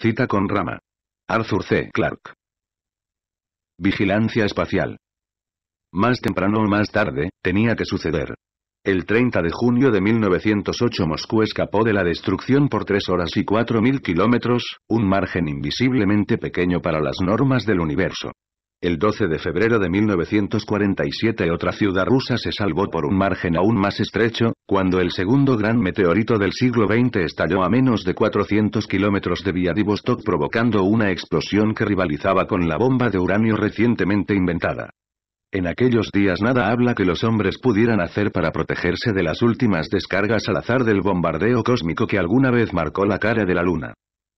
Cita con Rama. Arthur C. Clark. Vigilancia espacial. Más temprano o más tarde, tenía que suceder. El 30 de junio de 1908 Moscú escapó de la destrucción por 3 horas y 4.000 kilómetros, un margen invisiblemente pequeño para las normas del universo. El 12 de febrero de 1947 otra ciudad rusa se salvó por un margen aún más estrecho, cuando el segundo gran meteorito del siglo XX estalló a menos de 400 kilómetros de Vladivostok provocando una explosión que rivalizaba con la bomba de uranio recientemente inventada. En aquellos días nada habla que los hombres pudieran hacer para protegerse de las últimas descargas al azar del bombardeo cósmico que alguna vez marcó la cara de la Luna.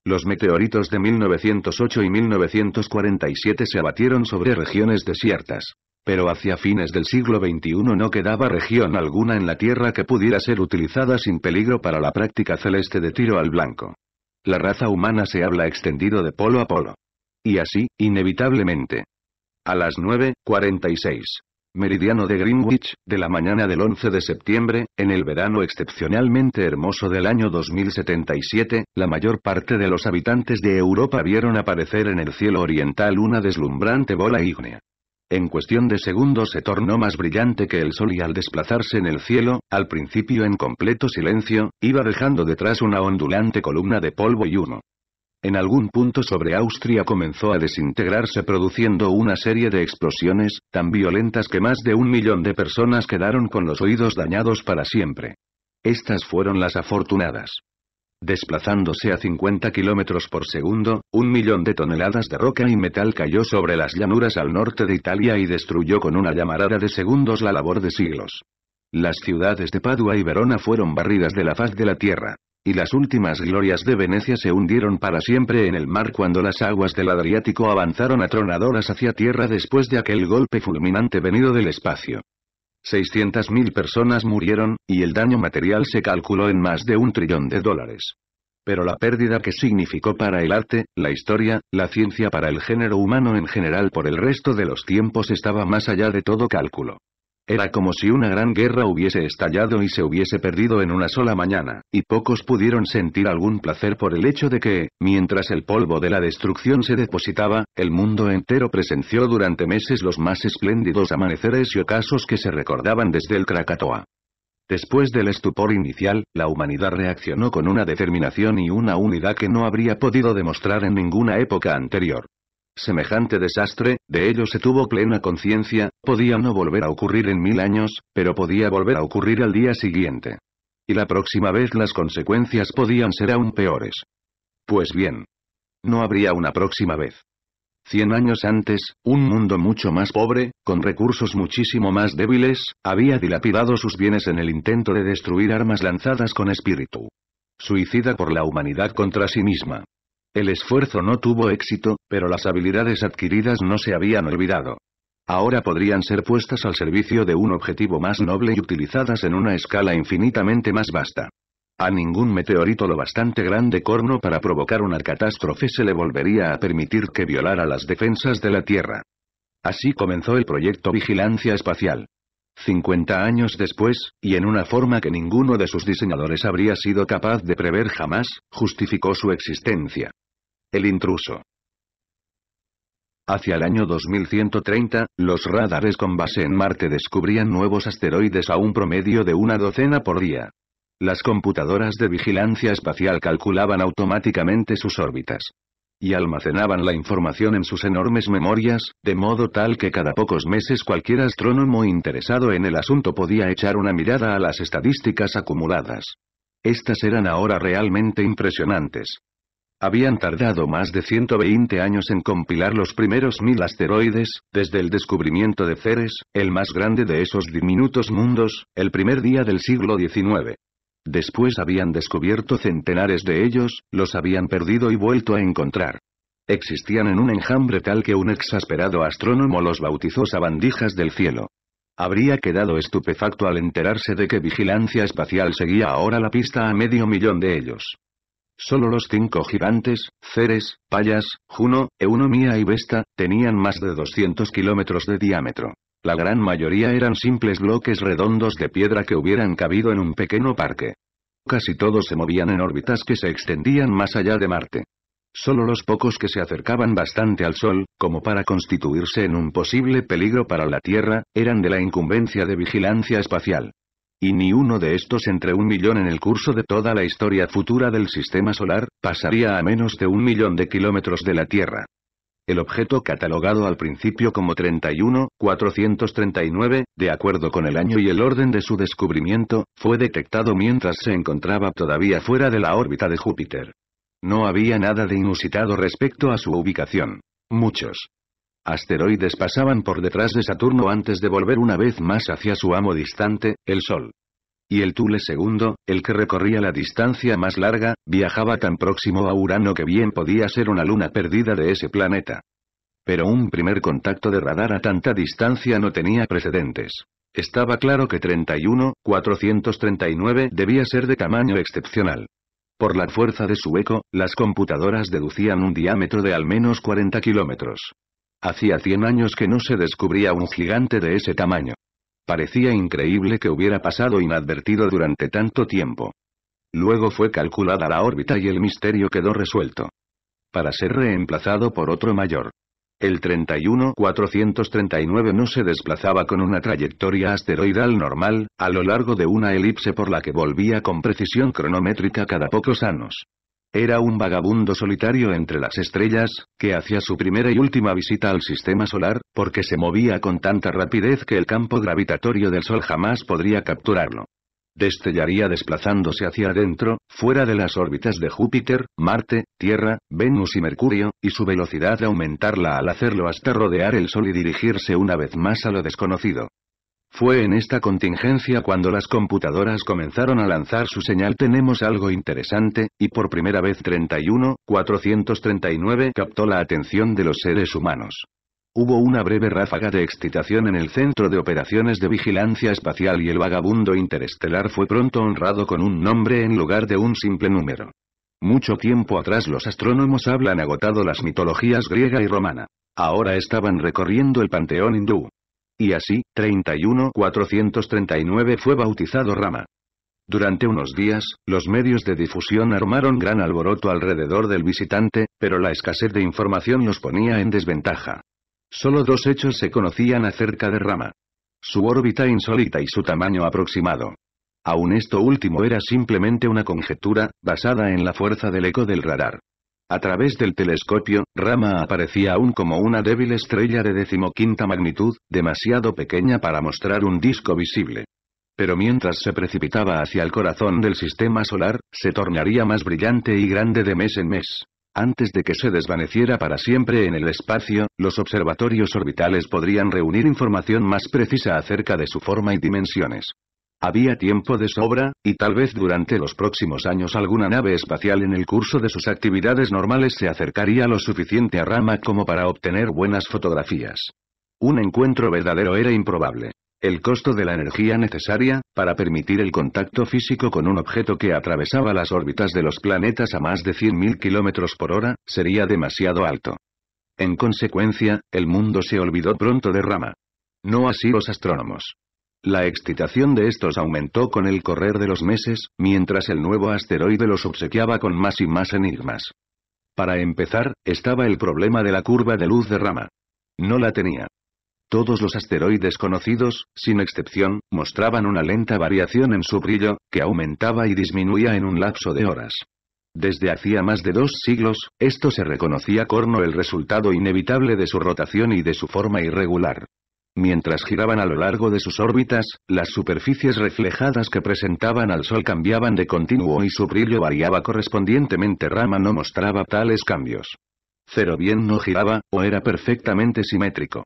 Los meteoritos de 1908 y 1947 se abatieron sobre regiones desiertas. Pero hacia fines del siglo XXI no quedaba región alguna en la Tierra que pudiera ser utilizada sin peligro para la práctica celeste de tiro al blanco. La raza humana se habla extendido de polo a polo. Y así, inevitablemente. A las 9.46 meridiano de Greenwich, de la mañana del 11 de septiembre, en el verano excepcionalmente hermoso del año 2077, la mayor parte de los habitantes de Europa vieron aparecer en el cielo oriental una deslumbrante bola ígnea. En cuestión de segundos se tornó más brillante que el sol y al desplazarse en el cielo, al principio en completo silencio, iba dejando detrás una ondulante columna de polvo y humo. En algún punto sobre Austria comenzó a desintegrarse produciendo una serie de explosiones, tan violentas que más de un millón de personas quedaron con los oídos dañados para siempre. Estas fueron las afortunadas. Desplazándose a 50 kilómetros por segundo, un millón de toneladas de roca y metal cayó sobre las llanuras al norte de Italia y destruyó con una llamarada de segundos la labor de siglos. Las ciudades de Padua y Verona fueron barridas de la faz de la tierra y las últimas glorias de Venecia se hundieron para siempre en el mar cuando las aguas del Adriático avanzaron atronadoras hacia tierra después de aquel golpe fulminante venido del espacio. 600.000 personas murieron, y el daño material se calculó en más de un trillón de dólares. Pero la pérdida que significó para el arte, la historia, la ciencia para el género humano en general por el resto de los tiempos estaba más allá de todo cálculo. Era como si una gran guerra hubiese estallado y se hubiese perdido en una sola mañana, y pocos pudieron sentir algún placer por el hecho de que, mientras el polvo de la destrucción se depositaba, el mundo entero presenció durante meses los más espléndidos amaneceres y ocasos que se recordaban desde el Krakatoa. Después del estupor inicial, la humanidad reaccionó con una determinación y una unidad que no habría podido demostrar en ninguna época anterior. Semejante desastre, de ello se tuvo plena conciencia, podía no volver a ocurrir en mil años, pero podía volver a ocurrir al día siguiente. Y la próxima vez las consecuencias podían ser aún peores. Pues bien. No habría una próxima vez. Cien años antes, un mundo mucho más pobre, con recursos muchísimo más débiles, había dilapidado sus bienes en el intento de destruir armas lanzadas con espíritu. Suicida por la humanidad contra sí misma. El esfuerzo no tuvo éxito, pero las habilidades adquiridas no se habían olvidado. Ahora podrían ser puestas al servicio de un objetivo más noble y utilizadas en una escala infinitamente más vasta. A ningún meteorito lo bastante grande corno para provocar una catástrofe se le volvería a permitir que violara las defensas de la Tierra. Así comenzó el proyecto Vigilancia Espacial. 50 años después, y en una forma que ninguno de sus diseñadores habría sido capaz de prever jamás, justificó su existencia. El intruso. Hacia el año 2130, los radares con base en Marte descubrían nuevos asteroides a un promedio de una docena por día. Las computadoras de vigilancia espacial calculaban automáticamente sus órbitas. Y almacenaban la información en sus enormes memorias, de modo tal que cada pocos meses cualquier astrónomo interesado en el asunto podía echar una mirada a las estadísticas acumuladas. Estas eran ahora realmente impresionantes. Habían tardado más de 120 años en compilar los primeros mil asteroides, desde el descubrimiento de Ceres, el más grande de esos diminutos mundos, el primer día del siglo XIX. Después habían descubierto centenares de ellos, los habían perdido y vuelto a encontrar. Existían en un enjambre tal que un exasperado astrónomo los bautizó sabandijas del cielo. Habría quedado estupefacto al enterarse de que Vigilancia Espacial seguía ahora la pista a medio millón de ellos. Solo los cinco gigantes, Ceres, Payas, Juno, Eunomía y Vesta, tenían más de 200 kilómetros de diámetro. La gran mayoría eran simples bloques redondos de piedra que hubieran cabido en un pequeño parque. Casi todos se movían en órbitas que se extendían más allá de Marte. Solo los pocos que se acercaban bastante al Sol, como para constituirse en un posible peligro para la Tierra, eran de la incumbencia de vigilancia espacial y ni uno de estos entre un millón en el curso de toda la historia futura del Sistema Solar, pasaría a menos de un millón de kilómetros de la Tierra. El objeto catalogado al principio como 31-439, de acuerdo con el año y el orden de su descubrimiento, fue detectado mientras se encontraba todavía fuera de la órbita de Júpiter. No había nada de inusitado respecto a su ubicación. Muchos, Asteroides pasaban por detrás de Saturno antes de volver una vez más hacia su amo distante, el Sol. Y el Tule II, el que recorría la distancia más larga, viajaba tan próximo a Urano que bien podía ser una luna perdida de ese planeta. Pero un primer contacto de radar a tanta distancia no tenía precedentes. Estaba claro que 31,439 debía ser de tamaño excepcional. Por la fuerza de su eco, las computadoras deducían un diámetro de al menos 40 kilómetros. Hacía 100 años que no se descubría un gigante de ese tamaño. Parecía increíble que hubiera pasado inadvertido durante tanto tiempo. Luego fue calculada la órbita y el misterio quedó resuelto. Para ser reemplazado por otro mayor. El 31-439 no se desplazaba con una trayectoria asteroidal normal, a lo largo de una elipse por la que volvía con precisión cronométrica cada pocos años. Era un vagabundo solitario entre las estrellas, que hacía su primera y última visita al sistema solar, porque se movía con tanta rapidez que el campo gravitatorio del Sol jamás podría capturarlo. Destellaría desplazándose hacia adentro, fuera de las órbitas de Júpiter, Marte, Tierra, Venus y Mercurio, y su velocidad aumentarla al hacerlo hasta rodear el Sol y dirigirse una vez más a lo desconocido. Fue en esta contingencia cuando las computadoras comenzaron a lanzar su señal tenemos algo interesante, y por primera vez 31, 439 captó la atención de los seres humanos. Hubo una breve ráfaga de excitación en el Centro de Operaciones de Vigilancia Espacial y el vagabundo interestelar fue pronto honrado con un nombre en lugar de un simple número. Mucho tiempo atrás los astrónomos hablan agotado las mitologías griega y romana. Ahora estaban recorriendo el panteón hindú y así, 31-439 fue bautizado Rama. Durante unos días, los medios de difusión armaron gran alboroto alrededor del visitante, pero la escasez de información los ponía en desventaja. Solo dos hechos se conocían acerca de Rama. Su órbita insólita y su tamaño aproximado. Aún esto último era simplemente una conjetura, basada en la fuerza del eco del radar. A través del telescopio, Rama aparecía aún como una débil estrella de decimoquinta magnitud, demasiado pequeña para mostrar un disco visible. Pero mientras se precipitaba hacia el corazón del sistema solar, se tornaría más brillante y grande de mes en mes. Antes de que se desvaneciera para siempre en el espacio, los observatorios orbitales podrían reunir información más precisa acerca de su forma y dimensiones. Había tiempo de sobra, y tal vez durante los próximos años alguna nave espacial en el curso de sus actividades normales se acercaría lo suficiente a Rama como para obtener buenas fotografías. Un encuentro verdadero era improbable. El costo de la energía necesaria, para permitir el contacto físico con un objeto que atravesaba las órbitas de los planetas a más de 100.000 km por hora, sería demasiado alto. En consecuencia, el mundo se olvidó pronto de Rama. No así los astrónomos. La excitación de estos aumentó con el correr de los meses, mientras el nuevo asteroide los obsequiaba con más y más enigmas. Para empezar, estaba el problema de la curva de luz de rama. No la tenía. Todos los asteroides conocidos, sin excepción, mostraban una lenta variación en su brillo, que aumentaba y disminuía en un lapso de horas. Desde hacía más de dos siglos, esto se reconocía corno el resultado inevitable de su rotación y de su forma irregular. Mientras giraban a lo largo de sus órbitas, las superficies reflejadas que presentaban al Sol cambiaban de continuo y su brillo variaba correspondientemente. Rama no mostraba tales cambios. Cero bien no giraba, o era perfectamente simétrico.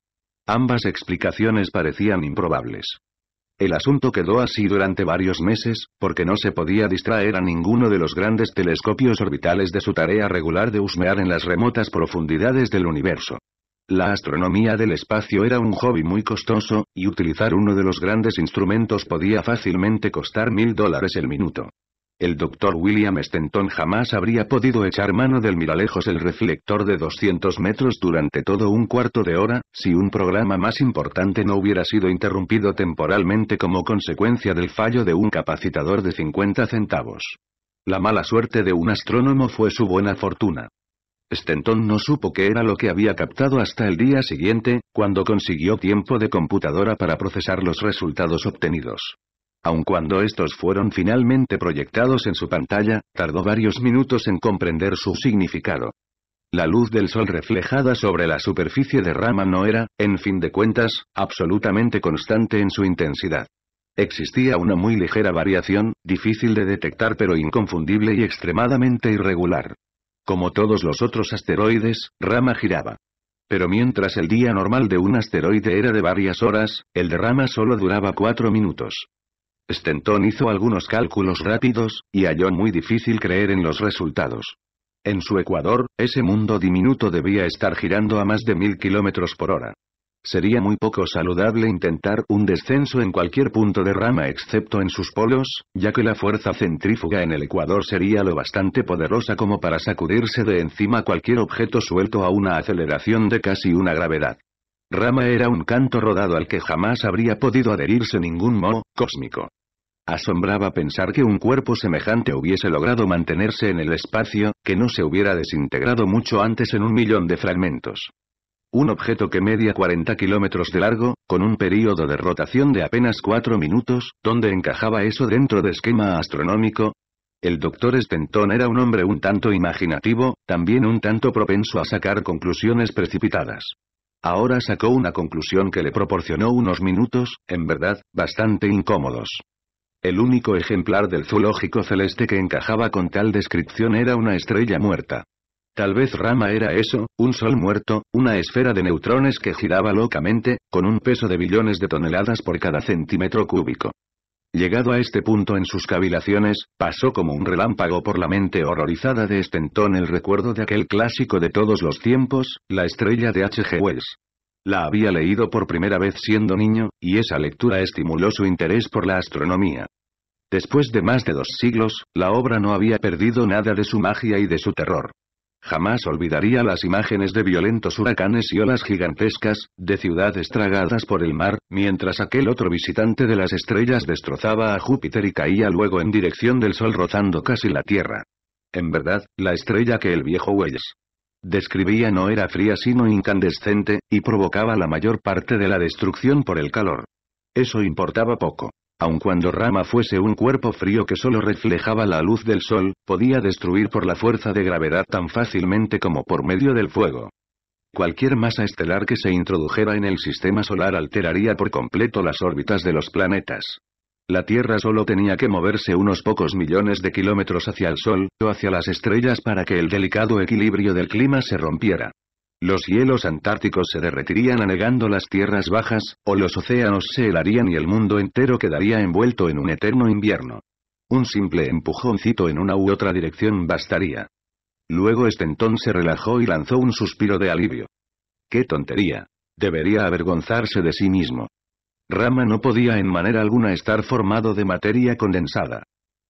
Ambas explicaciones parecían improbables. El asunto quedó así durante varios meses, porque no se podía distraer a ninguno de los grandes telescopios orbitales de su tarea regular de husmear en las remotas profundidades del universo. La astronomía del espacio era un hobby muy costoso, y utilizar uno de los grandes instrumentos podía fácilmente costar mil dólares el minuto. El doctor William Stenton jamás habría podido echar mano del miralejos el reflector de 200 metros durante todo un cuarto de hora, si un programa más importante no hubiera sido interrumpido temporalmente como consecuencia del fallo de un capacitador de 50 centavos. La mala suerte de un astrónomo fue su buena fortuna. Stenton no supo qué era lo que había captado hasta el día siguiente, cuando consiguió tiempo de computadora para procesar los resultados obtenidos. Aun cuando estos fueron finalmente proyectados en su pantalla, tardó varios minutos en comprender su significado. La luz del sol reflejada sobre la superficie de rama no era, en fin de cuentas, absolutamente constante en su intensidad. Existía una muy ligera variación, difícil de detectar pero inconfundible y extremadamente irregular. Como todos los otros asteroides, Rama giraba. Pero mientras el día normal de un asteroide era de varias horas, el de Rama solo duraba cuatro minutos. Stenton hizo algunos cálculos rápidos, y halló muy difícil creer en los resultados. En su ecuador, ese mundo diminuto debía estar girando a más de mil kilómetros por hora. Sería muy poco saludable intentar un descenso en cualquier punto de rama excepto en sus polos, ya que la fuerza centrífuga en el ecuador sería lo bastante poderosa como para sacudirse de encima cualquier objeto suelto a una aceleración de casi una gravedad. Rama era un canto rodado al que jamás habría podido adherirse ningún moho cósmico. Asombraba pensar que un cuerpo semejante hubiese logrado mantenerse en el espacio, que no se hubiera desintegrado mucho antes en un millón de fragmentos. Un objeto que media 40 kilómetros de largo, con un período de rotación de apenas 4 minutos, ¿dónde encajaba eso dentro de esquema astronómico? El doctor Stenton era un hombre un tanto imaginativo, también un tanto propenso a sacar conclusiones precipitadas. Ahora sacó una conclusión que le proporcionó unos minutos, en verdad, bastante incómodos. El único ejemplar del zoológico celeste que encajaba con tal descripción era una estrella muerta. Tal vez Rama era eso, un sol muerto, una esfera de neutrones que giraba locamente, con un peso de billones de toneladas por cada centímetro cúbico. Llegado a este punto en sus cavilaciones, pasó como un relámpago por la mente horrorizada de Stenton el recuerdo de aquel clásico de todos los tiempos, la estrella de H.G. Wells. La había leído por primera vez siendo niño, y esa lectura estimuló su interés por la astronomía. Después de más de dos siglos, la obra no había perdido nada de su magia y de su terror. Jamás olvidaría las imágenes de violentos huracanes y olas gigantescas, de ciudades tragadas por el mar, mientras aquel otro visitante de las estrellas destrozaba a Júpiter y caía luego en dirección del Sol rozando casi la Tierra. En verdad, la estrella que el viejo Wells describía no era fría sino incandescente, y provocaba la mayor parte de la destrucción por el calor. Eso importaba poco. Aun cuando Rama fuese un cuerpo frío que solo reflejaba la luz del sol, podía destruir por la fuerza de gravedad tan fácilmente como por medio del fuego. Cualquier masa estelar que se introdujera en el sistema solar alteraría por completo las órbitas de los planetas. La Tierra solo tenía que moverse unos pocos millones de kilómetros hacia el Sol, o hacia las estrellas para que el delicado equilibrio del clima se rompiera. Los hielos antárticos se derretirían anegando las tierras bajas, o los océanos se helarían y el mundo entero quedaría envuelto en un eterno invierno. Un simple empujoncito en una u otra dirección bastaría. Luego Stenton este se relajó y lanzó un suspiro de alivio. ¡Qué tontería! Debería avergonzarse de sí mismo. Rama no podía en manera alguna estar formado de materia condensada.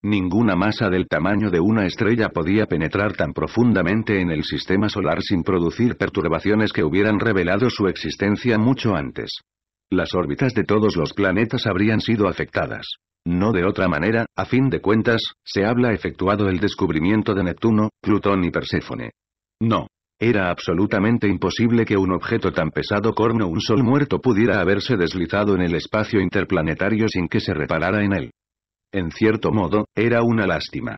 Ninguna masa del tamaño de una estrella podía penetrar tan profundamente en el sistema solar sin producir perturbaciones que hubieran revelado su existencia mucho antes. Las órbitas de todos los planetas habrían sido afectadas. No de otra manera, a fin de cuentas, se habla efectuado el descubrimiento de Neptuno, Plutón y Perséfone. No. Era absolutamente imposible que un objeto tan pesado como un sol muerto pudiera haberse deslizado en el espacio interplanetario sin que se reparara en él en cierto modo, era una lástima.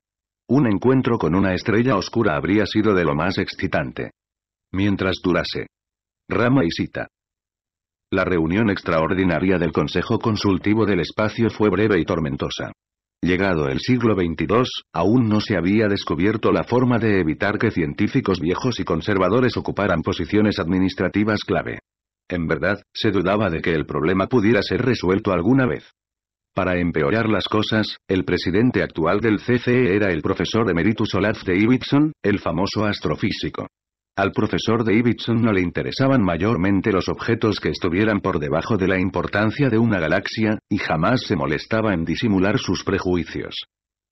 Un encuentro con una estrella oscura habría sido de lo más excitante. Mientras durase. Rama y cita. La reunión extraordinaria del Consejo Consultivo del Espacio fue breve y tormentosa. Llegado el siglo XXII, aún no se había descubierto la forma de evitar que científicos viejos y conservadores ocuparan posiciones administrativas clave. En verdad, se dudaba de que el problema pudiera ser resuelto alguna vez. Para empeorar las cosas, el presidente actual del CCE era el profesor emeritus Olaf de Ibbotson, el famoso astrofísico. Al profesor de no le interesaban mayormente los objetos que estuvieran por debajo de la importancia de una galaxia, y jamás se molestaba en disimular sus prejuicios.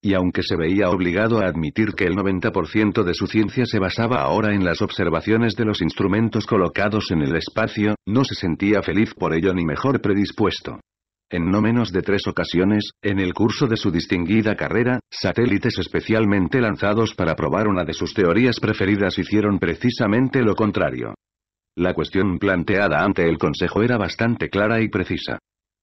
Y aunque se veía obligado a admitir que el 90% de su ciencia se basaba ahora en las observaciones de los instrumentos colocados en el espacio, no se sentía feliz por ello ni mejor predispuesto. En no menos de tres ocasiones, en el curso de su distinguida carrera, satélites especialmente lanzados para probar una de sus teorías preferidas hicieron precisamente lo contrario. La cuestión planteada ante el Consejo era bastante clara y precisa.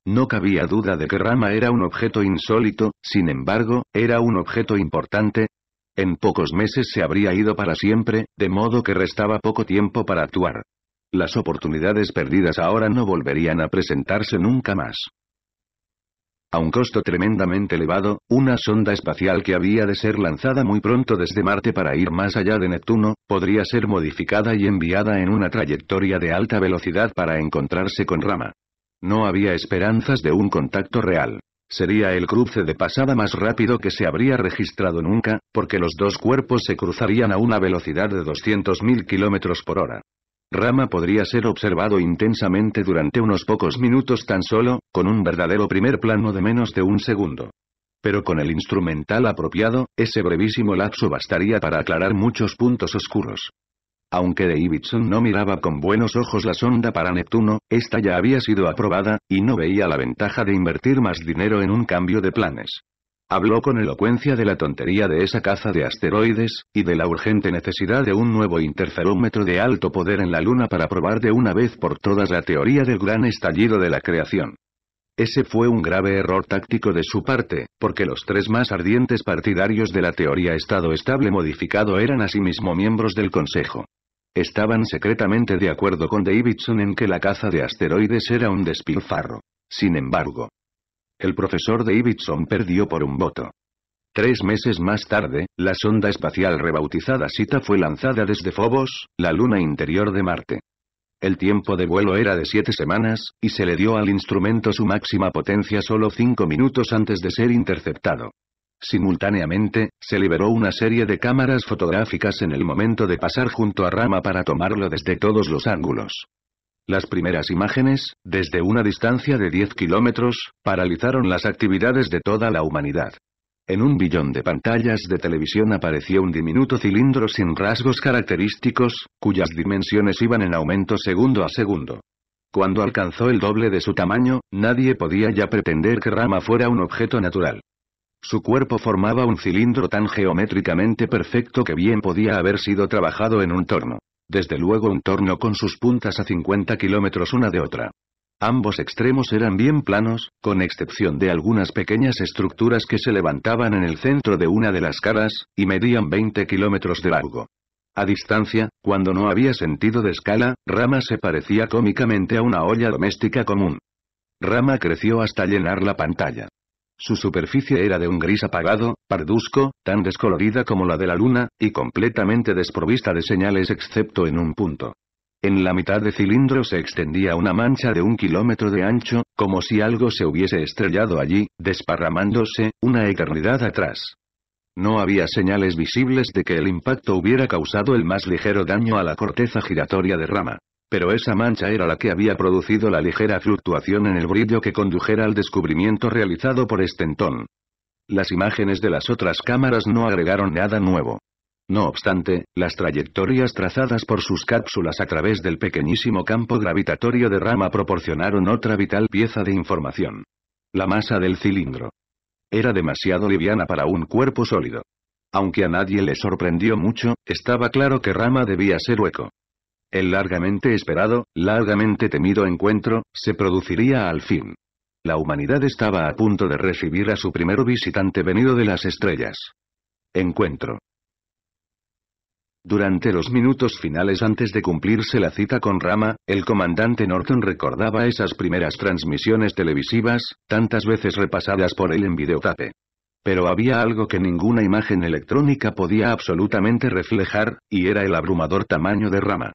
No cabía duda de que Rama era un objeto insólito, sin embargo, era un objeto importante. En pocos meses se habría ido para siempre, de modo que restaba poco tiempo para actuar. Las oportunidades perdidas ahora no volverían a presentarse nunca más a un costo tremendamente elevado, una sonda espacial que había de ser lanzada muy pronto desde Marte para ir más allá de Neptuno, podría ser modificada y enviada en una trayectoria de alta velocidad para encontrarse con Rama. No había esperanzas de un contacto real. Sería el cruce de pasada más rápido que se habría registrado nunca, porque los dos cuerpos se cruzarían a una velocidad de 200.000 km por hora. Rama podría ser observado intensamente durante unos pocos minutos tan solo, con un verdadero primer plano de menos de un segundo. Pero con el instrumental apropiado, ese brevísimo lapso bastaría para aclarar muchos puntos oscuros. Aunque Davidson no miraba con buenos ojos la sonda para Neptuno, esta ya había sido aprobada, y no veía la ventaja de invertir más dinero en un cambio de planes. Habló con elocuencia de la tontería de esa caza de asteroides, y de la urgente necesidad de un nuevo interferómetro de alto poder en la Luna para probar de una vez por todas la teoría del gran estallido de la creación. Ese fue un grave error táctico de su parte, porque los tres más ardientes partidarios de la teoría Estado estable modificado eran asimismo miembros del Consejo. Estaban secretamente de acuerdo con Davidson en que la caza de asteroides era un despilfarro. Sin embargo, el profesor Davidson perdió por un voto. Tres meses más tarde, la sonda espacial rebautizada SITA fue lanzada desde Phobos, la luna interior de Marte. El tiempo de vuelo era de siete semanas, y se le dio al instrumento su máxima potencia solo cinco minutos antes de ser interceptado. Simultáneamente, se liberó una serie de cámaras fotográficas en el momento de pasar junto a Rama para tomarlo desde todos los ángulos. Las primeras imágenes, desde una distancia de 10 kilómetros, paralizaron las actividades de toda la humanidad. En un billón de pantallas de televisión apareció un diminuto cilindro sin rasgos característicos, cuyas dimensiones iban en aumento segundo a segundo. Cuando alcanzó el doble de su tamaño, nadie podía ya pretender que Rama fuera un objeto natural. Su cuerpo formaba un cilindro tan geométricamente perfecto que bien podía haber sido trabajado en un torno. Desde luego un torno con sus puntas a 50 kilómetros una de otra. Ambos extremos eran bien planos, con excepción de algunas pequeñas estructuras que se levantaban en el centro de una de las caras, y medían 20 kilómetros de largo. A distancia, cuando no había sentido de escala, Rama se parecía cómicamente a una olla doméstica común. Rama creció hasta llenar la pantalla. Su superficie era de un gris apagado, parduzco, tan descolorida como la de la luna, y completamente desprovista de señales excepto en un punto. En la mitad de cilindro se extendía una mancha de un kilómetro de ancho, como si algo se hubiese estrellado allí, desparramándose, una eternidad atrás. No había señales visibles de que el impacto hubiera causado el más ligero daño a la corteza giratoria de rama pero esa mancha era la que había producido la ligera fluctuación en el brillo que condujera al descubrimiento realizado por Stenton. Las imágenes de las otras cámaras no agregaron nada nuevo. No obstante, las trayectorias trazadas por sus cápsulas a través del pequeñísimo campo gravitatorio de rama proporcionaron otra vital pieza de información. La masa del cilindro. Era demasiado liviana para un cuerpo sólido. Aunque a nadie le sorprendió mucho, estaba claro que Rama debía ser hueco. El largamente esperado, largamente temido encuentro, se produciría al fin. La humanidad estaba a punto de recibir a su primer visitante venido de las estrellas. Encuentro. Durante los minutos finales antes de cumplirse la cita con Rama, el comandante Norton recordaba esas primeras transmisiones televisivas, tantas veces repasadas por él en videotape. Pero había algo que ninguna imagen electrónica podía absolutamente reflejar, y era el abrumador tamaño de Rama.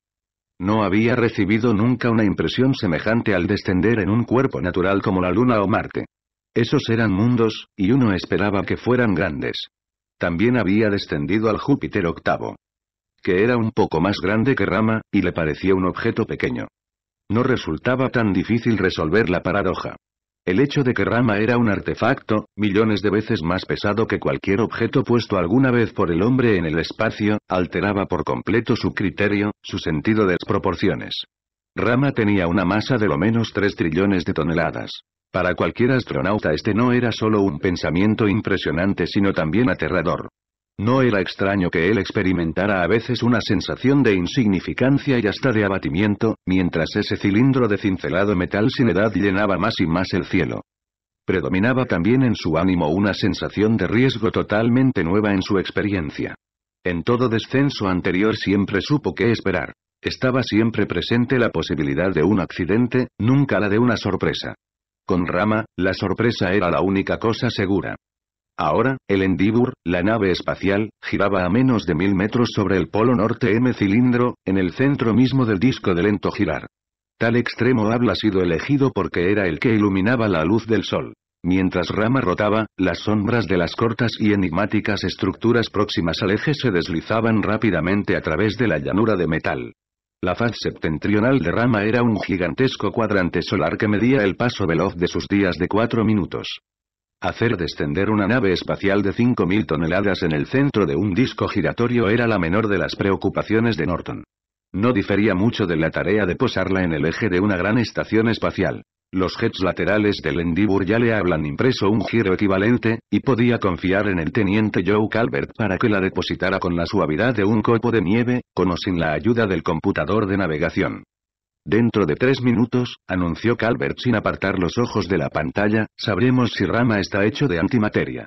No había recibido nunca una impresión semejante al descender en un cuerpo natural como la Luna o Marte. Esos eran mundos, y uno esperaba que fueran grandes. También había descendido al Júpiter octavo. Que era un poco más grande que Rama, y le parecía un objeto pequeño. No resultaba tan difícil resolver la paradoja. El hecho de que Rama era un artefacto, millones de veces más pesado que cualquier objeto puesto alguna vez por el hombre en el espacio, alteraba por completo su criterio, su sentido de las proporciones. Rama tenía una masa de lo menos 3 trillones de toneladas. Para cualquier astronauta este no era solo un pensamiento impresionante sino también aterrador. No era extraño que él experimentara a veces una sensación de insignificancia y hasta de abatimiento, mientras ese cilindro de cincelado metal sin edad llenaba más y más el cielo. Predominaba también en su ánimo una sensación de riesgo totalmente nueva en su experiencia. En todo descenso anterior siempre supo qué esperar. Estaba siempre presente la posibilidad de un accidente, nunca la de una sorpresa. Con Rama, la sorpresa era la única cosa segura. Ahora, el Endeavour, la nave espacial, giraba a menos de mil metros sobre el polo norte M cilindro, en el centro mismo del disco de lento girar. Tal extremo habla sido elegido porque era el que iluminaba la luz del sol. Mientras Rama rotaba, las sombras de las cortas y enigmáticas estructuras próximas al eje se deslizaban rápidamente a través de la llanura de metal. La faz septentrional de Rama era un gigantesco cuadrante solar que medía el paso veloz de sus días de cuatro minutos. Hacer descender una nave espacial de 5.000 toneladas en el centro de un disco giratorio era la menor de las preocupaciones de Norton. No difería mucho de la tarea de posarla en el eje de una gran estación espacial. Los jets laterales del Endeavour ya le hablan impreso un giro equivalente, y podía confiar en el teniente Joe Calvert para que la depositara con la suavidad de un copo de nieve, con o sin la ayuda del computador de navegación. Dentro de tres minutos, anunció Calvert sin apartar los ojos de la pantalla, sabremos si Rama está hecho de antimateria.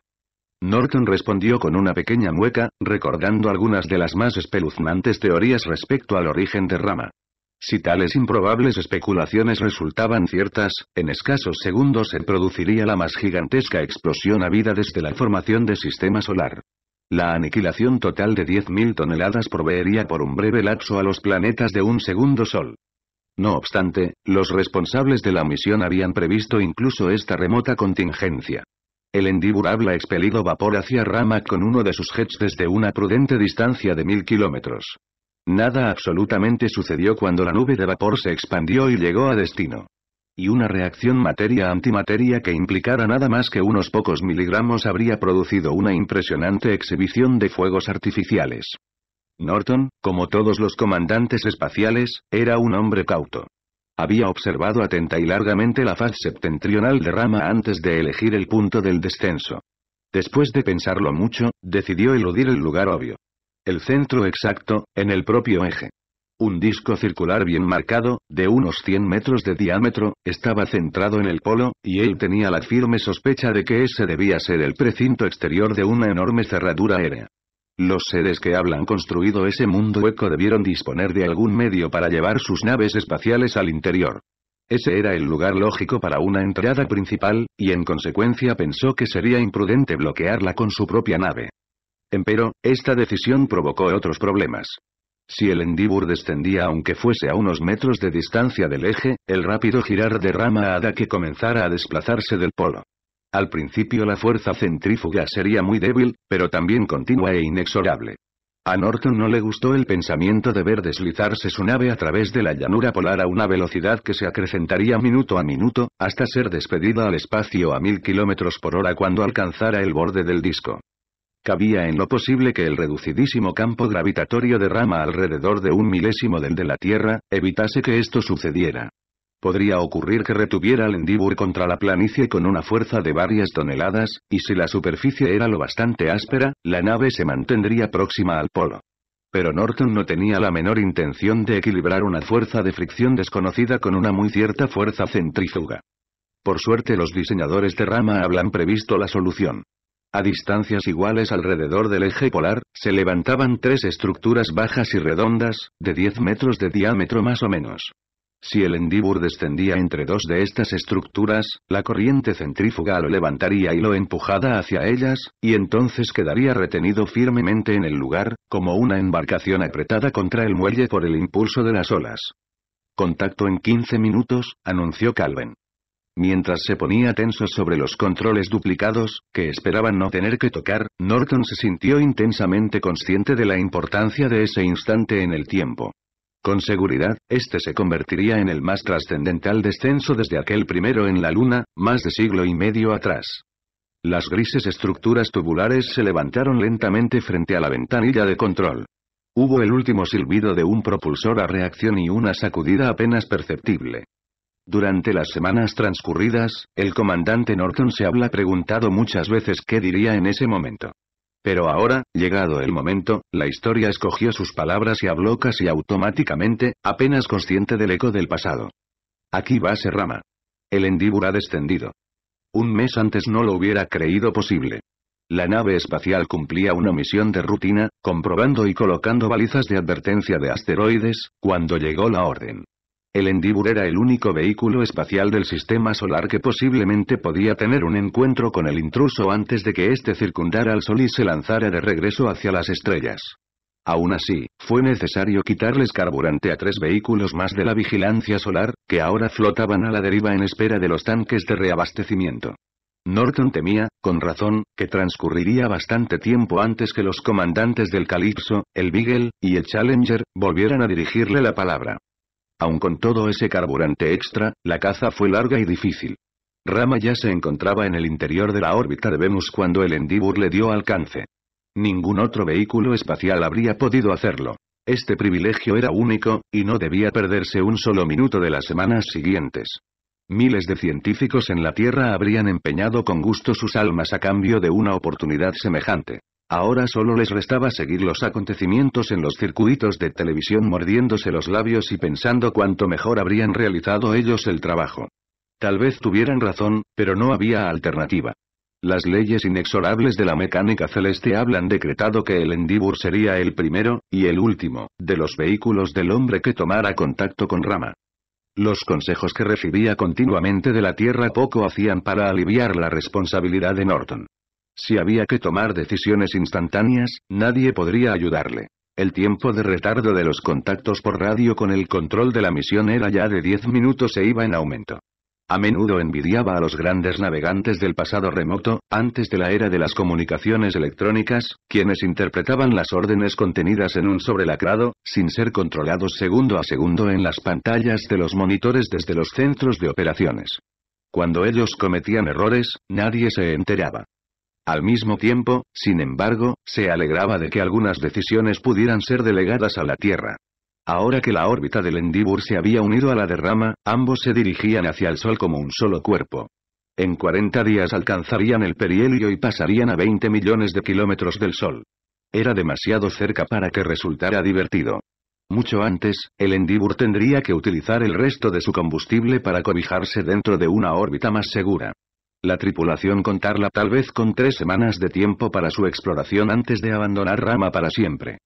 Norton respondió con una pequeña mueca, recordando algunas de las más espeluznantes teorías respecto al origen de Rama. Si tales improbables especulaciones resultaban ciertas, en escasos segundos se produciría la más gigantesca explosión vida desde la formación del sistema solar. La aniquilación total de 10.000 toneladas proveería por un breve lapso a los planetas de un segundo sol. No obstante, los responsables de la misión habían previsto incluso esta remota contingencia. El endibur habla expelido vapor hacia Rama con uno de sus jets desde una prudente distancia de mil kilómetros. Nada absolutamente sucedió cuando la nube de vapor se expandió y llegó a destino. Y una reacción materia-antimateria que implicara nada más que unos pocos miligramos habría producido una impresionante exhibición de fuegos artificiales. Norton, como todos los comandantes espaciales, era un hombre cauto. Había observado atenta y largamente la faz septentrional de Rama antes de elegir el punto del descenso. Después de pensarlo mucho, decidió eludir el lugar obvio. El centro exacto, en el propio eje. Un disco circular bien marcado, de unos 100 metros de diámetro, estaba centrado en el polo, y él tenía la firme sospecha de que ese debía ser el precinto exterior de una enorme cerradura aérea. Los seres que hablan construido ese mundo hueco debieron disponer de algún medio para llevar sus naves espaciales al interior. Ese era el lugar lógico para una entrada principal, y en consecuencia pensó que sería imprudente bloquearla con su propia nave. Empero, esta decisión provocó otros problemas. Si el Endibur descendía aunque fuese a unos metros de distancia del eje, el rápido girar de rama Ada que comenzara a desplazarse del polo. Al principio la fuerza centrífuga sería muy débil, pero también continua e inexorable. A Norton no le gustó el pensamiento de ver deslizarse su nave a través de la llanura polar a una velocidad que se acrecentaría minuto a minuto, hasta ser despedida al espacio a mil kilómetros por hora cuando alcanzara el borde del disco. Cabía en lo posible que el reducidísimo campo gravitatorio de rama alrededor de un milésimo del de la Tierra, evitase que esto sucediera. Podría ocurrir que retuviera el Endeavour contra la planicie con una fuerza de varias toneladas, y si la superficie era lo bastante áspera, la nave se mantendría próxima al polo. Pero Norton no tenía la menor intención de equilibrar una fuerza de fricción desconocida con una muy cierta fuerza centrífuga. Por suerte los diseñadores de rama hablan previsto la solución. A distancias iguales alrededor del eje polar, se levantaban tres estructuras bajas y redondas, de 10 metros de diámetro más o menos. Si el Endibur descendía entre dos de estas estructuras, la corriente centrífuga lo levantaría y lo empujada hacia ellas, y entonces quedaría retenido firmemente en el lugar, como una embarcación apretada contra el muelle por el impulso de las olas. Contacto en 15 minutos, anunció Calvin. Mientras se ponía tenso sobre los controles duplicados, que esperaban no tener que tocar, Norton se sintió intensamente consciente de la importancia de ese instante en el tiempo. Con seguridad, este se convertiría en el más trascendental descenso desde aquel primero en la Luna, más de siglo y medio atrás. Las grises estructuras tubulares se levantaron lentamente frente a la ventanilla de control. Hubo el último silbido de un propulsor a reacción y una sacudida apenas perceptible. Durante las semanas transcurridas, el comandante Norton se habla preguntado muchas veces qué diría en ese momento. Pero ahora, llegado el momento, la historia escogió sus palabras y habló casi automáticamente, apenas consciente del eco del pasado. Aquí va Serrama. El Endibur ha descendido. Un mes antes no lo hubiera creído posible. La nave espacial cumplía una misión de rutina, comprobando y colocando balizas de advertencia de asteroides, cuando llegó la orden. El Endibur era el único vehículo espacial del sistema solar que posiblemente podía tener un encuentro con el intruso antes de que éste circundara al Sol y se lanzara de regreso hacia las estrellas. Aún así, fue necesario quitarles carburante a tres vehículos más de la vigilancia solar, que ahora flotaban a la deriva en espera de los tanques de reabastecimiento. Norton temía, con razón, que transcurriría bastante tiempo antes que los comandantes del Calypso, el Beagle, y el Challenger, volvieran a dirigirle la palabra. Aun con todo ese carburante extra, la caza fue larga y difícil. Rama ya se encontraba en el interior de la órbita de Venus cuando el Endeavour le dio alcance. Ningún otro vehículo espacial habría podido hacerlo. Este privilegio era único, y no debía perderse un solo minuto de las semanas siguientes. Miles de científicos en la Tierra habrían empeñado con gusto sus almas a cambio de una oportunidad semejante. Ahora solo les restaba seguir los acontecimientos en los circuitos de televisión mordiéndose los labios y pensando cuánto mejor habrían realizado ellos el trabajo. Tal vez tuvieran razón, pero no había alternativa. Las leyes inexorables de la mecánica celeste hablan decretado que el Endibur sería el primero, y el último, de los vehículos del hombre que tomara contacto con Rama. Los consejos que recibía continuamente de la Tierra poco hacían para aliviar la responsabilidad de Norton. Si había que tomar decisiones instantáneas, nadie podría ayudarle. El tiempo de retardo de los contactos por radio con el control de la misión era ya de 10 minutos e iba en aumento. A menudo envidiaba a los grandes navegantes del pasado remoto, antes de la era de las comunicaciones electrónicas, quienes interpretaban las órdenes contenidas en un sobrelacrado, sin ser controlados segundo a segundo en las pantallas de los monitores desde los centros de operaciones. Cuando ellos cometían errores, nadie se enteraba. Al mismo tiempo, sin embargo, se alegraba de que algunas decisiones pudieran ser delegadas a la Tierra. Ahora que la órbita del Endibur se había unido a la derrama, ambos se dirigían hacia el Sol como un solo cuerpo. En 40 días alcanzarían el perihelio y pasarían a 20 millones de kilómetros del Sol. Era demasiado cerca para que resultara divertido. Mucho antes, el Endibur tendría que utilizar el resto de su combustible para cobijarse dentro de una órbita más segura. La tripulación contarla tal vez con tres semanas de tiempo para su exploración antes de abandonar Rama para siempre.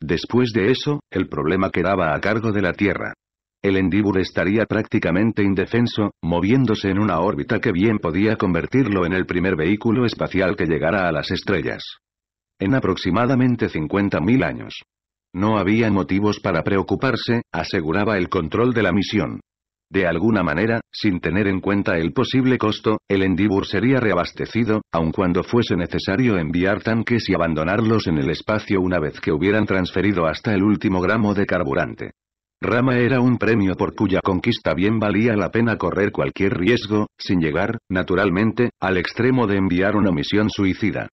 Después de eso, el problema quedaba a cargo de la Tierra. El Endibur estaría prácticamente indefenso, moviéndose en una órbita que bien podía convertirlo en el primer vehículo espacial que llegara a las estrellas. En aproximadamente 50.000 años. No había motivos para preocuparse, aseguraba el control de la misión. De alguna manera, sin tener en cuenta el posible costo, el Endibur sería reabastecido, aun cuando fuese necesario enviar tanques y abandonarlos en el espacio una vez que hubieran transferido hasta el último gramo de carburante. Rama era un premio por cuya conquista bien valía la pena correr cualquier riesgo, sin llegar, naturalmente, al extremo de enviar una misión suicida.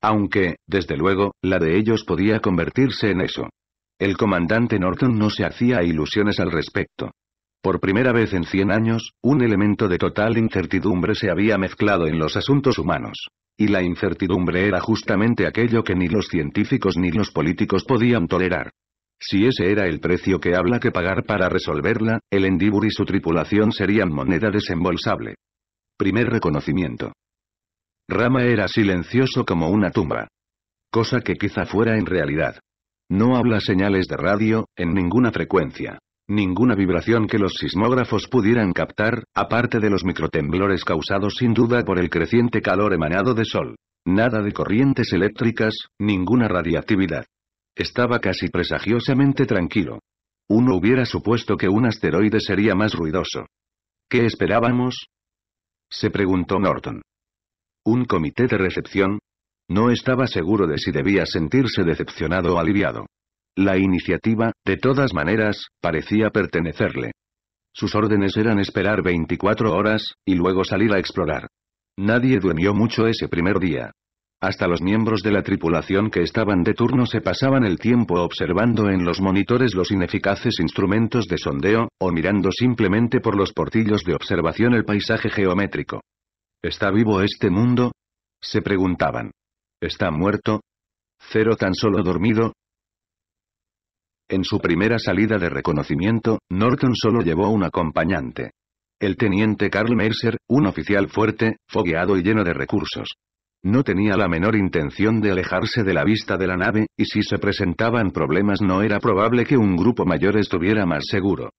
Aunque, desde luego, la de ellos podía convertirse en eso. El comandante Norton no se hacía ilusiones al respecto. Por primera vez en 100 años, un elemento de total incertidumbre se había mezclado en los asuntos humanos. Y la incertidumbre era justamente aquello que ni los científicos ni los políticos podían tolerar. Si ese era el precio que habla que pagar para resolverla, el Endibur y su tripulación serían moneda desembolsable. Primer reconocimiento. Rama era silencioso como una tumba. Cosa que quizá fuera en realidad. No habla señales de radio, en ninguna frecuencia. Ninguna vibración que los sismógrafos pudieran captar, aparte de los microtemblores causados sin duda por el creciente calor emanado de Sol. Nada de corrientes eléctricas, ninguna radiactividad. Estaba casi presagiosamente tranquilo. Uno hubiera supuesto que un asteroide sería más ruidoso. ¿Qué esperábamos? Se preguntó Norton. ¿Un comité de recepción? No estaba seguro de si debía sentirse decepcionado o aliviado. La iniciativa, de todas maneras, parecía pertenecerle. Sus órdenes eran esperar 24 horas, y luego salir a explorar. Nadie duermió mucho ese primer día. Hasta los miembros de la tripulación que estaban de turno se pasaban el tiempo observando en los monitores los ineficaces instrumentos de sondeo, o mirando simplemente por los portillos de observación el paisaje geométrico. ¿Está vivo este mundo? Se preguntaban. ¿Está muerto? Cero tan solo dormido, en su primera salida de reconocimiento, Norton solo llevó un acompañante. El teniente Carl Mercer, un oficial fuerte, fogueado y lleno de recursos. No tenía la menor intención de alejarse de la vista de la nave, y si se presentaban problemas no era probable que un grupo mayor estuviera más seguro.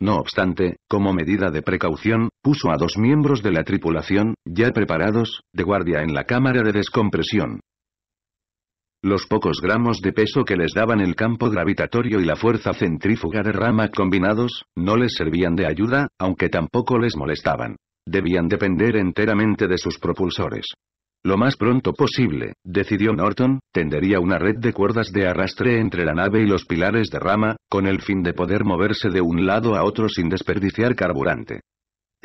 No obstante, como medida de precaución, puso a dos miembros de la tripulación, ya preparados, de guardia en la cámara de descompresión. Los pocos gramos de peso que les daban el campo gravitatorio y la fuerza centrífuga de rama combinados, no les servían de ayuda, aunque tampoco les molestaban. Debían depender enteramente de sus propulsores. Lo más pronto posible, decidió Norton, tendería una red de cuerdas de arrastre entre la nave y los pilares de rama, con el fin de poder moverse de un lado a otro sin desperdiciar carburante.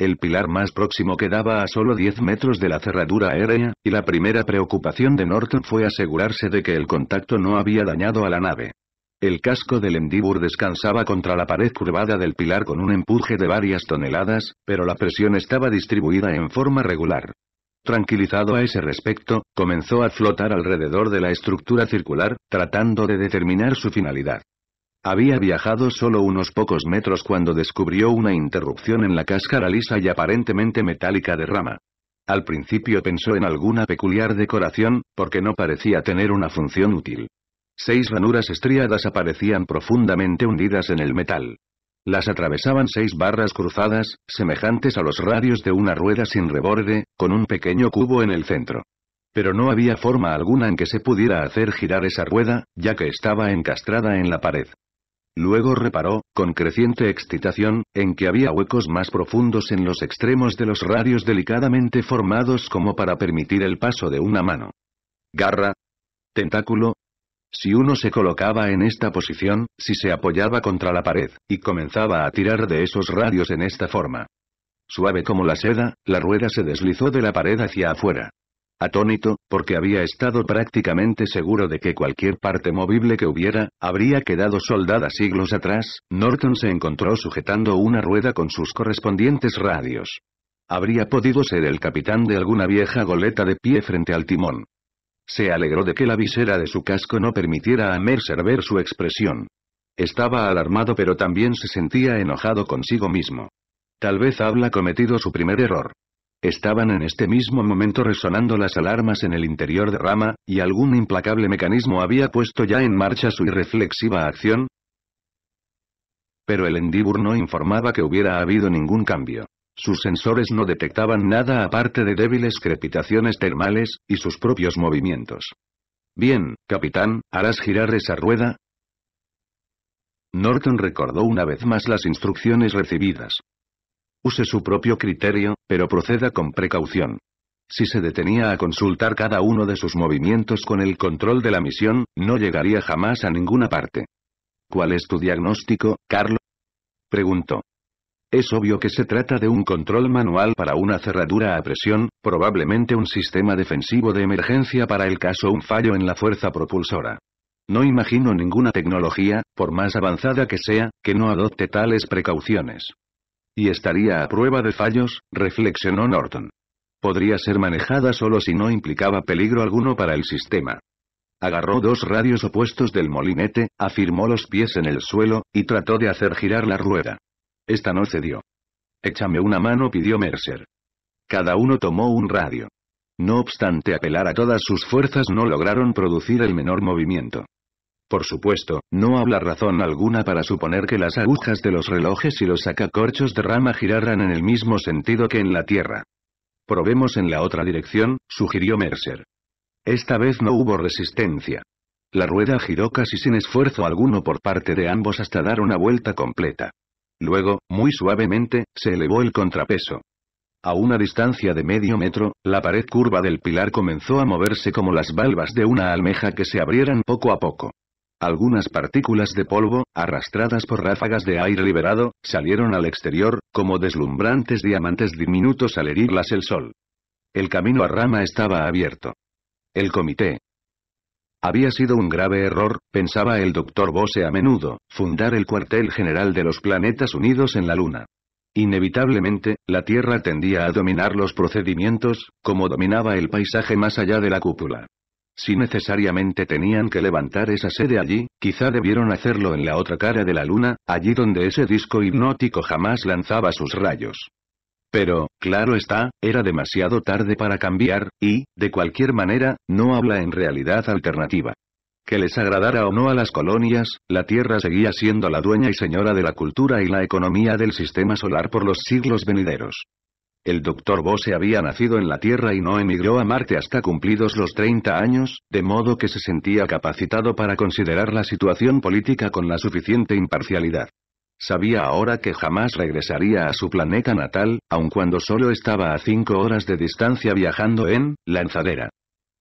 El pilar más próximo quedaba a solo 10 metros de la cerradura aérea, y la primera preocupación de Norton fue asegurarse de que el contacto no había dañado a la nave. El casco del endibur descansaba contra la pared curvada del pilar con un empuje de varias toneladas, pero la presión estaba distribuida en forma regular. Tranquilizado a ese respecto, comenzó a flotar alrededor de la estructura circular, tratando de determinar su finalidad. Había viajado solo unos pocos metros cuando descubrió una interrupción en la cáscara lisa y aparentemente metálica de rama. Al principio pensó en alguna peculiar decoración, porque no parecía tener una función útil. Seis ranuras estriadas aparecían profundamente hundidas en el metal. Las atravesaban seis barras cruzadas, semejantes a los radios de una rueda sin reborde, con un pequeño cubo en el centro. Pero no había forma alguna en que se pudiera hacer girar esa rueda, ya que estaba encastrada en la pared. Luego reparó, con creciente excitación, en que había huecos más profundos en los extremos de los radios delicadamente formados como para permitir el paso de una mano. Garra. Tentáculo. Si uno se colocaba en esta posición, si se apoyaba contra la pared, y comenzaba a tirar de esos radios en esta forma. Suave como la seda, la rueda se deslizó de la pared hacia afuera atónito, porque había estado prácticamente seguro de que cualquier parte movible que hubiera, habría quedado soldada siglos atrás, Norton se encontró sujetando una rueda con sus correspondientes radios. Habría podido ser el capitán de alguna vieja goleta de pie frente al timón. Se alegró de que la visera de su casco no permitiera a Mercer ver su expresión. Estaba alarmado pero también se sentía enojado consigo mismo. Tal vez habla cometido su primer error. Estaban en este mismo momento resonando las alarmas en el interior de Rama, y algún implacable mecanismo había puesto ya en marcha su irreflexiva acción. Pero el Endibur no informaba que hubiera habido ningún cambio. Sus sensores no detectaban nada aparte de débiles crepitaciones termales, y sus propios movimientos. Bien, capitán, ¿harás girar esa rueda? Norton recordó una vez más las instrucciones recibidas. Use su propio criterio, pero proceda con precaución. Si se detenía a consultar cada uno de sus movimientos con el control de la misión, no llegaría jamás a ninguna parte. ¿Cuál es tu diagnóstico, Carlo? Preguntó. Es obvio que se trata de un control manual para una cerradura a presión, probablemente un sistema defensivo de emergencia para el caso un fallo en la fuerza propulsora. No imagino ninguna tecnología, por más avanzada que sea, que no adopte tales precauciones. Y estaría a prueba de fallos, reflexionó Norton. Podría ser manejada solo si no implicaba peligro alguno para el sistema. Agarró dos radios opuestos del molinete, afirmó los pies en el suelo, y trató de hacer girar la rueda. Esta no cedió. Échame una mano, pidió Mercer. Cada uno tomó un radio. No obstante apelar a todas sus fuerzas no lograron producir el menor movimiento. Por supuesto, no habla razón alguna para suponer que las agujas de los relojes y los sacacorchos de rama giraran en el mismo sentido que en la Tierra. Probemos en la otra dirección, sugirió Mercer. Esta vez no hubo resistencia. La rueda giró casi sin esfuerzo alguno por parte de ambos hasta dar una vuelta completa. Luego, muy suavemente, se elevó el contrapeso. A una distancia de medio metro, la pared curva del pilar comenzó a moverse como las valvas de una almeja que se abrieran poco a poco. Algunas partículas de polvo, arrastradas por ráfagas de aire liberado, salieron al exterior, como deslumbrantes diamantes diminutos al herirlas el sol. El camino a Rama estaba abierto. El comité. Había sido un grave error, pensaba el doctor Bose a menudo, fundar el cuartel general de los planetas unidos en la Luna. Inevitablemente, la Tierra tendía a dominar los procedimientos, como dominaba el paisaje más allá de la cúpula. Si necesariamente tenían que levantar esa sede allí, quizá debieron hacerlo en la otra cara de la luna, allí donde ese disco hipnótico jamás lanzaba sus rayos. Pero, claro está, era demasiado tarde para cambiar, y, de cualquier manera, no habla en realidad alternativa. Que les agradara o no a las colonias, la Tierra seguía siendo la dueña y señora de la cultura y la economía del sistema solar por los siglos venideros. El doctor Bose había nacido en la Tierra y no emigró a Marte hasta cumplidos los 30 años, de modo que se sentía capacitado para considerar la situación política con la suficiente imparcialidad. Sabía ahora que jamás regresaría a su planeta natal, aun cuando solo estaba a 5 horas de distancia viajando en lanzadera.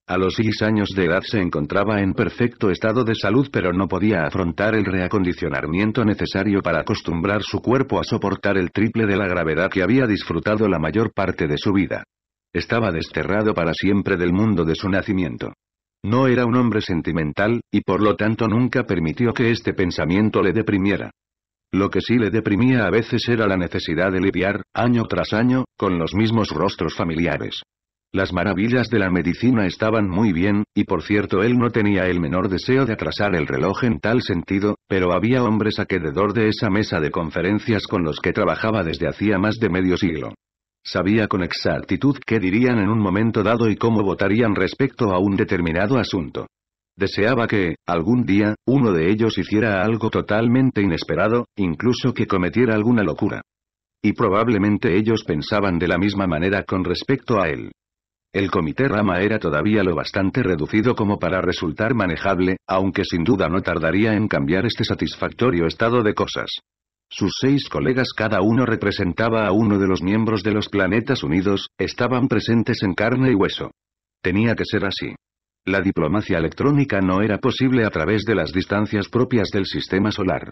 A los seis años de edad se encontraba en perfecto estado de salud pero no podía afrontar el reacondicionamiento necesario para acostumbrar su cuerpo a soportar el triple de la gravedad que había disfrutado la mayor parte de su vida. Estaba desterrado para siempre del mundo de su nacimiento. No era un hombre sentimental, y por lo tanto nunca permitió que este pensamiento le deprimiera. Lo que sí le deprimía a veces era la necesidad de lidiar, año tras año, con los mismos rostros familiares. Las maravillas de la medicina estaban muy bien, y por cierto él no tenía el menor deseo de atrasar el reloj en tal sentido, pero había hombres aquededor de esa mesa de conferencias con los que trabajaba desde hacía más de medio siglo. Sabía con exactitud qué dirían en un momento dado y cómo votarían respecto a un determinado asunto. Deseaba que, algún día, uno de ellos hiciera algo totalmente inesperado, incluso que cometiera alguna locura. Y probablemente ellos pensaban de la misma manera con respecto a él. El comité Rama era todavía lo bastante reducido como para resultar manejable, aunque sin duda no tardaría en cambiar este satisfactorio estado de cosas. Sus seis colegas cada uno representaba a uno de los miembros de los planetas unidos, estaban presentes en carne y hueso. Tenía que ser así. La diplomacia electrónica no era posible a través de las distancias propias del sistema solar.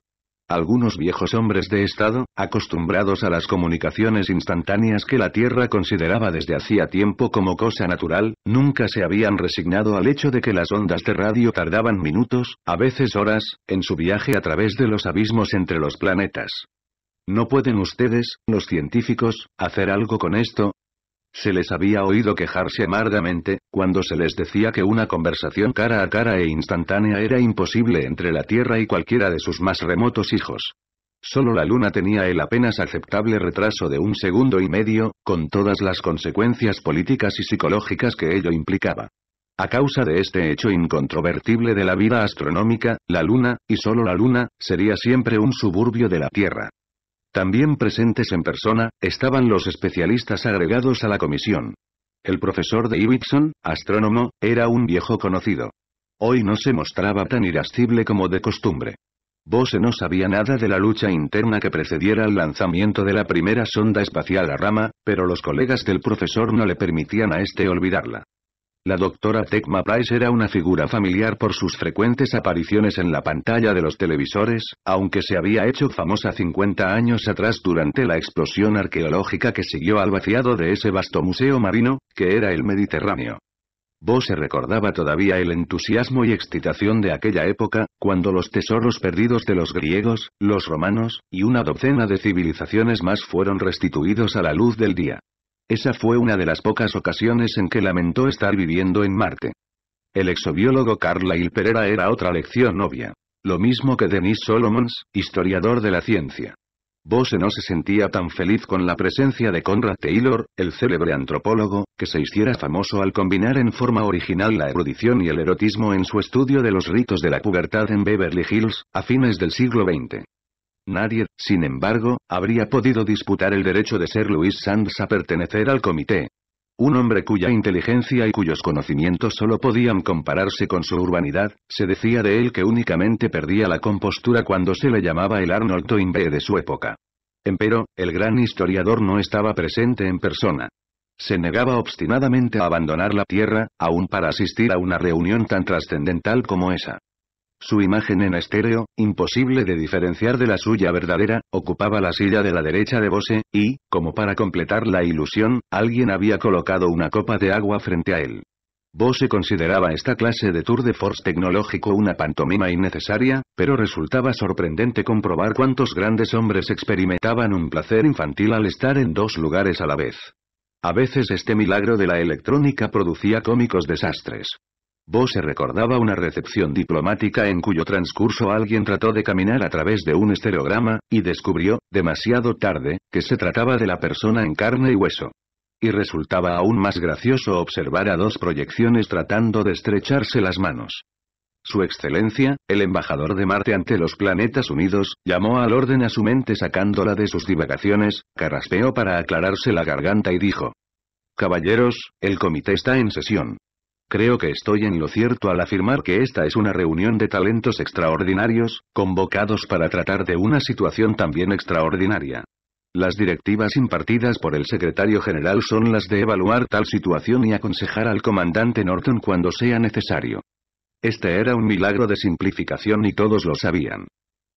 Algunos viejos hombres de Estado, acostumbrados a las comunicaciones instantáneas que la Tierra consideraba desde hacía tiempo como cosa natural, nunca se habían resignado al hecho de que las ondas de radio tardaban minutos, a veces horas, en su viaje a través de los abismos entre los planetas. ¿No pueden ustedes, los científicos, hacer algo con esto? Se les había oído quejarse amargamente, cuando se les decía que una conversación cara a cara e instantánea era imposible entre la Tierra y cualquiera de sus más remotos hijos. Solo la Luna tenía el apenas aceptable retraso de un segundo y medio, con todas las consecuencias políticas y psicológicas que ello implicaba. A causa de este hecho incontrovertible de la vida astronómica, la Luna, y solo la Luna, sería siempre un suburbio de la Tierra. También presentes en persona, estaban los especialistas agregados a la comisión. El profesor de Ibbotson, astrónomo, era un viejo conocido. Hoy no se mostraba tan irascible como de costumbre. Bose no sabía nada de la lucha interna que precediera al lanzamiento de la primera sonda espacial a rama, pero los colegas del profesor no le permitían a este olvidarla. La doctora Tecma Price era una figura familiar por sus frecuentes apariciones en la pantalla de los televisores, aunque se había hecho famosa 50 años atrás durante la explosión arqueológica que siguió al vaciado de ese vasto museo marino, que era el Mediterráneo. Bo se recordaba todavía el entusiasmo y excitación de aquella época, cuando los tesoros perdidos de los griegos, los romanos, y una docena de civilizaciones más fueron restituidos a la luz del día. Esa fue una de las pocas ocasiones en que lamentó estar viviendo en Marte. El exobiólogo Carlyle Pereira era otra lección obvia. Lo mismo que Denis Solomons, historiador de la ciencia. Bose no se sentía tan feliz con la presencia de Conrad Taylor, el célebre antropólogo, que se hiciera famoso al combinar en forma original la erudición y el erotismo en su estudio de los ritos de la pubertad en Beverly Hills, a fines del siglo XX. Nadie, sin embargo, habría podido disputar el derecho de ser Luis Sands a pertenecer al comité. Un hombre cuya inteligencia y cuyos conocimientos solo podían compararse con su urbanidad, se decía de él que únicamente perdía la compostura cuando se le llamaba el Arnold Toynbee de su época. Empero, el gran historiador no estaba presente en persona. Se negaba obstinadamente a abandonar la Tierra, aún para asistir a una reunión tan trascendental como esa. Su imagen en estéreo, imposible de diferenciar de la suya verdadera, ocupaba la silla de la derecha de Bose, y, como para completar la ilusión, alguien había colocado una copa de agua frente a él. Bose consideraba esta clase de tour de force tecnológico una pantomima innecesaria, pero resultaba sorprendente comprobar cuántos grandes hombres experimentaban un placer infantil al estar en dos lugares a la vez. A veces este milagro de la electrónica producía cómicos desastres se recordaba una recepción diplomática en cuyo transcurso alguien trató de caminar a través de un estereograma, y descubrió, demasiado tarde, que se trataba de la persona en carne y hueso. Y resultaba aún más gracioso observar a dos proyecciones tratando de estrecharse las manos. Su Excelencia, el embajador de Marte ante los planetas unidos, llamó al orden a su mente sacándola de sus divagaciones, carraspeó para aclararse la garganta y dijo. Caballeros, el comité está en sesión. Creo que estoy en lo cierto al afirmar que esta es una reunión de talentos extraordinarios, convocados para tratar de una situación también extraordinaria. Las directivas impartidas por el secretario general son las de evaluar tal situación y aconsejar al comandante Norton cuando sea necesario. Este era un milagro de simplificación y todos lo sabían.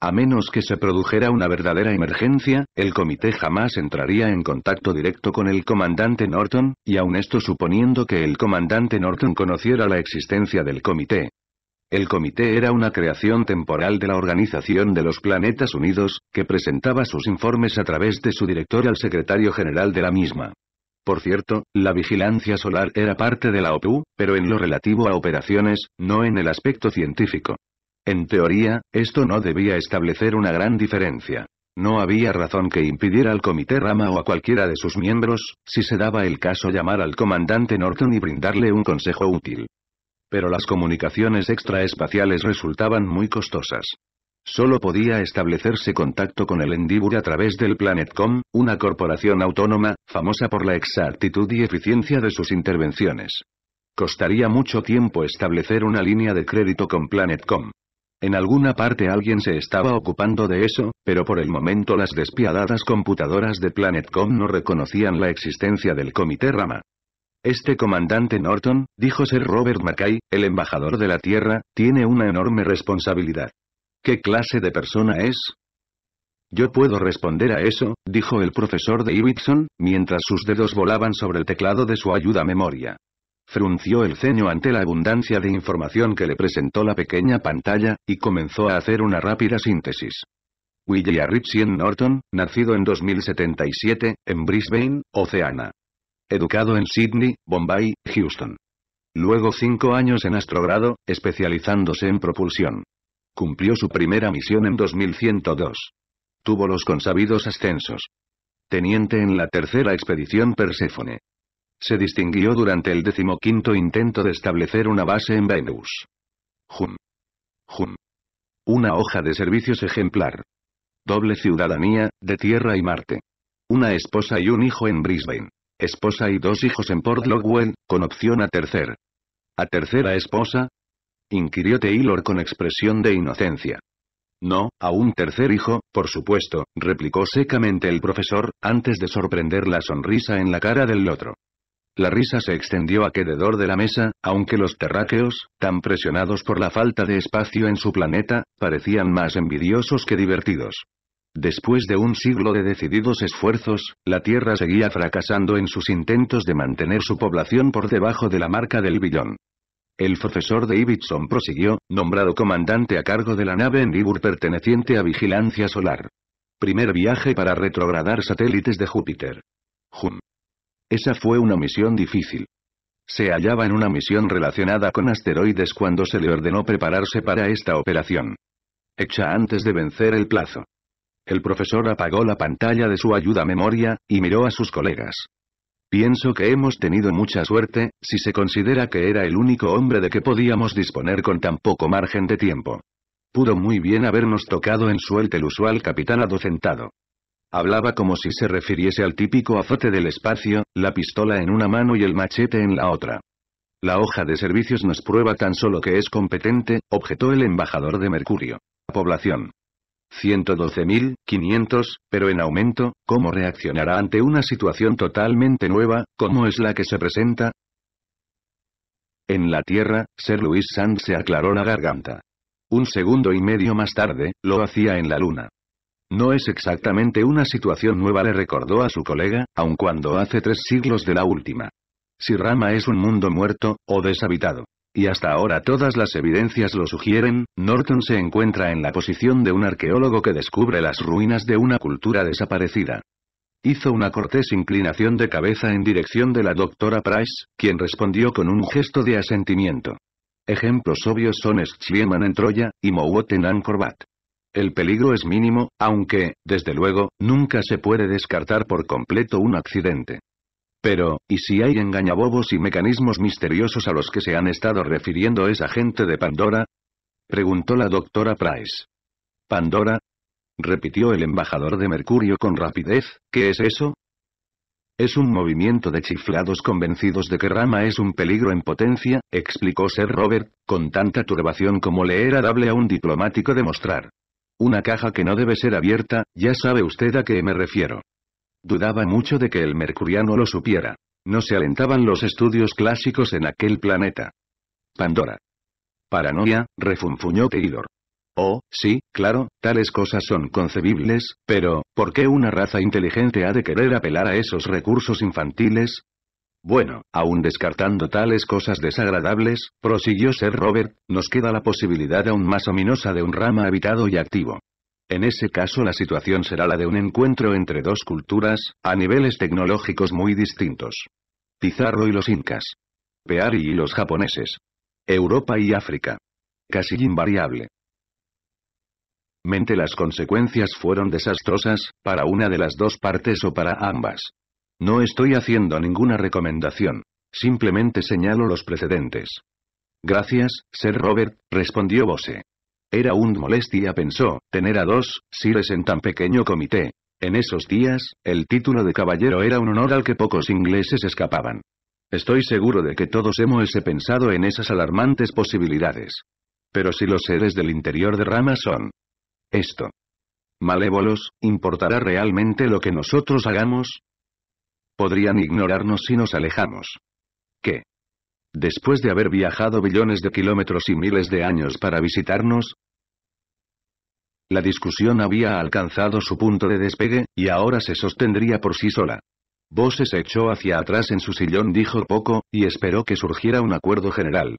A menos que se produjera una verdadera emergencia, el comité jamás entraría en contacto directo con el comandante Norton, y aun esto suponiendo que el comandante Norton conociera la existencia del comité. El comité era una creación temporal de la Organización de los Planetas Unidos, que presentaba sus informes a través de su director al secretario general de la misma. Por cierto, la vigilancia solar era parte de la OPU, pero en lo relativo a operaciones, no en el aspecto científico. En teoría, esto no debía establecer una gran diferencia. No había razón que impidiera al comité Rama o a cualquiera de sus miembros, si se daba el caso llamar al comandante Norton y brindarle un consejo útil. Pero las comunicaciones extraespaciales resultaban muy costosas. Solo podía establecerse contacto con el Endibur a través del Planetcom, una corporación autónoma, famosa por la exactitud y eficiencia de sus intervenciones. Costaría mucho tiempo establecer una línea de crédito con Planetcom. En alguna parte alguien se estaba ocupando de eso, pero por el momento las despiadadas computadoras de Planetcom no reconocían la existencia del Comité Rama. Este comandante Norton, dijo ser Robert Mackay, el embajador de la Tierra, tiene una enorme responsabilidad. ¿Qué clase de persona es? Yo puedo responder a eso, dijo el profesor de Davidson, mientras sus dedos volaban sobre el teclado de su ayuda memoria. Frunció el ceño ante la abundancia de información que le presentó la pequeña pantalla, y comenzó a hacer una rápida síntesis. William Ritchie Norton, nacido en 2077, en Brisbane, Oceana. Educado en Sydney, Bombay, Houston. Luego cinco años en astrogrado, especializándose en propulsión. Cumplió su primera misión en 2102. Tuvo los consabidos ascensos. Teniente en la tercera expedición Perséfone. Se distinguió durante el decimoquinto intento de establecer una base en Venus. Jun. Jun. Una hoja de servicios ejemplar. Doble ciudadanía, de Tierra y Marte. Una esposa y un hijo en Brisbane. Esposa y dos hijos en Port Logwell, con opción a tercer. ¿A tercera esposa? Inquirió Taylor con expresión de inocencia. No, a un tercer hijo, por supuesto, replicó secamente el profesor, antes de sorprender la sonrisa en la cara del otro. La risa se extendió a quededor de la mesa, aunque los terráqueos, tan presionados por la falta de espacio en su planeta, parecían más envidiosos que divertidos. Después de un siglo de decididos esfuerzos, la Tierra seguía fracasando en sus intentos de mantener su población por debajo de la marca del billón. El profesor de prosiguió, nombrado comandante a cargo de la nave en Endeavour perteneciente a Vigilancia Solar. Primer viaje para retrogradar satélites de Júpiter. Jum. Esa fue una misión difícil. Se hallaba en una misión relacionada con asteroides cuando se le ordenó prepararse para esta operación. Hecha antes de vencer el plazo. El profesor apagó la pantalla de su ayuda memoria, y miró a sus colegas. Pienso que hemos tenido mucha suerte, si se considera que era el único hombre de que podíamos disponer con tan poco margen de tiempo. Pudo muy bien habernos tocado en suerte el usual capitán adocentado. Hablaba como si se refiriese al típico azote del espacio, la pistola en una mano y el machete en la otra. La hoja de servicios nos prueba tan solo que es competente, objetó el embajador de Mercurio. Población. 112.500, pero en aumento, ¿cómo reaccionará ante una situación totalmente nueva, como es la que se presenta? En la Tierra, Sir Luis Sand se aclaró la garganta. Un segundo y medio más tarde, lo hacía en la Luna. No es exactamente una situación nueva le recordó a su colega, aun cuando hace tres siglos de la última. Si Rama es un mundo muerto, o deshabitado. Y hasta ahora todas las evidencias lo sugieren, Norton se encuentra en la posición de un arqueólogo que descubre las ruinas de una cultura desaparecida. Hizo una cortés inclinación de cabeza en dirección de la doctora Price, quien respondió con un gesto de asentimiento. Ejemplos obvios son Schliemann en Troya, y Mowat en Wat. El peligro es mínimo, aunque, desde luego, nunca se puede descartar por completo un accidente. Pero, ¿y si hay engañabobos y mecanismos misteriosos a los que se han estado refiriendo esa gente de Pandora? Preguntó la doctora Price. ¿Pandora? repitió el embajador de Mercurio con rapidez, ¿qué es eso? Es un movimiento de chiflados convencidos de que Rama es un peligro en potencia, explicó Sir Robert, con tanta turbación como le era dable a un diplomático demostrar. Una caja que no debe ser abierta, ya sabe usted a qué me refiero. Dudaba mucho de que el mercuriano lo supiera. No se alentaban los estudios clásicos en aquel planeta. Pandora. Paranoia, refunfuñó Taylor. Oh, sí, claro, tales cosas son concebibles, pero, ¿por qué una raza inteligente ha de querer apelar a esos recursos infantiles? Bueno, aún descartando tales cosas desagradables, prosiguió Sir Robert, nos queda la posibilidad aún más ominosa de un rama habitado y activo. En ese caso la situación será la de un encuentro entre dos culturas, a niveles tecnológicos muy distintos. Pizarro y los incas. Peari y los japoneses. Europa y África. Casi invariable. Mente las consecuencias fueron desastrosas, para una de las dos partes o para ambas. No estoy haciendo ninguna recomendación, simplemente señalo los precedentes. Gracias, Sir Robert, respondió Bose. Era un molestia, pensó, tener a dos sires en tan pequeño comité. En esos días, el título de caballero era un honor al que pocos ingleses escapaban. Estoy seguro de que todos hemos pensado en esas alarmantes posibilidades. Pero si los seres del interior de Rama son esto malévolos, ¿importará realmente lo que nosotros hagamos? Podrían ignorarnos si nos alejamos. ¿Qué? Después de haber viajado billones de kilómetros y miles de años para visitarnos, la discusión había alcanzado su punto de despegue, y ahora se sostendría por sí sola. Bose se echó hacia atrás en su sillón, dijo poco, y esperó que surgiera un acuerdo general.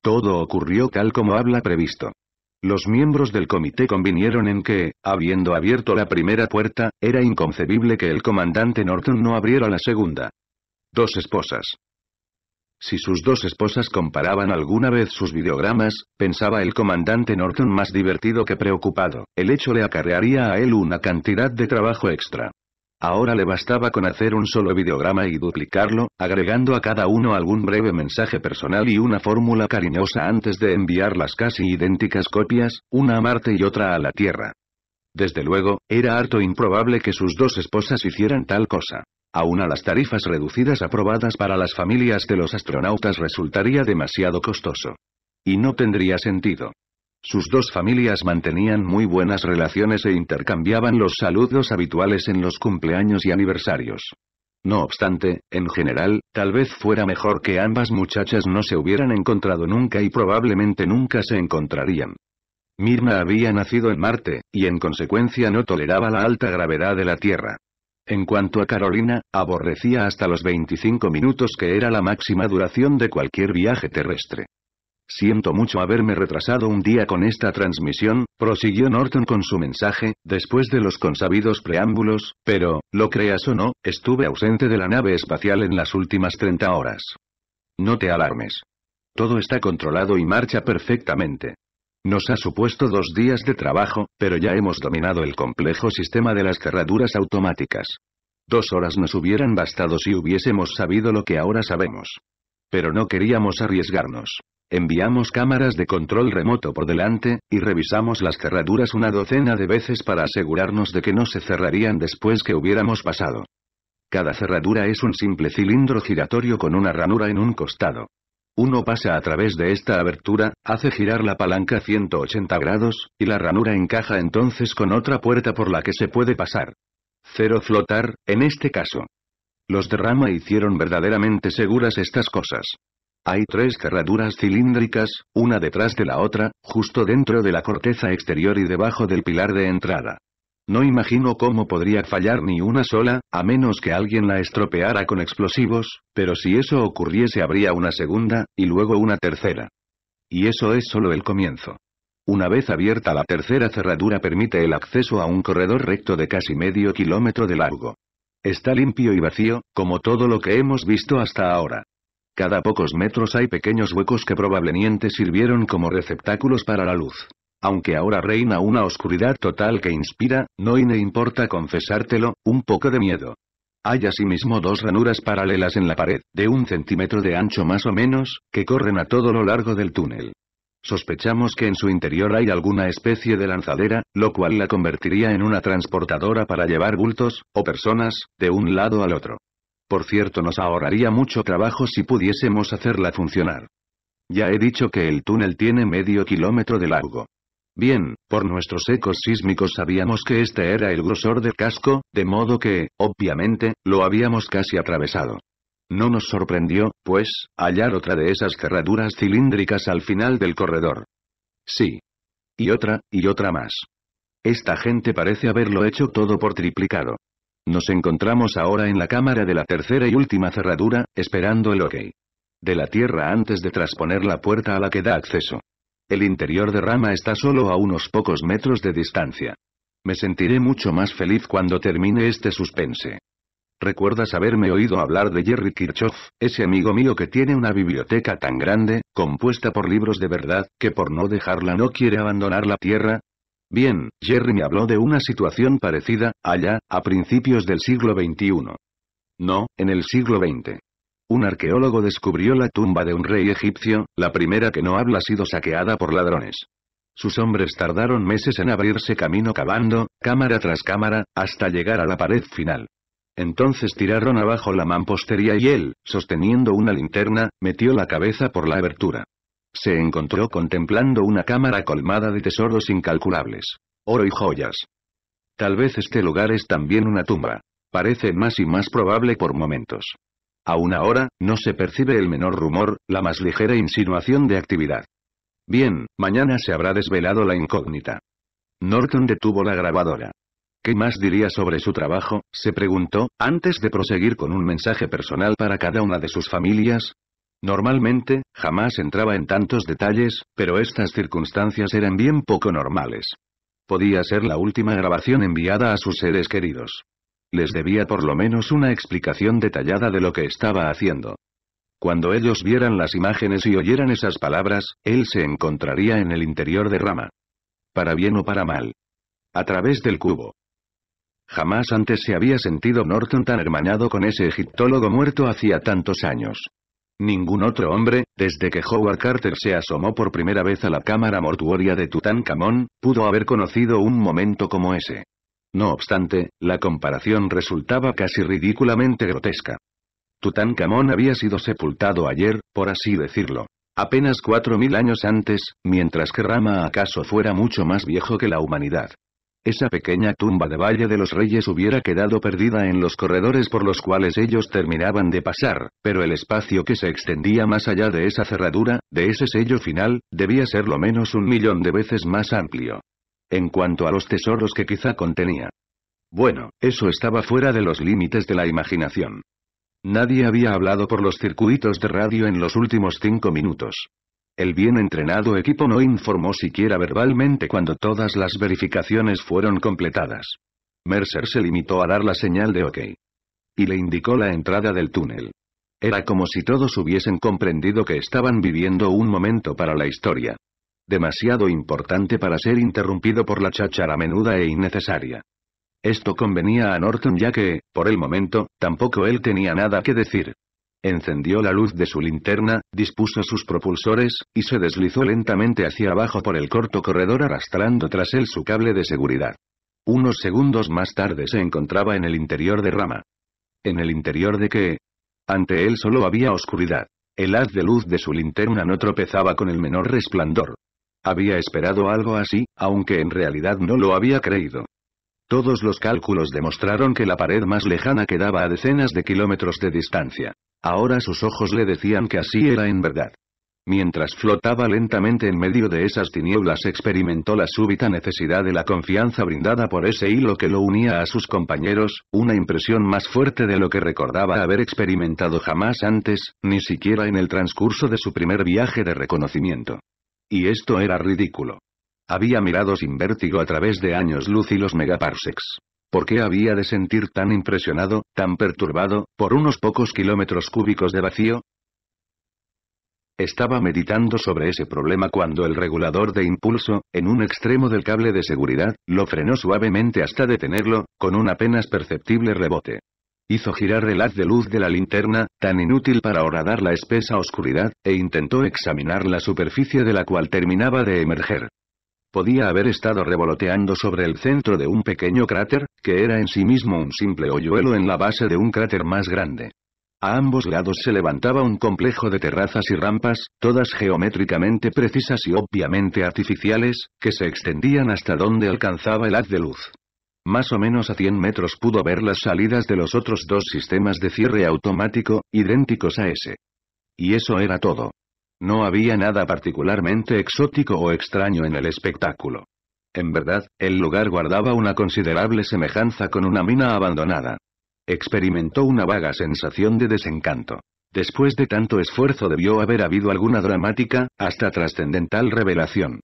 Todo ocurrió tal como habla previsto. Los miembros del comité convinieron en que, habiendo abierto la primera puerta, era inconcebible que el comandante Norton no abriera la segunda. Dos esposas. Si sus dos esposas comparaban alguna vez sus videogramas, pensaba el comandante Norton más divertido que preocupado, el hecho le acarrearía a él una cantidad de trabajo extra. Ahora le bastaba con hacer un solo videograma y duplicarlo, agregando a cada uno algún breve mensaje personal y una fórmula cariñosa antes de enviar las casi idénticas copias, una a Marte y otra a la Tierra. Desde luego, era harto improbable que sus dos esposas hicieran tal cosa. Aún a las tarifas reducidas aprobadas para las familias de los astronautas resultaría demasiado costoso. Y no tendría sentido. Sus dos familias mantenían muy buenas relaciones e intercambiaban los saludos habituales en los cumpleaños y aniversarios. No obstante, en general, tal vez fuera mejor que ambas muchachas no se hubieran encontrado nunca y probablemente nunca se encontrarían. Mirna había nacido en Marte, y en consecuencia no toleraba la alta gravedad de la Tierra. En cuanto a Carolina, aborrecía hasta los 25 minutos que era la máxima duración de cualquier viaje terrestre. Siento mucho haberme retrasado un día con esta transmisión, prosiguió Norton con su mensaje, después de los consabidos preámbulos, pero, lo creas o no, estuve ausente de la nave espacial en las últimas 30 horas. No te alarmes. Todo está controlado y marcha perfectamente. Nos ha supuesto dos días de trabajo, pero ya hemos dominado el complejo sistema de las cerraduras automáticas. Dos horas nos hubieran bastado si hubiésemos sabido lo que ahora sabemos. Pero no queríamos arriesgarnos. Enviamos cámaras de control remoto por delante, y revisamos las cerraduras una docena de veces para asegurarnos de que no se cerrarían después que hubiéramos pasado. Cada cerradura es un simple cilindro giratorio con una ranura en un costado. Uno pasa a través de esta abertura, hace girar la palanca 180 grados, y la ranura encaja entonces con otra puerta por la que se puede pasar. Cero flotar, en este caso. Los de Rama hicieron verdaderamente seguras estas cosas. Hay tres cerraduras cilíndricas, una detrás de la otra, justo dentro de la corteza exterior y debajo del pilar de entrada. No imagino cómo podría fallar ni una sola, a menos que alguien la estropeara con explosivos, pero si eso ocurriese habría una segunda, y luego una tercera. Y eso es solo el comienzo. Una vez abierta la tercera cerradura permite el acceso a un corredor recto de casi medio kilómetro de largo. Está limpio y vacío, como todo lo que hemos visto hasta ahora. Cada pocos metros hay pequeños huecos que probablemente sirvieron como receptáculos para la luz. Aunque ahora reina una oscuridad total que inspira, no y me importa confesártelo, un poco de miedo. Hay asimismo dos ranuras paralelas en la pared, de un centímetro de ancho más o menos, que corren a todo lo largo del túnel. Sospechamos que en su interior hay alguna especie de lanzadera, lo cual la convertiría en una transportadora para llevar bultos, o personas, de un lado al otro. Por cierto nos ahorraría mucho trabajo si pudiésemos hacerla funcionar. Ya he dicho que el túnel tiene medio kilómetro de largo. Bien, por nuestros ecos sísmicos sabíamos que este era el grosor del casco, de modo que, obviamente, lo habíamos casi atravesado. No nos sorprendió, pues, hallar otra de esas cerraduras cilíndricas al final del corredor. Sí. Y otra, y otra más. Esta gente parece haberlo hecho todo por triplicado. Nos encontramos ahora en la cámara de la tercera y última cerradura, esperando el ok. De la tierra antes de trasponer la puerta a la que da acceso. El interior de rama está solo a unos pocos metros de distancia. Me sentiré mucho más feliz cuando termine este suspense. ¿Recuerdas haberme oído hablar de Jerry Kirchhoff, ese amigo mío que tiene una biblioteca tan grande, compuesta por libros de verdad, que por no dejarla no quiere abandonar la Tierra? Bien, Jerry me habló de una situación parecida, allá, a principios del siglo XXI. No, en el siglo XX. Un arqueólogo descubrió la tumba de un rey egipcio, la primera que no habla sido saqueada por ladrones. Sus hombres tardaron meses en abrirse camino cavando, cámara tras cámara, hasta llegar a la pared final. Entonces tiraron abajo la mampostería y él, sosteniendo una linterna, metió la cabeza por la abertura se encontró contemplando una cámara colmada de tesoros incalculables. Oro y joyas. Tal vez este lugar es también una tumba. Parece más y más probable por momentos. Aún ahora, no se percibe el menor rumor, la más ligera insinuación de actividad. Bien, mañana se habrá desvelado la incógnita. Norton detuvo la grabadora. ¿Qué más diría sobre su trabajo? se preguntó, antes de proseguir con un mensaje personal para cada una de sus familias, Normalmente, jamás entraba en tantos detalles, pero estas circunstancias eran bien poco normales. Podía ser la última grabación enviada a sus seres queridos. Les debía por lo menos una explicación detallada de lo que estaba haciendo. Cuando ellos vieran las imágenes y oyeran esas palabras, él se encontraría en el interior de Rama. Para bien o para mal. A través del cubo. Jamás antes se había sentido Norton tan hermanado con ese egiptólogo muerto hacía tantos años. Ningún otro hombre, desde que Howard Carter se asomó por primera vez a la cámara mortuoria de Tutankamón, pudo haber conocido un momento como ese. No obstante, la comparación resultaba casi ridículamente grotesca. Tutankamón había sido sepultado ayer, por así decirlo. Apenas cuatro mil años antes, mientras que Rama acaso fuera mucho más viejo que la humanidad. Esa pequeña tumba de Valle de los Reyes hubiera quedado perdida en los corredores por los cuales ellos terminaban de pasar, pero el espacio que se extendía más allá de esa cerradura, de ese sello final, debía ser lo menos un millón de veces más amplio. En cuanto a los tesoros que quizá contenía. Bueno, eso estaba fuera de los límites de la imaginación. Nadie había hablado por los circuitos de radio en los últimos cinco minutos. El bien entrenado equipo no informó siquiera verbalmente cuando todas las verificaciones fueron completadas. Mercer se limitó a dar la señal de OK. Y le indicó la entrada del túnel. Era como si todos hubiesen comprendido que estaban viviendo un momento para la historia. Demasiado importante para ser interrumpido por la cháchara menuda e innecesaria. Esto convenía a Norton ya que, por el momento, tampoco él tenía nada que decir. Encendió la luz de su linterna, dispuso sus propulsores, y se deslizó lentamente hacia abajo por el corto corredor arrastrando tras él su cable de seguridad. Unos segundos más tarde se encontraba en el interior de Rama. ¿En el interior de qué? Ante él solo había oscuridad. El haz de luz de su linterna no tropezaba con el menor resplandor. Había esperado algo así, aunque en realidad no lo había creído. Todos los cálculos demostraron que la pared más lejana quedaba a decenas de kilómetros de distancia. Ahora sus ojos le decían que así era en verdad. Mientras flotaba lentamente en medio de esas tinieblas experimentó la súbita necesidad de la confianza brindada por ese hilo que lo unía a sus compañeros, una impresión más fuerte de lo que recordaba haber experimentado jamás antes, ni siquiera en el transcurso de su primer viaje de reconocimiento. Y esto era ridículo. Había mirado sin vértigo a través de años luz y los megaparsecs. ¿Por qué había de sentir tan impresionado, tan perturbado, por unos pocos kilómetros cúbicos de vacío? Estaba meditando sobre ese problema cuando el regulador de impulso, en un extremo del cable de seguridad, lo frenó suavemente hasta detenerlo, con un apenas perceptible rebote. Hizo girar el haz de luz de la linterna, tan inútil para horadar la espesa oscuridad, e intentó examinar la superficie de la cual terminaba de emerger. Podía haber estado revoloteando sobre el centro de un pequeño cráter, que era en sí mismo un simple hoyuelo en la base de un cráter más grande. A ambos lados se levantaba un complejo de terrazas y rampas, todas geométricamente precisas y obviamente artificiales, que se extendían hasta donde alcanzaba el haz de luz. Más o menos a 100 metros pudo ver las salidas de los otros dos sistemas de cierre automático, idénticos a ese. Y eso era todo. No había nada particularmente exótico o extraño en el espectáculo. En verdad, el lugar guardaba una considerable semejanza con una mina abandonada. Experimentó una vaga sensación de desencanto. Después de tanto esfuerzo debió haber habido alguna dramática, hasta trascendental revelación.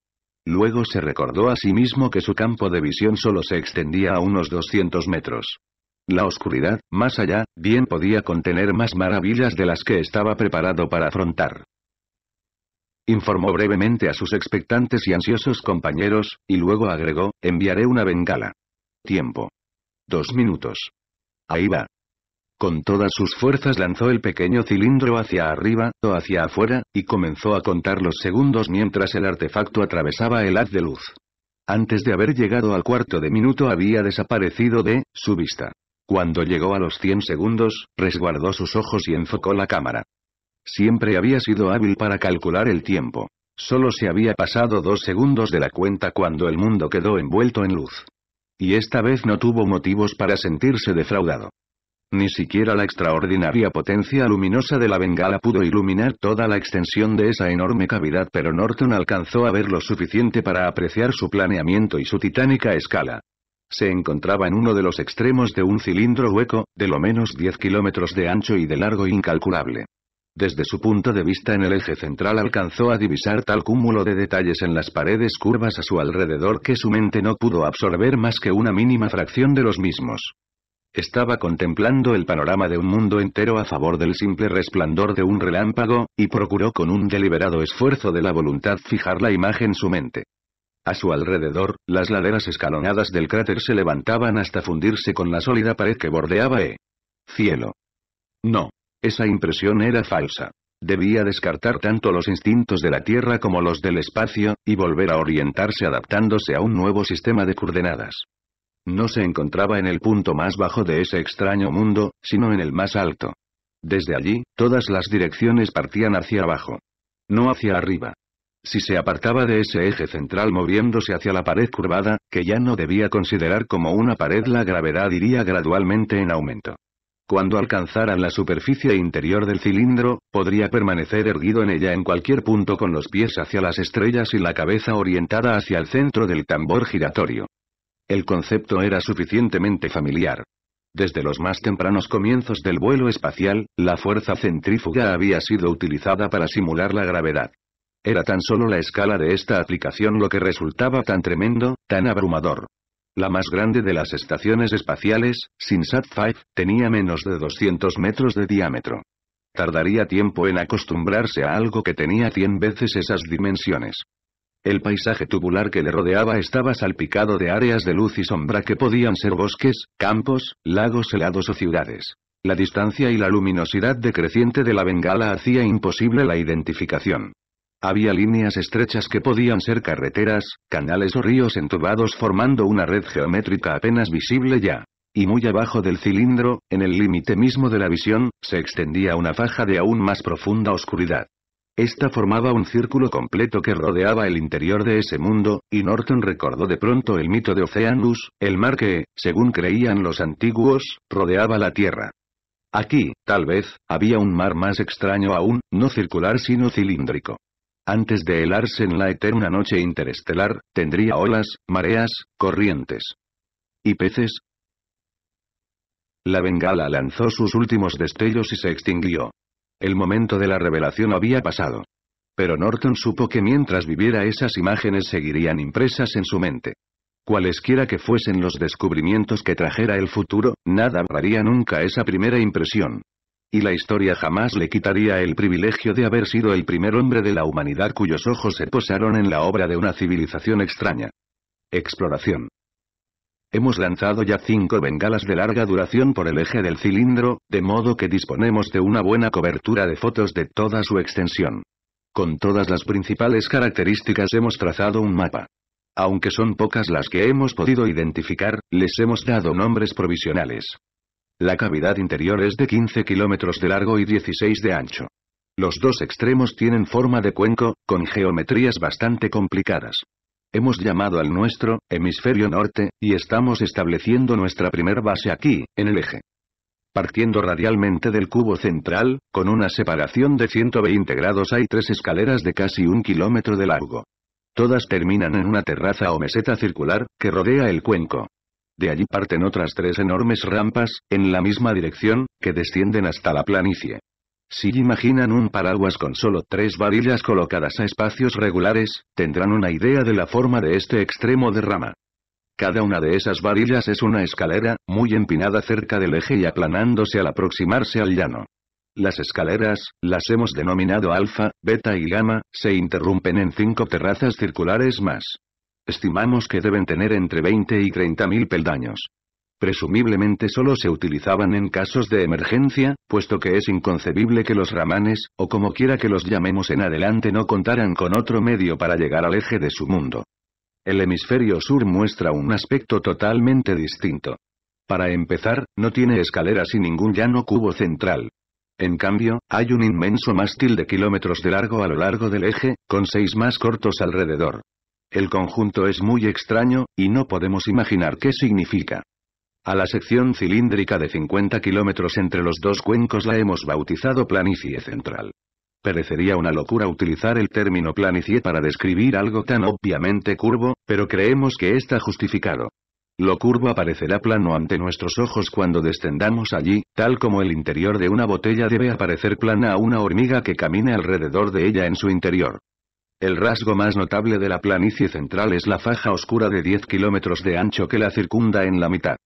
Luego se recordó a sí mismo que su campo de visión solo se extendía a unos 200 metros. La oscuridad, más allá, bien podía contener más maravillas de las que estaba preparado para afrontar. Informó brevemente a sus expectantes y ansiosos compañeros, y luego agregó, enviaré una bengala. Tiempo. Dos minutos. Ahí va. Con todas sus fuerzas lanzó el pequeño cilindro hacia arriba, o hacia afuera, y comenzó a contar los segundos mientras el artefacto atravesaba el haz de luz. Antes de haber llegado al cuarto de minuto había desaparecido de su vista. Cuando llegó a los 100 segundos, resguardó sus ojos y enfocó la cámara. Siempre había sido hábil para calcular el tiempo. Solo se había pasado dos segundos de la cuenta cuando el mundo quedó envuelto en luz. Y esta vez no tuvo motivos para sentirse defraudado. Ni siquiera la extraordinaria potencia luminosa de la bengala pudo iluminar toda la extensión de esa enorme cavidad, pero Norton alcanzó a ver lo suficiente para apreciar su planeamiento y su titánica escala. Se encontraba en uno de los extremos de un cilindro hueco, de lo menos 10 kilómetros de ancho y de largo incalculable. Desde su punto de vista en el eje central alcanzó a divisar tal cúmulo de detalles en las paredes curvas a su alrededor que su mente no pudo absorber más que una mínima fracción de los mismos. Estaba contemplando el panorama de un mundo entero a favor del simple resplandor de un relámpago, y procuró con un deliberado esfuerzo de la voluntad fijar la imagen en su mente. A su alrededor, las laderas escalonadas del cráter se levantaban hasta fundirse con la sólida pared que bordeaba el Cielo. No. Esa impresión era falsa. Debía descartar tanto los instintos de la Tierra como los del espacio, y volver a orientarse adaptándose a un nuevo sistema de coordenadas. No se encontraba en el punto más bajo de ese extraño mundo, sino en el más alto. Desde allí, todas las direcciones partían hacia abajo. No hacia arriba. Si se apartaba de ese eje central moviéndose hacia la pared curvada, que ya no debía considerar como una pared, la gravedad iría gradualmente en aumento. Cuando alcanzaran la superficie interior del cilindro, podría permanecer erguido en ella en cualquier punto con los pies hacia las estrellas y la cabeza orientada hacia el centro del tambor giratorio. El concepto era suficientemente familiar. Desde los más tempranos comienzos del vuelo espacial, la fuerza centrífuga había sido utilizada para simular la gravedad. Era tan solo la escala de esta aplicación lo que resultaba tan tremendo, tan abrumador. La más grande de las estaciones espaciales, SINSAT 5, tenía menos de 200 metros de diámetro. Tardaría tiempo en acostumbrarse a algo que tenía 100 veces esas dimensiones. El paisaje tubular que le rodeaba estaba salpicado de áreas de luz y sombra que podían ser bosques, campos, lagos helados o ciudades. La distancia y la luminosidad decreciente de la bengala hacía imposible la identificación. Había líneas estrechas que podían ser carreteras, canales o ríos entubados formando una red geométrica apenas visible ya. Y muy abajo del cilindro, en el límite mismo de la visión, se extendía una faja de aún más profunda oscuridad. Esta formaba un círculo completo que rodeaba el interior de ese mundo, y Norton recordó de pronto el mito de Oceanus, el mar que, según creían los antiguos, rodeaba la Tierra. Aquí, tal vez, había un mar más extraño aún, no circular sino cilíndrico. Antes de helarse en la eterna noche interestelar, tendría olas, mareas, corrientes. ¿Y peces? La bengala lanzó sus últimos destellos y se extinguió. El momento de la revelación había pasado. Pero Norton supo que mientras viviera esas imágenes seguirían impresas en su mente. Cualesquiera que fuesen los descubrimientos que trajera el futuro, nada borraría nunca esa primera impresión. Y la historia jamás le quitaría el privilegio de haber sido el primer hombre de la humanidad cuyos ojos se posaron en la obra de una civilización extraña. Exploración. Hemos lanzado ya cinco bengalas de larga duración por el eje del cilindro, de modo que disponemos de una buena cobertura de fotos de toda su extensión. Con todas las principales características hemos trazado un mapa. Aunque son pocas las que hemos podido identificar, les hemos dado nombres provisionales. La cavidad interior es de 15 kilómetros de largo y 16 de ancho. Los dos extremos tienen forma de cuenco, con geometrías bastante complicadas. Hemos llamado al nuestro, hemisferio norte, y estamos estableciendo nuestra primer base aquí, en el eje. Partiendo radialmente del cubo central, con una separación de 120 grados hay tres escaleras de casi un kilómetro de largo. Todas terminan en una terraza o meseta circular, que rodea el cuenco. De allí parten otras tres enormes rampas, en la misma dirección, que descienden hasta la planicie. Si imaginan un paraguas con solo tres varillas colocadas a espacios regulares, tendrán una idea de la forma de este extremo de rama. Cada una de esas varillas es una escalera, muy empinada cerca del eje y aplanándose al aproximarse al llano. Las escaleras, las hemos denominado alfa, beta y gamma, se interrumpen en cinco terrazas circulares más. Estimamos que deben tener entre 20 y 30 mil peldaños. Presumiblemente solo se utilizaban en casos de emergencia, puesto que es inconcebible que los ramanes, o como quiera que los llamemos en adelante, no contaran con otro medio para llegar al eje de su mundo. El hemisferio sur muestra un aspecto totalmente distinto. Para empezar, no tiene escaleras y ningún llano cubo central. En cambio, hay un inmenso mástil de kilómetros de largo a lo largo del eje, con seis más cortos alrededor. El conjunto es muy extraño, y no podemos imaginar qué significa. A la sección cilíndrica de 50 kilómetros entre los dos cuencos la hemos bautizado planicie central. Parecería una locura utilizar el término planicie para describir algo tan obviamente curvo, pero creemos que está justificado. Lo curvo aparecerá plano ante nuestros ojos cuando descendamos allí, tal como el interior de una botella debe aparecer plana a una hormiga que camine alrededor de ella en su interior. El rasgo más notable de la planicie central es la faja oscura de 10 kilómetros de ancho que la circunda en la mitad.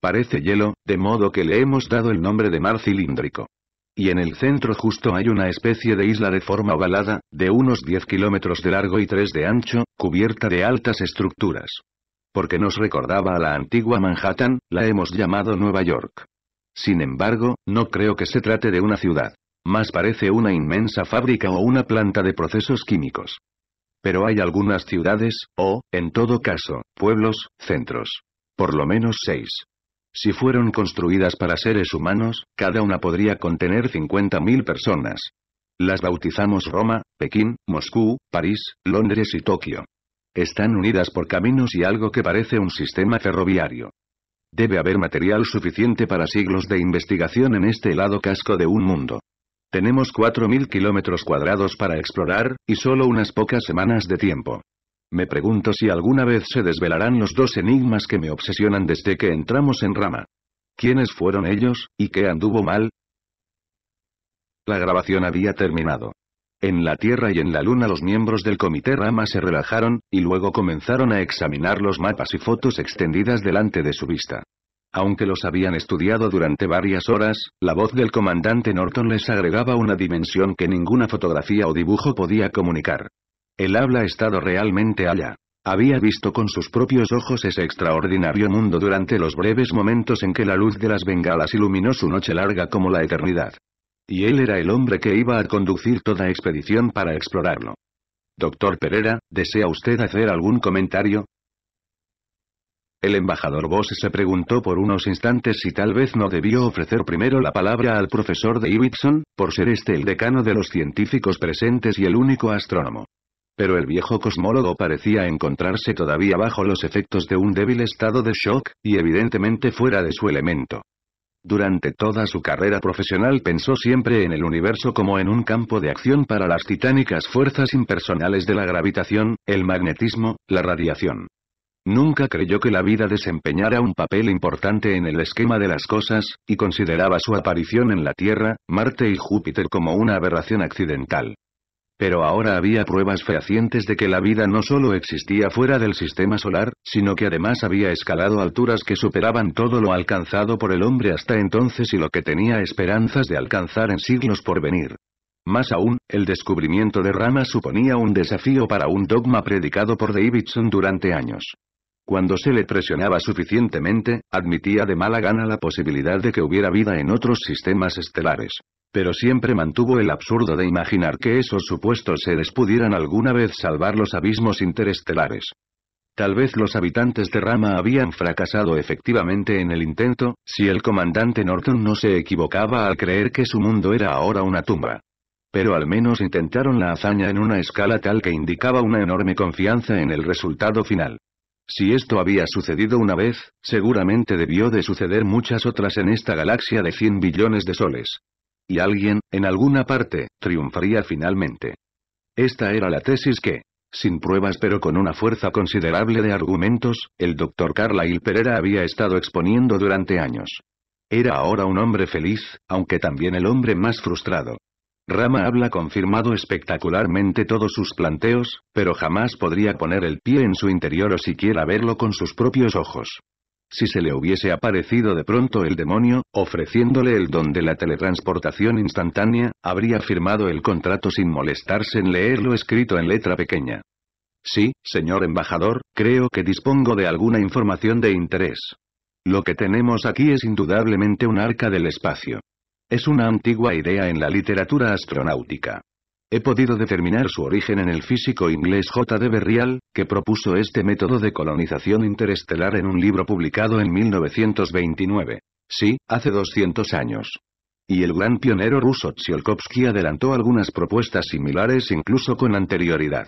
Parece hielo, de modo que le hemos dado el nombre de mar cilíndrico. Y en el centro justo hay una especie de isla de forma ovalada, de unos 10 kilómetros de largo y 3 de ancho, cubierta de altas estructuras. Porque nos recordaba a la antigua Manhattan, la hemos llamado Nueva York. Sin embargo, no creo que se trate de una ciudad. Más parece una inmensa fábrica o una planta de procesos químicos. Pero hay algunas ciudades, o, en todo caso, pueblos, centros. Por lo menos seis. Si fueron construidas para seres humanos, cada una podría contener 50.000 personas. Las bautizamos Roma, Pekín, Moscú, París, Londres y Tokio. Están unidas por caminos y algo que parece un sistema ferroviario. Debe haber material suficiente para siglos de investigación en este helado casco de un mundo. Tenemos 4.000 kilómetros cuadrados para explorar, y solo unas pocas semanas de tiempo. Me pregunto si alguna vez se desvelarán los dos enigmas que me obsesionan desde que entramos en Rama. ¿Quiénes fueron ellos, y qué anduvo mal? La grabación había terminado. En la Tierra y en la Luna los miembros del Comité Rama se relajaron, y luego comenzaron a examinar los mapas y fotos extendidas delante de su vista. Aunque los habían estudiado durante varias horas, la voz del comandante Norton les agregaba una dimensión que ninguna fotografía o dibujo podía comunicar. El habla estado realmente allá. Había visto con sus propios ojos ese extraordinario mundo durante los breves momentos en que la luz de las bengalas iluminó su noche larga como la eternidad. Y él era el hombre que iba a conducir toda expedición para explorarlo. Doctor Pereira, ¿desea usted hacer algún comentario? El embajador Voss se preguntó por unos instantes si tal vez no debió ofrecer primero la palabra al profesor Davidson, por ser este el decano de los científicos presentes y el único astrónomo. Pero el viejo cosmólogo parecía encontrarse todavía bajo los efectos de un débil estado de shock, y evidentemente fuera de su elemento. Durante toda su carrera profesional pensó siempre en el universo como en un campo de acción para las titánicas fuerzas impersonales de la gravitación, el magnetismo, la radiación, Nunca creyó que la vida desempeñara un papel importante en el esquema de las cosas, y consideraba su aparición en la Tierra, Marte y Júpiter como una aberración accidental. Pero ahora había pruebas fehacientes de que la vida no solo existía fuera del sistema solar, sino que además había escalado alturas que superaban todo lo alcanzado por el hombre hasta entonces y lo que tenía esperanzas de alcanzar en siglos por venir. Más aún, el descubrimiento de Rama suponía un desafío para un dogma predicado por Davidson durante años. Cuando se le presionaba suficientemente, admitía de mala gana la posibilidad de que hubiera vida en otros sistemas estelares. Pero siempre mantuvo el absurdo de imaginar que esos supuestos seres pudieran alguna vez salvar los abismos interestelares. Tal vez los habitantes de Rama habían fracasado efectivamente en el intento, si el comandante Norton no se equivocaba al creer que su mundo era ahora una tumba. Pero al menos intentaron la hazaña en una escala tal que indicaba una enorme confianza en el resultado final. Si esto había sucedido una vez, seguramente debió de suceder muchas otras en esta galaxia de 100 billones de soles. Y alguien, en alguna parte, triunfaría finalmente. Esta era la tesis que, sin pruebas pero con una fuerza considerable de argumentos, el doctor Carlyle Pereira había estado exponiendo durante años. Era ahora un hombre feliz, aunque también el hombre más frustrado. Rama ah. habla confirmado espectacularmente todos sus planteos, pero jamás podría poner el pie en su interior o siquiera verlo con sus propios ojos. Si se le hubiese aparecido de pronto el demonio, ofreciéndole el don de la teletransportación instantánea, habría firmado el contrato sin molestarse en leerlo escrito en letra pequeña. Sí, señor embajador, creo que dispongo de alguna información de interés. Lo que tenemos aquí es indudablemente un arca del espacio. Es una antigua idea en la literatura astronáutica. He podido determinar su origen en el físico inglés J. de Berrial, que propuso este método de colonización interestelar en un libro publicado en 1929. Sí, hace 200 años. Y el gran pionero ruso Tsiolkovsky adelantó algunas propuestas similares incluso con anterioridad.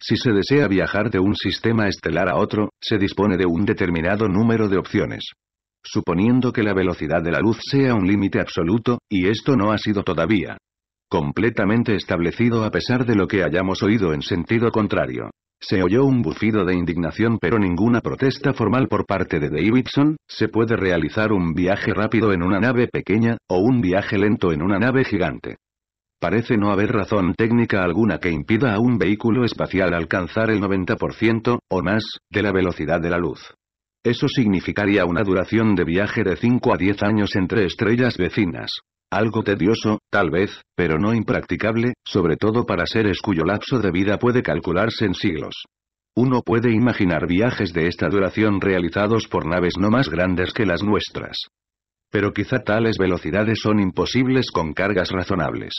Si se desea viajar de un sistema estelar a otro, se dispone de un determinado número de opciones suponiendo que la velocidad de la luz sea un límite absoluto, y esto no ha sido todavía completamente establecido a pesar de lo que hayamos oído en sentido contrario. Se oyó un bufido de indignación pero ninguna protesta formal por parte de Davidson, se puede realizar un viaje rápido en una nave pequeña, o un viaje lento en una nave gigante. Parece no haber razón técnica alguna que impida a un vehículo espacial alcanzar el 90%, o más, de la velocidad de la luz. Eso significaría una duración de viaje de 5 a 10 años entre estrellas vecinas. Algo tedioso, tal vez, pero no impracticable, sobre todo para seres cuyo lapso de vida puede calcularse en siglos. Uno puede imaginar viajes de esta duración realizados por naves no más grandes que las nuestras. Pero quizá tales velocidades son imposibles con cargas razonables.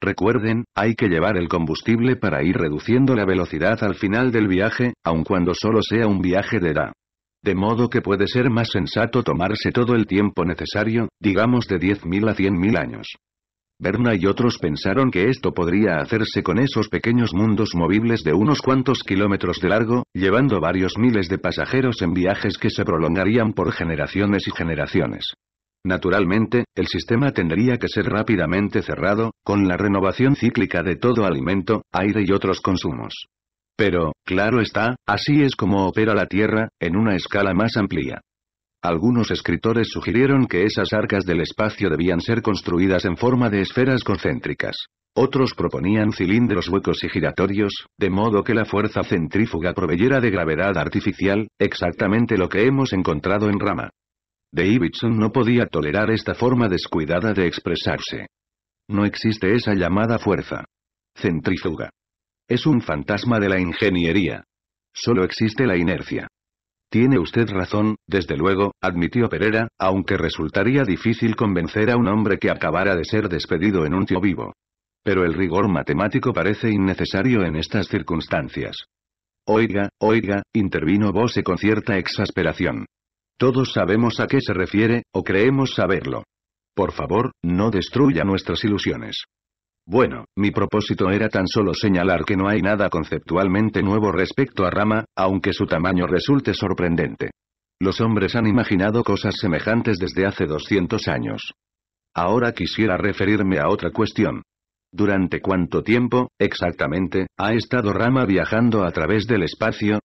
Recuerden, hay que llevar el combustible para ir reduciendo la velocidad al final del viaje, aun cuando solo sea un viaje de edad. De modo que puede ser más sensato tomarse todo el tiempo necesario, digamos de 10.000 a 100.000 años. Berna y otros pensaron que esto podría hacerse con esos pequeños mundos movibles de unos cuantos kilómetros de largo, llevando varios miles de pasajeros en viajes que se prolongarían por generaciones y generaciones. Naturalmente, el sistema tendría que ser rápidamente cerrado, con la renovación cíclica de todo alimento, aire y otros consumos. Pero, claro está, así es como opera la Tierra, en una escala más amplia. Algunos escritores sugirieron que esas arcas del espacio debían ser construidas en forma de esferas concéntricas. Otros proponían cilindros huecos y giratorios, de modo que la fuerza centrífuga proveyera de gravedad artificial, exactamente lo que hemos encontrado en Rama. Davidson no podía tolerar esta forma descuidada de expresarse. No existe esa llamada fuerza centrífuga. Es un fantasma de la ingeniería. Solo existe la inercia. Tiene usted razón, desde luego, admitió Pereira, aunque resultaría difícil convencer a un hombre que acabara de ser despedido en un tío vivo. Pero el rigor matemático parece innecesario en estas circunstancias. Oiga, oiga, intervino Bose con cierta exasperación. Todos sabemos a qué se refiere, o creemos saberlo. Por favor, no destruya nuestras ilusiones. Bueno, mi propósito era tan solo señalar que no hay nada conceptualmente nuevo respecto a Rama, aunque su tamaño resulte sorprendente. Los hombres han imaginado cosas semejantes desde hace 200 años. Ahora quisiera referirme a otra cuestión. ¿Durante cuánto tiempo, exactamente, ha estado Rama viajando a través del espacio?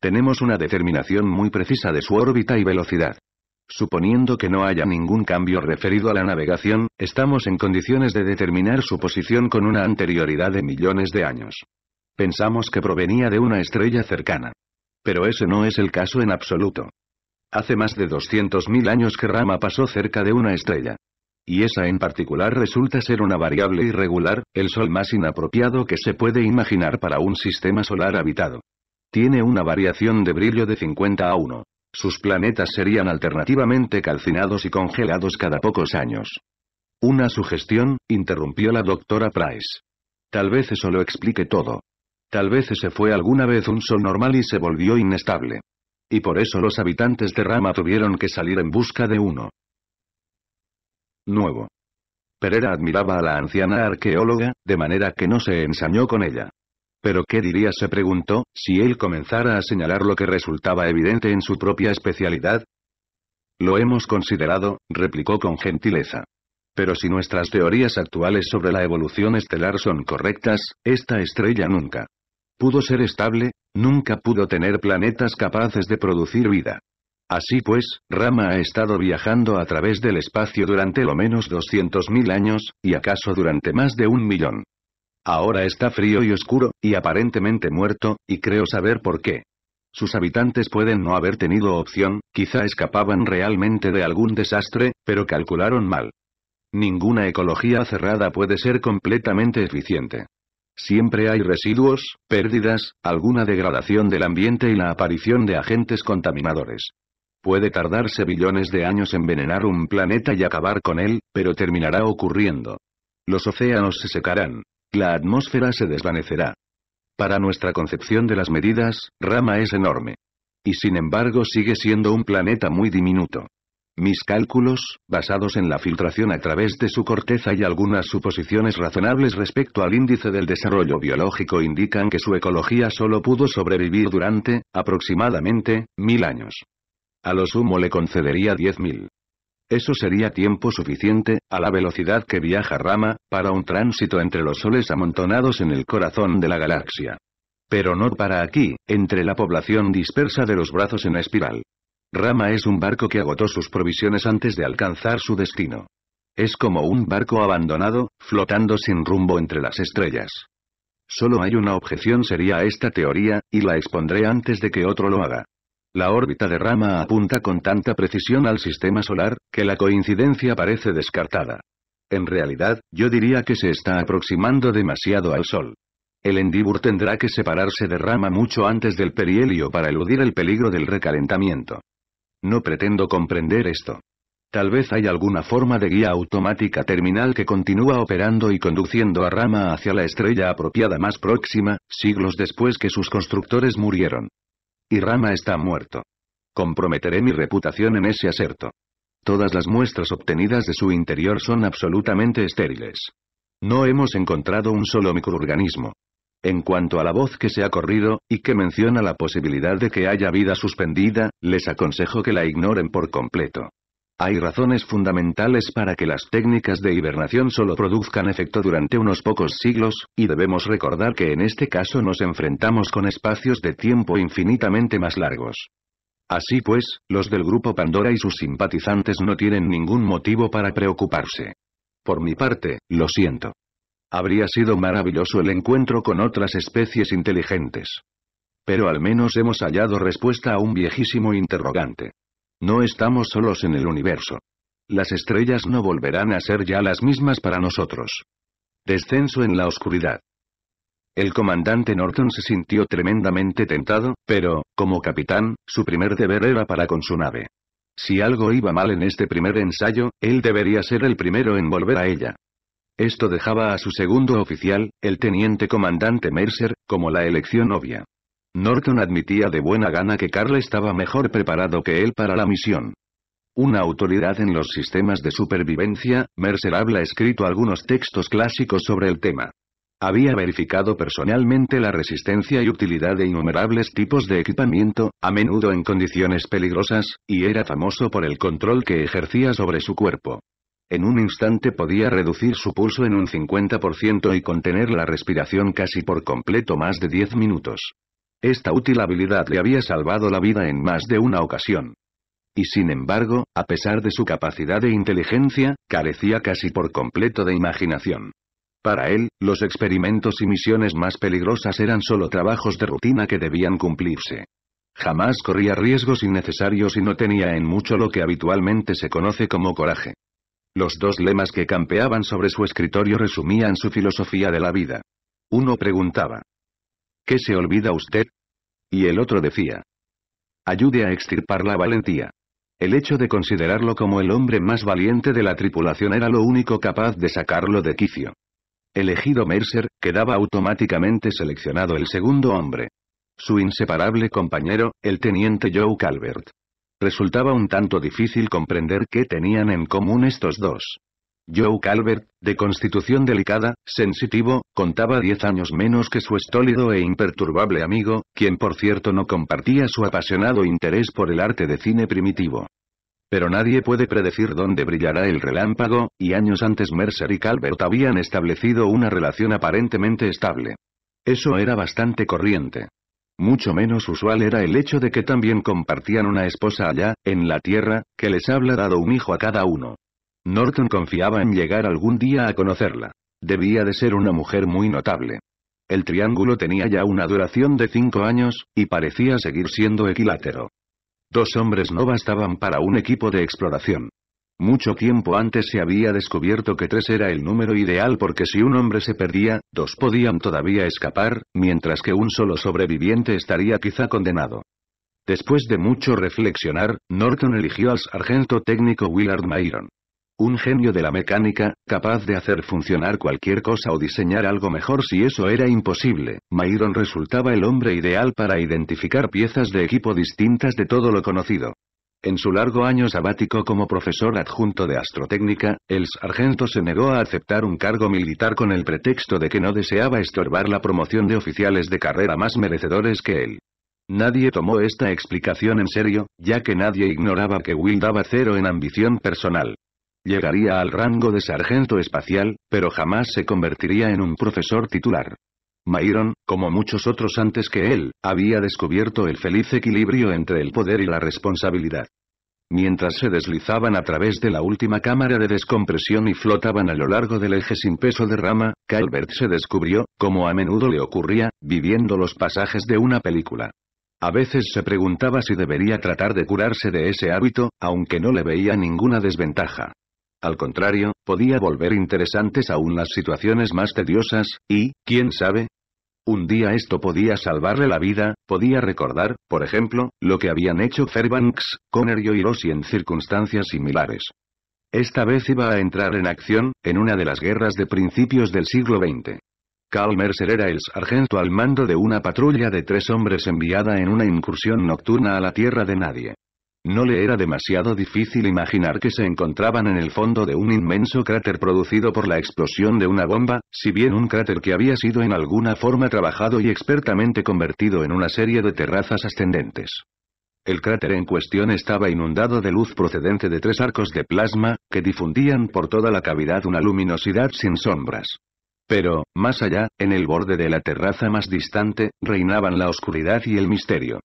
Tenemos una determinación muy precisa de su órbita y velocidad. Suponiendo que no haya ningún cambio referido a la navegación, estamos en condiciones de determinar su posición con una anterioridad de millones de años. Pensamos que provenía de una estrella cercana. Pero ese no es el caso en absoluto. Hace más de 200.000 años que Rama pasó cerca de una estrella. Y esa en particular resulta ser una variable irregular, el Sol más inapropiado que se puede imaginar para un sistema solar habitado. Tiene una variación de brillo de 50 a 1. Sus planetas serían alternativamente calcinados y congelados cada pocos años. Una sugestión, interrumpió la doctora Price. Tal vez eso lo explique todo. Tal vez ese fue alguna vez un sol normal y se volvió inestable. Y por eso los habitantes de Rama tuvieron que salir en busca de uno. Nuevo. Pereira admiraba a la anciana arqueóloga, de manera que no se ensañó con ella. ¿Pero qué diría? se preguntó, si él comenzara a señalar lo que resultaba evidente en su propia especialidad. Lo hemos considerado, replicó con gentileza. Pero si nuestras teorías actuales sobre la evolución estelar son correctas, esta estrella nunca pudo ser estable, nunca pudo tener planetas capaces de producir vida. Así pues, Rama ha estado viajando a través del espacio durante lo menos 200.000 años, y acaso durante más de un millón. Ahora está frío y oscuro, y aparentemente muerto, y creo saber por qué. Sus habitantes pueden no haber tenido opción, quizá escapaban realmente de algún desastre, pero calcularon mal. Ninguna ecología cerrada puede ser completamente eficiente. Siempre hay residuos, pérdidas, alguna degradación del ambiente y la aparición de agentes contaminadores. Puede tardarse billones de años envenenar un planeta y acabar con él, pero terminará ocurriendo. Los océanos se secarán, la atmósfera se desvanecerá. Para nuestra concepción de las medidas, Rama es enorme. Y sin embargo sigue siendo un planeta muy diminuto. Mis cálculos, basados en la filtración a través de su corteza y algunas suposiciones razonables respecto al índice del desarrollo biológico indican que su ecología solo pudo sobrevivir durante, aproximadamente, mil años. A lo sumo le concedería diez mil. Eso sería tiempo suficiente, a la velocidad que viaja Rama, para un tránsito entre los soles amontonados en el corazón de la galaxia. Pero no para aquí, entre la población dispersa de los brazos en espiral. Rama es un barco que agotó sus provisiones antes de alcanzar su destino. Es como un barco abandonado, flotando sin rumbo entre las estrellas. Solo hay una objeción sería a esta teoría, y la expondré antes de que otro lo haga. La órbita de Rama apunta con tanta precisión al sistema solar, que la coincidencia parece descartada. En realidad, yo diría que se está aproximando demasiado al Sol. El Endibur tendrá que separarse de Rama mucho antes del perihelio para eludir el peligro del recalentamiento. No pretendo comprender esto. Tal vez hay alguna forma de guía automática terminal que continúa operando y conduciendo a Rama hacia la estrella apropiada más próxima, siglos después que sus constructores murieron. Y Rama está muerto. Comprometeré mi reputación en ese aserto. Todas las muestras obtenidas de su interior son absolutamente estériles. No hemos encontrado un solo microorganismo. En cuanto a la voz que se ha corrido, y que menciona la posibilidad de que haya vida suspendida, les aconsejo que la ignoren por completo. Hay razones fundamentales para que las técnicas de hibernación solo produzcan efecto durante unos pocos siglos, y debemos recordar que en este caso nos enfrentamos con espacios de tiempo infinitamente más largos. Así pues, los del grupo Pandora y sus simpatizantes no tienen ningún motivo para preocuparse. Por mi parte, lo siento. Habría sido maravilloso el encuentro con otras especies inteligentes. Pero al menos hemos hallado respuesta a un viejísimo interrogante. No estamos solos en el universo. Las estrellas no volverán a ser ya las mismas para nosotros. Descenso en la oscuridad. El comandante Norton se sintió tremendamente tentado, pero, como capitán, su primer deber era para con su nave. Si algo iba mal en este primer ensayo, él debería ser el primero en volver a ella. Esto dejaba a su segundo oficial, el teniente comandante Mercer, como la elección obvia. Norton admitía de buena gana que Carl estaba mejor preparado que él para la misión. Una autoridad en los sistemas de supervivencia, Mercer habla escrito algunos textos clásicos sobre el tema. Había verificado personalmente la resistencia y utilidad de innumerables tipos de equipamiento, a menudo en condiciones peligrosas, y era famoso por el control que ejercía sobre su cuerpo. En un instante podía reducir su pulso en un 50% y contener la respiración casi por completo más de 10 minutos. Esta útil habilidad le había salvado la vida en más de una ocasión. Y sin embargo, a pesar de su capacidad de inteligencia, carecía casi por completo de imaginación. Para él, los experimentos y misiones más peligrosas eran solo trabajos de rutina que debían cumplirse. Jamás corría riesgos innecesarios y no tenía en mucho lo que habitualmente se conoce como coraje. Los dos lemas que campeaban sobre su escritorio resumían su filosofía de la vida. Uno preguntaba, ¿Qué se olvida usted? Y el otro decía. Ayude a extirpar la valentía. El hecho de considerarlo como el hombre más valiente de la tripulación era lo único capaz de sacarlo de quicio. Elegido Mercer, quedaba automáticamente seleccionado el segundo hombre. Su inseparable compañero, el teniente Joe Calvert. Resultaba un tanto difícil comprender qué tenían en común estos dos. Joe Calvert, de constitución delicada, sensitivo, contaba 10 años menos que su estólido e imperturbable amigo, quien por cierto no compartía su apasionado interés por el arte de cine primitivo. Pero nadie puede predecir dónde brillará el relámpago, y años antes Mercer y Calvert habían establecido una relación aparentemente estable. Eso era bastante corriente. Mucho menos usual era el hecho de que también compartían una esposa allá, en la Tierra, que les habla dado un hijo a cada uno. Norton confiaba en llegar algún día a conocerla. Debía de ser una mujer muy notable. El triángulo tenía ya una duración de cinco años, y parecía seguir siendo equilátero. Dos hombres no bastaban para un equipo de exploración. Mucho tiempo antes se había descubierto que tres era el número ideal porque si un hombre se perdía, dos podían todavía escapar, mientras que un solo sobreviviente estaría quizá condenado. Después de mucho reflexionar, Norton eligió al sargento técnico Willard Myron. Un genio de la mecánica, capaz de hacer funcionar cualquier cosa o diseñar algo mejor si eso era imposible, Myron resultaba el hombre ideal para identificar piezas de equipo distintas de todo lo conocido. En su largo año sabático como profesor adjunto de astrotécnica, el sargento se negó a aceptar un cargo militar con el pretexto de que no deseaba estorbar la promoción de oficiales de carrera más merecedores que él. Nadie tomó esta explicación en serio, ya que nadie ignoraba que Will daba cero en ambición personal. Llegaría al rango de sargento espacial, pero jamás se convertiría en un profesor titular. Myron, como muchos otros antes que él, había descubierto el feliz equilibrio entre el poder y la responsabilidad. Mientras se deslizaban a través de la última cámara de descompresión y flotaban a lo largo del eje sin peso de rama, Calvert se descubrió, como a menudo le ocurría, viviendo los pasajes de una película. A veces se preguntaba si debería tratar de curarse de ese hábito, aunque no le veía ninguna desventaja. Al contrario, podía volver interesantes aún las situaciones más tediosas, y, quién sabe, un día esto podía salvarle la vida, podía recordar, por ejemplo, lo que habían hecho Fairbanks, Conner y Rossi en circunstancias similares. Esta vez iba a entrar en acción, en una de las guerras de principios del siglo XX. Carl Mercer era el sargento al mando de una patrulla de tres hombres enviada en una incursión nocturna a la tierra de nadie. No le era demasiado difícil imaginar que se encontraban en el fondo de un inmenso cráter producido por la explosión de una bomba, si bien un cráter que había sido en alguna forma trabajado y expertamente convertido en una serie de terrazas ascendentes. El cráter en cuestión estaba inundado de luz procedente de tres arcos de plasma, que difundían por toda la cavidad una luminosidad sin sombras. Pero, más allá, en el borde de la terraza más distante, reinaban la oscuridad y el misterio.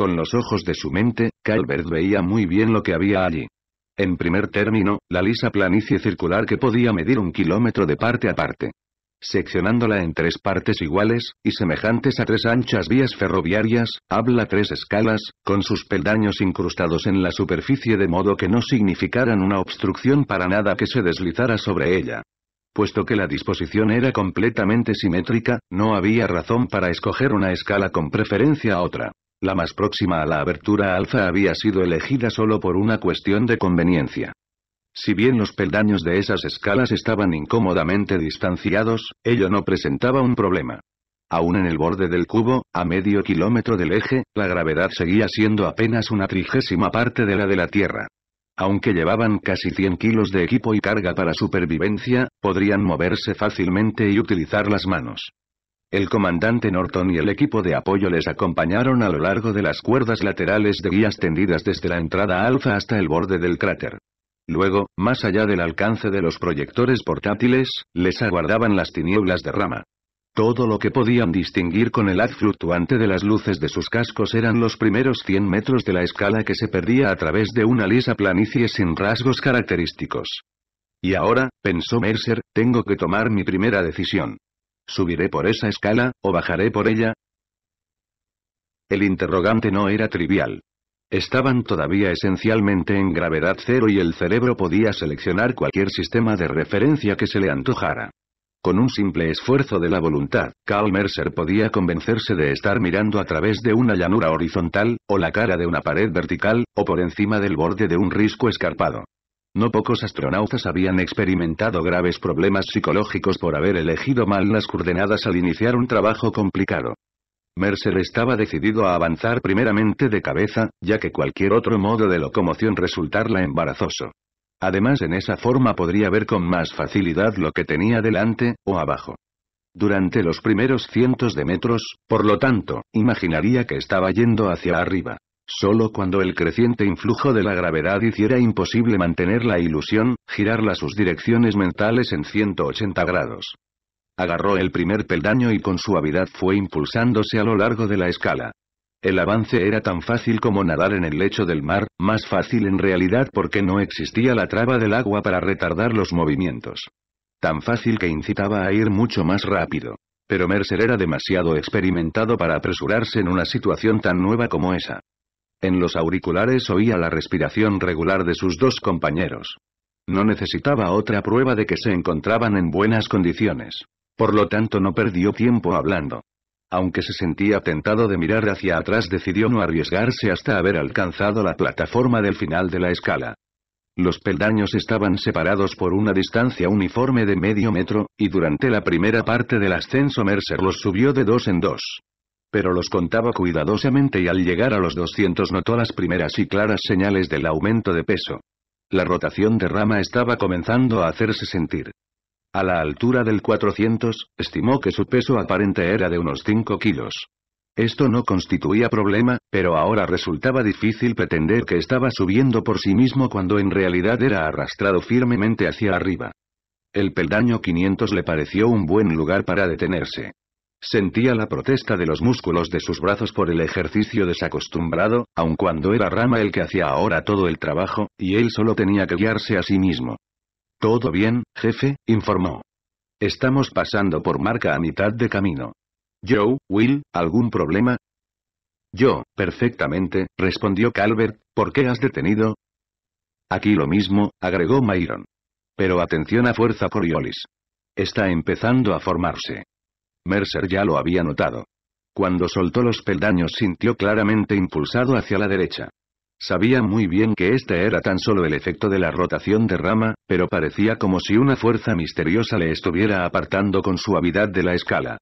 Con los ojos de su mente, Calvert veía muy bien lo que había allí. En primer término, la lisa planicie circular que podía medir un kilómetro de parte a parte. Seccionándola en tres partes iguales, y semejantes a tres anchas vías ferroviarias, habla tres escalas, con sus peldaños incrustados en la superficie de modo que no significaran una obstrucción para nada que se deslizara sobre ella. Puesto que la disposición era completamente simétrica, no había razón para escoger una escala con preferencia a otra. La más próxima a la abertura alfa había sido elegida solo por una cuestión de conveniencia. Si bien los peldaños de esas escalas estaban incómodamente distanciados, ello no presentaba un problema. Aún en el borde del cubo, a medio kilómetro del eje, la gravedad seguía siendo apenas una trigésima parte de la de la Tierra. Aunque llevaban casi 100 kilos de equipo y carga para supervivencia, podrían moverse fácilmente y utilizar las manos. El comandante Norton y el equipo de apoyo les acompañaron a lo largo de las cuerdas laterales de guías tendidas desde la entrada alfa hasta el borde del cráter. Luego, más allá del alcance de los proyectores portátiles, les aguardaban las tinieblas de rama. Todo lo que podían distinguir con el haz fluctuante de las luces de sus cascos eran los primeros 100 metros de la escala que se perdía a través de una lisa planicie sin rasgos característicos. Y ahora, pensó Mercer, tengo que tomar mi primera decisión. ¿Subiré por esa escala, o bajaré por ella? El interrogante no era trivial. Estaban todavía esencialmente en gravedad cero y el cerebro podía seleccionar cualquier sistema de referencia que se le antojara. Con un simple esfuerzo de la voluntad, Karl Mercer podía convencerse de estar mirando a través de una llanura horizontal, o la cara de una pared vertical, o por encima del borde de un risco escarpado. No pocos astronautas habían experimentado graves problemas psicológicos por haber elegido mal las coordenadas al iniciar un trabajo complicado. Mercer estaba decidido a avanzar primeramente de cabeza, ya que cualquier otro modo de locomoción resultarla embarazoso. Además en esa forma podría ver con más facilidad lo que tenía delante, o abajo. Durante los primeros cientos de metros, por lo tanto, imaginaría que estaba yendo hacia arriba. Solo cuando el creciente influjo de la gravedad hiciera imposible mantener la ilusión, girarla sus direcciones mentales en 180 grados. Agarró el primer peldaño y con suavidad fue impulsándose a lo largo de la escala. El avance era tan fácil como nadar en el lecho del mar, más fácil en realidad porque no existía la traba del agua para retardar los movimientos. Tan fácil que incitaba a ir mucho más rápido. Pero Mercer era demasiado experimentado para apresurarse en una situación tan nueva como esa. En los auriculares oía la respiración regular de sus dos compañeros. No necesitaba otra prueba de que se encontraban en buenas condiciones. Por lo tanto no perdió tiempo hablando. Aunque se sentía tentado de mirar hacia atrás decidió no arriesgarse hasta haber alcanzado la plataforma del final de la escala. Los peldaños estaban separados por una distancia uniforme de medio metro, y durante la primera parte del ascenso Mercer los subió de dos en dos pero los contaba cuidadosamente y al llegar a los 200 notó las primeras y claras señales del aumento de peso. La rotación de rama estaba comenzando a hacerse sentir. A la altura del 400, estimó que su peso aparente era de unos 5 kilos. Esto no constituía problema, pero ahora resultaba difícil pretender que estaba subiendo por sí mismo cuando en realidad era arrastrado firmemente hacia arriba. El peldaño 500 le pareció un buen lugar para detenerse. Sentía la protesta de los músculos de sus brazos por el ejercicio desacostumbrado, aun cuando era Rama el que hacía ahora todo el trabajo, y él solo tenía que guiarse a sí mismo. Todo bien, jefe, informó. Estamos pasando por marca a mitad de camino. Joe, Will, ¿algún problema? Yo, perfectamente, respondió Calvert, ¿por qué has detenido? Aquí lo mismo, agregó Myron. Pero atención a fuerza Coriolis. Está empezando a formarse. Mercer ya lo había notado. Cuando soltó los peldaños sintió claramente impulsado hacia la derecha. Sabía muy bien que este era tan solo el efecto de la rotación de rama, pero parecía como si una fuerza misteriosa le estuviera apartando con suavidad de la escala.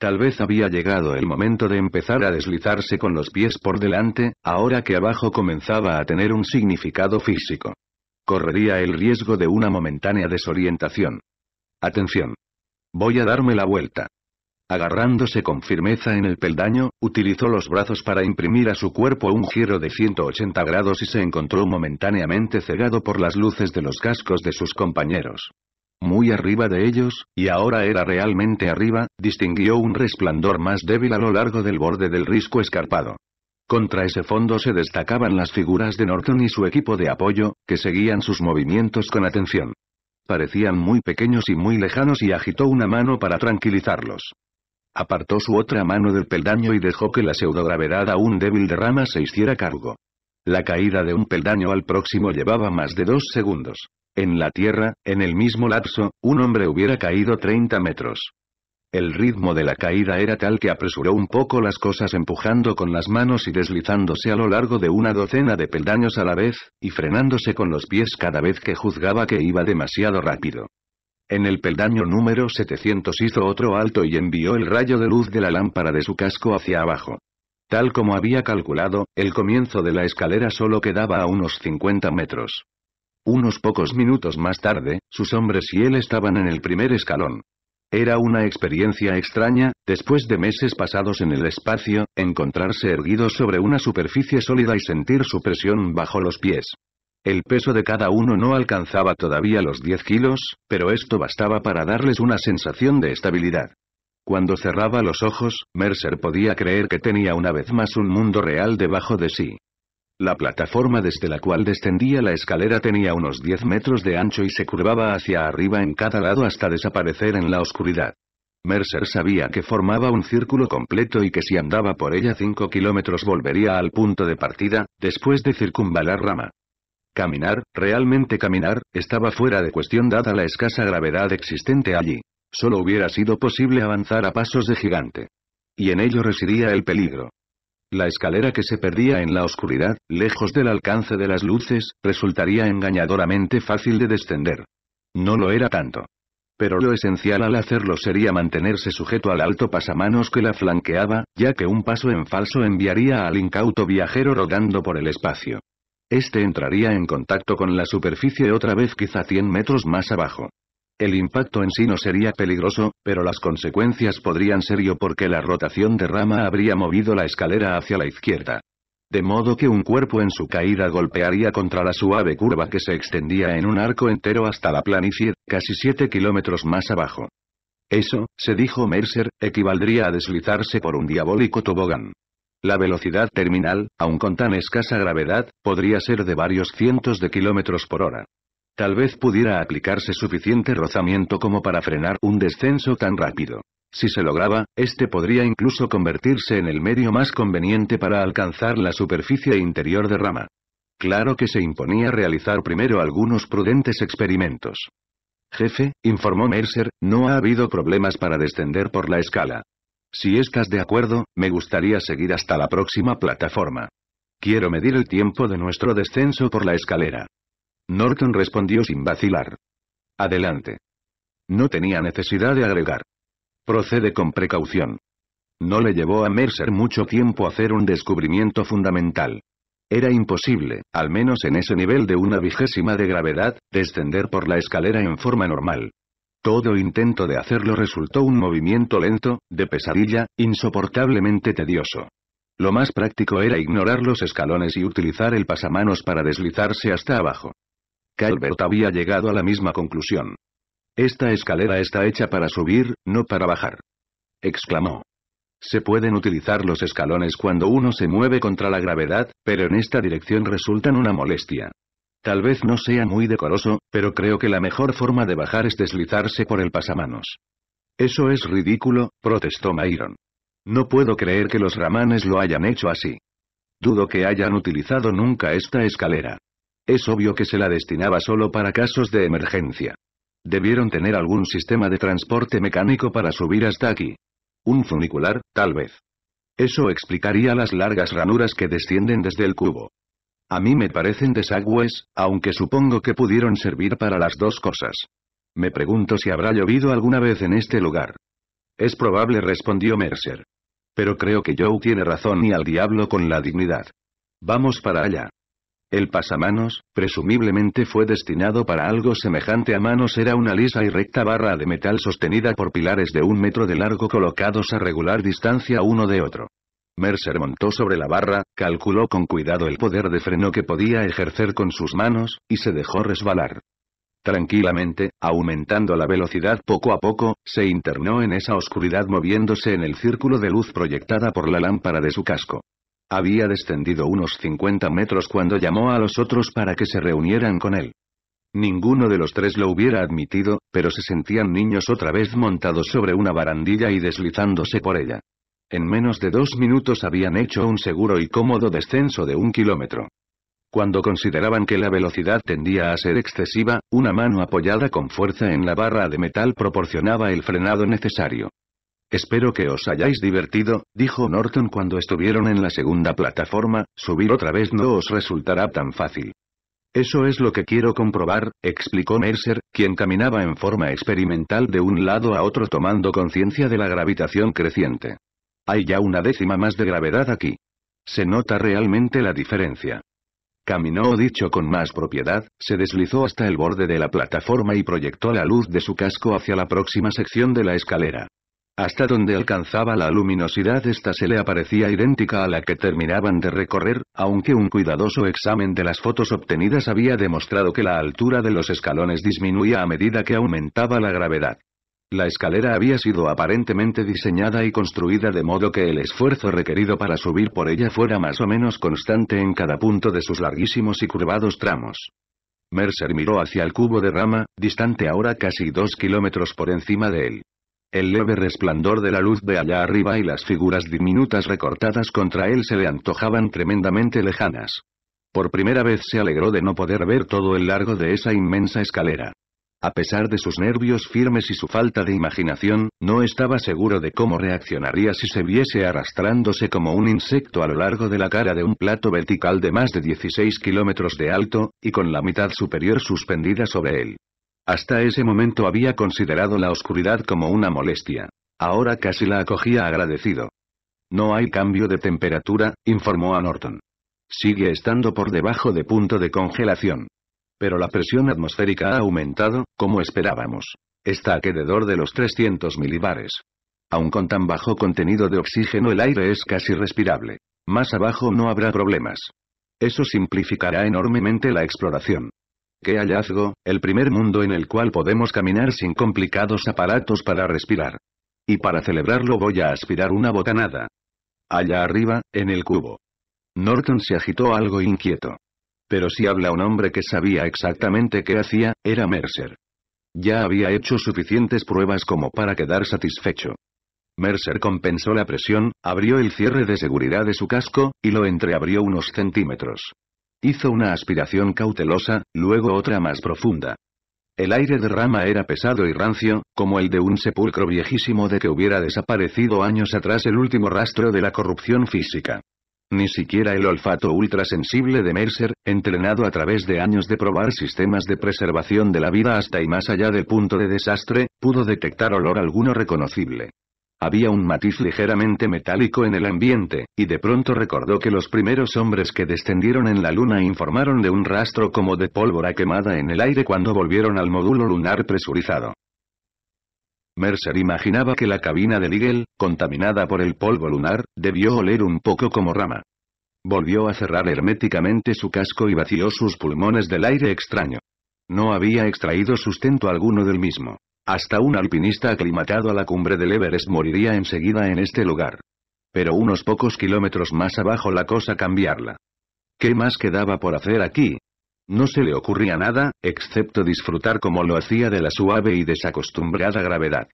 Tal vez había llegado el momento de empezar a deslizarse con los pies por delante, ahora que abajo comenzaba a tener un significado físico. Correría el riesgo de una momentánea desorientación. Atención. Voy a darme la vuelta. Agarrándose con firmeza en el peldaño, utilizó los brazos para imprimir a su cuerpo un giro de 180 grados y se encontró momentáneamente cegado por las luces de los cascos de sus compañeros. Muy arriba de ellos, y ahora era realmente arriba, distinguió un resplandor más débil a lo largo del borde del risco escarpado. Contra ese fondo se destacaban las figuras de Norton y su equipo de apoyo, que seguían sus movimientos con atención. Parecían muy pequeños y muy lejanos y agitó una mano para tranquilizarlos. Apartó su otra mano del peldaño y dejó que la pseudogravedad aún débil de Rama se hiciera cargo. La caída de un peldaño al próximo llevaba más de dos segundos. En la tierra, en el mismo lapso, un hombre hubiera caído 30 metros. El ritmo de la caída era tal que apresuró un poco las cosas empujando con las manos y deslizándose a lo largo de una docena de peldaños a la vez, y frenándose con los pies cada vez que juzgaba que iba demasiado rápido. En el peldaño número 700 hizo otro alto y envió el rayo de luz de la lámpara de su casco hacia abajo. Tal como había calculado, el comienzo de la escalera solo quedaba a unos 50 metros. Unos pocos minutos más tarde, sus hombres y él estaban en el primer escalón. Era una experiencia extraña, después de meses pasados en el espacio, encontrarse erguido sobre una superficie sólida y sentir su presión bajo los pies. El peso de cada uno no alcanzaba todavía los 10 kilos, pero esto bastaba para darles una sensación de estabilidad. Cuando cerraba los ojos, Mercer podía creer que tenía una vez más un mundo real debajo de sí. La plataforma desde la cual descendía la escalera tenía unos 10 metros de ancho y se curvaba hacia arriba en cada lado hasta desaparecer en la oscuridad. Mercer sabía que formaba un círculo completo y que si andaba por ella 5 kilómetros volvería al punto de partida, después de circunvalar Rama. Caminar, realmente caminar, estaba fuera de cuestión dada la escasa gravedad existente allí. Solo hubiera sido posible avanzar a pasos de gigante. Y en ello residía el peligro. La escalera que se perdía en la oscuridad, lejos del alcance de las luces, resultaría engañadoramente fácil de descender. No lo era tanto. Pero lo esencial al hacerlo sería mantenerse sujeto al alto pasamanos que la flanqueaba, ya que un paso en falso enviaría al incauto viajero rodando por el espacio. Este entraría en contacto con la superficie otra vez quizá 100 metros más abajo. El impacto en sí no sería peligroso, pero las consecuencias podrían ser yo porque la rotación de rama habría movido la escalera hacia la izquierda. De modo que un cuerpo en su caída golpearía contra la suave curva que se extendía en un arco entero hasta la planicie, casi 7 kilómetros más abajo. Eso, se dijo Mercer, equivaldría a deslizarse por un diabólico tobogán. La velocidad terminal, aun con tan escasa gravedad, podría ser de varios cientos de kilómetros por hora. Tal vez pudiera aplicarse suficiente rozamiento como para frenar un descenso tan rápido. Si se lograba, este podría incluso convertirse en el medio más conveniente para alcanzar la superficie interior de rama. Claro que se imponía realizar primero algunos prudentes experimentos. Jefe, informó Mercer, no ha habido problemas para descender por la escala. Si estás de acuerdo, me gustaría seguir hasta la próxima plataforma. Quiero medir el tiempo de nuestro descenso por la escalera. Norton respondió sin vacilar. Adelante. No tenía necesidad de agregar. Procede con precaución. No le llevó a Mercer mucho tiempo hacer un descubrimiento fundamental. Era imposible, al menos en ese nivel de una vigésima de gravedad, descender por la escalera en forma normal. Todo intento de hacerlo resultó un movimiento lento, de pesadilla, insoportablemente tedioso. Lo más práctico era ignorar los escalones y utilizar el pasamanos para deslizarse hasta abajo. Calvert había llegado a la misma conclusión. Esta escalera está hecha para subir, no para bajar. Exclamó. Se pueden utilizar los escalones cuando uno se mueve contra la gravedad, pero en esta dirección resultan una molestia. Tal vez no sea muy decoroso, pero creo que la mejor forma de bajar es deslizarse por el pasamanos. Eso es ridículo, protestó Myron. No puedo creer que los ramanes lo hayan hecho así. Dudo que hayan utilizado nunca esta escalera. Es obvio que se la destinaba solo para casos de emergencia. Debieron tener algún sistema de transporte mecánico para subir hasta aquí. Un funicular, tal vez. Eso explicaría las largas ranuras que descienden desde el cubo. A mí me parecen desagües, aunque supongo que pudieron servir para las dos cosas. Me pregunto si habrá llovido alguna vez en este lugar. Es probable, respondió Mercer. Pero creo que Joe tiene razón y al diablo con la dignidad. Vamos para allá. El pasamanos, presumiblemente fue destinado para algo semejante a manos, era una lisa y recta barra de metal sostenida por pilares de un metro de largo colocados a regular distancia uno de otro. Mercer montó sobre la barra, calculó con cuidado el poder de freno que podía ejercer con sus manos, y se dejó resbalar. Tranquilamente, aumentando la velocidad poco a poco, se internó en esa oscuridad moviéndose en el círculo de luz proyectada por la lámpara de su casco. Había descendido unos 50 metros cuando llamó a los otros para que se reunieran con él. Ninguno de los tres lo hubiera admitido, pero se sentían niños otra vez montados sobre una barandilla y deslizándose por ella. En menos de dos minutos habían hecho un seguro y cómodo descenso de un kilómetro. Cuando consideraban que la velocidad tendía a ser excesiva, una mano apoyada con fuerza en la barra de metal proporcionaba el frenado necesario. Espero que os hayáis divertido, dijo Norton cuando estuvieron en la segunda plataforma, subir otra vez no os resultará tan fácil. Eso es lo que quiero comprobar, explicó Mercer, quien caminaba en forma experimental de un lado a otro tomando conciencia de la gravitación creciente. Hay ya una décima más de gravedad aquí. Se nota realmente la diferencia. Caminó dicho con más propiedad, se deslizó hasta el borde de la plataforma y proyectó la luz de su casco hacia la próxima sección de la escalera. Hasta donde alcanzaba la luminosidad esta se le aparecía idéntica a la que terminaban de recorrer, aunque un cuidadoso examen de las fotos obtenidas había demostrado que la altura de los escalones disminuía a medida que aumentaba la gravedad. La escalera había sido aparentemente diseñada y construida de modo que el esfuerzo requerido para subir por ella fuera más o menos constante en cada punto de sus larguísimos y curvados tramos. Mercer miró hacia el cubo de rama, distante ahora casi dos kilómetros por encima de él. El leve resplandor de la luz de allá arriba y las figuras diminutas recortadas contra él se le antojaban tremendamente lejanas. Por primera vez se alegró de no poder ver todo el largo de esa inmensa escalera. A pesar de sus nervios firmes y su falta de imaginación, no estaba seguro de cómo reaccionaría si se viese arrastrándose como un insecto a lo largo de la cara de un plato vertical de más de 16 kilómetros de alto, y con la mitad superior suspendida sobre él. Hasta ese momento había considerado la oscuridad como una molestia. Ahora casi la acogía agradecido. No hay cambio de temperatura, informó a Norton. Sigue estando por debajo de punto de congelación. Pero la presión atmosférica ha aumentado, como esperábamos. Está alrededor de los 300 milibares. Aun con tan bajo contenido de oxígeno el aire es casi respirable. Más abajo no habrá problemas. Eso simplificará enormemente la exploración. ¡Qué hallazgo! El primer mundo en el cual podemos caminar sin complicados aparatos para respirar. Y para celebrarlo voy a aspirar una bocanada. Allá arriba, en el cubo. Norton se agitó algo inquieto. Pero si habla un hombre que sabía exactamente qué hacía, era Mercer. Ya había hecho suficientes pruebas como para quedar satisfecho. Mercer compensó la presión, abrió el cierre de seguridad de su casco, y lo entreabrió unos centímetros. Hizo una aspiración cautelosa, luego otra más profunda. El aire de rama era pesado y rancio, como el de un sepulcro viejísimo de que hubiera desaparecido años atrás el último rastro de la corrupción física. Ni siquiera el olfato ultrasensible de Mercer, entrenado a través de años de probar sistemas de preservación de la vida hasta y más allá del punto de desastre, pudo detectar olor alguno reconocible. Había un matiz ligeramente metálico en el ambiente, y de pronto recordó que los primeros hombres que descendieron en la luna informaron de un rastro como de pólvora quemada en el aire cuando volvieron al módulo lunar presurizado. Mercer imaginaba que la cabina de Ligel, contaminada por el polvo lunar, debió oler un poco como rama. Volvió a cerrar herméticamente su casco y vació sus pulmones del aire extraño. No había extraído sustento alguno del mismo. Hasta un alpinista aclimatado a la cumbre del Everest moriría enseguida en este lugar. Pero unos pocos kilómetros más abajo la cosa cambiarla. ¿Qué más quedaba por hacer aquí? No se le ocurría nada, excepto disfrutar como lo hacía de la suave y desacostumbrada gravedad.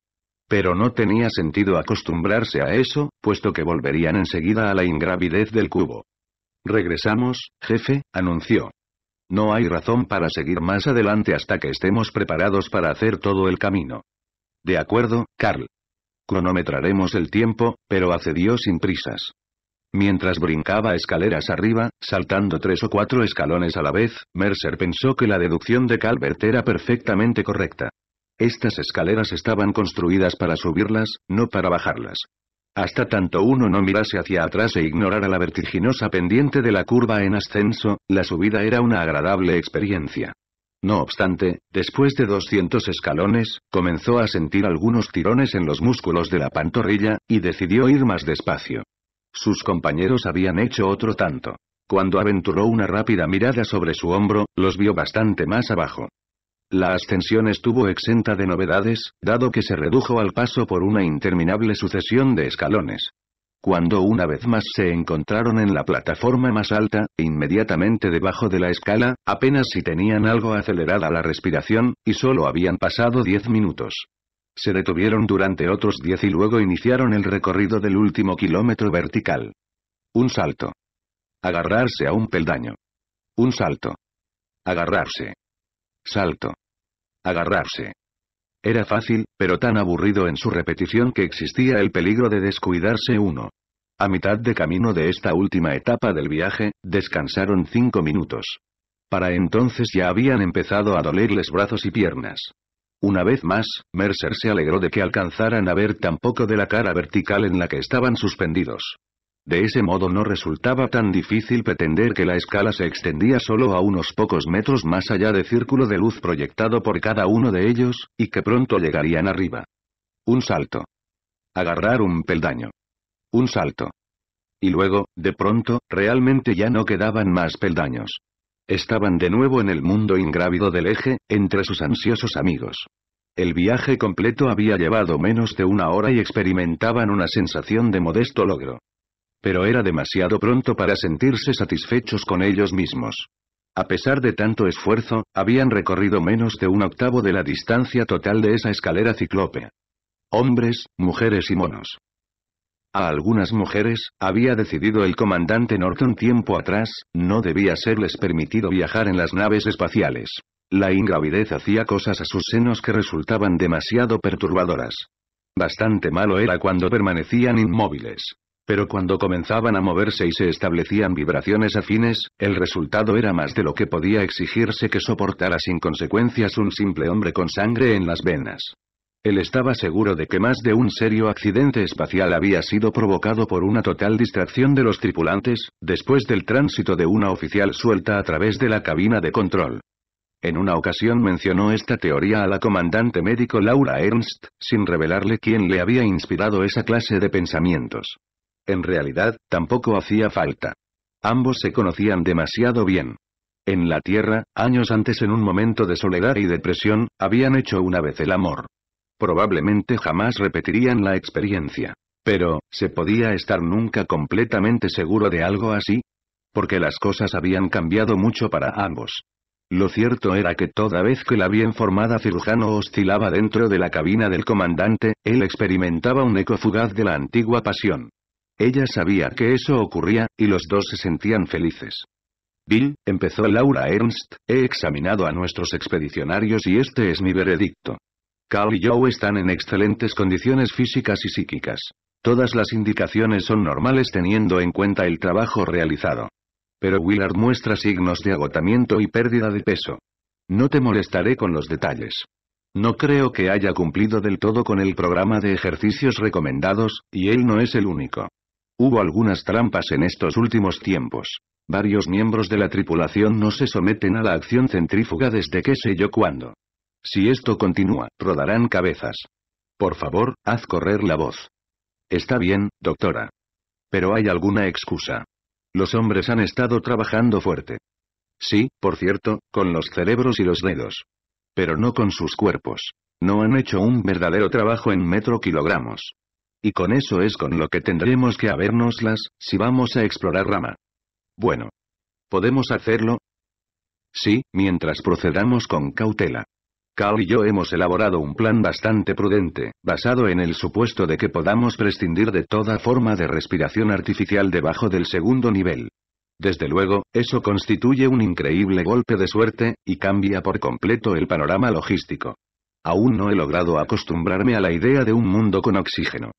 Pero no tenía sentido acostumbrarse a eso, puesto que volverían enseguida a la ingravidez del cubo. Regresamos, jefe, anunció. No hay razón para seguir más adelante hasta que estemos preparados para hacer todo el camino. De acuerdo, Carl. Cronometraremos el tiempo, pero accedió sin prisas. Mientras brincaba escaleras arriba, saltando tres o cuatro escalones a la vez, Mercer pensó que la deducción de Calvert era perfectamente correcta. Estas escaleras estaban construidas para subirlas, no para bajarlas. Hasta tanto uno no mirase hacia atrás e ignorara la vertiginosa pendiente de la curva en ascenso, la subida era una agradable experiencia. No obstante, después de 200 escalones, comenzó a sentir algunos tirones en los músculos de la pantorrilla, y decidió ir más despacio. Sus compañeros habían hecho otro tanto. Cuando aventuró una rápida mirada sobre su hombro, los vio bastante más abajo. La ascensión estuvo exenta de novedades, dado que se redujo al paso por una interminable sucesión de escalones. Cuando una vez más se encontraron en la plataforma más alta, inmediatamente debajo de la escala, apenas si tenían algo acelerada la respiración, y solo habían pasado diez minutos. Se detuvieron durante otros diez y luego iniciaron el recorrido del último kilómetro vertical. Un salto. Agarrarse a un peldaño. Un salto. Agarrarse. Salto. Agarrarse. Era fácil, pero tan aburrido en su repetición que existía el peligro de descuidarse uno. A mitad de camino de esta última etapa del viaje, descansaron cinco minutos. Para entonces ya habían empezado a dolerles brazos y piernas. Una vez más, Mercer se alegró de que alcanzaran a ver tampoco de la cara vertical en la que estaban suspendidos. De ese modo no resultaba tan difícil pretender que la escala se extendía solo a unos pocos metros más allá del círculo de luz proyectado por cada uno de ellos, y que pronto llegarían arriba. Un salto. Agarrar un peldaño. Un salto. Y luego, de pronto, realmente ya no quedaban más peldaños. Estaban de nuevo en el mundo ingrávido del eje, entre sus ansiosos amigos. El viaje completo había llevado menos de una hora y experimentaban una sensación de modesto logro. Pero era demasiado pronto para sentirse satisfechos con ellos mismos. A pesar de tanto esfuerzo, habían recorrido menos de un octavo de la distancia total de esa escalera ciclópea. Hombres, mujeres y monos. A algunas mujeres, había decidido el comandante Norton tiempo atrás, no debía serles permitido viajar en las naves espaciales. La ingravidez hacía cosas a sus senos que resultaban demasiado perturbadoras. Bastante malo era cuando permanecían inmóviles. Pero cuando comenzaban a moverse y se establecían vibraciones afines, el resultado era más de lo que podía exigirse que soportara sin consecuencias un simple hombre con sangre en las venas. Él estaba seguro de que más de un serio accidente espacial había sido provocado por una total distracción de los tripulantes, después del tránsito de una oficial suelta a través de la cabina de control. En una ocasión mencionó esta teoría a la comandante médico Laura Ernst, sin revelarle quién le había inspirado esa clase de pensamientos. En realidad, tampoco hacía falta. Ambos se conocían demasiado bien. En la Tierra, años antes en un momento de soledad y depresión, habían hecho una vez el amor. Probablemente jamás repetirían la experiencia. Pero, ¿se podía estar nunca completamente seguro de algo así? Porque las cosas habían cambiado mucho para ambos. Lo cierto era que toda vez que la bien formada cirujano oscilaba dentro de la cabina del comandante, él experimentaba un eco fugaz de la antigua pasión. Ella sabía que eso ocurría, y los dos se sentían felices. Bill, empezó Laura Ernst, he examinado a nuestros expedicionarios y este es mi veredicto. «Cal y Joe están en excelentes condiciones físicas y psíquicas. Todas las indicaciones son normales teniendo en cuenta el trabajo realizado. Pero Willard muestra signos de agotamiento y pérdida de peso. No te molestaré con los detalles. No creo que haya cumplido del todo con el programa de ejercicios recomendados, y él no es el único. Hubo algunas trampas en estos últimos tiempos. Varios miembros de la tripulación no se someten a la acción centrífuga desde qué sé yo cuándo. Si esto continúa, rodarán cabezas. Por favor, haz correr la voz. Está bien, doctora. Pero hay alguna excusa. Los hombres han estado trabajando fuerte. Sí, por cierto, con los cerebros y los dedos. Pero no con sus cuerpos. No han hecho un verdadero trabajo en metro kilogramos. Y con eso es con lo que tendremos que habérnoslas, si vamos a explorar Rama. Bueno. ¿Podemos hacerlo? Sí, mientras procedamos con cautela. Carl y yo hemos elaborado un plan bastante prudente, basado en el supuesto de que podamos prescindir de toda forma de respiración artificial debajo del segundo nivel. Desde luego, eso constituye un increíble golpe de suerte, y cambia por completo el panorama logístico. Aún no he logrado acostumbrarme a la idea de un mundo con oxígeno.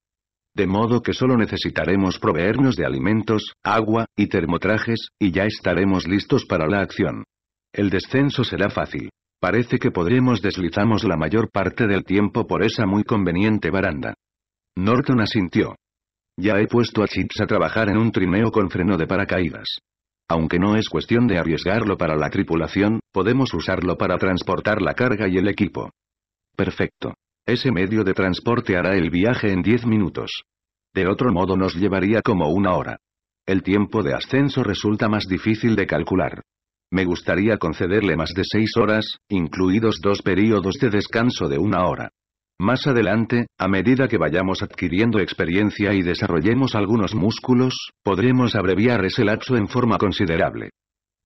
De modo que solo necesitaremos proveernos de alimentos, agua, y termotrajes, y ya estaremos listos para la acción. El descenso será fácil. Parece que podremos deslizamos la mayor parte del tiempo por esa muy conveniente baranda. Norton asintió. Ya he puesto a Chips a trabajar en un trineo con freno de paracaídas. Aunque no es cuestión de arriesgarlo para la tripulación, podemos usarlo para transportar la carga y el equipo. Perfecto. Ese medio de transporte hará el viaje en 10 minutos. De otro modo nos llevaría como una hora. El tiempo de ascenso resulta más difícil de calcular. Me gustaría concederle más de seis horas, incluidos dos períodos de descanso de una hora. Más adelante, a medida que vayamos adquiriendo experiencia y desarrollemos algunos músculos, podremos abreviar ese lapso en forma considerable.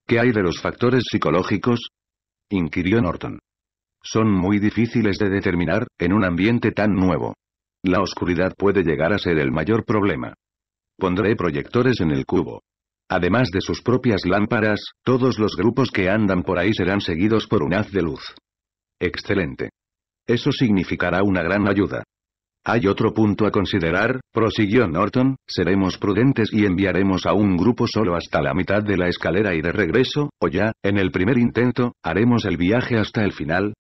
¿Qué hay de los factores psicológicos? inquirió Norton. Son muy difíciles de determinar, en un ambiente tan nuevo. La oscuridad puede llegar a ser el mayor problema. Pondré proyectores en el cubo. Además de sus propias lámparas, todos los grupos que andan por ahí serán seguidos por un haz de luz. Excelente. Eso significará una gran ayuda. Hay otro punto a considerar, prosiguió Norton, seremos prudentes y enviaremos a un grupo solo hasta la mitad de la escalera y de regreso, o ya, en el primer intento, haremos el viaje hasta el final.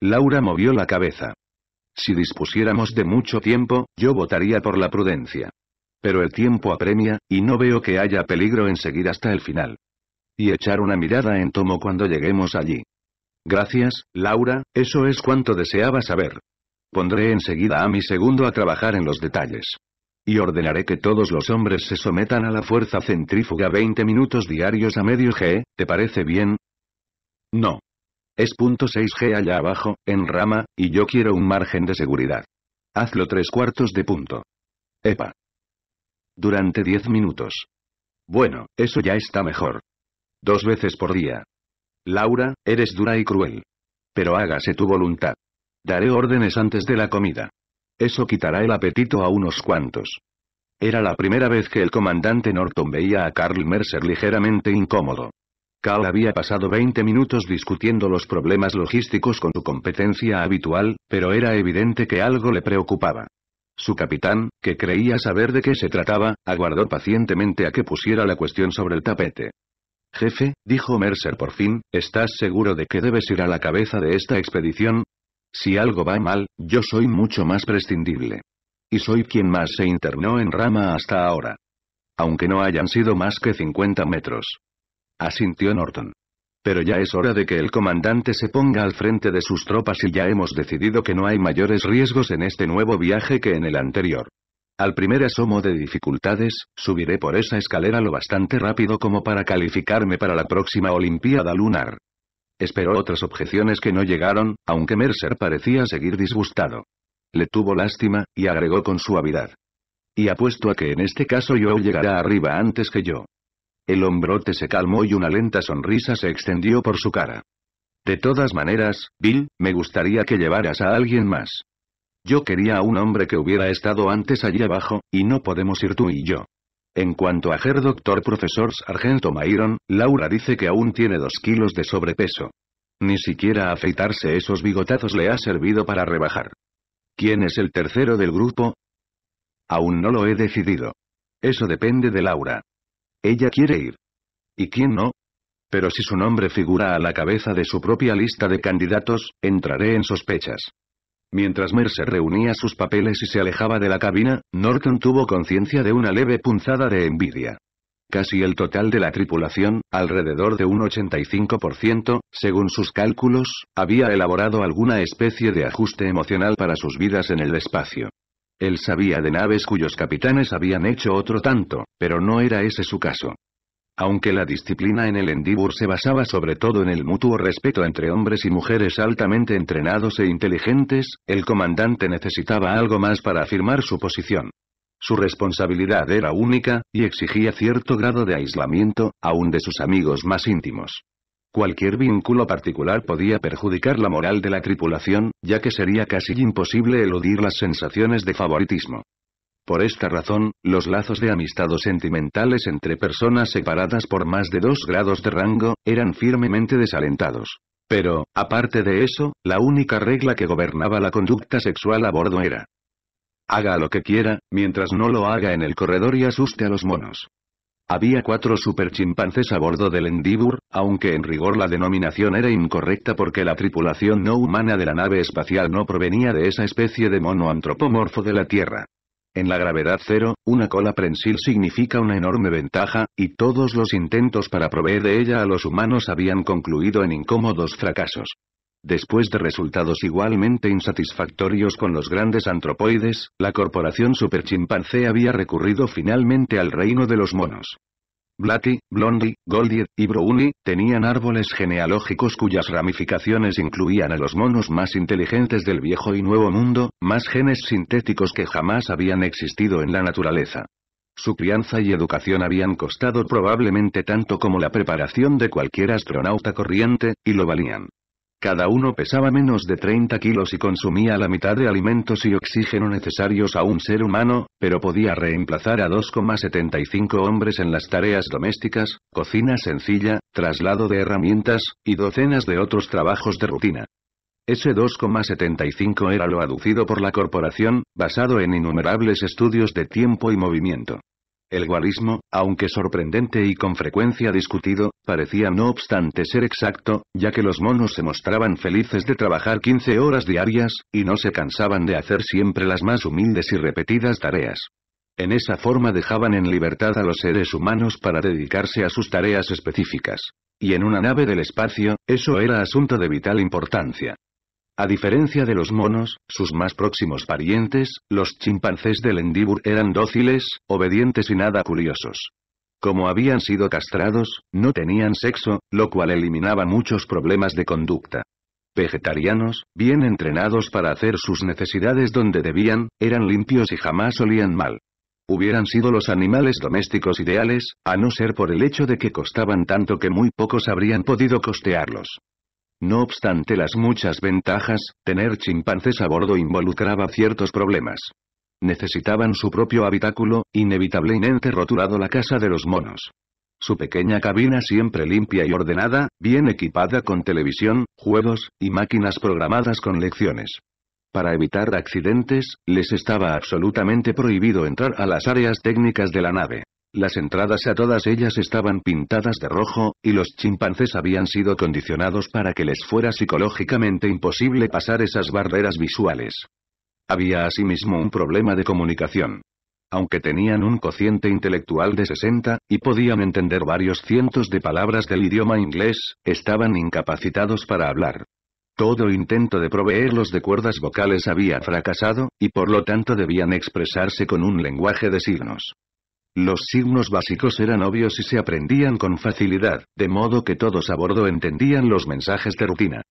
Laura movió la cabeza. Si dispusiéramos de mucho tiempo, yo votaría por la prudencia. Pero el tiempo apremia, y no veo que haya peligro en seguir hasta el final. Y echar una mirada en tomo cuando lleguemos allí. Gracias, Laura, eso es cuanto deseaba saber. Pondré enseguida a mi segundo a trabajar en los detalles. Y ordenaré que todos los hombres se sometan a la fuerza centrífuga 20 minutos diarios a medio G, ¿te parece bien? No. Es punto 6G allá abajo, en rama, y yo quiero un margen de seguridad. Hazlo tres cuartos de punto. Epa. Durante diez minutos. Bueno, eso ya está mejor. Dos veces por día. Laura, eres dura y cruel. Pero hágase tu voluntad. Daré órdenes antes de la comida. Eso quitará el apetito a unos cuantos. Era la primera vez que el comandante Norton veía a Carl Mercer ligeramente incómodo. Carl había pasado 20 minutos discutiendo los problemas logísticos con su competencia habitual, pero era evidente que algo le preocupaba. Su capitán, que creía saber de qué se trataba, aguardó pacientemente a que pusiera la cuestión sobre el tapete. Jefe, dijo Mercer por fin, ¿estás seguro de que debes ir a la cabeza de esta expedición? Si algo va mal, yo soy mucho más prescindible. Y soy quien más se internó en Rama hasta ahora. Aunque no hayan sido más que 50 metros. Asintió Norton. Pero ya es hora de que el comandante se ponga al frente de sus tropas y ya hemos decidido que no hay mayores riesgos en este nuevo viaje que en el anterior. Al primer asomo de dificultades, subiré por esa escalera lo bastante rápido como para calificarme para la próxima Olimpiada Lunar. Esperó otras objeciones que no llegaron, aunque Mercer parecía seguir disgustado. Le tuvo lástima, y agregó con suavidad. Y apuesto a que en este caso yo llegará arriba antes que yo. El hombrote se calmó y una lenta sonrisa se extendió por su cara. De todas maneras, Bill, me gustaría que llevaras a alguien más. Yo quería a un hombre que hubiera estado antes allí abajo, y no podemos ir tú y yo. En cuanto a Herr Doctor Profesor Sargento Myron, Laura dice que aún tiene dos kilos de sobrepeso. Ni siquiera afeitarse esos bigotazos le ha servido para rebajar. ¿Quién es el tercero del grupo? Aún no lo he decidido. Eso depende de Laura. Ella quiere ir. ¿Y quién no? Pero si su nombre figura a la cabeza de su propia lista de candidatos, entraré en sospechas. Mientras Mercer reunía sus papeles y se alejaba de la cabina, Norton tuvo conciencia de una leve punzada de envidia. Casi el total de la tripulación, alrededor de un 85%, según sus cálculos, había elaborado alguna especie de ajuste emocional para sus vidas en el espacio. Él sabía de naves cuyos capitanes habían hecho otro tanto, pero no era ese su caso. Aunque la disciplina en el Endíbur se basaba sobre todo en el mutuo respeto entre hombres y mujeres altamente entrenados e inteligentes, el comandante necesitaba algo más para afirmar su posición. Su responsabilidad era única, y exigía cierto grado de aislamiento, aún de sus amigos más íntimos. Cualquier vínculo particular podía perjudicar la moral de la tripulación, ya que sería casi imposible eludir las sensaciones de favoritismo. Por esta razón, los lazos de amistad o sentimentales entre personas separadas por más de dos grados de rango, eran firmemente desalentados. Pero, aparte de eso, la única regla que gobernaba la conducta sexual a bordo era. Haga lo que quiera, mientras no lo haga en el corredor y asuste a los monos. Había cuatro superchimpancés a bordo del Endeavour, aunque en rigor la denominación era incorrecta porque la tripulación no humana de la nave espacial no provenía de esa especie de mono antropomorfo de la Tierra. En la gravedad cero, una cola prensil significa una enorme ventaja, y todos los intentos para proveer de ella a los humanos habían concluido en incómodos fracasos. Después de resultados igualmente insatisfactorios con los grandes antropoides, la corporación superchimpancé había recurrido finalmente al reino de los monos. Blatty, Blondie, Goldie y Brownie tenían árboles genealógicos cuyas ramificaciones incluían a los monos más inteligentes del viejo y nuevo mundo, más genes sintéticos que jamás habían existido en la naturaleza. Su crianza y educación habían costado probablemente tanto como la preparación de cualquier astronauta corriente, y lo valían. Cada uno pesaba menos de 30 kilos y consumía la mitad de alimentos y oxígeno necesarios a un ser humano, pero podía reemplazar a 2,75 hombres en las tareas domésticas, cocina sencilla, traslado de herramientas, y docenas de otros trabajos de rutina. Ese 2,75 era lo aducido por la corporación, basado en innumerables estudios de tiempo y movimiento. El guarismo, aunque sorprendente y con frecuencia discutido, parecía no obstante ser exacto, ya que los monos se mostraban felices de trabajar 15 horas diarias, y no se cansaban de hacer siempre las más humildes y repetidas tareas. En esa forma dejaban en libertad a los seres humanos para dedicarse a sus tareas específicas. Y en una nave del espacio, eso era asunto de vital importancia. A diferencia de los monos, sus más próximos parientes, los chimpancés del Endibur eran dóciles, obedientes y nada curiosos. Como habían sido castrados, no tenían sexo, lo cual eliminaba muchos problemas de conducta. Vegetarianos, bien entrenados para hacer sus necesidades donde debían, eran limpios y jamás olían mal. Hubieran sido los animales domésticos ideales, a no ser por el hecho de que costaban tanto que muy pocos habrían podido costearlos. No obstante las muchas ventajas, tener chimpancés a bordo involucraba ciertos problemas. Necesitaban su propio habitáculo, inevitablemente roturado la casa de los monos. Su pequeña cabina siempre limpia y ordenada, bien equipada con televisión, juegos, y máquinas programadas con lecciones. Para evitar accidentes, les estaba absolutamente prohibido entrar a las áreas técnicas de la nave. Las entradas a todas ellas estaban pintadas de rojo, y los chimpancés habían sido condicionados para que les fuera psicológicamente imposible pasar esas barreras visuales. Había asimismo un problema de comunicación. Aunque tenían un cociente intelectual de 60, y podían entender varios cientos de palabras del idioma inglés, estaban incapacitados para hablar. Todo intento de proveerlos de cuerdas vocales había fracasado, y por lo tanto debían expresarse con un lenguaje de signos. Los signos básicos eran obvios y se aprendían con facilidad, de modo que todos a bordo entendían los mensajes de rutina.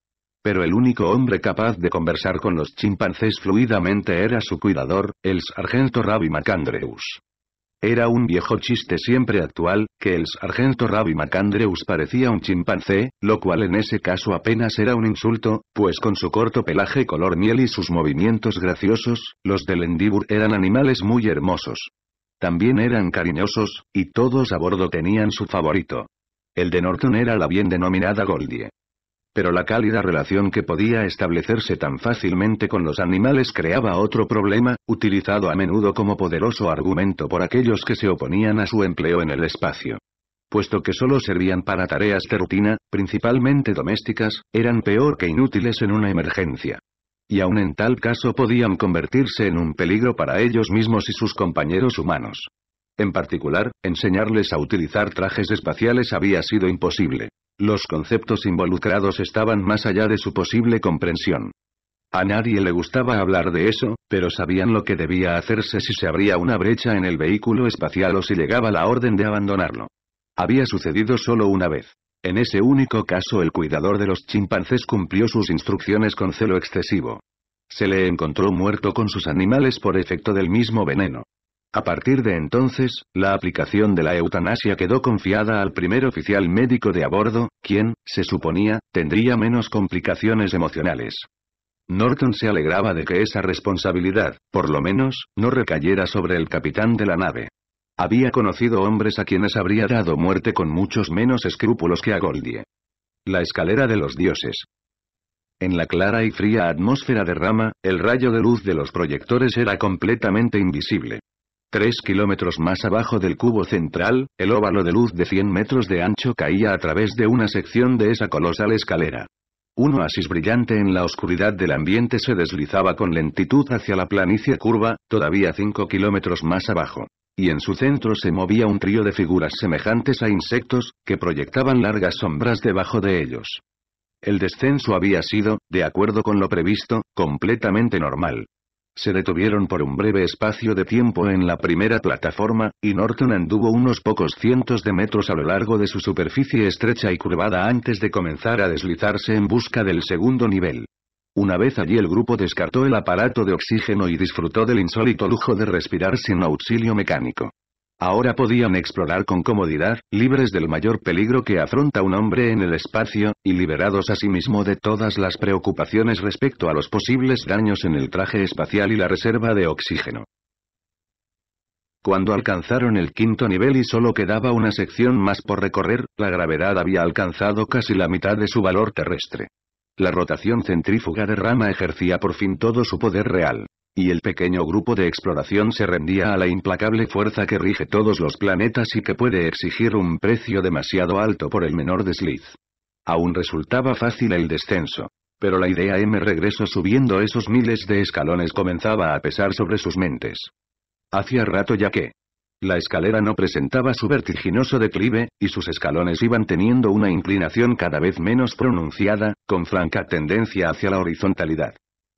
Pero el único hombre capaz de conversar con los chimpancés fluidamente era su cuidador, el sargento Rabbi Macandreus. Era un viejo chiste siempre actual, que el sargento Rabbi Macandreus parecía un chimpancé, lo cual en ese caso apenas era un insulto, pues con su corto pelaje color miel y sus movimientos graciosos, los del Endibur eran animales muy hermosos. También eran cariñosos, y todos a bordo tenían su favorito. El de Norton era la bien denominada Goldie. Pero la cálida relación que podía establecerse tan fácilmente con los animales creaba otro problema, utilizado a menudo como poderoso argumento por aquellos que se oponían a su empleo en el espacio. Puesto que solo servían para tareas de rutina, principalmente domésticas, eran peor que inútiles en una emergencia y aun en tal caso podían convertirse en un peligro para ellos mismos y sus compañeros humanos. En particular, enseñarles a utilizar trajes espaciales había sido imposible. Los conceptos involucrados estaban más allá de su posible comprensión. A nadie le gustaba hablar de eso, pero sabían lo que debía hacerse si se abría una brecha en el vehículo espacial o si llegaba la orden de abandonarlo. Había sucedido solo una vez. En ese único caso el cuidador de los chimpancés cumplió sus instrucciones con celo excesivo. Se le encontró muerto con sus animales por efecto del mismo veneno. A partir de entonces, la aplicación de la eutanasia quedó confiada al primer oficial médico de a bordo, quien, se suponía, tendría menos complicaciones emocionales. Norton se alegraba de que esa responsabilidad, por lo menos, no recayera sobre el capitán de la nave. Había conocido hombres a quienes habría dado muerte con muchos menos escrúpulos que a Goldie. La escalera de los dioses. En la clara y fría atmósfera de rama, el rayo de luz de los proyectores era completamente invisible. Tres kilómetros más abajo del cubo central, el óvalo de luz de 100 metros de ancho caía a través de una sección de esa colosal escalera. Un oasis brillante en la oscuridad del ambiente se deslizaba con lentitud hacia la planicie curva, todavía cinco kilómetros más abajo y en su centro se movía un trío de figuras semejantes a insectos, que proyectaban largas sombras debajo de ellos. El descenso había sido, de acuerdo con lo previsto, completamente normal. Se detuvieron por un breve espacio de tiempo en la primera plataforma, y Norton anduvo unos pocos cientos de metros a lo largo de su superficie estrecha y curvada antes de comenzar a deslizarse en busca del segundo nivel. Una vez allí el grupo descartó el aparato de oxígeno y disfrutó del insólito lujo de respirar sin auxilio mecánico. Ahora podían explorar con comodidad, libres del mayor peligro que afronta un hombre en el espacio, y liberados a sí mismo de todas las preocupaciones respecto a los posibles daños en el traje espacial y la reserva de oxígeno. Cuando alcanzaron el quinto nivel y solo quedaba una sección más por recorrer, la gravedad había alcanzado casi la mitad de su valor terrestre. La rotación centrífuga de Rama ejercía por fin todo su poder real. Y el pequeño grupo de exploración se rendía a la implacable fuerza que rige todos los planetas y que puede exigir un precio demasiado alto por el menor desliz. Aún resultaba fácil el descenso. Pero la idea M regreso subiendo esos miles de escalones comenzaba a pesar sobre sus mentes. Hacía rato ya que, la escalera no presentaba su vertiginoso declive, y sus escalones iban teniendo una inclinación cada vez menos pronunciada, con franca tendencia hacia la horizontalidad.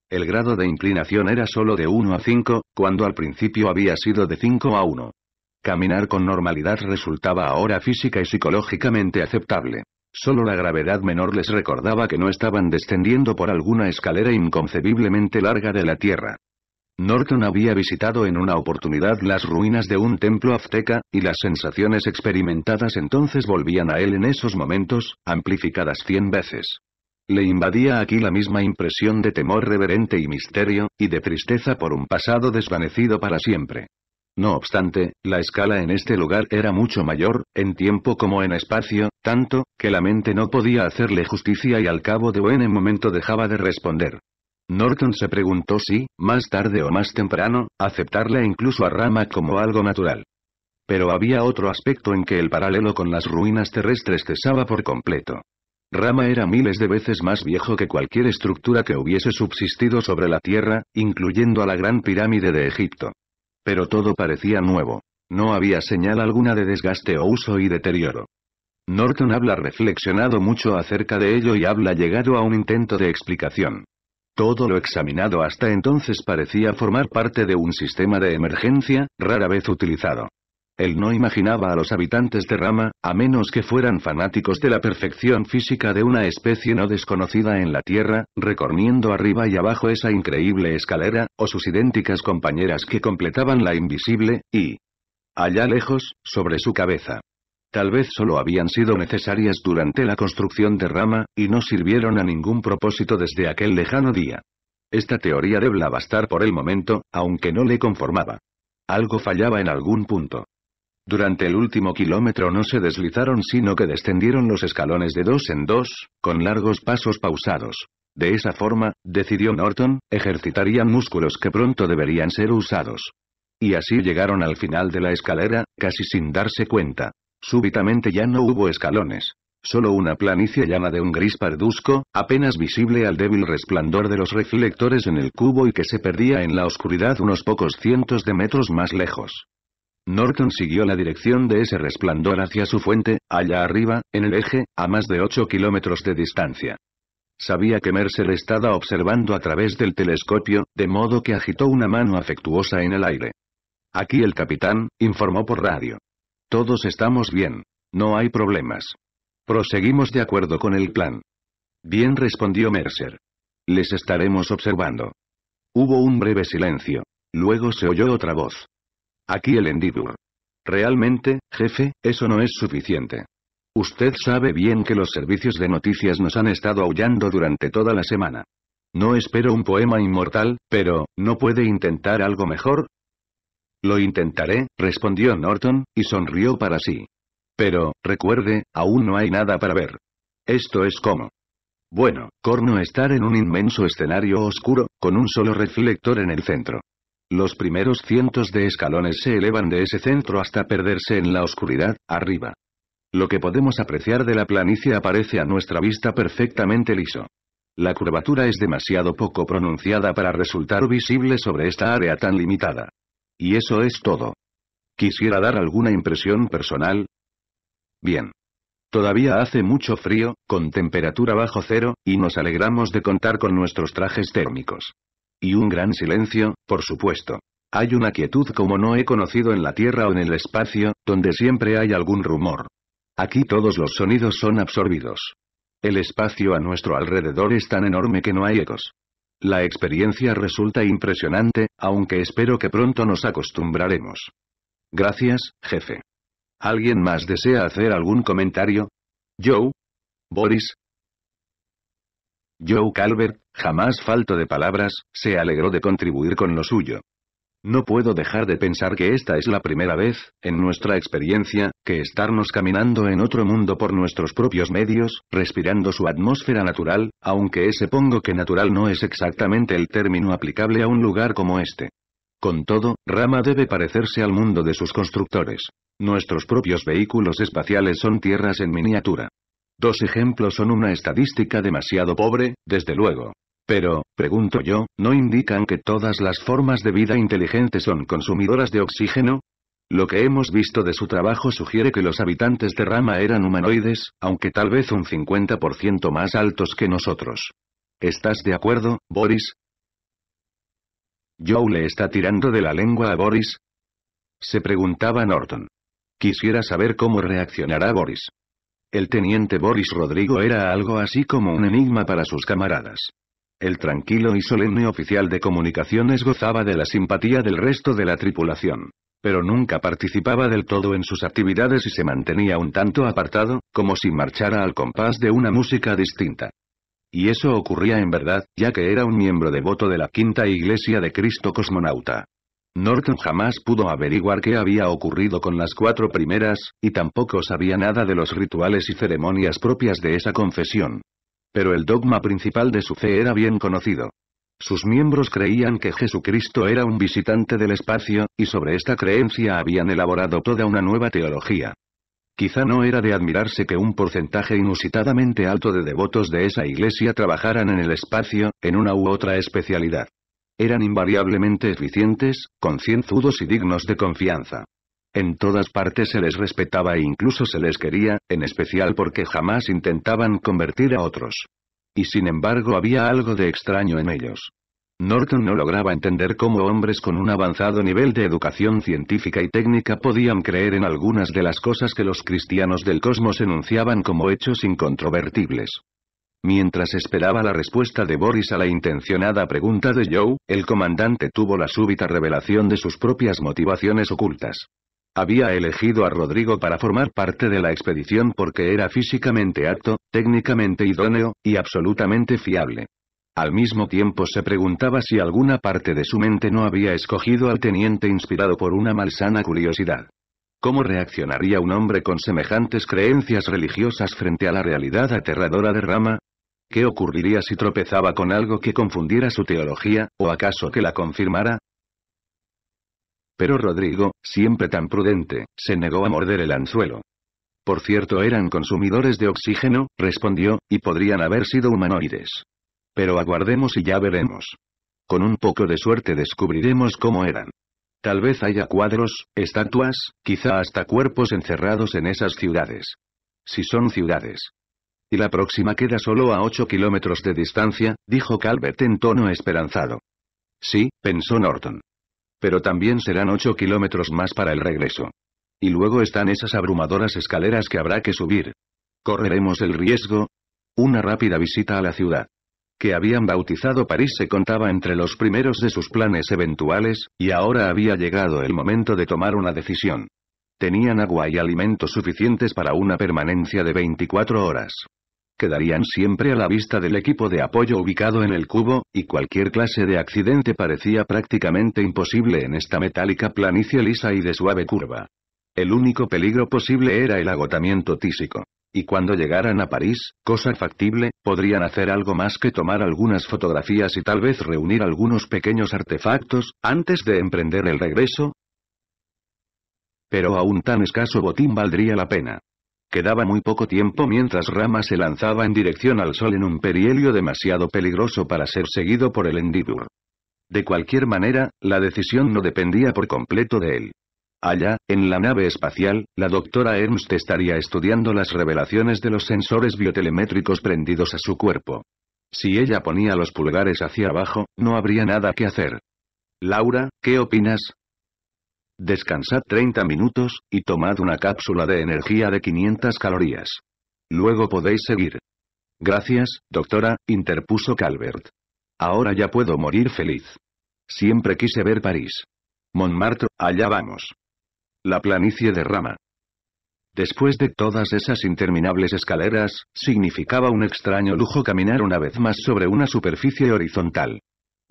El grado de inclinación era solo de 1 a 5, cuando al principio había sido de 5 a 1. Caminar con normalidad resultaba ahora física y psicológicamente aceptable. Solo la gravedad menor les recordaba que no estaban descendiendo por alguna escalera inconcebiblemente larga de la Tierra. Norton había visitado en una oportunidad las ruinas de un templo azteca, y las sensaciones experimentadas entonces volvían a él en esos momentos, amplificadas cien veces. Le invadía aquí la misma impresión de temor reverente y misterio, y de tristeza por un pasado desvanecido para siempre. No obstante, la escala en este lugar era mucho mayor, en tiempo como en espacio, tanto, que la mente no podía hacerle justicia y al cabo de buen momento dejaba de responder. Norton se preguntó si, más tarde o más temprano, aceptarle incluso a Rama como algo natural. Pero había otro aspecto en que el paralelo con las ruinas terrestres cesaba por completo. Rama era miles de veces más viejo que cualquier estructura que hubiese subsistido sobre la Tierra, incluyendo a la Gran Pirámide de Egipto. Pero todo parecía nuevo. No había señal alguna de desgaste o uso y deterioro. Norton habla reflexionado mucho acerca de ello y habla llegado a un intento de explicación. Todo lo examinado hasta entonces parecía formar parte de un sistema de emergencia, rara vez utilizado. Él no imaginaba a los habitantes de Rama, a menos que fueran fanáticos de la perfección física de una especie no desconocida en la Tierra, recorriendo arriba y abajo esa increíble escalera, o sus idénticas compañeras que completaban la invisible, y... Allá lejos, sobre su cabeza. Tal vez solo habían sido necesarias durante la construcción de Rama, y no sirvieron a ningún propósito desde aquel lejano día. Esta teoría debla bastar por el momento, aunque no le conformaba. Algo fallaba en algún punto. Durante el último kilómetro no se deslizaron sino que descendieron los escalones de dos en dos, con largos pasos pausados. De esa forma, decidió Norton, ejercitarían músculos que pronto deberían ser usados. Y así llegaron al final de la escalera, casi sin darse cuenta. Súbitamente ya no hubo escalones. Solo una planicie llana de un gris pardusco apenas visible al débil resplandor de los reflectores en el cubo y que se perdía en la oscuridad unos pocos cientos de metros más lejos. Norton siguió la dirección de ese resplandor hacia su fuente, allá arriba, en el eje, a más de 8 kilómetros de distancia. Sabía que Mercer estaba observando a través del telescopio, de modo que agitó una mano afectuosa en el aire. Aquí el capitán, informó por radio. Todos estamos bien. No hay problemas. Proseguimos de acuerdo con el plan. Bien respondió Mercer. Les estaremos observando. Hubo un breve silencio. Luego se oyó otra voz. Aquí el Endibur. Realmente, jefe, eso no es suficiente. Usted sabe bien que los servicios de noticias nos han estado aullando durante toda la semana. No espero un poema inmortal, pero, ¿no puede intentar algo mejor? Lo intentaré, respondió Norton, y sonrió para sí. Pero, recuerde, aún no hay nada para ver. Esto es como. Bueno, corno estar en un inmenso escenario oscuro, con un solo reflector en el centro. Los primeros cientos de escalones se elevan de ese centro hasta perderse en la oscuridad, arriba. Lo que podemos apreciar de la planicie aparece a nuestra vista perfectamente liso. La curvatura es demasiado poco pronunciada para resultar visible sobre esta área tan limitada. Y eso es todo. Quisiera dar alguna impresión personal. Bien. Todavía hace mucho frío, con temperatura bajo cero, y nos alegramos de contar con nuestros trajes térmicos. Y un gran silencio, por supuesto. Hay una quietud como no he conocido en la Tierra o en el espacio, donde siempre hay algún rumor. Aquí todos los sonidos son absorbidos. El espacio a nuestro alrededor es tan enorme que no hay ecos. La experiencia resulta impresionante, aunque espero que pronto nos acostumbraremos. Gracias, jefe. ¿Alguien más desea hacer algún comentario? Joe? Boris? Joe Calvert, jamás falto de palabras, se alegró de contribuir con lo suyo. No puedo dejar de pensar que esta es la primera vez, en nuestra experiencia, que estarnos caminando en otro mundo por nuestros propios medios, respirando su atmósfera natural, aunque ese pongo que natural no es exactamente el término aplicable a un lugar como este. Con todo, Rama debe parecerse al mundo de sus constructores. Nuestros propios vehículos espaciales son tierras en miniatura. Dos ejemplos son una estadística demasiado pobre, desde luego. Pero, pregunto yo, ¿no indican que todas las formas de vida inteligente son consumidoras de oxígeno? Lo que hemos visto de su trabajo sugiere que los habitantes de Rama eran humanoides, aunque tal vez un 50% más altos que nosotros. ¿Estás de acuerdo, Boris? Joe le está tirando de la lengua a Boris. Se preguntaba Norton. Quisiera saber cómo reaccionará Boris. El teniente Boris Rodrigo era algo así como un enigma para sus camaradas. El tranquilo y solemne oficial de comunicaciones gozaba de la simpatía del resto de la tripulación. Pero nunca participaba del todo en sus actividades y se mantenía un tanto apartado, como si marchara al compás de una música distinta. Y eso ocurría en verdad, ya que era un miembro devoto de la Quinta Iglesia de Cristo Cosmonauta. Norton jamás pudo averiguar qué había ocurrido con las cuatro primeras, y tampoco sabía nada de los rituales y ceremonias propias de esa confesión. Pero el dogma principal de su fe era bien conocido. Sus miembros creían que Jesucristo era un visitante del espacio, y sobre esta creencia habían elaborado toda una nueva teología. Quizá no era de admirarse que un porcentaje inusitadamente alto de devotos de esa iglesia trabajaran en el espacio, en una u otra especialidad. Eran invariablemente eficientes, concienzudos y dignos de confianza. En todas partes se les respetaba e incluso se les quería, en especial porque jamás intentaban convertir a otros. Y sin embargo había algo de extraño en ellos. Norton no lograba entender cómo hombres con un avanzado nivel de educación científica y técnica podían creer en algunas de las cosas que los cristianos del cosmos enunciaban como hechos incontrovertibles. Mientras esperaba la respuesta de Boris a la intencionada pregunta de Joe, el comandante tuvo la súbita revelación de sus propias motivaciones ocultas. Había elegido a Rodrigo para formar parte de la expedición porque era físicamente apto, técnicamente idóneo, y absolutamente fiable. Al mismo tiempo se preguntaba si alguna parte de su mente no había escogido al teniente inspirado por una malsana curiosidad. ¿Cómo reaccionaría un hombre con semejantes creencias religiosas frente a la realidad aterradora de Rama? ¿Qué ocurriría si tropezaba con algo que confundiera su teología, o acaso que la confirmara? Pero Rodrigo, siempre tan prudente, se negó a morder el anzuelo. Por cierto, eran consumidores de oxígeno, respondió, y podrían haber sido humanoides. Pero aguardemos y ya veremos. Con un poco de suerte descubriremos cómo eran. Tal vez haya cuadros, estatuas, quizá hasta cuerpos encerrados en esas ciudades. Si son ciudades. Y la próxima queda solo a 8 kilómetros de distancia, dijo Calvert en tono esperanzado. Sí, pensó Norton. Pero también serán 8 kilómetros más para el regreso. Y luego están esas abrumadoras escaleras que habrá que subir. ¿Correremos el riesgo? Una rápida visita a la ciudad que habían bautizado París se contaba entre los primeros de sus planes eventuales, y ahora había llegado el momento de tomar una decisión. Tenían agua y alimentos suficientes para una permanencia de 24 horas quedarían siempre a la vista del equipo de apoyo ubicado en el cubo, y cualquier clase de accidente parecía prácticamente imposible en esta metálica planicie lisa y de suave curva. El único peligro posible era el agotamiento tísico. Y cuando llegaran a París, cosa factible, podrían hacer algo más que tomar algunas fotografías y tal vez reunir algunos pequeños artefactos, antes de emprender el regreso. Pero a un tan escaso botín valdría la pena. Quedaba muy poco tiempo mientras Rama se lanzaba en dirección al sol en un perihelio demasiado peligroso para ser seguido por el Endeavour. De cualquier manera, la decisión no dependía por completo de él. Allá, en la nave espacial, la doctora Ernst estaría estudiando las revelaciones de los sensores biotelemétricos prendidos a su cuerpo. Si ella ponía los pulgares hacia abajo, no habría nada que hacer. Laura, ¿qué opinas? Descansad 30 minutos, y tomad una cápsula de energía de 500 calorías. Luego podéis seguir. Gracias, doctora, interpuso Calvert. Ahora ya puedo morir feliz. Siempre quise ver París. Montmartre, allá vamos. La planicie de Rama. Después de todas esas interminables escaleras, significaba un extraño lujo caminar una vez más sobre una superficie horizontal.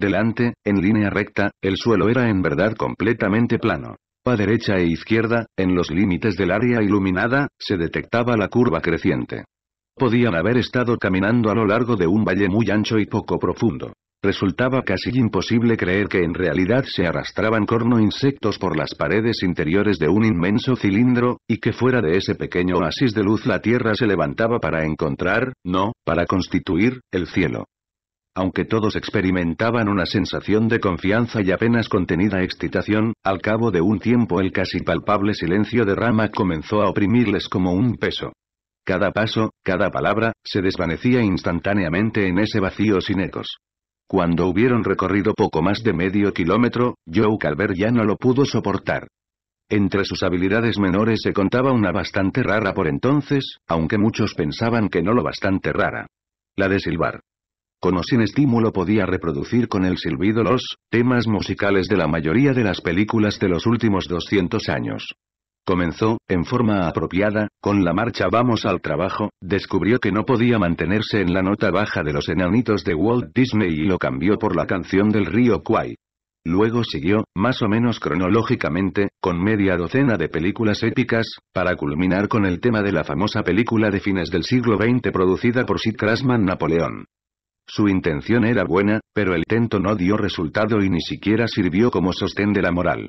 Delante, en línea recta, el suelo era en verdad completamente plano. A derecha e izquierda, en los límites del área iluminada, se detectaba la curva creciente. Podían haber estado caminando a lo largo de un valle muy ancho y poco profundo. Resultaba casi imposible creer que en realidad se arrastraban corno insectos por las paredes interiores de un inmenso cilindro, y que fuera de ese pequeño oasis de luz la tierra se levantaba para encontrar, no, para constituir, el cielo aunque todos experimentaban una sensación de confianza y apenas contenida excitación, al cabo de un tiempo el casi palpable silencio de Rama comenzó a oprimirles como un peso. Cada paso, cada palabra, se desvanecía instantáneamente en ese vacío sin ecos. Cuando hubieron recorrido poco más de medio kilómetro, Joe Calvert ya no lo pudo soportar. Entre sus habilidades menores se contaba una bastante rara por entonces, aunque muchos pensaban que no lo bastante rara. La de silbar con o sin estímulo podía reproducir con el silbido los temas musicales de la mayoría de las películas de los últimos 200 años. Comenzó, en forma apropiada, con la marcha Vamos al trabajo, descubrió que no podía mantenerse en la nota baja de los enanitos de Walt Disney y lo cambió por la canción del río Kwai. Luego siguió, más o menos cronológicamente, con media docena de películas épicas, para culminar con el tema de la famosa película de fines del siglo XX producida por Sid Krasman Napoleón. Su intención era buena, pero el intento no dio resultado y ni siquiera sirvió como sostén de la moral.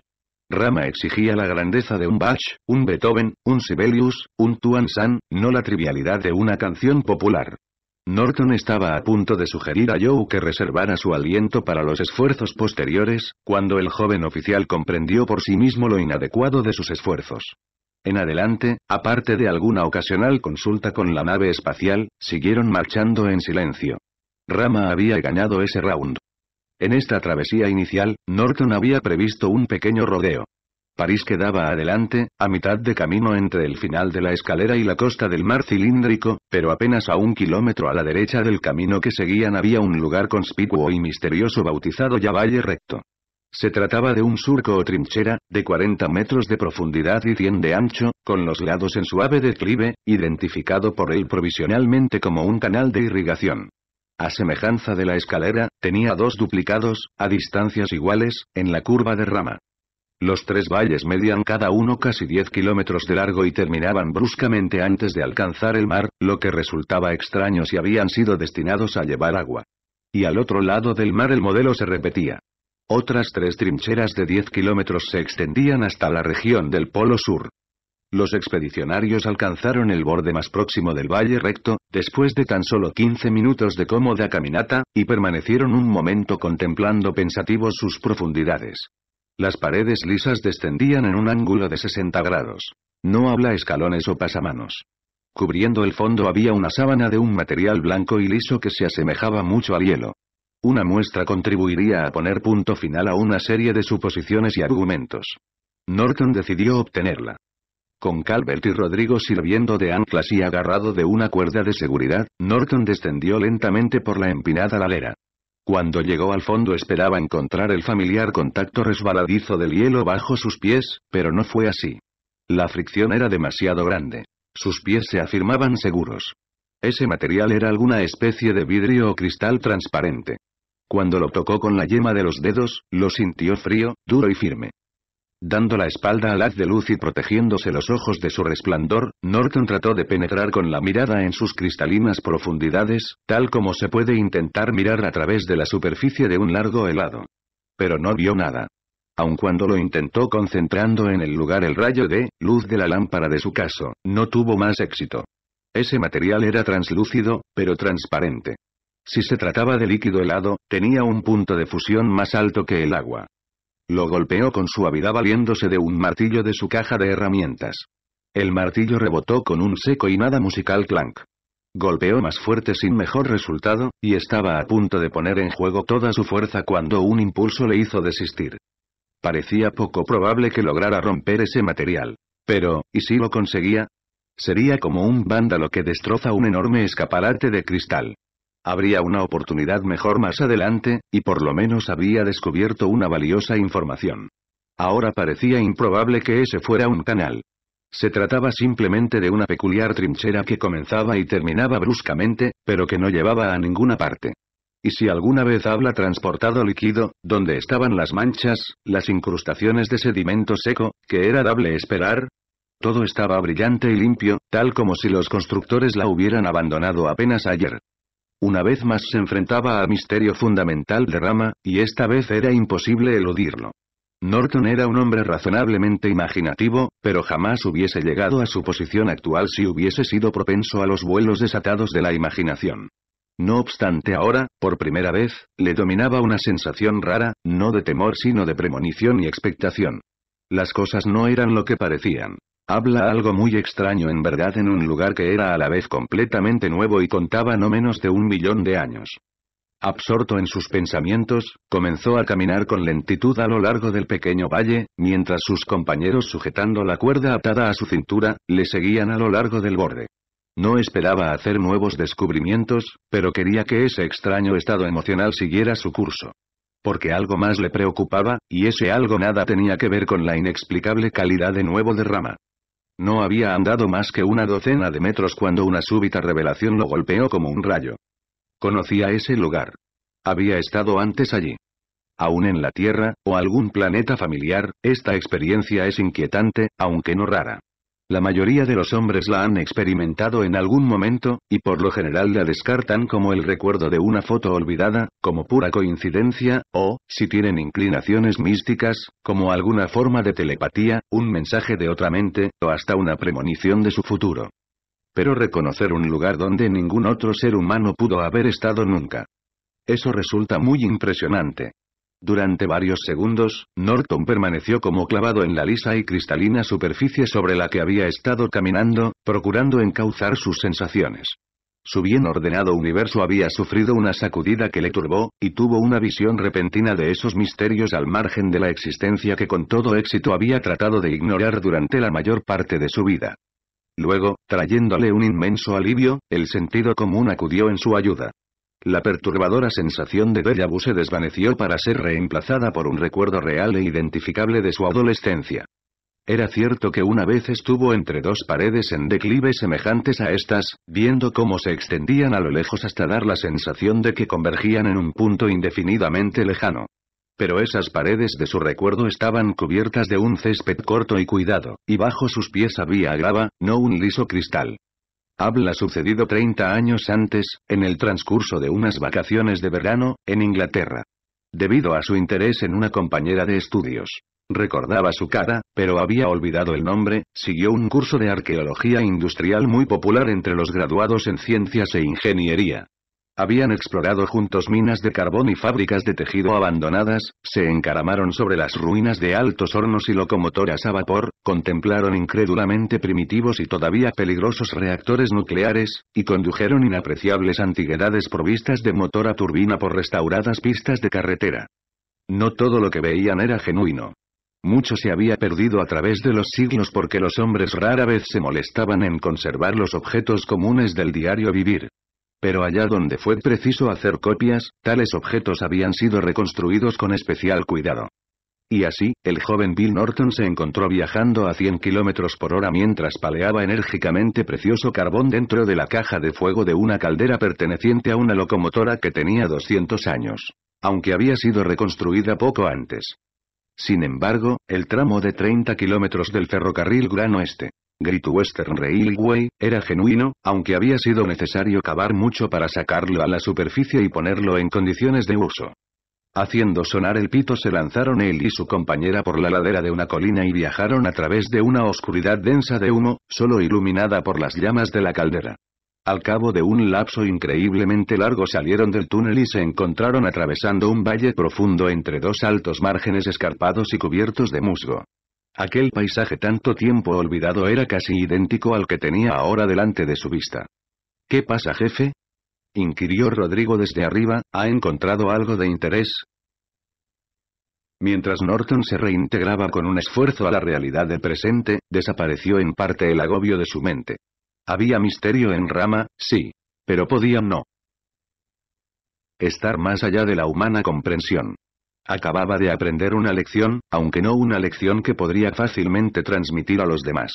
Rama exigía la grandeza de un Bach, un Beethoven, un Sibelius, un Tuan San, no la trivialidad de una canción popular. Norton estaba a punto de sugerir a Joe que reservara su aliento para los esfuerzos posteriores, cuando el joven oficial comprendió por sí mismo lo inadecuado de sus esfuerzos. En adelante, aparte de alguna ocasional consulta con la nave espacial, siguieron marchando en silencio. Rama había ganado ese round. En esta travesía inicial, Norton había previsto un pequeño rodeo. París quedaba adelante, a mitad de camino entre el final de la escalera y la costa del mar cilíndrico, pero apenas a un kilómetro a la derecha del camino que seguían había un lugar conspicuo y misterioso bautizado ya Valle Recto. Se trataba de un surco o trinchera, de 40 metros de profundidad y 100 de ancho, con los lados en suave declive, identificado por él provisionalmente como un canal de irrigación. A semejanza de la escalera, tenía dos duplicados, a distancias iguales, en la curva de rama. Los tres valles medían cada uno casi 10 kilómetros de largo y terminaban bruscamente antes de alcanzar el mar, lo que resultaba extraño si habían sido destinados a llevar agua. Y al otro lado del mar el modelo se repetía. Otras tres trincheras de 10 kilómetros se extendían hasta la región del Polo Sur. Los expedicionarios alcanzaron el borde más próximo del valle recto, después de tan solo 15 minutos de cómoda caminata, y permanecieron un momento contemplando pensativos sus profundidades. Las paredes lisas descendían en un ángulo de 60 grados. No habla escalones o pasamanos. Cubriendo el fondo había una sábana de un material blanco y liso que se asemejaba mucho al hielo. Una muestra contribuiría a poner punto final a una serie de suposiciones y argumentos. Norton decidió obtenerla. Con Calvert y Rodrigo sirviendo de anclas y agarrado de una cuerda de seguridad, Norton descendió lentamente por la empinada ladera. Cuando llegó al fondo esperaba encontrar el familiar contacto resbaladizo del hielo bajo sus pies, pero no fue así. La fricción era demasiado grande. Sus pies se afirmaban seguros. Ese material era alguna especie de vidrio o cristal transparente. Cuando lo tocó con la yema de los dedos, lo sintió frío, duro y firme. Dando la espalda al haz de luz y protegiéndose los ojos de su resplandor, Norton trató de penetrar con la mirada en sus cristalinas profundidades, tal como se puede intentar mirar a través de la superficie de un largo helado. Pero no vio nada. Aun cuando lo intentó concentrando en el lugar el rayo de luz de la lámpara de su caso, no tuvo más éxito. Ese material era translúcido, pero transparente. Si se trataba de líquido helado, tenía un punto de fusión más alto que el agua. Lo golpeó con suavidad valiéndose de un martillo de su caja de herramientas. El martillo rebotó con un seco y nada musical clank. Golpeó más fuerte sin mejor resultado, y estaba a punto de poner en juego toda su fuerza cuando un impulso le hizo desistir. Parecía poco probable que lograra romper ese material. Pero, ¿y si lo conseguía? Sería como un vándalo que destroza un enorme escaparate de cristal. Habría una oportunidad mejor más adelante, y por lo menos había descubierto una valiosa información. Ahora parecía improbable que ese fuera un canal. Se trataba simplemente de una peculiar trinchera que comenzaba y terminaba bruscamente, pero que no llevaba a ninguna parte. Y si alguna vez habla transportado líquido, donde estaban las manchas, las incrustaciones de sedimento seco, que era dable esperar? Todo estaba brillante y limpio, tal como si los constructores la hubieran abandonado apenas ayer. Una vez más se enfrentaba a misterio fundamental de Rama, y esta vez era imposible eludirlo. Norton era un hombre razonablemente imaginativo, pero jamás hubiese llegado a su posición actual si hubiese sido propenso a los vuelos desatados de la imaginación. No obstante ahora, por primera vez, le dominaba una sensación rara, no de temor sino de premonición y expectación. Las cosas no eran lo que parecían. Habla algo muy extraño en verdad en un lugar que era a la vez completamente nuevo y contaba no menos de un millón de años. Absorto en sus pensamientos, comenzó a caminar con lentitud a lo largo del pequeño valle, mientras sus compañeros sujetando la cuerda atada a su cintura, le seguían a lo largo del borde. No esperaba hacer nuevos descubrimientos, pero quería que ese extraño estado emocional siguiera su curso. Porque algo más le preocupaba, y ese algo nada tenía que ver con la inexplicable calidad de nuevo derrama. No había andado más que una docena de metros cuando una súbita revelación lo golpeó como un rayo. Conocía ese lugar. Había estado antes allí. Aún en la Tierra, o algún planeta familiar, esta experiencia es inquietante, aunque no rara. La mayoría de los hombres la han experimentado en algún momento, y por lo general la descartan como el recuerdo de una foto olvidada, como pura coincidencia, o, si tienen inclinaciones místicas, como alguna forma de telepatía, un mensaje de otra mente, o hasta una premonición de su futuro. Pero reconocer un lugar donde ningún otro ser humano pudo haber estado nunca. Eso resulta muy impresionante. Durante varios segundos, Norton permaneció como clavado en la lisa y cristalina superficie sobre la que había estado caminando, procurando encauzar sus sensaciones. Su bien ordenado universo había sufrido una sacudida que le turbó, y tuvo una visión repentina de esos misterios al margen de la existencia que con todo éxito había tratado de ignorar durante la mayor parte de su vida. Luego, trayéndole un inmenso alivio, el sentido común acudió en su ayuda. La perturbadora sensación de déjà se desvaneció para ser reemplazada por un recuerdo real e identificable de su adolescencia. Era cierto que una vez estuvo entre dos paredes en declive semejantes a estas, viendo cómo se extendían a lo lejos hasta dar la sensación de que convergían en un punto indefinidamente lejano. Pero esas paredes de su recuerdo estaban cubiertas de un césped corto y cuidado, y bajo sus pies había grava, no un liso cristal. Habla sucedido 30 años antes, en el transcurso de unas vacaciones de verano, en Inglaterra. Debido a su interés en una compañera de estudios. Recordaba su cara, pero había olvidado el nombre, siguió un curso de arqueología industrial muy popular entre los graduados en ciencias e ingeniería. Habían explorado juntos minas de carbón y fábricas de tejido abandonadas, se encaramaron sobre las ruinas de altos hornos y locomotoras a vapor, contemplaron incrédulamente primitivos y todavía peligrosos reactores nucleares, y condujeron inapreciables antigüedades provistas de motor a turbina por restauradas pistas de carretera. No todo lo que veían era genuino. Mucho se había perdido a través de los siglos porque los hombres rara vez se molestaban en conservar los objetos comunes del diario vivir pero allá donde fue preciso hacer copias, tales objetos habían sido reconstruidos con especial cuidado. Y así, el joven Bill Norton se encontró viajando a 100 kilómetros por hora mientras paleaba enérgicamente precioso carbón dentro de la caja de fuego de una caldera perteneciente a una locomotora que tenía 200 años. Aunque había sido reconstruida poco antes. Sin embargo, el tramo de 30 kilómetros del ferrocarril Gran Oeste, Grito Western Railway, era genuino, aunque había sido necesario cavar mucho para sacarlo a la superficie y ponerlo en condiciones de uso. Haciendo sonar el pito se lanzaron él y su compañera por la ladera de una colina y viajaron a través de una oscuridad densa de humo, solo iluminada por las llamas de la caldera. Al cabo de un lapso increíblemente largo salieron del túnel y se encontraron atravesando un valle profundo entre dos altos márgenes escarpados y cubiertos de musgo. Aquel paisaje tanto tiempo olvidado era casi idéntico al que tenía ahora delante de su vista. ¿Qué pasa, jefe? inquirió Rodrigo desde arriba, ¿ha encontrado algo de interés? Mientras Norton se reintegraba con un esfuerzo a la realidad del presente, desapareció en parte el agobio de su mente. Había misterio en Rama, sí. Pero podían no. Estar más allá de la humana comprensión. Acababa de aprender una lección, aunque no una lección que podría fácilmente transmitir a los demás.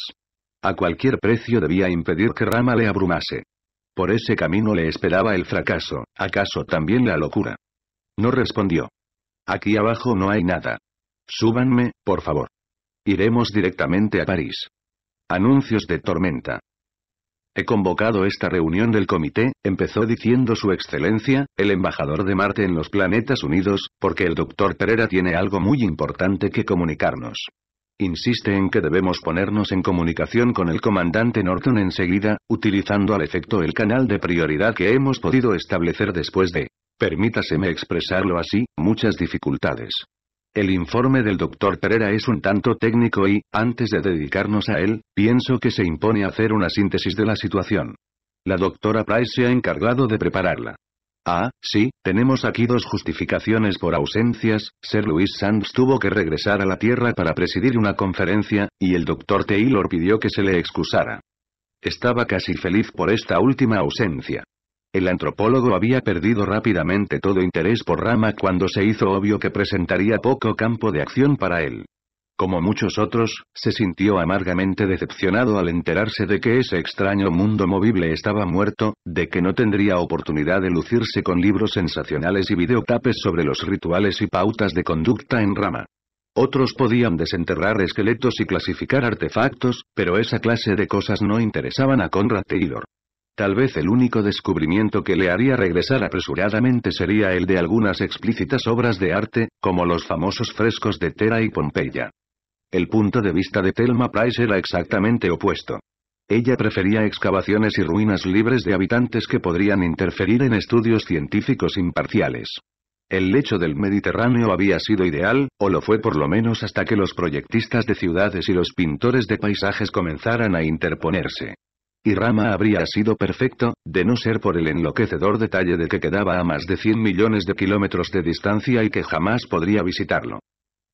A cualquier precio debía impedir que Rama le abrumase. Por ese camino le esperaba el fracaso, acaso también la locura. No respondió. Aquí abajo no hay nada. Súbanme, por favor. Iremos directamente a París. Anuncios de tormenta. He convocado esta reunión del comité, empezó diciendo su excelencia, el embajador de Marte en los planetas unidos, porque el doctor Pereira tiene algo muy importante que comunicarnos. Insiste en que debemos ponernos en comunicación con el comandante Norton enseguida, utilizando al efecto el canal de prioridad que hemos podido establecer después de, permítaseme expresarlo así, muchas dificultades. El informe del doctor Pereira es un tanto técnico y, antes de dedicarnos a él, pienso que se impone hacer una síntesis de la situación. La doctora Price se ha encargado de prepararla. Ah, sí, tenemos aquí dos justificaciones por ausencias, Sir Louis Sands tuvo que regresar a la Tierra para presidir una conferencia, y el doctor Taylor pidió que se le excusara. Estaba casi feliz por esta última ausencia. El antropólogo había perdido rápidamente todo interés por Rama cuando se hizo obvio que presentaría poco campo de acción para él. Como muchos otros, se sintió amargamente decepcionado al enterarse de que ese extraño mundo movible estaba muerto, de que no tendría oportunidad de lucirse con libros sensacionales y videotapes sobre los rituales y pautas de conducta en rama. Otros podían desenterrar esqueletos y clasificar artefactos, pero esa clase de cosas no interesaban a Conrad Taylor. Tal vez el único descubrimiento que le haría regresar apresuradamente sería el de algunas explícitas obras de arte, como los famosos frescos de Tera y Pompeya. El punto de vista de Thelma Price era exactamente opuesto. Ella prefería excavaciones y ruinas libres de habitantes que podrían interferir en estudios científicos imparciales. El lecho del Mediterráneo había sido ideal, o lo fue por lo menos hasta que los proyectistas de ciudades y los pintores de paisajes comenzaran a interponerse. Y Rama habría sido perfecto, de no ser por el enloquecedor detalle de que quedaba a más de 100 millones de kilómetros de distancia y que jamás podría visitarlo.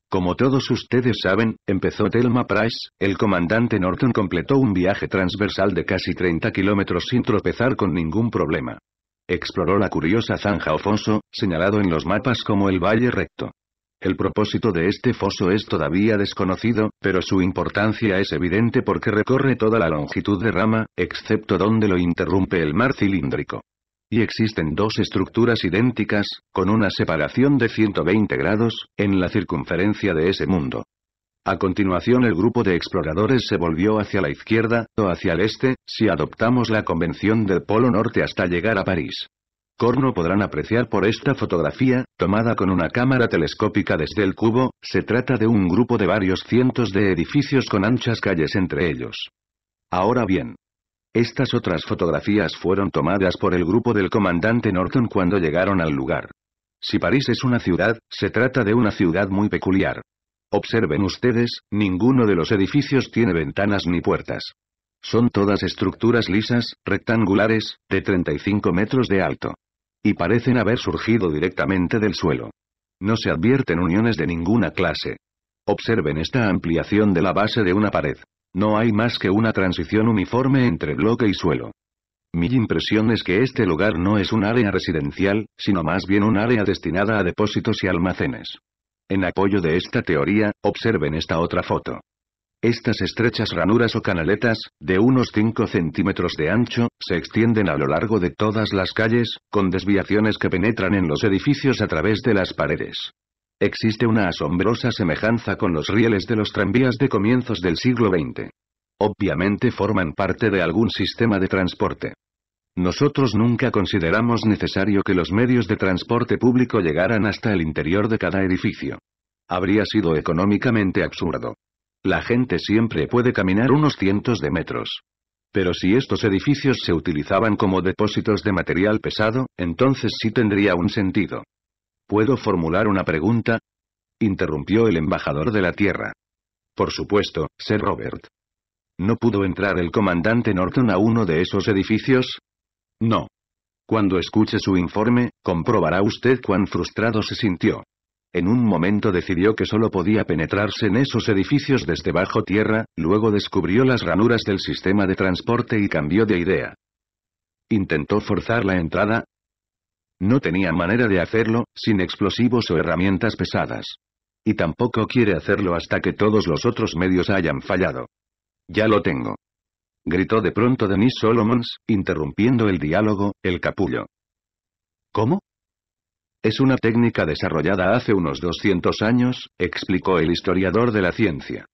Como todos ustedes saben, empezó Thelma Price, el comandante Norton completó un viaje transversal de casi 30 kilómetros sin tropezar con ningún problema. Exploró la curiosa zanja Ofonso, señalado en los mapas como el Valle Recto. El propósito de este foso es todavía desconocido, pero su importancia es evidente porque recorre toda la longitud de rama, excepto donde lo interrumpe el mar cilíndrico. Y existen dos estructuras idénticas, con una separación de 120 grados, en la circunferencia de ese mundo. A continuación el grupo de exploradores se volvió hacia la izquierda, o hacia el este, si adoptamos la convención del Polo Norte hasta llegar a París. Corno podrán apreciar por esta fotografía, tomada con una cámara telescópica desde el cubo, se trata de un grupo de varios cientos de edificios con anchas calles entre ellos. Ahora bien. Estas otras fotografías fueron tomadas por el grupo del comandante Norton cuando llegaron al lugar. Si París es una ciudad, se trata de una ciudad muy peculiar. Observen ustedes, ninguno de los edificios tiene ventanas ni puertas. Son todas estructuras lisas, rectangulares, de 35 metros de alto. Y parecen haber surgido directamente del suelo. No se advierten uniones de ninguna clase. Observen esta ampliación de la base de una pared. No hay más que una transición uniforme entre bloque y suelo. Mi impresión es que este lugar no es un área residencial, sino más bien un área destinada a depósitos y almacenes. En apoyo de esta teoría, observen esta otra foto. Estas estrechas ranuras o canaletas, de unos 5 centímetros de ancho, se extienden a lo largo de todas las calles, con desviaciones que penetran en los edificios a través de las paredes. Existe una asombrosa semejanza con los rieles de los tranvías de comienzos del siglo XX. Obviamente forman parte de algún sistema de transporte. Nosotros nunca consideramos necesario que los medios de transporte público llegaran hasta el interior de cada edificio. Habría sido económicamente absurdo. La gente siempre puede caminar unos cientos de metros. Pero si estos edificios se utilizaban como depósitos de material pesado, entonces sí tendría un sentido. ¿Puedo formular una pregunta? Interrumpió el embajador de la Tierra. Por supuesto, Sir Robert. ¿No pudo entrar el comandante Norton a uno de esos edificios? No. Cuando escuche su informe, comprobará usted cuán frustrado se sintió. En un momento decidió que solo podía penetrarse en esos edificios desde bajo tierra, luego descubrió las ranuras del sistema de transporte y cambió de idea. Intentó forzar la entrada. No tenía manera de hacerlo, sin explosivos o herramientas pesadas. Y tampoco quiere hacerlo hasta que todos los otros medios hayan fallado. Ya lo tengo. Gritó de pronto Denise Solomons, interrumpiendo el diálogo, el capullo. ¿Cómo? Es una técnica desarrollada hace unos 200 años, explicó el historiador de la ciencia.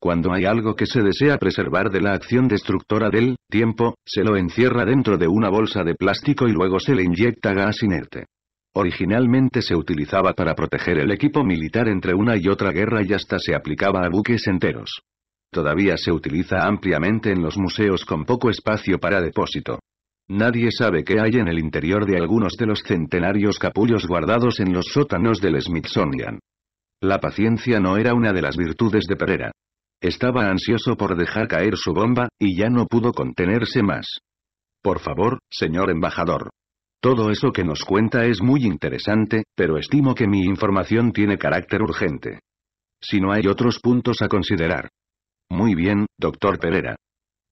Cuando hay algo que se desea preservar de la acción destructora del tiempo, se lo encierra dentro de una bolsa de plástico y luego se le inyecta gas inerte. Originalmente se utilizaba para proteger el equipo militar entre una y otra guerra y hasta se aplicaba a buques enteros. Todavía se utiliza ampliamente en los museos con poco espacio para depósito. Nadie sabe qué hay en el interior de algunos de los centenarios capullos guardados en los sótanos del Smithsonian. La paciencia no era una de las virtudes de Pereira. Estaba ansioso por dejar caer su bomba, y ya no pudo contenerse más. Por favor, señor embajador. Todo eso que nos cuenta es muy interesante, pero estimo que mi información tiene carácter urgente. Si no hay otros puntos a considerar. Muy bien, doctor Pereira.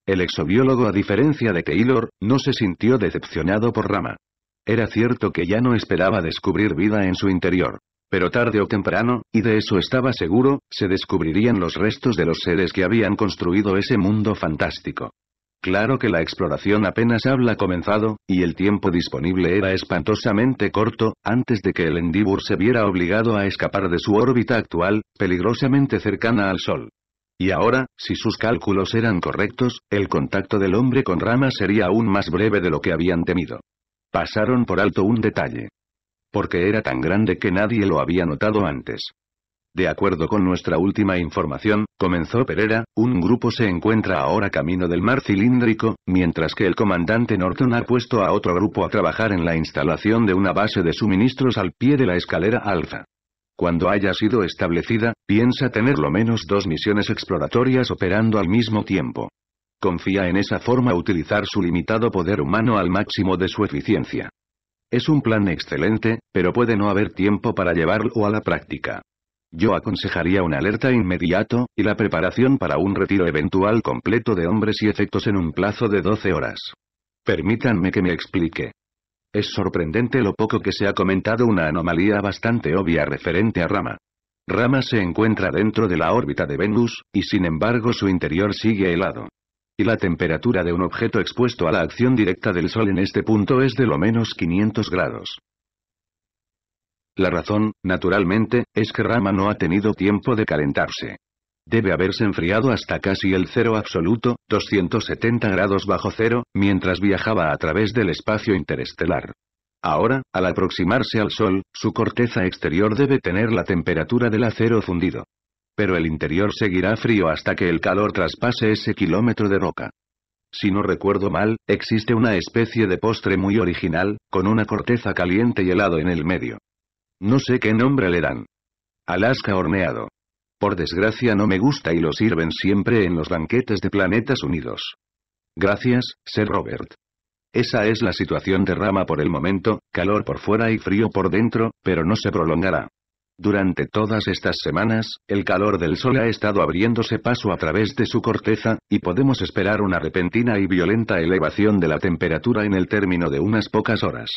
El exobiólogo a diferencia de Taylor, no se sintió decepcionado por Rama. Era cierto que ya no esperaba descubrir vida en su interior. Pero tarde o temprano, y de eso estaba seguro, se descubrirían los restos de los seres que habían construido ese mundo fantástico. Claro que la exploración apenas habla comenzado, y el tiempo disponible era espantosamente corto, antes de que el Endibur se viera obligado a escapar de su órbita actual, peligrosamente cercana al Sol. Y ahora, si sus cálculos eran correctos, el contacto del hombre con Rama sería aún más breve de lo que habían temido. Pasaron por alto un detalle. Porque era tan grande que nadie lo había notado antes. De acuerdo con nuestra última información, comenzó Pereira, un grupo se encuentra ahora camino del mar cilíndrico, mientras que el comandante Norton ha puesto a otro grupo a trabajar en la instalación de una base de suministros al pie de la escalera alfa. Cuando haya sido establecida, piensa tener lo menos dos misiones exploratorias operando al mismo tiempo. Confía en esa forma utilizar su limitado poder humano al máximo de su eficiencia. Es un plan excelente, pero puede no haber tiempo para llevarlo a la práctica. Yo aconsejaría una alerta inmediato, y la preparación para un retiro eventual completo de hombres y efectos en un plazo de 12 horas. Permítanme que me explique. Es sorprendente lo poco que se ha comentado una anomalía bastante obvia referente a Rama. Rama se encuentra dentro de la órbita de Venus, y sin embargo su interior sigue helado. Y la temperatura de un objeto expuesto a la acción directa del Sol en este punto es de lo menos 500 grados. La razón, naturalmente, es que Rama no ha tenido tiempo de calentarse. Debe haberse enfriado hasta casi el cero absoluto, 270 grados bajo cero, mientras viajaba a través del espacio interestelar. Ahora, al aproximarse al Sol, su corteza exterior debe tener la temperatura del acero fundido. Pero el interior seguirá frío hasta que el calor traspase ese kilómetro de roca. Si no recuerdo mal, existe una especie de postre muy original, con una corteza caliente y helado en el medio. No sé qué nombre le dan. Alaska horneado. Por desgracia no me gusta y lo sirven siempre en los banquetes de Planetas Unidos. Gracias, Sir Robert. Esa es la situación de Rama por el momento, calor por fuera y frío por dentro, pero no se prolongará. Durante todas estas semanas, el calor del sol ha estado abriéndose paso a través de su corteza, y podemos esperar una repentina y violenta elevación de la temperatura en el término de unas pocas horas.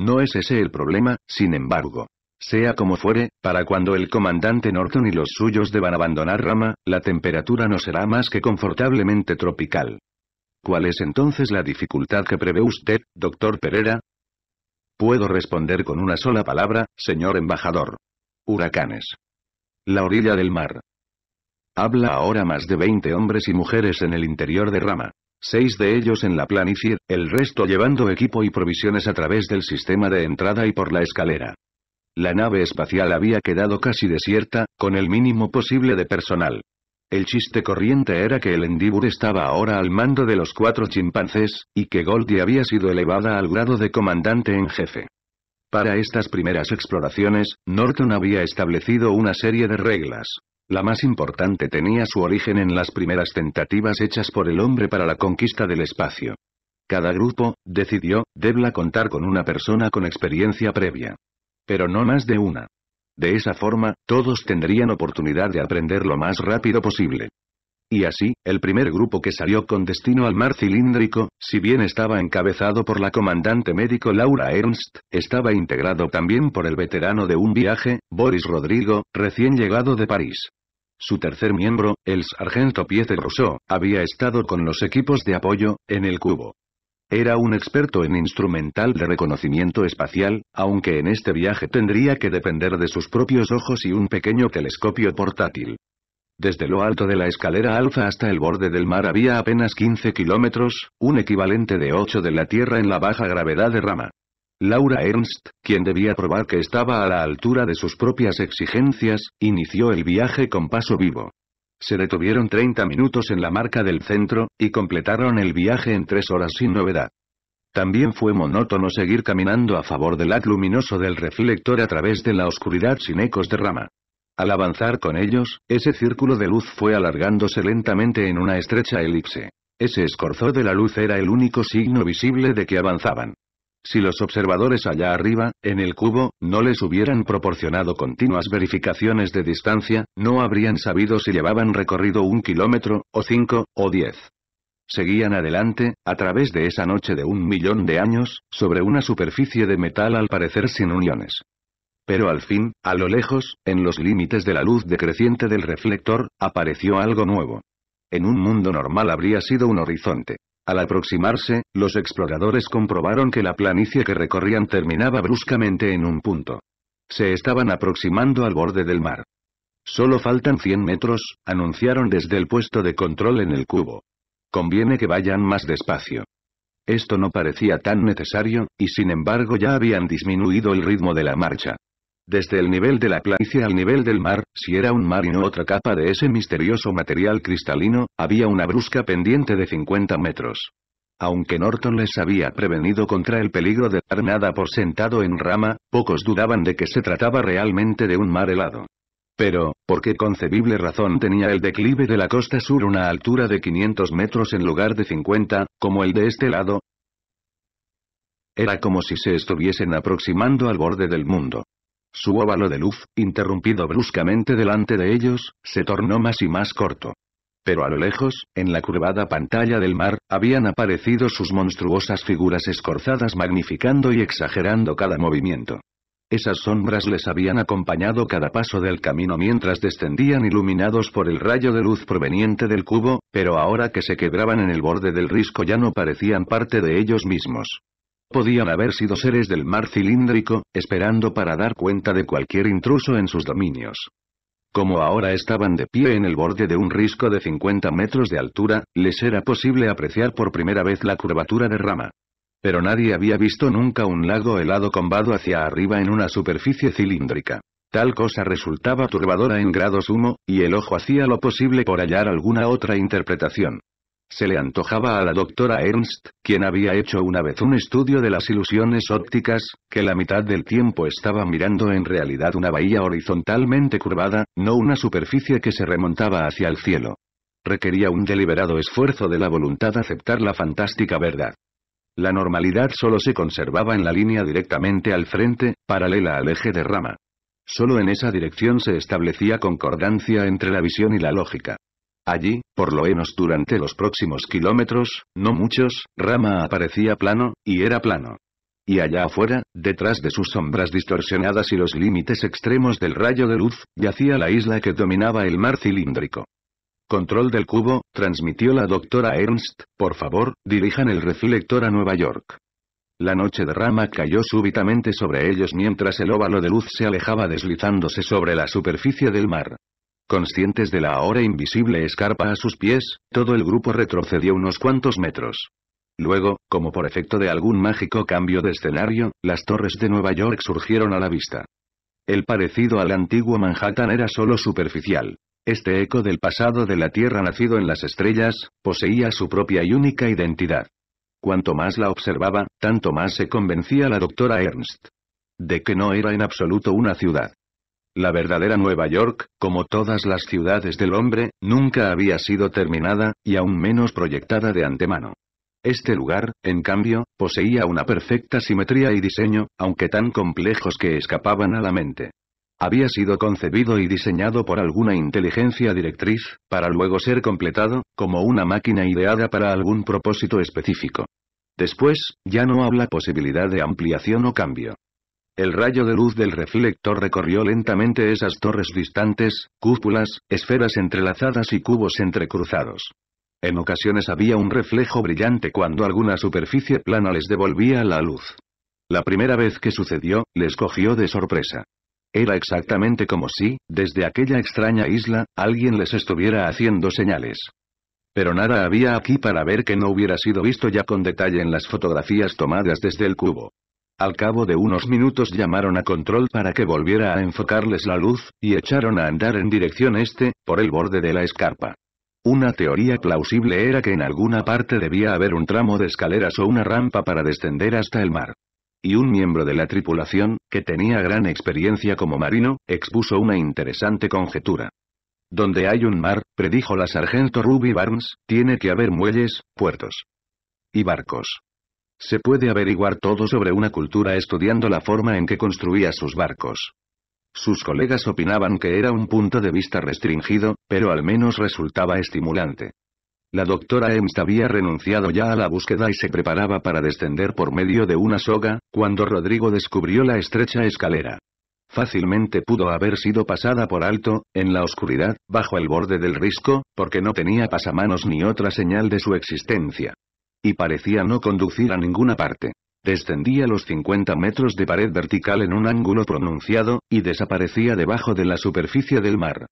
No es ese el problema, sin embargo. Sea como fuere, para cuando el comandante Norton y los suyos deban abandonar Rama, la temperatura no será más que confortablemente tropical. ¿Cuál es entonces la dificultad que prevé usted, doctor Pereira? Puedo responder con una sola palabra, señor embajador. Huracanes. La orilla del mar. Habla ahora más de 20 hombres y mujeres en el interior de Rama. Seis de ellos en la planicie, el resto llevando equipo y provisiones a través del sistema de entrada y por la escalera. La nave espacial había quedado casi desierta, con el mínimo posible de personal. El chiste corriente era que el Endibur estaba ahora al mando de los cuatro chimpancés, y que Goldie había sido elevada al grado de comandante en jefe. Para estas primeras exploraciones, Norton había establecido una serie de reglas. La más importante tenía su origen en las primeras tentativas hechas por el hombre para la conquista del espacio. Cada grupo, decidió, debla contar con una persona con experiencia previa pero no más de una. De esa forma, todos tendrían oportunidad de aprender lo más rápido posible. Y así, el primer grupo que salió con destino al mar cilíndrico, si bien estaba encabezado por la comandante médico Laura Ernst, estaba integrado también por el veterano de un viaje, Boris Rodrigo, recién llegado de París. Su tercer miembro, el sargento Pieter Rousseau, había estado con los equipos de apoyo, en el cubo. Era un experto en instrumental de reconocimiento espacial, aunque en este viaje tendría que depender de sus propios ojos y un pequeño telescopio portátil. Desde lo alto de la escalera alfa hasta el borde del mar había apenas 15 kilómetros, un equivalente de 8 de la Tierra en la baja gravedad de Rama. Laura Ernst, quien debía probar que estaba a la altura de sus propias exigencias, inició el viaje con paso vivo. Se detuvieron 30 minutos en la marca del centro, y completaron el viaje en tres horas sin novedad. También fue monótono seguir caminando a favor del haz luminoso del reflector a través de la oscuridad sin ecos de rama. Al avanzar con ellos, ese círculo de luz fue alargándose lentamente en una estrecha elipse. Ese escorzo de la luz era el único signo visible de que avanzaban. Si los observadores allá arriba, en el cubo, no les hubieran proporcionado continuas verificaciones de distancia, no habrían sabido si llevaban recorrido un kilómetro, o cinco, o diez. Seguían adelante, a través de esa noche de un millón de años, sobre una superficie de metal al parecer sin uniones. Pero al fin, a lo lejos, en los límites de la luz decreciente del reflector, apareció algo nuevo. En un mundo normal habría sido un horizonte. Al aproximarse, los exploradores comprobaron que la planicie que recorrían terminaba bruscamente en un punto. Se estaban aproximando al borde del mar. Solo faltan 100 metros, anunciaron desde el puesto de control en el cubo. Conviene que vayan más despacio. Esto no parecía tan necesario, y sin embargo ya habían disminuido el ritmo de la marcha. Desde el nivel de la planicie al nivel del mar, si era un mar y no otra capa de ese misterioso material cristalino, había una brusca pendiente de 50 metros. Aunque Norton les había prevenido contra el peligro de dar nada por sentado en rama, pocos dudaban de que se trataba realmente de un mar helado. Pero, ¿por qué concebible razón tenía el declive de la costa sur una altura de 500 metros en lugar de 50, como el de este lado? Era como si se estuviesen aproximando al borde del mundo. Su óvalo de luz, interrumpido bruscamente delante de ellos, se tornó más y más corto. Pero a lo lejos, en la curvada pantalla del mar, habían aparecido sus monstruosas figuras escorzadas magnificando y exagerando cada movimiento. Esas sombras les habían acompañado cada paso del camino mientras descendían iluminados por el rayo de luz proveniente del cubo, pero ahora que se quebraban en el borde del risco ya no parecían parte de ellos mismos podían haber sido seres del mar cilíndrico, esperando para dar cuenta de cualquier intruso en sus dominios. Como ahora estaban de pie en el borde de un risco de 50 metros de altura, les era posible apreciar por primera vez la curvatura de rama. Pero nadie había visto nunca un lago helado combado hacia arriba en una superficie cilíndrica. Tal cosa resultaba turbadora en grado sumo, y el ojo hacía lo posible por hallar alguna otra interpretación. Se le antojaba a la doctora Ernst, quien había hecho una vez un estudio de las ilusiones ópticas, que la mitad del tiempo estaba mirando en realidad una bahía horizontalmente curvada, no una superficie que se remontaba hacia el cielo. Requería un deliberado esfuerzo de la voluntad aceptar la fantástica verdad. La normalidad solo se conservaba en la línea directamente al frente, paralela al eje de rama. Solo en esa dirección se establecía concordancia entre la visión y la lógica. Allí, por lo menos durante los próximos kilómetros, no muchos, Rama aparecía plano, y era plano. Y allá afuera, detrás de sus sombras distorsionadas y los límites extremos del rayo de luz, yacía la isla que dominaba el mar cilíndrico. Control del cubo, transmitió la doctora Ernst, por favor, dirijan el reflector a Nueva York. La noche de rama cayó súbitamente sobre ellos mientras el óvalo de luz se alejaba deslizándose sobre la superficie del mar. Conscientes de la ahora invisible escarpa a sus pies, todo el grupo retrocedió unos cuantos metros. Luego, como por efecto de algún mágico cambio de escenario, las torres de Nueva York surgieron a la vista. El parecido al antiguo Manhattan era solo superficial. Este eco del pasado de la Tierra nacido en las estrellas, poseía su propia y única identidad. Cuanto más la observaba, tanto más se convencía la doctora Ernst de que no era en absoluto una ciudad. La verdadera Nueva York, como todas las ciudades del hombre, nunca había sido terminada, y aún menos proyectada de antemano. Este lugar, en cambio, poseía una perfecta simetría y diseño, aunque tan complejos que escapaban a la mente. Había sido concebido y diseñado por alguna inteligencia directriz, para luego ser completado, como una máquina ideada para algún propósito específico. Después, ya no habla posibilidad de ampliación o cambio. El rayo de luz del reflector recorrió lentamente esas torres distantes, cúpulas, esferas entrelazadas y cubos entrecruzados. En ocasiones había un reflejo brillante cuando alguna superficie plana les devolvía la luz. La primera vez que sucedió, les cogió de sorpresa. Era exactamente como si, desde aquella extraña isla, alguien les estuviera haciendo señales. Pero nada había aquí para ver que no hubiera sido visto ya con detalle en las fotografías tomadas desde el cubo. Al cabo de unos minutos llamaron a control para que volviera a enfocarles la luz, y echaron a andar en dirección este, por el borde de la escarpa. Una teoría plausible era que en alguna parte debía haber un tramo de escaleras o una rampa para descender hasta el mar. Y un miembro de la tripulación, que tenía gran experiencia como marino, expuso una interesante conjetura. Donde hay un mar, predijo la sargento Ruby Barnes, tiene que haber muelles, puertos y barcos. Se puede averiguar todo sobre una cultura estudiando la forma en que construía sus barcos. Sus colegas opinaban que era un punto de vista restringido, pero al menos resultaba estimulante. La doctora Ems había renunciado ya a la búsqueda y se preparaba para descender por medio de una soga, cuando Rodrigo descubrió la estrecha escalera. Fácilmente pudo haber sido pasada por alto, en la oscuridad, bajo el borde del risco, porque no tenía pasamanos ni otra señal de su existencia. Y parecía no conducir a ninguna parte. Descendía los 50 metros de pared vertical en un ángulo pronunciado, y desaparecía debajo de la superficie del mar.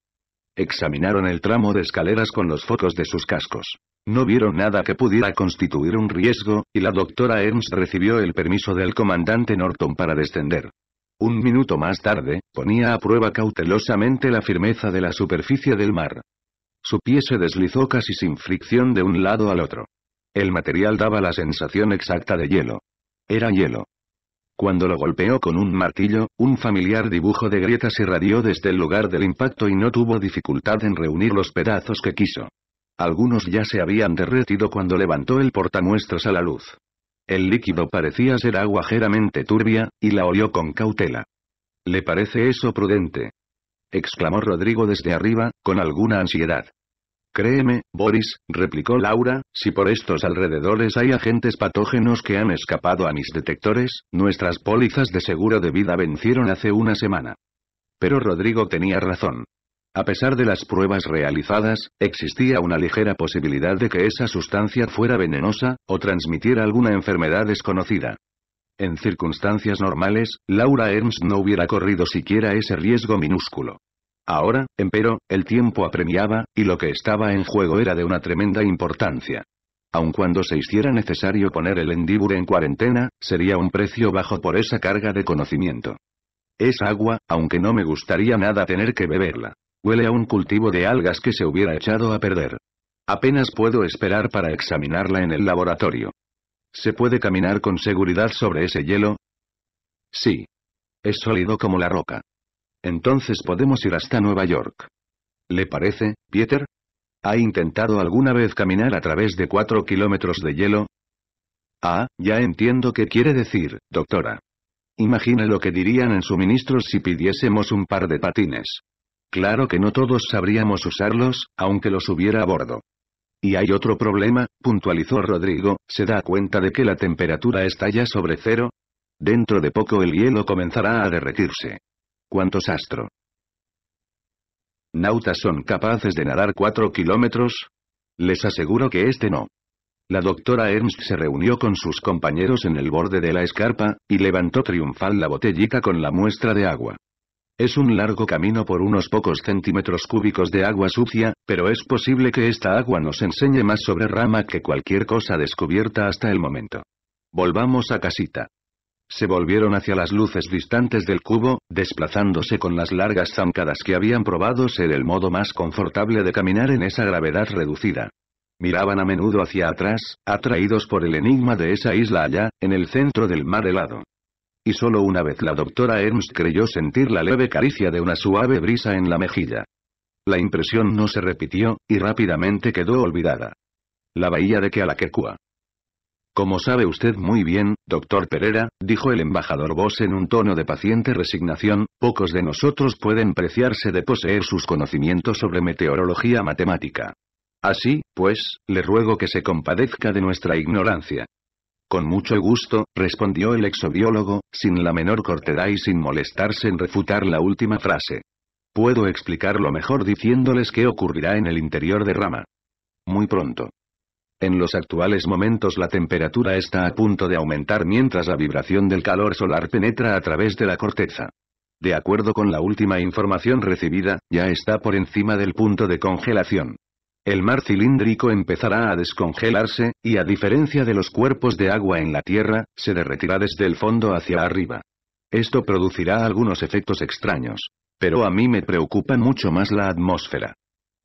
Examinaron el tramo de escaleras con los focos de sus cascos. No vieron nada que pudiera constituir un riesgo, y la doctora Ernst recibió el permiso del comandante Norton para descender. Un minuto más tarde, ponía a prueba cautelosamente la firmeza de la superficie del mar. Su pie se deslizó casi sin fricción de un lado al otro. El material daba la sensación exacta de hielo. Era hielo. Cuando lo golpeó con un martillo, un familiar dibujo de grietas irradió desde el lugar del impacto y no tuvo dificultad en reunir los pedazos que quiso. Algunos ya se habían derretido cuando levantó el portamuestras a la luz. El líquido parecía ser agua turbia, y la olió con cautela. ¿Le parece eso prudente? exclamó Rodrigo desde arriba, con alguna ansiedad. Créeme, Boris, replicó Laura, si por estos alrededores hay agentes patógenos que han escapado a mis detectores, nuestras pólizas de seguro de vida vencieron hace una semana. Pero Rodrigo tenía razón. A pesar de las pruebas realizadas, existía una ligera posibilidad de que esa sustancia fuera venenosa, o transmitiera alguna enfermedad desconocida. En circunstancias normales, Laura Ernst no hubiera corrido siquiera ese riesgo minúsculo. Ahora, empero, el tiempo apremiaba, y lo que estaba en juego era de una tremenda importancia. Aun cuando se hiciera necesario poner el Endibur en cuarentena, sería un precio bajo por esa carga de conocimiento. Es agua, aunque no me gustaría nada tener que beberla. Huele a un cultivo de algas que se hubiera echado a perder. Apenas puedo esperar para examinarla en el laboratorio. ¿Se puede caminar con seguridad sobre ese hielo? Sí. Es sólido como la roca. Entonces podemos ir hasta Nueva York. ¿Le parece, Peter? ¿Ha intentado alguna vez caminar a través de cuatro kilómetros de hielo? Ah, ya entiendo qué quiere decir, doctora. Imagina lo que dirían en suministros si pidiésemos un par de patines. Claro que no todos sabríamos usarlos, aunque los hubiera a bordo. Y hay otro problema, puntualizó Rodrigo, ¿se da cuenta de que la temperatura está ya sobre cero? Dentro de poco el hielo comenzará a derretirse cuántos astro. Nautas son capaces de nadar cuatro kilómetros? Les aseguro que este no. La doctora Ernst se reunió con sus compañeros en el borde de la escarpa, y levantó triunfal la botellita con la muestra de agua. Es un largo camino por unos pocos centímetros cúbicos de agua sucia, pero es posible que esta agua nos enseñe más sobre Rama que cualquier cosa descubierta hasta el momento. Volvamos a casita. Se volvieron hacia las luces distantes del cubo, desplazándose con las largas zancadas que habían probado ser el modo más confortable de caminar en esa gravedad reducida. Miraban a menudo hacia atrás, atraídos por el enigma de esa isla allá, en el centro del mar helado. Y solo una vez la doctora Ernst creyó sentir la leve caricia de una suave brisa en la mejilla. La impresión no se repitió, y rápidamente quedó olvidada. La bahía de Kealakekua. Como sabe usted muy bien, doctor Pereira, dijo el embajador Voss en un tono de paciente resignación, pocos de nosotros pueden preciarse de poseer sus conocimientos sobre meteorología matemática. Así, pues, le ruego que se compadezca de nuestra ignorancia. Con mucho gusto, respondió el exobiólogo, sin la menor cortedad y sin molestarse en refutar la última frase. Puedo explicarlo mejor diciéndoles qué ocurrirá en el interior de Rama. Muy pronto. En los actuales momentos la temperatura está a punto de aumentar mientras la vibración del calor solar penetra a través de la corteza. De acuerdo con la última información recibida, ya está por encima del punto de congelación. El mar cilíndrico empezará a descongelarse, y a diferencia de los cuerpos de agua en la Tierra, se derretirá desde el fondo hacia arriba. Esto producirá algunos efectos extraños. Pero a mí me preocupa mucho más la atmósfera.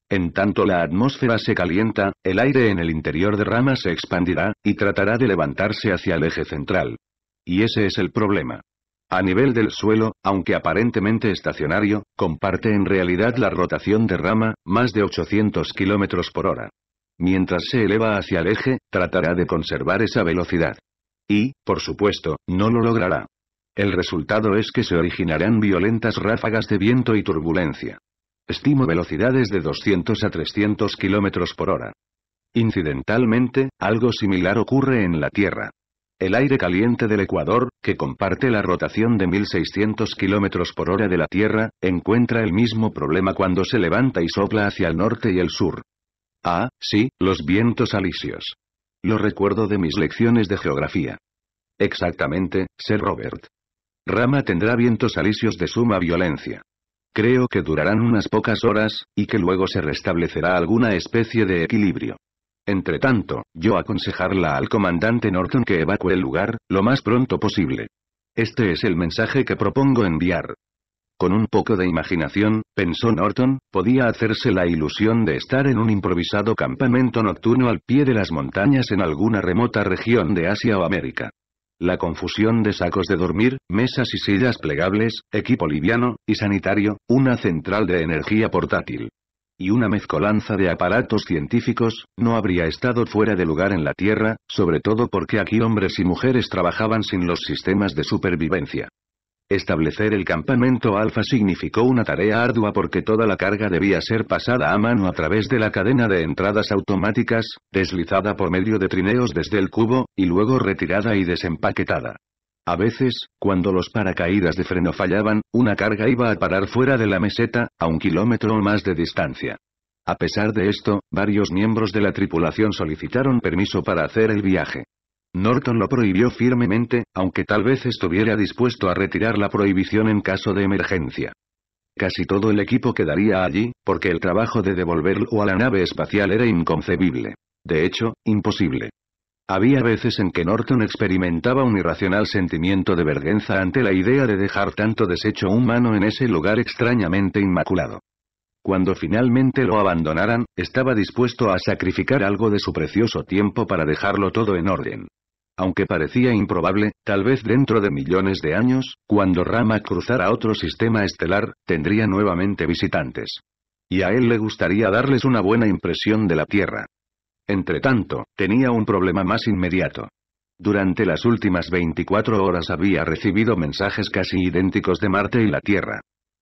En tanto la atmósfera se calienta, el aire en el interior de Rama se expandirá, y tratará de levantarse hacia el eje central. Y ese es el problema. A nivel del suelo, aunque aparentemente estacionario, comparte en realidad la rotación de Rama, más de 800 km por hora. Mientras se eleva hacia el eje, tratará de conservar esa velocidad. Y, por supuesto, no lo logrará. El resultado es que se originarán violentas ráfagas de viento y turbulencia. Estimo velocidades de 200 a 300 kilómetros por hora. Incidentalmente, algo similar ocurre en la Tierra. El aire caliente del Ecuador, que comparte la rotación de 1600 kilómetros por hora de la Tierra, encuentra el mismo problema cuando se levanta y sopla hacia el norte y el sur. Ah, sí, los vientos alisios. Lo recuerdo de mis lecciones de geografía. Exactamente, Sir Robert. Rama tendrá vientos alisios de suma violencia. Creo que durarán unas pocas horas, y que luego se restablecerá alguna especie de equilibrio. «Entretanto, yo aconsejarla al comandante Norton que evacúe el lugar, lo más pronto posible. Este es el mensaje que propongo enviar. Con un poco de imaginación, pensó Norton, podía hacerse la ilusión de estar en un improvisado campamento nocturno al pie de las montañas en alguna remota región de Asia o América. La confusión de sacos de dormir, mesas y sillas plegables, equipo liviano, y sanitario, una central de energía portátil. Y una mezcolanza de aparatos científicos, no habría estado fuera de lugar en la Tierra, sobre todo porque aquí hombres y mujeres trabajaban sin los sistemas de supervivencia. Establecer el campamento alfa significó una tarea ardua porque toda la carga debía ser pasada a mano a través de la cadena de entradas automáticas, deslizada por medio de trineos desde el cubo, y luego retirada y desempaquetada. A veces, cuando los paracaídas de freno fallaban, una carga iba a parar fuera de la meseta, a un kilómetro o más de distancia. A pesar de esto, varios miembros de la tripulación solicitaron permiso para hacer el viaje. Norton lo prohibió firmemente, aunque tal vez estuviera dispuesto a retirar la prohibición en caso de emergencia. Casi todo el equipo quedaría allí, porque el trabajo de devolverlo a la nave espacial era inconcebible. De hecho, imposible. Había veces en que Norton experimentaba un irracional sentimiento de vergüenza ante la idea de dejar tanto desecho humano en ese lugar extrañamente inmaculado. Cuando finalmente lo abandonaran, estaba dispuesto a sacrificar algo de su precioso tiempo para dejarlo todo en orden. Aunque parecía improbable, tal vez dentro de millones de años, cuando Rama cruzara otro sistema estelar, tendría nuevamente visitantes. Y a él le gustaría darles una buena impresión de la Tierra. Entretanto, tenía un problema más inmediato. Durante las últimas 24 horas había recibido mensajes casi idénticos de Marte y la Tierra.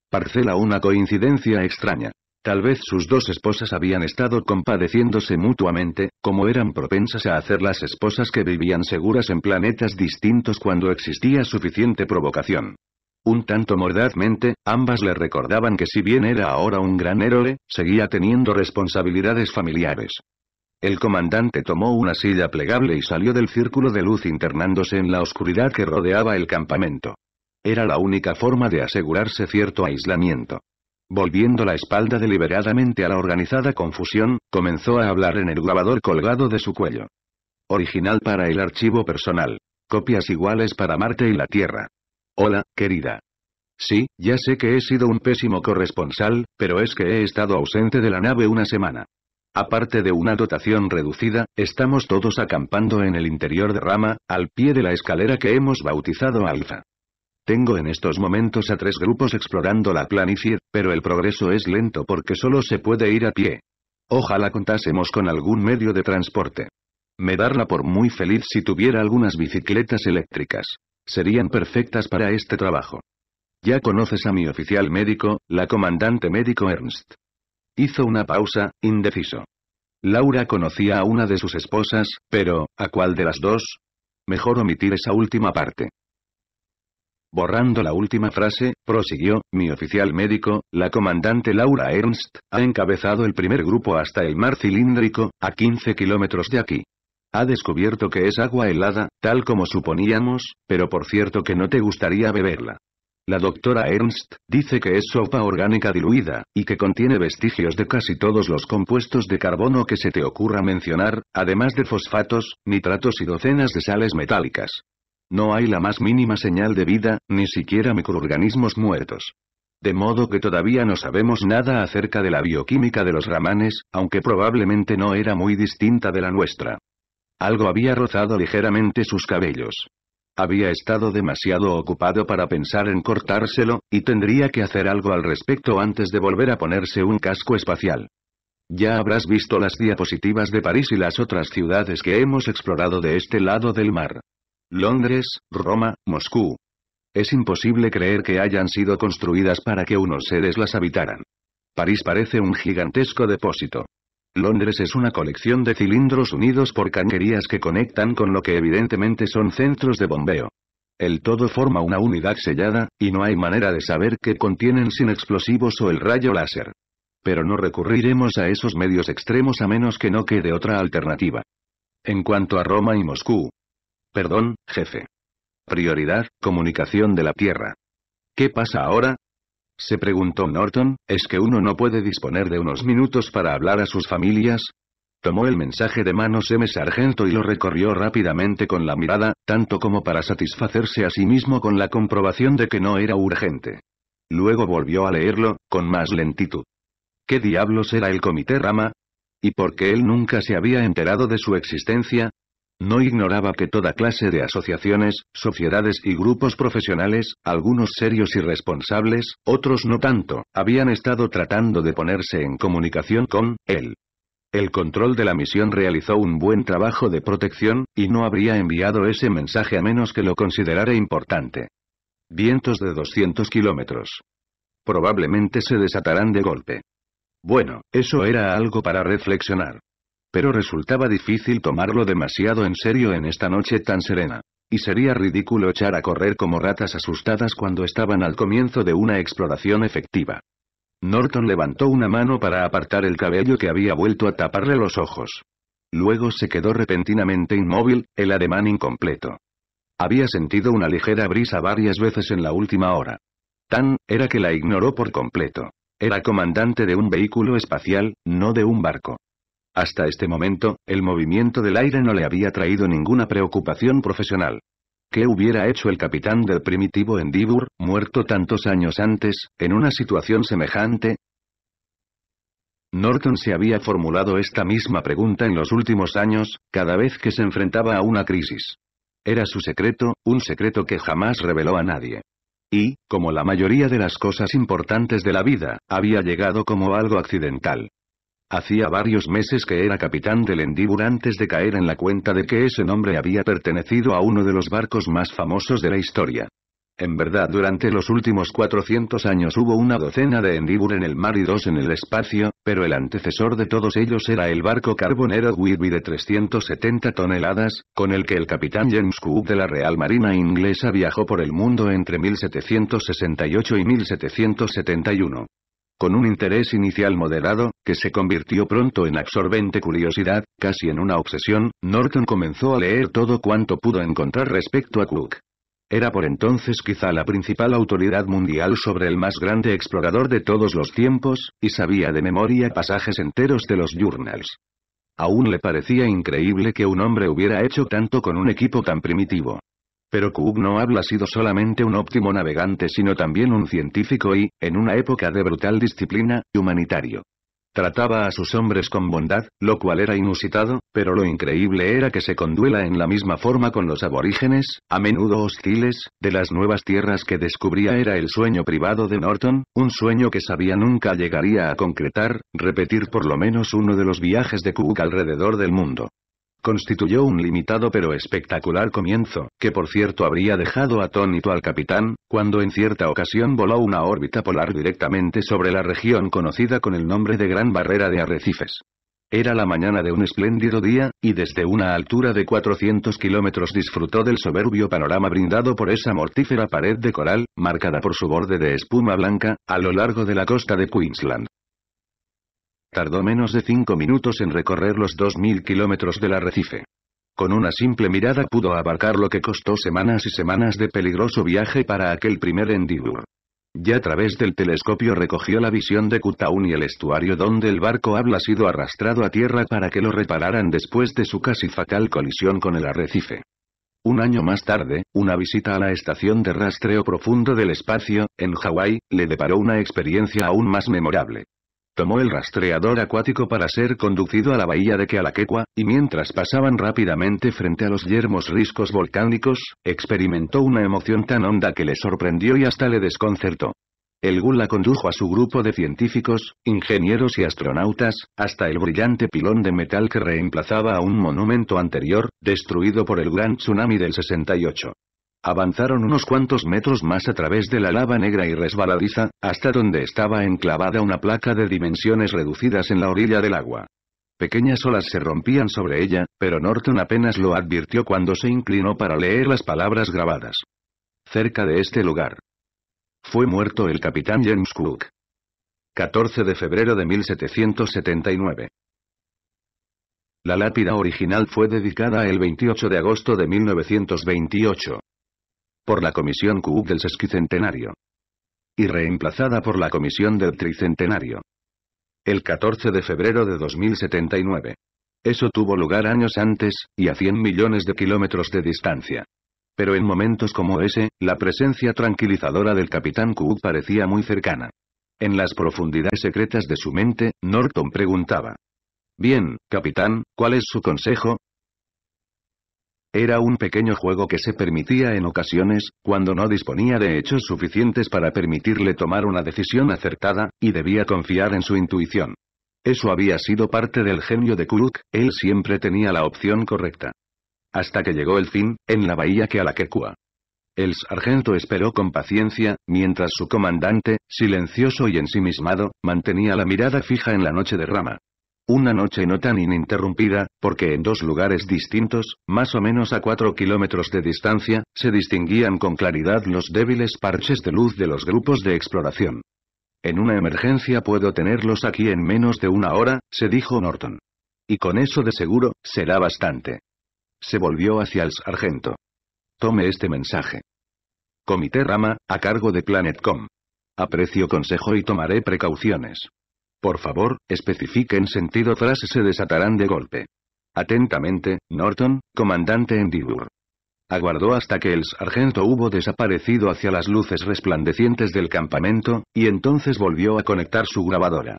Parcela una coincidencia extraña. Tal vez sus dos esposas habían estado compadeciéndose mutuamente, como eran propensas a hacer las esposas que vivían seguras en planetas distintos cuando existía suficiente provocación. Un tanto mordazmente, ambas le recordaban que si bien era ahora un gran héroe, seguía teniendo responsabilidades familiares. El comandante tomó una silla plegable y salió del círculo de luz internándose en la oscuridad que rodeaba el campamento. Era la única forma de asegurarse cierto aislamiento. Volviendo la espalda deliberadamente a la organizada confusión, comenzó a hablar en el grabador colgado de su cuello. Original para el archivo personal. Copias iguales para Marte y la Tierra. Hola, querida. Sí, ya sé que he sido un pésimo corresponsal, pero es que he estado ausente de la nave una semana. Aparte de una dotación reducida, estamos todos acampando en el interior de Rama, al pie de la escalera que hemos bautizado Alfa. Tengo en estos momentos a tres grupos explorando la planicie, pero el progreso es lento porque solo se puede ir a pie. Ojalá contásemos con algún medio de transporte. Me darla por muy feliz si tuviera algunas bicicletas eléctricas. Serían perfectas para este trabajo. Ya conoces a mi oficial médico, la comandante médico Ernst. Hizo una pausa, indeciso. Laura conocía a una de sus esposas, pero, ¿a cuál de las dos? Mejor omitir esa última parte. Borrando la última frase, prosiguió, mi oficial médico, la comandante Laura Ernst, ha encabezado el primer grupo hasta el mar cilíndrico, a 15 kilómetros de aquí. Ha descubierto que es agua helada, tal como suponíamos, pero por cierto que no te gustaría beberla. La doctora Ernst dice que es sopa orgánica diluida, y que contiene vestigios de casi todos los compuestos de carbono que se te ocurra mencionar, además de fosfatos, nitratos y docenas de sales metálicas. No hay la más mínima señal de vida, ni siquiera microorganismos muertos. De modo que todavía no sabemos nada acerca de la bioquímica de los ramanes, aunque probablemente no era muy distinta de la nuestra. Algo había rozado ligeramente sus cabellos. Había estado demasiado ocupado para pensar en cortárselo, y tendría que hacer algo al respecto antes de volver a ponerse un casco espacial. Ya habrás visto las diapositivas de París y las otras ciudades que hemos explorado de este lado del mar. Londres, Roma, Moscú. Es imposible creer que hayan sido construidas para que unos seres las habitaran. París parece un gigantesco depósito. Londres es una colección de cilindros unidos por canquerías que conectan con lo que evidentemente son centros de bombeo. El todo forma una unidad sellada, y no hay manera de saber qué contienen sin explosivos o el rayo láser. Pero no recurriremos a esos medios extremos a menos que no quede otra alternativa. En cuanto a Roma y Moscú, Perdón, jefe. Prioridad, comunicación de la Tierra. ¿Qué pasa ahora? Se preguntó Norton, ¿es que uno no puede disponer de unos minutos para hablar a sus familias? Tomó el mensaje de manos M. Sargento y lo recorrió rápidamente con la mirada, tanto como para satisfacerse a sí mismo con la comprobación de que no era urgente. Luego volvió a leerlo, con más lentitud. ¿Qué diablos era el Comité Rama? ¿Y por qué él nunca se había enterado de su existencia? No ignoraba que toda clase de asociaciones, sociedades y grupos profesionales, algunos serios y responsables, otros no tanto, habían estado tratando de ponerse en comunicación con él. El control de la misión realizó un buen trabajo de protección, y no habría enviado ese mensaje a menos que lo considerara importante. Vientos de 200 kilómetros. Probablemente se desatarán de golpe. Bueno, eso era algo para reflexionar pero resultaba difícil tomarlo demasiado en serio en esta noche tan serena. Y sería ridículo echar a correr como ratas asustadas cuando estaban al comienzo de una exploración efectiva. Norton levantó una mano para apartar el cabello que había vuelto a taparle los ojos. Luego se quedó repentinamente inmóvil, el ademán incompleto. Había sentido una ligera brisa varias veces en la última hora. Tan, era que la ignoró por completo. Era comandante de un vehículo espacial, no de un barco. Hasta este momento, el movimiento del aire no le había traído ninguna preocupación profesional. ¿Qué hubiera hecho el capitán del primitivo Endibur, muerto tantos años antes, en una situación semejante? Norton se había formulado esta misma pregunta en los últimos años, cada vez que se enfrentaba a una crisis. Era su secreto, un secreto que jamás reveló a nadie. Y, como la mayoría de las cosas importantes de la vida, había llegado como algo accidental. Hacía varios meses que era capitán del Endíbur antes de caer en la cuenta de que ese nombre había pertenecido a uno de los barcos más famosos de la historia. En verdad durante los últimos 400 años hubo una docena de Endibur en el mar y dos en el espacio, pero el antecesor de todos ellos era el barco carbonero Whitby de 370 toneladas, con el que el capitán James Cook de la Real Marina Inglesa viajó por el mundo entre 1768 y 1771 con un interés inicial moderado, que se convirtió pronto en absorbente curiosidad, casi en una obsesión, Norton comenzó a leer todo cuanto pudo encontrar respecto a Cook. Era por entonces quizá la principal autoridad mundial sobre el más grande explorador de todos los tiempos, y sabía de memoria pasajes enteros de los journals. Aún le parecía increíble que un hombre hubiera hecho tanto con un equipo tan primitivo. Pero Cook no habla sido solamente un óptimo navegante sino también un científico y, en una época de brutal disciplina, humanitario. Trataba a sus hombres con bondad, lo cual era inusitado, pero lo increíble era que se conduela en la misma forma con los aborígenes, a menudo hostiles, de las nuevas tierras que descubría era el sueño privado de Norton, un sueño que sabía nunca llegaría a concretar, repetir por lo menos uno de los viajes de Cook alrededor del mundo. Constituyó un limitado pero espectacular comienzo, que por cierto habría dejado atónito al capitán, cuando en cierta ocasión voló una órbita polar directamente sobre la región conocida con el nombre de Gran Barrera de Arrecifes. Era la mañana de un espléndido día, y desde una altura de 400 kilómetros disfrutó del soberbio panorama brindado por esa mortífera pared de coral, marcada por su borde de espuma blanca, a lo largo de la costa de Queensland. Tardó menos de cinco minutos en recorrer los 2.000 kilómetros del arrecife. Con una simple mirada pudo abarcar lo que costó semanas y semanas de peligroso viaje para aquel primer Endeavour. Ya a través del telescopio recogió la visión de Kutaun y el estuario donde el barco habla sido arrastrado a tierra para que lo repararan después de su casi fatal colisión con el arrecife. Un año más tarde, una visita a la estación de rastreo profundo del espacio, en Hawái, le deparó una experiencia aún más memorable. Tomó el rastreador acuático para ser conducido a la bahía de Kealakekua, y mientras pasaban rápidamente frente a los yermos riscos volcánicos, experimentó una emoción tan honda que le sorprendió y hasta le desconcertó. El Gula condujo a su grupo de científicos, ingenieros y astronautas, hasta el brillante pilón de metal que reemplazaba a un monumento anterior, destruido por el gran tsunami del 68. Avanzaron unos cuantos metros más a través de la lava negra y resbaladiza, hasta donde estaba enclavada una placa de dimensiones reducidas en la orilla del agua. Pequeñas olas se rompían sobre ella, pero Norton apenas lo advirtió cuando se inclinó para leer las palabras grabadas. Cerca de este lugar. Fue muerto el capitán James Cook. 14 de febrero de 1779. La lápida original fue dedicada el 28 de agosto de 1928 por la Comisión cub del Sesquicentenario. Y reemplazada por la Comisión del Tricentenario. El 14 de febrero de 2079. Eso tuvo lugar años antes, y a 100 millones de kilómetros de distancia. Pero en momentos como ese, la presencia tranquilizadora del Capitán cub parecía muy cercana. En las profundidades secretas de su mente, Norton preguntaba. Bien, capitán, ¿cuál es su consejo? Era un pequeño juego que se permitía en ocasiones, cuando no disponía de hechos suficientes para permitirle tomar una decisión acertada, y debía confiar en su intuición. Eso había sido parte del genio de Kuruk, él siempre tenía la opción correcta. Hasta que llegó el fin, en la bahía que a la quecua. El sargento esperó con paciencia, mientras su comandante, silencioso y ensimismado, mantenía la mirada fija en la noche de rama. Una noche no tan ininterrumpida, porque en dos lugares distintos, más o menos a cuatro kilómetros de distancia, se distinguían con claridad los débiles parches de luz de los grupos de exploración. En una emergencia puedo tenerlos aquí en menos de una hora, se dijo Norton. Y con eso de seguro, será bastante. Se volvió hacia el sargento. Tome este mensaje. Comité Rama, a cargo de Planetcom. Aprecio consejo y tomaré precauciones. Por favor, en sentido frase se desatarán de golpe. Atentamente, Norton, comandante en Dibur. Aguardó hasta que el sargento hubo desaparecido hacia las luces resplandecientes del campamento, y entonces volvió a conectar su grabadora.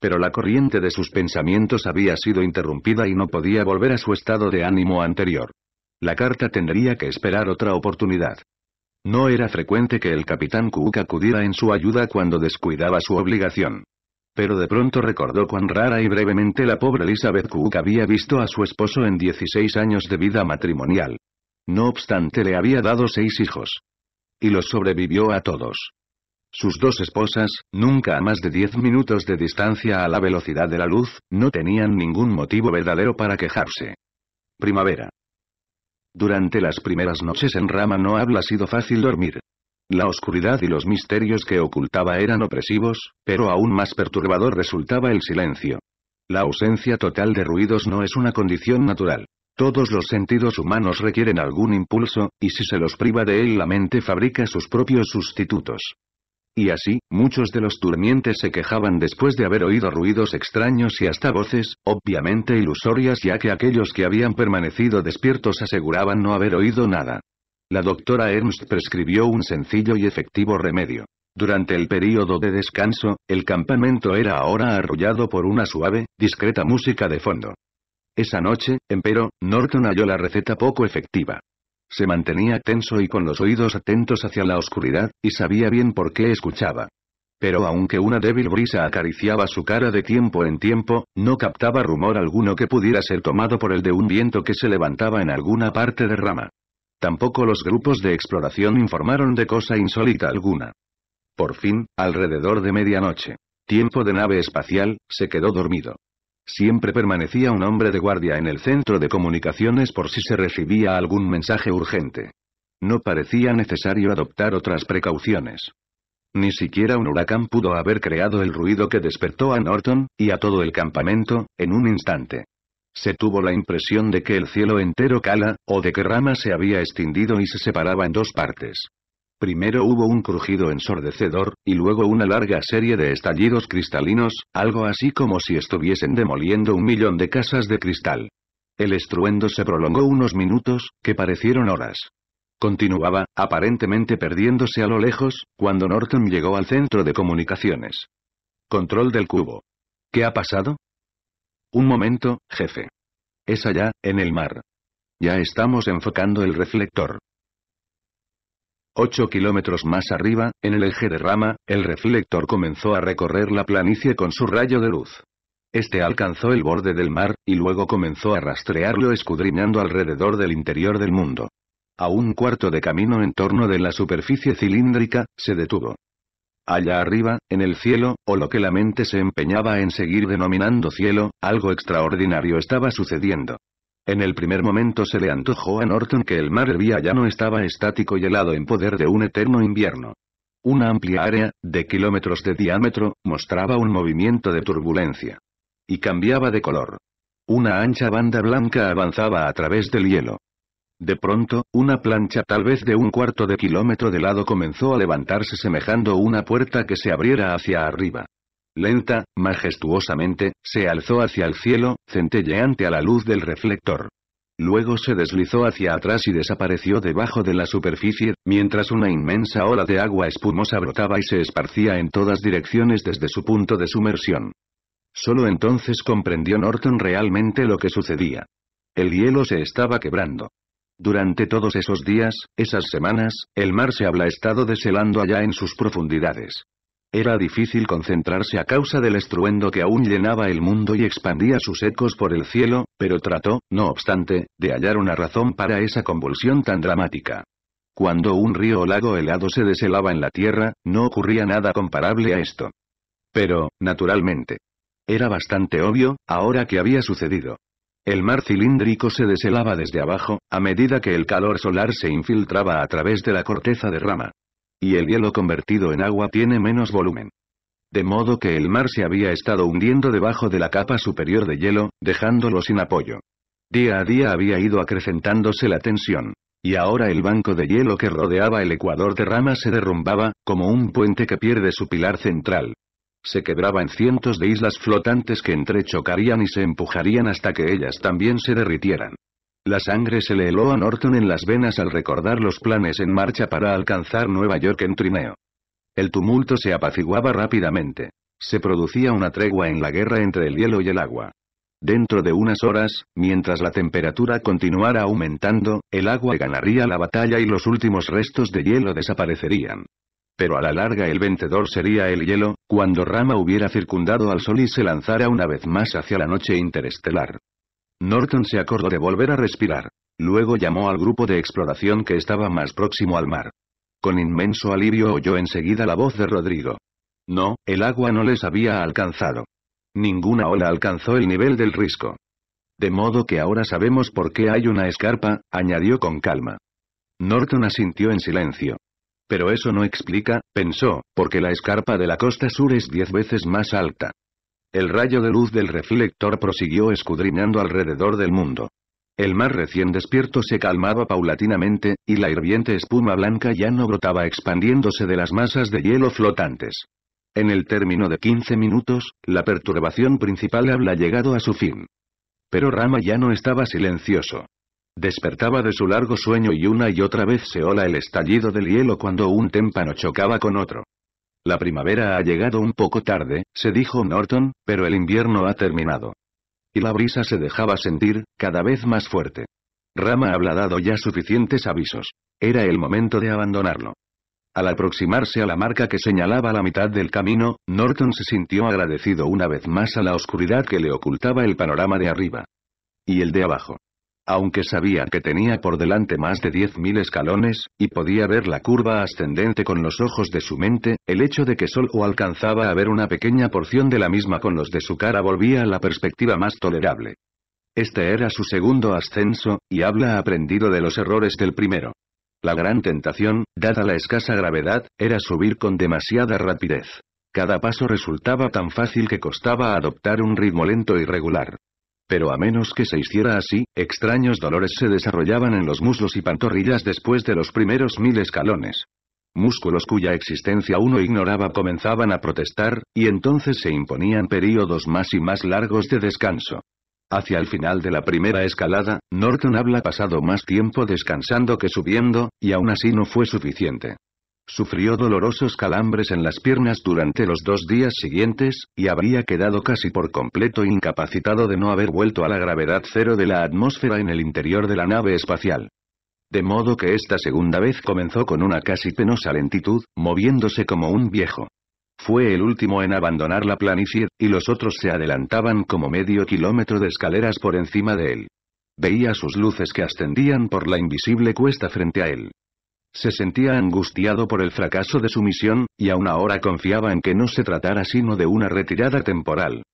Pero la corriente de sus pensamientos había sido interrumpida y no podía volver a su estado de ánimo anterior. La carta tendría que esperar otra oportunidad. No era frecuente que el capitán Cook acudiera en su ayuda cuando descuidaba su obligación pero de pronto recordó cuán rara y brevemente la pobre Elizabeth Cook había visto a su esposo en 16 años de vida matrimonial. No obstante le había dado seis hijos. Y los sobrevivió a todos. Sus dos esposas, nunca a más de diez minutos de distancia a la velocidad de la luz, no tenían ningún motivo verdadero para quejarse. Primavera. Durante las primeras noches en Rama no habla sido fácil dormir. La oscuridad y los misterios que ocultaba eran opresivos, pero aún más perturbador resultaba el silencio. La ausencia total de ruidos no es una condición natural. Todos los sentidos humanos requieren algún impulso, y si se los priva de él la mente fabrica sus propios sustitutos. Y así, muchos de los durmientes se quejaban después de haber oído ruidos extraños y hasta voces, obviamente ilusorias ya que aquellos que habían permanecido despiertos aseguraban no haber oído nada. La doctora Ernst prescribió un sencillo y efectivo remedio. Durante el período de descanso, el campamento era ahora arrollado por una suave, discreta música de fondo. Esa noche, empero, Norton halló la receta poco efectiva. Se mantenía tenso y con los oídos atentos hacia la oscuridad, y sabía bien por qué escuchaba. Pero aunque una débil brisa acariciaba su cara de tiempo en tiempo, no captaba rumor alguno que pudiera ser tomado por el de un viento que se levantaba en alguna parte de rama. Tampoco los grupos de exploración informaron de cosa insólita alguna. Por fin, alrededor de medianoche, tiempo de nave espacial, se quedó dormido. Siempre permanecía un hombre de guardia en el centro de comunicaciones por si se recibía algún mensaje urgente. No parecía necesario adoptar otras precauciones. Ni siquiera un huracán pudo haber creado el ruido que despertó a Norton, y a todo el campamento, en un instante. Se tuvo la impresión de que el cielo entero cala, o de que rama se había extendido y se separaba en dos partes. Primero hubo un crujido ensordecedor, y luego una larga serie de estallidos cristalinos, algo así como si estuviesen demoliendo un millón de casas de cristal. El estruendo se prolongó unos minutos, que parecieron horas. Continuaba, aparentemente perdiéndose a lo lejos, cuando Norton llegó al centro de comunicaciones. Control del cubo. ¿Qué ha pasado? Un momento, jefe. Es allá, en el mar. Ya estamos enfocando el reflector. Ocho kilómetros más arriba, en el eje de rama, el reflector comenzó a recorrer la planicie con su rayo de luz. Este alcanzó el borde del mar, y luego comenzó a rastrearlo escudriñando alrededor del interior del mundo. A un cuarto de camino en torno de la superficie cilíndrica, se detuvo. Allá arriba, en el cielo, o lo que la mente se empeñaba en seguir denominando cielo, algo extraordinario estaba sucediendo. En el primer momento se le antojó a Norton que el mar Vía ya no estaba estático y helado en poder de un eterno invierno. Una amplia área, de kilómetros de diámetro, mostraba un movimiento de turbulencia. Y cambiaba de color. Una ancha banda blanca avanzaba a través del hielo. De pronto, una plancha tal vez de un cuarto de kilómetro de lado comenzó a levantarse semejando una puerta que se abriera hacia arriba. Lenta, majestuosamente, se alzó hacia el cielo, centelleante a la luz del reflector. Luego se deslizó hacia atrás y desapareció debajo de la superficie, mientras una inmensa ola de agua espumosa brotaba y se esparcía en todas direcciones desde su punto de sumersión. Solo entonces comprendió Norton realmente lo que sucedía. El hielo se estaba quebrando. Durante todos esos días, esas semanas, el mar se habla estado deshelando allá en sus profundidades. Era difícil concentrarse a causa del estruendo que aún llenaba el mundo y expandía sus ecos por el cielo, pero trató, no obstante, de hallar una razón para esa convulsión tan dramática. Cuando un río o lago helado se deshelaba en la tierra, no ocurría nada comparable a esto. Pero, naturalmente. Era bastante obvio, ahora que había sucedido. El mar cilíndrico se deshelaba desde abajo, a medida que el calor solar se infiltraba a través de la corteza de rama. Y el hielo convertido en agua tiene menos volumen. De modo que el mar se había estado hundiendo debajo de la capa superior de hielo, dejándolo sin apoyo. Día a día había ido acrecentándose la tensión. Y ahora el banco de hielo que rodeaba el ecuador de rama se derrumbaba, como un puente que pierde su pilar central se quebraba en cientos de islas flotantes que entrechocarían y se empujarían hasta que ellas también se derritieran. La sangre se le heló a Norton en las venas al recordar los planes en marcha para alcanzar Nueva York en trineo. El tumulto se apaciguaba rápidamente. Se producía una tregua en la guerra entre el hielo y el agua. Dentro de unas horas, mientras la temperatura continuara aumentando, el agua ganaría la batalla y los últimos restos de hielo desaparecerían pero a la larga el vencedor sería el hielo, cuando Rama hubiera circundado al Sol y se lanzara una vez más hacia la noche interestelar. Norton se acordó de volver a respirar. Luego llamó al grupo de exploración que estaba más próximo al mar. Con inmenso alivio oyó enseguida la voz de Rodrigo. No, el agua no les había alcanzado. Ninguna ola alcanzó el nivel del risco. De modo que ahora sabemos por qué hay una escarpa, añadió con calma. Norton asintió en silencio. Pero eso no explica, pensó, porque la escarpa de la costa sur es diez veces más alta. El rayo de luz del reflector prosiguió escudriñando alrededor del mundo. El mar recién despierto se calmaba paulatinamente, y la hirviente espuma blanca ya no brotaba expandiéndose de las masas de hielo flotantes. En el término de 15 minutos, la perturbación principal habla llegado a su fin. Pero Rama ya no estaba silencioso. Despertaba de su largo sueño y una y otra vez se ola el estallido del hielo cuando un témpano chocaba con otro. La primavera ha llegado un poco tarde, se dijo Norton, pero el invierno ha terminado. Y la brisa se dejaba sentir, cada vez más fuerte. Rama habla dado ya suficientes avisos. Era el momento de abandonarlo. Al aproximarse a la marca que señalaba la mitad del camino, Norton se sintió agradecido una vez más a la oscuridad que le ocultaba el panorama de arriba. Y el de abajo aunque sabía que tenía por delante más de 10.000 escalones, y podía ver la curva ascendente con los ojos de su mente, el hecho de que solo alcanzaba a ver una pequeña porción de la misma con los de su cara volvía a la perspectiva más tolerable. Este era su segundo ascenso, y habla aprendido de los errores del primero. La gran tentación, dada la escasa gravedad, era subir con demasiada rapidez. Cada paso resultaba tan fácil que costaba adoptar un ritmo lento y regular. Pero a menos que se hiciera así, extraños dolores se desarrollaban en los muslos y pantorrillas después de los primeros mil escalones. Músculos cuya existencia uno ignoraba comenzaban a protestar, y entonces se imponían períodos más y más largos de descanso. Hacia el final de la primera escalada, Norton habla pasado más tiempo descansando que subiendo, y aún así no fue suficiente. Sufrió dolorosos calambres en las piernas durante los dos días siguientes, y habría quedado casi por completo incapacitado de no haber vuelto a la gravedad cero de la atmósfera en el interior de la nave espacial. De modo que esta segunda vez comenzó con una casi penosa lentitud, moviéndose como un viejo. Fue el último en abandonar la planicie, y los otros se adelantaban como medio kilómetro de escaleras por encima de él. Veía sus luces que ascendían por la invisible cuesta frente a él. Se sentía angustiado por el fracaso de su misión, y aún ahora confiaba en que no se tratara sino de una retirada temporal.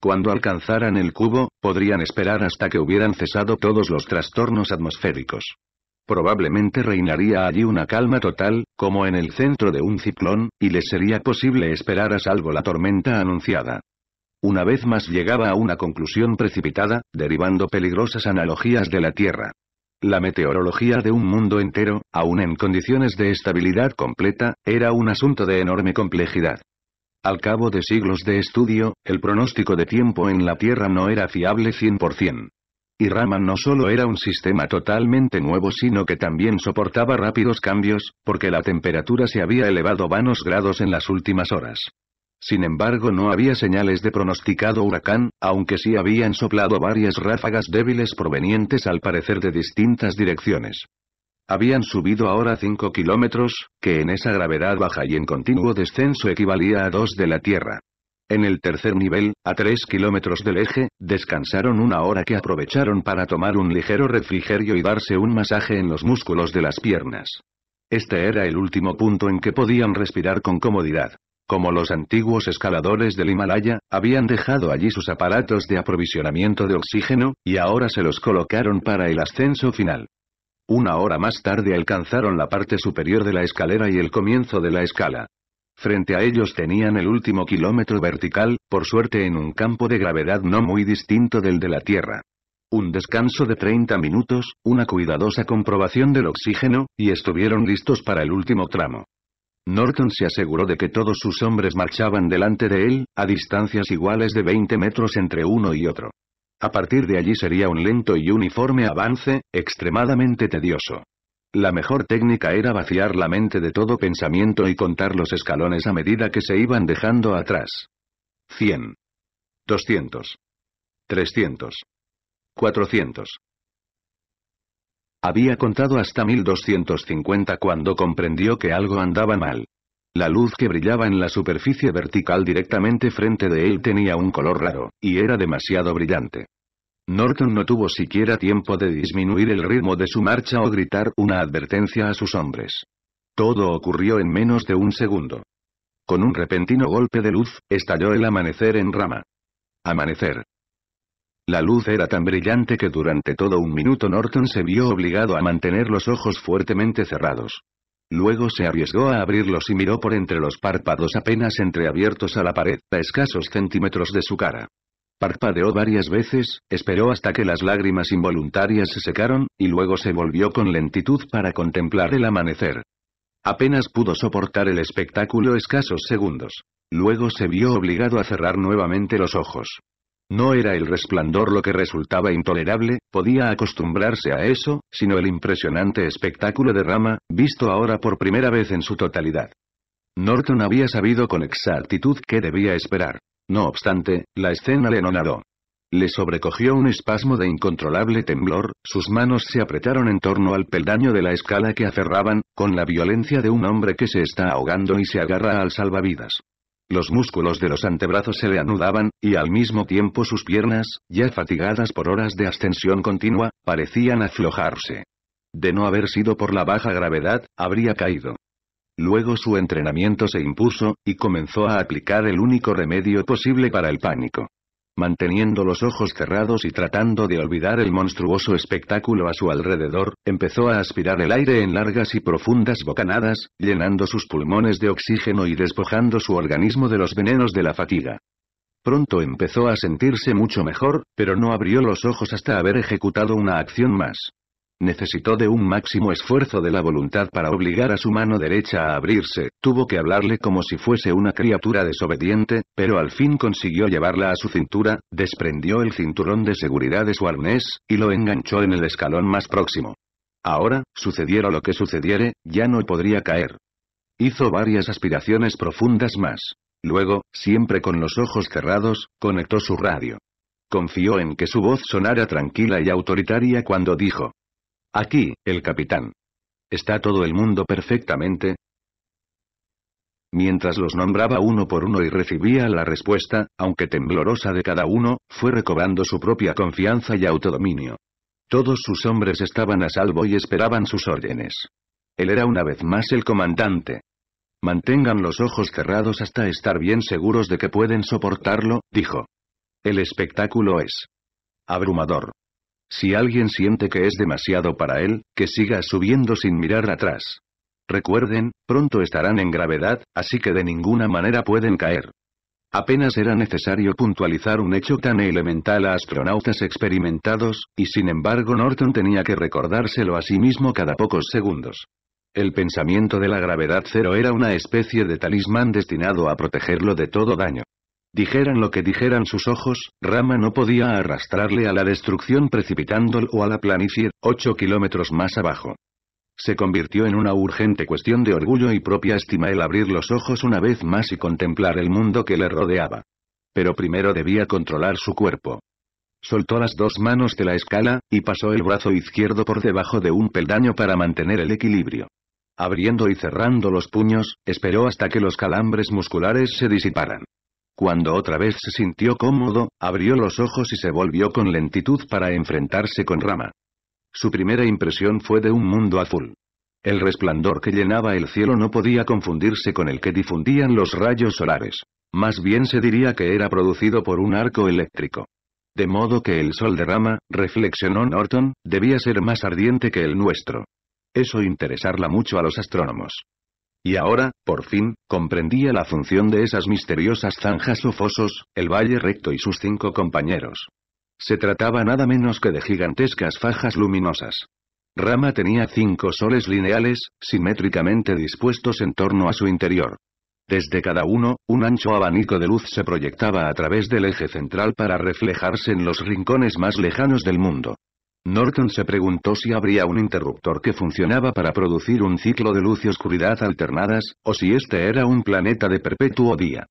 Cuando alcanzaran el cubo, podrían esperar hasta que hubieran cesado todos los trastornos atmosféricos. Probablemente reinaría allí una calma total, como en el centro de un ciclón, y les sería posible esperar a salvo la tormenta anunciada. Una vez más llegaba a una conclusión precipitada, derivando peligrosas analogías de la Tierra. La meteorología de un mundo entero, aun en condiciones de estabilidad completa, era un asunto de enorme complejidad. Al cabo de siglos de estudio, el pronóstico de tiempo en la Tierra no era fiable 100%. Y Raman no solo era un sistema totalmente nuevo sino que también soportaba rápidos cambios, porque la temperatura se había elevado vanos grados en las últimas horas. Sin embargo no había señales de pronosticado huracán, aunque sí habían soplado varias ráfagas débiles provenientes al parecer de distintas direcciones. Habían subido ahora 5 kilómetros, que en esa gravedad baja y en continuo descenso equivalía a 2 de la Tierra. En el tercer nivel, a 3 kilómetros del eje, descansaron una hora que aprovecharon para tomar un ligero refrigerio y darse un masaje en los músculos de las piernas. Este era el último punto en que podían respirar con comodidad. Como los antiguos escaladores del Himalaya, habían dejado allí sus aparatos de aprovisionamiento de oxígeno, y ahora se los colocaron para el ascenso final. Una hora más tarde alcanzaron la parte superior de la escalera y el comienzo de la escala. Frente a ellos tenían el último kilómetro vertical, por suerte en un campo de gravedad no muy distinto del de la Tierra. Un descanso de 30 minutos, una cuidadosa comprobación del oxígeno, y estuvieron listos para el último tramo. Norton se aseguró de que todos sus hombres marchaban delante de él, a distancias iguales de 20 metros entre uno y otro. A partir de allí sería un lento y uniforme avance, extremadamente tedioso. La mejor técnica era vaciar la mente de todo pensamiento y contar los escalones a medida que se iban dejando atrás. 100. 200. 300. 400. Había contado hasta 1250 cuando comprendió que algo andaba mal. La luz que brillaba en la superficie vertical directamente frente de él tenía un color raro, y era demasiado brillante. Norton no tuvo siquiera tiempo de disminuir el ritmo de su marcha o gritar una advertencia a sus hombres. Todo ocurrió en menos de un segundo. Con un repentino golpe de luz, estalló el amanecer en rama. Amanecer. La luz era tan brillante que durante todo un minuto Norton se vio obligado a mantener los ojos fuertemente cerrados. Luego se arriesgó a abrirlos y miró por entre los párpados apenas entreabiertos a la pared, a escasos centímetros de su cara. Parpadeó varias veces, esperó hasta que las lágrimas involuntarias se secaron, y luego se volvió con lentitud para contemplar el amanecer. Apenas pudo soportar el espectáculo escasos segundos. Luego se vio obligado a cerrar nuevamente los ojos. No era el resplandor lo que resultaba intolerable, podía acostumbrarse a eso, sino el impresionante espectáculo de rama, visto ahora por primera vez en su totalidad. Norton había sabido con exactitud qué debía esperar. No obstante, la escena le enonadó. Le sobrecogió un espasmo de incontrolable temblor, sus manos se apretaron en torno al peldaño de la escala que aferraban, con la violencia de un hombre que se está ahogando y se agarra al salvavidas. Los músculos de los antebrazos se le anudaban, y al mismo tiempo sus piernas, ya fatigadas por horas de ascensión continua, parecían aflojarse. De no haber sido por la baja gravedad, habría caído. Luego su entrenamiento se impuso, y comenzó a aplicar el único remedio posible para el pánico. Manteniendo los ojos cerrados y tratando de olvidar el monstruoso espectáculo a su alrededor, empezó a aspirar el aire en largas y profundas bocanadas, llenando sus pulmones de oxígeno y despojando su organismo de los venenos de la fatiga. Pronto empezó a sentirse mucho mejor, pero no abrió los ojos hasta haber ejecutado una acción más. Necesitó de un máximo esfuerzo de la voluntad para obligar a su mano derecha a abrirse, tuvo que hablarle como si fuese una criatura desobediente, pero al fin consiguió llevarla a su cintura, desprendió el cinturón de seguridad de su arnés, y lo enganchó en el escalón más próximo. Ahora, sucediera lo que sucediere, ya no podría caer. Hizo varias aspiraciones profundas más. Luego, siempre con los ojos cerrados, conectó su radio. Confió en que su voz sonara tranquila y autoritaria cuando dijo, Aquí, el capitán. ¿Está todo el mundo perfectamente? Mientras los nombraba uno por uno y recibía la respuesta, aunque temblorosa de cada uno, fue recobrando su propia confianza y autodominio. Todos sus hombres estaban a salvo y esperaban sus órdenes. Él era una vez más el comandante. Mantengan los ojos cerrados hasta estar bien seguros de que pueden soportarlo, dijo. El espectáculo es abrumador. Si alguien siente que es demasiado para él, que siga subiendo sin mirar atrás. Recuerden, pronto estarán en gravedad, así que de ninguna manera pueden caer. Apenas era necesario puntualizar un hecho tan elemental a astronautas experimentados, y sin embargo Norton tenía que recordárselo a sí mismo cada pocos segundos. El pensamiento de la gravedad cero era una especie de talismán destinado a protegerlo de todo daño. Dijeran lo que dijeran sus ojos, Rama no podía arrastrarle a la destrucción precipitándolo a la planicie, ocho kilómetros más abajo. Se convirtió en una urgente cuestión de orgullo y propia estima el abrir los ojos una vez más y contemplar el mundo que le rodeaba. Pero primero debía controlar su cuerpo. Soltó las dos manos de la escala, y pasó el brazo izquierdo por debajo de un peldaño para mantener el equilibrio. Abriendo y cerrando los puños, esperó hasta que los calambres musculares se disiparan. Cuando otra vez se sintió cómodo, abrió los ojos y se volvió con lentitud para enfrentarse con Rama. Su primera impresión fue de un mundo azul. El resplandor que llenaba el cielo no podía confundirse con el que difundían los rayos solares. Más bien se diría que era producido por un arco eléctrico. De modo que el sol de Rama, reflexionó Norton, debía ser más ardiente que el nuestro. Eso interesarla mucho a los astrónomos. Y ahora, por fin, comprendía la función de esas misteriosas zanjas o fosos, el valle recto y sus cinco compañeros. Se trataba nada menos que de gigantescas fajas luminosas. Rama tenía cinco soles lineales, simétricamente dispuestos en torno a su interior. Desde cada uno, un ancho abanico de luz se proyectaba a través del eje central para reflejarse en los rincones más lejanos del mundo. Norton se preguntó si habría un interruptor que funcionaba para producir un ciclo de luz y oscuridad alternadas, o si este era un planeta de perpetuo día.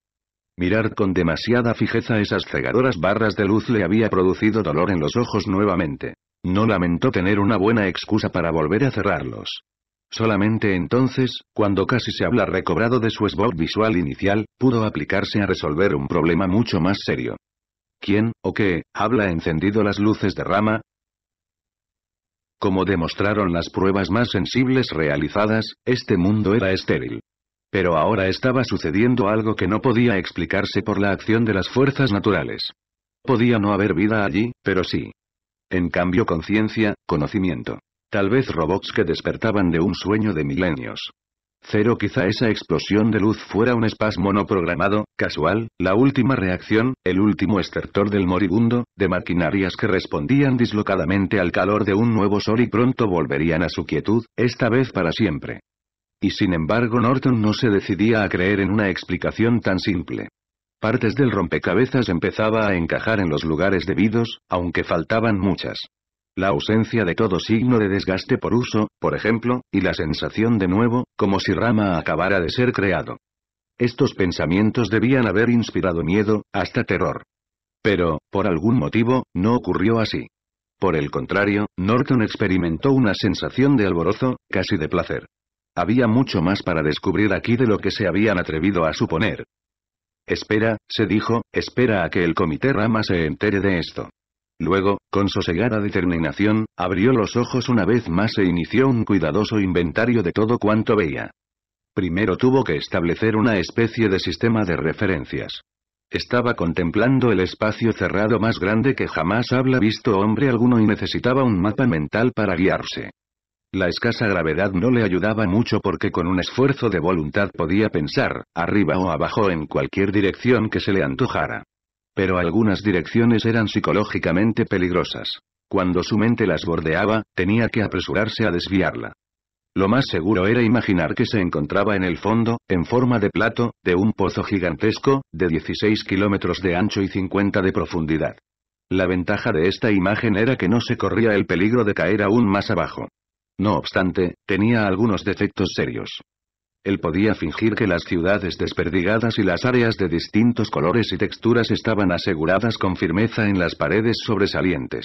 Mirar con demasiada fijeza esas cegadoras barras de luz le había producido dolor en los ojos nuevamente. No lamentó tener una buena excusa para volver a cerrarlos. Solamente entonces, cuando casi se habla recobrado de su esboz visual inicial, pudo aplicarse a resolver un problema mucho más serio. ¿Quién, o qué, habla encendido las luces de rama? Como demostraron las pruebas más sensibles realizadas, este mundo era estéril. Pero ahora estaba sucediendo algo que no podía explicarse por la acción de las fuerzas naturales. Podía no haber vida allí, pero sí. En cambio conciencia, conocimiento. Tal vez robots que despertaban de un sueño de milenios. Cero quizá esa explosión de luz fuera un espasmo no programado, casual, la última reacción, el último estertor del moribundo, de maquinarias que respondían dislocadamente al calor de un nuevo sol y pronto volverían a su quietud, esta vez para siempre. Y sin embargo Norton no se decidía a creer en una explicación tan simple. Partes del rompecabezas empezaba a encajar en los lugares debidos, aunque faltaban muchas la ausencia de todo signo de desgaste por uso, por ejemplo, y la sensación de nuevo, como si Rama acabara de ser creado. Estos pensamientos debían haber inspirado miedo, hasta terror. Pero, por algún motivo, no ocurrió así. Por el contrario, Norton experimentó una sensación de alborozo, casi de placer. Había mucho más para descubrir aquí de lo que se habían atrevido a suponer. Espera, se dijo, espera a que el comité Rama se entere de esto. Luego, con sosegada determinación, abrió los ojos una vez más e inició un cuidadoso inventario de todo cuanto veía. Primero tuvo que establecer una especie de sistema de referencias. Estaba contemplando el espacio cerrado más grande que jamás habla visto hombre alguno y necesitaba un mapa mental para guiarse. La escasa gravedad no le ayudaba mucho porque con un esfuerzo de voluntad podía pensar, arriba o abajo en cualquier dirección que se le antojara pero algunas direcciones eran psicológicamente peligrosas. Cuando su mente las bordeaba, tenía que apresurarse a desviarla. Lo más seguro era imaginar que se encontraba en el fondo, en forma de plato, de un pozo gigantesco, de 16 kilómetros de ancho y 50 de profundidad. La ventaja de esta imagen era que no se corría el peligro de caer aún más abajo. No obstante, tenía algunos defectos serios. Él podía fingir que las ciudades desperdigadas y las áreas de distintos colores y texturas estaban aseguradas con firmeza en las paredes sobresalientes.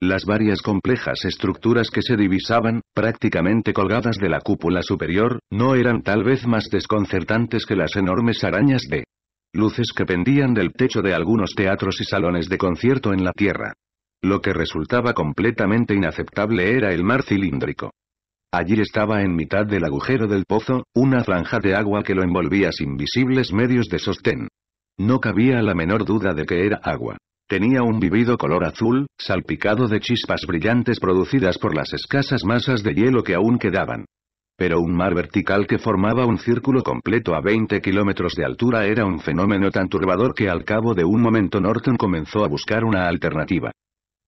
Las varias complejas estructuras que se divisaban, prácticamente colgadas de la cúpula superior, no eran tal vez más desconcertantes que las enormes arañas de luces que pendían del techo de algunos teatros y salones de concierto en la Tierra. Lo que resultaba completamente inaceptable era el mar cilíndrico. Allí estaba en mitad del agujero del pozo, una franja de agua que lo envolvía sin visibles medios de sostén. No cabía la menor duda de que era agua. Tenía un vivido color azul, salpicado de chispas brillantes producidas por las escasas masas de hielo que aún quedaban. Pero un mar vertical que formaba un círculo completo a 20 kilómetros de altura era un fenómeno tan turbador que al cabo de un momento Norton comenzó a buscar una alternativa.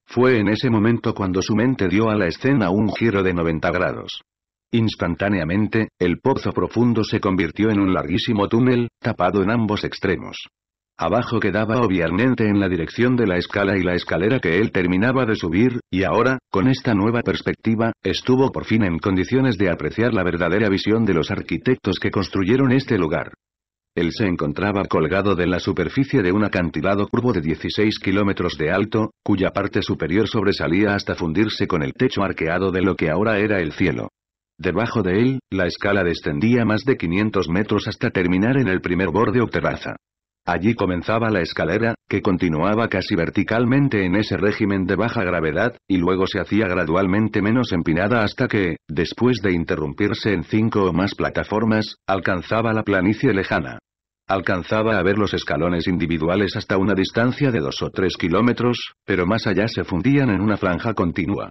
Fue en ese momento cuando su mente dio a la escena un giro de 90 grados. Instantáneamente, el pozo profundo se convirtió en un larguísimo túnel, tapado en ambos extremos. Abajo quedaba obviamente en la dirección de la escala y la escalera que él terminaba de subir, y ahora, con esta nueva perspectiva, estuvo por fin en condiciones de apreciar la verdadera visión de los arquitectos que construyeron este lugar. Él se encontraba colgado de la superficie de un acantilado curvo de 16 kilómetros de alto, cuya parte superior sobresalía hasta fundirse con el techo arqueado de lo que ahora era el cielo. Debajo de él, la escala descendía más de 500 metros hasta terminar en el primer borde o terraza. Allí comenzaba la escalera, que continuaba casi verticalmente en ese régimen de baja gravedad, y luego se hacía gradualmente menos empinada hasta que, después de interrumpirse en cinco o más plataformas, alcanzaba la planicie lejana. Alcanzaba a ver los escalones individuales hasta una distancia de dos o tres kilómetros, pero más allá se fundían en una franja continua.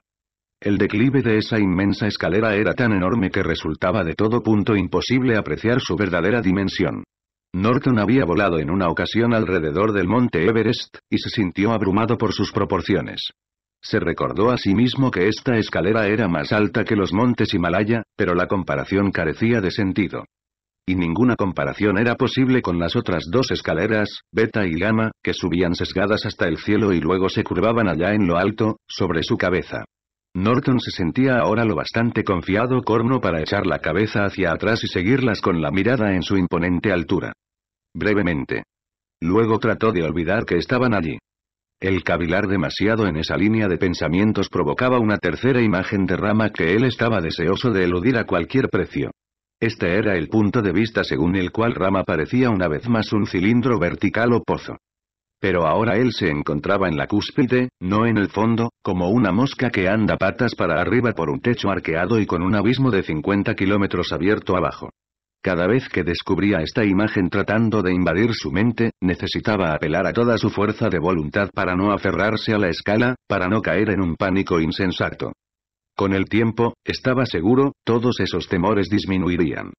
El declive de esa inmensa escalera era tan enorme que resultaba de todo punto imposible apreciar su verdadera dimensión. Norton había volado en una ocasión alrededor del monte Everest, y se sintió abrumado por sus proporciones. Se recordó a sí mismo que esta escalera era más alta que los montes Himalaya, pero la comparación carecía de sentido. Y ninguna comparación era posible con las otras dos escaleras, Beta y Gamma, que subían sesgadas hasta el cielo y luego se curvaban allá en lo alto, sobre su cabeza. Norton se sentía ahora lo bastante confiado corno para echar la cabeza hacia atrás y seguirlas con la mirada en su imponente altura. Brevemente. Luego trató de olvidar que estaban allí. El cavilar demasiado en esa línea de pensamientos provocaba una tercera imagen de rama que él estaba deseoso de eludir a cualquier precio. Este era el punto de vista según el cual Rama parecía una vez más un cilindro vertical o pozo pero ahora él se encontraba en la cúspide, no en el fondo, como una mosca que anda patas para arriba por un techo arqueado y con un abismo de 50 kilómetros abierto abajo. Cada vez que descubría esta imagen tratando de invadir su mente, necesitaba apelar a toda su fuerza de voluntad para no aferrarse a la escala, para no caer en un pánico insensato. Con el tiempo, estaba seguro, todos esos temores disminuirían.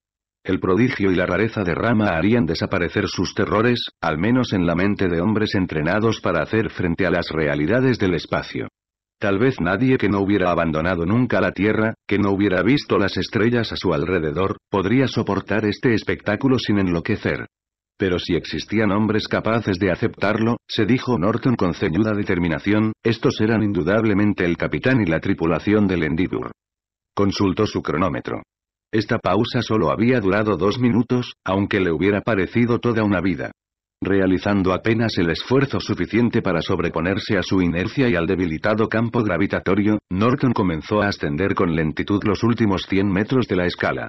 El prodigio y la rareza de Rama harían desaparecer sus terrores, al menos en la mente de hombres entrenados para hacer frente a las realidades del espacio. Tal vez nadie que no hubiera abandonado nunca la Tierra, que no hubiera visto las estrellas a su alrededor, podría soportar este espectáculo sin enloquecer. Pero si existían hombres capaces de aceptarlo, se dijo Norton con ceñuda determinación, estos eran indudablemente el capitán y la tripulación del Endeavour. Consultó su cronómetro. Esta pausa solo había durado dos minutos, aunque le hubiera parecido toda una vida. Realizando apenas el esfuerzo suficiente para sobreponerse a su inercia y al debilitado campo gravitatorio, Norton comenzó a ascender con lentitud los últimos 100 metros de la escala.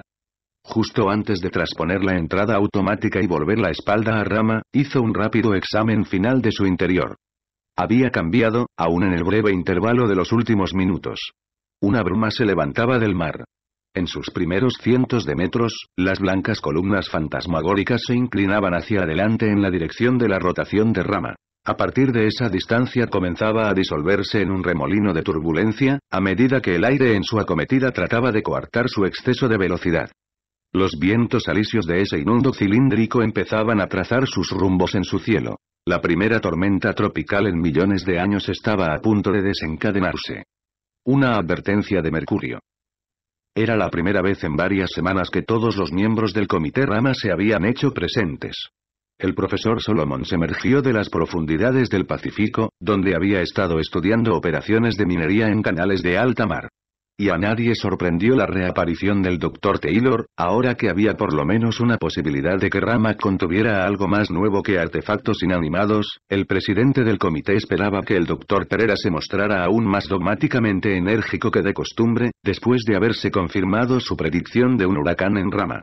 Justo antes de trasponer la entrada automática y volver la espalda a Rama, hizo un rápido examen final de su interior. Había cambiado, aún en el breve intervalo de los últimos minutos. Una bruma se levantaba del mar. En sus primeros cientos de metros, las blancas columnas fantasmagóricas se inclinaban hacia adelante en la dirección de la rotación de rama. A partir de esa distancia comenzaba a disolverse en un remolino de turbulencia, a medida que el aire en su acometida trataba de coartar su exceso de velocidad. Los vientos alisios de ese inundo cilíndrico empezaban a trazar sus rumbos en su cielo. La primera tormenta tropical en millones de años estaba a punto de desencadenarse. Una advertencia de Mercurio. Era la primera vez en varias semanas que todos los miembros del comité Rama se habían hecho presentes. El profesor Solomon se emergió de las profundidades del Pacífico, donde había estado estudiando operaciones de minería en canales de alta mar. Y a nadie sorprendió la reaparición del Dr. Taylor, ahora que había por lo menos una posibilidad de que Rama contuviera algo más nuevo que artefactos inanimados, el presidente del comité esperaba que el Dr. Perera se mostrara aún más dogmáticamente enérgico que de costumbre, después de haberse confirmado su predicción de un huracán en Rama.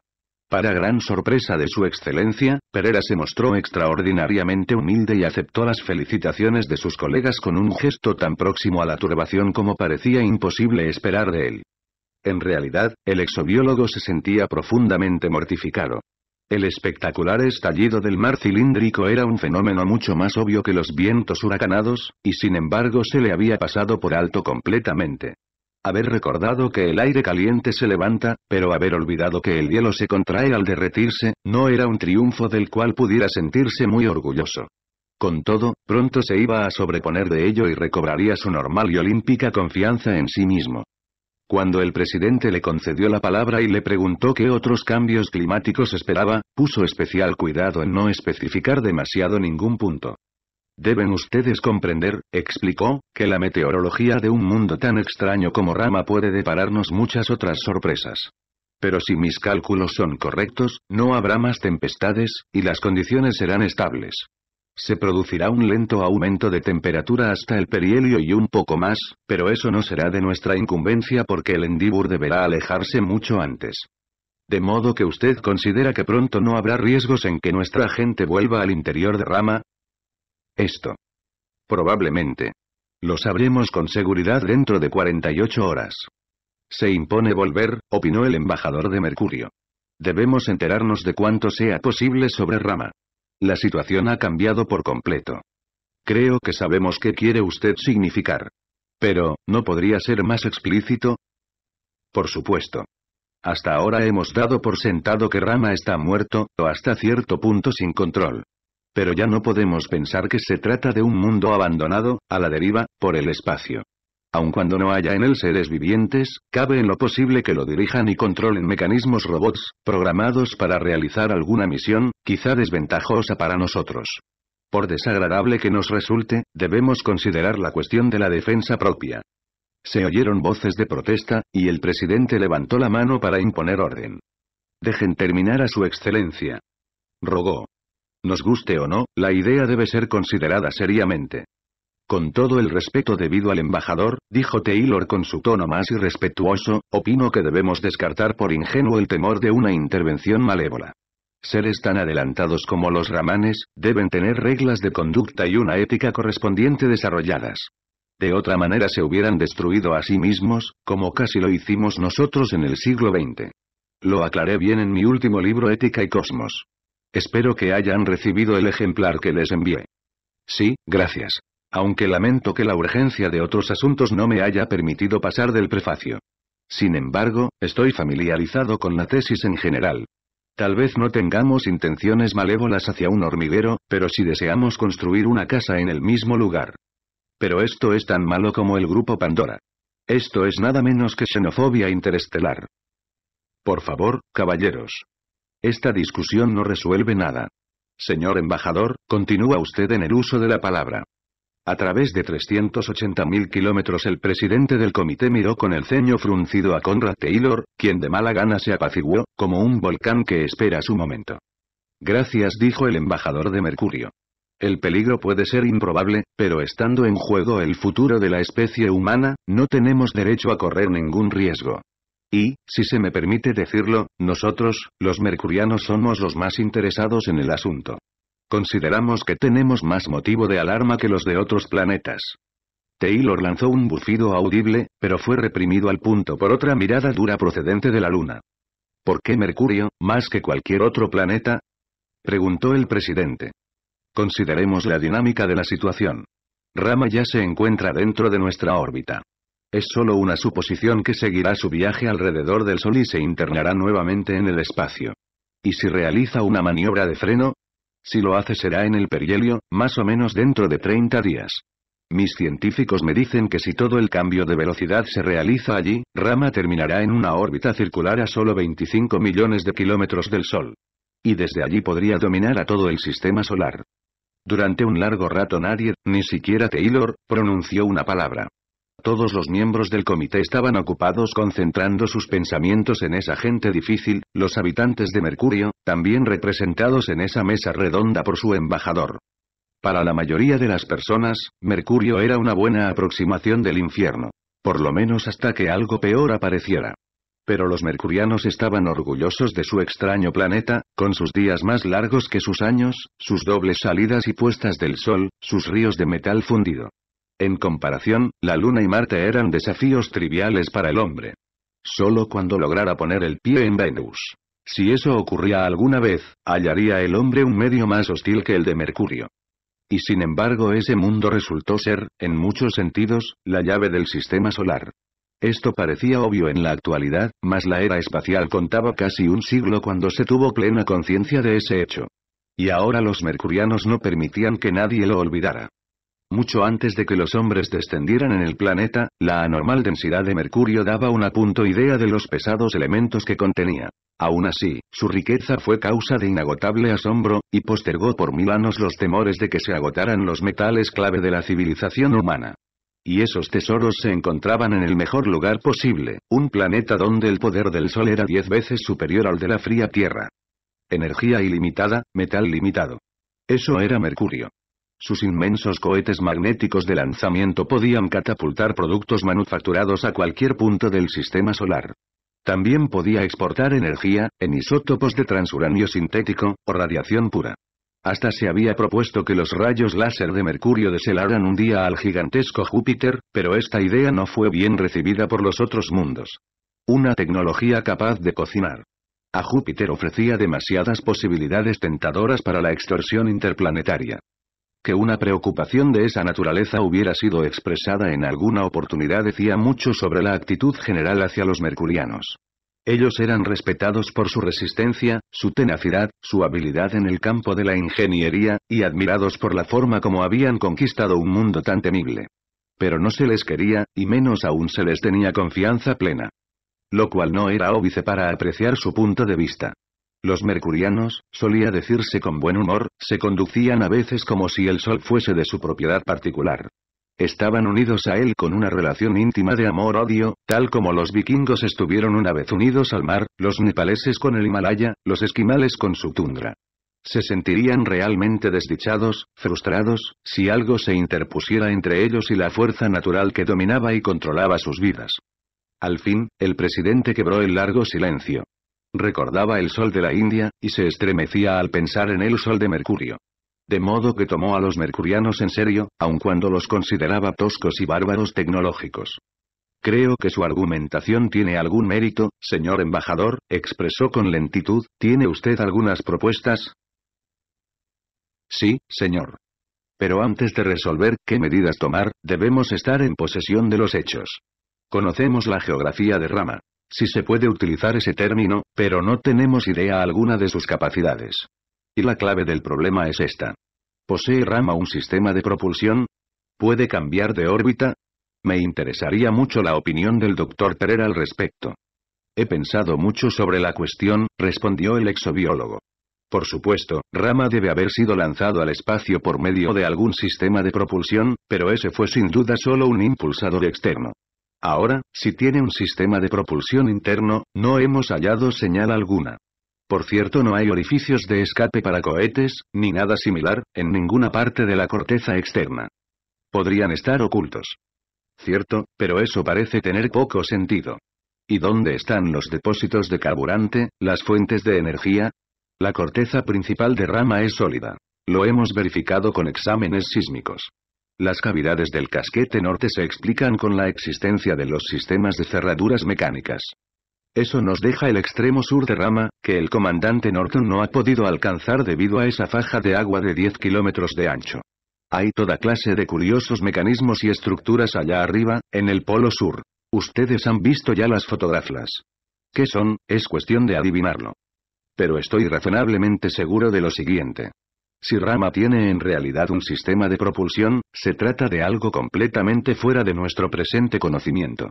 Para gran sorpresa de su excelencia, Pereira se mostró extraordinariamente humilde y aceptó las felicitaciones de sus colegas con un gesto tan próximo a la turbación como parecía imposible esperar de él. En realidad, el exobiólogo se sentía profundamente mortificado. El espectacular estallido del mar cilíndrico era un fenómeno mucho más obvio que los vientos huracanados, y sin embargo se le había pasado por alto completamente. Haber recordado que el aire caliente se levanta, pero haber olvidado que el hielo se contrae al derretirse, no era un triunfo del cual pudiera sentirse muy orgulloso. Con todo, pronto se iba a sobreponer de ello y recobraría su normal y olímpica confianza en sí mismo. Cuando el presidente le concedió la palabra y le preguntó qué otros cambios climáticos esperaba, puso especial cuidado en no especificar demasiado ningún punto. Deben ustedes comprender, explicó, que la meteorología de un mundo tan extraño como Rama puede depararnos muchas otras sorpresas. Pero si mis cálculos son correctos, no habrá más tempestades, y las condiciones serán estables. Se producirá un lento aumento de temperatura hasta el perihelio y un poco más, pero eso no será de nuestra incumbencia porque el Endibur deberá alejarse mucho antes. De modo que usted considera que pronto no habrá riesgos en que nuestra gente vuelva al interior de Rama, esto. Probablemente. Lo sabremos con seguridad dentro de 48 horas. Se impone volver, opinó el embajador de Mercurio. Debemos enterarnos de cuanto sea posible sobre Rama. La situación ha cambiado por completo. Creo que sabemos qué quiere usted significar. Pero, ¿no podría ser más explícito? Por supuesto. Hasta ahora hemos dado por sentado que Rama está muerto, o hasta cierto punto sin control. Pero ya no podemos pensar que se trata de un mundo abandonado, a la deriva, por el espacio. Aun cuando no haya en él seres vivientes, cabe en lo posible que lo dirijan y controlen mecanismos robots, programados para realizar alguna misión, quizá desventajosa para nosotros. Por desagradable que nos resulte, debemos considerar la cuestión de la defensa propia. Se oyeron voces de protesta, y el presidente levantó la mano para imponer orden. Dejen terminar a su excelencia. Rogó. Nos guste o no, la idea debe ser considerada seriamente. Con todo el respeto debido al embajador, dijo Taylor con su tono más irrespetuoso, opino que debemos descartar por ingenuo el temor de una intervención malévola. Seres tan adelantados como los ramanes, deben tener reglas de conducta y una ética correspondiente desarrolladas. De otra manera se hubieran destruido a sí mismos, como casi lo hicimos nosotros en el siglo XX. Lo aclaré bien en mi último libro Ética y Cosmos. Espero que hayan recibido el ejemplar que les envié. Sí, gracias. Aunque lamento que la urgencia de otros asuntos no me haya permitido pasar del prefacio. Sin embargo, estoy familiarizado con la tesis en general. Tal vez no tengamos intenciones malévolas hacia un hormiguero, pero si deseamos construir una casa en el mismo lugar. Pero esto es tan malo como el grupo Pandora. Esto es nada menos que xenofobia interestelar. Por favor, caballeros. Esta discusión no resuelve nada. Señor embajador, continúa usted en el uso de la palabra. A través de 380.000 kilómetros el presidente del comité miró con el ceño fruncido a Conrad Taylor, quien de mala gana se apaciguó, como un volcán que espera su momento. Gracias dijo el embajador de Mercurio. El peligro puede ser improbable, pero estando en juego el futuro de la especie humana, no tenemos derecho a correr ningún riesgo. Y, si se me permite decirlo, nosotros, los mercurianos somos los más interesados en el asunto. Consideramos que tenemos más motivo de alarma que los de otros planetas. Taylor lanzó un bufido audible, pero fue reprimido al punto por otra mirada dura procedente de la Luna. ¿Por qué Mercurio, más que cualquier otro planeta? preguntó el presidente. Consideremos la dinámica de la situación. Rama ya se encuentra dentro de nuestra órbita. Es solo una suposición que seguirá su viaje alrededor del Sol y se internará nuevamente en el espacio. ¿Y si realiza una maniobra de freno? Si lo hace será en el perihelio, más o menos dentro de 30 días. Mis científicos me dicen que si todo el cambio de velocidad se realiza allí, Rama terminará en una órbita circular a solo 25 millones de kilómetros del Sol. Y desde allí podría dominar a todo el sistema solar. Durante un largo rato nadie, ni siquiera Taylor, pronunció una palabra. Todos los miembros del comité estaban ocupados concentrando sus pensamientos en esa gente difícil, los habitantes de Mercurio, también representados en esa mesa redonda por su embajador. Para la mayoría de las personas, Mercurio era una buena aproximación del infierno. Por lo menos hasta que algo peor apareciera. Pero los mercurianos estaban orgullosos de su extraño planeta, con sus días más largos que sus años, sus dobles salidas y puestas del sol, sus ríos de metal fundido, en comparación, la Luna y Marte eran desafíos triviales para el hombre. Solo cuando lograra poner el pie en Venus. Si eso ocurría alguna vez, hallaría el hombre un medio más hostil que el de Mercurio. Y sin embargo ese mundo resultó ser, en muchos sentidos, la llave del sistema solar. Esto parecía obvio en la actualidad, mas la era espacial contaba casi un siglo cuando se tuvo plena conciencia de ese hecho. Y ahora los mercurianos no permitían que nadie lo olvidara. Mucho antes de que los hombres descendieran en el planeta, la anormal densidad de mercurio daba una punto idea de los pesados elementos que contenía. Aún así, su riqueza fue causa de inagotable asombro, y postergó por mil años los temores de que se agotaran los metales clave de la civilización humana. Y esos tesoros se encontraban en el mejor lugar posible, un planeta donde el poder del Sol era diez veces superior al de la fría Tierra. Energía ilimitada, metal limitado. Eso era Mercurio. Sus inmensos cohetes magnéticos de lanzamiento podían catapultar productos manufacturados a cualquier punto del sistema solar. También podía exportar energía, en isótopos de transuranio sintético, o radiación pura. Hasta se había propuesto que los rayos láser de mercurio deshelaran un día al gigantesco Júpiter, pero esta idea no fue bien recibida por los otros mundos. Una tecnología capaz de cocinar. A Júpiter ofrecía demasiadas posibilidades tentadoras para la extorsión interplanetaria. Que una preocupación de esa naturaleza hubiera sido expresada en alguna oportunidad decía mucho sobre la actitud general hacia los mercurianos. Ellos eran respetados por su resistencia, su tenacidad, su habilidad en el campo de la ingeniería, y admirados por la forma como habían conquistado un mundo tan temible. Pero no se les quería, y menos aún se les tenía confianza plena. Lo cual no era óbice para apreciar su punto de vista. Los mercurianos, solía decirse con buen humor, se conducían a veces como si el Sol fuese de su propiedad particular. Estaban unidos a él con una relación íntima de amor-odio, tal como los vikingos estuvieron una vez unidos al mar, los nepaleses con el Himalaya, los esquimales con su tundra. Se sentirían realmente desdichados, frustrados, si algo se interpusiera entre ellos y la fuerza natural que dominaba y controlaba sus vidas. Al fin, el presidente quebró el largo silencio. Recordaba el sol de la India, y se estremecía al pensar en el sol de Mercurio. De modo que tomó a los mercurianos en serio, aun cuando los consideraba toscos y bárbaros tecnológicos. Creo que su argumentación tiene algún mérito, señor embajador, expresó con lentitud, ¿tiene usted algunas propuestas? Sí, señor. Pero antes de resolver qué medidas tomar, debemos estar en posesión de los hechos. Conocemos la geografía de Rama. Si se puede utilizar ese término, pero no tenemos idea alguna de sus capacidades. Y la clave del problema es esta. ¿Posee Rama un sistema de propulsión? ¿Puede cambiar de órbita? Me interesaría mucho la opinión del doctor Perera al respecto. He pensado mucho sobre la cuestión, respondió el exobiólogo. Por supuesto, Rama debe haber sido lanzado al espacio por medio de algún sistema de propulsión, pero ese fue sin duda solo un impulsador externo. Ahora, si tiene un sistema de propulsión interno, no hemos hallado señal alguna. Por cierto, no hay orificios de escape para cohetes, ni nada similar, en ninguna parte de la corteza externa. Podrían estar ocultos. Cierto, pero eso parece tener poco sentido. ¿Y dónde están los depósitos de carburante, las fuentes de energía? La corteza principal de rama es sólida. Lo hemos verificado con exámenes sísmicos. Las cavidades del casquete norte se explican con la existencia de los sistemas de cerraduras mecánicas. Eso nos deja el extremo sur de Rama, que el comandante Norton no ha podido alcanzar debido a esa faja de agua de 10 kilómetros de ancho. Hay toda clase de curiosos mecanismos y estructuras allá arriba, en el polo sur. Ustedes han visto ya las fotografías. ¿Qué son? Es cuestión de adivinarlo. Pero estoy razonablemente seguro de lo siguiente. Si Rama tiene en realidad un sistema de propulsión, se trata de algo completamente fuera de nuestro presente conocimiento.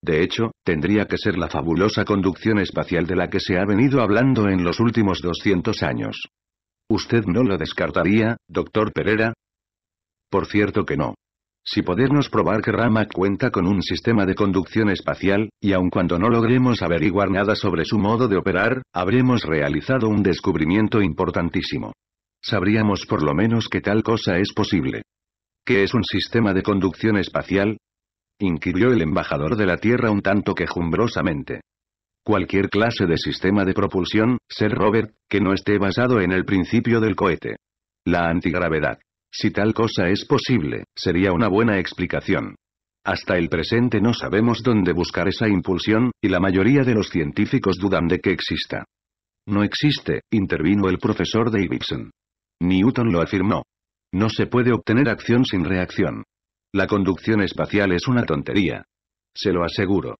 De hecho, tendría que ser la fabulosa conducción espacial de la que se ha venido hablando en los últimos 200 años. ¿Usted no lo descartaría, doctor Pereira? Por cierto que no. Si podernos probar que Rama cuenta con un sistema de conducción espacial, y aun cuando no logremos averiguar nada sobre su modo de operar, habremos realizado un descubrimiento importantísimo sabríamos por lo menos que tal cosa es posible. ¿Qué es un sistema de conducción espacial? inquirió el embajador de la Tierra un tanto quejumbrosamente. Cualquier clase de sistema de propulsión, ser Robert, que no esté basado en el principio del cohete. La antigravedad. Si tal cosa es posible, sería una buena explicación. Hasta el presente no sabemos dónde buscar esa impulsión, y la mayoría de los científicos dudan de que exista. No existe, intervino el profesor Davidson. Newton lo afirmó. No se puede obtener acción sin reacción. La conducción espacial es una tontería. Se lo aseguro.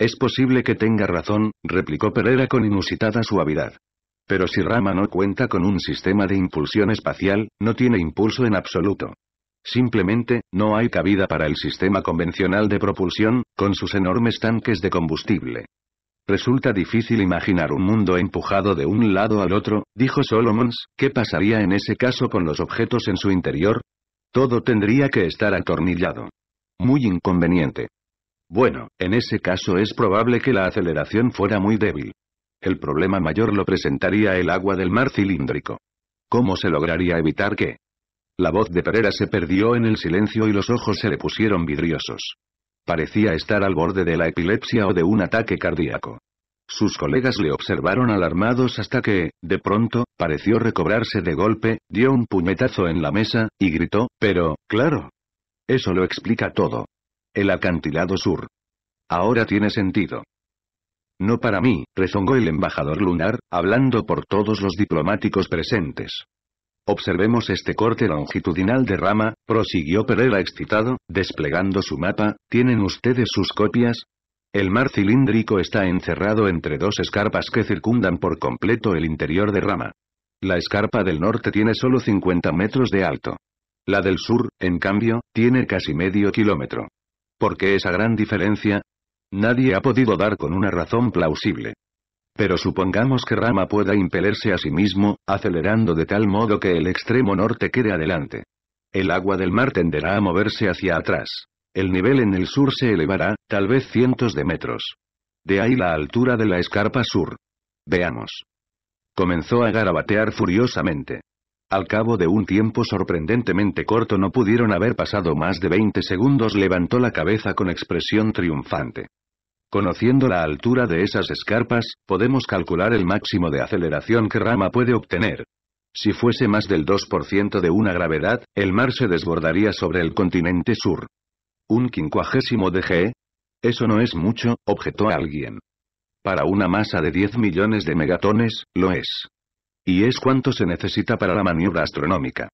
Es posible que tenga razón, replicó Pereira con inusitada suavidad. Pero si Rama no cuenta con un sistema de impulsión espacial, no tiene impulso en absoluto. Simplemente, no hay cabida para el sistema convencional de propulsión, con sus enormes tanques de combustible. Resulta difícil imaginar un mundo empujado de un lado al otro, dijo Solomons, ¿qué pasaría en ese caso con los objetos en su interior? Todo tendría que estar atornillado. Muy inconveniente. Bueno, en ese caso es probable que la aceleración fuera muy débil. El problema mayor lo presentaría el agua del mar cilíndrico. ¿Cómo se lograría evitar que? La voz de Pereira se perdió en el silencio y los ojos se le pusieron vidriosos. Parecía estar al borde de la epilepsia o de un ataque cardíaco. Sus colegas le observaron alarmados hasta que, de pronto, pareció recobrarse de golpe, dio un puñetazo en la mesa, y gritó, pero, claro. Eso lo explica todo. El acantilado sur. Ahora tiene sentido. No para mí, rezongó el embajador lunar, hablando por todos los diplomáticos presentes. Observemos este corte longitudinal de rama, prosiguió Pereira excitado, desplegando su mapa, ¿tienen ustedes sus copias? El mar cilíndrico está encerrado entre dos escarpas que circundan por completo el interior de rama. La escarpa del norte tiene solo 50 metros de alto. La del sur, en cambio, tiene casi medio kilómetro. ¿Por qué esa gran diferencia? Nadie ha podido dar con una razón plausible. Pero supongamos que Rama pueda impelerse a sí mismo, acelerando de tal modo que el extremo norte quede adelante. El agua del mar tenderá a moverse hacia atrás. El nivel en el sur se elevará, tal vez cientos de metros. De ahí la altura de la escarpa sur. Veamos. Comenzó a garabatear furiosamente. Al cabo de un tiempo sorprendentemente corto no pudieron haber pasado más de 20 segundos levantó la cabeza con expresión triunfante. Conociendo la altura de esas escarpas, podemos calcular el máximo de aceleración que Rama puede obtener. Si fuese más del 2% de una gravedad, el mar se desbordaría sobre el continente sur. ¿Un quincuagésimo de G? Eso no es mucho, objetó alguien. Para una masa de 10 millones de megatones, lo es. Y es cuanto se necesita para la maniobra astronómica.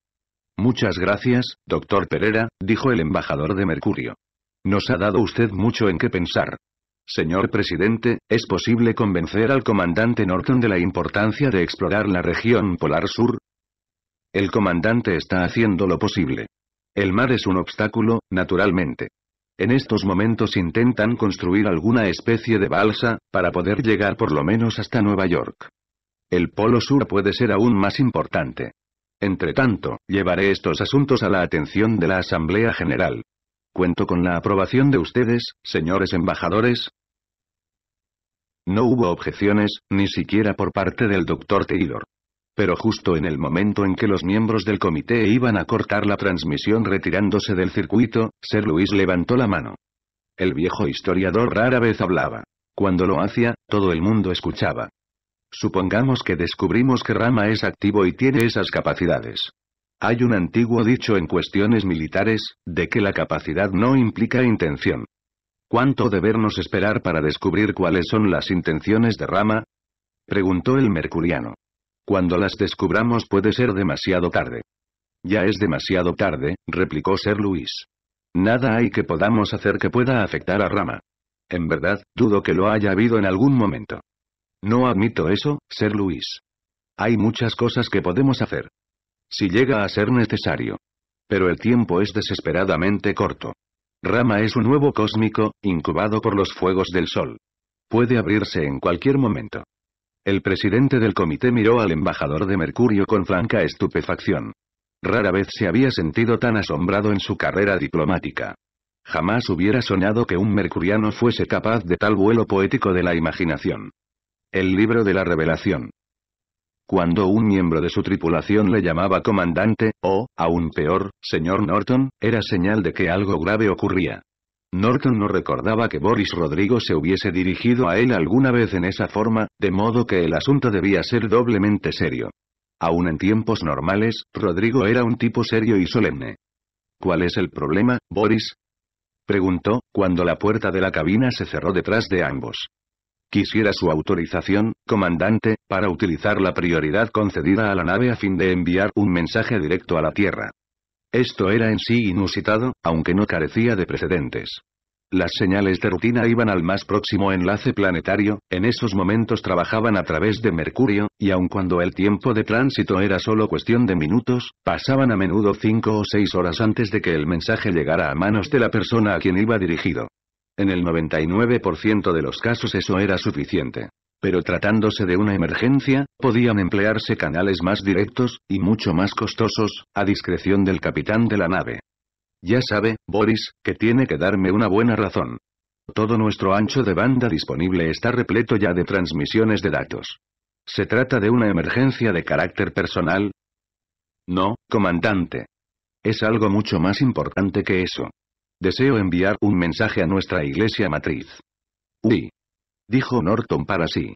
Muchas gracias, doctor Perera, dijo el embajador de Mercurio. Nos ha dado usted mucho en qué pensar. Señor presidente, ¿es posible convencer al comandante Norton de la importancia de explorar la región polar sur? El comandante está haciendo lo posible. El mar es un obstáculo, naturalmente. En estos momentos intentan construir alguna especie de balsa, para poder llegar por lo menos hasta Nueva York. El polo sur puede ser aún más importante. Entretanto, llevaré estos asuntos a la atención de la Asamblea General. ¿Cuento con la aprobación de ustedes, señores embajadores? No hubo objeciones, ni siquiera por parte del doctor Taylor. Pero justo en el momento en que los miembros del comité iban a cortar la transmisión retirándose del circuito, Sir Luis levantó la mano. El viejo historiador rara vez hablaba. Cuando lo hacía, todo el mundo escuchaba. Supongamos que descubrimos que Rama es activo y tiene esas capacidades. Hay un antiguo dicho en cuestiones militares, de que la capacidad no implica intención. ¿Cuánto debernos esperar para descubrir cuáles son las intenciones de Rama? Preguntó el mercuriano. Cuando las descubramos puede ser demasiado tarde. Ya es demasiado tarde, replicó Ser Luis. Nada hay que podamos hacer que pueda afectar a Rama. En verdad, dudo que lo haya habido en algún momento. No admito eso, Ser Luis. Hay muchas cosas que podemos hacer si llega a ser necesario. Pero el tiempo es desesperadamente corto. Rama es un nuevo cósmico, incubado por los fuegos del sol. Puede abrirse en cualquier momento. El presidente del comité miró al embajador de Mercurio con franca estupefacción. Rara vez se había sentido tan asombrado en su carrera diplomática. Jamás hubiera soñado que un mercuriano fuese capaz de tal vuelo poético de la imaginación. El libro de la revelación. Cuando un miembro de su tripulación le llamaba comandante, o, aún peor, señor Norton, era señal de que algo grave ocurría. Norton no recordaba que Boris Rodrigo se hubiese dirigido a él alguna vez en esa forma, de modo que el asunto debía ser doblemente serio. Aún en tiempos normales, Rodrigo era un tipo serio y solemne. ¿Cuál es el problema, Boris? Preguntó, cuando la puerta de la cabina se cerró detrás de ambos. Quisiera su autorización, comandante, para utilizar la prioridad concedida a la nave a fin de enviar un mensaje directo a la Tierra. Esto era en sí inusitado, aunque no carecía de precedentes. Las señales de rutina iban al más próximo enlace planetario, en esos momentos trabajaban a través de Mercurio, y aun cuando el tiempo de tránsito era solo cuestión de minutos, pasaban a menudo cinco o seis horas antes de que el mensaje llegara a manos de la persona a quien iba dirigido. En el 99% de los casos eso era suficiente. Pero tratándose de una emergencia, podían emplearse canales más directos, y mucho más costosos, a discreción del capitán de la nave. Ya sabe, Boris, que tiene que darme una buena razón. Todo nuestro ancho de banda disponible está repleto ya de transmisiones de datos. ¿Se trata de una emergencia de carácter personal? No, comandante. Es algo mucho más importante que eso. Deseo enviar un mensaje a nuestra iglesia matriz. Uy. Dijo Norton para sí.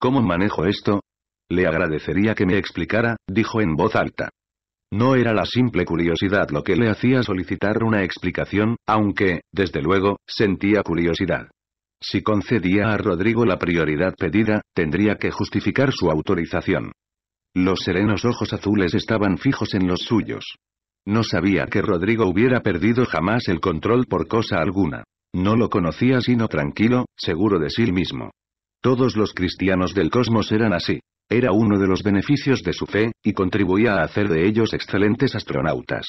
¿Cómo manejo esto? Le agradecería que me explicara, dijo en voz alta. No era la simple curiosidad lo que le hacía solicitar una explicación, aunque, desde luego, sentía curiosidad. Si concedía a Rodrigo la prioridad pedida, tendría que justificar su autorización. Los serenos ojos azules estaban fijos en los suyos. No sabía que Rodrigo hubiera perdido jamás el control por cosa alguna. No lo conocía sino tranquilo, seguro de sí mismo. Todos los cristianos del cosmos eran así. Era uno de los beneficios de su fe, y contribuía a hacer de ellos excelentes astronautas.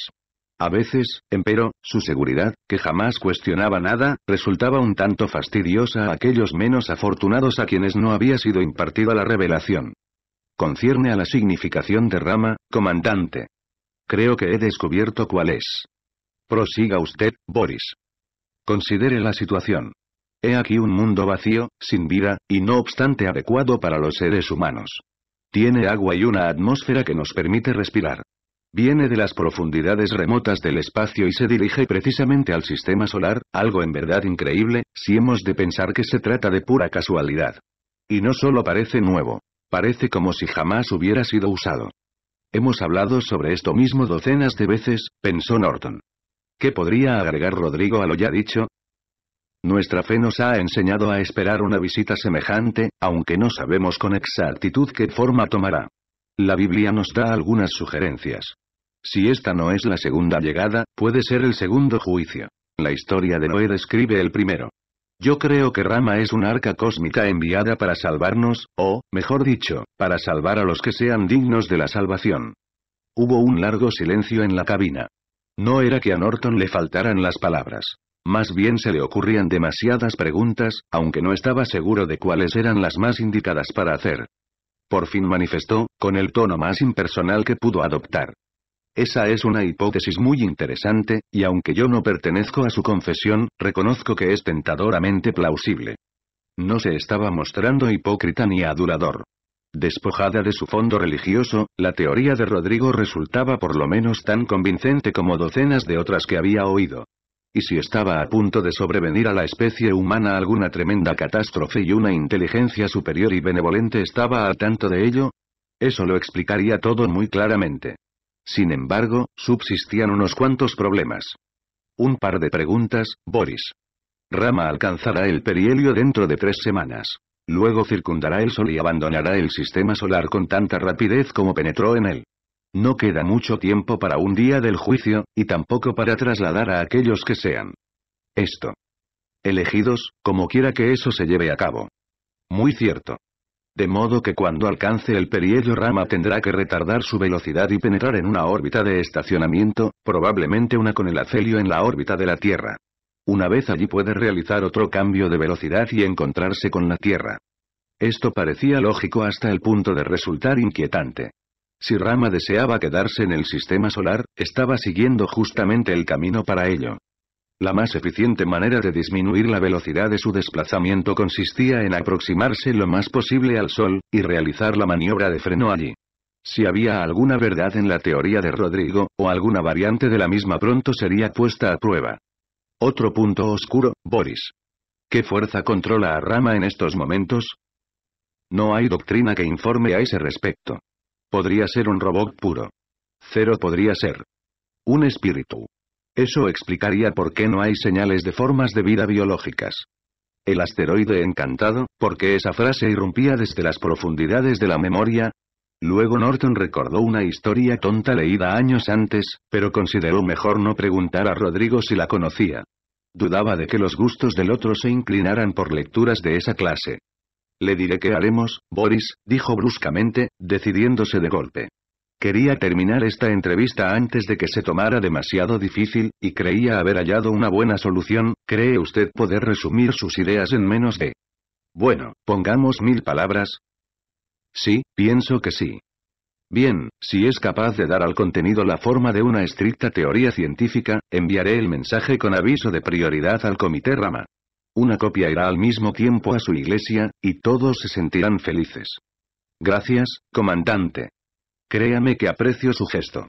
A veces, empero, su seguridad, que jamás cuestionaba nada, resultaba un tanto fastidiosa a aquellos menos afortunados a quienes no había sido impartida la revelación. Concierne a la significación de rama, comandante, Creo que he descubierto cuál es. Prosiga usted, Boris. Considere la situación. He aquí un mundo vacío, sin vida, y no obstante adecuado para los seres humanos. Tiene agua y una atmósfera que nos permite respirar. Viene de las profundidades remotas del espacio y se dirige precisamente al sistema solar, algo en verdad increíble, si hemos de pensar que se trata de pura casualidad. Y no solo parece nuevo. Parece como si jamás hubiera sido usado. Hemos hablado sobre esto mismo docenas de veces, pensó Norton. ¿Qué podría agregar Rodrigo a lo ya dicho? Nuestra fe nos ha enseñado a esperar una visita semejante, aunque no sabemos con exactitud qué forma tomará. La Biblia nos da algunas sugerencias. Si esta no es la segunda llegada, puede ser el segundo juicio. La historia de Noé describe el primero. Yo creo que Rama es un arca cósmica enviada para salvarnos, o, mejor dicho, para salvar a los que sean dignos de la salvación. Hubo un largo silencio en la cabina. No era que a Norton le faltaran las palabras. Más bien se le ocurrían demasiadas preguntas, aunque no estaba seguro de cuáles eran las más indicadas para hacer. Por fin manifestó, con el tono más impersonal que pudo adoptar. Esa es una hipótesis muy interesante, y aunque yo no pertenezco a su confesión, reconozco que es tentadoramente plausible. No se estaba mostrando hipócrita ni adulador. Despojada de su fondo religioso, la teoría de Rodrigo resultaba por lo menos tan convincente como docenas de otras que había oído. Y si estaba a punto de sobrevenir a la especie humana alguna tremenda catástrofe y una inteligencia superior y benevolente estaba al tanto de ello? Eso lo explicaría todo muy claramente. Sin embargo, subsistían unos cuantos problemas. Un par de preguntas, Boris. Rama alcanzará el perihelio dentro de tres semanas. Luego circundará el Sol y abandonará el sistema solar con tanta rapidez como penetró en él. No queda mucho tiempo para un día del juicio, y tampoco para trasladar a aquellos que sean. Esto. Elegidos, como quiera que eso se lleve a cabo. Muy cierto de modo que cuando alcance el periodo Rama tendrá que retardar su velocidad y penetrar en una órbita de estacionamiento, probablemente una con el acelio en la órbita de la Tierra. Una vez allí puede realizar otro cambio de velocidad y encontrarse con la Tierra. Esto parecía lógico hasta el punto de resultar inquietante. Si Rama deseaba quedarse en el sistema solar, estaba siguiendo justamente el camino para ello. La más eficiente manera de disminuir la velocidad de su desplazamiento consistía en aproximarse lo más posible al Sol, y realizar la maniobra de freno allí. Si había alguna verdad en la teoría de Rodrigo, o alguna variante de la misma pronto sería puesta a prueba. Otro punto oscuro, Boris. ¿Qué fuerza controla a Rama en estos momentos? No hay doctrina que informe a ese respecto. Podría ser un robot puro. Cero podría ser. Un espíritu. Eso explicaría por qué no hay señales de formas de vida biológicas. El asteroide encantado, porque esa frase irrumpía desde las profundidades de la memoria. Luego Norton recordó una historia tonta leída años antes, pero consideró mejor no preguntar a Rodrigo si la conocía. Dudaba de que los gustos del otro se inclinaran por lecturas de esa clase. Le diré qué haremos, Boris, dijo bruscamente, decidiéndose de golpe. Quería terminar esta entrevista antes de que se tomara demasiado difícil, y creía haber hallado una buena solución, ¿cree usted poder resumir sus ideas en menos de... Bueno, pongamos mil palabras. Sí, pienso que sí. Bien, si es capaz de dar al contenido la forma de una estricta teoría científica, enviaré el mensaje con aviso de prioridad al comité Rama. Una copia irá al mismo tiempo a su iglesia, y todos se sentirán felices. Gracias, comandante. Créame que aprecio su gesto.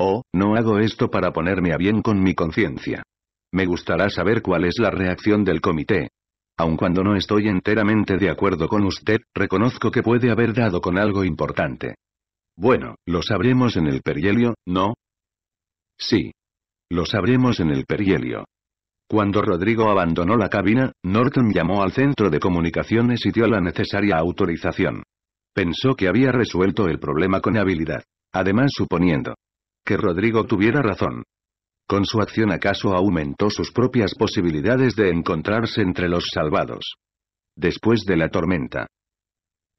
Oh, no hago esto para ponerme a bien con mi conciencia. Me gustará saber cuál es la reacción del comité. Aun cuando no estoy enteramente de acuerdo con usted, reconozco que puede haber dado con algo importante. Bueno, lo sabremos en el perihelio, ¿no? Sí. Lo sabremos en el perihelio. Cuando Rodrigo abandonó la cabina, Norton llamó al centro de comunicaciones y dio la necesaria autorización. Pensó que había resuelto el problema con habilidad. Además suponiendo que Rodrigo tuviera razón. Con su acción acaso aumentó sus propias posibilidades de encontrarse entre los salvados. Después de la tormenta.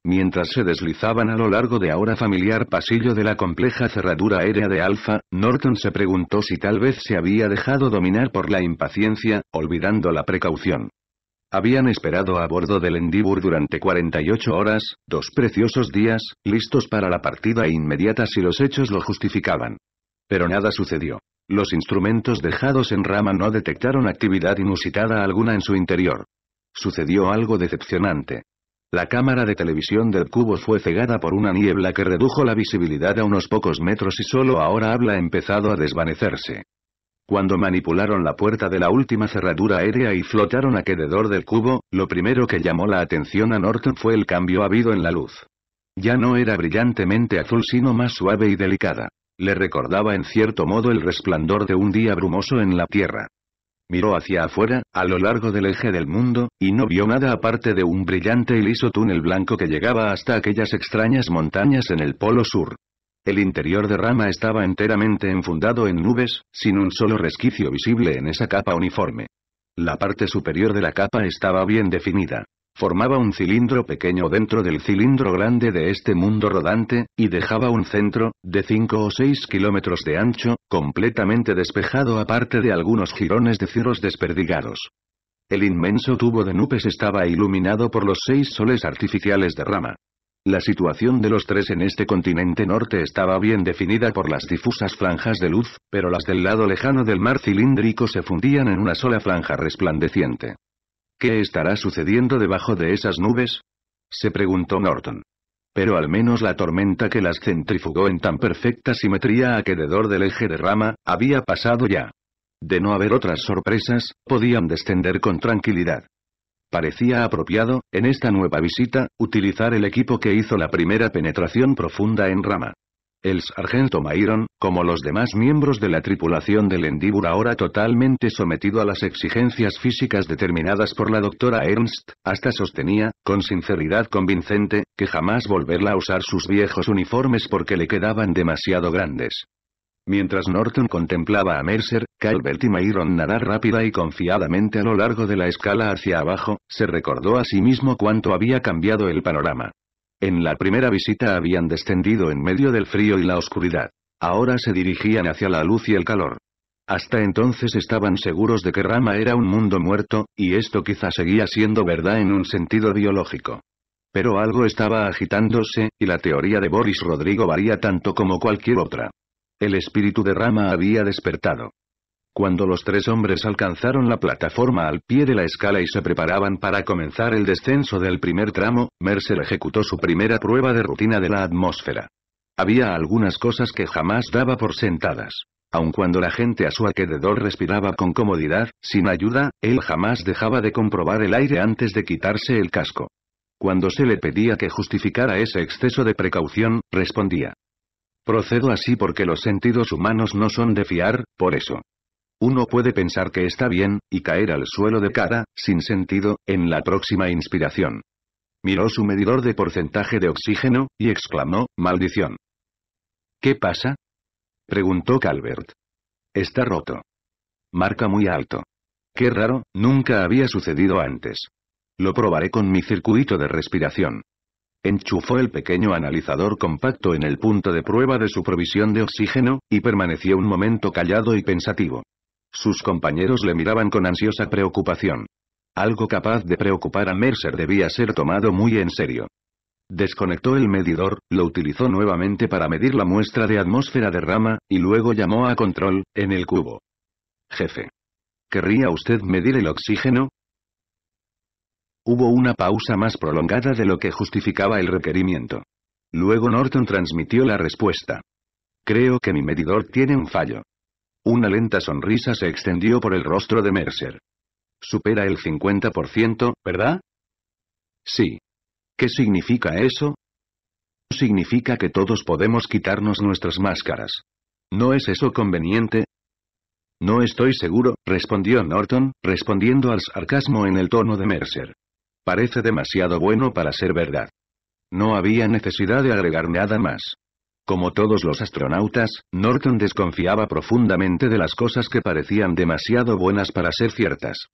Mientras se deslizaban a lo largo de ahora familiar pasillo de la compleja cerradura aérea de Alfa, Norton se preguntó si tal vez se había dejado dominar por la impaciencia, olvidando la precaución. Habían esperado a bordo del Endibur durante 48 horas, dos preciosos días, listos para la partida inmediata si los hechos lo justificaban. Pero nada sucedió. Los instrumentos dejados en rama no detectaron actividad inusitada alguna en su interior. Sucedió algo decepcionante. La cámara de televisión del cubo fue cegada por una niebla que redujo la visibilidad a unos pocos metros y solo ahora habla empezado a desvanecerse. Cuando manipularon la puerta de la última cerradura aérea y flotaron alrededor del cubo, lo primero que llamó la atención a Norton fue el cambio habido en la luz. Ya no era brillantemente azul sino más suave y delicada. Le recordaba en cierto modo el resplandor de un día brumoso en la Tierra. Miró hacia afuera, a lo largo del eje del mundo, y no vio nada aparte de un brillante y liso túnel blanco que llegaba hasta aquellas extrañas montañas en el polo sur. El interior de Rama estaba enteramente enfundado en nubes, sin un solo resquicio visible en esa capa uniforme. La parte superior de la capa estaba bien definida. Formaba un cilindro pequeño dentro del cilindro grande de este mundo rodante, y dejaba un centro, de 5 o 6 kilómetros de ancho, completamente despejado aparte de algunos jirones de cirros desperdigados. El inmenso tubo de nubes estaba iluminado por los seis soles artificiales de rama. La situación de los tres en este continente norte estaba bien definida por las difusas franjas de luz, pero las del lado lejano del mar cilíndrico se fundían en una sola franja resplandeciente. ¿Qué estará sucediendo debajo de esas nubes? se preguntó Norton. Pero al menos la tormenta que las centrifugó en tan perfecta simetría alrededor del eje de rama, había pasado ya. De no haber otras sorpresas, podían descender con tranquilidad. Parecía apropiado, en esta nueva visita, utilizar el equipo que hizo la primera penetración profunda en rama. El sargento Myron, como los demás miembros de la tripulación del Endeavour ahora totalmente sometido a las exigencias físicas determinadas por la doctora Ernst, hasta sostenía, con sinceridad convincente, que jamás volverla a usar sus viejos uniformes porque le quedaban demasiado grandes. Mientras Norton contemplaba a Mercer, Calvert y Mayron nadar rápida y confiadamente a lo largo de la escala hacia abajo, se recordó a sí mismo cuánto había cambiado el panorama. En la primera visita habían descendido en medio del frío y la oscuridad. Ahora se dirigían hacia la luz y el calor. Hasta entonces estaban seguros de que Rama era un mundo muerto, y esto quizá seguía siendo verdad en un sentido biológico. Pero algo estaba agitándose, y la teoría de Boris Rodrigo varía tanto como cualquier otra. El espíritu de Rama había despertado. Cuando los tres hombres alcanzaron la plataforma al pie de la escala y se preparaban para comenzar el descenso del primer tramo, Mercer ejecutó su primera prueba de rutina de la atmósfera. Había algunas cosas que jamás daba por sentadas. Aun cuando la gente a su alrededor respiraba con comodidad, sin ayuda, él jamás dejaba de comprobar el aire antes de quitarse el casco. Cuando se le pedía que justificara ese exceso de precaución, respondía, Procedo así porque los sentidos humanos no son de fiar, por eso. Uno puede pensar que está bien, y caer al suelo de cara, sin sentido, en la próxima inspiración. Miró su medidor de porcentaje de oxígeno, y exclamó, maldición. ¿Qué pasa? preguntó Calvert. Está roto. Marca muy alto. Qué raro, nunca había sucedido antes. Lo probaré con mi circuito de respiración. Enchufó el pequeño analizador compacto en el punto de prueba de su provisión de oxígeno, y permaneció un momento callado y pensativo. Sus compañeros le miraban con ansiosa preocupación. Algo capaz de preocupar a Mercer debía ser tomado muy en serio. Desconectó el medidor, lo utilizó nuevamente para medir la muestra de atmósfera de rama, y luego llamó a control, en el cubo. Jefe. ¿Querría usted medir el oxígeno? Hubo una pausa más prolongada de lo que justificaba el requerimiento. Luego Norton transmitió la respuesta. Creo que mi medidor tiene un fallo. Una lenta sonrisa se extendió por el rostro de Mercer. Supera el 50%, ¿verdad? Sí. ¿Qué significa eso? Significa que todos podemos quitarnos nuestras máscaras. ¿No es eso conveniente? No estoy seguro, respondió Norton, respondiendo al sarcasmo en el tono de Mercer. Parece demasiado bueno para ser verdad. No había necesidad de agregar nada más. Como todos los astronautas, Norton desconfiaba profundamente de las cosas que parecían demasiado buenas para ser ciertas.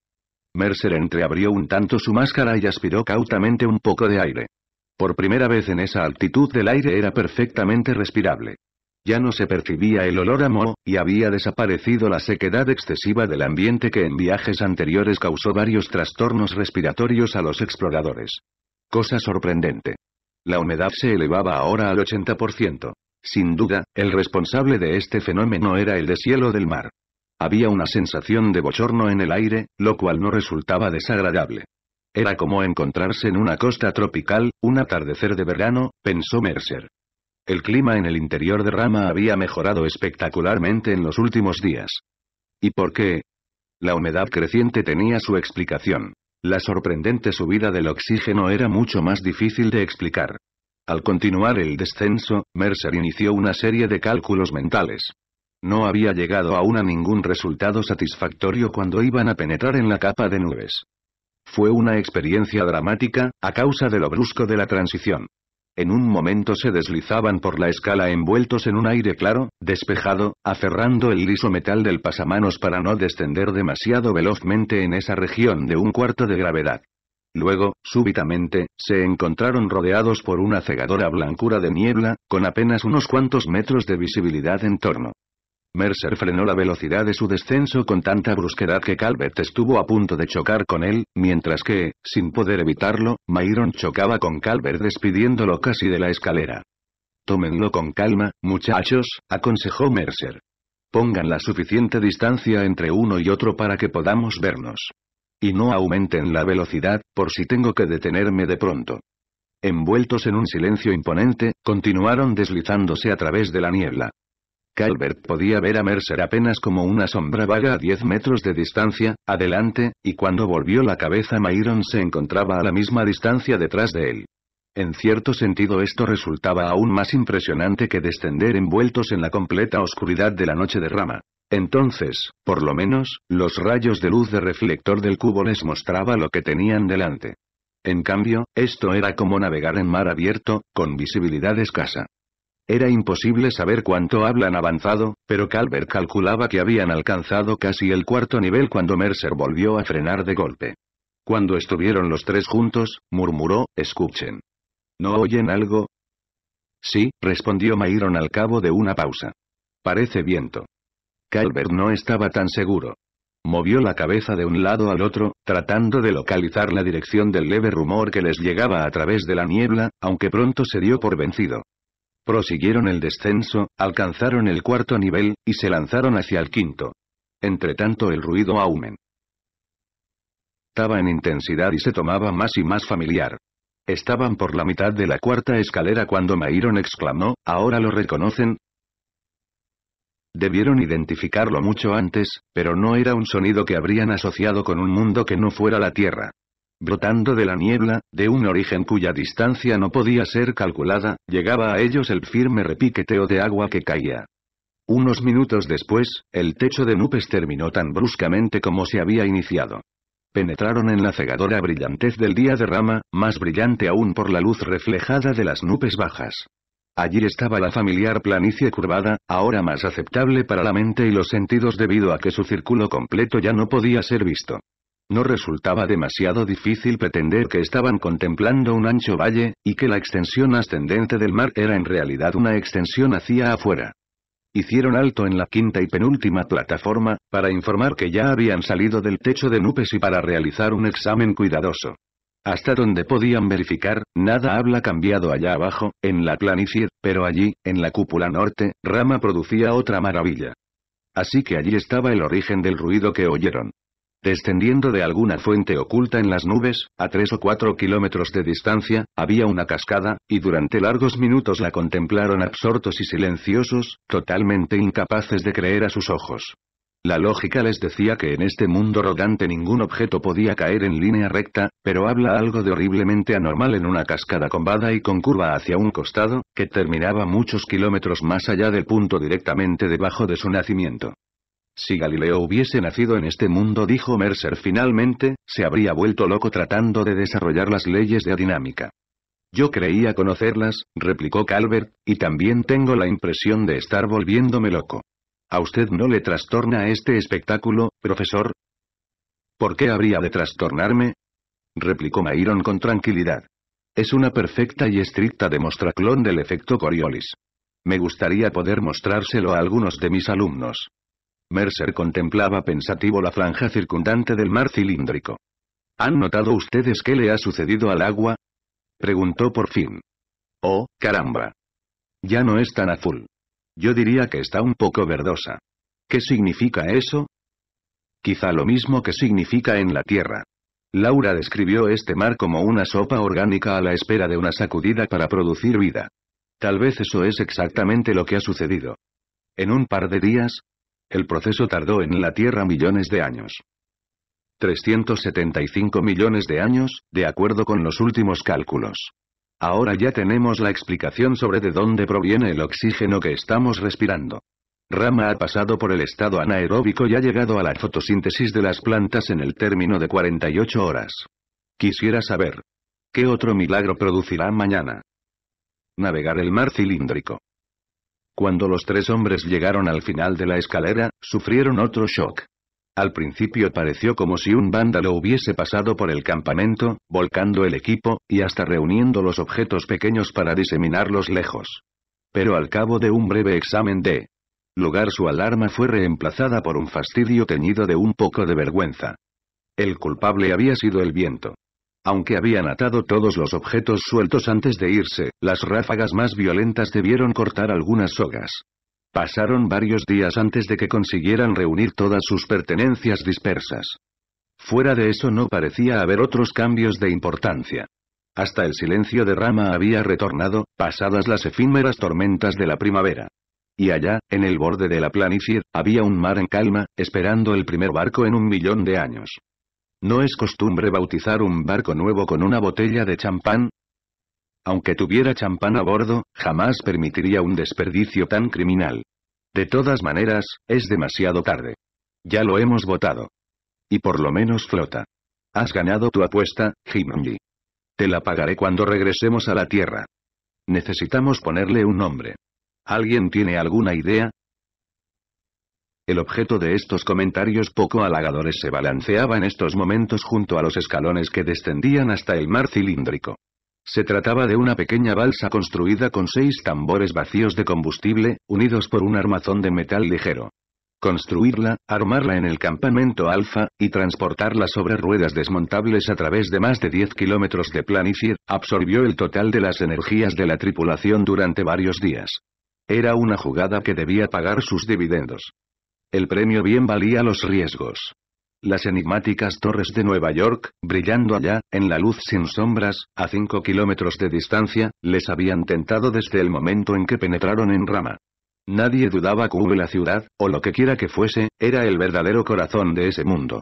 Mercer entreabrió un tanto su máscara y aspiró cautamente un poco de aire. Por primera vez en esa altitud el aire era perfectamente respirable. Ya no se percibía el olor a moho, y había desaparecido la sequedad excesiva del ambiente que en viajes anteriores causó varios trastornos respiratorios a los exploradores. Cosa sorprendente. La humedad se elevaba ahora al 80%. Sin duda, el responsable de este fenómeno era el deshielo del mar. Había una sensación de bochorno en el aire, lo cual no resultaba desagradable. Era como encontrarse en una costa tropical, un atardecer de verano, pensó Mercer. El clima en el interior de Rama había mejorado espectacularmente en los últimos días. ¿Y por qué? La humedad creciente tenía su explicación. La sorprendente subida del oxígeno era mucho más difícil de explicar. Al continuar el descenso, Mercer inició una serie de cálculos mentales. No había llegado aún a ningún resultado satisfactorio cuando iban a penetrar en la capa de nubes. Fue una experiencia dramática, a causa de lo brusco de la transición. En un momento se deslizaban por la escala envueltos en un aire claro, despejado, aferrando el liso metal del pasamanos para no descender demasiado velozmente en esa región de un cuarto de gravedad. Luego, súbitamente, se encontraron rodeados por una cegadora blancura de niebla, con apenas unos cuantos metros de visibilidad en torno. Mercer frenó la velocidad de su descenso con tanta brusquedad que Calvert estuvo a punto de chocar con él, mientras que, sin poder evitarlo, Myron chocaba con Calvert despidiéndolo casi de la escalera. Tómenlo con calma, muchachos, aconsejó Mercer. Pongan la suficiente distancia entre uno y otro para que podamos vernos. Y no aumenten la velocidad, por si tengo que detenerme de pronto. Envueltos en un silencio imponente, continuaron deslizándose a través de la niebla. Calvert podía ver a Mercer apenas como una sombra vaga a 10 metros de distancia, adelante, y cuando volvió la cabeza Myron se encontraba a la misma distancia detrás de él. En cierto sentido esto resultaba aún más impresionante que descender envueltos en la completa oscuridad de la noche de rama. Entonces, por lo menos, los rayos de luz de reflector del cubo les mostraba lo que tenían delante. En cambio, esto era como navegar en mar abierto, con visibilidad escasa. Era imposible saber cuánto hablan avanzado, pero Calvert calculaba que habían alcanzado casi el cuarto nivel cuando Mercer volvió a frenar de golpe. Cuando estuvieron los tres juntos, murmuró, escuchen. ¿No oyen algo? Sí, respondió Myron al cabo de una pausa. Parece viento. Calvert no estaba tan seguro. Movió la cabeza de un lado al otro, tratando de localizar la dirección del leve rumor que les llegaba a través de la niebla, aunque pronto se dio por vencido. Prosiguieron el descenso, alcanzaron el cuarto nivel, y se lanzaron hacia el quinto. Entretanto el ruido aumen. Estaba en intensidad y se tomaba más y más familiar. Estaban por la mitad de la cuarta escalera cuando Mairon exclamó, ¿ahora lo reconocen? Debieron identificarlo mucho antes, pero no era un sonido que habrían asociado con un mundo que no fuera la Tierra brotando de la niebla, de un origen cuya distancia no podía ser calculada, llegaba a ellos el firme repiqueteo de agua que caía. Unos minutos después, el techo de nubes terminó tan bruscamente como se había iniciado. Penetraron en la cegadora brillantez del día de rama, más brillante aún por la luz reflejada de las nubes bajas. Allí estaba la familiar planicie curvada, ahora más aceptable para la mente y los sentidos debido a que su círculo completo ya no podía ser visto. No resultaba demasiado difícil pretender que estaban contemplando un ancho valle, y que la extensión ascendente del mar era en realidad una extensión hacia afuera. Hicieron alto en la quinta y penúltima plataforma, para informar que ya habían salido del techo de nubes y para realizar un examen cuidadoso. Hasta donde podían verificar, nada habla cambiado allá abajo, en la planicie, pero allí, en la cúpula norte, Rama producía otra maravilla. Así que allí estaba el origen del ruido que oyeron. Descendiendo de alguna fuente oculta en las nubes, a tres o cuatro kilómetros de distancia, había una cascada, y durante largos minutos la contemplaron absortos y silenciosos, totalmente incapaces de creer a sus ojos. La lógica les decía que en este mundo rodante ningún objeto podía caer en línea recta, pero habla algo de horriblemente anormal en una cascada combada y con curva hacia un costado, que terminaba muchos kilómetros más allá del punto directamente debajo de su nacimiento. Si Galileo hubiese nacido en este mundo dijo Mercer finalmente, se habría vuelto loco tratando de desarrollar las leyes de dinámica. Yo creía conocerlas, replicó Calvert, y también tengo la impresión de estar volviéndome loco. ¿A usted no le trastorna este espectáculo, profesor? ¿Por qué habría de trastornarme? replicó Myron con tranquilidad. Es una perfecta y estricta demostraclón del efecto Coriolis. Me gustaría poder mostrárselo a algunos de mis alumnos. Mercer contemplaba pensativo la franja circundante del mar cilíndrico. ¿Han notado ustedes qué le ha sucedido al agua? Preguntó por fin. Oh, caramba. Ya no es tan azul. Yo diría que está un poco verdosa. ¿Qué significa eso? Quizá lo mismo que significa en la Tierra. Laura describió este mar como una sopa orgánica a la espera de una sacudida para producir vida. Tal vez eso es exactamente lo que ha sucedido. En un par de días, el proceso tardó en la Tierra millones de años. 375 millones de años, de acuerdo con los últimos cálculos. Ahora ya tenemos la explicación sobre de dónde proviene el oxígeno que estamos respirando. Rama ha pasado por el estado anaeróbico y ha llegado a la fotosíntesis de las plantas en el término de 48 horas. Quisiera saber. ¿Qué otro milagro producirá mañana? Navegar el mar cilíndrico. Cuando los tres hombres llegaron al final de la escalera, sufrieron otro shock. Al principio pareció como si un vándalo hubiese pasado por el campamento, volcando el equipo, y hasta reuniendo los objetos pequeños para diseminarlos lejos. Pero al cabo de un breve examen de lugar su alarma fue reemplazada por un fastidio teñido de un poco de vergüenza. El culpable había sido el viento. Aunque habían atado todos los objetos sueltos antes de irse, las ráfagas más violentas debieron cortar algunas sogas. Pasaron varios días antes de que consiguieran reunir todas sus pertenencias dispersas. Fuera de eso no parecía haber otros cambios de importancia. Hasta el silencio de rama había retornado, pasadas las efímeras tormentas de la primavera. Y allá, en el borde de la planicie, había un mar en calma, esperando el primer barco en un millón de años. ¿No es costumbre bautizar un barco nuevo con una botella de champán? Aunque tuviera champán a bordo, jamás permitiría un desperdicio tan criminal. De todas maneras, es demasiado tarde. Ya lo hemos votado. Y por lo menos flota. Has ganado tu apuesta, Jimmy. Te la pagaré cuando regresemos a la Tierra. Necesitamos ponerle un nombre. ¿Alguien tiene alguna idea? El objeto de estos comentarios poco halagadores se balanceaba en estos momentos junto a los escalones que descendían hasta el mar cilíndrico. Se trataba de una pequeña balsa construida con seis tambores vacíos de combustible, unidos por un armazón de metal ligero. Construirla, armarla en el campamento Alfa, y transportarla sobre ruedas desmontables a través de más de 10 kilómetros de planicie, absorbió el total de las energías de la tripulación durante varios días. Era una jugada que debía pagar sus dividendos. El premio bien valía los riesgos. Las enigmáticas torres de Nueva York, brillando allá, en la luz sin sombras, a 5 kilómetros de distancia, les habían tentado desde el momento en que penetraron en Rama. Nadie dudaba que la ciudad, o lo que quiera que fuese, era el verdadero corazón de ese mundo.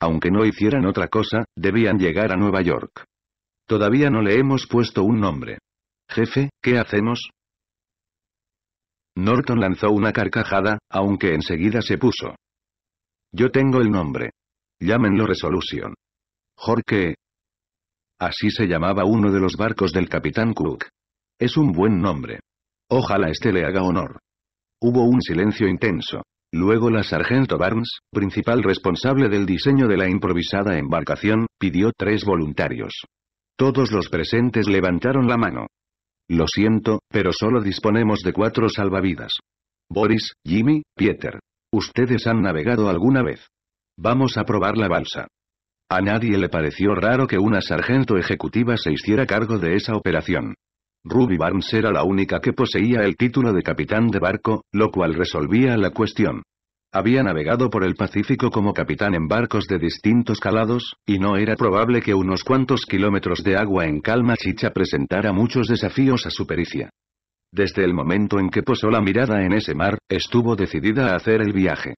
Aunque no hicieran otra cosa, debían llegar a Nueva York. Todavía no le hemos puesto un nombre. Jefe, ¿qué hacemos? Norton lanzó una carcajada, aunque enseguida se puso. Yo tengo el nombre. Llámenlo Resolution. Jorge. Así se llamaba uno de los barcos del capitán Cook. Es un buen nombre. Ojalá este le haga honor. Hubo un silencio intenso. Luego la sargento Barnes, principal responsable del diseño de la improvisada embarcación, pidió tres voluntarios. Todos los presentes levantaron la mano. Lo siento, pero solo disponemos de cuatro salvavidas. Boris, Jimmy, Peter. Ustedes han navegado alguna vez. Vamos a probar la balsa. A nadie le pareció raro que una sargento ejecutiva se hiciera cargo de esa operación. Ruby Barnes era la única que poseía el título de capitán de barco, lo cual resolvía la cuestión. Había navegado por el Pacífico como capitán en barcos de distintos calados, y no era probable que unos cuantos kilómetros de agua en calma chicha presentara muchos desafíos a su pericia. Desde el momento en que posó la mirada en ese mar, estuvo decidida a hacer el viaje.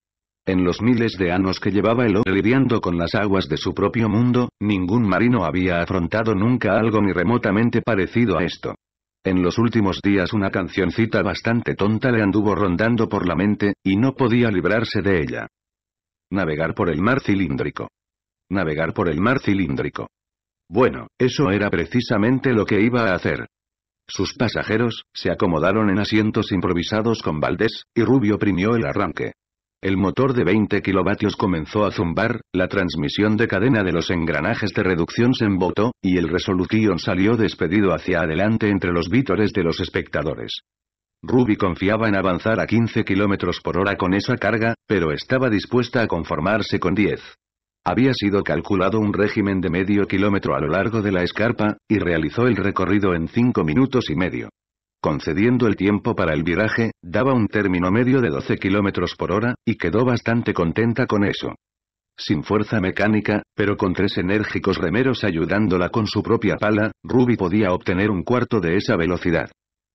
En los miles de años que llevaba el hombre lidiando con las aguas de su propio mundo, ningún marino había afrontado nunca algo ni remotamente parecido a esto. En los últimos días una cancioncita bastante tonta le anduvo rondando por la mente, y no podía librarse de ella. Navegar por el mar cilíndrico. Navegar por el mar cilíndrico. Bueno, eso era precisamente lo que iba a hacer. Sus pasajeros, se acomodaron en asientos improvisados con Valdés, y Rubio primió el arranque. El motor de 20 kilovatios comenzó a zumbar, la transmisión de cadena de los engranajes de reducción se embotó, y el resolución salió despedido hacia adelante entre los vítores de los espectadores. Ruby confiaba en avanzar a 15 kilómetros por hora con esa carga, pero estaba dispuesta a conformarse con 10. Había sido calculado un régimen de medio kilómetro a lo largo de la escarpa, y realizó el recorrido en 5 minutos y medio. Concediendo el tiempo para el viraje, daba un término medio de 12 km por hora, y quedó bastante contenta con eso. Sin fuerza mecánica, pero con tres enérgicos remeros ayudándola con su propia pala, Ruby podía obtener un cuarto de esa velocidad.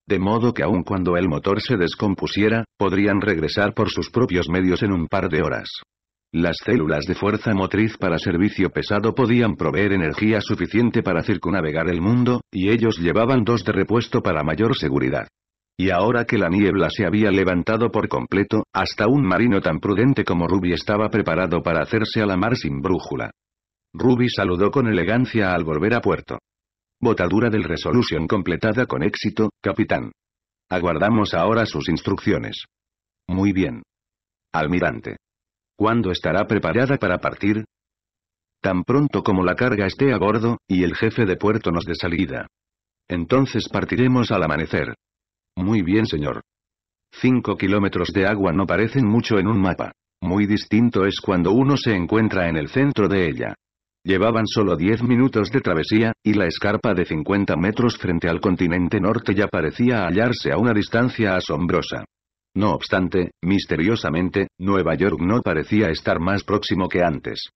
De modo que aun cuando el motor se descompusiera, podrían regresar por sus propios medios en un par de horas. Las células de fuerza motriz para servicio pesado podían proveer energía suficiente para circunnavegar el mundo, y ellos llevaban dos de repuesto para mayor seguridad. Y ahora que la niebla se había levantado por completo, hasta un marino tan prudente como Ruby estaba preparado para hacerse a la mar sin brújula. Ruby saludó con elegancia al volver a puerto. Botadura del Resolution completada con éxito, capitán. Aguardamos ahora sus instrucciones. Muy bien. Almirante. ¿Cuándo estará preparada para partir? Tan pronto como la carga esté a bordo, y el jefe de puerto nos dé salida. Entonces partiremos al amanecer. Muy bien señor. Cinco kilómetros de agua no parecen mucho en un mapa. Muy distinto es cuando uno se encuentra en el centro de ella. Llevaban solo 10 minutos de travesía, y la escarpa de 50 metros frente al continente norte ya parecía hallarse a una distancia asombrosa. No obstante, misteriosamente, Nueva York no parecía estar más próximo que antes.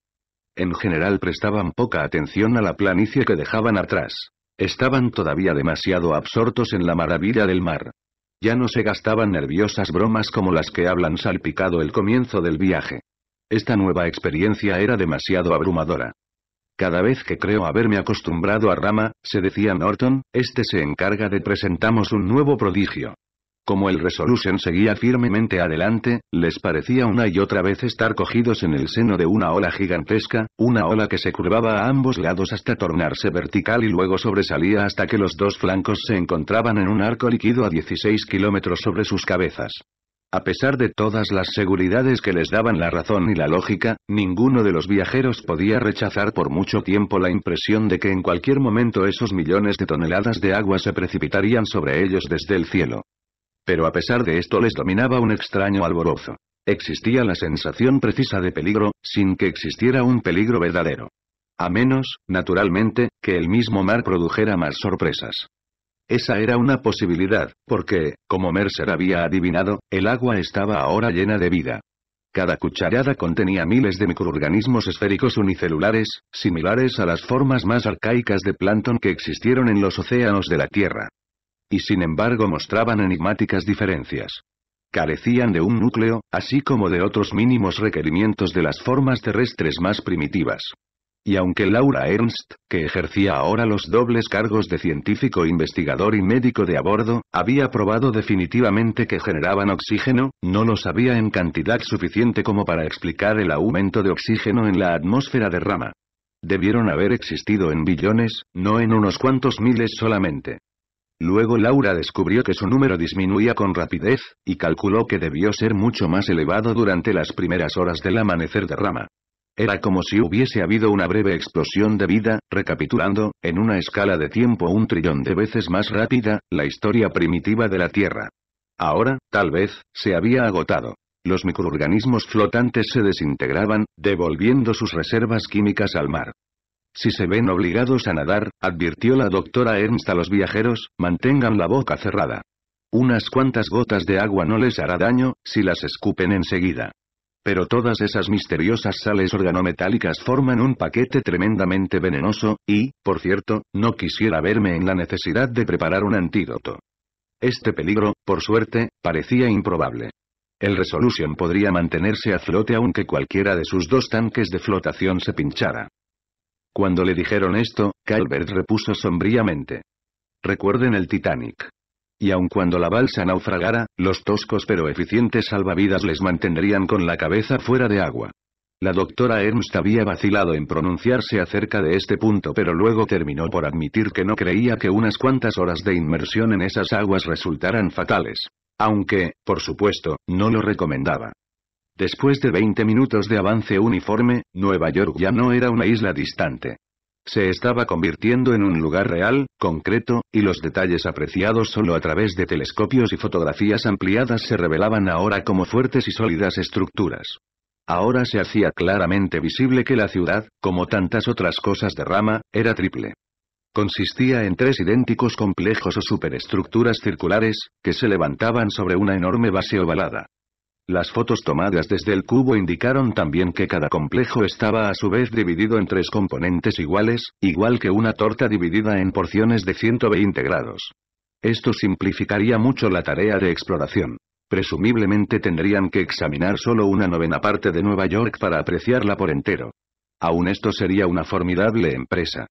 En general prestaban poca atención a la planicie que dejaban atrás. Estaban todavía demasiado absortos en la maravilla del mar. Ya no se gastaban nerviosas bromas como las que hablan salpicado el comienzo del viaje. Esta nueva experiencia era demasiado abrumadora. Cada vez que creo haberme acostumbrado a Rama, se decía Norton, este se encarga de presentamos un nuevo prodigio. Como el Resolution seguía firmemente adelante, les parecía una y otra vez estar cogidos en el seno de una ola gigantesca, una ola que se curvaba a ambos lados hasta tornarse vertical y luego sobresalía hasta que los dos flancos se encontraban en un arco líquido a 16 kilómetros sobre sus cabezas. A pesar de todas las seguridades que les daban la razón y la lógica, ninguno de los viajeros podía rechazar por mucho tiempo la impresión de que en cualquier momento esos millones de toneladas de agua se precipitarían sobre ellos desde el cielo pero a pesar de esto les dominaba un extraño alborozo. Existía la sensación precisa de peligro, sin que existiera un peligro verdadero. A menos, naturalmente, que el mismo mar produjera más sorpresas. Esa era una posibilidad, porque, como Mercer había adivinado, el agua estaba ahora llena de vida. Cada cucharada contenía miles de microorganismos esféricos unicelulares, similares a las formas más arcaicas de plancton que existieron en los océanos de la Tierra y sin embargo mostraban enigmáticas diferencias. Carecían de un núcleo, así como de otros mínimos requerimientos de las formas terrestres más primitivas. Y aunque Laura Ernst, que ejercía ahora los dobles cargos de científico investigador y médico de a bordo, había probado definitivamente que generaban oxígeno, no lo sabía en cantidad suficiente como para explicar el aumento de oxígeno en la atmósfera de rama. Debieron haber existido en billones, no en unos cuantos miles solamente. Luego Laura descubrió que su número disminuía con rapidez, y calculó que debió ser mucho más elevado durante las primeras horas del amanecer de Rama. Era como si hubiese habido una breve explosión de vida, recapitulando, en una escala de tiempo un trillón de veces más rápida, la historia primitiva de la Tierra. Ahora, tal vez, se había agotado. Los microorganismos flotantes se desintegraban, devolviendo sus reservas químicas al mar. Si se ven obligados a nadar, advirtió la doctora Ernst a los viajeros, mantengan la boca cerrada. Unas cuantas gotas de agua no les hará daño, si las escupen enseguida. Pero todas esas misteriosas sales organometálicas forman un paquete tremendamente venenoso, y, por cierto, no quisiera verme en la necesidad de preparar un antídoto. Este peligro, por suerte, parecía improbable. El Resolution podría mantenerse a flote aunque cualquiera de sus dos tanques de flotación se pinchara. Cuando le dijeron esto, Calvert repuso sombríamente. Recuerden el Titanic. Y aun cuando la balsa naufragara, los toscos pero eficientes salvavidas les mantendrían con la cabeza fuera de agua. La doctora Ernst había vacilado en pronunciarse acerca de este punto pero luego terminó por admitir que no creía que unas cuantas horas de inmersión en esas aguas resultaran fatales. Aunque, por supuesto, no lo recomendaba. Después de 20 minutos de avance uniforme, Nueva York ya no era una isla distante. Se estaba convirtiendo en un lugar real, concreto, y los detalles apreciados solo a través de telescopios y fotografías ampliadas se revelaban ahora como fuertes y sólidas estructuras. Ahora se hacía claramente visible que la ciudad, como tantas otras cosas de rama, era triple. Consistía en tres idénticos complejos o superestructuras circulares, que se levantaban sobre una enorme base ovalada. Las fotos tomadas desde el cubo indicaron también que cada complejo estaba a su vez dividido en tres componentes iguales, igual que una torta dividida en porciones de 120 grados. Esto simplificaría mucho la tarea de exploración. Presumiblemente tendrían que examinar solo una novena parte de Nueva York para apreciarla por entero. Aún esto sería una formidable empresa.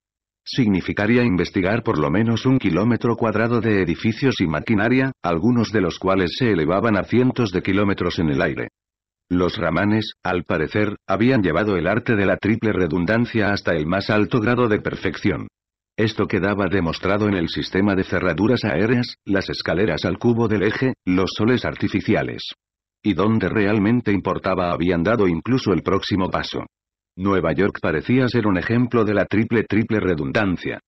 Significaría investigar por lo menos un kilómetro cuadrado de edificios y maquinaria, algunos de los cuales se elevaban a cientos de kilómetros en el aire. Los ramanes, al parecer, habían llevado el arte de la triple redundancia hasta el más alto grado de perfección. Esto quedaba demostrado en el sistema de cerraduras aéreas, las escaleras al cubo del eje, los soles artificiales. Y donde realmente importaba habían dado incluso el próximo paso. Nueva York parecía ser un ejemplo de la triple-triple redundancia.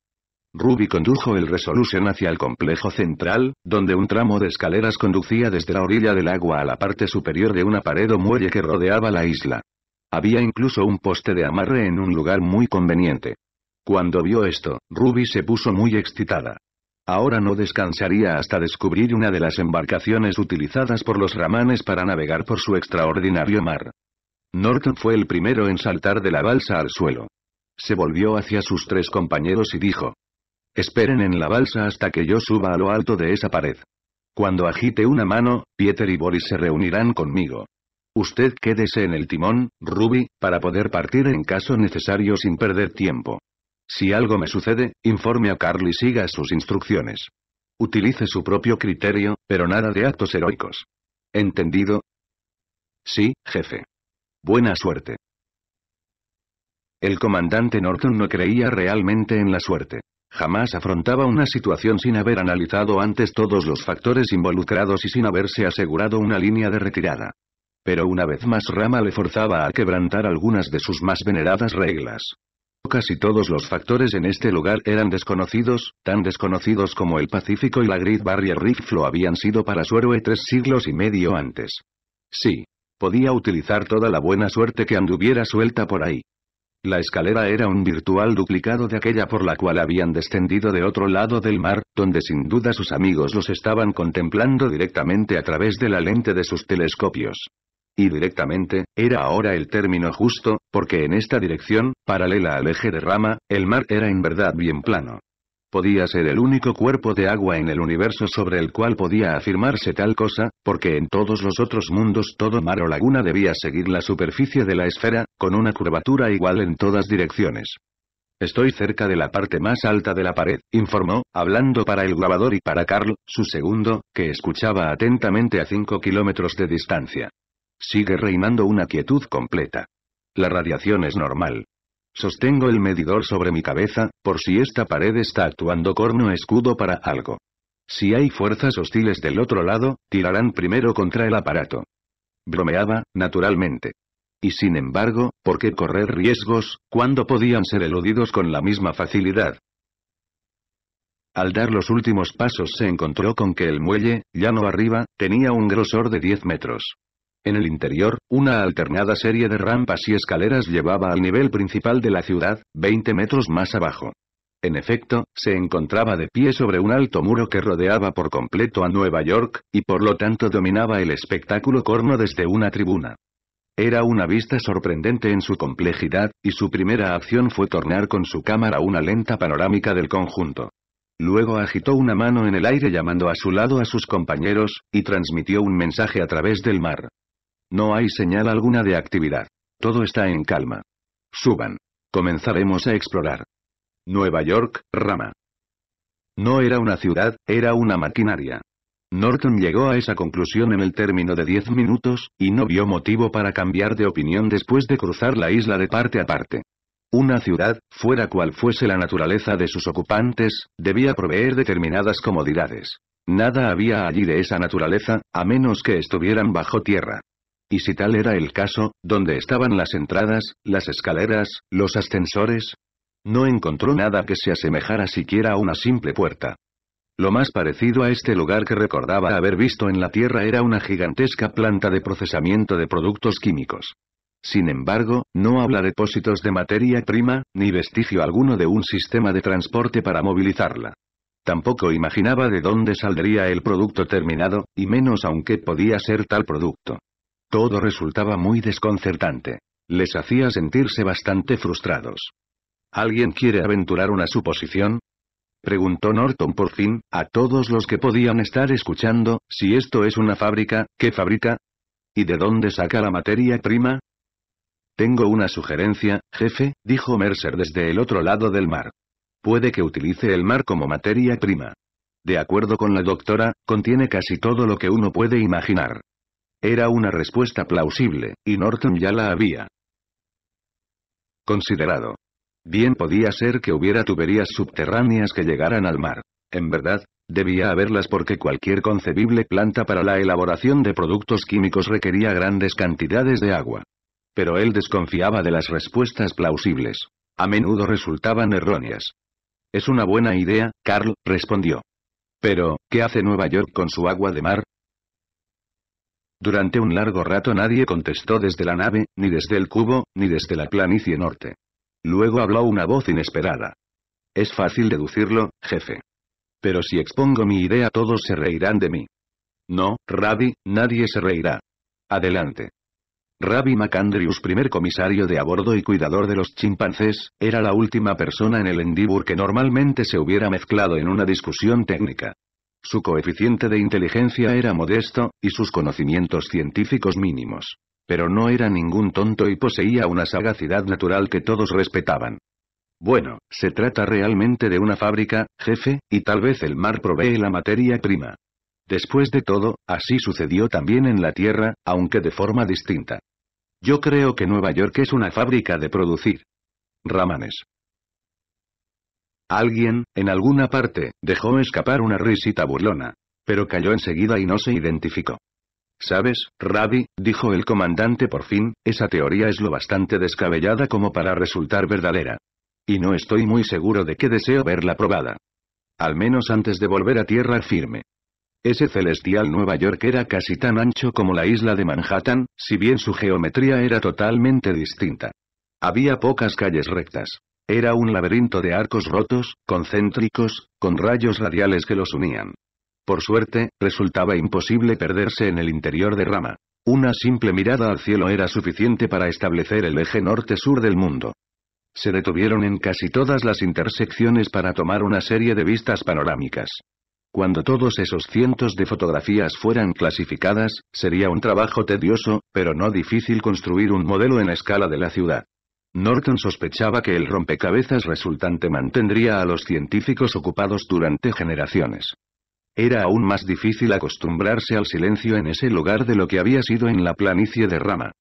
Ruby condujo el Resolution hacia el complejo central, donde un tramo de escaleras conducía desde la orilla del agua a la parte superior de una pared o muelle que rodeaba la isla. Había incluso un poste de amarre en un lugar muy conveniente. Cuando vio esto, Ruby se puso muy excitada. Ahora no descansaría hasta descubrir una de las embarcaciones utilizadas por los ramanes para navegar por su extraordinario mar. Norton fue el primero en saltar de la balsa al suelo. Se volvió hacia sus tres compañeros y dijo. Esperen en la balsa hasta que yo suba a lo alto de esa pared. Cuando agite una mano, Pieter y Boris se reunirán conmigo. Usted quédese en el timón, Ruby, para poder partir en caso necesario sin perder tiempo. Si algo me sucede, informe a Carly y siga sus instrucciones. Utilice su propio criterio, pero nada de actos heroicos. ¿Entendido? Sí, jefe. Buena suerte. El comandante Norton no creía realmente en la suerte. Jamás afrontaba una situación sin haber analizado antes todos los factores involucrados y sin haberse asegurado una línea de retirada. Pero una vez más Rama le forzaba a quebrantar algunas de sus más veneradas reglas. Casi todos los factores en este lugar eran desconocidos, tan desconocidos como el Pacífico y la Great Barrier Reef lo habían sido para su héroe tres siglos y medio antes. Sí, Podía utilizar toda la buena suerte que anduviera suelta por ahí. La escalera era un virtual duplicado de aquella por la cual habían descendido de otro lado del mar, donde sin duda sus amigos los estaban contemplando directamente a través de la lente de sus telescopios. Y directamente, era ahora el término justo, porque en esta dirección, paralela al eje de rama, el mar era en verdad bien plano. Podía ser el único cuerpo de agua en el universo sobre el cual podía afirmarse tal cosa, porque en todos los otros mundos todo mar o laguna debía seguir la superficie de la esfera, con una curvatura igual en todas direcciones. Estoy cerca de la parte más alta de la pared, informó, hablando para el grabador y para Carl, su segundo, que escuchaba atentamente a 5 kilómetros de distancia. Sigue reinando una quietud completa. La radiación es normal. Sostengo el medidor sobre mi cabeza, por si esta pared está actuando corno escudo para algo. Si hay fuerzas hostiles del otro lado, tirarán primero contra el aparato. Bromeaba, naturalmente. Y sin embargo, ¿por qué correr riesgos, cuando podían ser eludidos con la misma facilidad? Al dar los últimos pasos se encontró con que el muelle, llano arriba, tenía un grosor de 10 metros. En el interior, una alternada serie de rampas y escaleras llevaba al nivel principal de la ciudad, 20 metros más abajo. En efecto, se encontraba de pie sobre un alto muro que rodeaba por completo a Nueva York, y por lo tanto dominaba el espectáculo corno desde una tribuna. Era una vista sorprendente en su complejidad, y su primera acción fue tornar con su cámara una lenta panorámica del conjunto. Luego agitó una mano en el aire llamando a su lado a sus compañeros, y transmitió un mensaje a través del mar. No hay señal alguna de actividad. Todo está en calma. Suban. Comenzaremos a explorar. Nueva York, Rama. No era una ciudad, era una maquinaria. Norton llegó a esa conclusión en el término de diez minutos, y no vio motivo para cambiar de opinión después de cruzar la isla de parte a parte. Una ciudad, fuera cual fuese la naturaleza de sus ocupantes, debía proveer determinadas comodidades. Nada había allí de esa naturaleza, a menos que estuvieran bajo tierra. Y si tal era el caso, ¿dónde estaban las entradas, las escaleras, los ascensores? No encontró nada que se asemejara siquiera a una simple puerta. Lo más parecido a este lugar que recordaba haber visto en la Tierra era una gigantesca planta de procesamiento de productos químicos. Sin embargo, no habla depósitos de materia prima, ni vestigio alguno de un sistema de transporte para movilizarla. Tampoco imaginaba de dónde saldría el producto terminado, y menos aunque podía ser tal producto. Todo resultaba muy desconcertante. Les hacía sentirse bastante frustrados. ¿Alguien quiere aventurar una suposición? Preguntó Norton por fin, a todos los que podían estar escuchando, si esto es una fábrica, ¿qué fábrica? ¿Y de dónde saca la materia prima? Tengo una sugerencia, jefe, dijo Mercer desde el otro lado del mar. Puede que utilice el mar como materia prima. De acuerdo con la doctora, contiene casi todo lo que uno puede imaginar. Era una respuesta plausible, y Norton ya la había considerado. Bien podía ser que hubiera tuberías subterráneas que llegaran al mar. En verdad, debía haberlas porque cualquier concebible planta para la elaboración de productos químicos requería grandes cantidades de agua. Pero él desconfiaba de las respuestas plausibles. A menudo resultaban erróneas. Es una buena idea, Carl, respondió. Pero, ¿qué hace Nueva York con su agua de mar? Durante un largo rato nadie contestó desde la nave, ni desde el cubo, ni desde la planicie norte. Luego habló una voz inesperada. Es fácil deducirlo, jefe. Pero si expongo mi idea todos se reirán de mí. No, Ravi, nadie se reirá. Adelante. Ravi Macandrius primer comisario de a bordo y cuidador de los chimpancés, era la última persona en el Endibur que normalmente se hubiera mezclado en una discusión técnica. Su coeficiente de inteligencia era modesto, y sus conocimientos científicos mínimos. Pero no era ningún tonto y poseía una sagacidad natural que todos respetaban. Bueno, se trata realmente de una fábrica, jefe, y tal vez el mar provee la materia prima. Después de todo, así sucedió también en la Tierra, aunque de forma distinta. Yo creo que Nueva York es una fábrica de producir. Ramanes. Alguien, en alguna parte, dejó escapar una risita burlona. Pero cayó enseguida y no se identificó. ¿Sabes, Rabbi? dijo el comandante por fin, esa teoría es lo bastante descabellada como para resultar verdadera. Y no estoy muy seguro de que deseo verla probada. Al menos antes de volver a tierra firme. Ese celestial Nueva York era casi tan ancho como la isla de Manhattan, si bien su geometría era totalmente distinta. Había pocas calles rectas. Era un laberinto de arcos rotos, concéntricos, con rayos radiales que los unían. Por suerte, resultaba imposible perderse en el interior de Rama. Una simple mirada al cielo era suficiente para establecer el eje norte-sur del mundo. Se detuvieron en casi todas las intersecciones para tomar una serie de vistas panorámicas. Cuando todos esos cientos de fotografías fueran clasificadas, sería un trabajo tedioso, pero no difícil construir un modelo en escala de la ciudad. Norton sospechaba que el rompecabezas resultante mantendría a los científicos ocupados durante generaciones. Era aún más difícil acostumbrarse al silencio en ese lugar de lo que había sido en la planicie de Rama.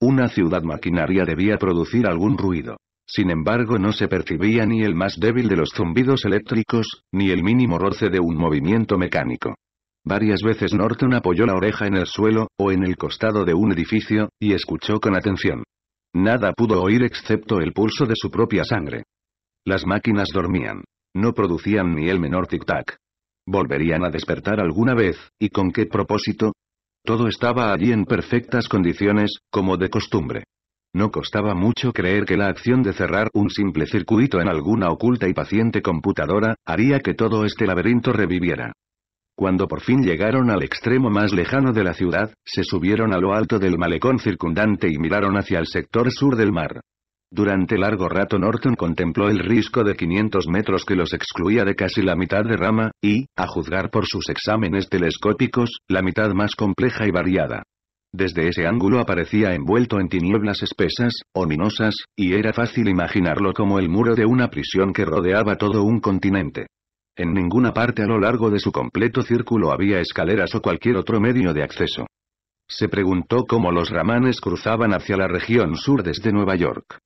Una ciudad maquinaria debía producir algún ruido. Sin embargo, no se percibía ni el más débil de los zumbidos eléctricos, ni el mínimo roce de un movimiento mecánico. Varias veces Norton apoyó la oreja en el suelo, o en el costado de un edificio, y escuchó con atención. Nada pudo oír excepto el pulso de su propia sangre. Las máquinas dormían. No producían ni el menor tic-tac. ¿Volverían a despertar alguna vez, y con qué propósito? Todo estaba allí en perfectas condiciones, como de costumbre. No costaba mucho creer que la acción de cerrar un simple circuito en alguna oculta y paciente computadora, haría que todo este laberinto reviviera. Cuando por fin llegaron al extremo más lejano de la ciudad, se subieron a lo alto del malecón circundante y miraron hacia el sector sur del mar. Durante largo rato Norton contempló el risco de 500 metros que los excluía de casi la mitad de rama, y, a juzgar por sus exámenes telescópicos, la mitad más compleja y variada. Desde ese ángulo aparecía envuelto en tinieblas espesas, ominosas, y era fácil imaginarlo como el muro de una prisión que rodeaba todo un continente. En ninguna parte a lo largo de su completo círculo había escaleras o cualquier otro medio de acceso. Se preguntó cómo los ramanes cruzaban hacia la región sur desde Nueva York.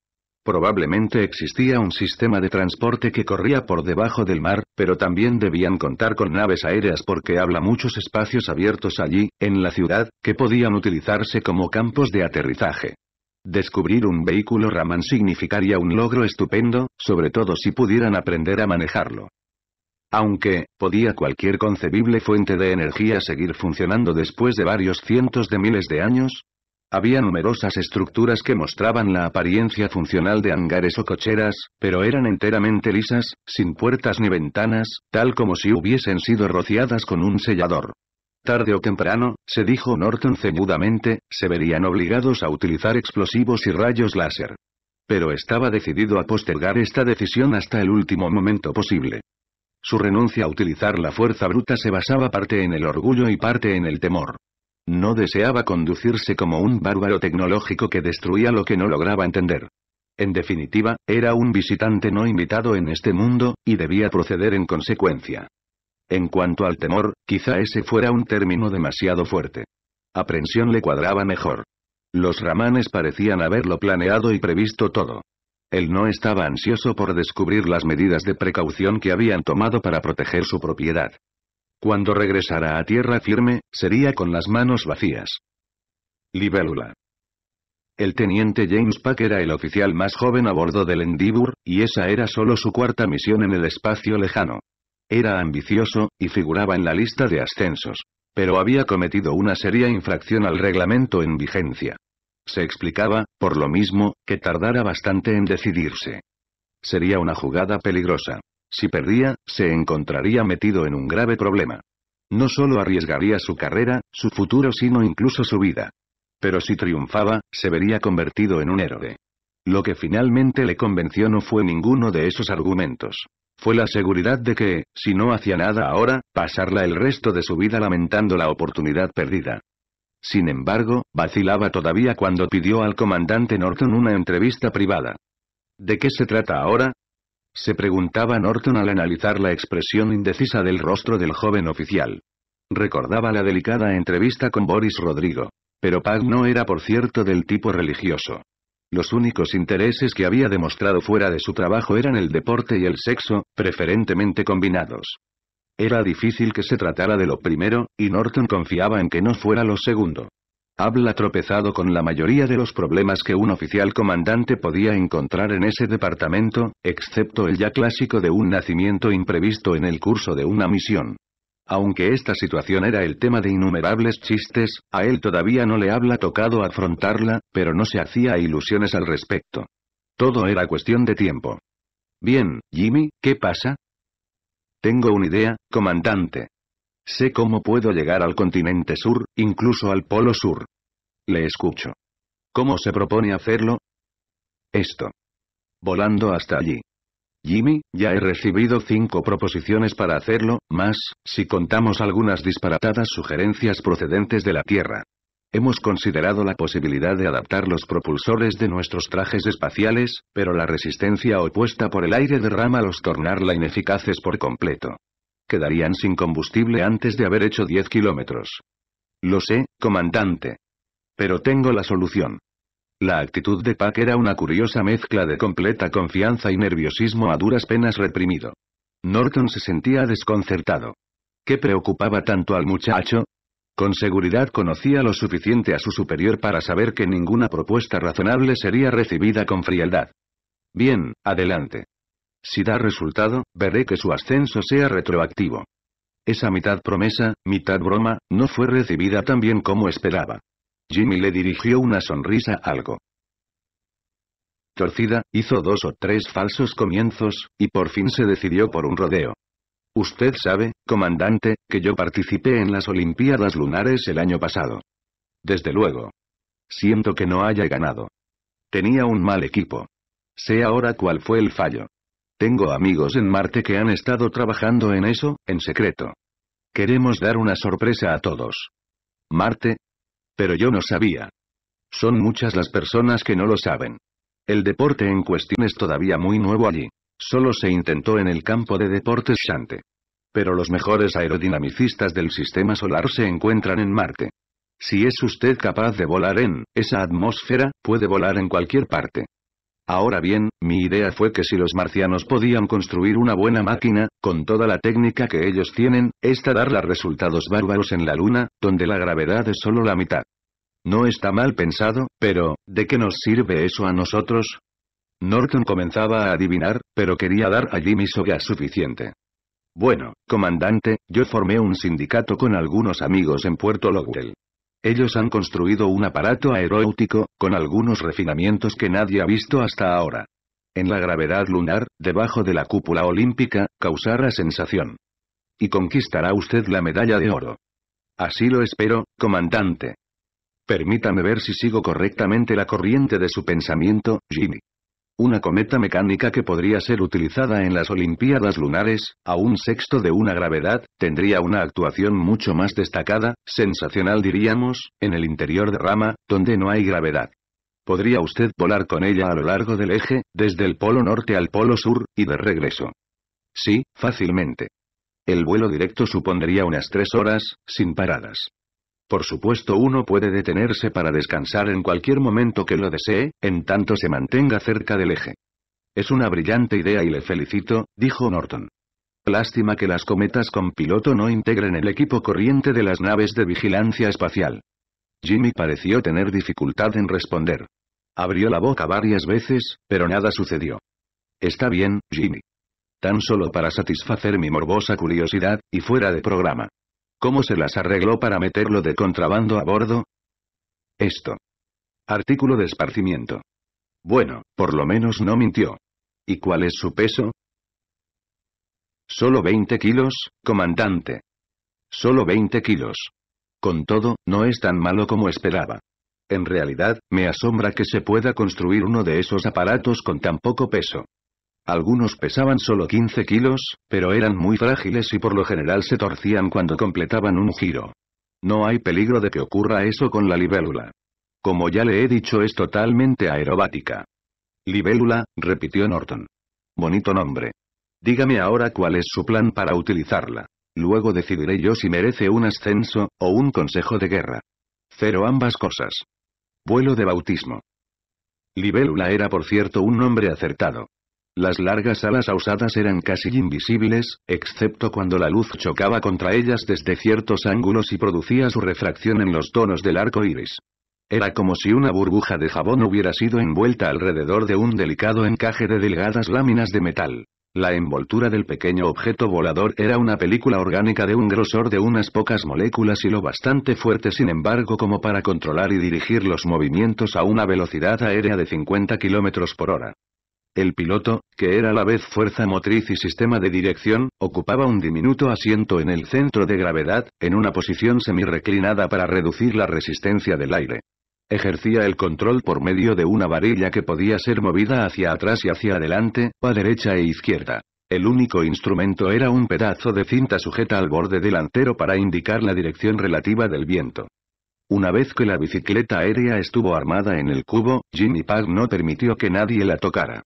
Probablemente existía un sistema de transporte que corría por debajo del mar, pero también debían contar con naves aéreas porque habla muchos espacios abiertos allí, en la ciudad, que podían utilizarse como campos de aterrizaje. Descubrir un vehículo Raman significaría un logro estupendo, sobre todo si pudieran aprender a manejarlo. Aunque, podía cualquier concebible fuente de energía seguir funcionando después de varios cientos de miles de años, había numerosas estructuras que mostraban la apariencia funcional de hangares o cocheras, pero eran enteramente lisas, sin puertas ni ventanas, tal como si hubiesen sido rociadas con un sellador. Tarde o temprano, se dijo Norton ceñudamente, se verían obligados a utilizar explosivos y rayos láser. Pero estaba decidido a postergar esta decisión hasta el último momento posible. Su renuncia a utilizar la fuerza bruta se basaba parte en el orgullo y parte en el temor. No deseaba conducirse como un bárbaro tecnológico que destruía lo que no lograba entender. En definitiva, era un visitante no invitado en este mundo, y debía proceder en consecuencia. En cuanto al temor, quizá ese fuera un término demasiado fuerte. Aprensión le cuadraba mejor. Los ramanes parecían haberlo planeado y previsto todo. Él no estaba ansioso por descubrir las medidas de precaución que habían tomado para proteger su propiedad. Cuando regresara a tierra firme, sería con las manos vacías. Libélula. El teniente James Pack era el oficial más joven a bordo del Endeavour, y esa era solo su cuarta misión en el espacio lejano. Era ambicioso, y figuraba en la lista de ascensos. Pero había cometido una seria infracción al reglamento en vigencia. Se explicaba, por lo mismo, que tardara bastante en decidirse. Sería una jugada peligrosa. Si perdía, se encontraría metido en un grave problema. No solo arriesgaría su carrera, su futuro, sino incluso su vida. Pero si triunfaba, se vería convertido en un héroe. Lo que finalmente le convenció no fue ninguno de esos argumentos. Fue la seguridad de que, si no hacía nada ahora, pasarla el resto de su vida lamentando la oportunidad perdida. Sin embargo, vacilaba todavía cuando pidió al comandante Norton una entrevista privada. ¿De qué se trata ahora? Se preguntaba Norton al analizar la expresión indecisa del rostro del joven oficial. Recordaba la delicada entrevista con Boris Rodrigo. Pero Pag no era por cierto del tipo religioso. Los únicos intereses que había demostrado fuera de su trabajo eran el deporte y el sexo, preferentemente combinados. Era difícil que se tratara de lo primero, y Norton confiaba en que no fuera lo segundo. Habla tropezado con la mayoría de los problemas que un oficial comandante podía encontrar en ese departamento, excepto el ya clásico de un nacimiento imprevisto en el curso de una misión. Aunque esta situación era el tema de innumerables chistes, a él todavía no le habla tocado afrontarla, pero no se hacía ilusiones al respecto. Todo era cuestión de tiempo. Bien, Jimmy, ¿qué pasa? Tengo una idea, comandante. Sé cómo puedo llegar al continente sur, incluso al polo sur. Le escucho. ¿Cómo se propone hacerlo? Esto. Volando hasta allí. Jimmy, ya he recibido cinco proposiciones para hacerlo, más, si contamos algunas disparatadas sugerencias procedentes de la Tierra. Hemos considerado la posibilidad de adaptar los propulsores de nuestros trajes espaciales, pero la resistencia opuesta por el aire derrama los tornarla ineficaces por completo. Quedarían sin combustible antes de haber hecho 10 kilómetros. Lo sé, comandante. Pero tengo la solución. La actitud de Pack era una curiosa mezcla de completa confianza y nerviosismo a duras penas reprimido. Norton se sentía desconcertado. ¿Qué preocupaba tanto al muchacho? Con seguridad conocía lo suficiente a su superior para saber que ninguna propuesta razonable sería recibida con frialdad. Bien, adelante. Si da resultado, veré que su ascenso sea retroactivo. Esa mitad promesa, mitad broma, no fue recibida tan bien como esperaba. Jimmy le dirigió una sonrisa algo torcida, hizo dos o tres falsos comienzos, y por fin se decidió por un rodeo. Usted sabe, comandante, que yo participé en las Olimpiadas Lunares el año pasado. Desde luego. Siento que no haya ganado. Tenía un mal equipo. Sé ahora cuál fue el fallo. Tengo amigos en Marte que han estado trabajando en eso, en secreto. Queremos dar una sorpresa a todos. Marte. Pero yo no sabía. Son muchas las personas que no lo saben. El deporte en cuestión es todavía muy nuevo allí solo se intentó en el campo de deportes Shante. Pero los mejores aerodinamicistas del sistema solar se encuentran en Marte. Si es usted capaz de volar en esa atmósfera, puede volar en cualquier parte. Ahora bien, mi idea fue que si los marcianos podían construir una buena máquina, con toda la técnica que ellos tienen, esta dará resultados bárbaros en la Luna, donde la gravedad es solo la mitad. No está mal pensado, pero, ¿de qué nos sirve eso a nosotros? Norton comenzaba a adivinar, pero quería dar a Jimmy soga suficiente. Bueno, comandante, yo formé un sindicato con algunos amigos en Puerto Lowell. Ellos han construido un aparato aeróutico, con algunos refinamientos que nadie ha visto hasta ahora. En la gravedad lunar, debajo de la cúpula olímpica, causará sensación. Y conquistará usted la medalla de oro. Así lo espero, comandante. Permítame ver si sigo correctamente la corriente de su pensamiento, Jimmy una cometa mecánica que podría ser utilizada en las Olimpiadas lunares, a un sexto de una gravedad, tendría una actuación mucho más destacada, sensacional diríamos, en el interior de Rama, donde no hay gravedad. Podría usted volar con ella a lo largo del eje, desde el polo norte al polo sur, y de regreso. Sí, fácilmente. El vuelo directo supondría unas tres horas, sin paradas. Por supuesto uno puede detenerse para descansar en cualquier momento que lo desee, en tanto se mantenga cerca del eje. Es una brillante idea y le felicito, dijo Norton. Lástima que las cometas con piloto no integren el equipo corriente de las naves de vigilancia espacial. Jimmy pareció tener dificultad en responder. Abrió la boca varias veces, pero nada sucedió. Está bien, Jimmy. Tan solo para satisfacer mi morbosa curiosidad, y fuera de programa. ¿Cómo se las arregló para meterlo de contrabando a bordo? Esto. Artículo de esparcimiento. Bueno, por lo menos no mintió. ¿Y cuál es su peso? Solo 20 kilos, comandante. Solo 20 kilos. Con todo, no es tan malo como esperaba. En realidad, me asombra que se pueda construir uno de esos aparatos con tan poco peso. Algunos pesaban solo 15 kilos, pero eran muy frágiles y por lo general se torcían cuando completaban un giro. No hay peligro de que ocurra eso con la libélula. Como ya le he dicho es totalmente aerobática. Libélula, repitió Norton. Bonito nombre. Dígame ahora cuál es su plan para utilizarla. Luego decidiré yo si merece un ascenso, o un consejo de guerra. Cero ambas cosas. Vuelo de bautismo. Libélula era por cierto un nombre acertado. Las largas alas ausadas eran casi invisibles, excepto cuando la luz chocaba contra ellas desde ciertos ángulos y producía su refracción en los tonos del arco iris. Era como si una burbuja de jabón hubiera sido envuelta alrededor de un delicado encaje de delgadas láminas de metal. La envoltura del pequeño objeto volador era una película orgánica de un grosor de unas pocas moléculas y lo bastante fuerte sin embargo como para controlar y dirigir los movimientos a una velocidad aérea de 50 km por hora. El piloto, que era a la vez fuerza motriz y sistema de dirección, ocupaba un diminuto asiento en el centro de gravedad, en una posición semi-reclinada para reducir la resistencia del aire. Ejercía el control por medio de una varilla que podía ser movida hacia atrás y hacia adelante, a derecha e izquierda. El único instrumento era un pedazo de cinta sujeta al borde delantero para indicar la dirección relativa del viento. Una vez que la bicicleta aérea estuvo armada en el cubo, Jimmy Pack no permitió que nadie la tocara.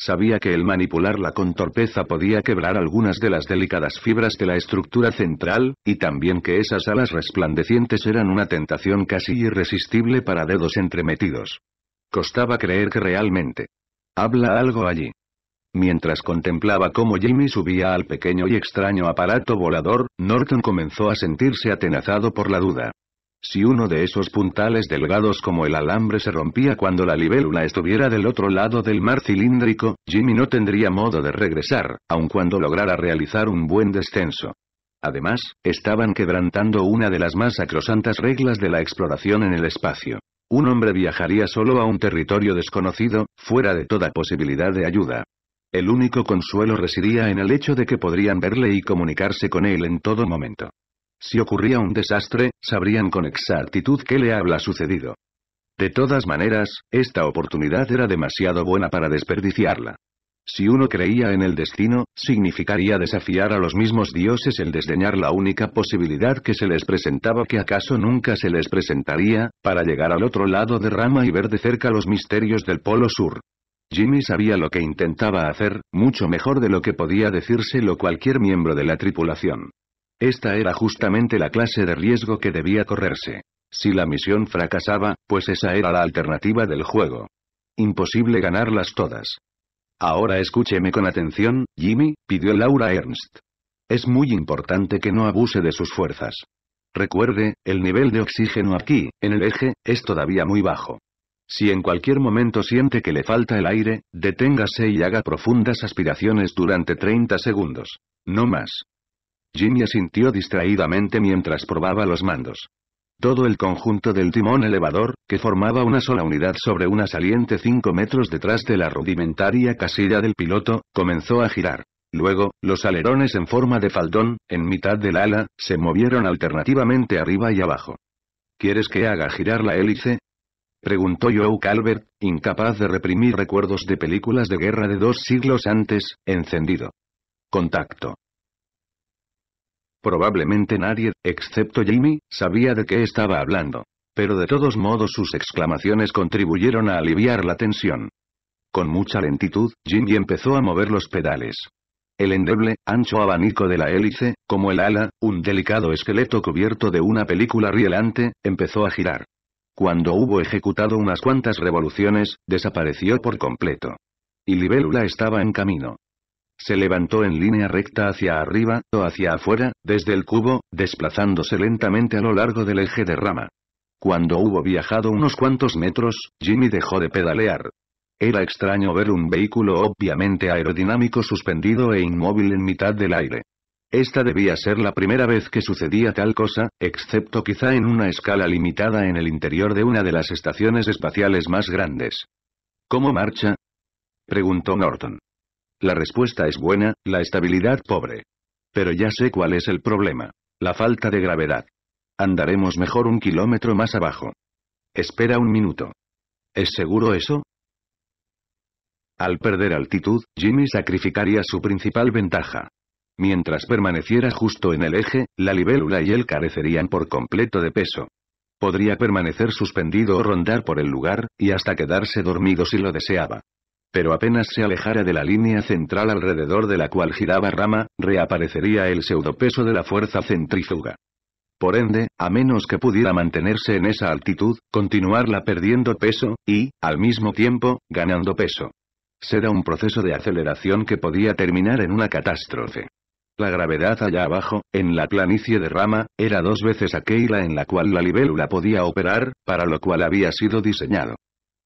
Sabía que el manipularla con torpeza podía quebrar algunas de las delicadas fibras de la estructura central, y también que esas alas resplandecientes eran una tentación casi irresistible para dedos entremetidos. Costaba creer que realmente. Habla algo allí. Mientras contemplaba cómo Jimmy subía al pequeño y extraño aparato volador, Norton comenzó a sentirse atenazado por la duda. Si uno de esos puntales delgados como el alambre se rompía cuando la libélula estuviera del otro lado del mar cilíndrico, Jimmy no tendría modo de regresar, aun cuando lograra realizar un buen descenso. Además, estaban quebrantando una de las más sacrosantas reglas de la exploración en el espacio. Un hombre viajaría solo a un territorio desconocido, fuera de toda posibilidad de ayuda. El único consuelo residía en el hecho de que podrían verle y comunicarse con él en todo momento. Si ocurría un desastre, sabrían con exactitud qué le habla sucedido. De todas maneras, esta oportunidad era demasiado buena para desperdiciarla. Si uno creía en el destino, significaría desafiar a los mismos dioses el desdeñar la única posibilidad que se les presentaba que acaso nunca se les presentaría, para llegar al otro lado de Rama y ver de cerca los misterios del Polo Sur. Jimmy sabía lo que intentaba hacer, mucho mejor de lo que podía decírselo cualquier miembro de la tripulación. Esta era justamente la clase de riesgo que debía correrse. Si la misión fracasaba, pues esa era la alternativa del juego. Imposible ganarlas todas. Ahora escúcheme con atención, Jimmy, pidió Laura Ernst. Es muy importante que no abuse de sus fuerzas. Recuerde, el nivel de oxígeno aquí, en el eje, es todavía muy bajo. Si en cualquier momento siente que le falta el aire, deténgase y haga profundas aspiraciones durante 30 segundos. No más. Jimmy asintió distraídamente mientras probaba los mandos. Todo el conjunto del timón elevador, que formaba una sola unidad sobre una saliente 5 metros detrás de la rudimentaria casilla del piloto, comenzó a girar. Luego, los alerones en forma de faldón, en mitad del ala, se movieron alternativamente arriba y abajo. ¿Quieres que haga girar la hélice? Preguntó Joe Calvert, incapaz de reprimir recuerdos de películas de guerra de dos siglos antes, encendido. Contacto. Probablemente nadie, excepto Jimmy, sabía de qué estaba hablando. Pero de todos modos sus exclamaciones contribuyeron a aliviar la tensión. Con mucha lentitud, Jimmy empezó a mover los pedales. El endeble, ancho abanico de la hélice, como el ala, un delicado esqueleto cubierto de una película rielante, empezó a girar. Cuando hubo ejecutado unas cuantas revoluciones, desapareció por completo. Y Libélula estaba en camino. Se levantó en línea recta hacia arriba, o hacia afuera, desde el cubo, desplazándose lentamente a lo largo del eje de rama. Cuando hubo viajado unos cuantos metros, Jimmy dejó de pedalear. Era extraño ver un vehículo obviamente aerodinámico suspendido e inmóvil en mitad del aire. Esta debía ser la primera vez que sucedía tal cosa, excepto quizá en una escala limitada en el interior de una de las estaciones espaciales más grandes. ¿Cómo marcha? preguntó Norton. La respuesta es buena, la estabilidad pobre. Pero ya sé cuál es el problema. La falta de gravedad. Andaremos mejor un kilómetro más abajo. Espera un minuto. ¿Es seguro eso? Al perder altitud, Jimmy sacrificaría su principal ventaja. Mientras permaneciera justo en el eje, la libélula y él carecerían por completo de peso. Podría permanecer suspendido o rondar por el lugar, y hasta quedarse dormido si lo deseaba pero apenas se alejara de la línea central alrededor de la cual giraba Rama, reaparecería el pseudopeso de la fuerza centrífuga. Por ende, a menos que pudiera mantenerse en esa altitud, continuarla perdiendo peso, y, al mismo tiempo, ganando peso. Será un proceso de aceleración que podía terminar en una catástrofe. La gravedad allá abajo, en la planicie de Rama, era dos veces aquella en la cual la libélula podía operar, para lo cual había sido diseñado.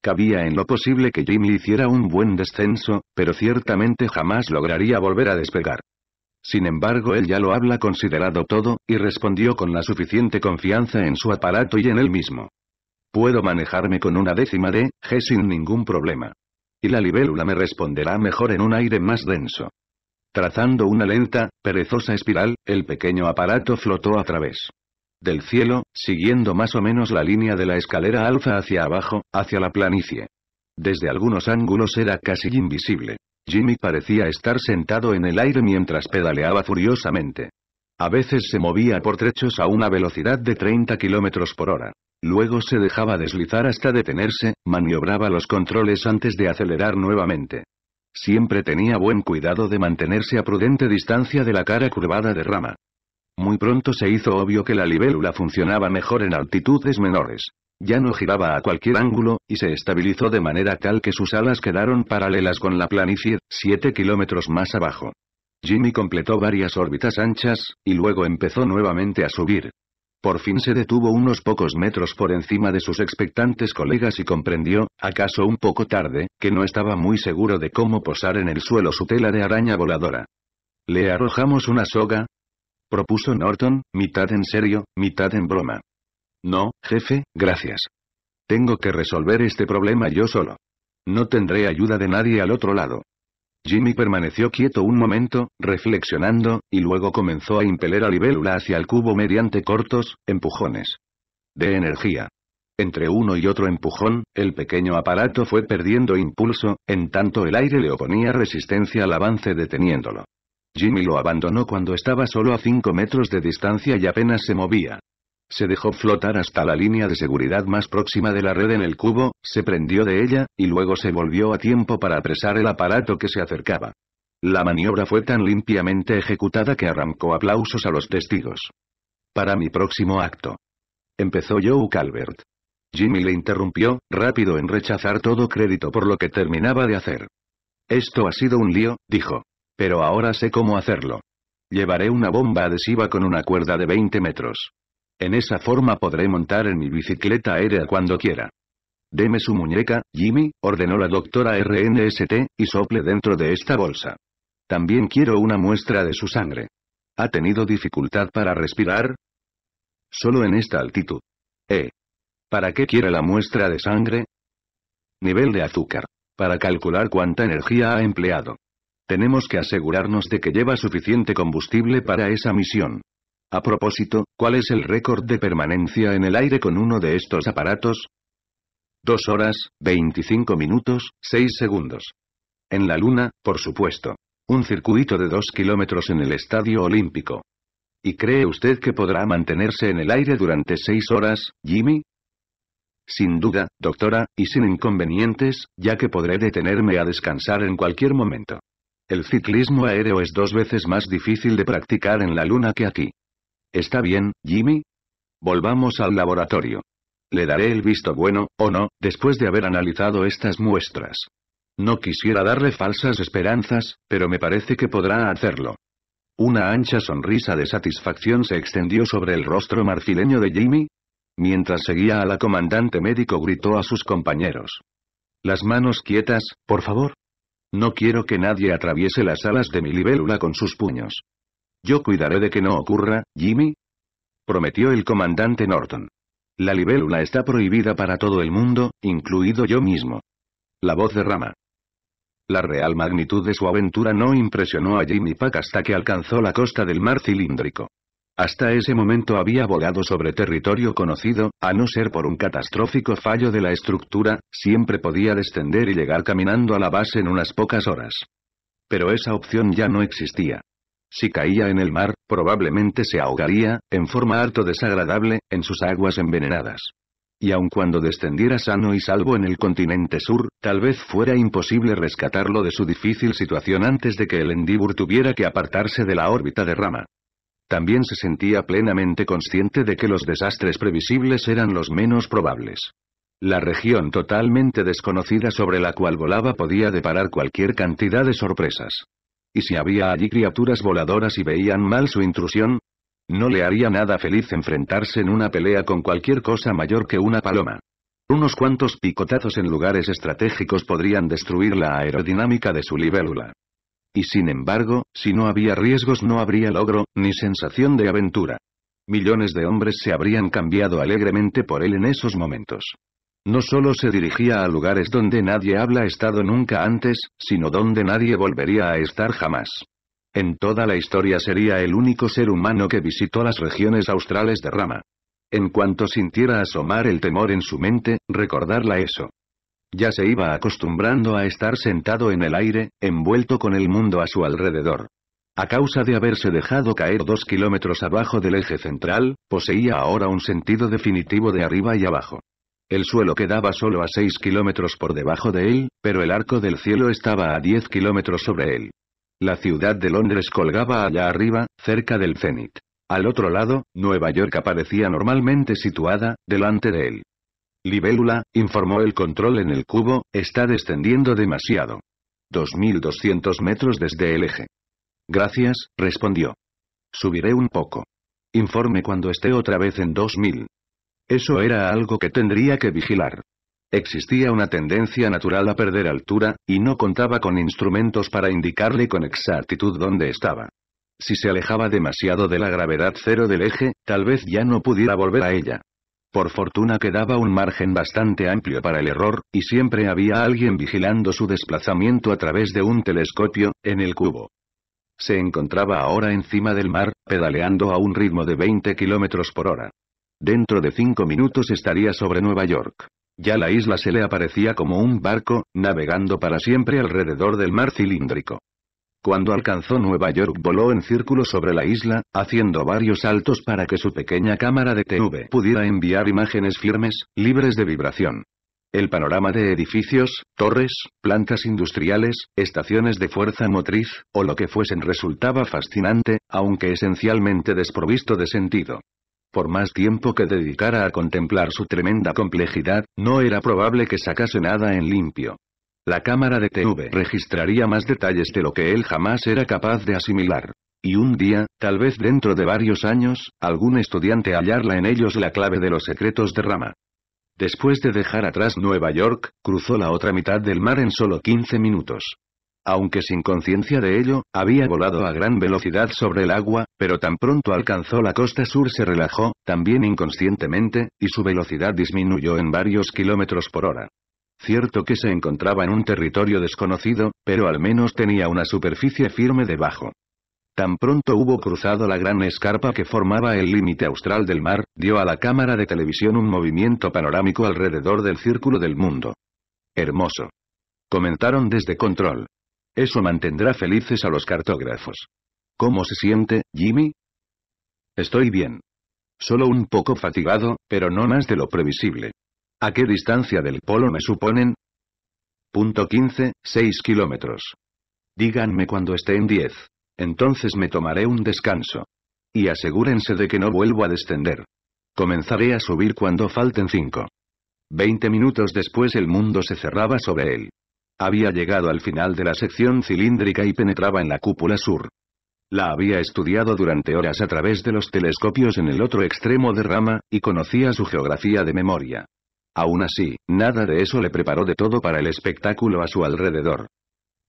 Cabía en lo posible que Jimmy hiciera un buen descenso, pero ciertamente jamás lograría volver a despegar. Sin embargo él ya lo habla considerado todo, y respondió con la suficiente confianza en su aparato y en él mismo. Puedo manejarme con una décima de G sin ningún problema. Y la libélula me responderá mejor en un aire más denso. Trazando una lenta, perezosa espiral, el pequeño aparato flotó a través del cielo, siguiendo más o menos la línea de la escalera alfa hacia abajo, hacia la planicie. Desde algunos ángulos era casi invisible. Jimmy parecía estar sentado en el aire mientras pedaleaba furiosamente. A veces se movía por trechos a una velocidad de 30 km por hora. Luego se dejaba deslizar hasta detenerse, maniobraba los controles antes de acelerar nuevamente. Siempre tenía buen cuidado de mantenerse a prudente distancia de la cara curvada de rama. Muy pronto se hizo obvio que la libélula funcionaba mejor en altitudes menores. Ya no giraba a cualquier ángulo, y se estabilizó de manera tal que sus alas quedaron paralelas con la planicie, 7 kilómetros más abajo. Jimmy completó varias órbitas anchas, y luego empezó nuevamente a subir. Por fin se detuvo unos pocos metros por encima de sus expectantes colegas y comprendió, acaso un poco tarde, que no estaba muy seguro de cómo posar en el suelo su tela de araña voladora. Le arrojamos una soga, propuso Norton, mitad en serio, mitad en broma. No, jefe, gracias. Tengo que resolver este problema yo solo. No tendré ayuda de nadie al otro lado. Jimmy permaneció quieto un momento, reflexionando, y luego comenzó a impeler a Libélula hacia el cubo mediante cortos, empujones. De energía. Entre uno y otro empujón, el pequeño aparato fue perdiendo impulso, en tanto el aire le oponía resistencia al avance deteniéndolo. Jimmy lo abandonó cuando estaba solo a 5 metros de distancia y apenas se movía. Se dejó flotar hasta la línea de seguridad más próxima de la red en el cubo, se prendió de ella, y luego se volvió a tiempo para apresar el aparato que se acercaba. La maniobra fue tan limpiamente ejecutada que arrancó aplausos a los testigos. Para mi próximo acto. Empezó Joe Calvert. Jimmy le interrumpió, rápido en rechazar todo crédito por lo que terminaba de hacer. Esto ha sido un lío, dijo. Pero ahora sé cómo hacerlo. Llevaré una bomba adhesiva con una cuerda de 20 metros. En esa forma podré montar en mi bicicleta aérea cuando quiera. Deme su muñeca, Jimmy, ordenó la doctora RNST, y sople dentro de esta bolsa. También quiero una muestra de su sangre. ¿Ha tenido dificultad para respirar? Solo en esta altitud. ¿Eh? ¿Para qué quiere la muestra de sangre? Nivel de azúcar. Para calcular cuánta energía ha empleado. Tenemos que asegurarnos de que lleva suficiente combustible para esa misión. A propósito, ¿cuál es el récord de permanencia en el aire con uno de estos aparatos? Dos horas, 25 minutos, 6 segundos. En la Luna, por supuesto. Un circuito de 2 kilómetros en el Estadio Olímpico. ¿Y cree usted que podrá mantenerse en el aire durante seis horas, Jimmy? Sin duda, doctora, y sin inconvenientes, ya que podré detenerme a descansar en cualquier momento. El ciclismo aéreo es dos veces más difícil de practicar en la luna que aquí. ¿Está bien, Jimmy? Volvamos al laboratorio. Le daré el visto bueno, o no, después de haber analizado estas muestras. No quisiera darle falsas esperanzas, pero me parece que podrá hacerlo. Una ancha sonrisa de satisfacción se extendió sobre el rostro marcileño de Jimmy. Mientras seguía a la comandante médico gritó a sus compañeros. Las manos quietas, por favor. No quiero que nadie atraviese las alas de mi libélula con sus puños. Yo cuidaré de que no ocurra, Jimmy. Prometió el comandante Norton. La libélula está prohibida para todo el mundo, incluido yo mismo. La voz de Rama. La real magnitud de su aventura no impresionó a Jimmy Pack hasta que alcanzó la costa del mar cilíndrico. Hasta ese momento había volado sobre territorio conocido, a no ser por un catastrófico fallo de la estructura, siempre podía descender y llegar caminando a la base en unas pocas horas. Pero esa opción ya no existía. Si caía en el mar, probablemente se ahogaría, en forma harto desagradable, en sus aguas envenenadas. Y aun cuando descendiera sano y salvo en el continente sur, tal vez fuera imposible rescatarlo de su difícil situación antes de que el Endíbur tuviera que apartarse de la órbita de Rama. También se sentía plenamente consciente de que los desastres previsibles eran los menos probables. La región totalmente desconocida sobre la cual volaba podía deparar cualquier cantidad de sorpresas. ¿Y si había allí criaturas voladoras y veían mal su intrusión? No le haría nada feliz enfrentarse en una pelea con cualquier cosa mayor que una paloma. Unos cuantos picotazos en lugares estratégicos podrían destruir la aerodinámica de su libélula. Y sin embargo, si no había riesgos no habría logro, ni sensación de aventura. Millones de hombres se habrían cambiado alegremente por él en esos momentos. No solo se dirigía a lugares donde nadie habla estado nunca antes, sino donde nadie volvería a estar jamás. En toda la historia sería el único ser humano que visitó las regiones australes de Rama. En cuanto sintiera asomar el temor en su mente, recordarla eso. Ya se iba acostumbrando a estar sentado en el aire, envuelto con el mundo a su alrededor. A causa de haberse dejado caer dos kilómetros abajo del eje central, poseía ahora un sentido definitivo de arriba y abajo. El suelo quedaba solo a seis kilómetros por debajo de él, pero el arco del cielo estaba a diez kilómetros sobre él. La ciudad de Londres colgaba allá arriba, cerca del cenit. Al otro lado, Nueva York aparecía normalmente situada, delante de él. Libélula, informó el control en el cubo, está descendiendo demasiado. 2200 metros desde el eje. Gracias, respondió. Subiré un poco. Informe cuando esté otra vez en 2000. Eso era algo que tendría que vigilar. Existía una tendencia natural a perder altura, y no contaba con instrumentos para indicarle con exactitud dónde estaba. Si se alejaba demasiado de la gravedad cero del eje, tal vez ya no pudiera volver a ella. Por fortuna quedaba un margen bastante amplio para el error, y siempre había alguien vigilando su desplazamiento a través de un telescopio, en el cubo. Se encontraba ahora encima del mar, pedaleando a un ritmo de 20 kilómetros por hora. Dentro de cinco minutos estaría sobre Nueva York. Ya la isla se le aparecía como un barco, navegando para siempre alrededor del mar cilíndrico. Cuando alcanzó Nueva York voló en círculo sobre la isla, haciendo varios saltos para que su pequeña cámara de TV pudiera enviar imágenes firmes, libres de vibración. El panorama de edificios, torres, plantas industriales, estaciones de fuerza motriz, o lo que fuesen resultaba fascinante, aunque esencialmente desprovisto de sentido. Por más tiempo que dedicara a contemplar su tremenda complejidad, no era probable que sacase nada en limpio. La cámara de TV registraría más detalles de lo que él jamás era capaz de asimilar. Y un día, tal vez dentro de varios años, algún estudiante hallarla en ellos la clave de los secretos de Rama. Después de dejar atrás Nueva York, cruzó la otra mitad del mar en solo 15 minutos. Aunque sin conciencia de ello, había volado a gran velocidad sobre el agua, pero tan pronto alcanzó la costa sur se relajó, también inconscientemente, y su velocidad disminuyó en varios kilómetros por hora. Cierto que se encontraba en un territorio desconocido, pero al menos tenía una superficie firme debajo. Tan pronto hubo cruzado la gran escarpa que formaba el límite austral del mar, dio a la cámara de televisión un movimiento panorámico alrededor del círculo del mundo. Hermoso. Comentaron desde control. Eso mantendrá felices a los cartógrafos. ¿Cómo se siente, Jimmy? Estoy bien. Solo un poco fatigado, pero no más de lo previsible. ¿A qué distancia del polo me suponen? Punto 15, 6 kilómetros. Díganme cuando esté en 10. Entonces me tomaré un descanso. Y asegúrense de que no vuelvo a descender. Comenzaré a subir cuando falten 5. Veinte minutos después el mundo se cerraba sobre él. Había llegado al final de la sección cilíndrica y penetraba en la cúpula sur. La había estudiado durante horas a través de los telescopios en el otro extremo de rama, y conocía su geografía de memoria. Aún así, nada de eso le preparó de todo para el espectáculo a su alrededor.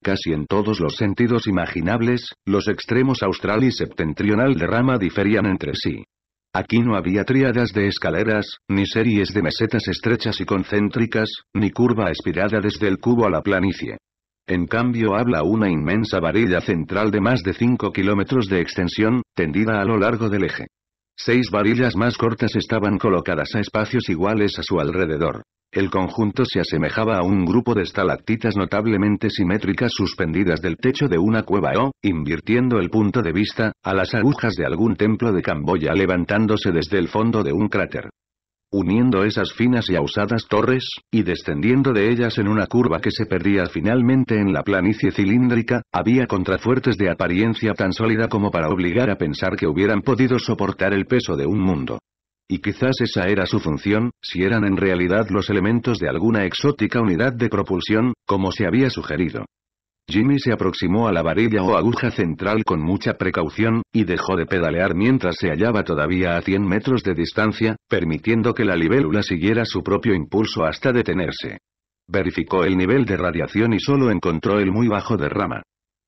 Casi en todos los sentidos imaginables, los extremos austral y septentrional de Rama diferían entre sí. Aquí no había tríadas de escaleras, ni series de mesetas estrechas y concéntricas, ni curva espirada desde el cubo a la planicie. En cambio habla una inmensa varilla central de más de 5 kilómetros de extensión, tendida a lo largo del eje. Seis varillas más cortas estaban colocadas a espacios iguales a su alrededor. El conjunto se asemejaba a un grupo de estalactitas notablemente simétricas suspendidas del techo de una cueva o, invirtiendo el punto de vista, a las agujas de algún templo de Camboya levantándose desde el fondo de un cráter uniendo esas finas y ausadas torres, y descendiendo de ellas en una curva que se perdía finalmente en la planicie cilíndrica, había contrafuertes de apariencia tan sólida como para obligar a pensar que hubieran podido soportar el peso de un mundo. Y quizás esa era su función, si eran en realidad los elementos de alguna exótica unidad de propulsión, como se había sugerido. Jimmy se aproximó a la varilla o aguja central con mucha precaución, y dejó de pedalear mientras se hallaba todavía a 100 metros de distancia, permitiendo que la libélula siguiera su propio impulso hasta detenerse. Verificó el nivel de radiación y solo encontró el muy bajo rama.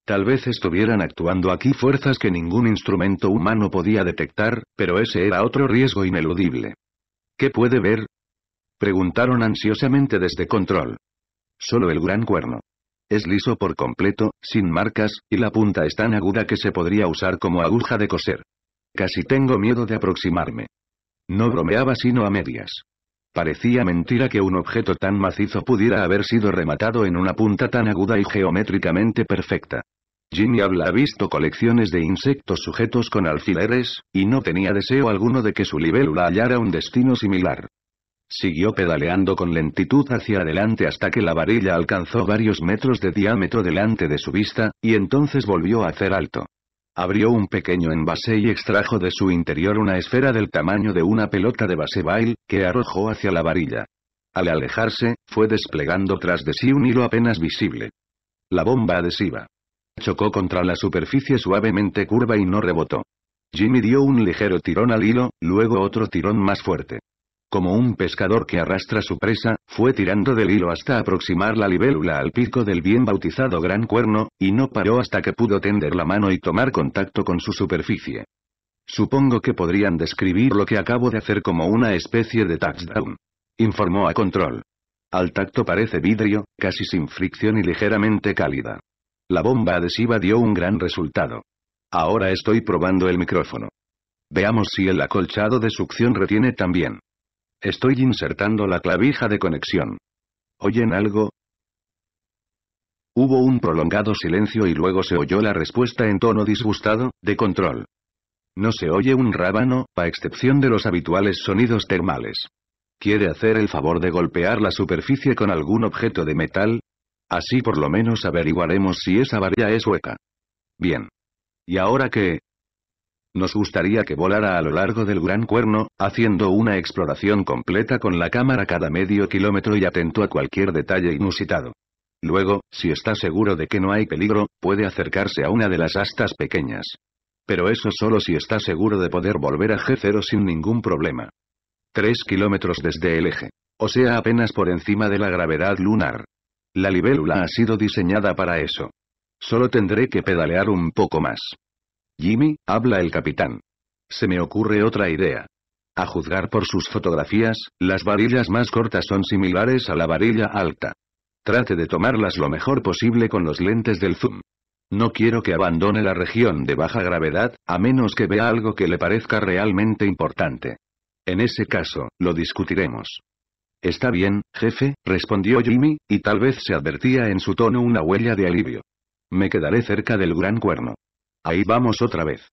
Tal vez estuvieran actuando aquí fuerzas que ningún instrumento humano podía detectar, pero ese era otro riesgo ineludible. ¿Qué puede ver? Preguntaron ansiosamente desde control. Solo el gran cuerno. Es liso por completo, sin marcas, y la punta es tan aguda que se podría usar como aguja de coser. Casi tengo miedo de aproximarme. No bromeaba sino a medias. Parecía mentira que un objeto tan macizo pudiera haber sido rematado en una punta tan aguda y geométricamente perfecta. Jimmy habla visto colecciones de insectos sujetos con alfileres, y no tenía deseo alguno de que su libélula hallara un destino similar. Siguió pedaleando con lentitud hacia adelante hasta que la varilla alcanzó varios metros de diámetro delante de su vista, y entonces volvió a hacer alto. Abrió un pequeño envase y extrajo de su interior una esfera del tamaño de una pelota de bail, que arrojó hacia la varilla. Al alejarse, fue desplegando tras de sí un hilo apenas visible. La bomba adhesiva. Chocó contra la superficie suavemente curva y no rebotó. Jimmy dio un ligero tirón al hilo, luego otro tirón más fuerte. Como un pescador que arrastra su presa, fue tirando del hilo hasta aproximar la libélula al pico del bien bautizado gran cuerno, y no paró hasta que pudo tender la mano y tomar contacto con su superficie. Supongo que podrían describir lo que acabo de hacer como una especie de touchdown. Informó a control. Al tacto parece vidrio, casi sin fricción y ligeramente cálida. La bomba adhesiva dio un gran resultado. Ahora estoy probando el micrófono. Veamos si el acolchado de succión retiene también. Estoy insertando la clavija de conexión. ¿Oyen algo? Hubo un prolongado silencio y luego se oyó la respuesta en tono disgustado, de control. No se oye un rábano, a excepción de los habituales sonidos termales. ¿Quiere hacer el favor de golpear la superficie con algún objeto de metal? Así por lo menos averiguaremos si esa varilla es hueca. Bien. ¿Y ahora qué? Nos gustaría que volara a lo largo del Gran Cuerno, haciendo una exploración completa con la cámara cada medio kilómetro y atento a cualquier detalle inusitado. Luego, si está seguro de que no hay peligro, puede acercarse a una de las astas pequeñas. Pero eso solo si está seguro de poder volver a G0 sin ningún problema. 3 kilómetros desde el eje. O sea apenas por encima de la gravedad lunar. La libélula ha sido diseñada para eso. Solo tendré que pedalear un poco más. Jimmy, habla el capitán. Se me ocurre otra idea. A juzgar por sus fotografías, las varillas más cortas son similares a la varilla alta. Trate de tomarlas lo mejor posible con los lentes del zoom. No quiero que abandone la región de baja gravedad, a menos que vea algo que le parezca realmente importante. En ese caso, lo discutiremos. Está bien, jefe, respondió Jimmy, y tal vez se advertía en su tono una huella de alivio. Me quedaré cerca del gran cuerno. Ahí vamos otra vez.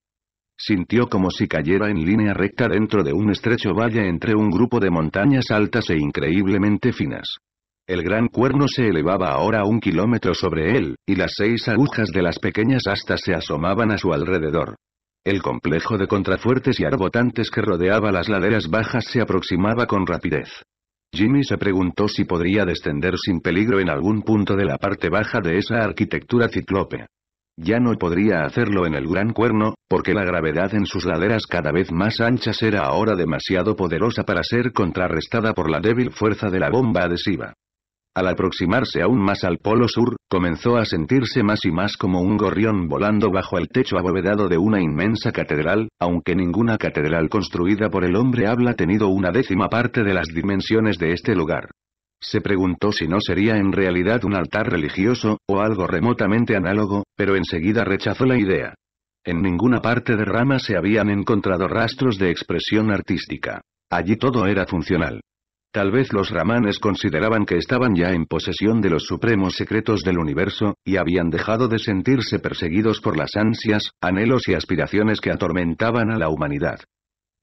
Sintió como si cayera en línea recta dentro de un estrecho valle entre un grupo de montañas altas e increíblemente finas. El gran cuerno se elevaba ahora a un kilómetro sobre él, y las seis agujas de las pequeñas astas se asomaban a su alrededor. El complejo de contrafuertes y arbotantes que rodeaba las laderas bajas se aproximaba con rapidez. Jimmy se preguntó si podría descender sin peligro en algún punto de la parte baja de esa arquitectura ciclópea. Ya no podría hacerlo en el gran cuerno, porque la gravedad en sus laderas cada vez más anchas era ahora demasiado poderosa para ser contrarrestada por la débil fuerza de la bomba adhesiva. Al aproximarse aún más al polo sur, comenzó a sentirse más y más como un gorrión volando bajo el techo abovedado de una inmensa catedral, aunque ninguna catedral construida por el hombre habla tenido una décima parte de las dimensiones de este lugar. Se preguntó si no sería en realidad un altar religioso, o algo remotamente análogo, pero enseguida rechazó la idea. En ninguna parte de Rama se habían encontrado rastros de expresión artística. Allí todo era funcional. Tal vez los ramanes consideraban que estaban ya en posesión de los supremos secretos del universo, y habían dejado de sentirse perseguidos por las ansias, anhelos y aspiraciones que atormentaban a la humanidad.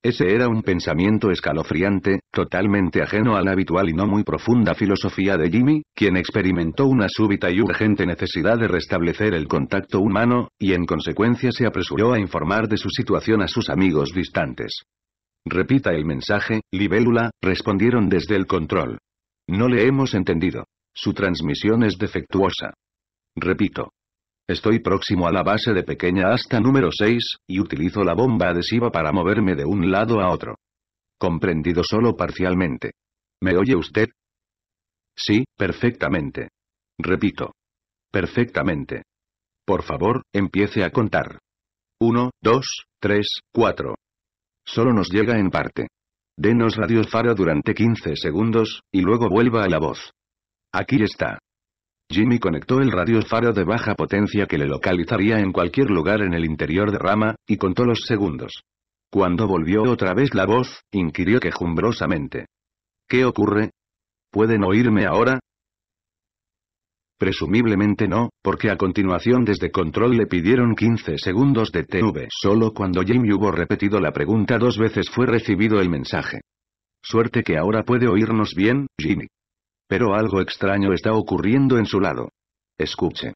Ese era un pensamiento escalofriante, totalmente ajeno a la habitual y no muy profunda filosofía de Jimmy, quien experimentó una súbita y urgente necesidad de restablecer el contacto humano, y en consecuencia se apresuró a informar de su situación a sus amigos distantes. Repita el mensaje, libélula, respondieron desde el control. No le hemos entendido. Su transmisión es defectuosa. Repito, Estoy próximo a la base de pequeña hasta número 6, y utilizo la bomba adhesiva para moverme de un lado a otro. Comprendido solo parcialmente. ¿Me oye usted? Sí, perfectamente. Repito. Perfectamente. Por favor, empiece a contar. 1, 2, 3, 4. Solo nos llega en parte. Denos radio faro durante 15 segundos, y luego vuelva a la voz. Aquí está. Jimmy conectó el radio faro de baja potencia que le localizaría en cualquier lugar en el interior de Rama, y contó los segundos. Cuando volvió otra vez la voz, inquirió quejumbrosamente. ¿Qué ocurre? ¿Pueden oírme ahora? Presumiblemente no, porque a continuación desde control le pidieron 15 segundos de TV. Solo cuando Jimmy hubo repetido la pregunta dos veces fue recibido el mensaje. Suerte que ahora puede oírnos bien, Jimmy. Pero algo extraño está ocurriendo en su lado. Escuche.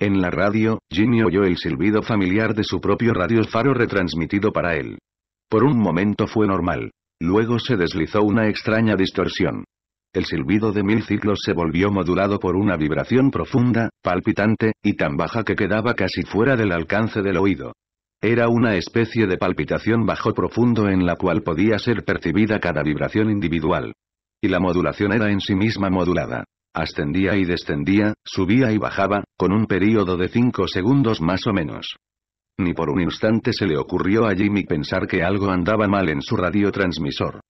En la radio, Jimmy oyó el silbido familiar de su propio radio faro retransmitido para él. Por un momento fue normal. Luego se deslizó una extraña distorsión. El silbido de mil ciclos se volvió modulado por una vibración profunda, palpitante, y tan baja que quedaba casi fuera del alcance del oído. Era una especie de palpitación bajo profundo en la cual podía ser percibida cada vibración individual. Y la modulación era en sí misma modulada. Ascendía y descendía, subía y bajaba, con un período de 5 segundos más o menos. Ni por un instante se le ocurrió a Jimmy pensar que algo andaba mal en su radiotransmisor.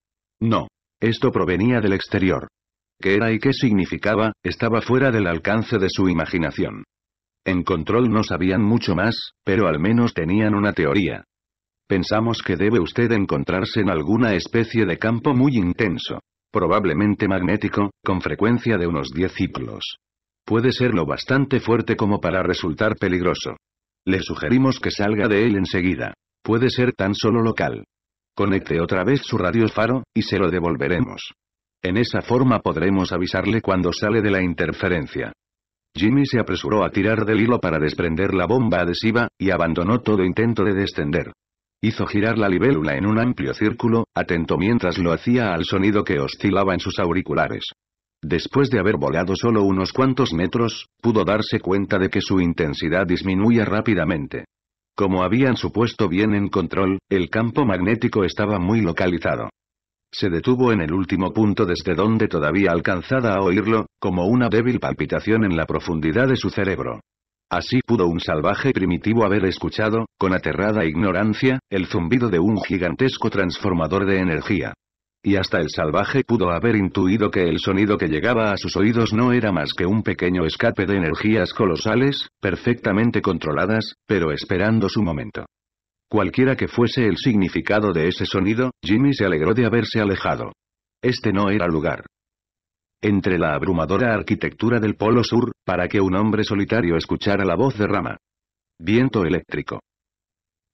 No. Esto provenía del exterior. ¿Qué era y qué significaba? Estaba fuera del alcance de su imaginación. En control no sabían mucho más, pero al menos tenían una teoría. Pensamos que debe usted encontrarse en alguna especie de campo muy intenso probablemente magnético, con frecuencia de unos 10 ciclos. Puede ser lo bastante fuerte como para resultar peligroso. Le sugerimos que salga de él enseguida. Puede ser tan solo local. Conecte otra vez su faro y se lo devolveremos. En esa forma podremos avisarle cuando sale de la interferencia. Jimmy se apresuró a tirar del hilo para desprender la bomba adhesiva, y abandonó todo intento de descender. Hizo girar la libélula en un amplio círculo, atento mientras lo hacía al sonido que oscilaba en sus auriculares. Después de haber volado solo unos cuantos metros, pudo darse cuenta de que su intensidad disminuía rápidamente. Como habían supuesto bien en control, el campo magnético estaba muy localizado. Se detuvo en el último punto desde donde todavía alcanzaba a oírlo, como una débil palpitación en la profundidad de su cerebro. Así pudo un salvaje primitivo haber escuchado, con aterrada ignorancia, el zumbido de un gigantesco transformador de energía. Y hasta el salvaje pudo haber intuido que el sonido que llegaba a sus oídos no era más que un pequeño escape de energías colosales, perfectamente controladas, pero esperando su momento. Cualquiera que fuese el significado de ese sonido, Jimmy se alegró de haberse alejado. Este no era lugar entre la abrumadora arquitectura del Polo Sur, para que un hombre solitario escuchara la voz de Rama. Viento eléctrico.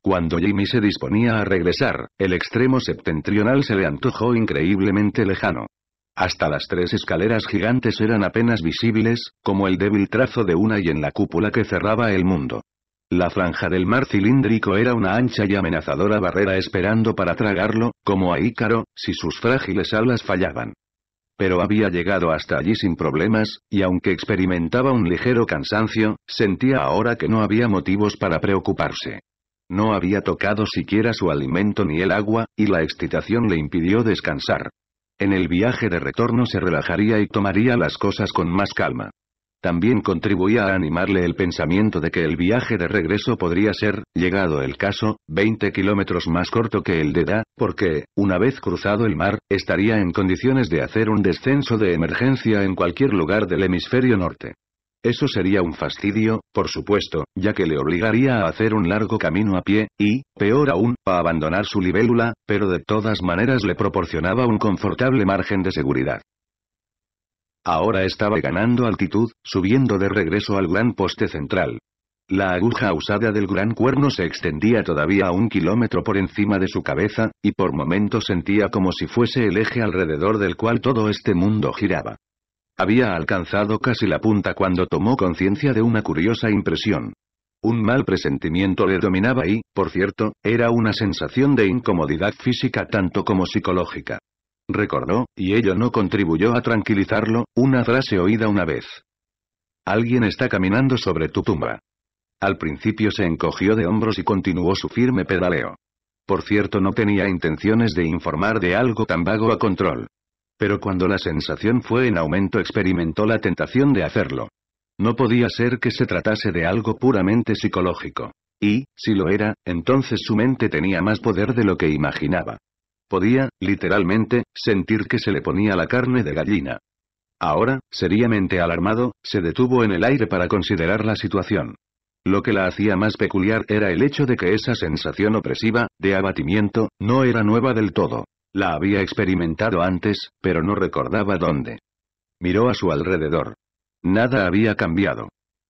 Cuando Jimmy se disponía a regresar, el extremo septentrional se le antojó increíblemente lejano. Hasta las tres escaleras gigantes eran apenas visibles, como el débil trazo de una y en la cúpula que cerraba el mundo. La franja del mar cilíndrico era una ancha y amenazadora barrera esperando para tragarlo, como a Ícaro, si sus frágiles alas fallaban pero había llegado hasta allí sin problemas, y aunque experimentaba un ligero cansancio, sentía ahora que no había motivos para preocuparse. No había tocado siquiera su alimento ni el agua, y la excitación le impidió descansar. En el viaje de retorno se relajaría y tomaría las cosas con más calma. También contribuía a animarle el pensamiento de que el viaje de regreso podría ser, llegado el caso, 20 kilómetros más corto que el de Da, porque, una vez cruzado el mar, estaría en condiciones de hacer un descenso de emergencia en cualquier lugar del hemisferio norte. Eso sería un fastidio, por supuesto, ya que le obligaría a hacer un largo camino a pie, y, peor aún, a abandonar su libélula, pero de todas maneras le proporcionaba un confortable margen de seguridad. Ahora estaba ganando altitud, subiendo de regreso al gran poste central. La aguja usada del gran cuerno se extendía todavía a un kilómetro por encima de su cabeza, y por momentos sentía como si fuese el eje alrededor del cual todo este mundo giraba. Había alcanzado casi la punta cuando tomó conciencia de una curiosa impresión. Un mal presentimiento le dominaba y, por cierto, era una sensación de incomodidad física tanto como psicológica recordó, y ello no contribuyó a tranquilizarlo, una frase oída una vez. Alguien está caminando sobre tu tumba. Al principio se encogió de hombros y continuó su firme pedaleo. Por cierto, no tenía intenciones de informar de algo tan vago a control. Pero cuando la sensación fue en aumento experimentó la tentación de hacerlo. No podía ser que se tratase de algo puramente psicológico. Y, si lo era, entonces su mente tenía más poder de lo que imaginaba. Podía, literalmente, sentir que se le ponía la carne de gallina. Ahora, seriamente alarmado, se detuvo en el aire para considerar la situación. Lo que la hacía más peculiar era el hecho de que esa sensación opresiva, de abatimiento, no era nueva del todo. La había experimentado antes, pero no recordaba dónde. Miró a su alrededor. Nada había cambiado.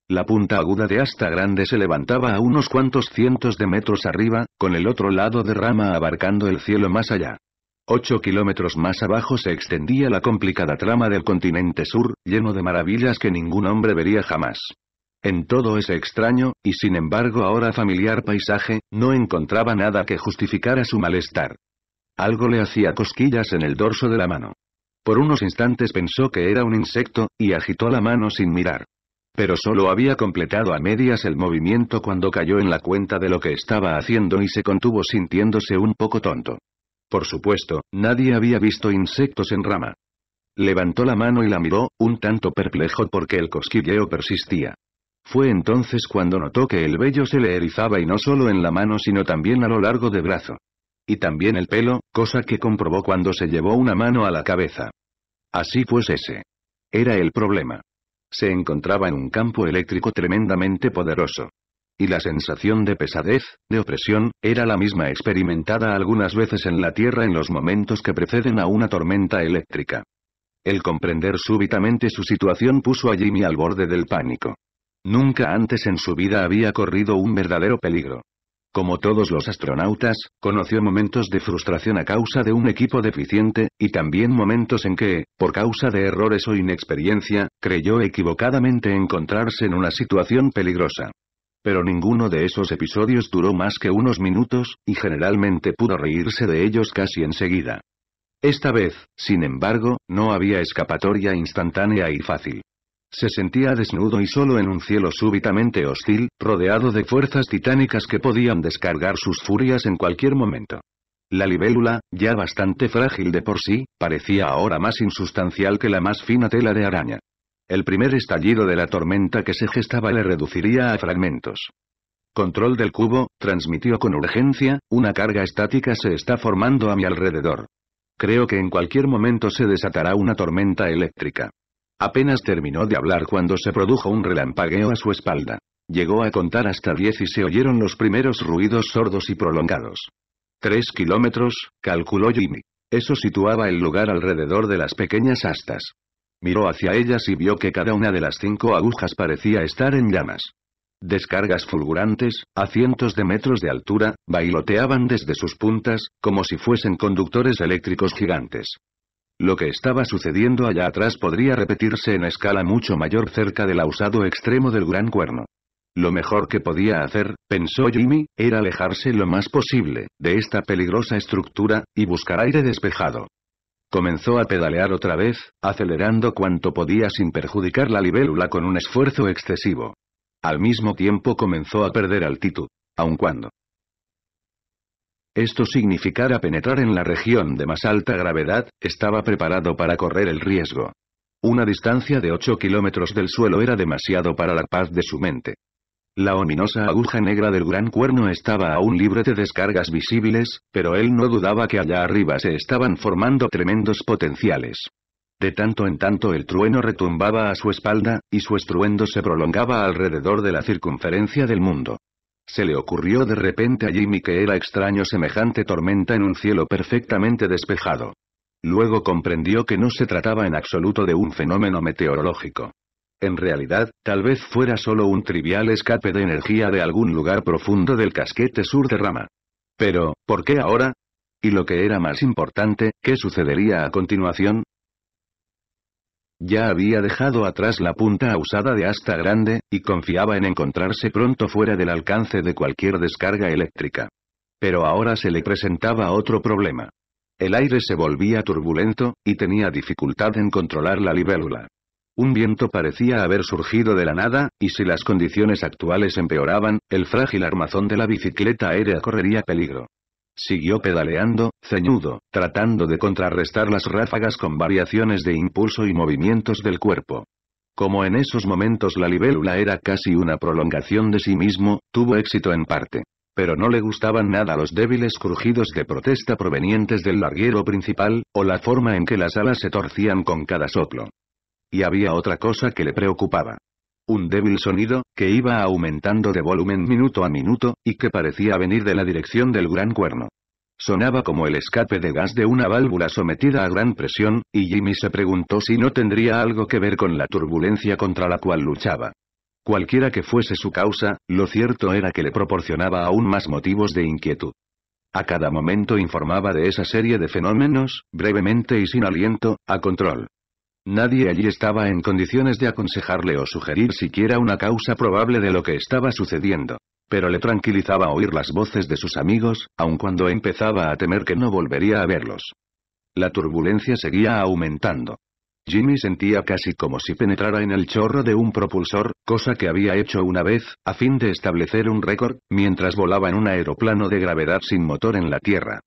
La punta aguda de asta grande se levantaba a unos cuantos cientos de metros arriba, con el otro lado de rama abarcando el cielo más allá. Ocho kilómetros más abajo se extendía la complicada trama del continente sur, lleno de maravillas que ningún hombre vería jamás. En todo ese extraño, y sin embargo ahora familiar paisaje, no encontraba nada que justificara su malestar. Algo le hacía cosquillas en el dorso de la mano. Por unos instantes pensó que era un insecto, y agitó la mano sin mirar. Pero solo había completado a medias el movimiento cuando cayó en la cuenta de lo que estaba haciendo y se contuvo sintiéndose un poco tonto. Por supuesto, nadie había visto insectos en rama. Levantó la mano y la miró, un tanto perplejo porque el cosquilleo persistía. Fue entonces cuando notó que el vello se le erizaba y no solo en la mano sino también a lo largo del brazo. Y también el pelo, cosa que comprobó cuando se llevó una mano a la cabeza. Así pues ese. Era el problema se encontraba en un campo eléctrico tremendamente poderoso. Y la sensación de pesadez, de opresión, era la misma experimentada algunas veces en la Tierra en los momentos que preceden a una tormenta eléctrica. El comprender súbitamente su situación puso a Jimmy al borde del pánico. Nunca antes en su vida había corrido un verdadero peligro. Como todos los astronautas, conoció momentos de frustración a causa de un equipo deficiente, y también momentos en que, por causa de errores o inexperiencia, creyó equivocadamente encontrarse en una situación peligrosa. Pero ninguno de esos episodios duró más que unos minutos, y generalmente pudo reírse de ellos casi enseguida. Esta vez, sin embargo, no había escapatoria instantánea y fácil. Se sentía desnudo y solo en un cielo súbitamente hostil, rodeado de fuerzas titánicas que podían descargar sus furias en cualquier momento. La libélula, ya bastante frágil de por sí, parecía ahora más insustancial que la más fina tela de araña. El primer estallido de la tormenta que se gestaba le reduciría a fragmentos. Control del cubo, transmitió con urgencia, una carga estática se está formando a mi alrededor. Creo que en cualquier momento se desatará una tormenta eléctrica. Apenas terminó de hablar cuando se produjo un relampagueo a su espalda. Llegó a contar hasta diez y se oyeron los primeros ruidos sordos y prolongados. Tres kilómetros, calculó Jimmy. Eso situaba el lugar alrededor de las pequeñas astas. Miró hacia ellas y vio que cada una de las cinco agujas parecía estar en llamas. Descargas fulgurantes, a cientos de metros de altura, bailoteaban desde sus puntas, como si fuesen conductores eléctricos gigantes. Lo que estaba sucediendo allá atrás podría repetirse en escala mucho mayor cerca del ausado extremo del gran cuerno. Lo mejor que podía hacer, pensó Jimmy, era alejarse lo más posible de esta peligrosa estructura, y buscar aire despejado. Comenzó a pedalear otra vez, acelerando cuanto podía sin perjudicar la libélula con un esfuerzo excesivo. Al mismo tiempo comenzó a perder altitud. Aun cuando esto significara penetrar en la región de más alta gravedad, estaba preparado para correr el riesgo. Una distancia de 8 kilómetros del suelo era demasiado para la paz de su mente. La ominosa aguja negra del gran cuerno estaba aún libre de descargas visibles, pero él no dudaba que allá arriba se estaban formando tremendos potenciales. De tanto en tanto el trueno retumbaba a su espalda, y su estruendo se prolongaba alrededor de la circunferencia del mundo. Se le ocurrió de repente a Jimmy que era extraño semejante tormenta en un cielo perfectamente despejado. Luego comprendió que no se trataba en absoluto de un fenómeno meteorológico. En realidad, tal vez fuera solo un trivial escape de energía de algún lugar profundo del casquete sur de Rama. Pero, ¿por qué ahora? Y lo que era más importante, ¿qué sucedería a continuación? Ya había dejado atrás la punta usada de asta grande, y confiaba en encontrarse pronto fuera del alcance de cualquier descarga eléctrica. Pero ahora se le presentaba otro problema. El aire se volvía turbulento, y tenía dificultad en controlar la libélula. Un viento parecía haber surgido de la nada, y si las condiciones actuales empeoraban, el frágil armazón de la bicicleta aérea correría peligro. Siguió pedaleando, ceñudo, tratando de contrarrestar las ráfagas con variaciones de impulso y movimientos del cuerpo. Como en esos momentos la libélula era casi una prolongación de sí mismo, tuvo éxito en parte. Pero no le gustaban nada los débiles crujidos de protesta provenientes del larguero principal, o la forma en que las alas se torcían con cada soplo. Y había otra cosa que le preocupaba un débil sonido, que iba aumentando de volumen minuto a minuto, y que parecía venir de la dirección del gran cuerno. Sonaba como el escape de gas de una válvula sometida a gran presión, y Jimmy se preguntó si no tendría algo que ver con la turbulencia contra la cual luchaba. Cualquiera que fuese su causa, lo cierto era que le proporcionaba aún más motivos de inquietud. A cada momento informaba de esa serie de fenómenos, brevemente y sin aliento, a control. Nadie allí estaba en condiciones de aconsejarle o sugerir siquiera una causa probable de lo que estaba sucediendo. Pero le tranquilizaba oír las voces de sus amigos, aun cuando empezaba a temer que no volvería a verlos. La turbulencia seguía aumentando. Jimmy sentía casi como si penetrara en el chorro de un propulsor, cosa que había hecho una vez, a fin de establecer un récord, mientras volaba en un aeroplano de gravedad sin motor en la Tierra.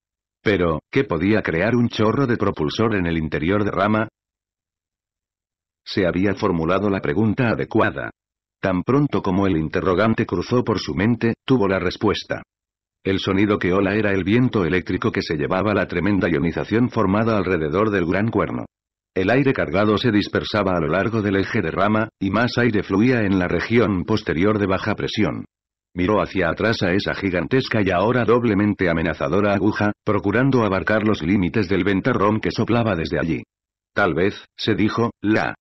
Pero, ¿qué podía crear un chorro de propulsor en el interior de Rama? Se había formulado la pregunta adecuada. Tan pronto como el interrogante cruzó por su mente, tuvo la respuesta. El sonido que ola era el viento eléctrico que se llevaba la tremenda ionización formada alrededor del gran cuerno. El aire cargado se dispersaba a lo largo del eje de rama, y más aire fluía en la región posterior de baja presión. Miró hacia atrás a esa gigantesca y ahora doblemente amenazadora aguja, procurando abarcar los límites del ventarrón que soplaba desde allí. Tal vez, se dijo, la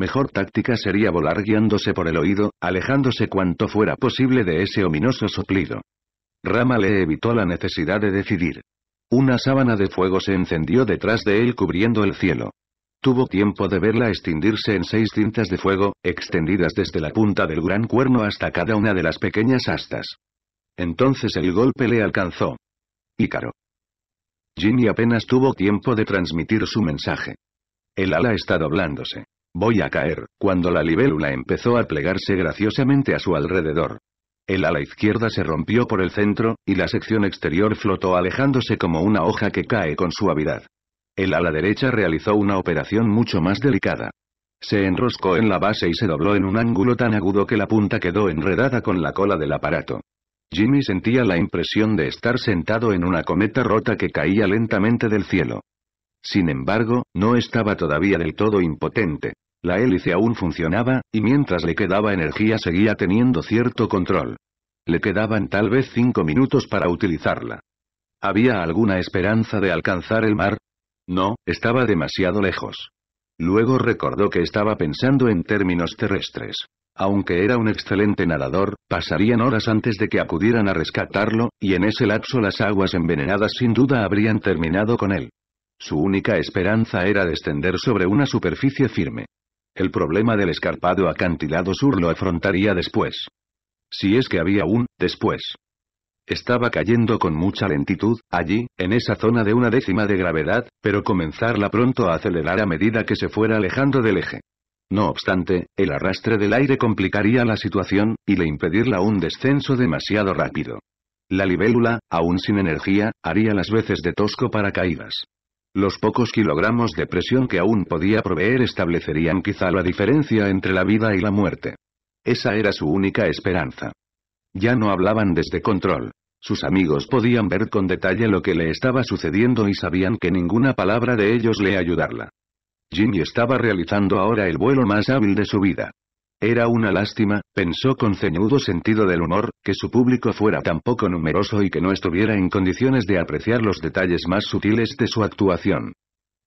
mejor táctica sería volar guiándose por el oído, alejándose cuanto fuera posible de ese ominoso soplido. Rama le evitó la necesidad de decidir. Una sábana de fuego se encendió detrás de él cubriendo el cielo. Tuvo tiempo de verla extinguirse en seis cintas de fuego, extendidas desde la punta del gran cuerno hasta cada una de las pequeñas astas. Entonces el golpe le alcanzó. Ícaro. Jimmy apenas tuvo tiempo de transmitir su mensaje. El ala está doblándose. Voy a caer, cuando la libélula empezó a plegarse graciosamente a su alrededor. El ala izquierda se rompió por el centro, y la sección exterior flotó alejándose como una hoja que cae con suavidad. El ala derecha realizó una operación mucho más delicada. Se enroscó en la base y se dobló en un ángulo tan agudo que la punta quedó enredada con la cola del aparato. Jimmy sentía la impresión de estar sentado en una cometa rota que caía lentamente del cielo. Sin embargo, no estaba todavía del todo impotente. La hélice aún funcionaba, y mientras le quedaba energía seguía teniendo cierto control. Le quedaban tal vez cinco minutos para utilizarla. ¿Había alguna esperanza de alcanzar el mar? No, estaba demasiado lejos. Luego recordó que estaba pensando en términos terrestres. Aunque era un excelente nadador, pasarían horas antes de que acudieran a rescatarlo, y en ese lapso las aguas envenenadas sin duda habrían terminado con él. Su única esperanza era descender sobre una superficie firme. El problema del escarpado acantilado sur lo afrontaría después. Si es que había un después. Estaba cayendo con mucha lentitud, allí, en esa zona de una décima de gravedad, pero comenzarla pronto a acelerar a medida que se fuera alejando del eje. No obstante, el arrastre del aire complicaría la situación, y le impedirla un descenso demasiado rápido. La libélula, aún sin energía, haría las veces de tosco para caídas. Los pocos kilogramos de presión que aún podía proveer establecerían quizá la diferencia entre la vida y la muerte. Esa era su única esperanza. Ya no hablaban desde control. Sus amigos podían ver con detalle lo que le estaba sucediendo y sabían que ninguna palabra de ellos le ayudarla. Jimmy estaba realizando ahora el vuelo más hábil de su vida. Era una lástima, pensó con ceñudo sentido del humor, que su público fuera tan poco numeroso y que no estuviera en condiciones de apreciar los detalles más sutiles de su actuación.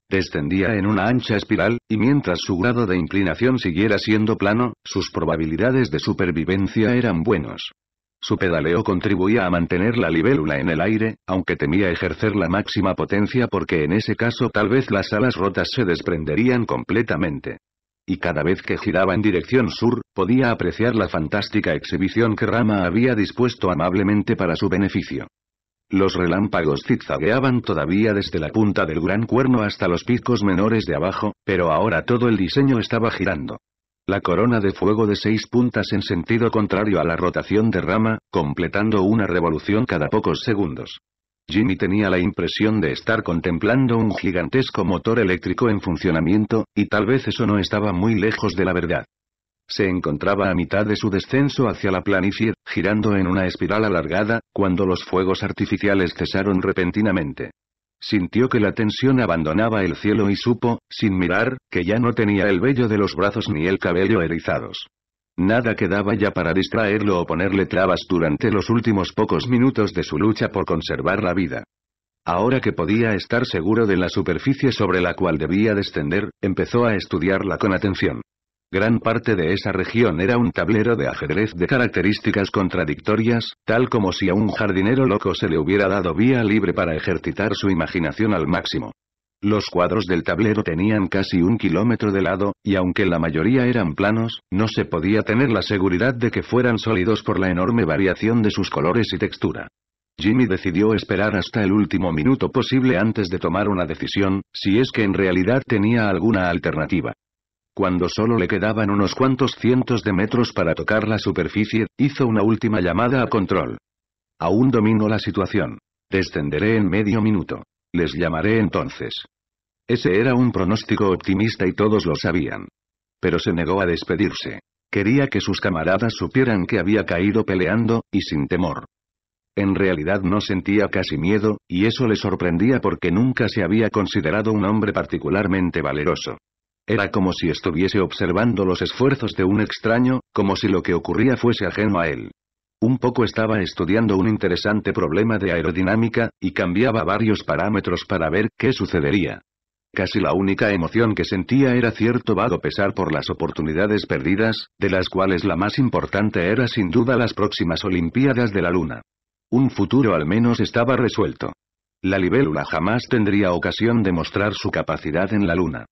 Descendía en una ancha espiral, y mientras su grado de inclinación siguiera siendo plano, sus probabilidades de supervivencia eran buenos. Su pedaleo contribuía a mantener la libélula en el aire, aunque temía ejercer la máxima potencia porque en ese caso tal vez las alas rotas se desprenderían completamente y cada vez que giraba en dirección sur, podía apreciar la fantástica exhibición que Rama había dispuesto amablemente para su beneficio. Los relámpagos zigzagueaban todavía desde la punta del gran cuerno hasta los picos menores de abajo, pero ahora todo el diseño estaba girando. La corona de fuego de seis puntas en sentido contrario a la rotación de rama, completando una revolución cada pocos segundos. Jimmy tenía la impresión de estar contemplando un gigantesco motor eléctrico en funcionamiento, y tal vez eso no estaba muy lejos de la verdad. Se encontraba a mitad de su descenso hacia la planicie, girando en una espiral alargada, cuando los fuegos artificiales cesaron repentinamente. Sintió que la tensión abandonaba el cielo y supo, sin mirar, que ya no tenía el vello de los brazos ni el cabello erizados. Nada quedaba ya para distraerlo o ponerle trabas durante los últimos pocos minutos de su lucha por conservar la vida. Ahora que podía estar seguro de la superficie sobre la cual debía descender, empezó a estudiarla con atención. Gran parte de esa región era un tablero de ajedrez de características contradictorias, tal como si a un jardinero loco se le hubiera dado vía libre para ejercitar su imaginación al máximo. Los cuadros del tablero tenían casi un kilómetro de lado, y aunque la mayoría eran planos, no se podía tener la seguridad de que fueran sólidos por la enorme variación de sus colores y textura. Jimmy decidió esperar hasta el último minuto posible antes de tomar una decisión, si es que en realidad tenía alguna alternativa. Cuando solo le quedaban unos cuantos cientos de metros para tocar la superficie, hizo una última llamada a control. Aún domino la situación. Descenderé en medio minuto. Les llamaré entonces. Ese era un pronóstico optimista y todos lo sabían. Pero se negó a despedirse. Quería que sus camaradas supieran que había caído peleando, y sin temor. En realidad no sentía casi miedo, y eso le sorprendía porque nunca se había considerado un hombre particularmente valeroso. Era como si estuviese observando los esfuerzos de un extraño, como si lo que ocurría fuese ajeno a él. Un poco estaba estudiando un interesante problema de aerodinámica, y cambiaba varios parámetros para ver qué sucedería. Casi la única emoción que sentía era cierto vago pesar por las oportunidades perdidas, de las cuales la más importante era sin duda las próximas Olimpiadas de la Luna. Un futuro al menos estaba resuelto. La libélula jamás tendría ocasión de mostrar su capacidad en la Luna.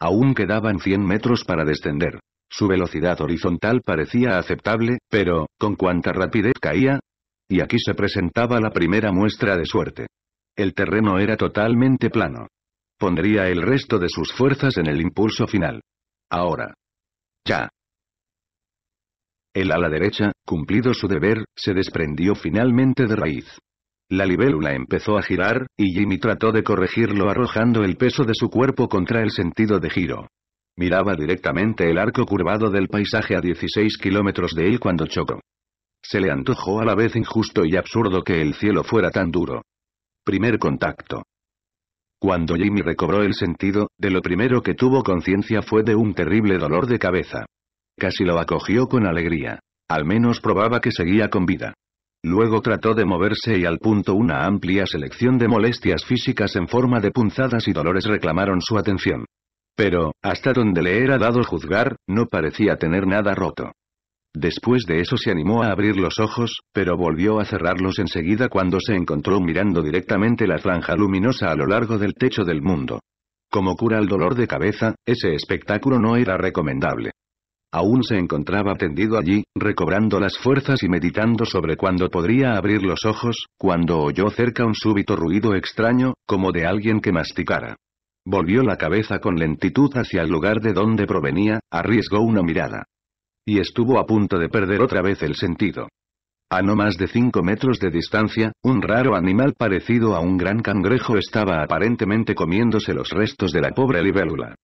Aún quedaban 100 metros para descender. Su velocidad horizontal parecía aceptable, pero, ¿con cuánta rapidez caía? Y aquí se presentaba la primera muestra de suerte. El terreno era totalmente plano. Pondría el resto de sus fuerzas en el impulso final. Ahora. Ya. El ala derecha, cumplido su deber, se desprendió finalmente de raíz. La libélula empezó a girar, y Jimmy trató de corregirlo arrojando el peso de su cuerpo contra el sentido de giro. Miraba directamente el arco curvado del paisaje a 16 kilómetros de él cuando chocó. Se le antojó a la vez injusto y absurdo que el cielo fuera tan duro. Primer contacto. Cuando Jimmy recobró el sentido, de lo primero que tuvo conciencia fue de un terrible dolor de cabeza. Casi lo acogió con alegría. Al menos probaba que seguía con vida. Luego trató de moverse y al punto una amplia selección de molestias físicas en forma de punzadas y dolores reclamaron su atención. Pero, hasta donde le era dado juzgar, no parecía tener nada roto. Después de eso se animó a abrir los ojos, pero volvió a cerrarlos enseguida cuando se encontró mirando directamente la franja luminosa a lo largo del techo del mundo. Como cura el dolor de cabeza, ese espectáculo no era recomendable. Aún se encontraba tendido allí, recobrando las fuerzas y meditando sobre cuándo podría abrir los ojos, cuando oyó cerca un súbito ruido extraño, como de alguien que masticara. Volvió la cabeza con lentitud hacia el lugar de donde provenía, arriesgó una mirada y estuvo a punto de perder otra vez el sentido. A no más de 5 metros de distancia, un raro animal parecido a un gran cangrejo estaba aparentemente comiéndose los restos de la pobre libélula.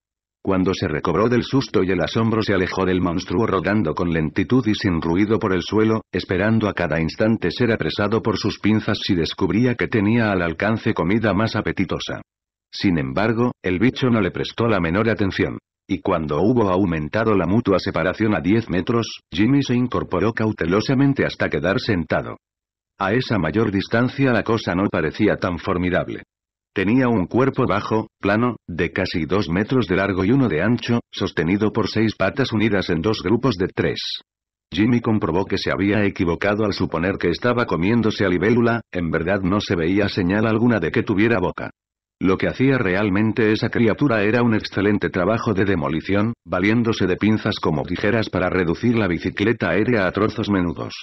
Cuando se recobró del susto y el asombro se alejó del monstruo rodando con lentitud y sin ruido por el suelo, esperando a cada instante ser apresado por sus pinzas si descubría que tenía al alcance comida más apetitosa. Sin embargo, el bicho no le prestó la menor atención y cuando hubo aumentado la mutua separación a 10 metros, Jimmy se incorporó cautelosamente hasta quedar sentado. A esa mayor distancia la cosa no parecía tan formidable. Tenía un cuerpo bajo, plano, de casi dos metros de largo y uno de ancho, sostenido por seis patas unidas en dos grupos de tres. Jimmy comprobó que se había equivocado al suponer que estaba comiéndose a libélula, en verdad no se veía señal alguna de que tuviera boca. Lo que hacía realmente esa criatura era un excelente trabajo de demolición, valiéndose de pinzas como tijeras para reducir la bicicleta aérea a trozos menudos.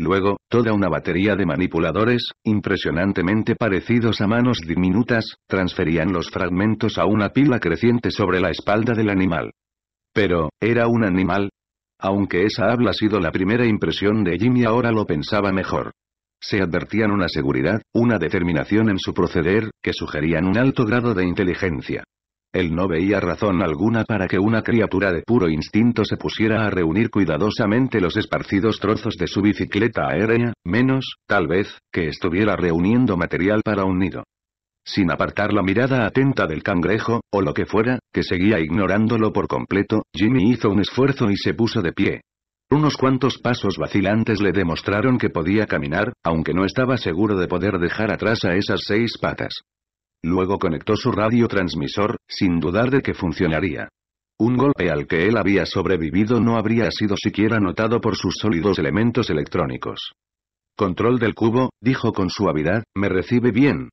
Luego, toda una batería de manipuladores, impresionantemente parecidos a manos diminutas, transferían los fragmentos a una pila creciente sobre la espalda del animal. Pero, ¿era un animal? Aunque esa habla ha sido la primera impresión de Jimmy ahora lo pensaba mejor se advertían una seguridad, una determinación en su proceder, que sugerían un alto grado de inteligencia. Él no veía razón alguna para que una criatura de puro instinto se pusiera a reunir cuidadosamente los esparcidos trozos de su bicicleta aérea, menos, tal vez, que estuviera reuniendo material para un nido. Sin apartar la mirada atenta del cangrejo, o lo que fuera, que seguía ignorándolo por completo, Jimmy hizo un esfuerzo y se puso de pie. Unos cuantos pasos vacilantes le demostraron que podía caminar, aunque no estaba seguro de poder dejar atrás a esas seis patas. Luego conectó su radiotransmisor, sin dudar de que funcionaría. Un golpe al que él había sobrevivido no habría sido siquiera notado por sus sólidos elementos electrónicos. Control del cubo, dijo con suavidad, me recibe bien.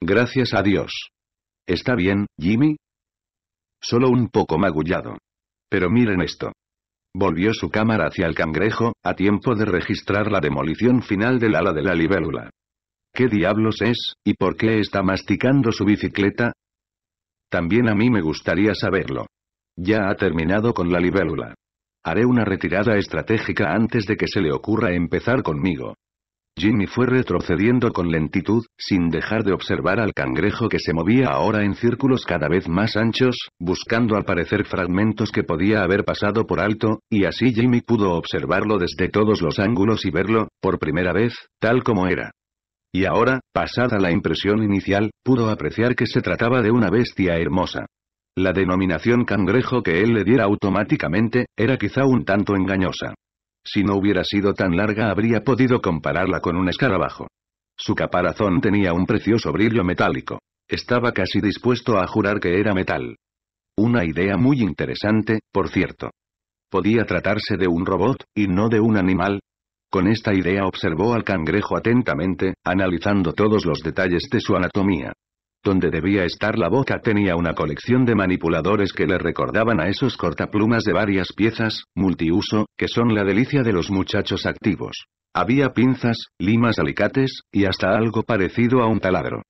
Gracias a Dios. ¿Está bien, Jimmy? Solo un poco magullado. Pero miren esto. Volvió su cámara hacia el cangrejo, a tiempo de registrar la demolición final del ala de la libélula. ¿Qué diablos es, y por qué está masticando su bicicleta? También a mí me gustaría saberlo. Ya ha terminado con la libélula. Haré una retirada estratégica antes de que se le ocurra empezar conmigo. Jimmy fue retrocediendo con lentitud, sin dejar de observar al cangrejo que se movía ahora en círculos cada vez más anchos, buscando al parecer fragmentos que podía haber pasado por alto, y así Jimmy pudo observarlo desde todos los ángulos y verlo, por primera vez, tal como era. Y ahora, pasada la impresión inicial, pudo apreciar que se trataba de una bestia hermosa. La denominación cangrejo que él le diera automáticamente, era quizá un tanto engañosa. Si no hubiera sido tan larga habría podido compararla con un escarabajo. Su caparazón tenía un precioso brillo metálico. Estaba casi dispuesto a jurar que era metal. Una idea muy interesante, por cierto. Podía tratarse de un robot, y no de un animal. Con esta idea observó al cangrejo atentamente, analizando todos los detalles de su anatomía. Donde debía estar la boca tenía una colección de manipuladores que le recordaban a esos cortaplumas de varias piezas, multiuso, que son la delicia de los muchachos activos. Había pinzas, limas alicates, y hasta algo parecido a un taladro.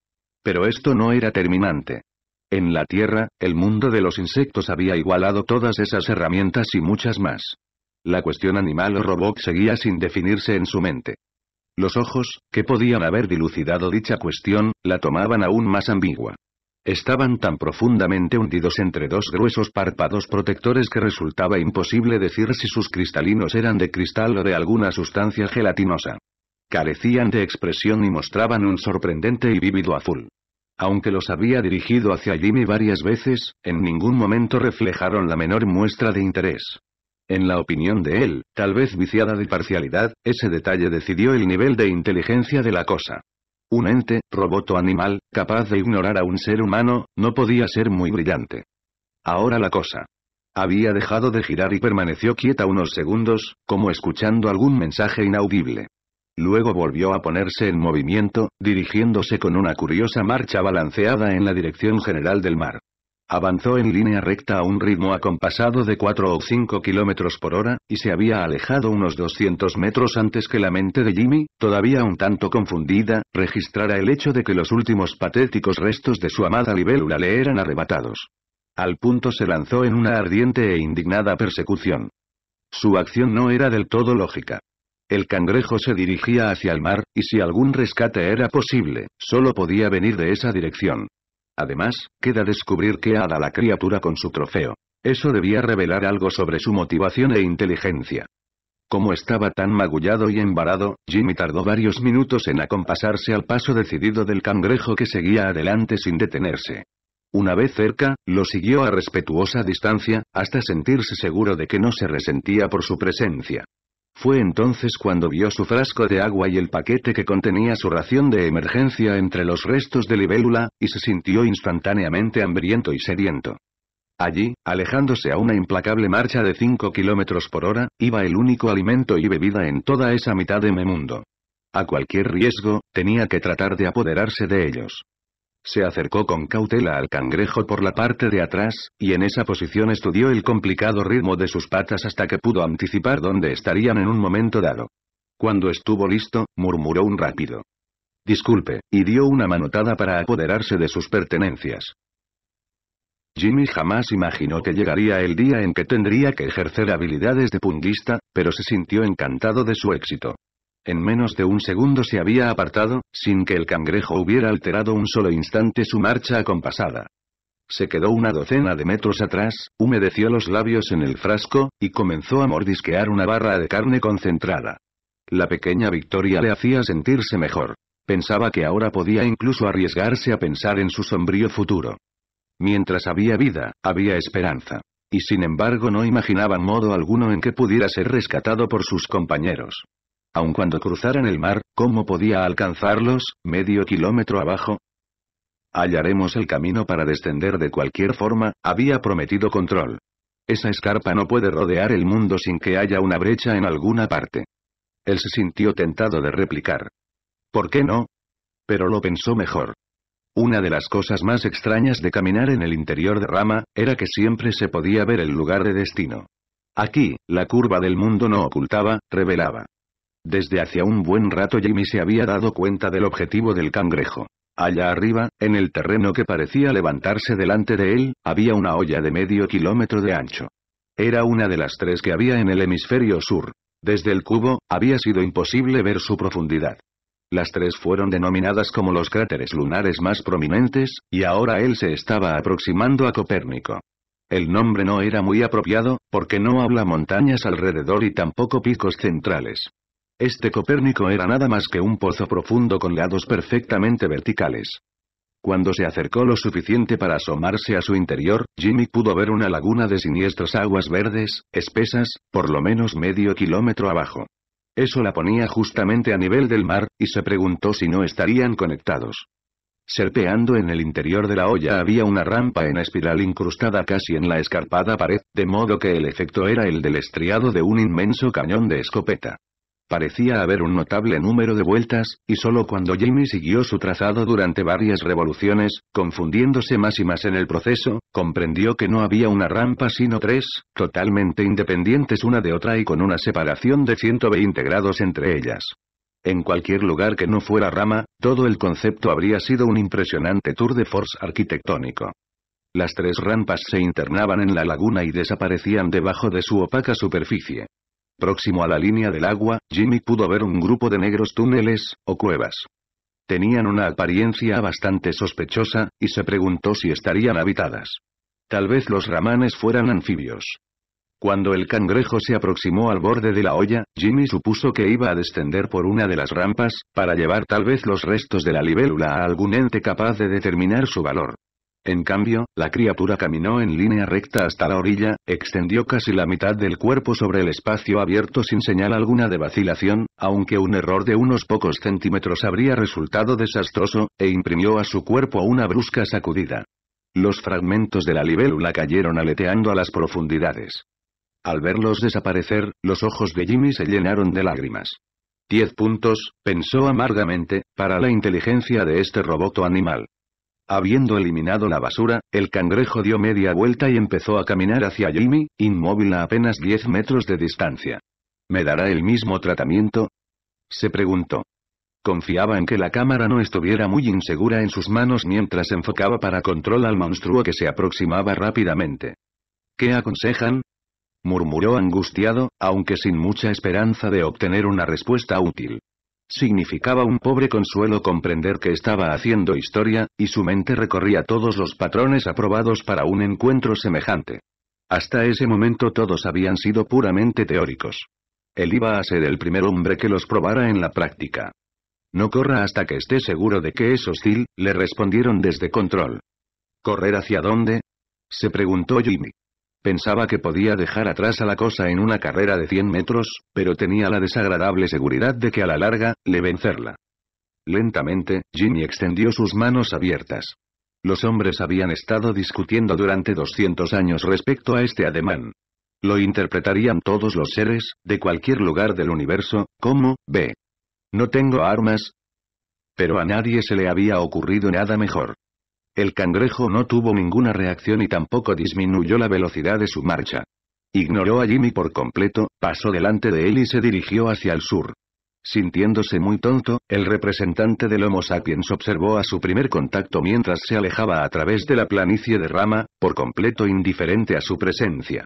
Pero esto no era terminante. En la Tierra, el mundo de los insectos había igualado todas esas herramientas y muchas más. La cuestión animal o robot seguía sin definirse en su mente. Los ojos, que podían haber dilucidado dicha cuestión, la tomaban aún más ambigua. Estaban tan profundamente hundidos entre dos gruesos párpados protectores que resultaba imposible decir si sus cristalinos eran de cristal o de alguna sustancia gelatinosa. Carecían de expresión y mostraban un sorprendente y vívido azul. Aunque los había dirigido hacia Jimmy varias veces, en ningún momento reflejaron la menor muestra de interés. En la opinión de él, tal vez viciada de parcialidad, ese detalle decidió el nivel de inteligencia de la cosa. Un ente, robot animal, capaz de ignorar a un ser humano, no podía ser muy brillante. Ahora la cosa. Había dejado de girar y permaneció quieta unos segundos, como escuchando algún mensaje inaudible. Luego volvió a ponerse en movimiento, dirigiéndose con una curiosa marcha balanceada en la dirección general del mar. Avanzó en línea recta a un ritmo acompasado de 4 o 5 kilómetros por hora, y se había alejado unos 200 metros antes que la mente de Jimmy, todavía un tanto confundida, registrara el hecho de que los últimos patéticos restos de su amada libélula le eran arrebatados. Al punto se lanzó en una ardiente e indignada persecución. Su acción no era del todo lógica. El cangrejo se dirigía hacia el mar, y si algún rescate era posible, solo podía venir de esa dirección. Además, queda descubrir qué hará la criatura con su trofeo. Eso debía revelar algo sobre su motivación e inteligencia. Como estaba tan magullado y embarado, Jimmy tardó varios minutos en acompasarse al paso decidido del cangrejo que seguía adelante sin detenerse. Una vez cerca, lo siguió a respetuosa distancia, hasta sentirse seguro de que no se resentía por su presencia. Fue entonces cuando vio su frasco de agua y el paquete que contenía su ración de emergencia entre los restos de libélula, y se sintió instantáneamente hambriento y sediento. Allí, alejándose a una implacable marcha de 5 kilómetros por hora, iba el único alimento y bebida en toda esa mitad de mundo. A cualquier riesgo, tenía que tratar de apoderarse de ellos. Se acercó con cautela al cangrejo por la parte de atrás, y en esa posición estudió el complicado ritmo de sus patas hasta que pudo anticipar dónde estarían en un momento dado. Cuando estuvo listo, murmuró un rápido. Disculpe, y dio una manotada para apoderarse de sus pertenencias. Jimmy jamás imaginó que llegaría el día en que tendría que ejercer habilidades de punguista, pero se sintió encantado de su éxito. En menos de un segundo se había apartado, sin que el cangrejo hubiera alterado un solo instante su marcha acompasada. Se quedó una docena de metros atrás, humedeció los labios en el frasco, y comenzó a mordisquear una barra de carne concentrada. La pequeña victoria le hacía sentirse mejor. Pensaba que ahora podía incluso arriesgarse a pensar en su sombrío futuro. Mientras había vida, había esperanza. Y sin embargo no imaginaban modo alguno en que pudiera ser rescatado por sus compañeros. Aun cuando cruzaran el mar, ¿cómo podía alcanzarlos, medio kilómetro abajo? Hallaremos el camino para descender de cualquier forma, había prometido control. Esa escarpa no puede rodear el mundo sin que haya una brecha en alguna parte. Él se sintió tentado de replicar. ¿Por qué no? Pero lo pensó mejor. Una de las cosas más extrañas de caminar en el interior de Rama, era que siempre se podía ver el lugar de destino. Aquí, la curva del mundo no ocultaba, revelaba. Desde hacia un buen rato Jimmy se había dado cuenta del objetivo del cangrejo. Allá arriba, en el terreno que parecía levantarse delante de él, había una olla de medio kilómetro de ancho. Era una de las tres que había en el hemisferio sur. Desde el cubo, había sido imposible ver su profundidad. Las tres fueron denominadas como los cráteres lunares más prominentes, y ahora él se estaba aproximando a Copérnico. El nombre no era muy apropiado, porque no habla montañas alrededor y tampoco picos centrales. Este Copérnico era nada más que un pozo profundo con lados perfectamente verticales. Cuando se acercó lo suficiente para asomarse a su interior, Jimmy pudo ver una laguna de siniestras aguas verdes, espesas, por lo menos medio kilómetro abajo. Eso la ponía justamente a nivel del mar, y se preguntó si no estarían conectados. Serpeando en el interior de la olla había una rampa en espiral incrustada casi en la escarpada pared, de modo que el efecto era el del estriado de un inmenso cañón de escopeta. Parecía haber un notable número de vueltas, y solo cuando Jamie siguió su trazado durante varias revoluciones, confundiéndose más y más en el proceso, comprendió que no había una rampa sino tres, totalmente independientes una de otra y con una separación de 120 grados entre ellas. En cualquier lugar que no fuera rama, todo el concepto habría sido un impresionante tour de force arquitectónico. Las tres rampas se internaban en la laguna y desaparecían debajo de su opaca superficie. Próximo a la línea del agua, Jimmy pudo ver un grupo de negros túneles, o cuevas. Tenían una apariencia bastante sospechosa, y se preguntó si estarían habitadas. Tal vez los ramanes fueran anfibios. Cuando el cangrejo se aproximó al borde de la olla, Jimmy supuso que iba a descender por una de las rampas, para llevar tal vez los restos de la libélula a algún ente capaz de determinar su valor. En cambio, la criatura caminó en línea recta hasta la orilla, extendió casi la mitad del cuerpo sobre el espacio abierto sin señal alguna de vacilación, aunque un error de unos pocos centímetros habría resultado desastroso, e imprimió a su cuerpo una brusca sacudida. Los fragmentos de la libélula cayeron aleteando a las profundidades. Al verlos desaparecer, los ojos de Jimmy se llenaron de lágrimas. Diez puntos, pensó amargamente, para la inteligencia de este roboto animal. Habiendo eliminado la basura, el cangrejo dio media vuelta y empezó a caminar hacia Jimmy, inmóvil a apenas 10 metros de distancia. ¿Me dará el mismo tratamiento? Se preguntó. Confiaba en que la cámara no estuviera muy insegura en sus manos mientras enfocaba para control al monstruo que se aproximaba rápidamente. ¿Qué aconsejan? murmuró angustiado, aunque sin mucha esperanza de obtener una respuesta útil. Significaba un pobre consuelo comprender que estaba haciendo historia, y su mente recorría todos los patrones aprobados para un encuentro semejante. Hasta ese momento todos habían sido puramente teóricos. Él iba a ser el primer hombre que los probara en la práctica. No corra hasta que esté seguro de que es hostil, le respondieron desde control. ¿Correr hacia dónde? se preguntó Jimmy. Pensaba que podía dejar atrás a la cosa en una carrera de 100 metros, pero tenía la desagradable seguridad de que a la larga, le vencerla. Lentamente, Jimmy extendió sus manos abiertas. Los hombres habían estado discutiendo durante 200 años respecto a este ademán. Lo interpretarían todos los seres, de cualquier lugar del universo, como, ve. No tengo armas. Pero a nadie se le había ocurrido nada mejor. El cangrejo no tuvo ninguna reacción y tampoco disminuyó la velocidad de su marcha. Ignoró a Jimmy por completo, pasó delante de él y se dirigió hacia el sur. Sintiéndose muy tonto, el representante del Homo sapiens observó a su primer contacto mientras se alejaba a través de la planicie de rama, por completo indiferente a su presencia.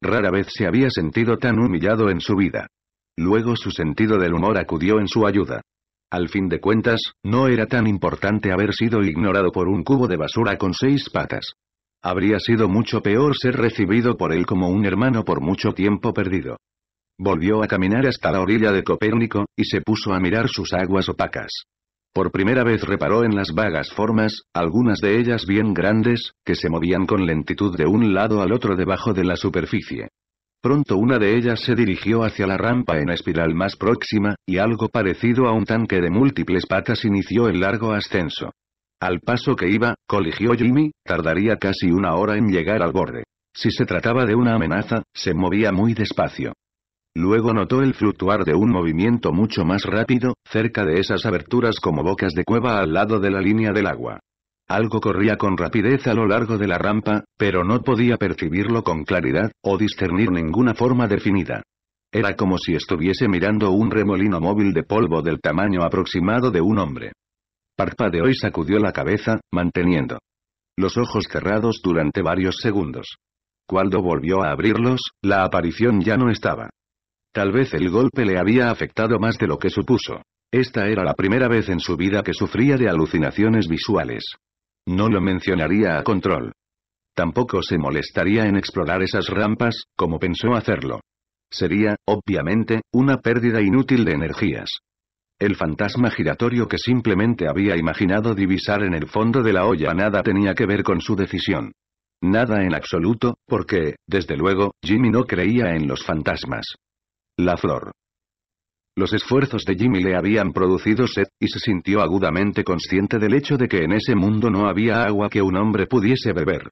Rara vez se había sentido tan humillado en su vida. Luego su sentido del humor acudió en su ayuda. Al fin de cuentas, no era tan importante haber sido ignorado por un cubo de basura con seis patas. Habría sido mucho peor ser recibido por él como un hermano por mucho tiempo perdido. Volvió a caminar hasta la orilla de Copérnico, y se puso a mirar sus aguas opacas. Por primera vez reparó en las vagas formas, algunas de ellas bien grandes, que se movían con lentitud de un lado al otro debajo de la superficie. Pronto una de ellas se dirigió hacia la rampa en espiral más próxima, y algo parecido a un tanque de múltiples patas inició el largo ascenso. Al paso que iba, coligió Jimmy, tardaría casi una hora en llegar al borde. Si se trataba de una amenaza, se movía muy despacio. Luego notó el fluctuar de un movimiento mucho más rápido, cerca de esas aberturas como bocas de cueva al lado de la línea del agua. Algo corría con rapidez a lo largo de la rampa, pero no podía percibirlo con claridad, o discernir ninguna forma definida. Era como si estuviese mirando un remolino móvil de polvo del tamaño aproximado de un hombre. Parpa de hoy sacudió la cabeza, manteniendo los ojos cerrados durante varios segundos. Cuando volvió a abrirlos, la aparición ya no estaba. Tal vez el golpe le había afectado más de lo que supuso. Esta era la primera vez en su vida que sufría de alucinaciones visuales. No lo mencionaría a Control. Tampoco se molestaría en explorar esas rampas, como pensó hacerlo. Sería, obviamente, una pérdida inútil de energías. El fantasma giratorio que simplemente había imaginado divisar en el fondo de la olla nada tenía que ver con su decisión. Nada en absoluto, porque, desde luego, Jimmy no creía en los fantasmas. La flor. Los esfuerzos de Jimmy le habían producido sed, y se sintió agudamente consciente del hecho de que en ese mundo no había agua que un hombre pudiese beber.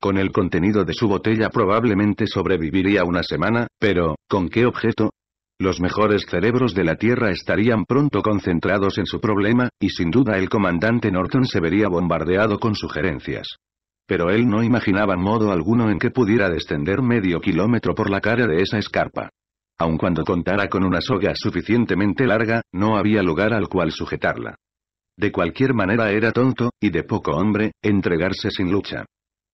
Con el contenido de su botella probablemente sobreviviría una semana, pero, ¿con qué objeto? Los mejores cerebros de la Tierra estarían pronto concentrados en su problema, y sin duda el comandante Norton se vería bombardeado con sugerencias. Pero él no imaginaba modo alguno en que pudiera descender medio kilómetro por la cara de esa escarpa. Aun cuando contara con una soga suficientemente larga, no había lugar al cual sujetarla. De cualquier manera era tonto, y de poco hombre, entregarse sin lucha.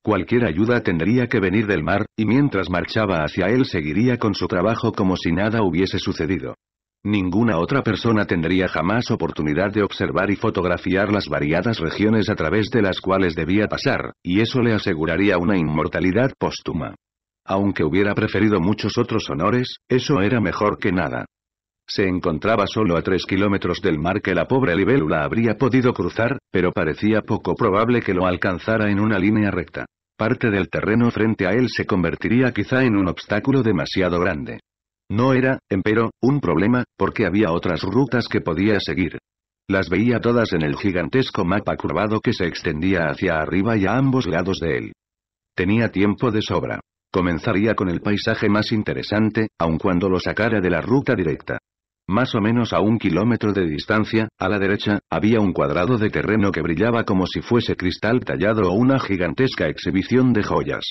Cualquier ayuda tendría que venir del mar, y mientras marchaba hacia él seguiría con su trabajo como si nada hubiese sucedido. Ninguna otra persona tendría jamás oportunidad de observar y fotografiar las variadas regiones a través de las cuales debía pasar, y eso le aseguraría una inmortalidad póstuma. Aunque hubiera preferido muchos otros honores, eso era mejor que nada. Se encontraba solo a tres kilómetros del mar que la pobre libélula habría podido cruzar, pero parecía poco probable que lo alcanzara en una línea recta. Parte del terreno frente a él se convertiría quizá en un obstáculo demasiado grande. No era, empero, un problema, porque había otras rutas que podía seguir. Las veía todas en el gigantesco mapa curvado que se extendía hacia arriba y a ambos lados de él. Tenía tiempo de sobra. Comenzaría con el paisaje más interesante, aun cuando lo sacara de la ruta directa. Más o menos a un kilómetro de distancia, a la derecha, había un cuadrado de terreno que brillaba como si fuese cristal tallado o una gigantesca exhibición de joyas.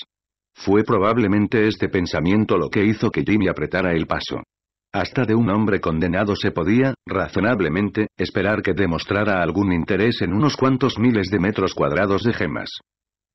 Fue probablemente este pensamiento lo que hizo que Jimmy apretara el paso. Hasta de un hombre condenado se podía, razonablemente, esperar que demostrara algún interés en unos cuantos miles de metros cuadrados de gemas.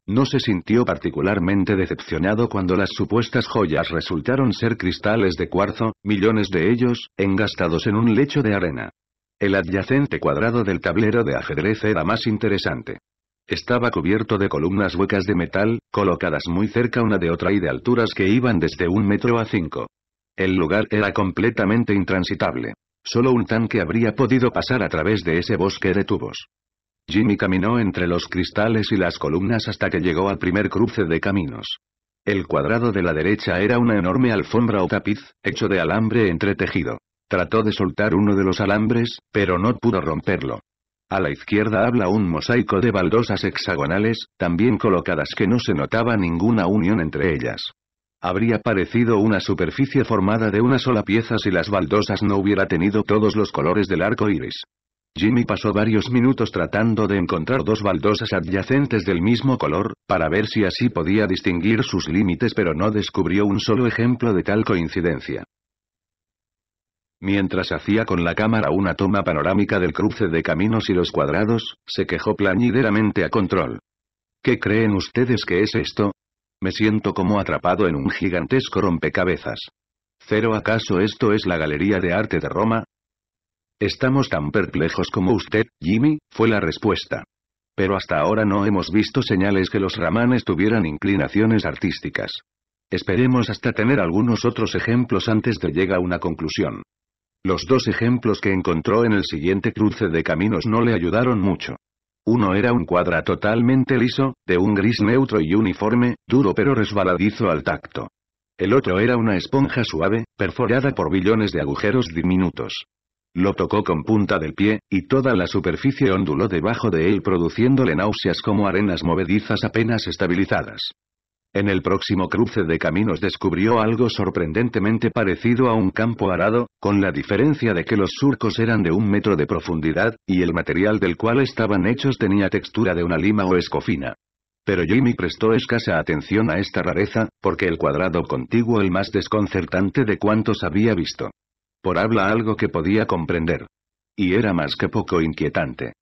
No se sintió particularmente decepcionado cuando las supuestas joyas resultaron ser cristales de cuarzo, millones de ellos, engastados en un lecho de arena. El adyacente cuadrado del tablero de ajedrez era más interesante. Estaba cubierto de columnas huecas de metal, colocadas muy cerca una de otra y de alturas que iban desde un metro a cinco. El lugar era completamente intransitable. Solo un tanque habría podido pasar a través de ese bosque de tubos. Jimmy caminó entre los cristales y las columnas hasta que llegó al primer cruce de caminos. El cuadrado de la derecha era una enorme alfombra o tapiz, hecho de alambre entretejido. Trató de soltar uno de los alambres, pero no pudo romperlo. A la izquierda habla un mosaico de baldosas hexagonales, también colocadas que no se notaba ninguna unión entre ellas. Habría parecido una superficie formada de una sola pieza si las baldosas no hubiera tenido todos los colores del arco iris. Jimmy pasó varios minutos tratando de encontrar dos baldosas adyacentes del mismo color, para ver si así podía distinguir sus límites pero no descubrió un solo ejemplo de tal coincidencia. Mientras hacía con la cámara una toma panorámica del cruce de caminos y los cuadrados, se quejó plañideramente a Control. ¿Qué creen ustedes que es esto? Me siento como atrapado en un gigantesco rompecabezas. ¿Cero acaso esto es la Galería de Arte de Roma? Estamos tan perplejos como usted, Jimmy, fue la respuesta. Pero hasta ahora no hemos visto señales que los ramanes tuvieran inclinaciones artísticas. Esperemos hasta tener algunos otros ejemplos antes de llegar a una conclusión. Los dos ejemplos que encontró en el siguiente cruce de caminos no le ayudaron mucho. Uno era un cuadra totalmente liso, de un gris neutro y uniforme, duro pero resbaladizo al tacto. El otro era una esponja suave, perforada por billones de agujeros diminutos. Lo tocó con punta del pie, y toda la superficie onduló debajo de él produciéndole náuseas como arenas movedizas apenas estabilizadas. En el próximo cruce de caminos descubrió algo sorprendentemente parecido a un campo arado, con la diferencia de que los surcos eran de un metro de profundidad, y el material del cual estaban hechos tenía textura de una lima o escofina. Pero Jimmy prestó escasa atención a esta rareza, porque el cuadrado contiguo el más desconcertante de cuantos había visto habla algo que podía comprender. Y era más que poco inquietante.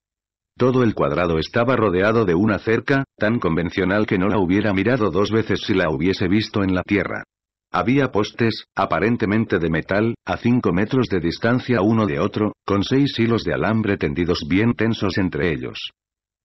Todo el cuadrado estaba rodeado de una cerca, tan convencional que no la hubiera mirado dos veces si la hubiese visto en la tierra. Había postes, aparentemente de metal, a cinco metros de distancia uno de otro, con seis hilos de alambre tendidos bien tensos entre ellos.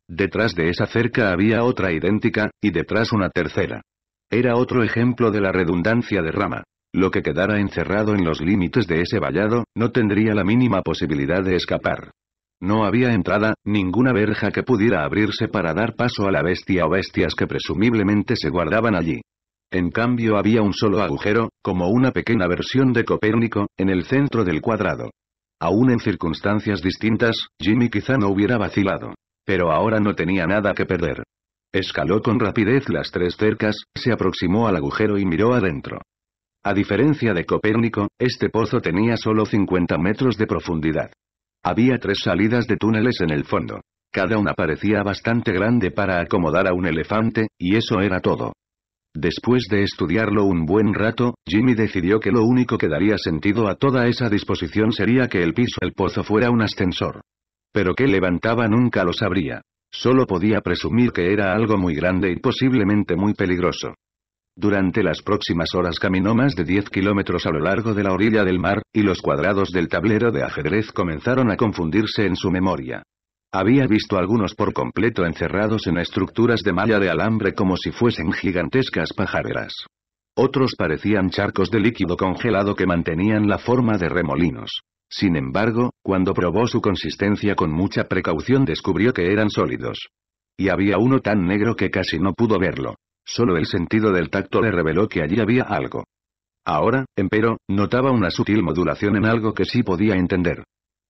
Detrás de esa cerca había otra idéntica, y detrás una tercera. Era otro ejemplo de la redundancia de rama. Lo que quedara encerrado en los límites de ese vallado, no tendría la mínima posibilidad de escapar. No había entrada, ninguna verja que pudiera abrirse para dar paso a la bestia o bestias que presumiblemente se guardaban allí. En cambio había un solo agujero, como una pequeña versión de Copérnico, en el centro del cuadrado. Aún en circunstancias distintas, Jimmy quizá no hubiera vacilado. Pero ahora no tenía nada que perder. Escaló con rapidez las tres cercas, se aproximó al agujero y miró adentro. A diferencia de Copérnico, este pozo tenía solo 50 metros de profundidad. Había tres salidas de túneles en el fondo. Cada una parecía bastante grande para acomodar a un elefante, y eso era todo. Después de estudiarlo un buen rato, Jimmy decidió que lo único que daría sentido a toda esa disposición sería que el piso del pozo fuera un ascensor. Pero qué levantaba nunca lo sabría. Solo podía presumir que era algo muy grande y posiblemente muy peligroso. Durante las próximas horas caminó más de 10 kilómetros a lo largo de la orilla del mar, y los cuadrados del tablero de ajedrez comenzaron a confundirse en su memoria. Había visto algunos por completo encerrados en estructuras de malla de alambre como si fuesen gigantescas pajareras. Otros parecían charcos de líquido congelado que mantenían la forma de remolinos. Sin embargo, cuando probó su consistencia con mucha precaución descubrió que eran sólidos. Y había uno tan negro que casi no pudo verlo. Solo el sentido del tacto le reveló que allí había algo. Ahora, empero, notaba una sutil modulación en algo que sí podía entender.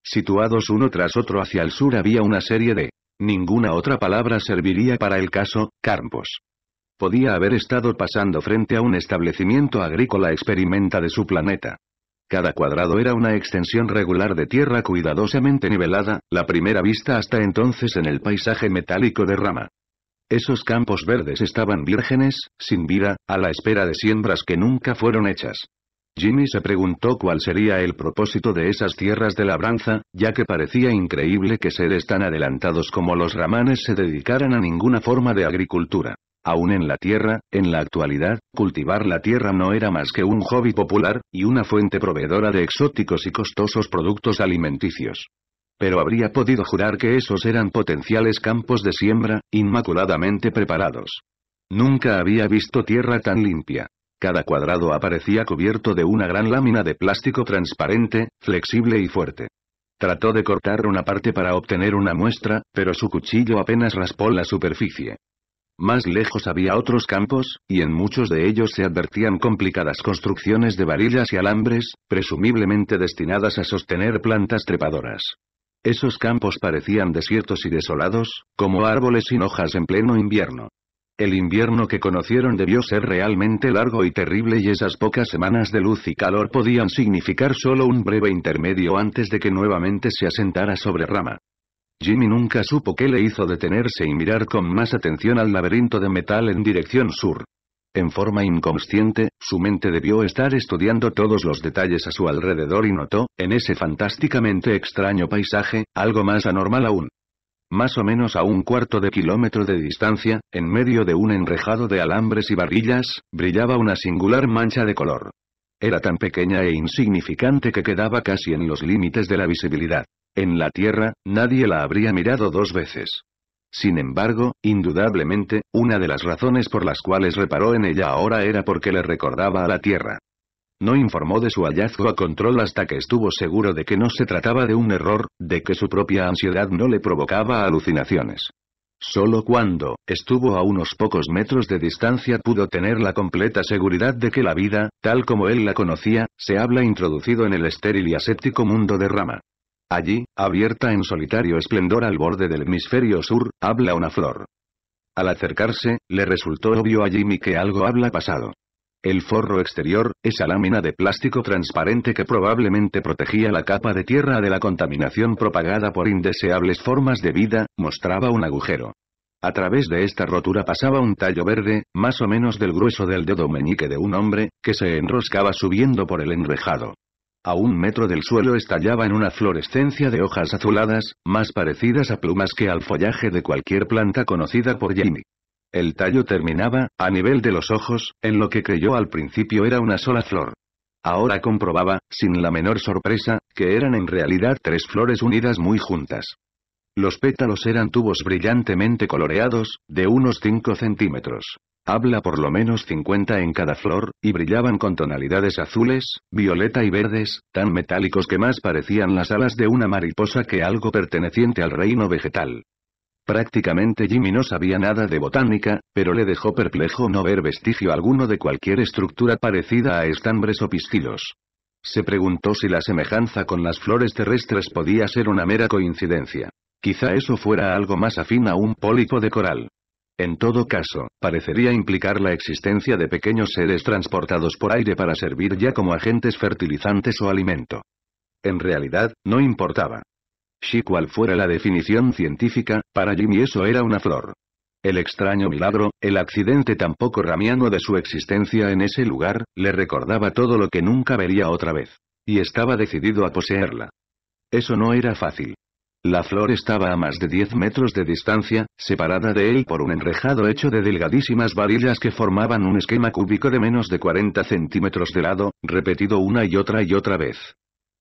Situados uno tras otro hacia el sur había una serie de... Ninguna otra palabra serviría para el caso, campos. Podía haber estado pasando frente a un establecimiento agrícola experimenta de su planeta. Cada cuadrado era una extensión regular de tierra cuidadosamente nivelada, la primera vista hasta entonces en el paisaje metálico de rama. Esos campos verdes estaban vírgenes, sin vida, a la espera de siembras que nunca fueron hechas. Jimmy se preguntó cuál sería el propósito de esas tierras de labranza, ya que parecía increíble que seres tan adelantados como los ramanes se dedicaran a ninguna forma de agricultura. Aún en la tierra, en la actualidad, cultivar la tierra no era más que un hobby popular, y una fuente proveedora de exóticos y costosos productos alimenticios pero habría podido jurar que esos eran potenciales campos de siembra, inmaculadamente preparados. Nunca había visto tierra tan limpia. Cada cuadrado aparecía cubierto de una gran lámina de plástico transparente, flexible y fuerte. Trató de cortar una parte para obtener una muestra, pero su cuchillo apenas raspó la superficie. Más lejos había otros campos, y en muchos de ellos se advertían complicadas construcciones de varillas y alambres, presumiblemente destinadas a sostener plantas trepadoras. Esos campos parecían desiertos y desolados, como árboles sin hojas en pleno invierno. El invierno que conocieron debió ser realmente largo y terrible y esas pocas semanas de luz y calor podían significar solo un breve intermedio antes de que nuevamente se asentara sobre rama. Jimmy nunca supo qué le hizo detenerse y mirar con más atención al laberinto de metal en dirección sur. En forma inconsciente, su mente debió estar estudiando todos los detalles a su alrededor y notó, en ese fantásticamente extraño paisaje, algo más anormal aún. Más o menos a un cuarto de kilómetro de distancia, en medio de un enrejado de alambres y barrillas, brillaba una singular mancha de color. Era tan pequeña e insignificante que quedaba casi en los límites de la visibilidad. En la Tierra, nadie la habría mirado dos veces. Sin embargo, indudablemente, una de las razones por las cuales reparó en ella ahora era porque le recordaba a la Tierra. No informó de su hallazgo a control hasta que estuvo seguro de que no se trataba de un error, de que su propia ansiedad no le provocaba alucinaciones. Solo cuando, estuvo a unos pocos metros de distancia pudo tener la completa seguridad de que la vida, tal como él la conocía, se habla introducido en el estéril y aséptico mundo de Rama. Allí, abierta en solitario esplendor al borde del hemisferio sur, habla una flor. Al acercarse, le resultó obvio a Jimmy que algo habla pasado. El forro exterior, esa lámina de plástico transparente que probablemente protegía la capa de tierra de la contaminación propagada por indeseables formas de vida, mostraba un agujero. A través de esta rotura pasaba un tallo verde, más o menos del grueso del dedo meñique de un hombre, que se enroscaba subiendo por el enrejado. A un metro del suelo estallaba en una fluorescencia de hojas azuladas, más parecidas a plumas que al follaje de cualquier planta conocida por Jamie. El tallo terminaba, a nivel de los ojos, en lo que creyó al principio era una sola flor. Ahora comprobaba, sin la menor sorpresa, que eran en realidad tres flores unidas muy juntas. Los pétalos eran tubos brillantemente coloreados, de unos 5 centímetros. Habla por lo menos 50 en cada flor, y brillaban con tonalidades azules, violeta y verdes, tan metálicos que más parecían las alas de una mariposa que algo perteneciente al reino vegetal. Prácticamente Jimmy no sabía nada de botánica, pero le dejó perplejo no ver vestigio alguno de cualquier estructura parecida a estambres o pistilos. Se preguntó si la semejanza con las flores terrestres podía ser una mera coincidencia. Quizá eso fuera algo más afín a un pólipo de coral. En todo caso, parecería implicar la existencia de pequeños seres transportados por aire para servir ya como agentes fertilizantes o alimento. En realidad, no importaba. Si cual fuera la definición científica, para Jimmy eso era una flor. El extraño milagro, el accidente tampoco ramiano de su existencia en ese lugar, le recordaba todo lo que nunca vería otra vez. Y estaba decidido a poseerla. Eso no era fácil. La flor estaba a más de 10 metros de distancia, separada de él por un enrejado hecho de delgadísimas varillas que formaban un esquema cúbico de menos de 40 centímetros de lado, repetido una y otra y otra vez.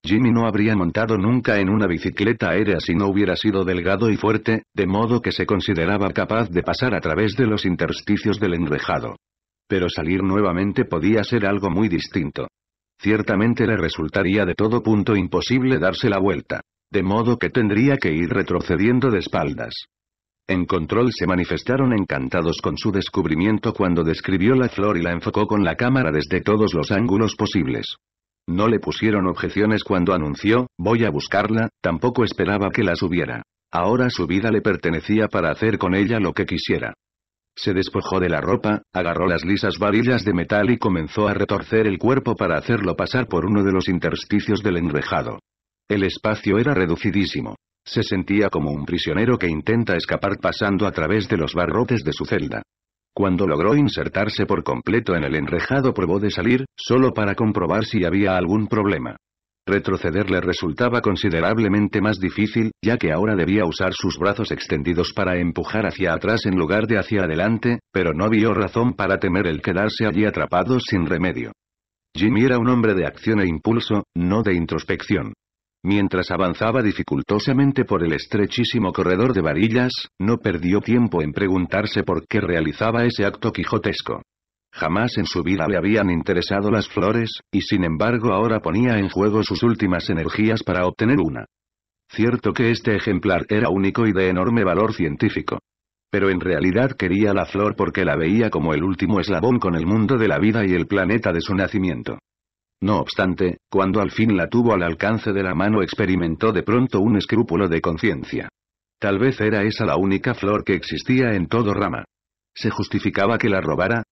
Jimmy no habría montado nunca en una bicicleta aérea si no hubiera sido delgado y fuerte, de modo que se consideraba capaz de pasar a través de los intersticios del enrejado. Pero salir nuevamente podía ser algo muy distinto. Ciertamente le resultaría de todo punto imposible darse la vuelta de modo que tendría que ir retrocediendo de espaldas. En control se manifestaron encantados con su descubrimiento cuando describió la flor y la enfocó con la cámara desde todos los ángulos posibles. No le pusieron objeciones cuando anunció, voy a buscarla, tampoco esperaba que la subiera. Ahora su vida le pertenecía para hacer con ella lo que quisiera. Se despojó de la ropa, agarró las lisas varillas de metal y comenzó a retorcer el cuerpo para hacerlo pasar por uno de los intersticios del enrejado. El espacio era reducidísimo. Se sentía como un prisionero que intenta escapar pasando a través de los barrotes de su celda. Cuando logró insertarse por completo en el enrejado probó de salir, solo para comprobar si había algún problema. Retroceder le resultaba considerablemente más difícil, ya que ahora debía usar sus brazos extendidos para empujar hacia atrás en lugar de hacia adelante, pero no vio razón para temer el quedarse allí atrapado sin remedio. Jimmy era un hombre de acción e impulso, no de introspección. Mientras avanzaba dificultosamente por el estrechísimo corredor de varillas, no perdió tiempo en preguntarse por qué realizaba ese acto quijotesco. Jamás en su vida le habían interesado las flores, y sin embargo ahora ponía en juego sus últimas energías para obtener una. Cierto que este ejemplar era único y de enorme valor científico. Pero en realidad quería la flor porque la veía como el último eslabón con el mundo de la vida y el planeta de su nacimiento. No obstante, cuando al fin la tuvo al alcance de la mano experimentó de pronto un escrúpulo de conciencia. Tal vez era esa la única flor que existía en todo rama. ¿Se justificaba que la robara?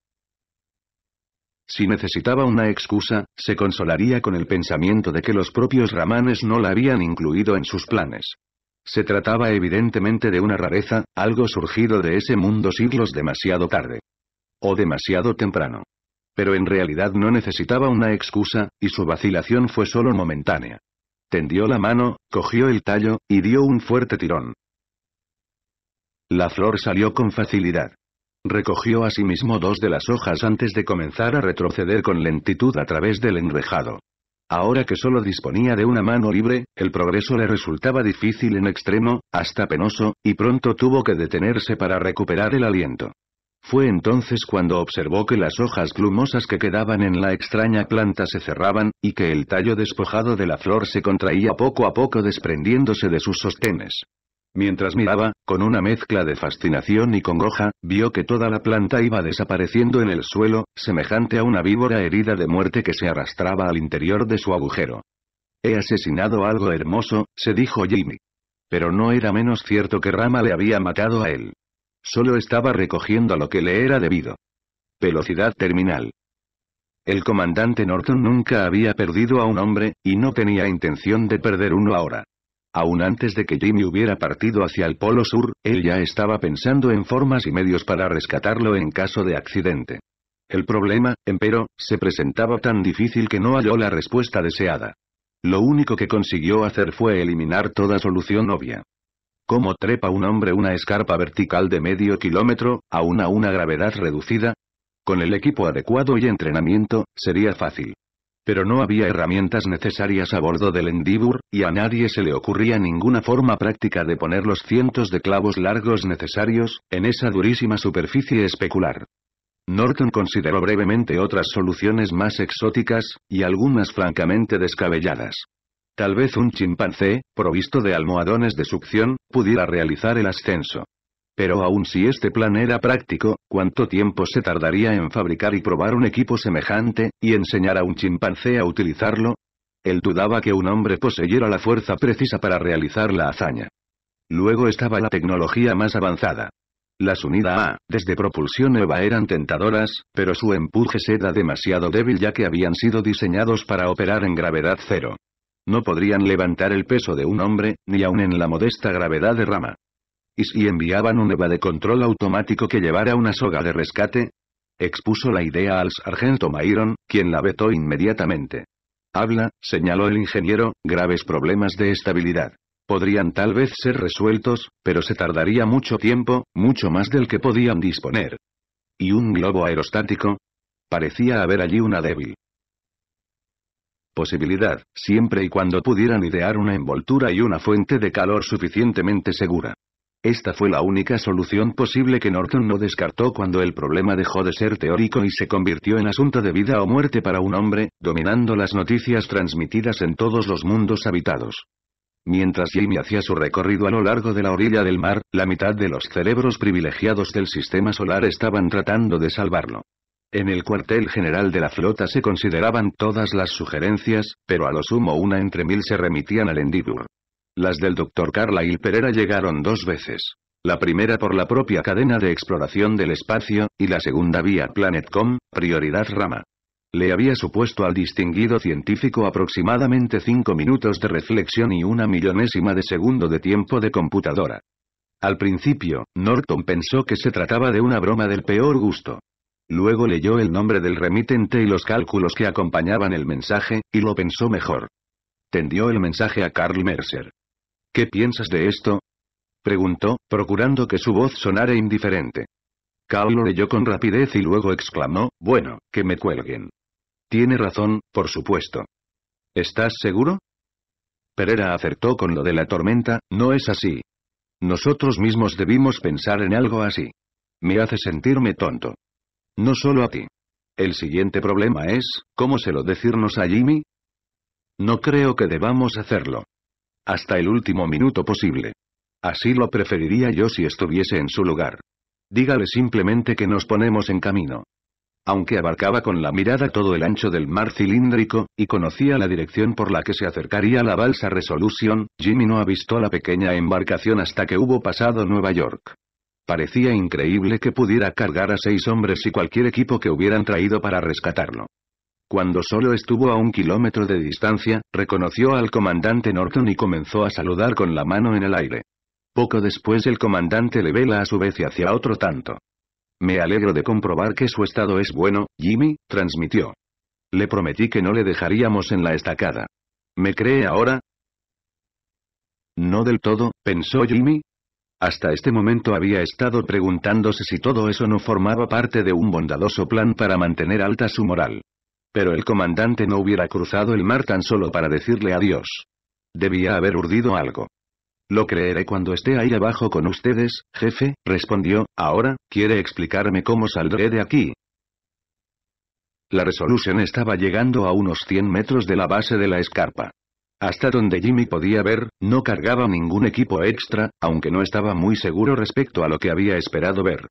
Si necesitaba una excusa, se consolaría con el pensamiento de que los propios ramanes no la habían incluido en sus planes. Se trataba evidentemente de una rareza, algo surgido de ese mundo siglos demasiado tarde. O demasiado temprano pero en realidad no necesitaba una excusa, y su vacilación fue solo momentánea. Tendió la mano, cogió el tallo, y dio un fuerte tirón. La flor salió con facilidad. Recogió mismo dos de las hojas antes de comenzar a retroceder con lentitud a través del enrejado. Ahora que solo disponía de una mano libre, el progreso le resultaba difícil en extremo, hasta penoso, y pronto tuvo que detenerse para recuperar el aliento. Fue entonces cuando observó que las hojas plumosas que quedaban en la extraña planta se cerraban, y que el tallo despojado de la flor se contraía poco a poco desprendiéndose de sus sostenes. Mientras miraba, con una mezcla de fascinación y congoja, vio que toda la planta iba desapareciendo en el suelo, semejante a una víbora herida de muerte que se arrastraba al interior de su agujero. He asesinado algo hermoso, se dijo Jimmy. Pero no era menos cierto que Rama le había matado a él. Solo estaba recogiendo lo que le era debido. Velocidad terminal. El comandante Norton nunca había perdido a un hombre, y no tenía intención de perder uno ahora. Aún antes de que Jimmy hubiera partido hacia el Polo Sur, él ya estaba pensando en formas y medios para rescatarlo en caso de accidente. El problema, empero, se presentaba tan difícil que no halló la respuesta deseada. Lo único que consiguió hacer fue eliminar toda solución obvia. ¿Cómo trepa un hombre una escarpa vertical de medio kilómetro, aún a una gravedad reducida? Con el equipo adecuado y entrenamiento, sería fácil. Pero no había herramientas necesarias a bordo del Endeavour, y a nadie se le ocurría ninguna forma práctica de poner los cientos de clavos largos necesarios, en esa durísima superficie especular. Norton consideró brevemente otras soluciones más exóticas, y algunas francamente descabelladas. Tal vez un chimpancé, provisto de almohadones de succión, pudiera realizar el ascenso. Pero aun si este plan era práctico, ¿cuánto tiempo se tardaría en fabricar y probar un equipo semejante, y enseñar a un chimpancé a utilizarlo? Él dudaba que un hombre poseyera la fuerza precisa para realizar la hazaña. Luego estaba la tecnología más avanzada. Las unidas A, desde propulsión nueva eran tentadoras, pero su empuje era demasiado débil ya que habían sido diseñados para operar en gravedad cero. No podrían levantar el peso de un hombre, ni aun en la modesta gravedad de rama. ¿Y si enviaban un EVA de control automático que llevara una soga de rescate? Expuso la idea al sargento Myron, quien la vetó inmediatamente. Habla, señaló el ingeniero, graves problemas de estabilidad. Podrían tal vez ser resueltos, pero se tardaría mucho tiempo, mucho más del que podían disponer. ¿Y un globo aerostático? Parecía haber allí una débil posibilidad, siempre y cuando pudieran idear una envoltura y una fuente de calor suficientemente segura. Esta fue la única solución posible que Norton no descartó cuando el problema dejó de ser teórico y se convirtió en asunto de vida o muerte para un hombre, dominando las noticias transmitidas en todos los mundos habitados. Mientras Jamie hacía su recorrido a lo largo de la orilla del mar, la mitad de los cerebros privilegiados del sistema solar estaban tratando de salvarlo. En el cuartel general de la flota se consideraban todas las sugerencias, pero a lo sumo una entre mil se remitían al Endibur. Las del doctor y Pereira llegaron dos veces. La primera por la propia cadena de exploración del espacio, y la segunda vía Planetcom, prioridad rama. Le había supuesto al distinguido científico aproximadamente cinco minutos de reflexión y una millonésima de segundo de tiempo de computadora. Al principio, Norton pensó que se trataba de una broma del peor gusto. Luego leyó el nombre del remitente y los cálculos que acompañaban el mensaje, y lo pensó mejor. Tendió el mensaje a Carl Mercer. ¿Qué piensas de esto? Preguntó, procurando que su voz sonara indiferente. Carl lo leyó con rapidez y luego exclamó, bueno, que me cuelguen. Tiene razón, por supuesto. ¿Estás seguro? Pereira acertó con lo de la tormenta, no es así. Nosotros mismos debimos pensar en algo así. Me hace sentirme tonto. No solo a ti. El siguiente problema es, ¿cómo se lo decirnos a Jimmy? No creo que debamos hacerlo. Hasta el último minuto posible. Así lo preferiría yo si estuviese en su lugar. Dígale simplemente que nos ponemos en camino. Aunque abarcaba con la mirada todo el ancho del mar cilíndrico, y conocía la dirección por la que se acercaría la balsa Resolution, Jimmy no avistó la pequeña embarcación hasta que hubo pasado Nueva York. Parecía increíble que pudiera cargar a seis hombres y cualquier equipo que hubieran traído para rescatarlo. Cuando solo estuvo a un kilómetro de distancia, reconoció al comandante Norton y comenzó a saludar con la mano en el aire. Poco después el comandante le vela a su vez y hacia otro tanto. Me alegro de comprobar que su estado es bueno, Jimmy, transmitió. Le prometí que no le dejaríamos en la estacada. ¿Me cree ahora? No del todo, pensó Jimmy, hasta este momento había estado preguntándose si todo eso no formaba parte de un bondadoso plan para mantener alta su moral. Pero el comandante no hubiera cruzado el mar tan solo para decirle adiós. Debía haber urdido algo. Lo creeré cuando esté ahí abajo con ustedes, jefe, respondió, ahora, ¿quiere explicarme cómo saldré de aquí? La Resolution estaba llegando a unos 100 metros de la base de la escarpa. Hasta donde Jimmy podía ver, no cargaba ningún equipo extra, aunque no estaba muy seguro respecto a lo que había esperado ver.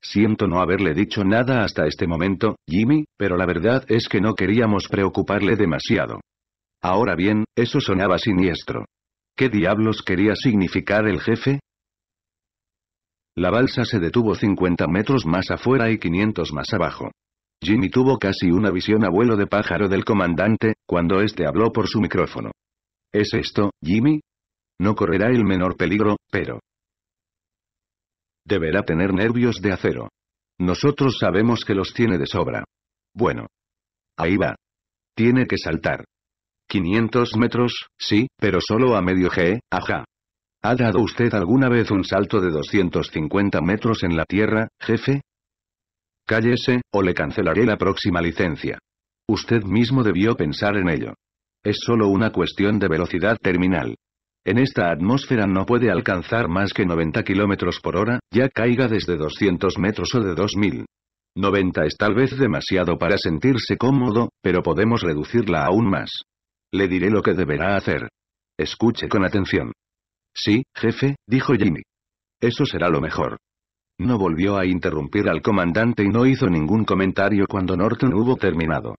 Siento no haberle dicho nada hasta este momento, Jimmy, pero la verdad es que no queríamos preocuparle demasiado. Ahora bien, eso sonaba siniestro. ¿Qué diablos quería significar el jefe? La balsa se detuvo 50 metros más afuera y 500 más abajo. Jimmy tuvo casi una visión a vuelo de pájaro del comandante, cuando éste habló por su micrófono. ¿Es esto, Jimmy? No correrá el menor peligro, pero... Deberá tener nervios de acero. Nosotros sabemos que los tiene de sobra. Bueno. Ahí va. Tiene que saltar. 500 metros, sí, pero solo a medio G, ajá. ¿Ha dado usted alguna vez un salto de 250 metros en la tierra, jefe? Cállese, o le cancelaré la próxima licencia. Usted mismo debió pensar en ello. Es solo una cuestión de velocidad terminal. En esta atmósfera no puede alcanzar más que 90 km por hora, ya caiga desde 200 metros o de 2000. 90 es tal vez demasiado para sentirse cómodo, pero podemos reducirla aún más. Le diré lo que deberá hacer. Escuche con atención. Sí, jefe, dijo Jimmy. Eso será lo mejor. No volvió a interrumpir al comandante y no hizo ningún comentario cuando Norton hubo terminado.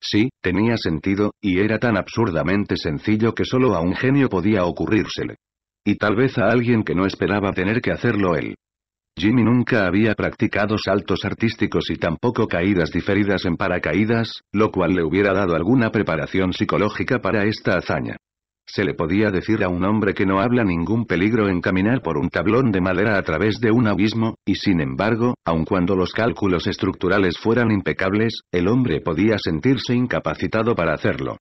Sí, tenía sentido, y era tan absurdamente sencillo que solo a un genio podía ocurrírsele. Y tal vez a alguien que no esperaba tener que hacerlo él. Jimmy nunca había practicado saltos artísticos y tampoco caídas diferidas en paracaídas, lo cual le hubiera dado alguna preparación psicológica para esta hazaña. Se le podía decir a un hombre que no habla ningún peligro en caminar por un tablón de madera a través de un abismo, y sin embargo, aun cuando los cálculos estructurales fueran impecables, el hombre podía sentirse incapacitado para hacerlo.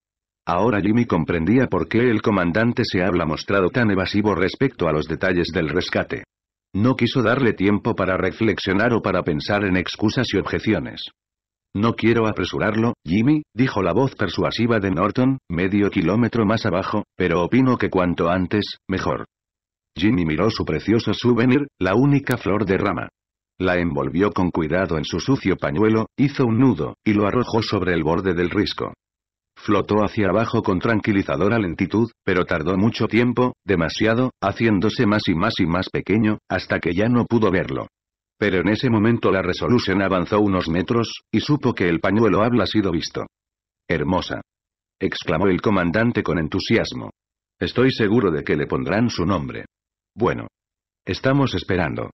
Ahora Jimmy comprendía por qué el comandante se habla mostrado tan evasivo respecto a los detalles del rescate. No quiso darle tiempo para reflexionar o para pensar en excusas y objeciones. No quiero apresurarlo, Jimmy, dijo la voz persuasiva de Norton, medio kilómetro más abajo, pero opino que cuanto antes, mejor. Jimmy miró su precioso souvenir, la única flor de rama. La envolvió con cuidado en su sucio pañuelo, hizo un nudo, y lo arrojó sobre el borde del risco. Flotó hacia abajo con tranquilizadora lentitud, pero tardó mucho tiempo, demasiado, haciéndose más y más y más pequeño, hasta que ya no pudo verlo. Pero en ese momento la resolución avanzó unos metros, y supo que el pañuelo habla sido visto. Hermosa. exclamó el comandante con entusiasmo. Estoy seguro de que le pondrán su nombre. Bueno. Estamos esperando.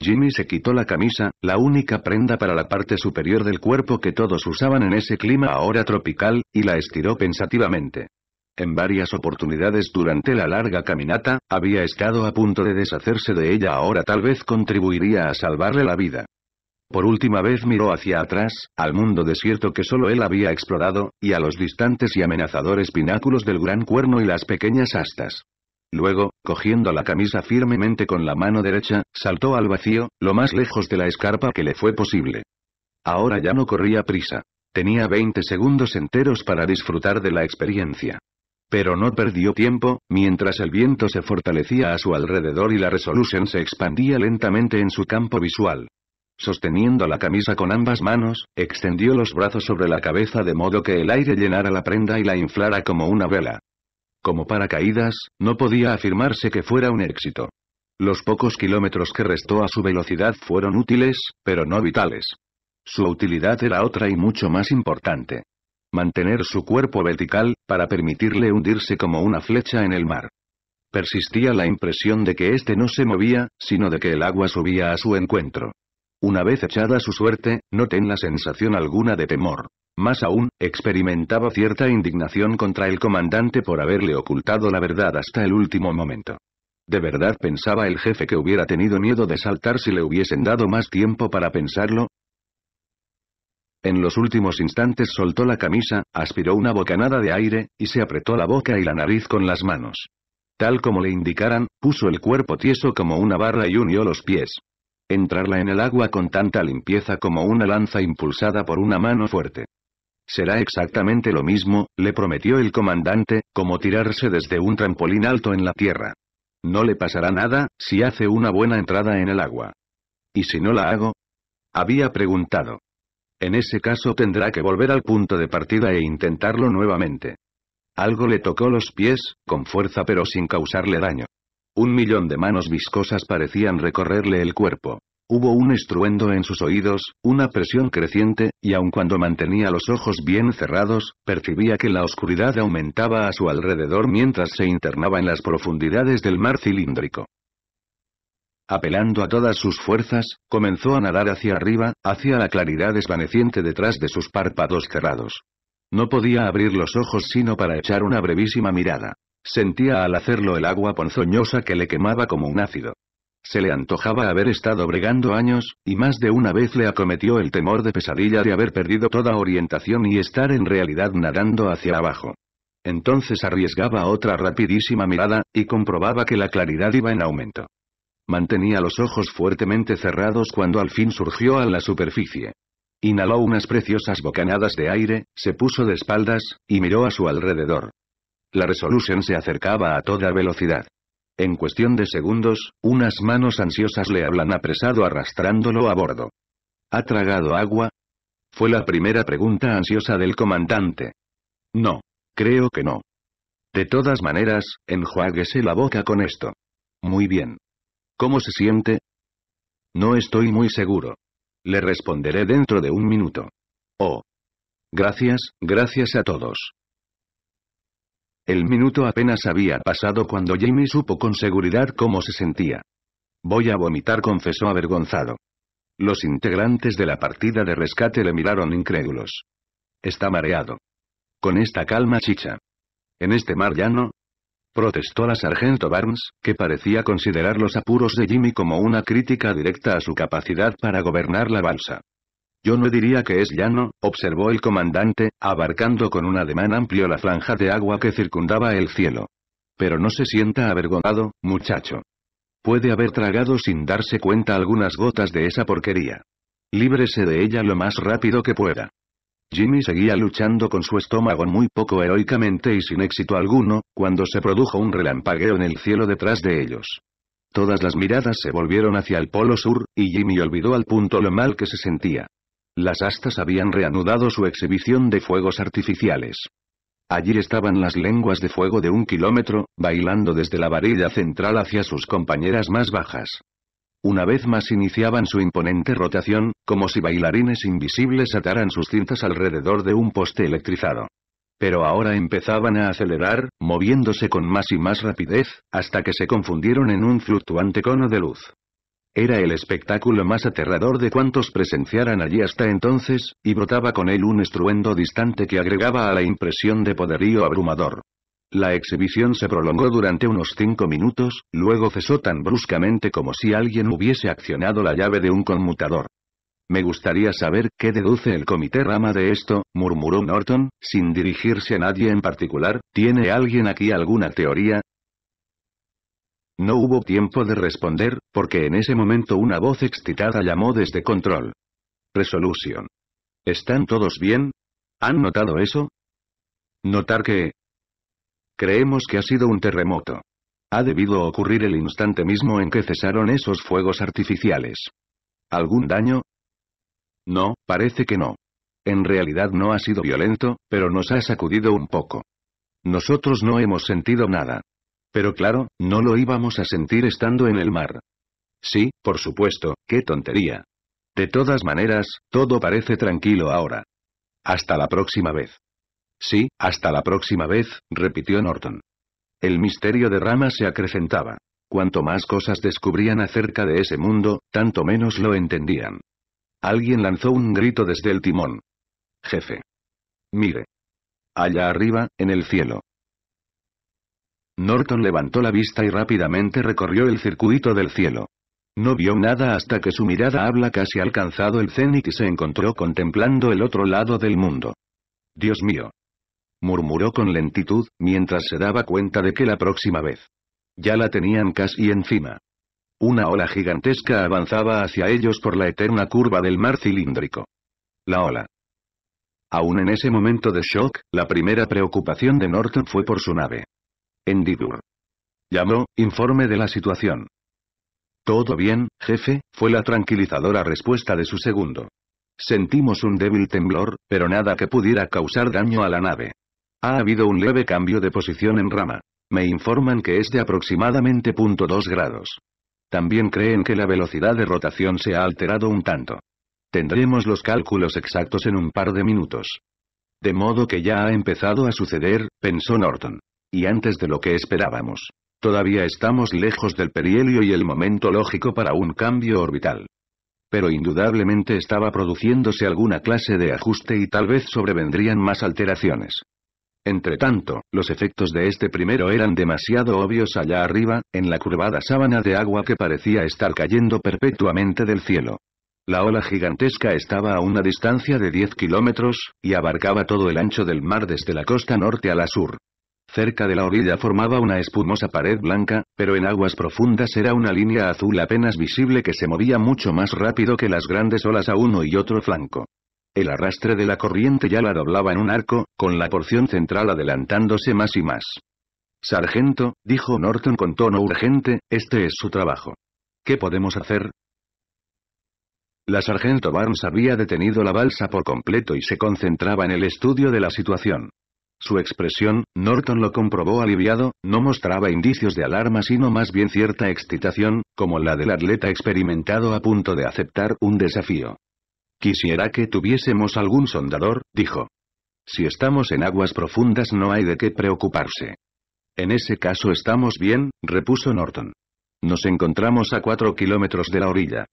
Jimmy se quitó la camisa, la única prenda para la parte superior del cuerpo que todos usaban en ese clima ahora tropical, y la estiró pensativamente. En varias oportunidades durante la larga caminata, había estado a punto de deshacerse de ella ahora tal vez contribuiría a salvarle la vida. Por última vez miró hacia atrás, al mundo desierto que solo él había explorado, y a los distantes y amenazadores pináculos del gran cuerno y las pequeñas astas. Luego, cogiendo la camisa firmemente con la mano derecha, saltó al vacío, lo más lejos de la escarpa que le fue posible. Ahora ya no corría prisa. Tenía 20 segundos enteros para disfrutar de la experiencia. Pero no perdió tiempo, mientras el viento se fortalecía a su alrededor y la resolución se expandía lentamente en su campo visual. Sosteniendo la camisa con ambas manos, extendió los brazos sobre la cabeza de modo que el aire llenara la prenda y la inflara como una vela. Como paracaídas, no podía afirmarse que fuera un éxito. Los pocos kilómetros que restó a su velocidad fueron útiles, pero no vitales. Su utilidad era otra y mucho más importante mantener su cuerpo vertical, para permitirle hundirse como una flecha en el mar. Persistía la impresión de que éste no se movía, sino de que el agua subía a su encuentro. Una vez echada su suerte, no la sensación alguna de temor. Más aún, experimentaba cierta indignación contra el comandante por haberle ocultado la verdad hasta el último momento. De verdad pensaba el jefe que hubiera tenido miedo de saltar si le hubiesen dado más tiempo para pensarlo, en los últimos instantes soltó la camisa, aspiró una bocanada de aire, y se apretó la boca y la nariz con las manos. Tal como le indicaran, puso el cuerpo tieso como una barra y unió los pies. Entrarla en el agua con tanta limpieza como una lanza impulsada por una mano fuerte. Será exactamente lo mismo, le prometió el comandante, como tirarse desde un trampolín alto en la tierra. No le pasará nada, si hace una buena entrada en el agua. ¿Y si no la hago? Había preguntado. En ese caso tendrá que volver al punto de partida e intentarlo nuevamente. Algo le tocó los pies, con fuerza pero sin causarle daño. Un millón de manos viscosas parecían recorrerle el cuerpo. Hubo un estruendo en sus oídos, una presión creciente, y aun cuando mantenía los ojos bien cerrados, percibía que la oscuridad aumentaba a su alrededor mientras se internaba en las profundidades del mar cilíndrico. Apelando a todas sus fuerzas, comenzó a nadar hacia arriba, hacia la claridad desvaneciente detrás de sus párpados cerrados. No podía abrir los ojos sino para echar una brevísima mirada. Sentía al hacerlo el agua ponzoñosa que le quemaba como un ácido. Se le antojaba haber estado bregando años, y más de una vez le acometió el temor de pesadilla de haber perdido toda orientación y estar en realidad nadando hacia abajo. Entonces arriesgaba otra rapidísima mirada, y comprobaba que la claridad iba en aumento. Mantenía los ojos fuertemente cerrados cuando al fin surgió a la superficie. Inhaló unas preciosas bocanadas de aire, se puso de espaldas, y miró a su alrededor. La Resolution se acercaba a toda velocidad. En cuestión de segundos, unas manos ansiosas le hablan apresado arrastrándolo a bordo. ¿Ha tragado agua? Fue la primera pregunta ansiosa del comandante. No. Creo que no. De todas maneras, enjuáguese la boca con esto. Muy bien. ¿Cómo se siente? No estoy muy seguro. Le responderé dentro de un minuto. Oh. Gracias, gracias a todos. El minuto apenas había pasado cuando Jamie supo con seguridad cómo se sentía. Voy a vomitar, confesó avergonzado. Los integrantes de la partida de rescate le miraron incrédulos. Está mareado. Con esta calma chicha. En este mar llano, protestó la sargento Barnes, que parecía considerar los apuros de Jimmy como una crítica directa a su capacidad para gobernar la balsa. Yo no diría que es llano, observó el comandante, abarcando con un ademán amplio la franja de agua que circundaba el cielo. Pero no se sienta avergonzado, muchacho. Puede haber tragado sin darse cuenta algunas gotas de esa porquería. Líbrese de ella lo más rápido que pueda. Jimmy seguía luchando con su estómago muy poco heroicamente y sin éxito alguno, cuando se produjo un relampagueo en el cielo detrás de ellos. Todas las miradas se volvieron hacia el polo sur, y Jimmy olvidó al punto lo mal que se sentía. Las astas habían reanudado su exhibición de fuegos artificiales. Allí estaban las lenguas de fuego de un kilómetro, bailando desde la varilla central hacia sus compañeras más bajas. Una vez más iniciaban su imponente rotación, como si bailarines invisibles ataran sus cintas alrededor de un poste electrizado. Pero ahora empezaban a acelerar, moviéndose con más y más rapidez, hasta que se confundieron en un fluctuante cono de luz. Era el espectáculo más aterrador de cuantos presenciaran allí hasta entonces, y brotaba con él un estruendo distante que agregaba a la impresión de poderío abrumador. La exhibición se prolongó durante unos cinco minutos, luego cesó tan bruscamente como si alguien hubiese accionado la llave de un conmutador. Me gustaría saber qué deduce el comité rama de esto, murmuró Norton, sin dirigirse a nadie en particular, ¿tiene alguien aquí alguna teoría? No hubo tiempo de responder, porque en ese momento una voz excitada llamó desde control. Resolución. ¿Están todos bien? ¿Han notado eso? Notar que, Creemos que ha sido un terremoto. Ha debido ocurrir el instante mismo en que cesaron esos fuegos artificiales. ¿Algún daño? No, parece que no. En realidad no ha sido violento, pero nos ha sacudido un poco. Nosotros no hemos sentido nada. Pero claro, no lo íbamos a sentir estando en el mar. Sí, por supuesto, qué tontería. De todas maneras, todo parece tranquilo ahora. Hasta la próxima vez. Sí, hasta la próxima vez, repitió Norton. El misterio de Rama se acrecentaba. Cuanto más cosas descubrían acerca de ese mundo, tanto menos lo entendían. Alguien lanzó un grito desde el timón. Jefe. Mire. Allá arriba, en el cielo. Norton levantó la vista y rápidamente recorrió el circuito del cielo. No vio nada hasta que su mirada habla casi alcanzado el cenit y se encontró contemplando el otro lado del mundo. Dios mío, murmuró con lentitud, mientras se daba cuenta de que la próxima vez. Ya la tenían casi encima. Una ola gigantesca avanzaba hacia ellos por la eterna curva del mar cilíndrico. La ola. Aún en ese momento de shock, la primera preocupación de Norton fue por su nave. Endibur. Llamó, informe de la situación. Todo bien, jefe, fue la tranquilizadora respuesta de su segundo. Sentimos un débil temblor, pero nada que pudiera causar daño a la nave. Ha habido un leve cambio de posición en rama. Me informan que es de aproximadamente .2 grados. También creen que la velocidad de rotación se ha alterado un tanto. Tendremos los cálculos exactos en un par de minutos. De modo que ya ha empezado a suceder, pensó Norton. Y antes de lo que esperábamos. Todavía estamos lejos del perihelio y el momento lógico para un cambio orbital. Pero indudablemente estaba produciéndose alguna clase de ajuste y tal vez sobrevendrían más alteraciones. Entre tanto, los efectos de este primero eran demasiado obvios allá arriba, en la curvada sábana de agua que parecía estar cayendo perpetuamente del cielo. La ola gigantesca estaba a una distancia de 10 kilómetros, y abarcaba todo el ancho del mar desde la costa norte a la sur. Cerca de la orilla formaba una espumosa pared blanca, pero en aguas profundas era una línea azul apenas visible que se movía mucho más rápido que las grandes olas a uno y otro flanco. El arrastre de la corriente ya la doblaba en un arco, con la porción central adelantándose más y más. Sargento, dijo Norton con tono urgente, este es su trabajo. ¿Qué podemos hacer? La sargento Barnes había detenido la balsa por completo y se concentraba en el estudio de la situación. Su expresión, Norton lo comprobó aliviado, no mostraba indicios de alarma sino más bien cierta excitación, como la del atleta experimentado a punto de aceptar un desafío. Quisiera que tuviésemos algún sondador, dijo. Si estamos en aguas profundas no hay de qué preocuparse. En ese caso estamos bien, repuso Norton. Nos encontramos a cuatro kilómetros de la orilla.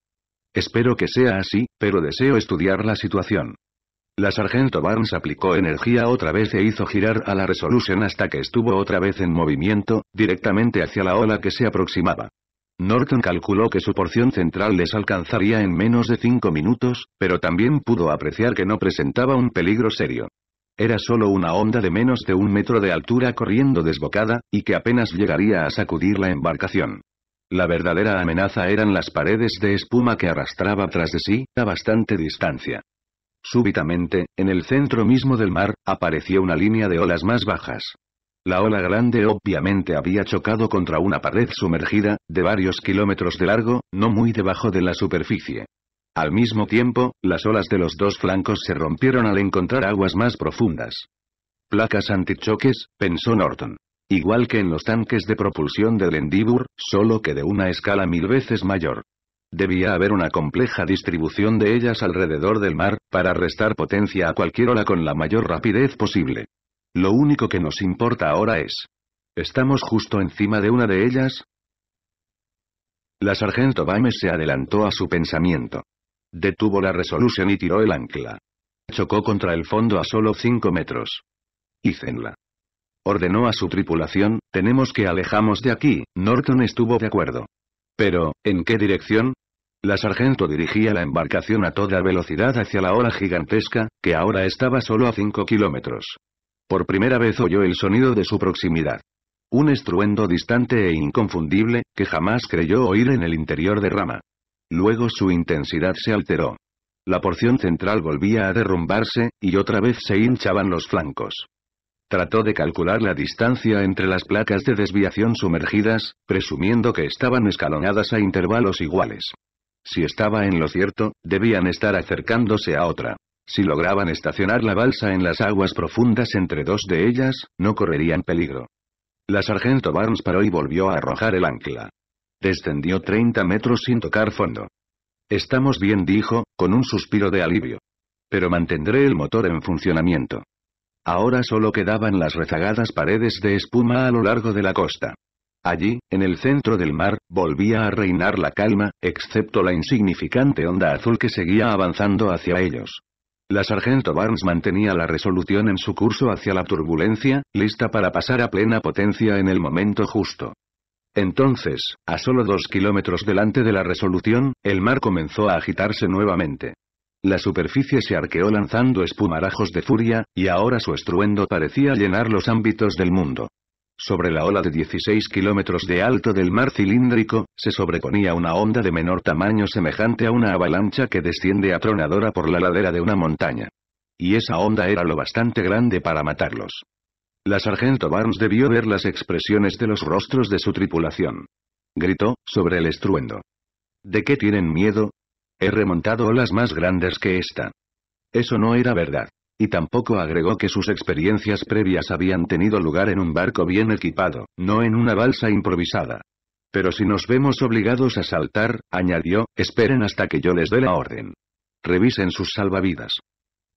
Espero que sea así, pero deseo estudiar la situación. La sargento Barnes aplicó energía otra vez e hizo girar a la Resolution hasta que estuvo otra vez en movimiento, directamente hacia la ola que se aproximaba. Norton calculó que su porción central les alcanzaría en menos de cinco minutos, pero también pudo apreciar que no presentaba un peligro serio. Era solo una onda de menos de un metro de altura corriendo desbocada, y que apenas llegaría a sacudir la embarcación. La verdadera amenaza eran las paredes de espuma que arrastraba tras de sí, a bastante distancia. Súbitamente, en el centro mismo del mar, apareció una línea de olas más bajas. La ola grande obviamente había chocado contra una pared sumergida, de varios kilómetros de largo, no muy debajo de la superficie. Al mismo tiempo, las olas de los dos flancos se rompieron al encontrar aguas más profundas. Placas antichoques, pensó Norton. Igual que en los tanques de propulsión del Endibur, solo que de una escala mil veces mayor. Debía haber una compleja distribución de ellas alrededor del mar, para restar potencia a cualquier ola con la mayor rapidez posible. Lo único que nos importa ahora es... ¿Estamos justo encima de una de ellas? La sargento Bames se adelantó a su pensamiento. Detuvo la resolución y tiró el ancla. Chocó contra el fondo a solo 5 metros. Hicenla. Ordenó a su tripulación, tenemos que alejamos de aquí, Norton estuvo de acuerdo. Pero, ¿en qué dirección? La sargento dirigía la embarcación a toda velocidad hacia la ola gigantesca, que ahora estaba solo a 5 kilómetros. Por primera vez oyó el sonido de su proximidad. Un estruendo distante e inconfundible, que jamás creyó oír en el interior de Rama. Luego su intensidad se alteró. La porción central volvía a derrumbarse, y otra vez se hinchaban los flancos. Trató de calcular la distancia entre las placas de desviación sumergidas, presumiendo que estaban escalonadas a intervalos iguales. Si estaba en lo cierto, debían estar acercándose a otra. Si lograban estacionar la balsa en las aguas profundas entre dos de ellas, no correrían peligro. La sargento Barnes paró y volvió a arrojar el ancla. Descendió 30 metros sin tocar fondo. Estamos bien, dijo, con un suspiro de alivio. Pero mantendré el motor en funcionamiento. Ahora solo quedaban las rezagadas paredes de espuma a lo largo de la costa. Allí, en el centro del mar, volvía a reinar la calma, excepto la insignificante onda azul que seguía avanzando hacia ellos. La sargento Barnes mantenía la resolución en su curso hacia la turbulencia, lista para pasar a plena potencia en el momento justo. Entonces, a solo dos kilómetros delante de la resolución, el mar comenzó a agitarse nuevamente. La superficie se arqueó lanzando espumarajos de furia, y ahora su estruendo parecía llenar los ámbitos del mundo. Sobre la ola de 16 kilómetros de alto del mar cilíndrico, se sobreponía una onda de menor tamaño semejante a una avalancha que desciende atronadora por la ladera de una montaña. Y esa onda era lo bastante grande para matarlos. La sargento Barnes debió ver las expresiones de los rostros de su tripulación. Gritó, sobre el estruendo. ¿De qué tienen miedo? He remontado olas más grandes que esta. Eso no era verdad. Y tampoco agregó que sus experiencias previas habían tenido lugar en un barco bien equipado, no en una balsa improvisada. Pero si nos vemos obligados a saltar, añadió, esperen hasta que yo les dé la orden. Revisen sus salvavidas.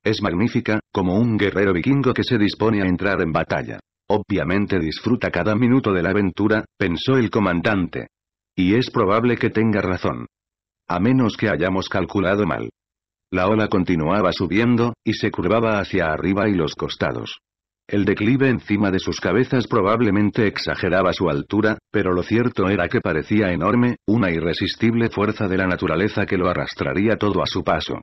Es magnífica, como un guerrero vikingo que se dispone a entrar en batalla. Obviamente disfruta cada minuto de la aventura, pensó el comandante. Y es probable que tenga razón. A menos que hayamos calculado mal. La ola continuaba subiendo, y se curvaba hacia arriba y los costados. El declive encima de sus cabezas probablemente exageraba su altura, pero lo cierto era que parecía enorme, una irresistible fuerza de la naturaleza que lo arrastraría todo a su paso.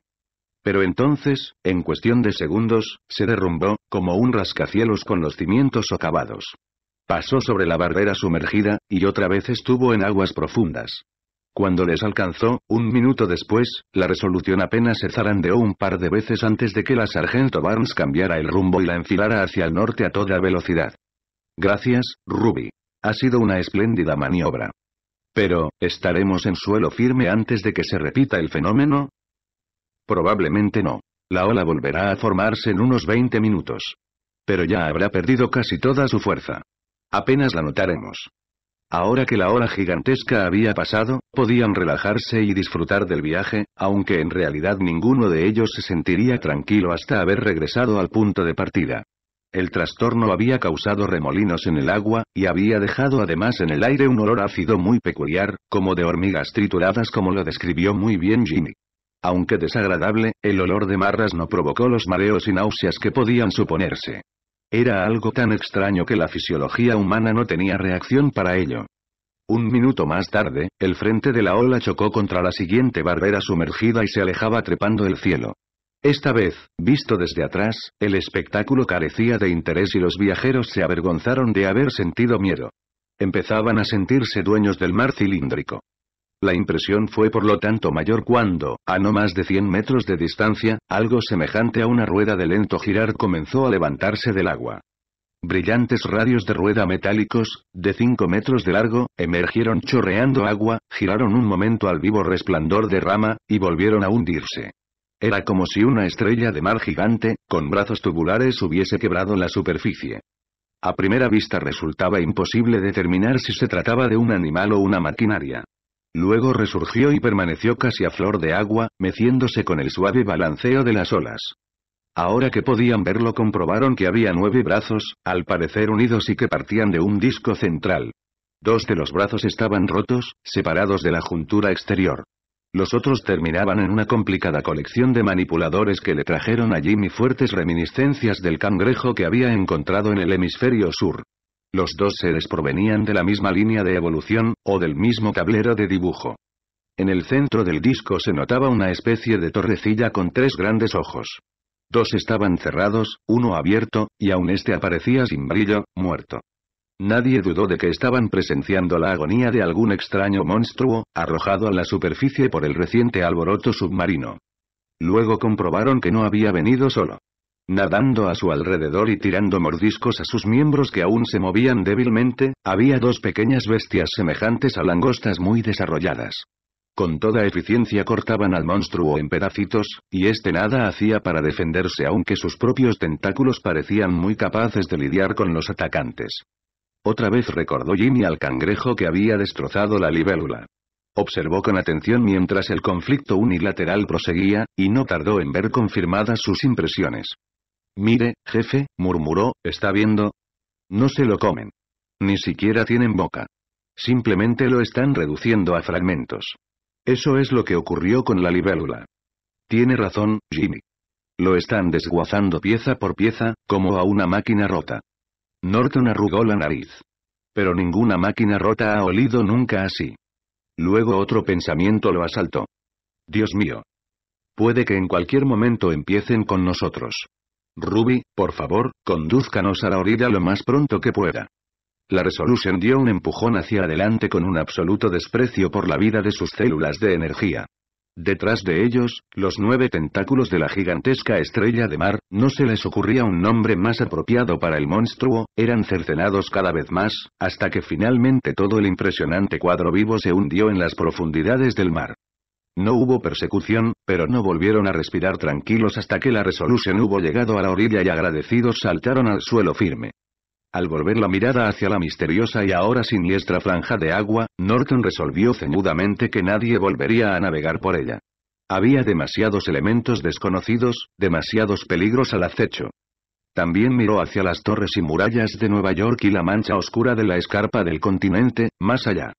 Pero entonces, en cuestión de segundos, se derrumbó, como un rascacielos con los cimientos socavados. Pasó sobre la barrera sumergida, y otra vez estuvo en aguas profundas. Cuando les alcanzó, un minuto después, la resolución apenas se zarandeó un par de veces antes de que la sargento Barnes cambiara el rumbo y la enfilara hacia el norte a toda velocidad. Gracias, Ruby. Ha sido una espléndida maniobra. Pero, ¿estaremos en suelo firme antes de que se repita el fenómeno? Probablemente no. La ola volverá a formarse en unos 20 minutos. Pero ya habrá perdido casi toda su fuerza. Apenas la notaremos. Ahora que la hora gigantesca había pasado, podían relajarse y disfrutar del viaje, aunque en realidad ninguno de ellos se sentiría tranquilo hasta haber regresado al punto de partida. El trastorno había causado remolinos en el agua, y había dejado además en el aire un olor ácido muy peculiar, como de hormigas trituradas como lo describió muy bien Jimmy. Aunque desagradable, el olor de marras no provocó los mareos y náuseas que podían suponerse. Era algo tan extraño que la fisiología humana no tenía reacción para ello. Un minuto más tarde, el frente de la ola chocó contra la siguiente barbera sumergida y se alejaba trepando el cielo. Esta vez, visto desde atrás, el espectáculo carecía de interés y los viajeros se avergonzaron de haber sentido miedo. Empezaban a sentirse dueños del mar cilíndrico. La impresión fue por lo tanto mayor cuando, a no más de 100 metros de distancia, algo semejante a una rueda de lento girar comenzó a levantarse del agua. Brillantes radios de rueda metálicos, de 5 metros de largo, emergieron chorreando agua, giraron un momento al vivo resplandor de rama, y volvieron a hundirse. Era como si una estrella de mar gigante, con brazos tubulares hubiese quebrado la superficie. A primera vista resultaba imposible determinar si se trataba de un animal o una maquinaria. Luego resurgió y permaneció casi a flor de agua, meciéndose con el suave balanceo de las olas. Ahora que podían verlo comprobaron que había nueve brazos, al parecer unidos y que partían de un disco central. Dos de los brazos estaban rotos, separados de la juntura exterior. Los otros terminaban en una complicada colección de manipuladores que le trajeron a Jimmy fuertes reminiscencias del cangrejo que había encontrado en el hemisferio sur. Los dos seres provenían de la misma línea de evolución, o del mismo tablero de dibujo. En el centro del disco se notaba una especie de torrecilla con tres grandes ojos. Dos estaban cerrados, uno abierto, y aún este aparecía sin brillo, muerto. Nadie dudó de que estaban presenciando la agonía de algún extraño monstruo, arrojado a la superficie por el reciente alboroto submarino. Luego comprobaron que no había venido solo. Nadando a su alrededor y tirando mordiscos a sus miembros que aún se movían débilmente, había dos pequeñas bestias semejantes a langostas muy desarrolladas. Con toda eficiencia cortaban al monstruo en pedacitos, y este nada hacía para defenderse aunque sus propios tentáculos parecían muy capaces de lidiar con los atacantes. Otra vez recordó Jimmy al cangrejo que había destrozado la libélula. Observó con atención mientras el conflicto unilateral proseguía, y no tardó en ver confirmadas sus impresiones. Mire, jefe, murmuró, ¿está viendo? No se lo comen. Ni siquiera tienen boca. Simplemente lo están reduciendo a fragmentos. Eso es lo que ocurrió con la libélula. Tiene razón, Jimmy. Lo están desguazando pieza por pieza, como a una máquina rota. Norton arrugó la nariz. Pero ninguna máquina rota ha olido nunca así. Luego otro pensamiento lo asaltó. Dios mío. Puede que en cualquier momento empiecen con nosotros. Ruby, por favor, condúzcanos a la orilla lo más pronto que pueda. La Resolution dio un empujón hacia adelante con un absoluto desprecio por la vida de sus células de energía. Detrás de ellos, los nueve tentáculos de la gigantesca estrella de mar, no se les ocurría un nombre más apropiado para el monstruo, eran cercenados cada vez más, hasta que finalmente todo el impresionante cuadro vivo se hundió en las profundidades del mar. No hubo persecución, pero no volvieron a respirar tranquilos hasta que la resolución hubo llegado a la orilla y agradecidos saltaron al suelo firme. Al volver la mirada hacia la misteriosa y ahora siniestra franja de agua, Norton resolvió ceñudamente que nadie volvería a navegar por ella. Había demasiados elementos desconocidos, demasiados peligros al acecho. También miró hacia las torres y murallas de Nueva York y la mancha oscura de la escarpa del continente, más allá.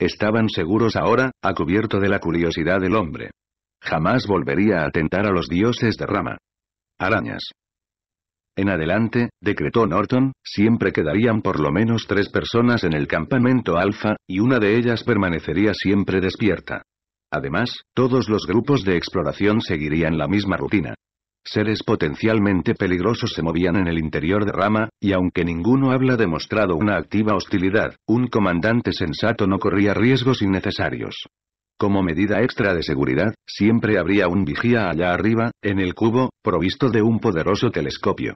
Estaban seguros ahora, a cubierto de la curiosidad del hombre. Jamás volvería a atentar a los dioses de rama. Arañas. En adelante, decretó Norton, siempre quedarían por lo menos tres personas en el campamento Alfa, y una de ellas permanecería siempre despierta. Además, todos los grupos de exploración seguirían la misma rutina seres potencialmente peligrosos se movían en el interior de Rama, y aunque ninguno habla demostrado una activa hostilidad, un comandante sensato no corría riesgos innecesarios. Como medida extra de seguridad, siempre habría un vigía allá arriba, en el cubo, provisto de un poderoso telescopio.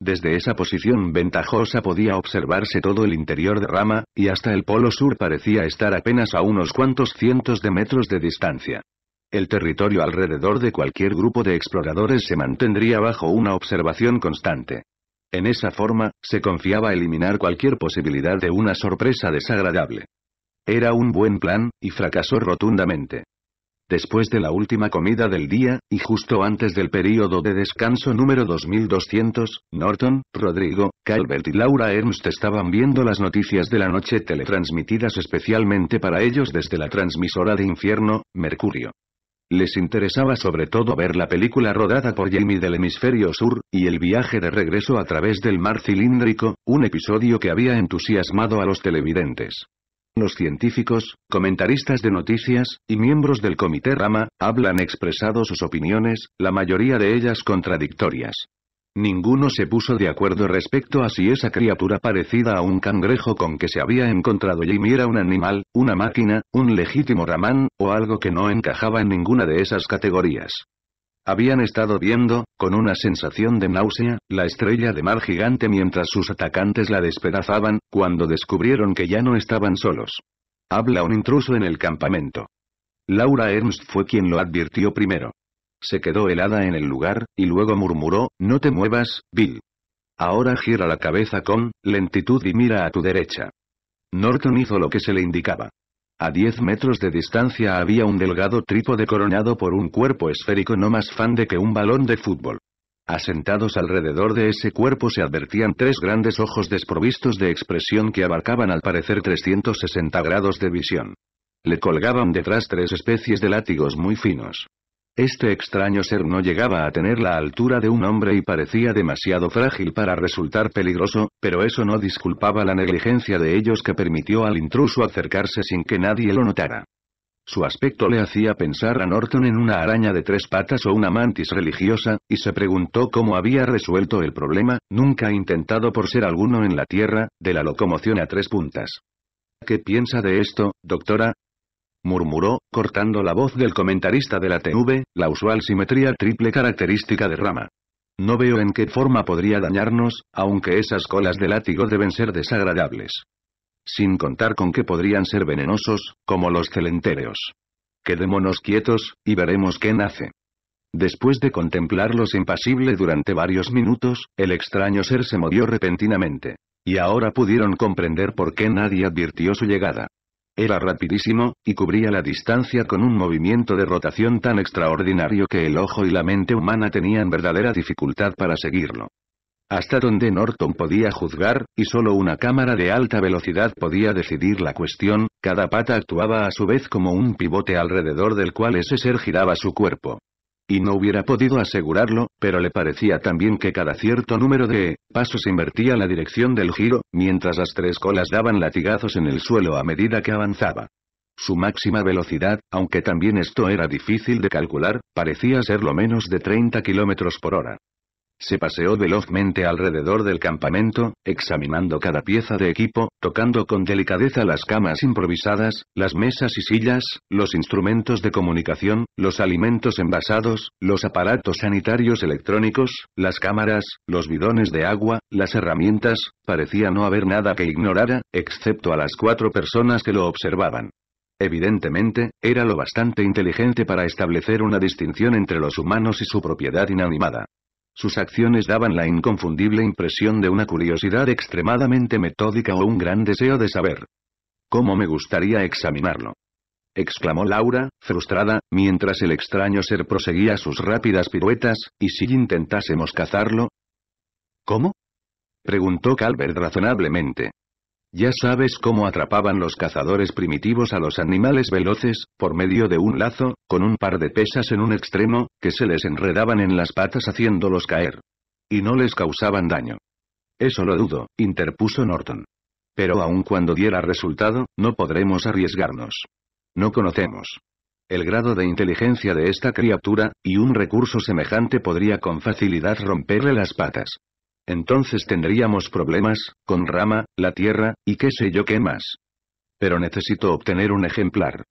Desde esa posición ventajosa podía observarse todo el interior de Rama, y hasta el polo sur parecía estar apenas a unos cuantos cientos de metros de distancia el territorio alrededor de cualquier grupo de exploradores se mantendría bajo una observación constante. En esa forma, se confiaba eliminar cualquier posibilidad de una sorpresa desagradable. Era un buen plan, y fracasó rotundamente. Después de la última comida del día, y justo antes del período de descanso número 2200, Norton, Rodrigo, Calvert y Laura Ernst estaban viendo las noticias de la noche teletransmitidas especialmente para ellos desde la transmisora de infierno, Mercurio. Les interesaba sobre todo ver la película rodada por Jamie del hemisferio sur, y el viaje de regreso a través del mar cilíndrico, un episodio que había entusiasmado a los televidentes. Los científicos, comentaristas de noticias, y miembros del comité Rama, hablan expresado sus opiniones, la mayoría de ellas contradictorias. Ninguno se puso de acuerdo respecto a si esa criatura parecida a un cangrejo con que se había encontrado Jimmy era un animal, una máquina, un legítimo ramán, o algo que no encajaba en ninguna de esas categorías. Habían estado viendo, con una sensación de náusea, la estrella de mar gigante mientras sus atacantes la despedazaban, cuando descubrieron que ya no estaban solos. Habla un intruso en el campamento. Laura Ernst fue quien lo advirtió primero. Se quedó helada en el lugar, y luego murmuró, No te muevas, Bill. Ahora gira la cabeza con lentitud y mira a tu derecha. Norton hizo lo que se le indicaba. A 10 metros de distancia había un delgado trípode coronado por un cuerpo esférico no más fan de que un balón de fútbol. Asentados alrededor de ese cuerpo se advertían tres grandes ojos desprovistos de expresión que abarcaban al parecer 360 grados de visión. Le colgaban detrás tres especies de látigos muy finos. Este extraño ser no llegaba a tener la altura de un hombre y parecía demasiado frágil para resultar peligroso, pero eso no disculpaba la negligencia de ellos que permitió al intruso acercarse sin que nadie lo notara. Su aspecto le hacía pensar a Norton en una araña de tres patas o una mantis religiosa, y se preguntó cómo había resuelto el problema, nunca intentado por ser alguno en la Tierra, de la locomoción a tres puntas. ¿Qué piensa de esto, doctora? murmuró, cortando la voz del comentarista de la TV, la usual simetría triple característica de Rama. No veo en qué forma podría dañarnos, aunque esas colas de látigo deben ser desagradables. Sin contar con que podrían ser venenosos, como los celentéreos. Quedémonos quietos, y veremos qué nace. Después de contemplarlos impasible durante varios minutos, el extraño ser se movió repentinamente. Y ahora pudieron comprender por qué nadie advirtió su llegada. Era rapidísimo, y cubría la distancia con un movimiento de rotación tan extraordinario que el ojo y la mente humana tenían verdadera dificultad para seguirlo. Hasta donde Norton podía juzgar, y solo una cámara de alta velocidad podía decidir la cuestión, cada pata actuaba a su vez como un pivote alrededor del cual ese ser giraba su cuerpo. Y no hubiera podido asegurarlo, pero le parecía también que cada cierto número de pasos invertía la dirección del giro, mientras las tres colas daban latigazos en el suelo a medida que avanzaba. Su máxima velocidad, aunque también esto era difícil de calcular, parecía ser lo menos de 30 kilómetros por hora. Se paseó velozmente alrededor del campamento, examinando cada pieza de equipo, tocando con delicadeza las camas improvisadas, las mesas y sillas, los instrumentos de comunicación, los alimentos envasados, los aparatos sanitarios electrónicos, las cámaras, los bidones de agua, las herramientas, parecía no haber nada que ignorara, excepto a las cuatro personas que lo observaban. Evidentemente, era lo bastante inteligente para establecer una distinción entre los humanos y su propiedad inanimada. Sus acciones daban la inconfundible impresión de una curiosidad extremadamente metódica o un gran deseo de saber. ¿Cómo me gustaría examinarlo? exclamó Laura, frustrada, mientras el extraño ser proseguía sus rápidas piruetas, ¿y si intentásemos cazarlo? ¿Cómo? preguntó Calvert razonablemente. Ya sabes cómo atrapaban los cazadores primitivos a los animales veloces, por medio de un lazo, con un par de pesas en un extremo, que se les enredaban en las patas haciéndolos caer. Y no les causaban daño. Eso lo dudo, interpuso Norton. Pero aun cuando diera resultado, no podremos arriesgarnos. No conocemos el grado de inteligencia de esta criatura, y un recurso semejante podría con facilidad romperle las patas. Entonces tendríamos problemas, con Rama, la Tierra, y qué sé yo qué más. Pero necesito obtener un ejemplar.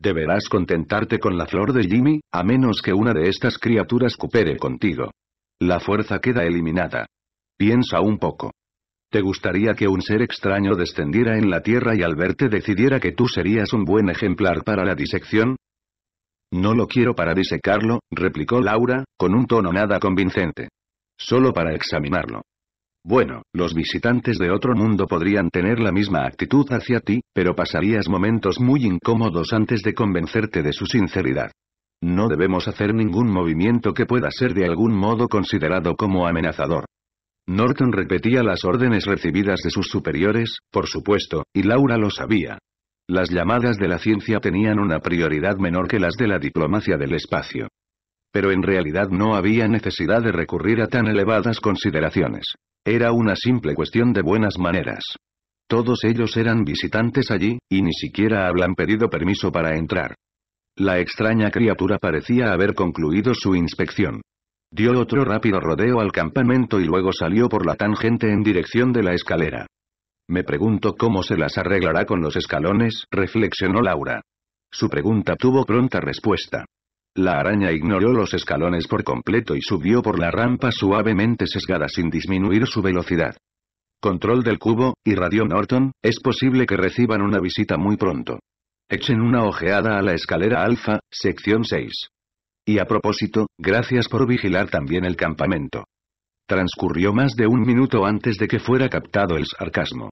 Deberás contentarte con la flor de Jimmy, a menos que una de estas criaturas coopere contigo. La fuerza queda eliminada. Piensa un poco. ¿Te gustaría que un ser extraño descendiera en la Tierra y al verte decidiera que tú serías un buen ejemplar para la disección? No lo quiero para disecarlo, replicó Laura, con un tono nada convincente solo para examinarlo. Bueno, los visitantes de otro mundo podrían tener la misma actitud hacia ti, pero pasarías momentos muy incómodos antes de convencerte de su sinceridad. No debemos hacer ningún movimiento que pueda ser de algún modo considerado como amenazador. Norton repetía las órdenes recibidas de sus superiores, por supuesto, y Laura lo sabía. Las llamadas de la ciencia tenían una prioridad menor que las de la diplomacia del espacio pero en realidad no había necesidad de recurrir a tan elevadas consideraciones. Era una simple cuestión de buenas maneras. Todos ellos eran visitantes allí, y ni siquiera hablan pedido permiso para entrar. La extraña criatura parecía haber concluido su inspección. Dio otro rápido rodeo al campamento y luego salió por la tangente en dirección de la escalera. Me pregunto cómo se las arreglará con los escalones, reflexionó Laura. Su pregunta tuvo pronta respuesta. La araña ignoró los escalones por completo y subió por la rampa suavemente sesgada sin disminuir su velocidad. Control del cubo, y Radio Norton, es posible que reciban una visita muy pronto. Echen una ojeada a la escalera alfa, sección 6. Y a propósito, gracias por vigilar también el campamento. Transcurrió más de un minuto antes de que fuera captado el sarcasmo.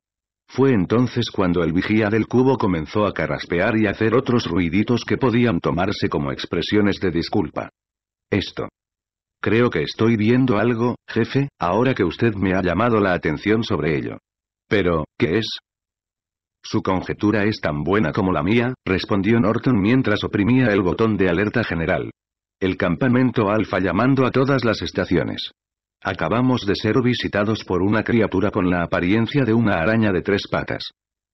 Fue entonces cuando el vigía del cubo comenzó a carraspear y hacer otros ruiditos que podían tomarse como expresiones de disculpa. Esto. Creo que estoy viendo algo, jefe, ahora que usted me ha llamado la atención sobre ello. Pero, ¿qué es? Su conjetura es tan buena como la mía, respondió Norton mientras oprimía el botón de alerta general. El campamento alfa llamando a todas las estaciones. Acabamos de ser visitados por una criatura con la apariencia de una araña de tres patas.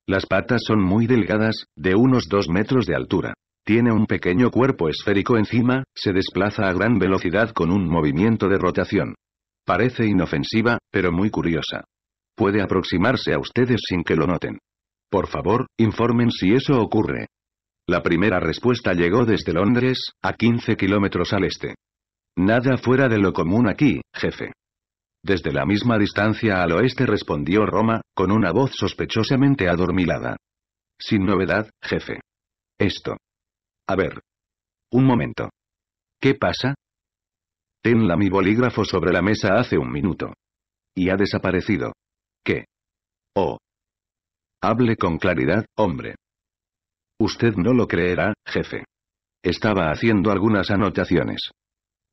Las patas son muy delgadas, de unos dos metros de altura. Tiene un pequeño cuerpo esférico encima, se desplaza a gran velocidad con un movimiento de rotación. Parece inofensiva, pero muy curiosa. Puede aproximarse a ustedes sin que lo noten. Por favor, informen si eso ocurre. La primera respuesta llegó desde Londres, a 15 kilómetros al este. Nada fuera de lo común aquí, jefe. Desde la misma distancia al oeste respondió Roma, con una voz sospechosamente adormilada. Sin novedad, jefe. Esto. A ver. Un momento. ¿Qué pasa? Tenla mi bolígrafo sobre la mesa hace un minuto. Y ha desaparecido. ¿Qué? Oh. Hable con claridad, hombre. Usted no lo creerá, jefe. Estaba haciendo algunas anotaciones.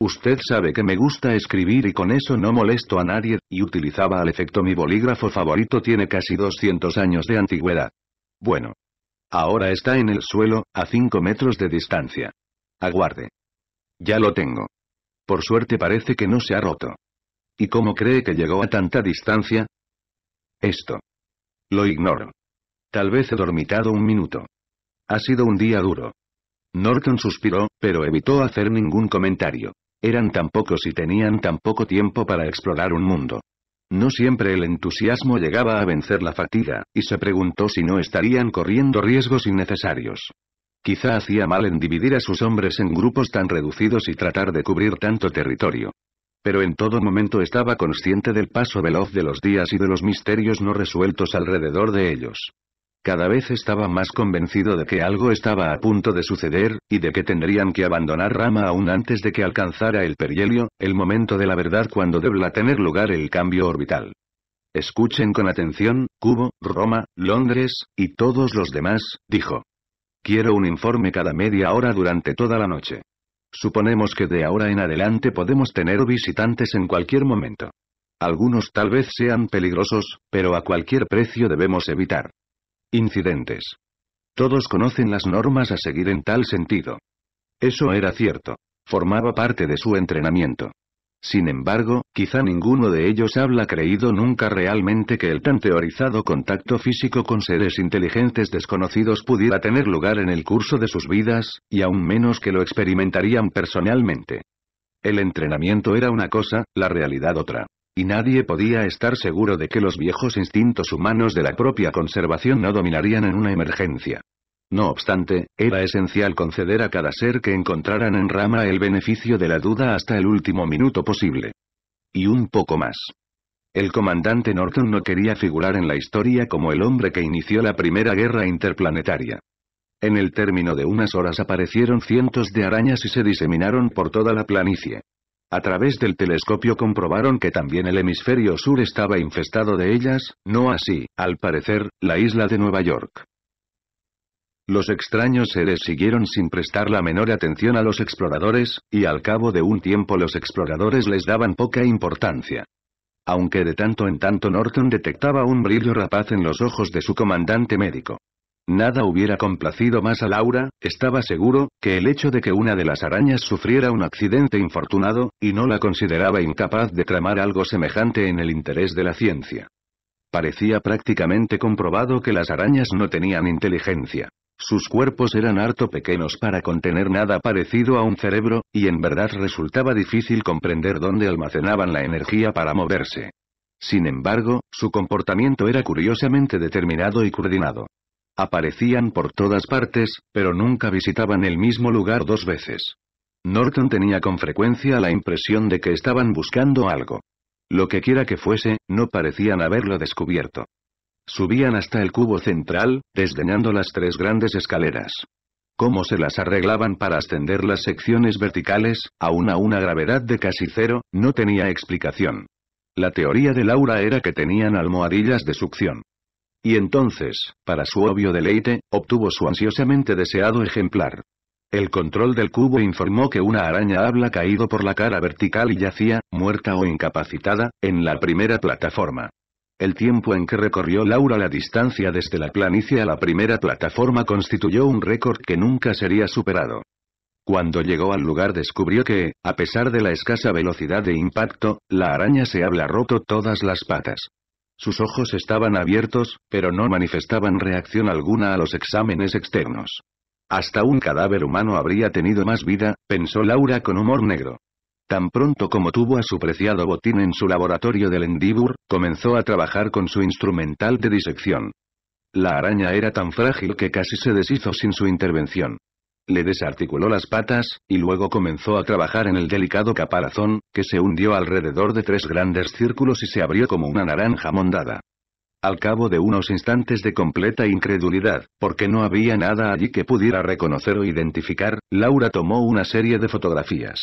Usted sabe que me gusta escribir y con eso no molesto a nadie, y utilizaba al efecto mi bolígrafo favorito tiene casi 200 años de antigüedad. Bueno. Ahora está en el suelo, a 5 metros de distancia. Aguarde. Ya lo tengo. Por suerte parece que no se ha roto. ¿Y cómo cree que llegó a tanta distancia? Esto. Lo ignoro. Tal vez he dormitado un minuto. Ha sido un día duro. Norton suspiró, pero evitó hacer ningún comentario. Eran tan pocos y tenían tan poco tiempo para explorar un mundo. No siempre el entusiasmo llegaba a vencer la fatiga, y se preguntó si no estarían corriendo riesgos innecesarios. Quizá hacía mal en dividir a sus hombres en grupos tan reducidos y tratar de cubrir tanto territorio. Pero en todo momento estaba consciente del paso veloz de los días y de los misterios no resueltos alrededor de ellos. Cada vez estaba más convencido de que algo estaba a punto de suceder, y de que tendrían que abandonar Rama aún antes de que alcanzara el perihelio, el momento de la verdad cuando debla tener lugar el cambio orbital. Escuchen con atención, Cubo, Roma, Londres, y todos los demás, dijo. Quiero un informe cada media hora durante toda la noche. Suponemos que de ahora en adelante podemos tener visitantes en cualquier momento. Algunos tal vez sean peligrosos, pero a cualquier precio debemos evitar. Incidentes. Todos conocen las normas a seguir en tal sentido. Eso era cierto. Formaba parte de su entrenamiento. Sin embargo, quizá ninguno de ellos habla creído nunca realmente que el tan teorizado contacto físico con seres inteligentes desconocidos pudiera tener lugar en el curso de sus vidas, y aún menos que lo experimentarían personalmente. El entrenamiento era una cosa, la realidad otra. Y nadie podía estar seguro de que los viejos instintos humanos de la propia conservación no dominarían en una emergencia. No obstante, era esencial conceder a cada ser que encontraran en Rama el beneficio de la duda hasta el último minuto posible. Y un poco más. El comandante Norton no quería figurar en la historia como el hombre que inició la primera guerra interplanetaria. En el término de unas horas aparecieron cientos de arañas y se diseminaron por toda la planicie. A través del telescopio comprobaron que también el hemisferio sur estaba infestado de ellas, no así, al parecer, la isla de Nueva York. Los extraños seres siguieron sin prestar la menor atención a los exploradores, y al cabo de un tiempo los exploradores les daban poca importancia. Aunque de tanto en tanto Norton detectaba un brillo rapaz en los ojos de su comandante médico. Nada hubiera complacido más a Laura, estaba seguro, que el hecho de que una de las arañas sufriera un accidente infortunado, y no la consideraba incapaz de tramar algo semejante en el interés de la ciencia. Parecía prácticamente comprobado que las arañas no tenían inteligencia. Sus cuerpos eran harto pequeños para contener nada parecido a un cerebro, y en verdad resultaba difícil comprender dónde almacenaban la energía para moverse. Sin embargo, su comportamiento era curiosamente determinado y coordinado. Aparecían por todas partes, pero nunca visitaban el mismo lugar dos veces. Norton tenía con frecuencia la impresión de que estaban buscando algo. Lo que quiera que fuese, no parecían haberlo descubierto. Subían hasta el cubo central, desdeñando las tres grandes escaleras. Cómo se las arreglaban para ascender las secciones verticales, aún a una gravedad de casi cero, no tenía explicación. La teoría de Laura era que tenían almohadillas de succión. Y entonces, para su obvio deleite, obtuvo su ansiosamente deseado ejemplar. El control del cubo informó que una araña habla caído por la cara vertical y yacía, muerta o incapacitada, en la primera plataforma. El tiempo en que recorrió Laura la distancia desde la planicie a la primera plataforma constituyó un récord que nunca sería superado. Cuando llegó al lugar descubrió que, a pesar de la escasa velocidad de impacto, la araña se habla roto todas las patas. Sus ojos estaban abiertos, pero no manifestaban reacción alguna a los exámenes externos. Hasta un cadáver humano habría tenido más vida, pensó Laura con humor negro. Tan pronto como tuvo a su preciado botín en su laboratorio del Endibur, comenzó a trabajar con su instrumental de disección. La araña era tan frágil que casi se deshizo sin su intervención le desarticuló las patas, y luego comenzó a trabajar en el delicado caparazón, que se hundió alrededor de tres grandes círculos y se abrió como una naranja mondada. Al cabo de unos instantes de completa incredulidad, porque no había nada allí que pudiera reconocer o identificar, Laura tomó una serie de fotografías.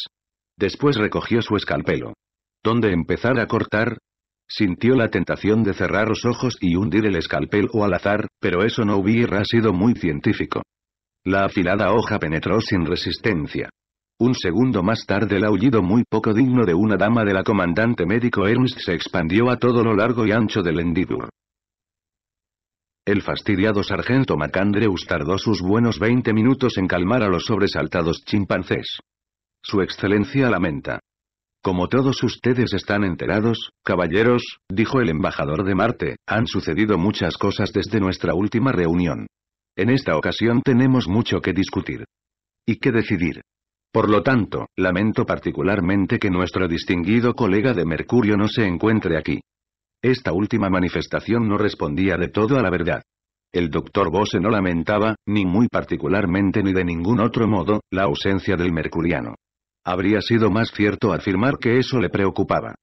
Después recogió su escalpelo. ¿Dónde empezar a cortar? Sintió la tentación de cerrar los ojos y hundir el o al azar, pero eso no hubiera sido muy científico. La afilada hoja penetró sin resistencia. Un segundo más tarde el aullido muy poco digno de una dama de la comandante médico Ernst se expandió a todo lo largo y ancho del hendidur. El fastidiado sargento Macandreus tardó sus buenos 20 minutos en calmar a los sobresaltados chimpancés. Su excelencia lamenta. Como todos ustedes están enterados, caballeros, dijo el embajador de Marte, han sucedido muchas cosas desde nuestra última reunión. En esta ocasión tenemos mucho que discutir. Y que decidir. Por lo tanto, lamento particularmente que nuestro distinguido colega de Mercurio no se encuentre aquí. Esta última manifestación no respondía de todo a la verdad. El doctor Bose no lamentaba, ni muy particularmente ni de ningún otro modo, la ausencia del mercuriano. Habría sido más cierto afirmar que eso le preocupaba.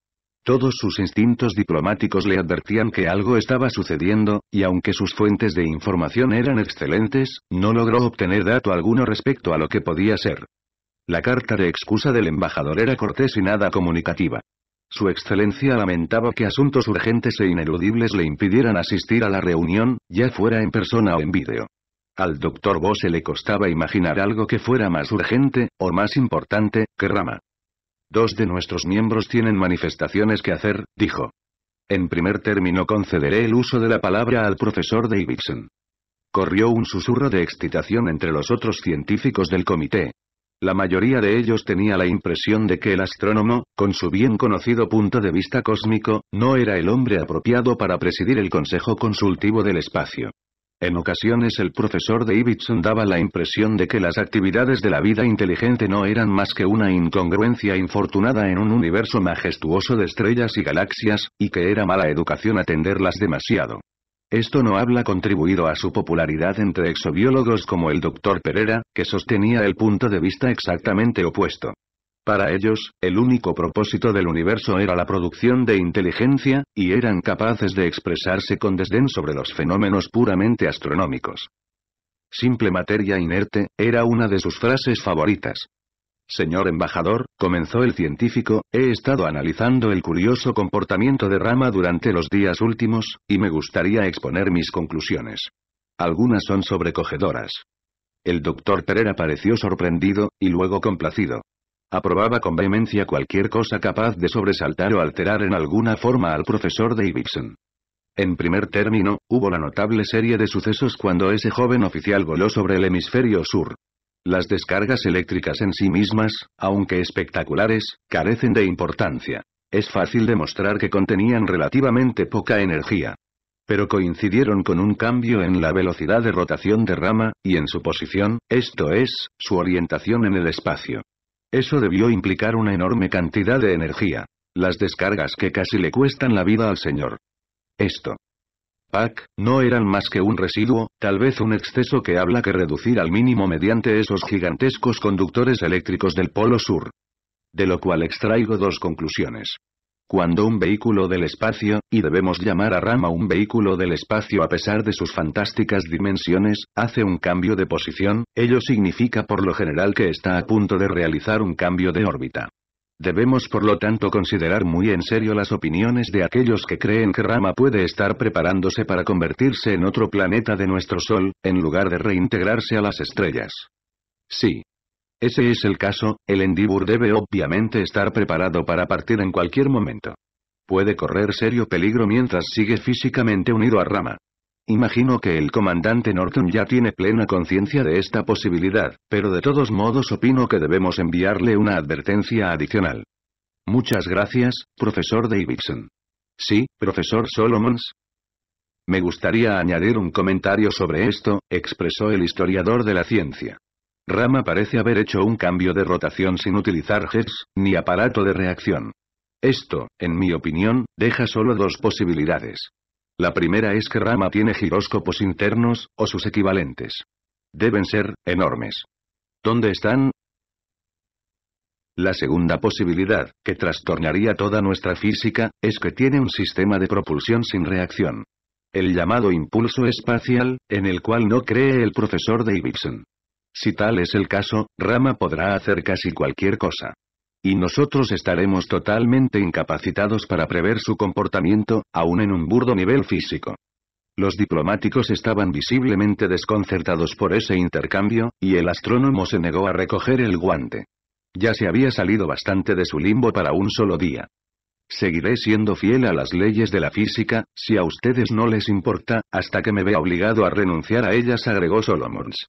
Todos sus instintos diplomáticos le advertían que algo estaba sucediendo, y aunque sus fuentes de información eran excelentes, no logró obtener dato alguno respecto a lo que podía ser. La carta de excusa del embajador era cortés y nada comunicativa. Su excelencia lamentaba que asuntos urgentes e ineludibles le impidieran asistir a la reunión, ya fuera en persona o en vídeo. Al doctor Bose le costaba imaginar algo que fuera más urgente, o más importante, que Rama. Dos de nuestros miembros tienen manifestaciones que hacer, dijo. En primer término concederé el uso de la palabra al profesor Davidson. Corrió un susurro de excitación entre los otros científicos del comité. La mayoría de ellos tenía la impresión de que el astrónomo, con su bien conocido punto de vista cósmico, no era el hombre apropiado para presidir el Consejo Consultivo del Espacio. En ocasiones el profesor Davidson daba la impresión de que las actividades de la vida inteligente no eran más que una incongruencia infortunada en un universo majestuoso de estrellas y galaxias, y que era mala educación atenderlas demasiado. Esto no habla contribuido a su popularidad entre exobiólogos como el doctor Pereira, que sostenía el punto de vista exactamente opuesto. Para ellos, el único propósito del universo era la producción de inteligencia, y eran capaces de expresarse con desdén sobre los fenómenos puramente astronómicos. Simple materia inerte, era una de sus frases favoritas. Señor embajador, comenzó el científico, he estado analizando el curioso comportamiento de Rama durante los días últimos, y me gustaría exponer mis conclusiones. Algunas son sobrecogedoras. El doctor Pereira pareció sorprendido, y luego complacido. Aprobaba con vehemencia cualquier cosa capaz de sobresaltar o alterar en alguna forma al profesor Davidson. En primer término, hubo la notable serie de sucesos cuando ese joven oficial voló sobre el hemisferio sur. Las descargas eléctricas en sí mismas, aunque espectaculares, carecen de importancia. Es fácil demostrar que contenían relativamente poca energía. Pero coincidieron con un cambio en la velocidad de rotación de rama, y en su posición, esto es, su orientación en el espacio. Eso debió implicar una enorme cantidad de energía. Las descargas que casi le cuestan la vida al señor. Esto. Pac, no eran más que un residuo, tal vez un exceso que habla que reducir al mínimo mediante esos gigantescos conductores eléctricos del Polo Sur. De lo cual extraigo dos conclusiones. Cuando un vehículo del espacio, y debemos llamar a Rama un vehículo del espacio a pesar de sus fantásticas dimensiones, hace un cambio de posición, ello significa por lo general que está a punto de realizar un cambio de órbita. Debemos por lo tanto considerar muy en serio las opiniones de aquellos que creen que Rama puede estar preparándose para convertirse en otro planeta de nuestro Sol, en lugar de reintegrarse a las estrellas. Sí, ese es el caso, el Endibur debe obviamente estar preparado para partir en cualquier momento. Puede correr serio peligro mientras sigue físicamente unido a Rama. Imagino que el comandante Norton ya tiene plena conciencia de esta posibilidad, pero de todos modos opino que debemos enviarle una advertencia adicional. Muchas gracias, profesor Davidson. Sí, profesor Solomons, me gustaría añadir un comentario sobre esto, expresó el historiador de la ciencia. Rama parece haber hecho un cambio de rotación sin utilizar jets, ni aparato de reacción. Esto, en mi opinión, deja solo dos posibilidades. La primera es que Rama tiene giróscopos internos, o sus equivalentes. Deben ser, enormes. ¿Dónde están? La segunda posibilidad, que trastornaría toda nuestra física, es que tiene un sistema de propulsión sin reacción. El llamado impulso espacial, en el cual no cree el profesor Davidson. Si tal es el caso, Rama podrá hacer casi cualquier cosa. Y nosotros estaremos totalmente incapacitados para prever su comportamiento, aún en un burdo nivel físico. Los diplomáticos estaban visiblemente desconcertados por ese intercambio, y el astrónomo se negó a recoger el guante. Ya se había salido bastante de su limbo para un solo día. Seguiré siendo fiel a las leyes de la física, si a ustedes no les importa, hasta que me vea obligado a renunciar a ellas, agregó Solomons.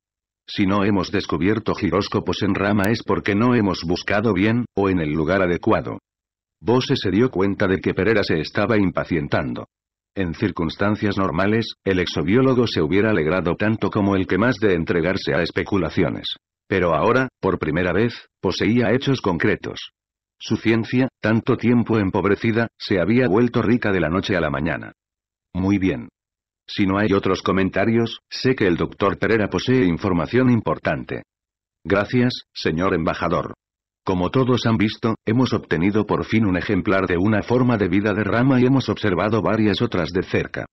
Si no hemos descubierto giróscopos en rama es porque no hemos buscado bien, o en el lugar adecuado. Bose se dio cuenta de que Pereira se estaba impacientando. En circunstancias normales, el exobiólogo se hubiera alegrado tanto como el que más de entregarse a especulaciones. Pero ahora, por primera vez, poseía hechos concretos. Su ciencia, tanto tiempo empobrecida, se había vuelto rica de la noche a la mañana. Muy bien. Si no hay otros comentarios, sé que el doctor Pereira posee información importante. Gracias, señor embajador. Como todos han visto, hemos obtenido por fin un ejemplar de una forma de vida de rama y hemos observado varias otras de cerca.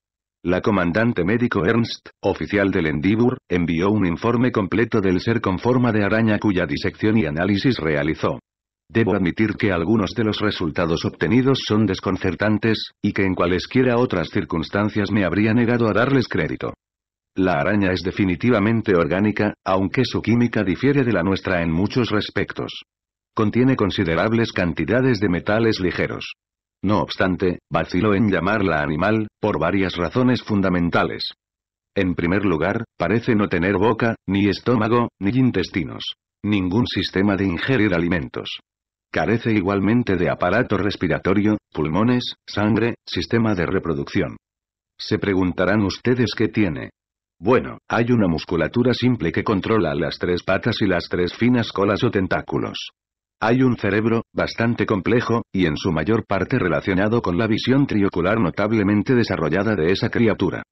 La comandante médico Ernst, oficial del Endibur, envió un informe completo del ser con forma de araña cuya disección y análisis realizó. Debo admitir que algunos de los resultados obtenidos son desconcertantes, y que en cualesquiera otras circunstancias me habría negado a darles crédito. La araña es definitivamente orgánica, aunque su química difiere de la nuestra en muchos respectos. Contiene considerables cantidades de metales ligeros. No obstante, vaciló en llamarla animal, por varias razones fundamentales. En primer lugar, parece no tener boca, ni estómago, ni intestinos. Ningún sistema de ingerir alimentos. Carece igualmente de aparato respiratorio, pulmones, sangre, sistema de reproducción. Se preguntarán ustedes qué tiene. Bueno, hay una musculatura simple que controla las tres patas y las tres finas colas o tentáculos. Hay un cerebro, bastante complejo, y en su mayor parte relacionado con la visión triocular notablemente desarrollada de esa criatura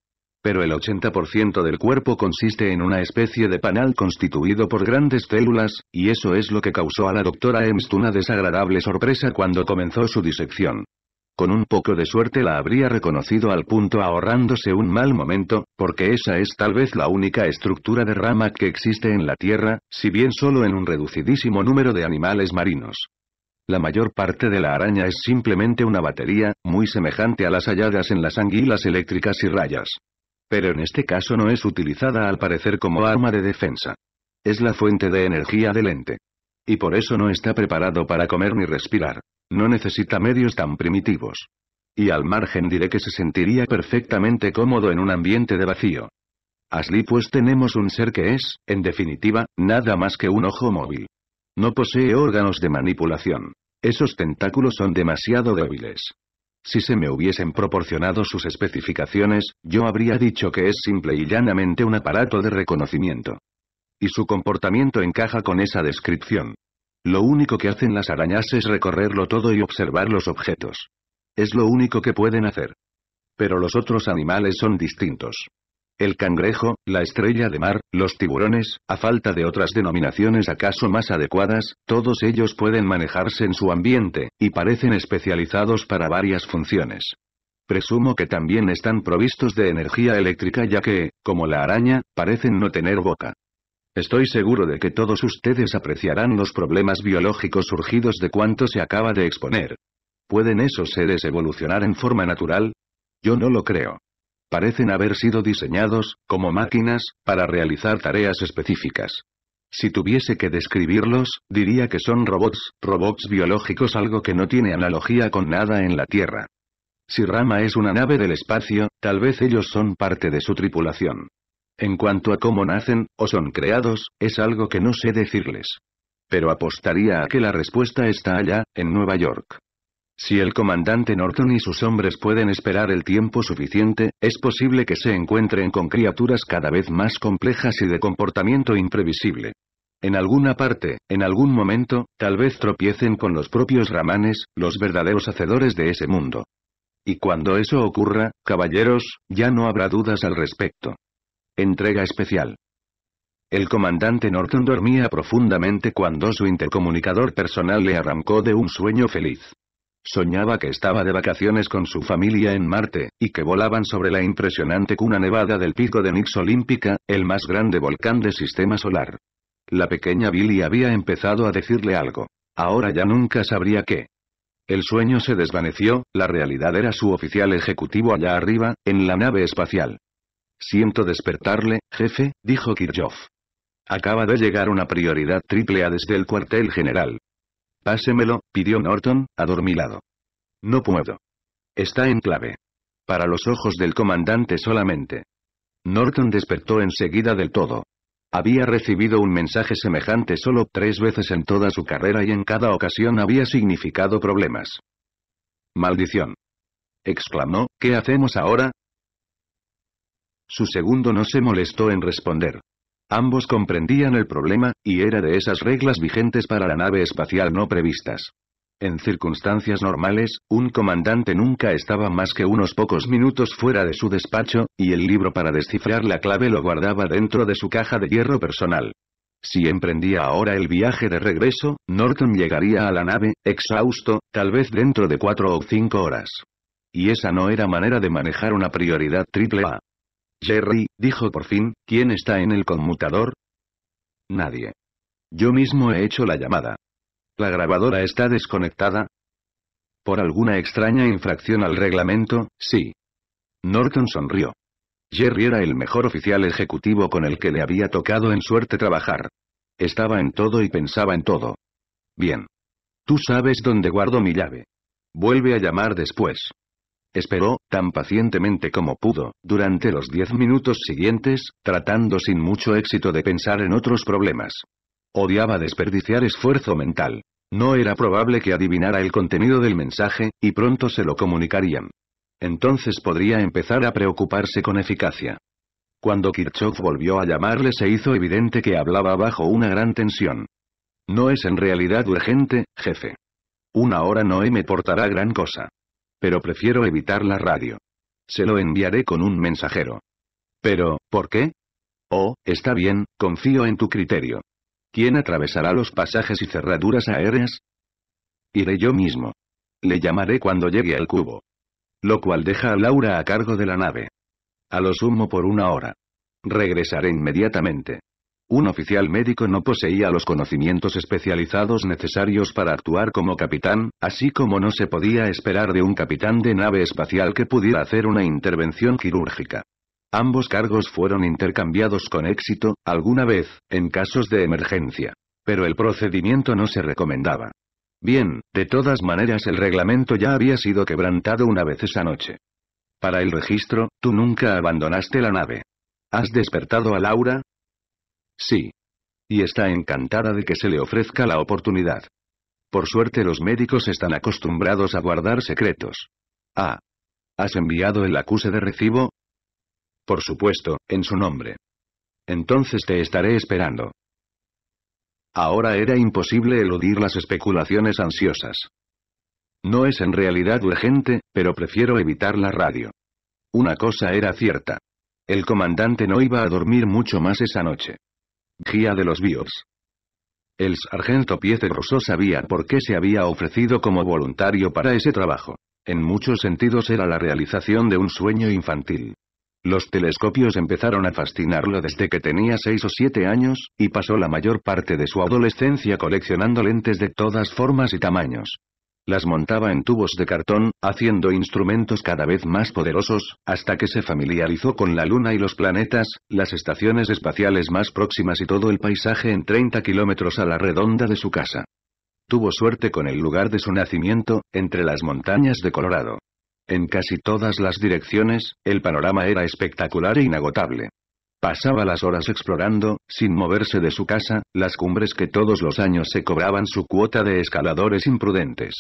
pero el 80% del cuerpo consiste en una especie de panal constituido por grandes células, y eso es lo que causó a la doctora Ems una desagradable sorpresa cuando comenzó su disección. Con un poco de suerte la habría reconocido al punto ahorrándose un mal momento, porque esa es tal vez la única estructura de rama que existe en la Tierra, si bien solo en un reducidísimo número de animales marinos. La mayor parte de la araña es simplemente una batería, muy semejante a las halladas en las anguilas eléctricas y rayas pero en este caso no es utilizada al parecer como arma de defensa. Es la fuente de energía del ente. Y por eso no está preparado para comer ni respirar. No necesita medios tan primitivos. Y al margen diré que se sentiría perfectamente cómodo en un ambiente de vacío. Así pues tenemos un ser que es, en definitiva, nada más que un ojo móvil. No posee órganos de manipulación. Esos tentáculos son demasiado débiles. Si se me hubiesen proporcionado sus especificaciones, yo habría dicho que es simple y llanamente un aparato de reconocimiento. Y su comportamiento encaja con esa descripción. Lo único que hacen las arañas es recorrerlo todo y observar los objetos. Es lo único que pueden hacer. Pero los otros animales son distintos. El cangrejo, la estrella de mar, los tiburones, a falta de otras denominaciones acaso más adecuadas, todos ellos pueden manejarse en su ambiente, y parecen especializados para varias funciones. Presumo que también están provistos de energía eléctrica ya que, como la araña, parecen no tener boca. Estoy seguro de que todos ustedes apreciarán los problemas biológicos surgidos de cuanto se acaba de exponer. ¿Pueden esos seres evolucionar en forma natural? Yo no lo creo. Parecen haber sido diseñados, como máquinas, para realizar tareas específicas. Si tuviese que describirlos, diría que son robots, robots biológicos algo que no tiene analogía con nada en la Tierra. Si Rama es una nave del espacio, tal vez ellos son parte de su tripulación. En cuanto a cómo nacen, o son creados, es algo que no sé decirles. Pero apostaría a que la respuesta está allá, en Nueva York. Si el comandante Norton y sus hombres pueden esperar el tiempo suficiente, es posible que se encuentren con criaturas cada vez más complejas y de comportamiento imprevisible. En alguna parte, en algún momento, tal vez tropiecen con los propios ramanes, los verdaderos hacedores de ese mundo. Y cuando eso ocurra, caballeros, ya no habrá dudas al respecto. Entrega especial. El comandante Norton dormía profundamente cuando su intercomunicador personal le arrancó de un sueño feliz. Soñaba que estaba de vacaciones con su familia en Marte, y que volaban sobre la impresionante cuna nevada del pico de Nix Olímpica, el más grande volcán del sistema solar. La pequeña Billy había empezado a decirle algo. Ahora ya nunca sabría qué. El sueño se desvaneció, la realidad era su oficial ejecutivo allá arriba, en la nave espacial. Siento despertarle, jefe, dijo Kirchhoff. Acaba de llegar una prioridad triple A desde el cuartel general. Pásemelo, pidió Norton, adormilado. No puedo. Está en clave. Para los ojos del comandante solamente. Norton despertó enseguida del todo. Había recibido un mensaje semejante solo tres veces en toda su carrera y en cada ocasión había significado problemas. Maldición. Exclamó, ¿qué hacemos ahora? Su segundo no se molestó en responder. Ambos comprendían el problema, y era de esas reglas vigentes para la nave espacial no previstas. En circunstancias normales, un comandante nunca estaba más que unos pocos minutos fuera de su despacho, y el libro para descifrar la clave lo guardaba dentro de su caja de hierro personal. Si emprendía ahora el viaje de regreso, Norton llegaría a la nave, exhausto, tal vez dentro de cuatro o cinco horas. Y esa no era manera de manejar una prioridad triple A. Jerry, dijo por fin, ¿quién está en el conmutador? Nadie. Yo mismo he hecho la llamada. La grabadora está desconectada. Por alguna extraña infracción al reglamento, sí. Norton sonrió. Jerry era el mejor oficial ejecutivo con el que le había tocado en suerte trabajar. Estaba en todo y pensaba en todo. Bien. Tú sabes dónde guardo mi llave. Vuelve a llamar después. Esperó, tan pacientemente como pudo, durante los diez minutos siguientes, tratando sin mucho éxito de pensar en otros problemas. Odiaba desperdiciar esfuerzo mental. No era probable que adivinara el contenido del mensaje, y pronto se lo comunicarían. Entonces podría empezar a preocuparse con eficacia. Cuando Kirchhoff volvió a llamarle se hizo evidente que hablaba bajo una gran tensión. No es en realidad urgente, jefe. Una hora no me portará gran cosa pero prefiero evitar la radio. Se lo enviaré con un mensajero. Pero, ¿por qué? Oh, está bien, confío en tu criterio. ¿Quién atravesará los pasajes y cerraduras aéreas? Iré yo mismo. Le llamaré cuando llegue al cubo. Lo cual deja a Laura a cargo de la nave. A lo sumo por una hora. Regresaré inmediatamente. Un oficial médico no poseía los conocimientos especializados necesarios para actuar como capitán, así como no se podía esperar de un capitán de nave espacial que pudiera hacer una intervención quirúrgica. Ambos cargos fueron intercambiados con éxito, alguna vez, en casos de emergencia. Pero el procedimiento no se recomendaba. Bien, de todas maneras el reglamento ya había sido quebrantado una vez esa noche. Para el registro, tú nunca abandonaste la nave. Has despertado a Laura, Sí. Y está encantada de que se le ofrezca la oportunidad. Por suerte los médicos están acostumbrados a guardar secretos. Ah. ¿Has enviado el acuse de recibo? Por supuesto, en su nombre. Entonces te estaré esperando. Ahora era imposible eludir las especulaciones ansiosas. No es en realidad urgente, pero prefiero evitar la radio. Una cosa era cierta. El comandante no iba a dormir mucho más esa noche. Guía de los BIOS. El sargento Pieter Rousseau sabía por qué se había ofrecido como voluntario para ese trabajo. En muchos sentidos era la realización de un sueño infantil. Los telescopios empezaron a fascinarlo desde que tenía seis o siete años, y pasó la mayor parte de su adolescencia coleccionando lentes de todas formas y tamaños. Las montaba en tubos de cartón, haciendo instrumentos cada vez más poderosos, hasta que se familiarizó con la Luna y los planetas, las estaciones espaciales más próximas y todo el paisaje en 30 kilómetros a la redonda de su casa. Tuvo suerte con el lugar de su nacimiento, entre las montañas de Colorado. En casi todas las direcciones, el panorama era espectacular e inagotable. Pasaba las horas explorando, sin moverse de su casa, las cumbres que todos los años se cobraban su cuota de escaladores imprudentes.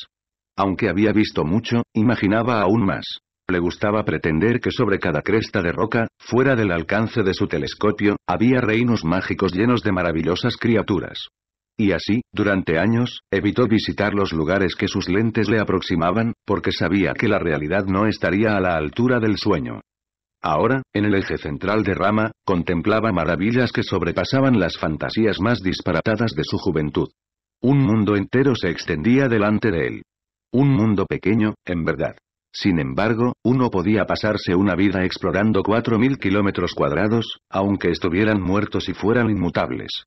Aunque había visto mucho, imaginaba aún más. Le gustaba pretender que sobre cada cresta de roca, fuera del alcance de su telescopio, había reinos mágicos llenos de maravillosas criaturas. Y así, durante años, evitó visitar los lugares que sus lentes le aproximaban, porque sabía que la realidad no estaría a la altura del sueño. Ahora, en el eje central de Rama, contemplaba maravillas que sobrepasaban las fantasías más disparatadas de su juventud. Un mundo entero se extendía delante de él. Un mundo pequeño, en verdad. Sin embargo, uno podía pasarse una vida explorando 4.000 kilómetros cuadrados, aunque estuvieran muertos y fueran inmutables.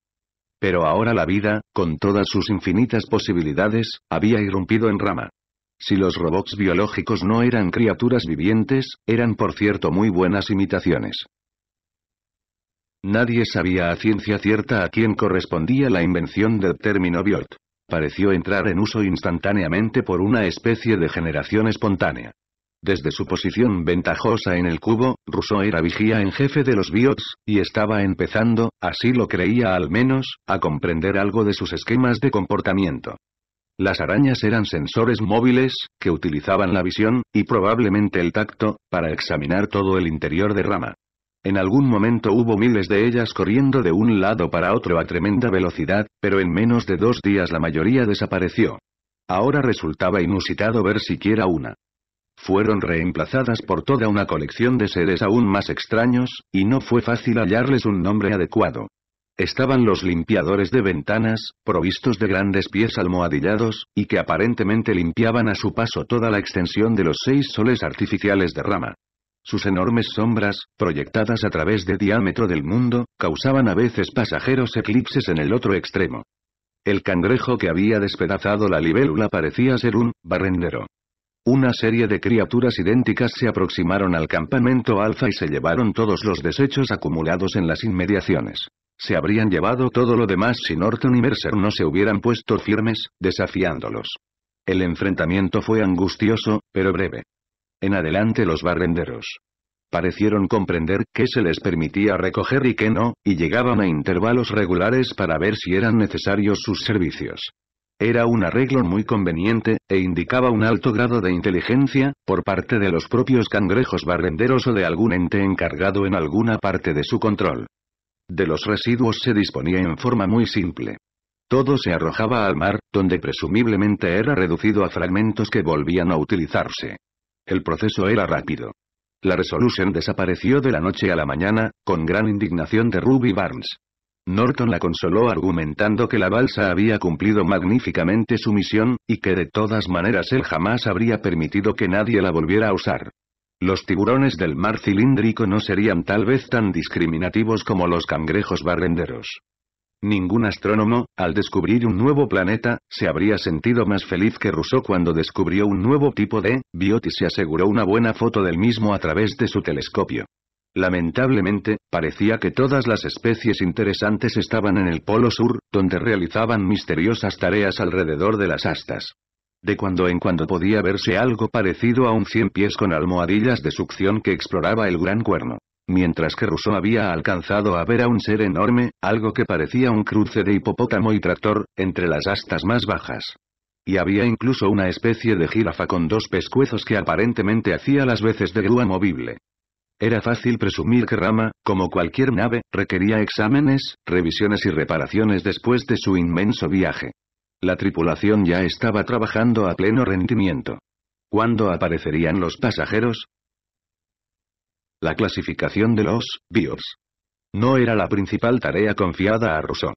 Pero ahora la vida, con todas sus infinitas posibilidades, había irrumpido en Rama. Si los robots biológicos no eran criaturas vivientes, eran por cierto muy buenas imitaciones. Nadie sabía a ciencia cierta a quién correspondía la invención del término biot. Pareció entrar en uso instantáneamente por una especie de generación espontánea. Desde su posición ventajosa en el cubo, Rousseau era vigía en jefe de los biots, y estaba empezando, así lo creía al menos, a comprender algo de sus esquemas de comportamiento. Las arañas eran sensores móviles, que utilizaban la visión, y probablemente el tacto, para examinar todo el interior de rama. En algún momento hubo miles de ellas corriendo de un lado para otro a tremenda velocidad, pero en menos de dos días la mayoría desapareció. Ahora resultaba inusitado ver siquiera una. Fueron reemplazadas por toda una colección de seres aún más extraños, y no fue fácil hallarles un nombre adecuado estaban los limpiadores de ventanas, provistos de grandes pies almohadillados, y que aparentemente limpiaban a su paso toda la extensión de los seis soles artificiales de rama. Sus enormes sombras, proyectadas a través de diámetro del mundo, causaban a veces pasajeros eclipses en el otro extremo. El cangrejo que había despedazado la libélula parecía ser un barrendero. Una serie de criaturas idénticas se aproximaron al campamento alfa y se llevaron todos los desechos acumulados en las inmediaciones. Se habrían llevado todo lo demás si Norton y Mercer no se hubieran puesto firmes, desafiándolos. El enfrentamiento fue angustioso, pero breve. En adelante los barrenderos. Parecieron comprender qué se les permitía recoger y qué no, y llegaban a intervalos regulares para ver si eran necesarios sus servicios. Era un arreglo muy conveniente, e indicaba un alto grado de inteligencia, por parte de los propios cangrejos barrenderos o de algún ente encargado en alguna parte de su control. De los residuos se disponía en forma muy simple. Todo se arrojaba al mar, donde presumiblemente era reducido a fragmentos que volvían a utilizarse. El proceso era rápido. La Resolution desapareció de la noche a la mañana, con gran indignación de Ruby Barnes. Norton la consoló argumentando que la balsa había cumplido magníficamente su misión, y que de todas maneras él jamás habría permitido que nadie la volviera a usar. Los tiburones del mar cilíndrico no serían tal vez tan discriminativos como los cangrejos barrenderos. Ningún astrónomo, al descubrir un nuevo planeta, se habría sentido más feliz que Rousseau cuando descubrió un nuevo tipo de BIOT y se aseguró una buena foto del mismo a través de su telescopio. Lamentablemente, parecía que todas las especies interesantes estaban en el Polo Sur, donde realizaban misteriosas tareas alrededor de las astas. De cuando en cuando podía verse algo parecido a un cien pies con almohadillas de succión que exploraba el gran cuerno. Mientras que Rousseau había alcanzado a ver a un ser enorme, algo que parecía un cruce de hipopótamo y tractor, entre las astas más bajas. Y había incluso una especie de jirafa con dos pescuezos que aparentemente hacía las veces de grúa movible. Era fácil presumir que Rama, como cualquier nave, requería exámenes, revisiones y reparaciones después de su inmenso viaje. La tripulación ya estaba trabajando a pleno rendimiento. ¿Cuándo aparecerían los pasajeros? La clasificación de los BIOS. No era la principal tarea confiada a Rousseau.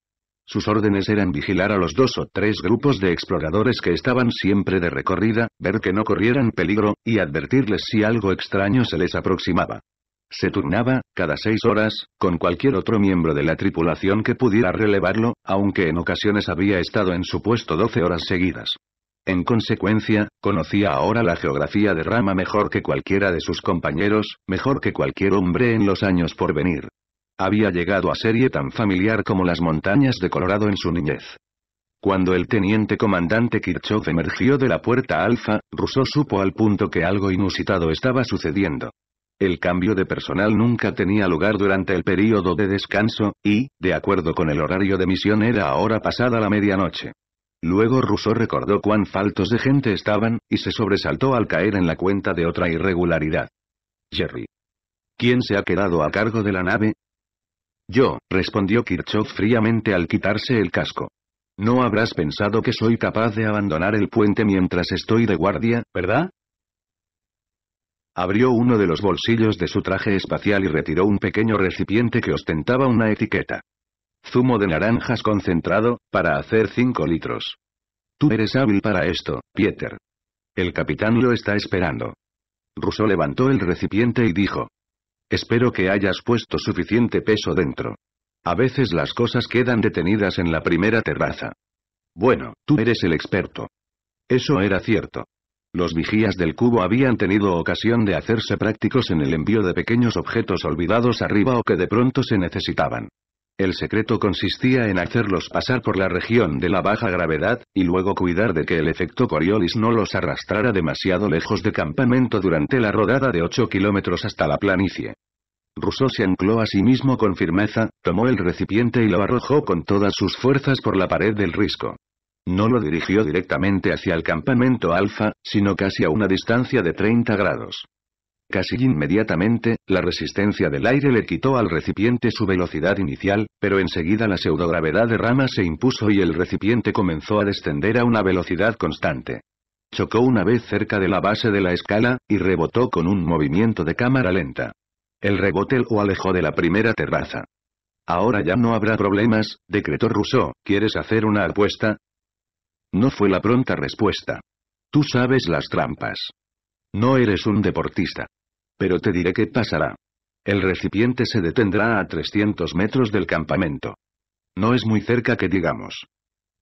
Sus órdenes eran vigilar a los dos o tres grupos de exploradores que estaban siempre de recorrida, ver que no corrieran peligro, y advertirles si algo extraño se les aproximaba. Se turnaba, cada seis horas, con cualquier otro miembro de la tripulación que pudiera relevarlo, aunque en ocasiones había estado en su puesto 12 horas seguidas. En consecuencia, conocía ahora la geografía de Rama mejor que cualquiera de sus compañeros, mejor que cualquier hombre en los años por venir. Había llegado a serie tan familiar como las montañas de Colorado en su niñez. Cuando el teniente comandante Kirchhoff emergió de la puerta alfa, Rousseau supo al punto que algo inusitado estaba sucediendo. El cambio de personal nunca tenía lugar durante el período de descanso, y, de acuerdo con el horario de misión era ahora pasada la medianoche. Luego Russo recordó cuán faltos de gente estaban, y se sobresaltó al caer en la cuenta de otra irregularidad. Jerry. ¿Quién se ha quedado a cargo de la nave? Yo, respondió Kirchhoff fríamente al quitarse el casco. No habrás pensado que soy capaz de abandonar el puente mientras estoy de guardia, ¿verdad? Abrió uno de los bolsillos de su traje espacial y retiró un pequeño recipiente que ostentaba una etiqueta. Zumo de naranjas concentrado, para hacer 5 litros. Tú eres hábil para esto, Pieter. El capitán lo está esperando. Russo levantó el recipiente y dijo. Espero que hayas puesto suficiente peso dentro. A veces las cosas quedan detenidas en la primera terraza. Bueno, tú eres el experto. Eso era cierto. Los vigías del cubo habían tenido ocasión de hacerse prácticos en el envío de pequeños objetos olvidados arriba o que de pronto se necesitaban. El secreto consistía en hacerlos pasar por la región de la baja gravedad, y luego cuidar de que el efecto Coriolis no los arrastrara demasiado lejos de campamento durante la rodada de 8 kilómetros hasta la planicie. Rousseau se ancló a sí mismo con firmeza, tomó el recipiente y lo arrojó con todas sus fuerzas por la pared del risco. No lo dirigió directamente hacia el campamento alfa, sino casi a una distancia de 30 grados. Casi inmediatamente, la resistencia del aire le quitó al recipiente su velocidad inicial, pero enseguida la pseudogravedad de rama se impuso y el recipiente comenzó a descender a una velocidad constante. Chocó una vez cerca de la base de la escala, y rebotó con un movimiento de cámara lenta. El rebote lo alejó de la primera terraza. Ahora ya no habrá problemas, decretó Rousseau, ¿quieres hacer una apuesta? No fue la pronta respuesta. Tú sabes las trampas. No eres un deportista. Pero te diré qué pasará. El recipiente se detendrá a 300 metros del campamento. No es muy cerca que digamos.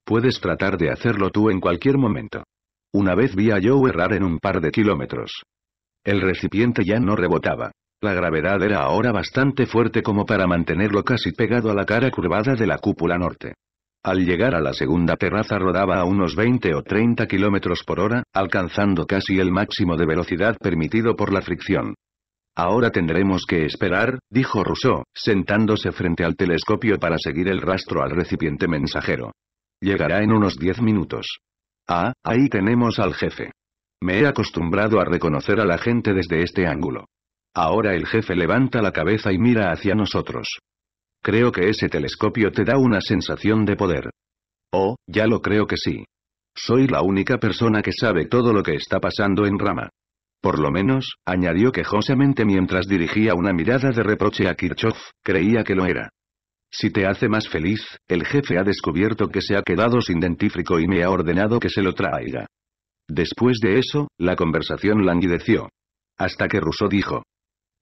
Puedes tratar de hacerlo tú en cualquier momento. Una vez vi a Joe errar en un par de kilómetros. El recipiente ya no rebotaba. La gravedad era ahora bastante fuerte como para mantenerlo casi pegado a la cara curvada de la cúpula norte. Al llegar a la segunda terraza rodaba a unos 20 o 30 kilómetros por hora, alcanzando casi el máximo de velocidad permitido por la fricción. Ahora tendremos que esperar, dijo Rousseau, sentándose frente al telescopio para seguir el rastro al recipiente mensajero. Llegará en unos 10 minutos. Ah, ahí tenemos al jefe. Me he acostumbrado a reconocer a la gente desde este ángulo. Ahora el jefe levanta la cabeza y mira hacia nosotros. Creo que ese telescopio te da una sensación de poder. Oh, ya lo creo que sí. Soy la única persona que sabe todo lo que está pasando en Rama. Por lo menos, añadió quejosamente mientras dirigía una mirada de reproche a Kirchhoff, creía que lo era. Si te hace más feliz, el jefe ha descubierto que se ha quedado sin dentífrico y me ha ordenado que se lo traiga. Después de eso, la conversación languideció. Hasta que Rousseau dijo.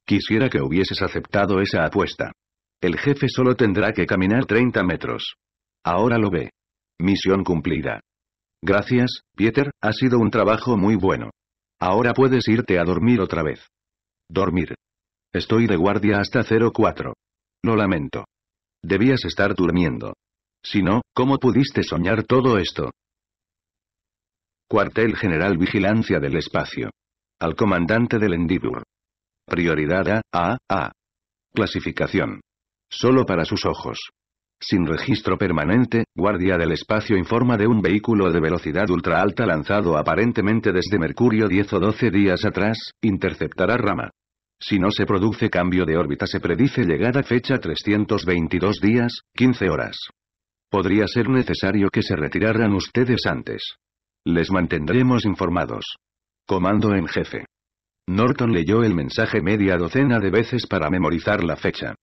Quisiera que hubieses aceptado esa apuesta. El jefe solo tendrá que caminar 30 metros. Ahora lo ve. Misión cumplida. Gracias, Peter, ha sido un trabajo muy bueno. Ahora puedes irte a dormir otra vez. Dormir. Estoy de guardia hasta 04. Lo lamento. Debías estar durmiendo. Si no, ¿cómo pudiste soñar todo esto? Cuartel General Vigilancia del Espacio. Al comandante del Endibur. Prioridad A, A, A. Clasificación. Solo para sus ojos. Sin registro permanente, Guardia del Espacio informa de un vehículo de velocidad ultra alta lanzado aparentemente desde Mercurio 10 o 12 días atrás, interceptará Rama. Si no se produce cambio de órbita se predice llegada fecha 322 días, 15 horas. Podría ser necesario que se retiraran ustedes antes. Les mantendremos informados. Comando en jefe. Norton leyó el mensaje media docena de veces para memorizar la fecha.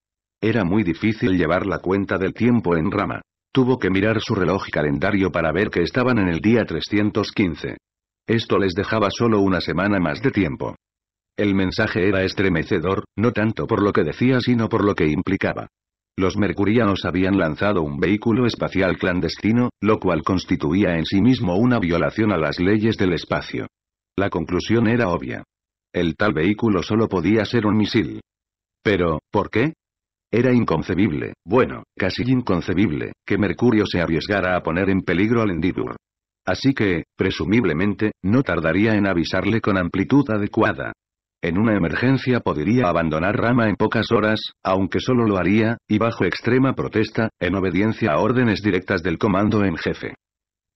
Era muy difícil llevar la cuenta del tiempo en rama. Tuvo que mirar su reloj y calendario para ver que estaban en el día 315. Esto les dejaba solo una semana más de tiempo. El mensaje era estremecedor, no tanto por lo que decía sino por lo que implicaba. Los mercurianos habían lanzado un vehículo espacial clandestino, lo cual constituía en sí mismo una violación a las leyes del espacio. La conclusión era obvia. El tal vehículo solo podía ser un misil. Pero, ¿por qué? Era inconcebible, bueno, casi inconcebible, que Mercurio se arriesgara a poner en peligro al Endidur. Así que, presumiblemente, no tardaría en avisarle con amplitud adecuada. En una emergencia podría abandonar Rama en pocas horas, aunque solo lo haría, y bajo extrema protesta, en obediencia a órdenes directas del comando en jefe.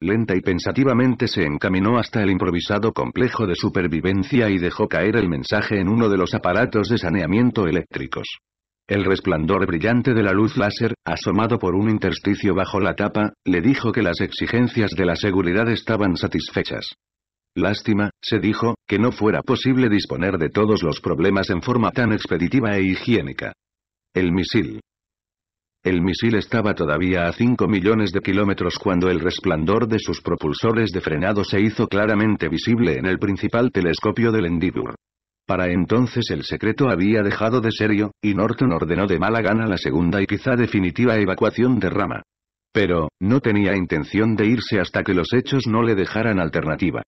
Lenta y pensativamente se encaminó hasta el improvisado complejo de supervivencia y dejó caer el mensaje en uno de los aparatos de saneamiento eléctricos. El resplandor brillante de la luz láser, asomado por un intersticio bajo la tapa, le dijo que las exigencias de la seguridad estaban satisfechas. Lástima, se dijo, que no fuera posible disponer de todos los problemas en forma tan expeditiva e higiénica. El misil. El misil estaba todavía a 5 millones de kilómetros cuando el resplandor de sus propulsores de frenado se hizo claramente visible en el principal telescopio del Endeavour. Para entonces el secreto había dejado de serio, y Norton ordenó de mala gana la segunda y quizá definitiva evacuación de Rama. Pero, no tenía intención de irse hasta que los hechos no le dejaran alternativa.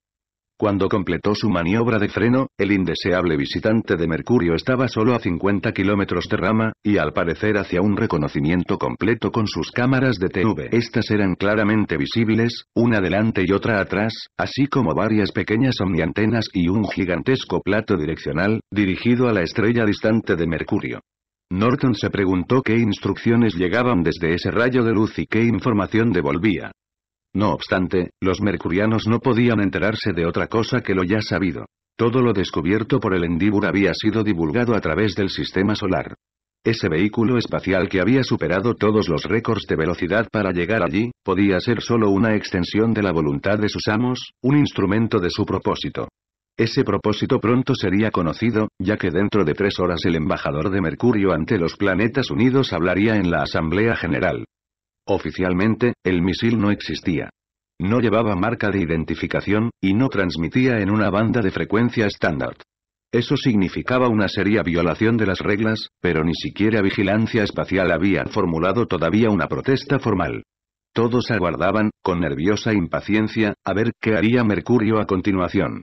Cuando completó su maniobra de freno, el indeseable visitante de Mercurio estaba solo a 50 kilómetros de rama, y al parecer hacia un reconocimiento completo con sus cámaras de TV. Estas eran claramente visibles, una delante y otra atrás, así como varias pequeñas omniantenas y un gigantesco plato direccional, dirigido a la estrella distante de Mercurio. Norton se preguntó qué instrucciones llegaban desde ese rayo de luz y qué información devolvía. No obstante, los mercurianos no podían enterarse de otra cosa que lo ya sabido. Todo lo descubierto por el Endibur había sido divulgado a través del sistema solar. Ese vehículo espacial que había superado todos los récords de velocidad para llegar allí, podía ser solo una extensión de la voluntad de sus amos, un instrumento de su propósito. Ese propósito pronto sería conocido, ya que dentro de tres horas el embajador de Mercurio ante los planetas unidos hablaría en la Asamblea General. Oficialmente, el misil no existía. No llevaba marca de identificación, y no transmitía en una banda de frecuencia estándar. Eso significaba una seria violación de las reglas, pero ni siquiera Vigilancia Espacial había formulado todavía una protesta formal. Todos aguardaban, con nerviosa impaciencia, a ver qué haría Mercurio a continuación.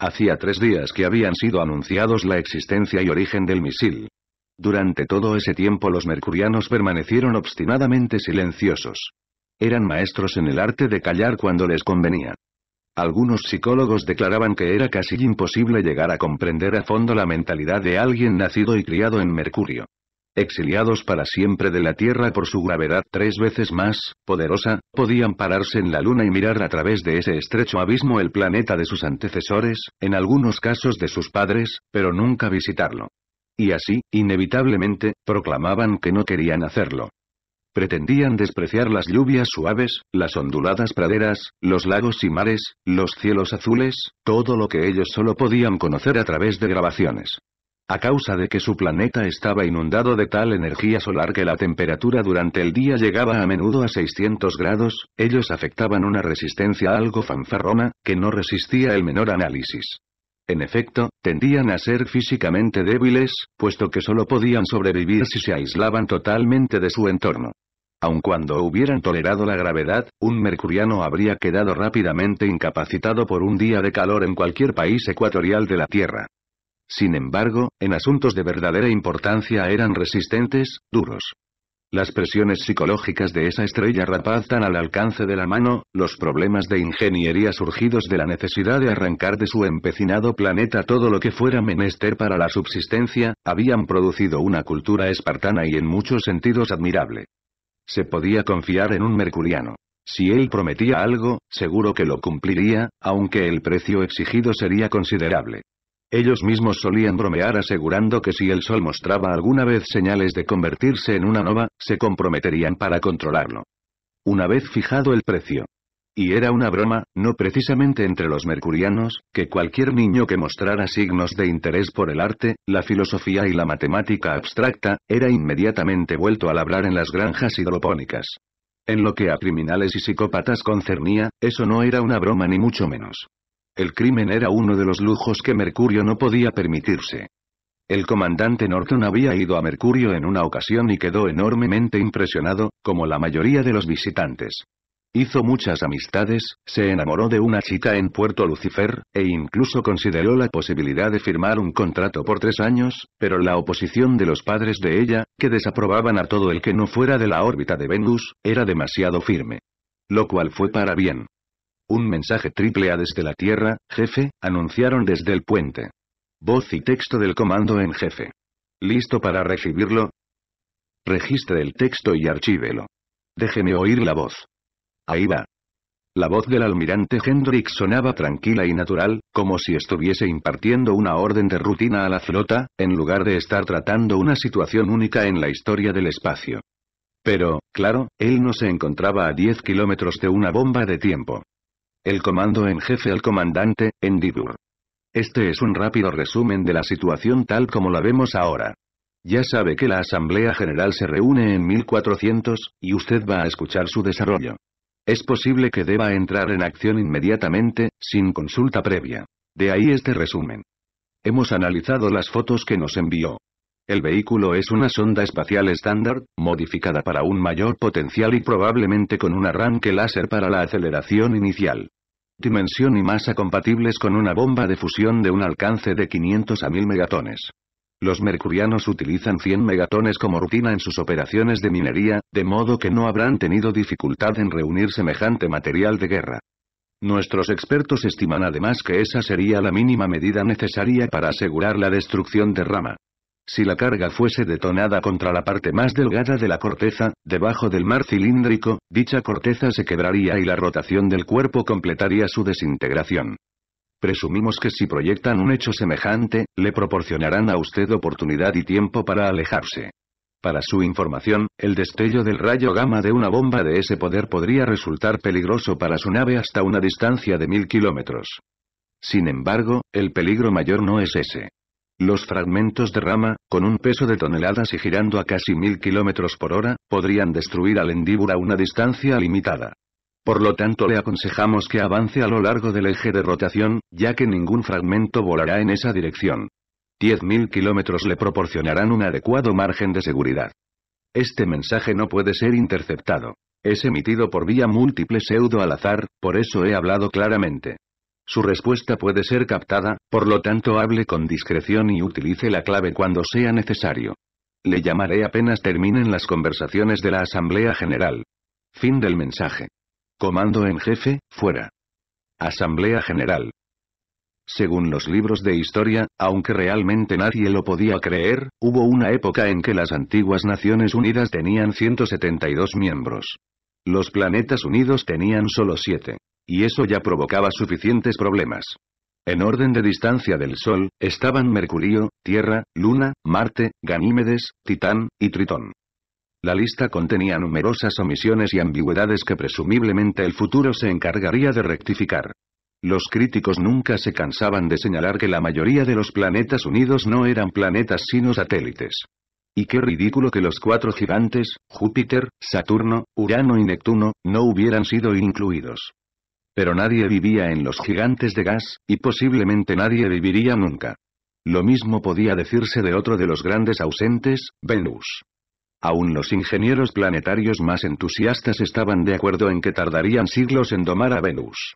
Hacía tres días que habían sido anunciados la existencia y origen del misil. Durante todo ese tiempo los mercurianos permanecieron obstinadamente silenciosos. Eran maestros en el arte de callar cuando les convenía. Algunos psicólogos declaraban que era casi imposible llegar a comprender a fondo la mentalidad de alguien nacido y criado en Mercurio. Exiliados para siempre de la Tierra por su gravedad tres veces más poderosa, podían pararse en la Luna y mirar a través de ese estrecho abismo el planeta de sus antecesores, en algunos casos de sus padres, pero nunca visitarlo. Y así, inevitablemente, proclamaban que no querían hacerlo. Pretendían despreciar las lluvias suaves, las onduladas praderas, los lagos y mares, los cielos azules, todo lo que ellos solo podían conocer a través de grabaciones. A causa de que su planeta estaba inundado de tal energía solar que la temperatura durante el día llegaba a menudo a 600 grados, ellos afectaban una resistencia algo fanfarrona, que no resistía el menor análisis. En efecto, tendían a ser físicamente débiles, puesto que solo podían sobrevivir si se aislaban totalmente de su entorno. Aun cuando hubieran tolerado la gravedad, un mercuriano habría quedado rápidamente incapacitado por un día de calor en cualquier país ecuatorial de la Tierra. Sin embargo, en asuntos de verdadera importancia eran resistentes, duros las presiones psicológicas de esa estrella rapaz tan al alcance de la mano, los problemas de ingeniería surgidos de la necesidad de arrancar de su empecinado planeta todo lo que fuera menester para la subsistencia, habían producido una cultura espartana y en muchos sentidos admirable. Se podía confiar en un mercuriano. Si él prometía algo, seguro que lo cumpliría, aunque el precio exigido sería considerable. Ellos mismos solían bromear asegurando que si el sol mostraba alguna vez señales de convertirse en una nova, se comprometerían para controlarlo. Una vez fijado el precio. Y era una broma, no precisamente entre los mercurianos, que cualquier niño que mostrara signos de interés por el arte, la filosofía y la matemática abstracta, era inmediatamente vuelto a labrar en las granjas hidropónicas. En lo que a criminales y psicópatas concernía, eso no era una broma ni mucho menos. El crimen era uno de los lujos que Mercurio no podía permitirse. El comandante Norton había ido a Mercurio en una ocasión y quedó enormemente impresionado, como la mayoría de los visitantes. Hizo muchas amistades, se enamoró de una chica en Puerto Lucifer, e incluso consideró la posibilidad de firmar un contrato por tres años, pero la oposición de los padres de ella, que desaprobaban a todo el que no fuera de la órbita de Venus, era demasiado firme. Lo cual fue para bien. Un mensaje triple A desde la Tierra, jefe, anunciaron desde el puente. Voz y texto del comando en jefe. ¿Listo para recibirlo? Registre el texto y archívelo. Déjeme oír la voz. Ahí va. La voz del almirante Hendrix sonaba tranquila y natural, como si estuviese impartiendo una orden de rutina a la flota, en lugar de estar tratando una situación única en la historia del espacio. Pero, claro, él no se encontraba a 10 kilómetros de una bomba de tiempo el comando en jefe al comandante, Endidur. Este es un rápido resumen de la situación tal como la vemos ahora. Ya sabe que la Asamblea General se reúne en 1400, y usted va a escuchar su desarrollo. Es posible que deba entrar en acción inmediatamente, sin consulta previa. De ahí este resumen. Hemos analizado las fotos que nos envió. El vehículo es una sonda espacial estándar, modificada para un mayor potencial y probablemente con un arranque láser para la aceleración inicial dimensión y masa compatibles con una bomba de fusión de un alcance de 500 a 1000 megatones. Los mercurianos utilizan 100 megatones como rutina en sus operaciones de minería, de modo que no habrán tenido dificultad en reunir semejante material de guerra. Nuestros expertos estiman además que esa sería la mínima medida necesaria para asegurar la destrucción de Rama. Si la carga fuese detonada contra la parte más delgada de la corteza, debajo del mar cilíndrico, dicha corteza se quebraría y la rotación del cuerpo completaría su desintegración. Presumimos que si proyectan un hecho semejante, le proporcionarán a usted oportunidad y tiempo para alejarse. Para su información, el destello del rayo gamma de una bomba de ese poder podría resultar peligroso para su nave hasta una distancia de mil kilómetros. Sin embargo, el peligro mayor no es ese. Los fragmentos de rama, con un peso de toneladas y girando a casi mil kilómetros por hora, podrían destruir al endíbulo a una distancia limitada. Por lo tanto le aconsejamos que avance a lo largo del eje de rotación, ya que ningún fragmento volará en esa dirección. 10.000 kilómetros le proporcionarán un adecuado margen de seguridad. Este mensaje no puede ser interceptado. Es emitido por vía múltiple pseudo al azar, por eso he hablado claramente. Su respuesta puede ser captada, por lo tanto hable con discreción y utilice la clave cuando sea necesario. Le llamaré apenas terminen las conversaciones de la Asamblea General. Fin del mensaje. Comando en jefe, fuera. Asamblea General. Según los libros de historia, aunque realmente nadie lo podía creer, hubo una época en que las antiguas Naciones Unidas tenían 172 miembros. Los planetas unidos tenían solo 7. Y eso ya provocaba suficientes problemas. En orden de distancia del Sol, estaban Mercurio, Tierra, Luna, Marte, Ganímedes, Titán, y Tritón. La lista contenía numerosas omisiones y ambigüedades que presumiblemente el futuro se encargaría de rectificar. Los críticos nunca se cansaban de señalar que la mayoría de los planetas unidos no eran planetas sino satélites. Y qué ridículo que los cuatro gigantes, Júpiter, Saturno, Urano y Neptuno, no hubieran sido incluidos. Pero nadie vivía en los gigantes de gas, y posiblemente nadie viviría nunca. Lo mismo podía decirse de otro de los grandes ausentes, Venus. Aún los ingenieros planetarios más entusiastas estaban de acuerdo en que tardarían siglos en domar a Venus.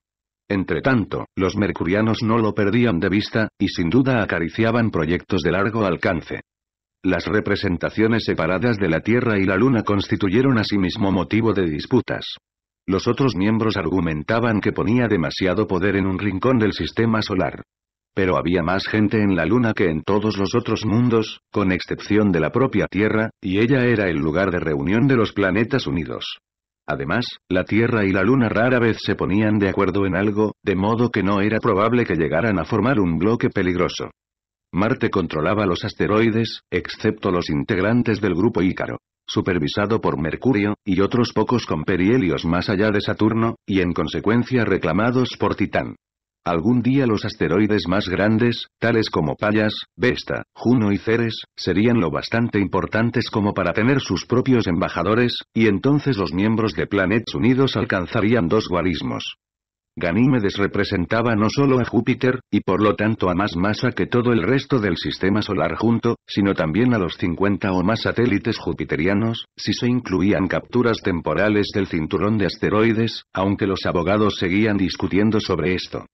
Entre tanto, los mercurianos no lo perdían de vista, y sin duda acariciaban proyectos de largo alcance. Las representaciones separadas de la Tierra y la Luna constituyeron asimismo motivo de disputas. Los otros miembros argumentaban que ponía demasiado poder en un rincón del sistema solar. Pero había más gente en la Luna que en todos los otros mundos, con excepción de la propia Tierra, y ella era el lugar de reunión de los planetas unidos. Además, la Tierra y la Luna rara vez se ponían de acuerdo en algo, de modo que no era probable que llegaran a formar un bloque peligroso. Marte controlaba los asteroides, excepto los integrantes del grupo Ícaro supervisado por Mercurio, y otros pocos con perihelios más allá de Saturno, y en consecuencia reclamados por Titán. Algún día los asteroides más grandes, tales como Pallas, Vesta, Juno y Ceres, serían lo bastante importantes como para tener sus propios embajadores, y entonces los miembros de Planets Unidos alcanzarían dos guarismos. Ganímedes representaba no solo a Júpiter, y por lo tanto a más masa que todo el resto del sistema solar junto, sino también a los 50 o más satélites jupiterianos, si se incluían capturas temporales del cinturón de asteroides, aunque los abogados seguían discutiendo sobre esto.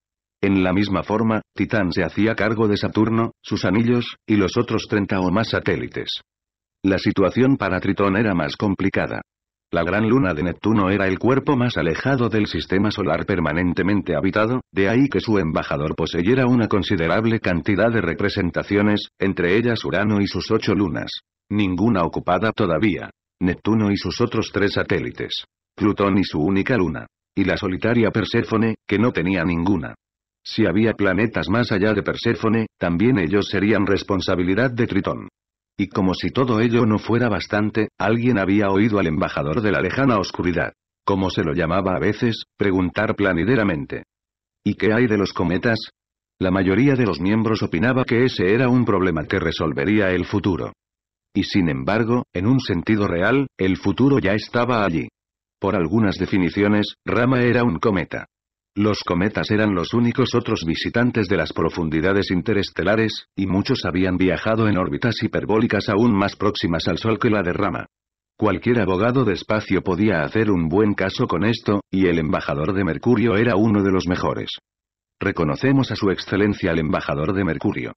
En la misma forma, Titán se hacía cargo de Saturno, sus anillos, y los otros 30 o más satélites. La situación para Tritón era más complicada. La gran luna de Neptuno era el cuerpo más alejado del sistema solar permanentemente habitado, de ahí que su embajador poseyera una considerable cantidad de representaciones, entre ellas Urano y sus ocho lunas. Ninguna ocupada todavía. Neptuno y sus otros tres satélites. Plutón y su única luna. Y la solitaria Perséfone, que no tenía ninguna. Si había planetas más allá de Perséfone, también ellos serían responsabilidad de Tritón. Y como si todo ello no fuera bastante, alguien había oído al embajador de la lejana oscuridad, como se lo llamaba a veces, preguntar planideramente. ¿Y qué hay de los cometas? La mayoría de los miembros opinaba que ese era un problema que resolvería el futuro. Y sin embargo, en un sentido real, el futuro ya estaba allí. Por algunas definiciones, Rama era un cometa. Los cometas eran los únicos otros visitantes de las profundidades interestelares, y muchos habían viajado en órbitas hiperbólicas aún más próximas al Sol que la derrama. Cualquier abogado de espacio podía hacer un buen caso con esto, y el embajador de Mercurio era uno de los mejores. Reconocemos a su excelencia al embajador de Mercurio.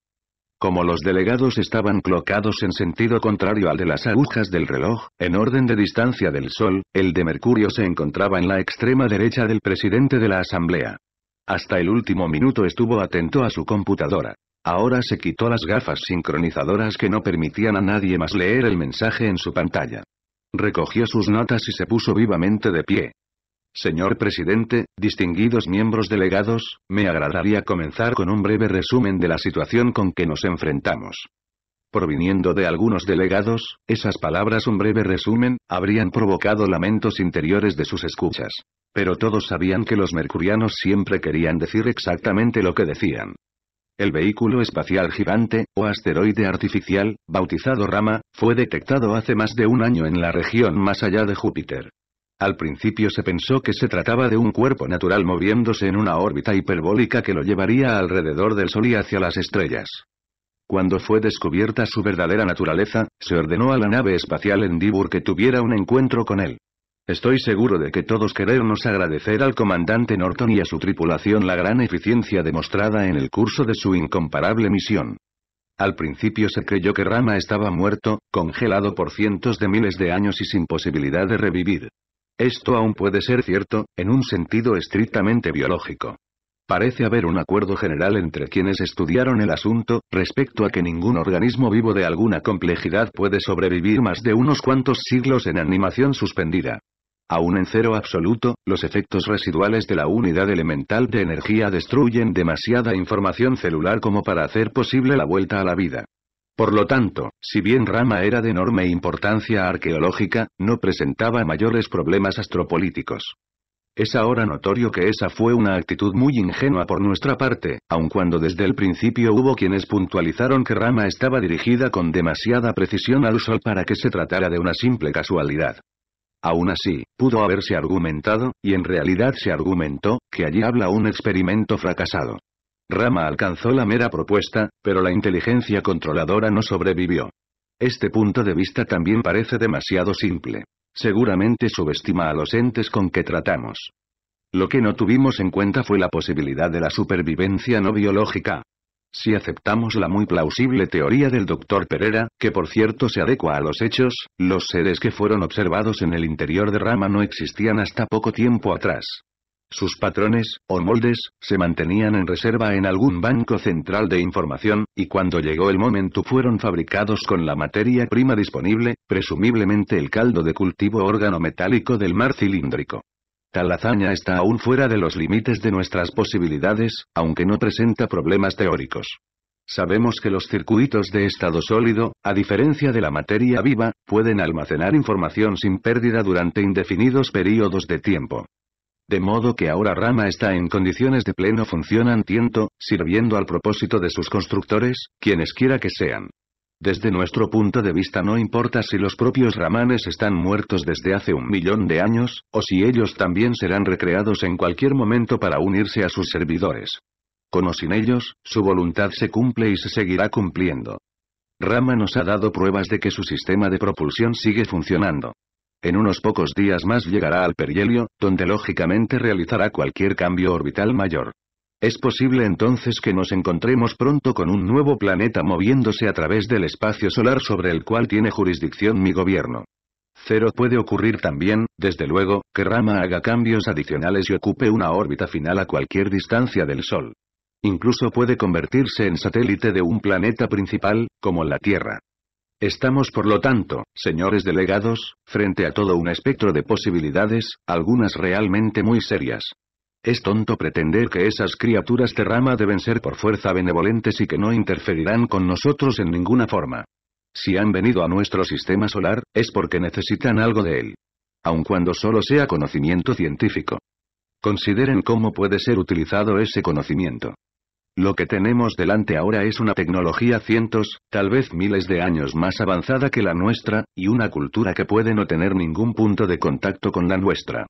Como los delegados estaban colocados en sentido contrario al de las agujas del reloj, en orden de distancia del Sol, el de Mercurio se encontraba en la extrema derecha del presidente de la Asamblea. Hasta el último minuto estuvo atento a su computadora. Ahora se quitó las gafas sincronizadoras que no permitían a nadie más leer el mensaje en su pantalla. Recogió sus notas y se puso vivamente de pie. Señor presidente, distinguidos miembros delegados, me agradaría comenzar con un breve resumen de la situación con que nos enfrentamos. Proviniendo de algunos delegados, esas palabras un breve resumen, habrían provocado lamentos interiores de sus escuchas. Pero todos sabían que los mercurianos siempre querían decir exactamente lo que decían. El vehículo espacial gigante, o asteroide artificial, bautizado Rama, fue detectado hace más de un año en la región más allá de Júpiter. Al principio se pensó que se trataba de un cuerpo natural moviéndose en una órbita hiperbólica que lo llevaría alrededor del Sol y hacia las estrellas. Cuando fue descubierta su verdadera naturaleza, se ordenó a la nave espacial Dibur que tuviera un encuentro con él. Estoy seguro de que todos queremos agradecer al comandante Norton y a su tripulación la gran eficiencia demostrada en el curso de su incomparable misión. Al principio se creyó que Rama estaba muerto, congelado por cientos de miles de años y sin posibilidad de revivir. Esto aún puede ser cierto, en un sentido estrictamente biológico. Parece haber un acuerdo general entre quienes estudiaron el asunto, respecto a que ningún organismo vivo de alguna complejidad puede sobrevivir más de unos cuantos siglos en animación suspendida. Aún en cero absoluto, los efectos residuales de la unidad elemental de energía destruyen demasiada información celular como para hacer posible la vuelta a la vida. Por lo tanto, si bien Rama era de enorme importancia arqueológica, no presentaba mayores problemas astropolíticos. Es ahora notorio que esa fue una actitud muy ingenua por nuestra parte, aun cuando desde el principio hubo quienes puntualizaron que Rama estaba dirigida con demasiada precisión al Sol para que se tratara de una simple casualidad. Aún así, pudo haberse argumentado, y en realidad se argumentó, que allí habla un experimento fracasado. Rama alcanzó la mera propuesta, pero la inteligencia controladora no sobrevivió. Este punto de vista también parece demasiado simple. Seguramente subestima a los entes con que tratamos. Lo que no tuvimos en cuenta fue la posibilidad de la supervivencia no biológica. Si aceptamos la muy plausible teoría del doctor Pereira, que por cierto se adecua a los hechos, los seres que fueron observados en el interior de Rama no existían hasta poco tiempo atrás. Sus patrones, o moldes, se mantenían en reserva en algún banco central de información, y cuando llegó el momento fueron fabricados con la materia prima disponible, presumiblemente el caldo de cultivo órgano metálico del mar cilíndrico. Tal hazaña está aún fuera de los límites de nuestras posibilidades, aunque no presenta problemas teóricos. Sabemos que los circuitos de estado sólido, a diferencia de la materia viva, pueden almacenar información sin pérdida durante indefinidos períodos de tiempo. De modo que ahora Rama está en condiciones de pleno funcionamiento, sirviendo al propósito de sus constructores, quienes quiera que sean. Desde nuestro punto de vista no importa si los propios ramanes están muertos desde hace un millón de años, o si ellos también serán recreados en cualquier momento para unirse a sus servidores. Con o sin ellos, su voluntad se cumple y se seguirá cumpliendo. Rama nos ha dado pruebas de que su sistema de propulsión sigue funcionando. En unos pocos días más llegará al perihelio, donde lógicamente realizará cualquier cambio orbital mayor. Es posible entonces que nos encontremos pronto con un nuevo planeta moviéndose a través del espacio solar sobre el cual tiene jurisdicción mi gobierno. Cero puede ocurrir también, desde luego, que Rama haga cambios adicionales y ocupe una órbita final a cualquier distancia del Sol. Incluso puede convertirse en satélite de un planeta principal, como la Tierra. Estamos por lo tanto, señores delegados, frente a todo un espectro de posibilidades, algunas realmente muy serias. Es tonto pretender que esas criaturas de rama deben ser por fuerza benevolentes y que no interferirán con nosotros en ninguna forma. Si han venido a nuestro sistema solar, es porque necesitan algo de él. Aun cuando solo sea conocimiento científico. Consideren cómo puede ser utilizado ese conocimiento. Lo que tenemos delante ahora es una tecnología cientos, tal vez miles de años más avanzada que la nuestra, y una cultura que puede no tener ningún punto de contacto con la nuestra.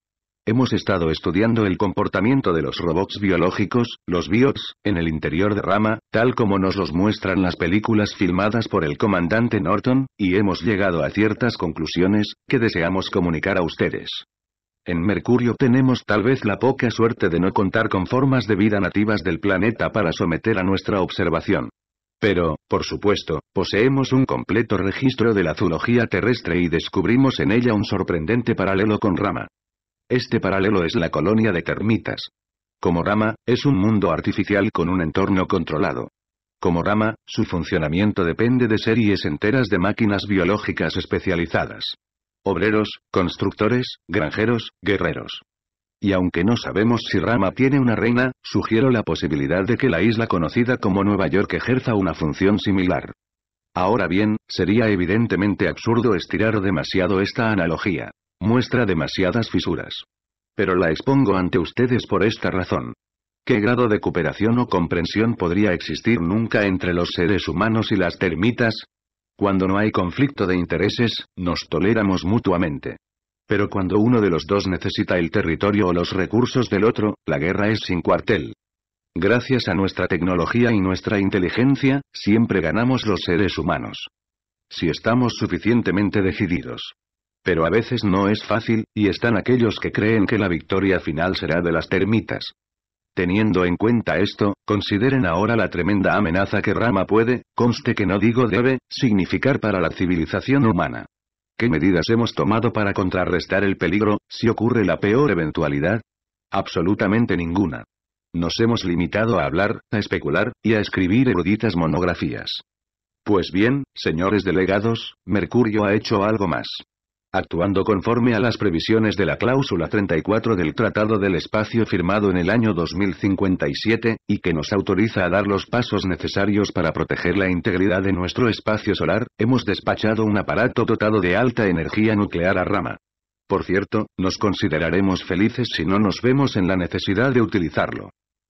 Hemos estado estudiando el comportamiento de los robots biológicos, los bios, en el interior de Rama, tal como nos los muestran las películas filmadas por el comandante Norton, y hemos llegado a ciertas conclusiones, que deseamos comunicar a ustedes. En Mercurio tenemos tal vez la poca suerte de no contar con formas de vida nativas del planeta para someter a nuestra observación. Pero, por supuesto, poseemos un completo registro de la zoología terrestre y descubrimos en ella un sorprendente paralelo con Rama. Este paralelo es la colonia de termitas. Como Rama, es un mundo artificial con un entorno controlado. Como Rama, su funcionamiento depende de series enteras de máquinas biológicas especializadas obreros, constructores, granjeros, guerreros. Y aunque no sabemos si Rama tiene una reina, sugiero la posibilidad de que la isla conocida como Nueva York ejerza una función similar. Ahora bien, sería evidentemente absurdo estirar demasiado esta analogía. Muestra demasiadas fisuras. Pero la expongo ante ustedes por esta razón. ¿Qué grado de cooperación o comprensión podría existir nunca entre los seres humanos y las termitas? Cuando no hay conflicto de intereses, nos toleramos mutuamente. Pero cuando uno de los dos necesita el territorio o los recursos del otro, la guerra es sin cuartel. Gracias a nuestra tecnología y nuestra inteligencia, siempre ganamos los seres humanos. Si estamos suficientemente decididos. Pero a veces no es fácil, y están aquellos que creen que la victoria final será de las termitas. Teniendo en cuenta esto, consideren ahora la tremenda amenaza que Rama puede, conste que no digo debe, significar para la civilización humana. ¿Qué medidas hemos tomado para contrarrestar el peligro, si ocurre la peor eventualidad? Absolutamente ninguna. Nos hemos limitado a hablar, a especular, y a escribir eruditas monografías. Pues bien, señores delegados, Mercurio ha hecho algo más. Actuando conforme a las previsiones de la cláusula 34 del Tratado del Espacio firmado en el año 2057, y que nos autoriza a dar los pasos necesarios para proteger la integridad de nuestro espacio solar, hemos despachado un aparato dotado de alta energía nuclear a rama. Por cierto, nos consideraremos felices si no nos vemos en la necesidad de utilizarlo.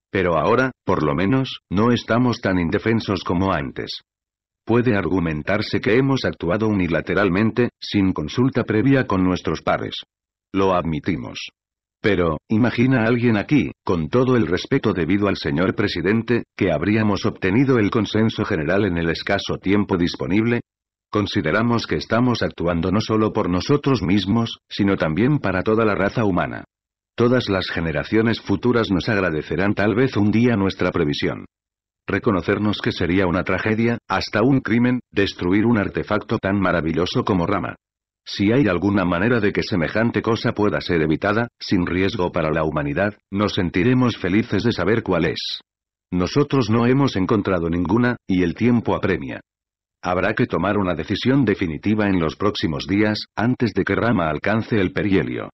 Pero ahora, por lo menos, no estamos tan indefensos como antes puede argumentarse que hemos actuado unilateralmente, sin consulta previa con nuestros pares. Lo admitimos. Pero, imagina alguien aquí, con todo el respeto debido al señor presidente, que habríamos obtenido el consenso general en el escaso tiempo disponible. Consideramos que estamos actuando no solo por nosotros mismos, sino también para toda la raza humana. Todas las generaciones futuras nos agradecerán tal vez un día nuestra previsión reconocernos que sería una tragedia, hasta un crimen, destruir un artefacto tan maravilloso como Rama. Si hay alguna manera de que semejante cosa pueda ser evitada, sin riesgo para la humanidad, nos sentiremos felices de saber cuál es. Nosotros no hemos encontrado ninguna, y el tiempo apremia. Habrá que tomar una decisión definitiva en los próximos días, antes de que Rama alcance el perihelio.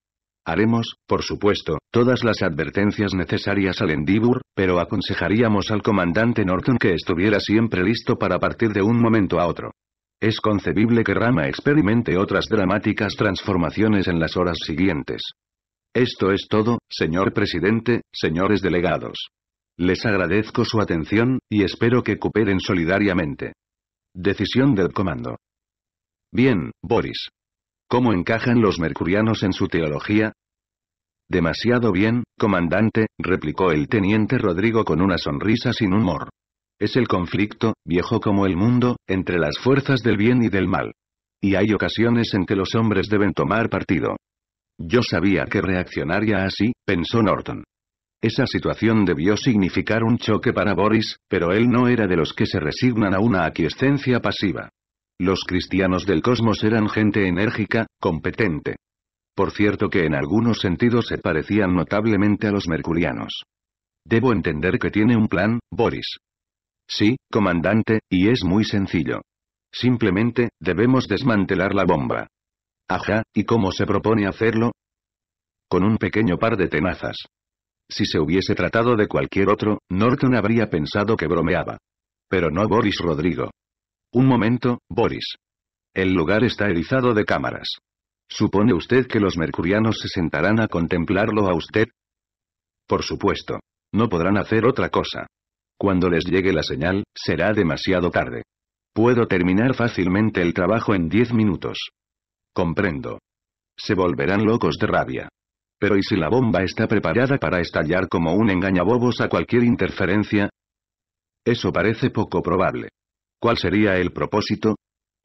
Haremos, por supuesto, todas las advertencias necesarias al Endeavour, pero aconsejaríamos al comandante Norton que estuviera siempre listo para partir de un momento a otro. Es concebible que Rama experimente otras dramáticas transformaciones en las horas siguientes. Esto es todo, señor presidente, señores delegados. Les agradezco su atención, y espero que cooperen solidariamente. Decisión del comando. Bien, Boris. ¿Cómo encajan los mercurianos en su teología? Demasiado bien, comandante, replicó el teniente Rodrigo con una sonrisa sin humor. Es el conflicto, viejo como el mundo, entre las fuerzas del bien y del mal. Y hay ocasiones en que los hombres deben tomar partido. Yo sabía que reaccionaría así, pensó Norton. Esa situación debió significar un choque para Boris, pero él no era de los que se resignan a una aquiescencia pasiva. Los cristianos del cosmos eran gente enérgica, competente. Por cierto que en algunos sentidos se parecían notablemente a los mercurianos. Debo entender que tiene un plan, Boris. Sí, comandante, y es muy sencillo. Simplemente, debemos desmantelar la bomba. Ajá, ¿y cómo se propone hacerlo? Con un pequeño par de tenazas. Si se hubiese tratado de cualquier otro, Norton habría pensado que bromeaba. Pero no Boris Rodrigo. Un momento, Boris. El lugar está erizado de cámaras. ¿Supone usted que los mercurianos se sentarán a contemplarlo a usted? Por supuesto. No podrán hacer otra cosa. Cuando les llegue la señal, será demasiado tarde. Puedo terminar fácilmente el trabajo en diez minutos. Comprendo. Se volverán locos de rabia. Pero ¿y si la bomba está preparada para estallar como un engañabobos a cualquier interferencia? Eso parece poco probable. ¿Cuál sería el propósito?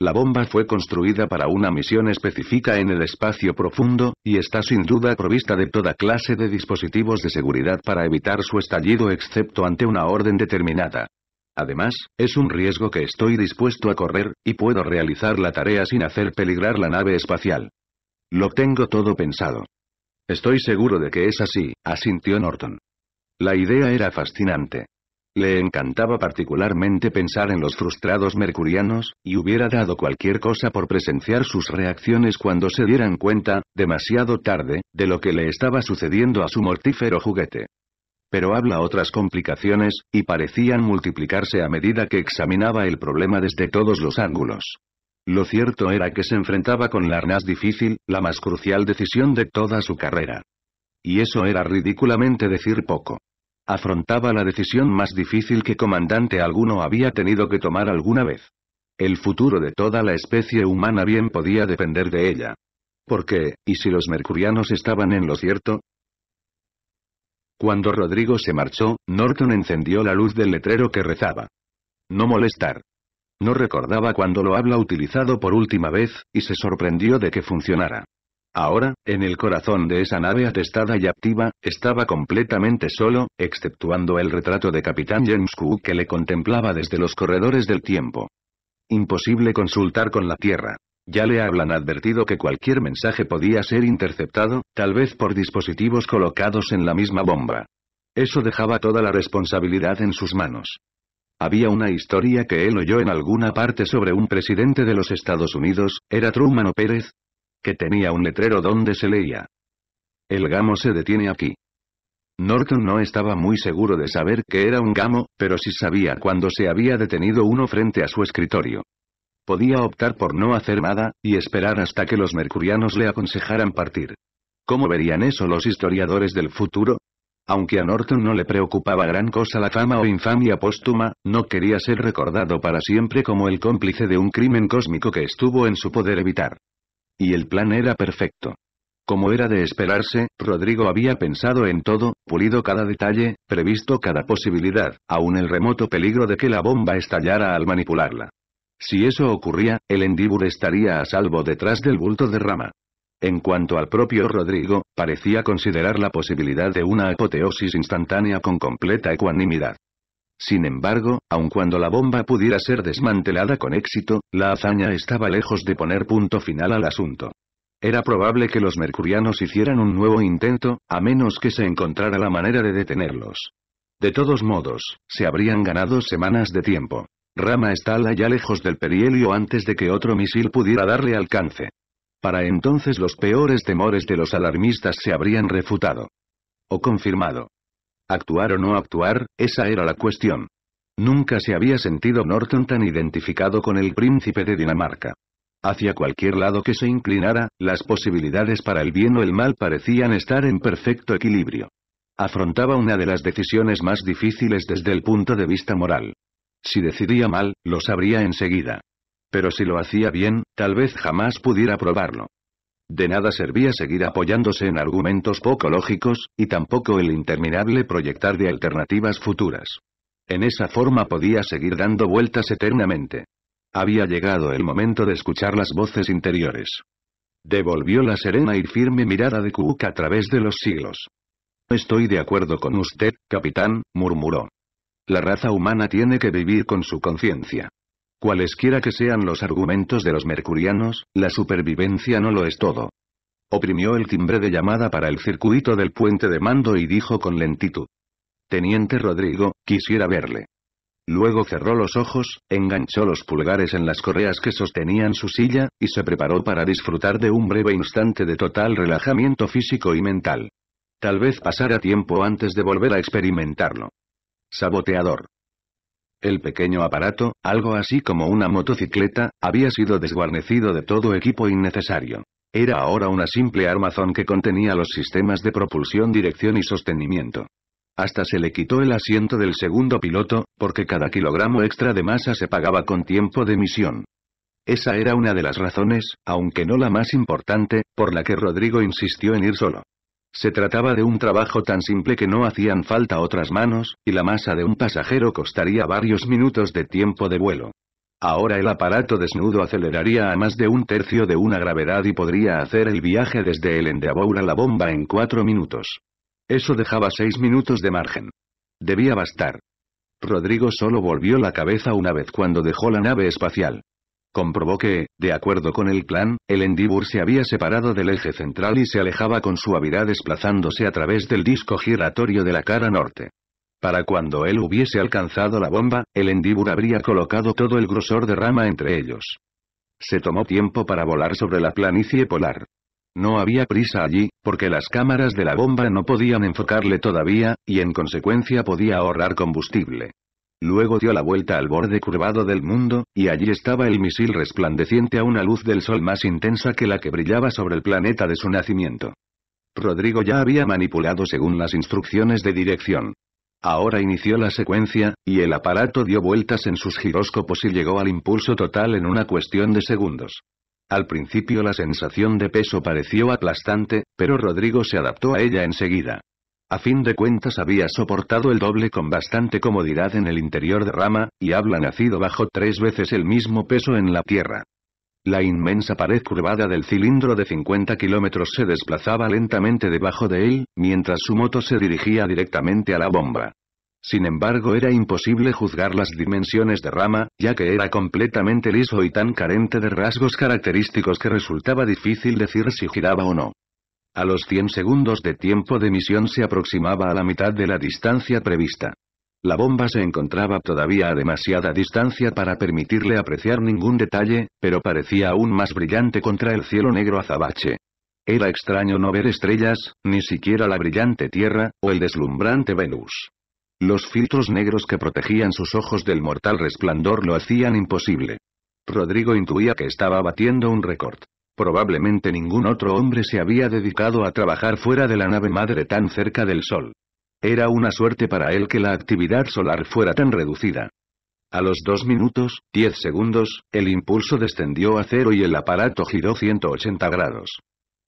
La bomba fue construida para una misión específica en el espacio profundo, y está sin duda provista de toda clase de dispositivos de seguridad para evitar su estallido excepto ante una orden determinada. Además, es un riesgo que estoy dispuesto a correr, y puedo realizar la tarea sin hacer peligrar la nave espacial. Lo tengo todo pensado. Estoy seguro de que es así, asintió Norton. La idea era fascinante. Le encantaba particularmente pensar en los frustrados mercurianos, y hubiera dado cualquier cosa por presenciar sus reacciones cuando se dieran cuenta, demasiado tarde, de lo que le estaba sucediendo a su mortífero juguete. Pero habla otras complicaciones, y parecían multiplicarse a medida que examinaba el problema desde todos los ángulos. Lo cierto era que se enfrentaba con la arnaz difícil, la más crucial decisión de toda su carrera. Y eso era ridículamente decir poco. Afrontaba la decisión más difícil que comandante alguno había tenido que tomar alguna vez. El futuro de toda la especie humana bien podía depender de ella. ¿Por qué? ¿Y si los mercurianos estaban en lo cierto? Cuando Rodrigo se marchó, Norton encendió la luz del letrero que rezaba. No molestar. No recordaba cuando lo habla utilizado por última vez, y se sorprendió de que funcionara. Ahora, en el corazón de esa nave atestada y activa, estaba completamente solo, exceptuando el retrato de Capitán James Cook que le contemplaba desde los corredores del tiempo. Imposible consultar con la Tierra. Ya le hablan advertido que cualquier mensaje podía ser interceptado, tal vez por dispositivos colocados en la misma bomba. Eso dejaba toda la responsabilidad en sus manos. Había una historia que él oyó en alguna parte sobre un presidente de los Estados Unidos, ¿era Truman Pérez? que tenía un letrero donde se leía. El gamo se detiene aquí. Norton no estaba muy seguro de saber que era un gamo, pero sí sabía cuándo se había detenido uno frente a su escritorio. Podía optar por no hacer nada, y esperar hasta que los mercurianos le aconsejaran partir. ¿Cómo verían eso los historiadores del futuro? Aunque a Norton no le preocupaba gran cosa la fama o infamia póstuma, no quería ser recordado para siempre como el cómplice de un crimen cósmico que estuvo en su poder evitar. Y el plan era perfecto. Como era de esperarse, Rodrigo había pensado en todo, pulido cada detalle, previsto cada posibilidad, aun el remoto peligro de que la bomba estallara al manipularla. Si eso ocurría, el Endibur estaría a salvo detrás del bulto de rama. En cuanto al propio Rodrigo, parecía considerar la posibilidad de una apoteosis instantánea con completa ecuanimidad. Sin embargo, aun cuando la bomba pudiera ser desmantelada con éxito, la hazaña estaba lejos de poner punto final al asunto. Era probable que los mercurianos hicieran un nuevo intento, a menos que se encontrara la manera de detenerlos. De todos modos, se habrían ganado semanas de tiempo. Rama estaba ya lejos del perihelio antes de que otro misil pudiera darle alcance. Para entonces los peores temores de los alarmistas se habrían refutado. O confirmado. Actuar o no actuar, esa era la cuestión. Nunca se había sentido Norton tan identificado con el príncipe de Dinamarca. Hacia cualquier lado que se inclinara, las posibilidades para el bien o el mal parecían estar en perfecto equilibrio. Afrontaba una de las decisiones más difíciles desde el punto de vista moral. Si decidía mal, lo sabría enseguida. Pero si lo hacía bien, tal vez jamás pudiera probarlo. De nada servía seguir apoyándose en argumentos poco lógicos, y tampoco el interminable proyectar de alternativas futuras. En esa forma podía seguir dando vueltas eternamente. Había llegado el momento de escuchar las voces interiores. Devolvió la serena y firme mirada de Cook a través de los siglos. Estoy de acuerdo con usted, capitán, murmuró. La raza humana tiene que vivir con su conciencia. Cualesquiera que sean los argumentos de los mercurianos, la supervivencia no lo es todo. Oprimió el timbre de llamada para el circuito del puente de mando y dijo con lentitud. Teniente Rodrigo, quisiera verle. Luego cerró los ojos, enganchó los pulgares en las correas que sostenían su silla, y se preparó para disfrutar de un breve instante de total relajamiento físico y mental. Tal vez pasara tiempo antes de volver a experimentarlo. Saboteador. El pequeño aparato, algo así como una motocicleta, había sido desguarnecido de todo equipo innecesario. Era ahora una simple armazón que contenía los sistemas de propulsión, dirección y sostenimiento. Hasta se le quitó el asiento del segundo piloto, porque cada kilogramo extra de masa se pagaba con tiempo de misión. Esa era una de las razones, aunque no la más importante, por la que Rodrigo insistió en ir solo. Se trataba de un trabajo tan simple que no hacían falta otras manos, y la masa de un pasajero costaría varios minutos de tiempo de vuelo. Ahora el aparato desnudo aceleraría a más de un tercio de una gravedad y podría hacer el viaje desde el Endeavour a la bomba en cuatro minutos. Eso dejaba seis minutos de margen. Debía bastar. Rodrigo solo volvió la cabeza una vez cuando dejó la nave espacial. Comprobó que, de acuerdo con el plan, el Endeavour se había separado del eje central y se alejaba con suavidad desplazándose a través del disco giratorio de la cara norte. Para cuando él hubiese alcanzado la bomba, el Endeavour habría colocado todo el grosor de rama entre ellos. Se tomó tiempo para volar sobre la planicie polar. No había prisa allí, porque las cámaras de la bomba no podían enfocarle todavía, y en consecuencia podía ahorrar combustible. Luego dio la vuelta al borde curvado del mundo, y allí estaba el misil resplandeciente a una luz del sol más intensa que la que brillaba sobre el planeta de su nacimiento. Rodrigo ya había manipulado según las instrucciones de dirección. Ahora inició la secuencia, y el aparato dio vueltas en sus giróscopos y llegó al impulso total en una cuestión de segundos. Al principio la sensación de peso pareció aplastante, pero Rodrigo se adaptó a ella enseguida. A fin de cuentas había soportado el doble con bastante comodidad en el interior de Rama, y habla nacido bajo tres veces el mismo peso en la tierra. La inmensa pared curvada del cilindro de 50 kilómetros se desplazaba lentamente debajo de él, mientras su moto se dirigía directamente a la bomba. Sin embargo era imposible juzgar las dimensiones de Rama, ya que era completamente liso y tan carente de rasgos característicos que resultaba difícil decir si giraba o no. A los 100 segundos de tiempo de misión se aproximaba a la mitad de la distancia prevista. La bomba se encontraba todavía a demasiada distancia para permitirle apreciar ningún detalle, pero parecía aún más brillante contra el cielo negro azabache. Era extraño no ver estrellas, ni siquiera la brillante Tierra, o el deslumbrante Venus. Los filtros negros que protegían sus ojos del mortal resplandor lo hacían imposible. Rodrigo intuía que estaba batiendo un récord. Probablemente ningún otro hombre se había dedicado a trabajar fuera de la nave madre tan cerca del Sol. Era una suerte para él que la actividad solar fuera tan reducida. A los 2 minutos, 10 segundos, el impulso descendió a cero y el aparato giró 180 grados.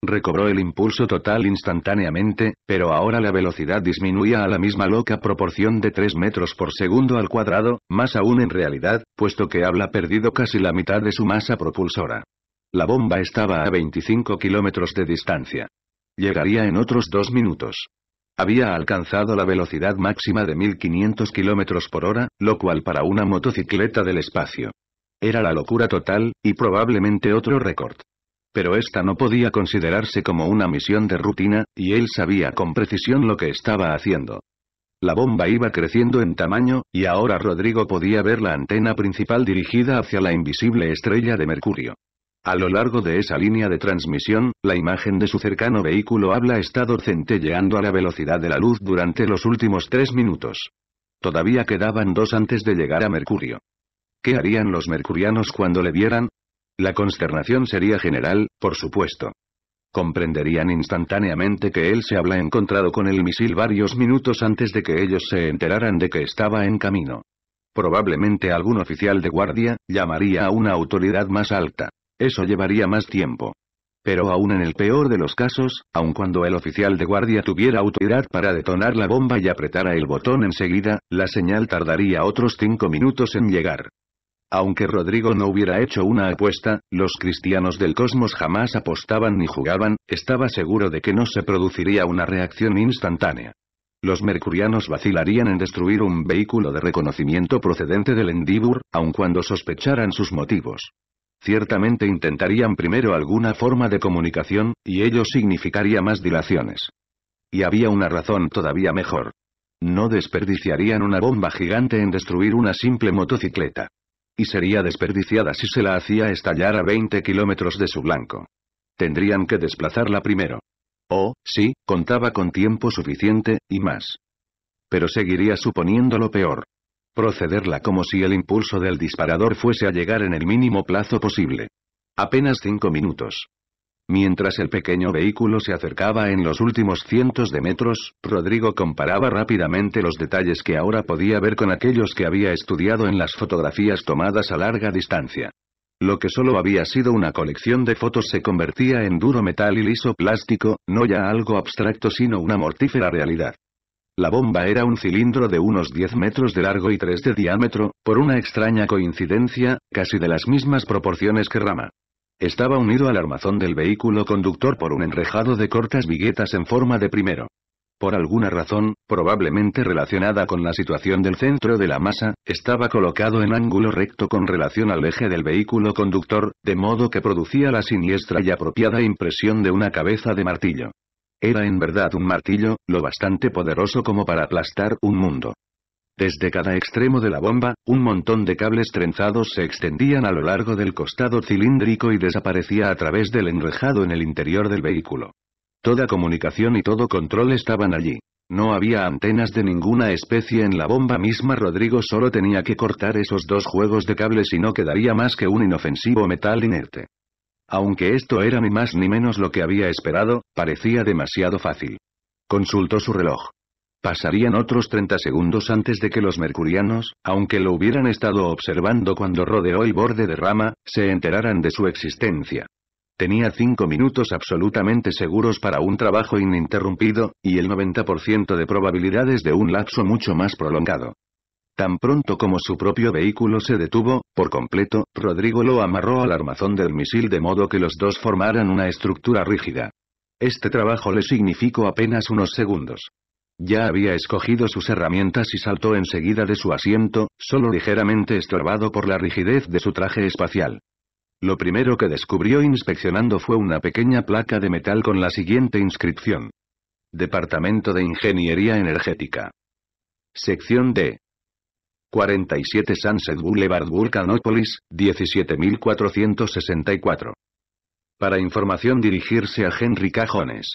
Recobró el impulso total instantáneamente, pero ahora la velocidad disminuía a la misma loca proporción de 3 metros por segundo al cuadrado, más aún en realidad, puesto que habla perdido casi la mitad de su masa propulsora. La bomba estaba a 25 kilómetros de distancia. Llegaría en otros dos minutos. Había alcanzado la velocidad máxima de 1500 kilómetros por hora, lo cual para una motocicleta del espacio. Era la locura total, y probablemente otro récord. Pero esta no podía considerarse como una misión de rutina, y él sabía con precisión lo que estaba haciendo. La bomba iba creciendo en tamaño, y ahora Rodrigo podía ver la antena principal dirigida hacia la invisible estrella de Mercurio. A lo largo de esa línea de transmisión, la imagen de su cercano vehículo habla estado centelleando a la velocidad de la luz durante los últimos tres minutos. Todavía quedaban dos antes de llegar a Mercurio. ¿Qué harían los mercurianos cuando le vieran? La consternación sería general, por supuesto. Comprenderían instantáneamente que él se habla encontrado con el misil varios minutos antes de que ellos se enteraran de que estaba en camino. Probablemente algún oficial de guardia, llamaría a una autoridad más alta eso llevaría más tiempo. Pero aún en el peor de los casos, aun cuando el oficial de guardia tuviera autoridad para detonar la bomba y apretara el botón enseguida, la señal tardaría otros cinco minutos en llegar. Aunque Rodrigo no hubiera hecho una apuesta, los cristianos del cosmos jamás apostaban ni jugaban, estaba seguro de que no se produciría una reacción instantánea. Los mercurianos vacilarían en destruir un vehículo de reconocimiento procedente del Endibur, aun cuando sospecharan sus motivos. Ciertamente intentarían primero alguna forma de comunicación, y ello significaría más dilaciones. Y había una razón todavía mejor. No desperdiciarían una bomba gigante en destruir una simple motocicleta. Y sería desperdiciada si se la hacía estallar a 20 kilómetros de su blanco. Tendrían que desplazarla primero. Oh, sí, contaba con tiempo suficiente, y más. Pero seguiría suponiendo lo peor. Procederla como si el impulso del disparador fuese a llegar en el mínimo plazo posible. Apenas cinco minutos. Mientras el pequeño vehículo se acercaba en los últimos cientos de metros, Rodrigo comparaba rápidamente los detalles que ahora podía ver con aquellos que había estudiado en las fotografías tomadas a larga distancia. Lo que solo había sido una colección de fotos se convertía en duro metal y liso plástico, no ya algo abstracto sino una mortífera realidad. La bomba era un cilindro de unos 10 metros de largo y 3 de diámetro, por una extraña coincidencia, casi de las mismas proporciones que Rama. Estaba unido al armazón del vehículo conductor por un enrejado de cortas viguetas en forma de primero. Por alguna razón, probablemente relacionada con la situación del centro de la masa, estaba colocado en ángulo recto con relación al eje del vehículo conductor, de modo que producía la siniestra y apropiada impresión de una cabeza de martillo. Era en verdad un martillo, lo bastante poderoso como para aplastar un mundo. Desde cada extremo de la bomba, un montón de cables trenzados se extendían a lo largo del costado cilíndrico y desaparecía a través del enrejado en el interior del vehículo. Toda comunicación y todo control estaban allí. No había antenas de ninguna especie en la bomba misma. Rodrigo solo tenía que cortar esos dos juegos de cables y no quedaría más que un inofensivo metal inerte. Aunque esto era ni más ni menos lo que había esperado, parecía demasiado fácil. Consultó su reloj. Pasarían otros 30 segundos antes de que los mercurianos, aunque lo hubieran estado observando cuando rodeó el borde de rama, se enteraran de su existencia. Tenía cinco minutos absolutamente seguros para un trabajo ininterrumpido, y el 90% de probabilidades de un lapso mucho más prolongado. Tan pronto como su propio vehículo se detuvo, por completo, Rodrigo lo amarró al armazón del misil de modo que los dos formaran una estructura rígida. Este trabajo le significó apenas unos segundos. Ya había escogido sus herramientas y saltó enseguida de su asiento, solo ligeramente estorbado por la rigidez de su traje espacial. Lo primero que descubrió inspeccionando fue una pequeña placa de metal con la siguiente inscripción. Departamento de Ingeniería Energética. Sección D. 47 Sunset Boulevard Vulcanópolis, 17464. Para información dirigirse a Henry Cajones.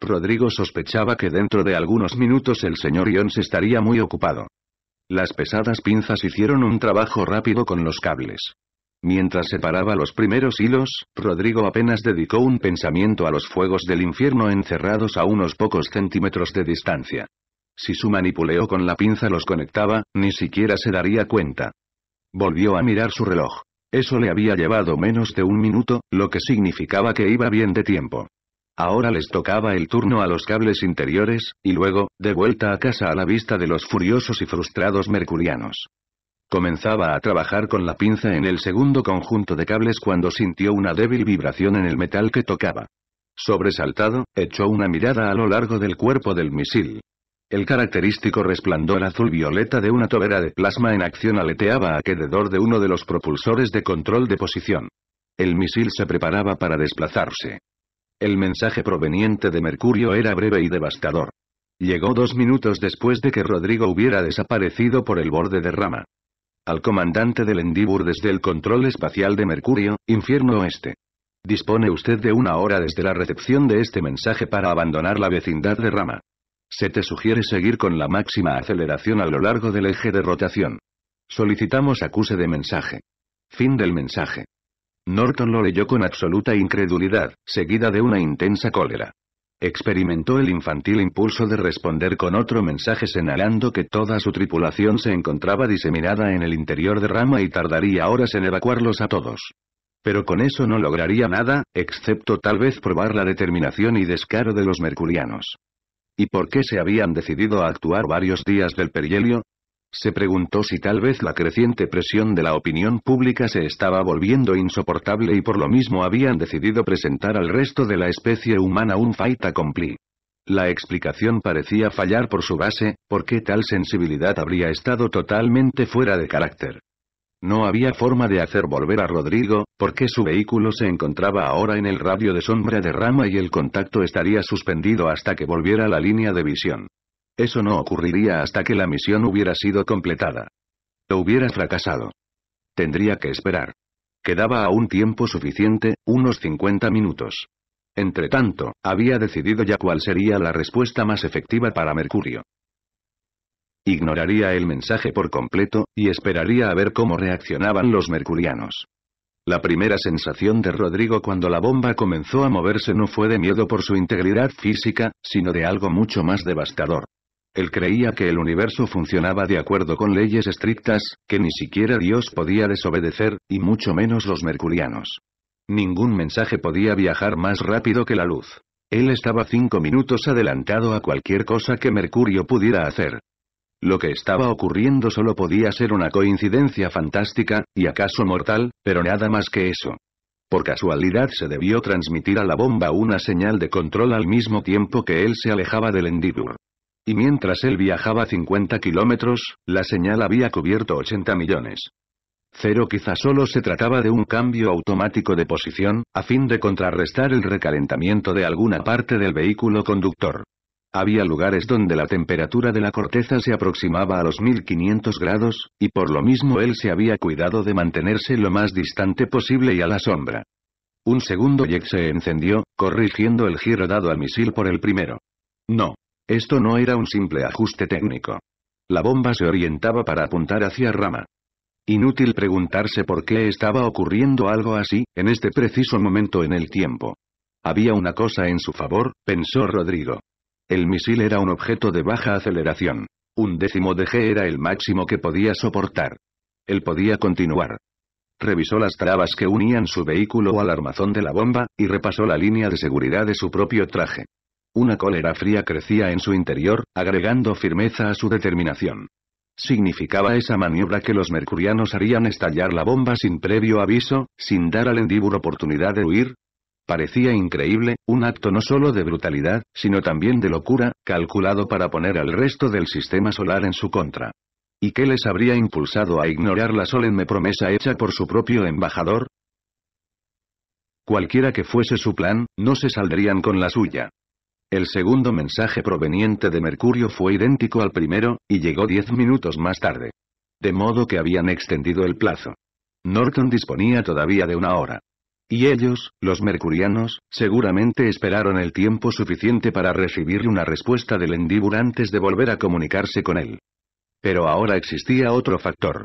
Rodrigo sospechaba que dentro de algunos minutos el señor Ions estaría muy ocupado. Las pesadas pinzas hicieron un trabajo rápido con los cables. Mientras separaba los primeros hilos, Rodrigo apenas dedicó un pensamiento a los fuegos del infierno encerrados a unos pocos centímetros de distancia. Si su manipuleo con la pinza los conectaba, ni siquiera se daría cuenta. Volvió a mirar su reloj. Eso le había llevado menos de un minuto, lo que significaba que iba bien de tiempo. Ahora les tocaba el turno a los cables interiores, y luego, de vuelta a casa a la vista de los furiosos y frustrados mercurianos. Comenzaba a trabajar con la pinza en el segundo conjunto de cables cuando sintió una débil vibración en el metal que tocaba. Sobresaltado, echó una mirada a lo largo del cuerpo del misil. El característico resplandor azul-violeta de una tobera de plasma en acción aleteaba a quededor de uno de los propulsores de control de posición. El misil se preparaba para desplazarse. El mensaje proveniente de Mercurio era breve y devastador. Llegó dos minutos después de que Rodrigo hubiera desaparecido por el borde de rama. Al comandante del Endibur desde el control espacial de Mercurio, Infierno Oeste. Dispone usted de una hora desde la recepción de este mensaje para abandonar la vecindad de Rama. Se te sugiere seguir con la máxima aceleración a lo largo del eje de rotación. Solicitamos acuse de mensaje. Fin del mensaje. Norton lo leyó con absoluta incredulidad, seguida de una intensa cólera. Experimentó el infantil impulso de responder con otro mensaje señalando que toda su tripulación se encontraba diseminada en el interior de Rama y tardaría horas en evacuarlos a todos. Pero con eso no lograría nada, excepto tal vez probar la determinación y descaro de los mercurianos. ¿Y por qué se habían decidido a actuar varios días del perihelio? Se preguntó si tal vez la creciente presión de la opinión pública se estaba volviendo insoportable y por lo mismo habían decidido presentar al resto de la especie humana un fight accompli. La explicación parecía fallar por su base, porque tal sensibilidad habría estado totalmente fuera de carácter. No había forma de hacer volver a Rodrigo, porque su vehículo se encontraba ahora en el radio de sombra de rama y el contacto estaría suspendido hasta que volviera la línea de visión. Eso no ocurriría hasta que la misión hubiera sido completada. Lo hubiera fracasado. Tendría que esperar. Quedaba aún tiempo suficiente, unos 50 minutos. Entretanto, había decidido ya cuál sería la respuesta más efectiva para Mercurio. Ignoraría el mensaje por completo, y esperaría a ver cómo reaccionaban los mercurianos. La primera sensación de Rodrigo cuando la bomba comenzó a moverse no fue de miedo por su integridad física, sino de algo mucho más devastador. Él creía que el universo funcionaba de acuerdo con leyes estrictas, que ni siquiera Dios podía desobedecer, y mucho menos los mercurianos. Ningún mensaje podía viajar más rápido que la luz. Él estaba cinco minutos adelantado a cualquier cosa que Mercurio pudiera hacer. Lo que estaba ocurriendo solo podía ser una coincidencia fantástica, y acaso mortal, pero nada más que eso. Por casualidad se debió transmitir a la bomba una señal de control al mismo tiempo que él se alejaba del Endibur. Y mientras él viajaba 50 kilómetros, la señal había cubierto 80 millones. Cero quizá solo se trataba de un cambio automático de posición, a fin de contrarrestar el recalentamiento de alguna parte del vehículo conductor. Había lugares donde la temperatura de la corteza se aproximaba a los 1500 grados, y por lo mismo él se había cuidado de mantenerse lo más distante posible y a la sombra. Un segundo jet se encendió, corrigiendo el giro dado al misil por el primero. No. Esto no era un simple ajuste técnico. La bomba se orientaba para apuntar hacia Rama. Inútil preguntarse por qué estaba ocurriendo algo así, en este preciso momento en el tiempo. Había una cosa en su favor, pensó Rodrigo. El misil era un objeto de baja aceleración. Un décimo de G era el máximo que podía soportar. Él podía continuar. Revisó las trabas que unían su vehículo al armazón de la bomba, y repasó la línea de seguridad de su propio traje. Una cólera fría crecía en su interior, agregando firmeza a su determinación. ¿Significaba esa maniobra que los mercurianos harían estallar la bomba sin previo aviso, sin dar al Endibur oportunidad de huir? Parecía increíble, un acto no solo de brutalidad, sino también de locura, calculado para poner al resto del sistema solar en su contra. ¿Y qué les habría impulsado a ignorar la solemne promesa hecha por su propio embajador? Cualquiera que fuese su plan, no se saldrían con la suya. El segundo mensaje proveniente de Mercurio fue idéntico al primero, y llegó diez minutos más tarde. De modo que habían extendido el plazo. Norton disponía todavía de una hora. Y ellos, los mercurianos, seguramente esperaron el tiempo suficiente para recibir una respuesta del Endibur antes de volver a comunicarse con él. Pero ahora existía otro factor.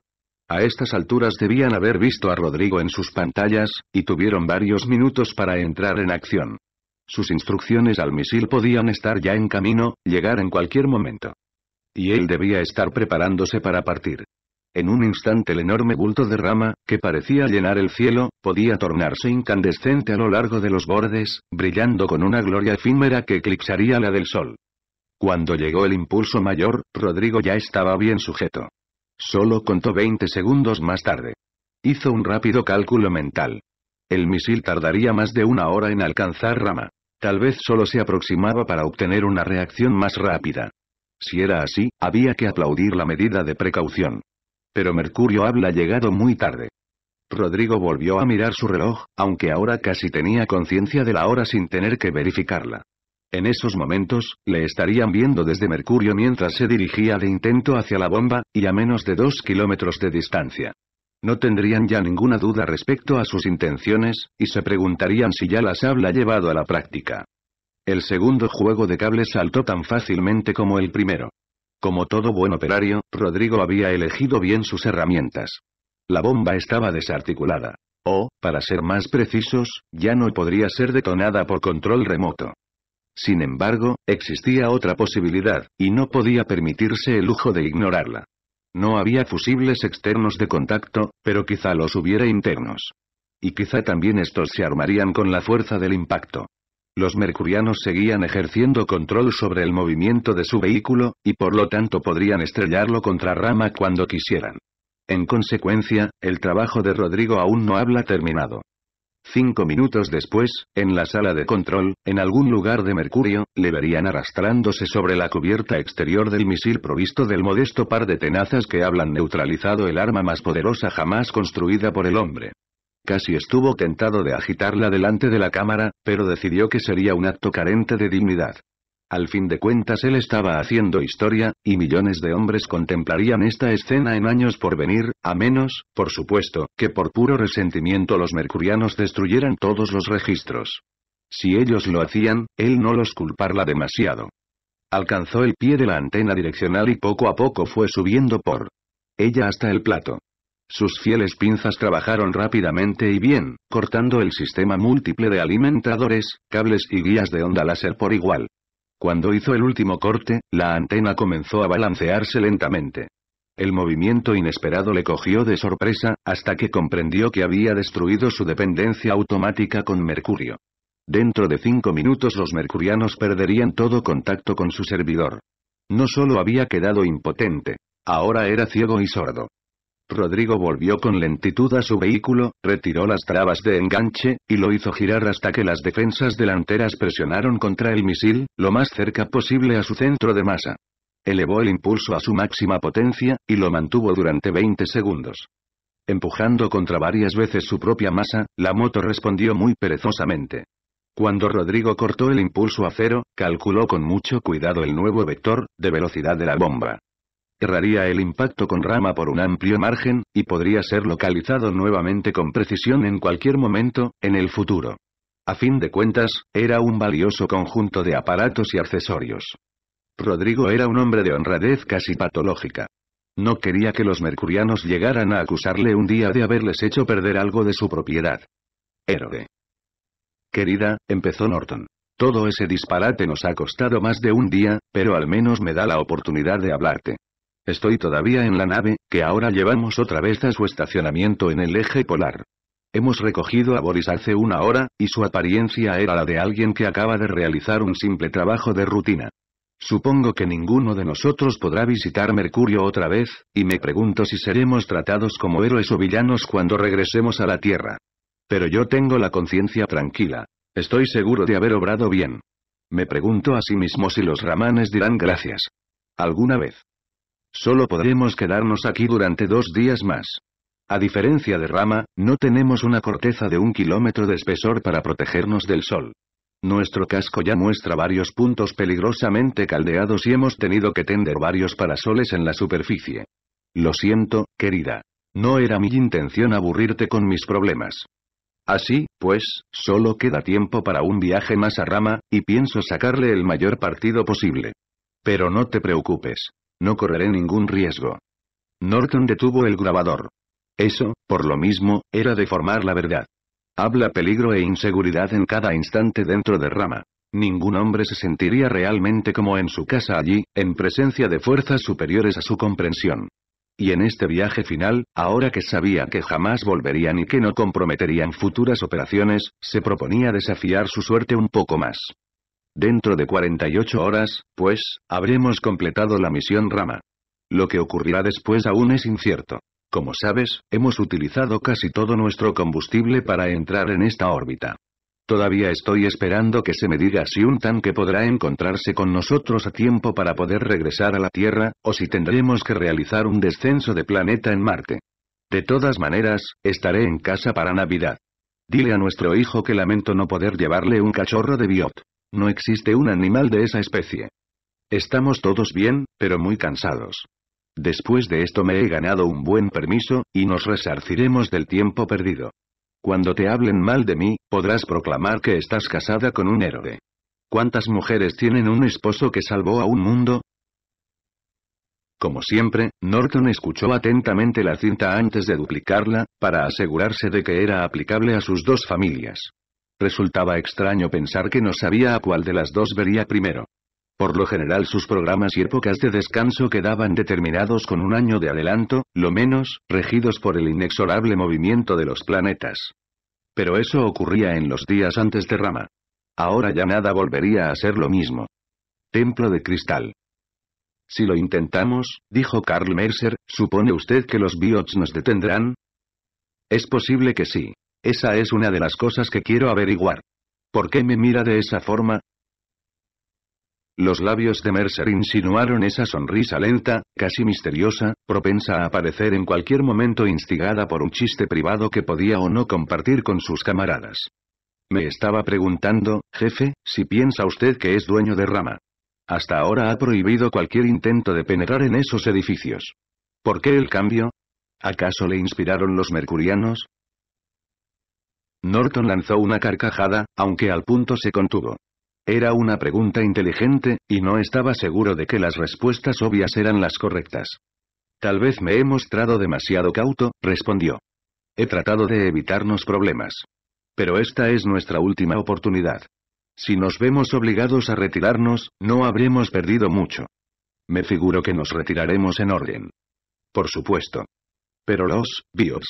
A estas alturas debían haber visto a Rodrigo en sus pantallas, y tuvieron varios minutos para entrar en acción. Sus instrucciones al misil podían estar ya en camino, llegar en cualquier momento. Y él debía estar preparándose para partir. En un instante el enorme bulto de rama, que parecía llenar el cielo, podía tornarse incandescente a lo largo de los bordes, brillando con una gloria efímera que eclipsaría la del sol. Cuando llegó el impulso mayor, Rodrigo ya estaba bien sujeto. Solo contó 20 segundos más tarde. Hizo un rápido cálculo mental. El misil tardaría más de una hora en alcanzar rama. Tal vez solo se aproximaba para obtener una reacción más rápida. Si era así, había que aplaudir la medida de precaución. Pero Mercurio habla llegado muy tarde. Rodrigo volvió a mirar su reloj, aunque ahora casi tenía conciencia de la hora sin tener que verificarla. En esos momentos, le estarían viendo desde Mercurio mientras se dirigía de intento hacia la bomba, y a menos de dos kilómetros de distancia. No tendrían ya ninguna duda respecto a sus intenciones, y se preguntarían si ya las habla llevado a la práctica. El segundo juego de cables saltó tan fácilmente como el primero. Como todo buen operario, Rodrigo había elegido bien sus herramientas. La bomba estaba desarticulada. O, para ser más precisos, ya no podría ser detonada por control remoto. Sin embargo, existía otra posibilidad, y no podía permitirse el lujo de ignorarla. No había fusibles externos de contacto, pero quizá los hubiera internos. Y quizá también estos se armarían con la fuerza del impacto. Los mercurianos seguían ejerciendo control sobre el movimiento de su vehículo, y por lo tanto podrían estrellarlo contra rama cuando quisieran. En consecuencia, el trabajo de Rodrigo aún no habla terminado. Cinco minutos después, en la sala de control, en algún lugar de Mercurio, le verían arrastrándose sobre la cubierta exterior del misil provisto del modesto par de tenazas que hablan neutralizado el arma más poderosa jamás construida por el hombre. Casi estuvo tentado de agitarla delante de la cámara, pero decidió que sería un acto carente de dignidad. Al fin de cuentas él estaba haciendo historia, y millones de hombres contemplarían esta escena en años por venir, a menos, por supuesto, que por puro resentimiento los mercurianos destruyeran todos los registros. Si ellos lo hacían, él no los culparla demasiado. Alcanzó el pie de la antena direccional y poco a poco fue subiendo por ella hasta el plato. Sus fieles pinzas trabajaron rápidamente y bien, cortando el sistema múltiple de alimentadores, cables y guías de onda láser por igual. Cuando hizo el último corte, la antena comenzó a balancearse lentamente. El movimiento inesperado le cogió de sorpresa, hasta que comprendió que había destruido su dependencia automática con Mercurio. Dentro de cinco minutos los mercurianos perderían todo contacto con su servidor. No solo había quedado impotente, ahora era ciego y sordo. Rodrigo volvió con lentitud a su vehículo, retiró las trabas de enganche, y lo hizo girar hasta que las defensas delanteras presionaron contra el misil, lo más cerca posible a su centro de masa. Elevó el impulso a su máxima potencia, y lo mantuvo durante 20 segundos. Empujando contra varias veces su propia masa, la moto respondió muy perezosamente. Cuando Rodrigo cortó el impulso a cero, calculó con mucho cuidado el nuevo vector, de velocidad de la bomba. Erraría el impacto con rama por un amplio margen, y podría ser localizado nuevamente con precisión en cualquier momento, en el futuro. A fin de cuentas, era un valioso conjunto de aparatos y accesorios. Rodrigo era un hombre de honradez casi patológica. No quería que los mercurianos llegaran a acusarle un día de haberles hecho perder algo de su propiedad. Héroe. Querida, empezó Norton. Todo ese disparate nos ha costado más de un día, pero al menos me da la oportunidad de hablarte. Estoy todavía en la nave, que ahora llevamos otra vez a su estacionamiento en el eje polar. Hemos recogido a Boris hace una hora, y su apariencia era la de alguien que acaba de realizar un simple trabajo de rutina. Supongo que ninguno de nosotros podrá visitar Mercurio otra vez, y me pregunto si seremos tratados como héroes o villanos cuando regresemos a la Tierra. Pero yo tengo la conciencia tranquila. Estoy seguro de haber obrado bien. Me pregunto a sí mismo si los ramanes dirán gracias. Alguna vez. Solo podremos quedarnos aquí durante dos días más. A diferencia de Rama, no tenemos una corteza de un kilómetro de espesor para protegernos del sol. Nuestro casco ya muestra varios puntos peligrosamente caldeados y hemos tenido que tender varios parasoles en la superficie. Lo siento, querida. No era mi intención aburrirte con mis problemas. Así, pues, solo queda tiempo para un viaje más a Rama, y pienso sacarle el mayor partido posible. Pero no te preocupes, no correré ningún riesgo. Norton detuvo el grabador. Eso, por lo mismo, era deformar la verdad. Habla peligro e inseguridad en cada instante dentro de Rama. Ningún hombre se sentiría realmente como en su casa allí, en presencia de fuerzas superiores a su comprensión. Y en este viaje final, ahora que sabía que jamás volverían y que no comprometerían futuras operaciones, se proponía desafiar su suerte un poco más. Dentro de 48 horas, pues, habremos completado la misión Rama. Lo que ocurrirá después aún es incierto. Como sabes, hemos utilizado casi todo nuestro combustible para entrar en esta órbita. Todavía estoy esperando que se me diga si un tanque podrá encontrarse con nosotros a tiempo para poder regresar a la Tierra, o si tendremos que realizar un descenso de planeta en Marte. De todas maneras, estaré en casa para Navidad. Dile a nuestro hijo que lamento no poder llevarle un cachorro de biot. No existe un animal de esa especie. Estamos todos bien, pero muy cansados. Después de esto me he ganado un buen permiso, y nos resarciremos del tiempo perdido. Cuando te hablen mal de mí, podrás proclamar que estás casada con un héroe. ¿Cuántas mujeres tienen un esposo que salvó a un mundo? Como siempre, Norton escuchó atentamente la cinta antes de duplicarla, para asegurarse de que era aplicable a sus dos familias. Resultaba extraño pensar que no sabía a cuál de las dos vería primero. Por lo general sus programas y épocas de descanso quedaban determinados con un año de adelanto, lo menos, regidos por el inexorable movimiento de los planetas. Pero eso ocurría en los días antes de Rama. Ahora ya nada volvería a ser lo mismo. Templo de cristal. Si lo intentamos, dijo Karl Mercer, ¿supone usted que los biots nos detendrán? Es posible que sí. Esa es una de las cosas que quiero averiguar. ¿Por qué me mira de esa forma? Los labios de Mercer insinuaron esa sonrisa lenta, casi misteriosa, propensa a aparecer en cualquier momento instigada por un chiste privado que podía o no compartir con sus camaradas. Me estaba preguntando, jefe, si piensa usted que es dueño de Rama. Hasta ahora ha prohibido cualquier intento de penetrar en esos edificios. ¿Por qué el cambio? ¿Acaso le inspiraron los mercurianos? Norton lanzó una carcajada, aunque al punto se contuvo. Era una pregunta inteligente, y no estaba seguro de que las respuestas obvias eran las correctas. Tal vez me he mostrado demasiado cauto, respondió. He tratado de evitarnos problemas. Pero esta es nuestra última oportunidad. Si nos vemos obligados a retirarnos, no habremos perdido mucho. Me figuro que nos retiraremos en orden. Por supuesto. Pero los, BIOS.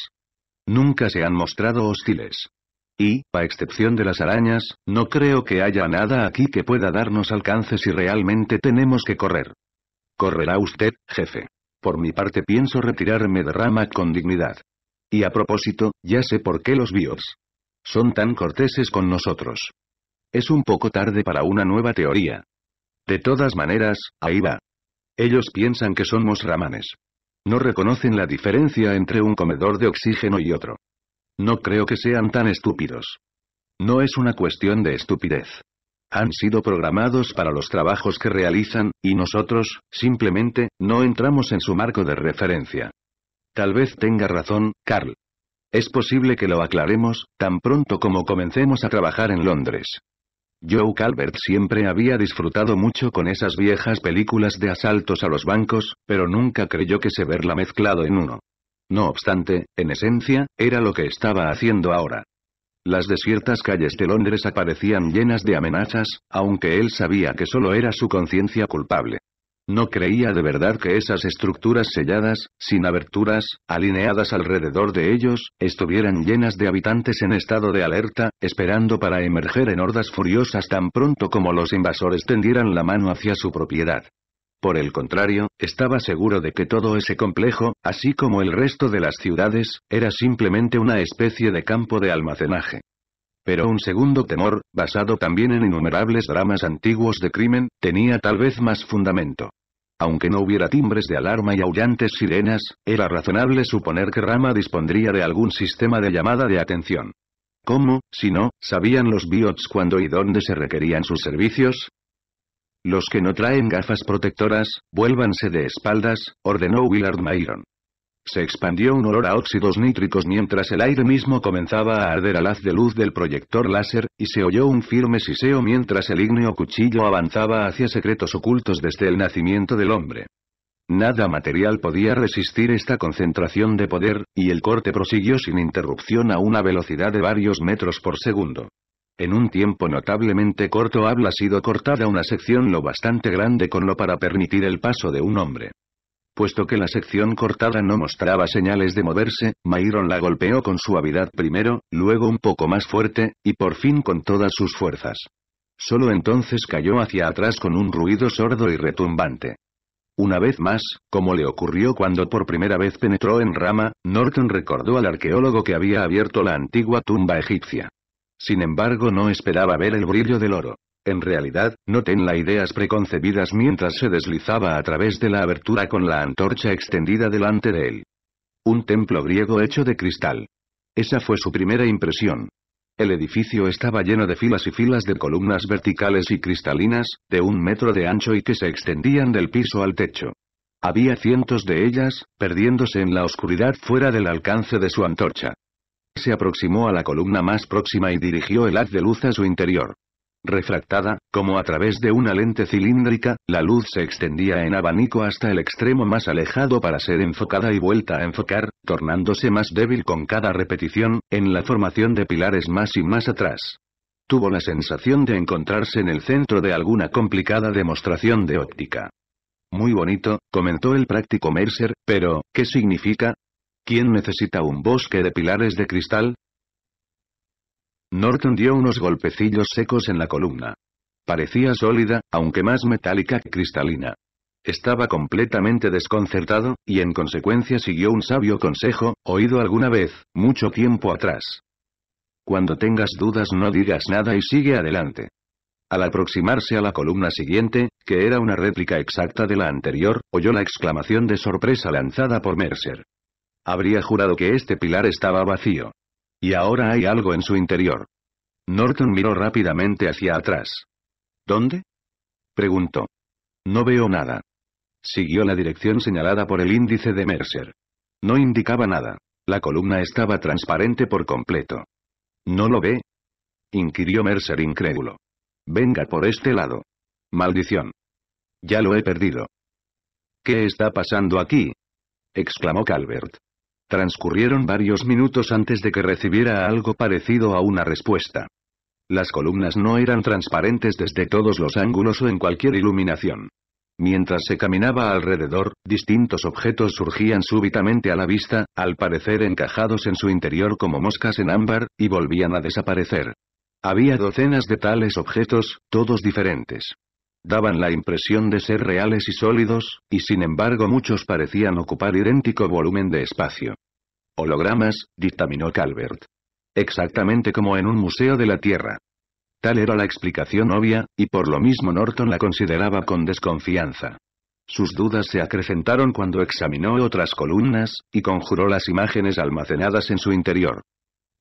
Nunca se han mostrado hostiles. Y, a excepción de las arañas, no creo que haya nada aquí que pueda darnos alcance si realmente tenemos que correr. Correrá usted, jefe. Por mi parte pienso retirarme de Ramak con dignidad. Y a propósito, ya sé por qué los bios. Son tan corteses con nosotros. Es un poco tarde para una nueva teoría. De todas maneras, ahí va. Ellos piensan que somos ramanes. No reconocen la diferencia entre un comedor de oxígeno y otro. No creo que sean tan estúpidos. No es una cuestión de estupidez. Han sido programados para los trabajos que realizan, y nosotros, simplemente, no entramos en su marco de referencia. Tal vez tenga razón, Carl. Es posible que lo aclaremos, tan pronto como comencemos a trabajar en Londres. Joe Calvert siempre había disfrutado mucho con esas viejas películas de asaltos a los bancos, pero nunca creyó que se verla mezclado en uno. No obstante, en esencia, era lo que estaba haciendo ahora. Las desiertas calles de Londres aparecían llenas de amenazas, aunque él sabía que solo era su conciencia culpable. No creía de verdad que esas estructuras selladas, sin aberturas, alineadas alrededor de ellos, estuvieran llenas de habitantes en estado de alerta, esperando para emerger en hordas furiosas tan pronto como los invasores tendieran la mano hacia su propiedad. Por el contrario, estaba seguro de que todo ese complejo, así como el resto de las ciudades, era simplemente una especie de campo de almacenaje. Pero un segundo temor, basado también en innumerables dramas antiguos de crimen, tenía tal vez más fundamento. Aunque no hubiera timbres de alarma y aullantes sirenas, era razonable suponer que Rama dispondría de algún sistema de llamada de atención. ¿Cómo, si no, sabían los biots cuándo y dónde se requerían sus servicios? Los que no traen gafas protectoras, vuélvanse de espaldas, ordenó Willard Myron. Se expandió un olor a óxidos nítricos mientras el aire mismo comenzaba a arder al haz de luz del proyector láser, y se oyó un firme siseo mientras el ígneo cuchillo avanzaba hacia secretos ocultos desde el nacimiento del hombre. Nada material podía resistir esta concentración de poder, y el corte prosiguió sin interrupción a una velocidad de varios metros por segundo. En un tiempo notablemente corto habla sido cortada una sección lo bastante grande con lo para permitir el paso de un hombre. Puesto que la sección cortada no mostraba señales de moverse, Myron la golpeó con suavidad primero, luego un poco más fuerte, y por fin con todas sus fuerzas. Solo entonces cayó hacia atrás con un ruido sordo y retumbante. Una vez más, como le ocurrió cuando por primera vez penetró en Rama, Norton recordó al arqueólogo que había abierto la antigua tumba egipcia. Sin embargo no esperaba ver el brillo del oro. En realidad, no tenía ideas preconcebidas mientras se deslizaba a través de la abertura con la antorcha extendida delante de él. Un templo griego hecho de cristal. Esa fue su primera impresión. El edificio estaba lleno de filas y filas de columnas verticales y cristalinas, de un metro de ancho y que se extendían del piso al techo. Había cientos de ellas, perdiéndose en la oscuridad fuera del alcance de su antorcha. Se aproximó a la columna más próxima y dirigió el haz de luz a su interior. Refractada, como a través de una lente cilíndrica, la luz se extendía en abanico hasta el extremo más alejado para ser enfocada y vuelta a enfocar, tornándose más débil con cada repetición, en la formación de pilares más y más atrás. Tuvo la sensación de encontrarse en el centro de alguna complicada demostración de óptica. Muy bonito, comentó el práctico Mercer, pero, ¿qué significa? ¿Quién necesita un bosque de pilares de cristal? Norton dio unos golpecillos secos en la columna. Parecía sólida, aunque más metálica que cristalina. Estaba completamente desconcertado, y en consecuencia siguió un sabio consejo, oído alguna vez, mucho tiempo atrás. Cuando tengas dudas no digas nada y sigue adelante. Al aproximarse a la columna siguiente, que era una réplica exacta de la anterior, oyó la exclamación de sorpresa lanzada por Mercer. Habría jurado que este pilar estaba vacío. Y ahora hay algo en su interior. Norton miró rápidamente hacia atrás. ¿Dónde? preguntó. No veo nada. Siguió la dirección señalada por el índice de Mercer. No indicaba nada. La columna estaba transparente por completo. ¿No lo ve? inquirió Mercer incrédulo. Venga por este lado. Maldición. Ya lo he perdido. ¿Qué está pasando aquí? exclamó Calvert. Transcurrieron varios minutos antes de que recibiera algo parecido a una respuesta. Las columnas no eran transparentes desde todos los ángulos o en cualquier iluminación. Mientras se caminaba alrededor, distintos objetos surgían súbitamente a la vista, al parecer encajados en su interior como moscas en ámbar, y volvían a desaparecer. Había docenas de tales objetos, todos diferentes daban la impresión de ser reales y sólidos, y sin embargo muchos parecían ocupar idéntico volumen de espacio. Hologramas, dictaminó Calvert. Exactamente como en un museo de la Tierra. Tal era la explicación obvia, y por lo mismo Norton la consideraba con desconfianza. Sus dudas se acrecentaron cuando examinó otras columnas, y conjuró las imágenes almacenadas en su interior.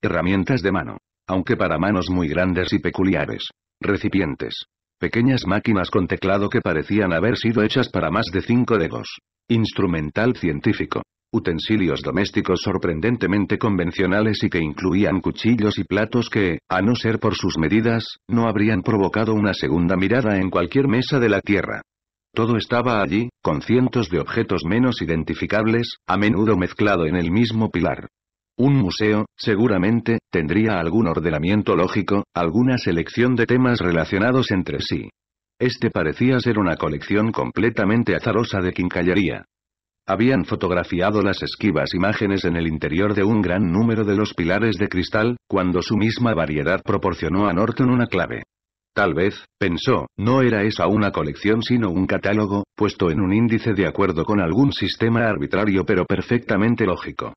Herramientas de mano. Aunque para manos muy grandes y peculiares. Recipientes. Pequeñas máquinas con teclado que parecían haber sido hechas para más de cinco dedos. Instrumental científico. Utensilios domésticos sorprendentemente convencionales y que incluían cuchillos y platos que, a no ser por sus medidas, no habrían provocado una segunda mirada en cualquier mesa de la Tierra. Todo estaba allí, con cientos de objetos menos identificables, a menudo mezclado en el mismo pilar. Un museo, seguramente, tendría algún ordenamiento lógico, alguna selección de temas relacionados entre sí. Este parecía ser una colección completamente azarosa de quincallería. Habían fotografiado las esquivas imágenes en el interior de un gran número de los pilares de cristal, cuando su misma variedad proporcionó a Norton una clave. Tal vez, pensó, no era esa una colección sino un catálogo, puesto en un índice de acuerdo con algún sistema arbitrario pero perfectamente lógico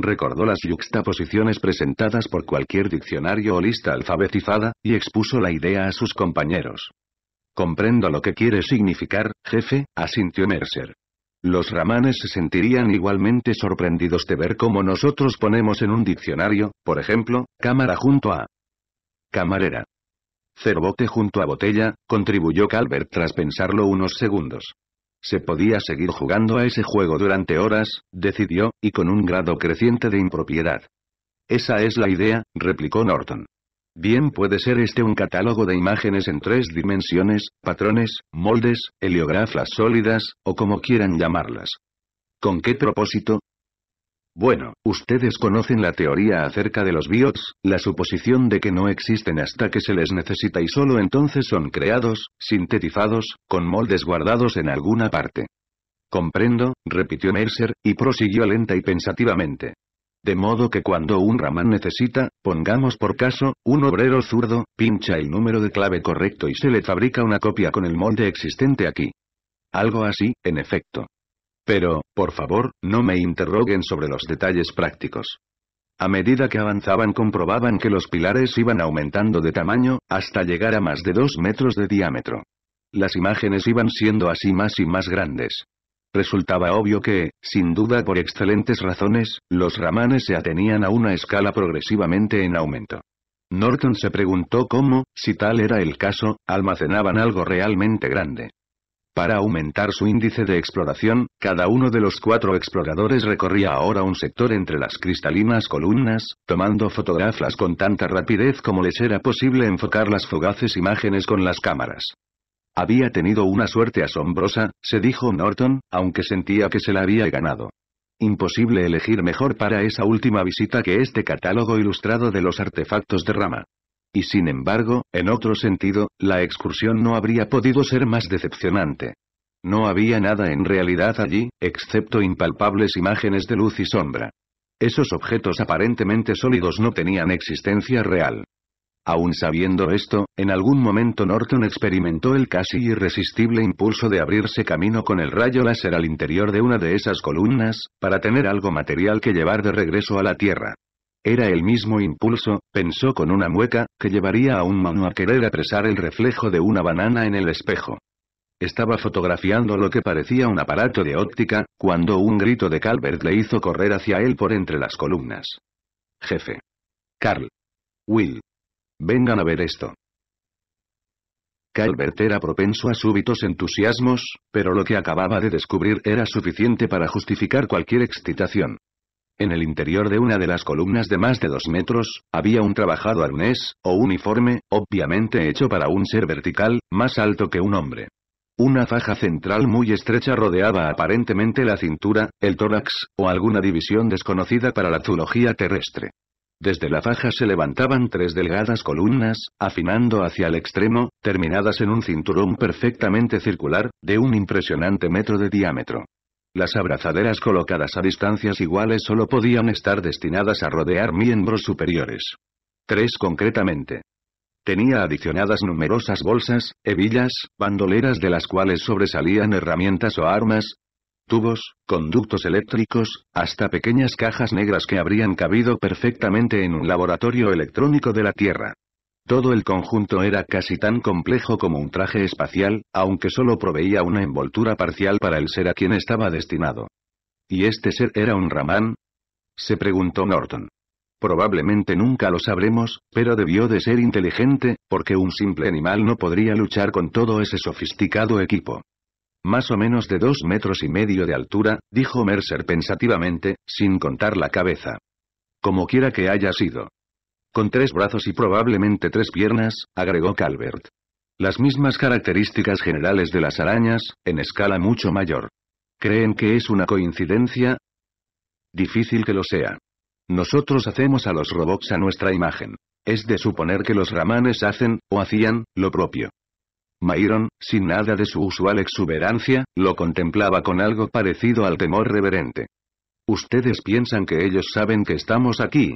recordó las yuxtaposiciones presentadas por cualquier diccionario o lista alfabetizada, y expuso la idea a sus compañeros. Comprendo lo que quiere significar, jefe, asintió Mercer. Los ramanes se sentirían igualmente sorprendidos de ver cómo nosotros ponemos en un diccionario, por ejemplo, cámara junto a camarera. Cerbote junto a botella, contribuyó Calvert tras pensarlo unos segundos. Se podía seguir jugando a ese juego durante horas, decidió, y con un grado creciente de impropiedad. Esa es la idea, replicó Norton. Bien puede ser este un catálogo de imágenes en tres dimensiones, patrones, moldes, heliografías sólidas, o como quieran llamarlas. ¿Con qué propósito? Bueno, ustedes conocen la teoría acerca de los biots, la suposición de que no existen hasta que se les necesita y solo entonces son creados, sintetizados, con moldes guardados en alguna parte. Comprendo, repitió Mercer, y prosiguió lenta y pensativamente. De modo que cuando un ramán necesita, pongamos por caso, un obrero zurdo, pincha el número de clave correcto y se le fabrica una copia con el molde existente aquí. Algo así, en efecto. Pero, por favor, no me interroguen sobre los detalles prácticos. A medida que avanzaban comprobaban que los pilares iban aumentando de tamaño, hasta llegar a más de dos metros de diámetro. Las imágenes iban siendo así más y más grandes. Resultaba obvio que, sin duda por excelentes razones, los ramanes se atenían a una escala progresivamente en aumento. Norton se preguntó cómo, si tal era el caso, almacenaban algo realmente grande. Para aumentar su índice de exploración, cada uno de los cuatro exploradores recorría ahora un sector entre las cristalinas columnas, tomando fotografías con tanta rapidez como les era posible enfocar las fugaces imágenes con las cámaras. Había tenido una suerte asombrosa, se dijo Norton, aunque sentía que se la había ganado. Imposible elegir mejor para esa última visita que este catálogo ilustrado de los artefactos de rama. Y sin embargo, en otro sentido, la excursión no habría podido ser más decepcionante. No había nada en realidad allí, excepto impalpables imágenes de luz y sombra. Esos objetos aparentemente sólidos no tenían existencia real. Aún sabiendo esto, en algún momento Norton experimentó el casi irresistible impulso de abrirse camino con el rayo láser al interior de una de esas columnas, para tener algo material que llevar de regreso a la Tierra. Era el mismo impulso, pensó con una mueca, que llevaría a un mano a querer apresar el reflejo de una banana en el espejo. Estaba fotografiando lo que parecía un aparato de óptica, cuando un grito de Calvert le hizo correr hacia él por entre las columnas. Jefe. Carl. Will. Vengan a ver esto. Calvert era propenso a súbitos entusiasmos, pero lo que acababa de descubrir era suficiente para justificar cualquier excitación. En el interior de una de las columnas de más de dos metros, había un trabajado arnés, o uniforme, obviamente hecho para un ser vertical, más alto que un hombre. Una faja central muy estrecha rodeaba aparentemente la cintura, el tórax, o alguna división desconocida para la zoología terrestre. Desde la faja se levantaban tres delgadas columnas, afinando hacia el extremo, terminadas en un cinturón perfectamente circular, de un impresionante metro de diámetro. Las abrazaderas colocadas a distancias iguales solo podían estar destinadas a rodear miembros superiores. Tres concretamente. Tenía adicionadas numerosas bolsas, hebillas, bandoleras de las cuales sobresalían herramientas o armas, tubos, conductos eléctricos, hasta pequeñas cajas negras que habrían cabido perfectamente en un laboratorio electrónico de la Tierra. Todo el conjunto era casi tan complejo como un traje espacial, aunque solo proveía una envoltura parcial para el ser a quien estaba destinado. ¿Y este ser era un ramán? Se preguntó Norton. Probablemente nunca lo sabremos, pero debió de ser inteligente, porque un simple animal no podría luchar con todo ese sofisticado equipo. Más o menos de dos metros y medio de altura, dijo Mercer pensativamente, sin contar la cabeza. Como quiera que haya sido. Con tres brazos y probablemente tres piernas, agregó Calvert. Las mismas características generales de las arañas, en escala mucho mayor. ¿Creen que es una coincidencia? Difícil que lo sea. Nosotros hacemos a los robots a nuestra imagen. Es de suponer que los ramanes hacen, o hacían, lo propio. Myron, sin nada de su usual exuberancia, lo contemplaba con algo parecido al temor reverente. Ustedes piensan que ellos saben que estamos aquí,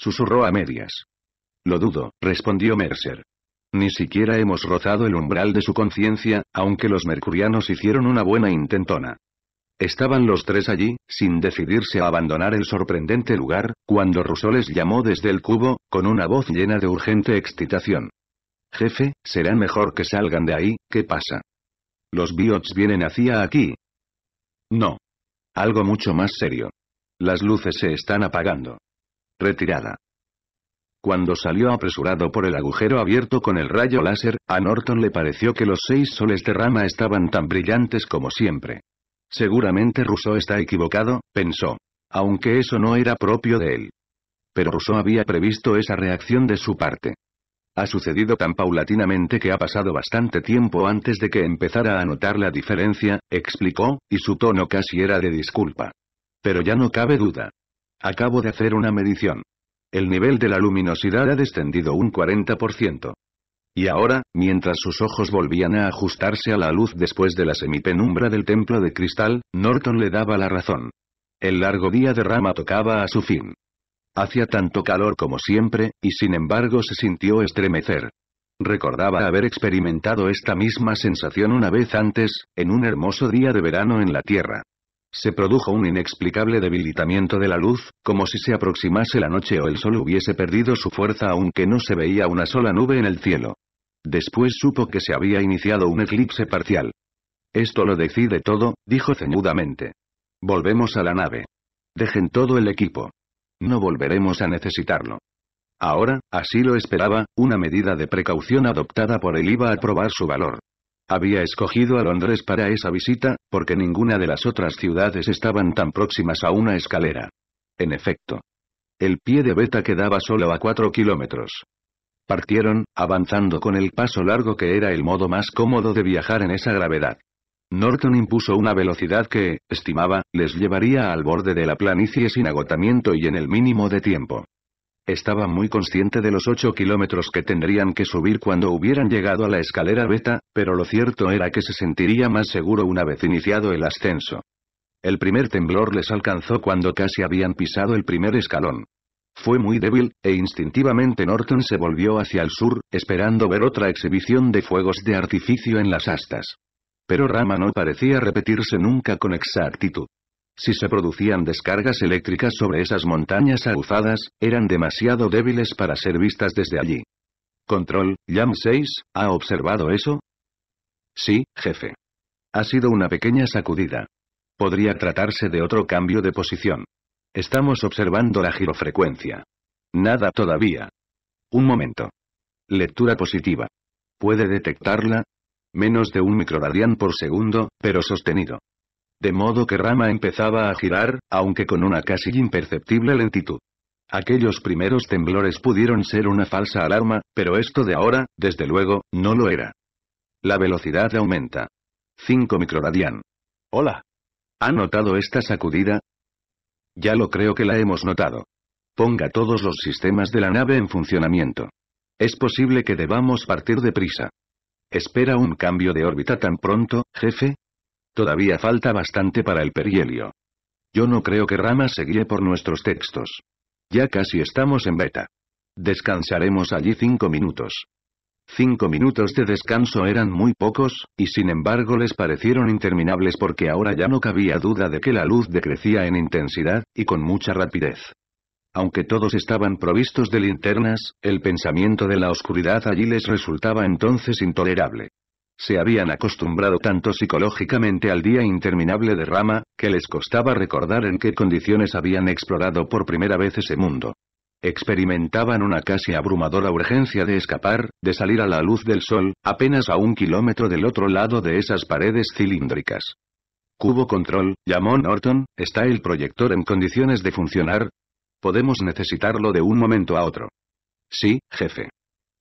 Susurró a medias. Lo dudo, respondió Mercer. Ni siquiera hemos rozado el umbral de su conciencia, aunque los mercurianos hicieron una buena intentona. Estaban los tres allí, sin decidirse a abandonar el sorprendente lugar, cuando Rousseau les llamó desde el cubo, con una voz llena de urgente excitación. Jefe, será mejor que salgan de ahí, ¿qué pasa? ¿Los biots vienen hacia aquí? No. Algo mucho más serio. Las luces se están apagando. Retirada. Cuando salió apresurado por el agujero abierto con el rayo láser, a Norton le pareció que los seis soles de rama estaban tan brillantes como siempre. Seguramente Rousseau está equivocado, pensó. Aunque eso no era propio de él. Pero Rousseau había previsto esa reacción de su parte. Ha sucedido tan paulatinamente que ha pasado bastante tiempo antes de que empezara a notar la diferencia, explicó, y su tono casi era de disculpa. Pero ya no cabe duda. Acabo de hacer una medición. El nivel de la luminosidad ha descendido un 40%. Y ahora, mientras sus ojos volvían a ajustarse a la luz después de la semipenumbra del templo de cristal, Norton le daba la razón. El largo día de rama tocaba a su fin. Hacía tanto calor como siempre, y sin embargo se sintió estremecer. Recordaba haber experimentado esta misma sensación una vez antes, en un hermoso día de verano en la Tierra se produjo un inexplicable debilitamiento de la luz, como si se aproximase la noche o el sol hubiese perdido su fuerza aunque no se veía una sola nube en el cielo. Después supo que se había iniciado un eclipse parcial. Esto lo decide todo, dijo cenudamente. Volvemos a la nave. Dejen todo el equipo. No volveremos a necesitarlo. Ahora, así lo esperaba, una medida de precaución adoptada por él iba a probar su valor. Había escogido a Londres para esa visita, porque ninguna de las otras ciudades estaban tan próximas a una escalera. En efecto. El pie de Beta quedaba solo a cuatro kilómetros. Partieron, avanzando con el paso largo que era el modo más cómodo de viajar en esa gravedad. Norton impuso una velocidad que, estimaba, les llevaría al borde de la planicie sin agotamiento y en el mínimo de tiempo. Estaba muy consciente de los 8 kilómetros que tendrían que subir cuando hubieran llegado a la escalera beta, pero lo cierto era que se sentiría más seguro una vez iniciado el ascenso. El primer temblor les alcanzó cuando casi habían pisado el primer escalón. Fue muy débil, e instintivamente Norton se volvió hacia el sur, esperando ver otra exhibición de fuegos de artificio en las astas. Pero Rama no parecía repetirse nunca con exactitud. Si se producían descargas eléctricas sobre esas montañas aguzadas, eran demasiado débiles para ser vistas desde allí. Control, Jam 6, ¿ha observado eso? Sí, jefe. Ha sido una pequeña sacudida. Podría tratarse de otro cambio de posición. Estamos observando la girofrecuencia. Nada todavía. Un momento. Lectura positiva. ¿Puede detectarla? Menos de un radian por segundo, pero sostenido. De modo que Rama empezaba a girar, aunque con una casi imperceptible lentitud. Aquellos primeros temblores pudieron ser una falsa alarma, pero esto de ahora, desde luego, no lo era. La velocidad aumenta. 5 microradian. Hola. ¿Ha notado esta sacudida? Ya lo creo que la hemos notado. Ponga todos los sistemas de la nave en funcionamiento. Es posible que debamos partir deprisa. Espera un cambio de órbita tan pronto, jefe, Todavía falta bastante para el perihelio. Yo no creo que Rama se guíe por nuestros textos. Ya casi estamos en beta. Descansaremos allí cinco minutos. Cinco minutos de descanso eran muy pocos, y sin embargo les parecieron interminables porque ahora ya no cabía duda de que la luz decrecía en intensidad, y con mucha rapidez. Aunque todos estaban provistos de linternas, el pensamiento de la oscuridad allí les resultaba entonces intolerable. Se habían acostumbrado tanto psicológicamente al día interminable de rama, que les costaba recordar en qué condiciones habían explorado por primera vez ese mundo. Experimentaban una casi abrumadora urgencia de escapar, de salir a la luz del sol, apenas a un kilómetro del otro lado de esas paredes cilíndricas. Cubo Control, llamó Norton, ¿está el proyector en condiciones de funcionar? Podemos necesitarlo de un momento a otro. Sí, jefe.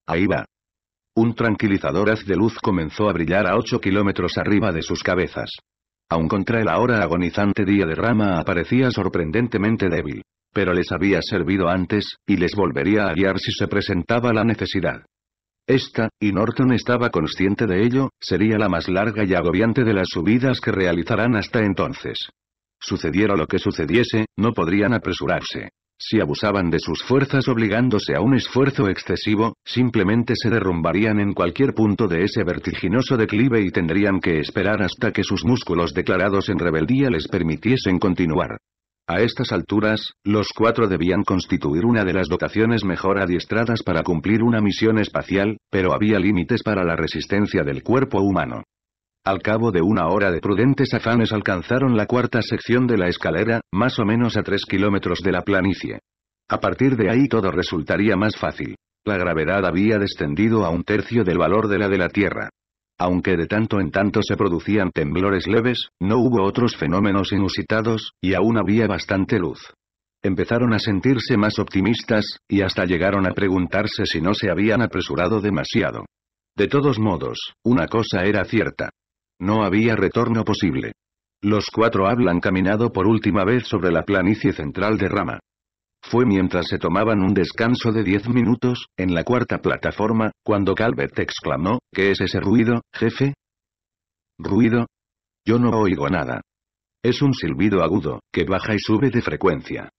Ahí va. Un tranquilizador haz de luz comenzó a brillar a 8 kilómetros arriba de sus cabezas. Aun contra el ahora agonizante día de rama aparecía sorprendentemente débil. Pero les había servido antes, y les volvería a guiar si se presentaba la necesidad. Esta, y Norton estaba consciente de ello, sería la más larga y agobiante de las subidas que realizarán hasta entonces. Sucediera lo que sucediese, no podrían apresurarse. Si abusaban de sus fuerzas obligándose a un esfuerzo excesivo, simplemente se derrumbarían en cualquier punto de ese vertiginoso declive y tendrían que esperar hasta que sus músculos declarados en rebeldía les permitiesen continuar. A estas alturas, los cuatro debían constituir una de las dotaciones mejor adiestradas para cumplir una misión espacial, pero había límites para la resistencia del cuerpo humano. Al cabo de una hora de prudentes afanes alcanzaron la cuarta sección de la escalera, más o menos a tres kilómetros de la planicie. A partir de ahí todo resultaría más fácil. La gravedad había descendido a un tercio del valor de la de la Tierra. Aunque de tanto en tanto se producían temblores leves, no hubo otros fenómenos inusitados, y aún había bastante luz. Empezaron a sentirse más optimistas, y hasta llegaron a preguntarse si no se habían apresurado demasiado. De todos modos, una cosa era cierta, no había retorno posible. Los cuatro hablan caminado por última vez sobre la planicie central de Rama. Fue mientras se tomaban un descanso de diez minutos, en la cuarta plataforma, cuando Calvert exclamó, ¿qué es ese ruido, jefe? ¿Ruido? Yo no oigo nada. Es un silbido agudo, que baja y sube de frecuencia.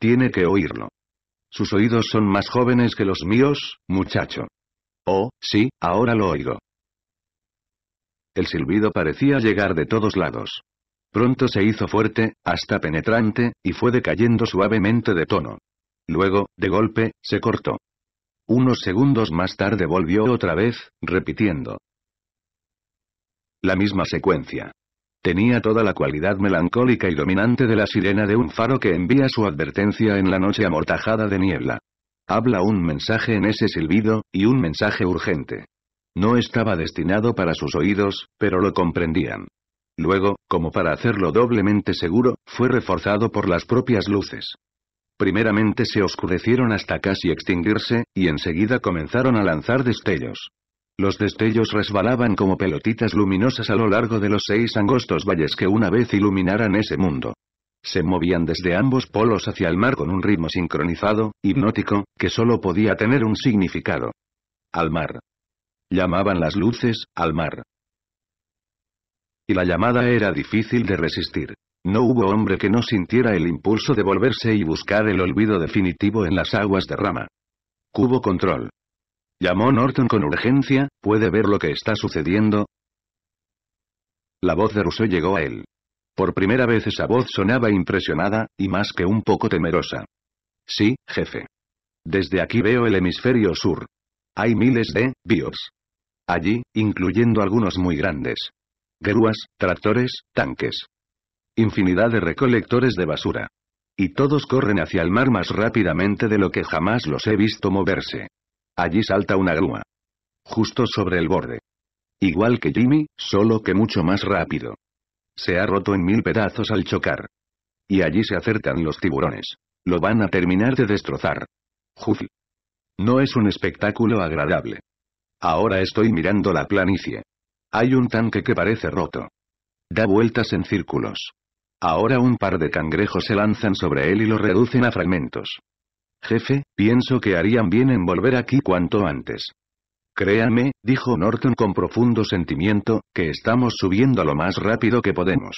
Tiene que oírlo. Sus oídos son más jóvenes que los míos, muchacho. Oh, sí, ahora lo oigo. El silbido parecía llegar de todos lados. Pronto se hizo fuerte, hasta penetrante, y fue decayendo suavemente de tono. Luego, de golpe, se cortó. Unos segundos más tarde volvió otra vez, repitiendo. La misma secuencia. Tenía toda la cualidad melancólica y dominante de la sirena de un faro que envía su advertencia en la noche amortajada de niebla. Habla un mensaje en ese silbido, y un mensaje urgente. No estaba destinado para sus oídos, pero lo comprendían. Luego, como para hacerlo doblemente seguro, fue reforzado por las propias luces. Primeramente se oscurecieron hasta casi extinguirse, y enseguida comenzaron a lanzar destellos. Los destellos resbalaban como pelotitas luminosas a lo largo de los seis angostos valles que una vez iluminaran ese mundo. Se movían desde ambos polos hacia el mar con un ritmo sincronizado, hipnótico, que solo podía tener un significado. Al mar. Llamaban las luces, al mar. Y la llamada era difícil de resistir. No hubo hombre que no sintiera el impulso de volverse y buscar el olvido definitivo en las aguas de rama. Cubo control. Llamó Norton con urgencia, ¿puede ver lo que está sucediendo? La voz de Rousseau llegó a él. Por primera vez esa voz sonaba impresionada, y más que un poco temerosa. Sí, jefe. Desde aquí veo el hemisferio sur. Hay miles de, bios. Allí, incluyendo algunos muy grandes. Grúas, tractores, tanques. Infinidad de recolectores de basura. Y todos corren hacia el mar más rápidamente de lo que jamás los he visto moverse. Allí salta una grúa. Justo sobre el borde. Igual que Jimmy, solo que mucho más rápido. Se ha roto en mil pedazos al chocar. Y allí se acercan los tiburones. Lo van a terminar de destrozar. Juz. No es un espectáculo agradable. Ahora estoy mirando la planicie. Hay un tanque que parece roto. Da vueltas en círculos. Ahora un par de cangrejos se lanzan sobre él y lo reducen a fragmentos. Jefe, pienso que harían bien en volver aquí cuanto antes. Créame, dijo Norton con profundo sentimiento, que estamos subiendo lo más rápido que podemos.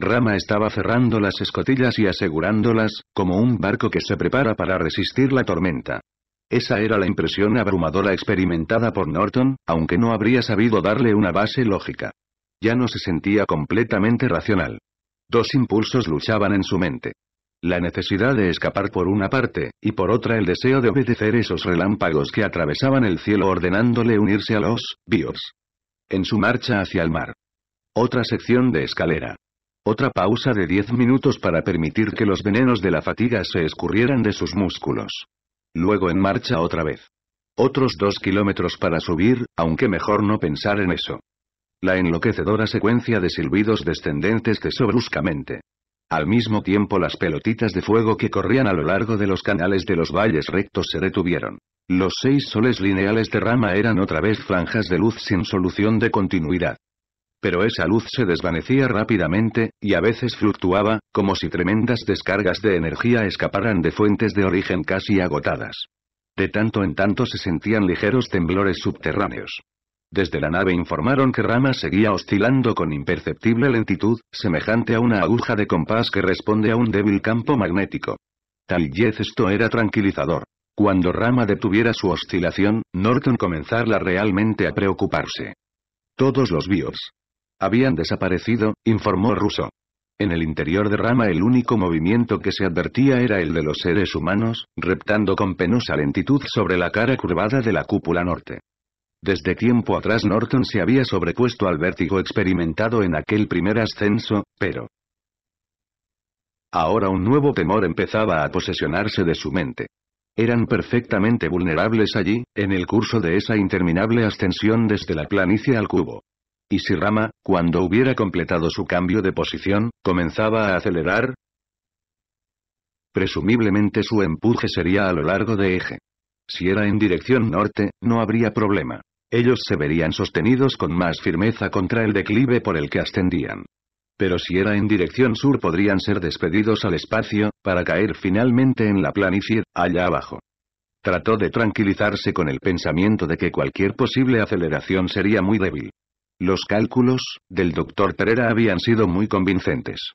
Rama estaba cerrando las escotillas y asegurándolas, como un barco que se prepara para resistir la tormenta. Esa era la impresión abrumadora experimentada por Norton, aunque no habría sabido darle una base lógica. Ya no se sentía completamente racional. Dos impulsos luchaban en su mente. La necesidad de escapar por una parte, y por otra el deseo de obedecer esos relámpagos que atravesaban el cielo ordenándole unirse a los bios. En su marcha hacia el mar. Otra sección de escalera. Otra pausa de diez minutos para permitir que los venenos de la fatiga se escurrieran de sus músculos luego en marcha otra vez. Otros dos kilómetros para subir, aunque mejor no pensar en eso. La enloquecedora secuencia de silbidos descendentes cesó bruscamente. Al mismo tiempo las pelotitas de fuego que corrían a lo largo de los canales de los valles rectos se detuvieron. Los seis soles lineales de rama eran otra vez franjas de luz sin solución de continuidad pero esa luz se desvanecía rápidamente, y a veces fluctuaba, como si tremendas descargas de energía escaparan de fuentes de origen casi agotadas. De tanto en tanto se sentían ligeros temblores subterráneos. Desde la nave informaron que Rama seguía oscilando con imperceptible lentitud, semejante a una aguja de compás que responde a un débil campo magnético. Tal vez esto era tranquilizador. Cuando Rama detuviera su oscilación, Norton comenzarla realmente a preocuparse. Todos los BIOS, habían desaparecido, informó Russo. En el interior de Rama el único movimiento que se advertía era el de los seres humanos, reptando con penosa lentitud sobre la cara curvada de la cúpula norte. Desde tiempo atrás Norton se había sobrepuesto al vértigo experimentado en aquel primer ascenso, pero... Ahora un nuevo temor empezaba a posesionarse de su mente. Eran perfectamente vulnerables allí, en el curso de esa interminable ascensión desde la planicie al cubo. Y si Rama, cuando hubiera completado su cambio de posición, comenzaba a acelerar, presumiblemente su empuje sería a lo largo de eje. Si era en dirección norte, no habría problema. Ellos se verían sostenidos con más firmeza contra el declive por el que ascendían. Pero si era en dirección sur podrían ser despedidos al espacio, para caer finalmente en la planicie, allá abajo. Trató de tranquilizarse con el pensamiento de que cualquier posible aceleración sería muy débil. Los cálculos, del doctor Perera habían sido muy convincentes.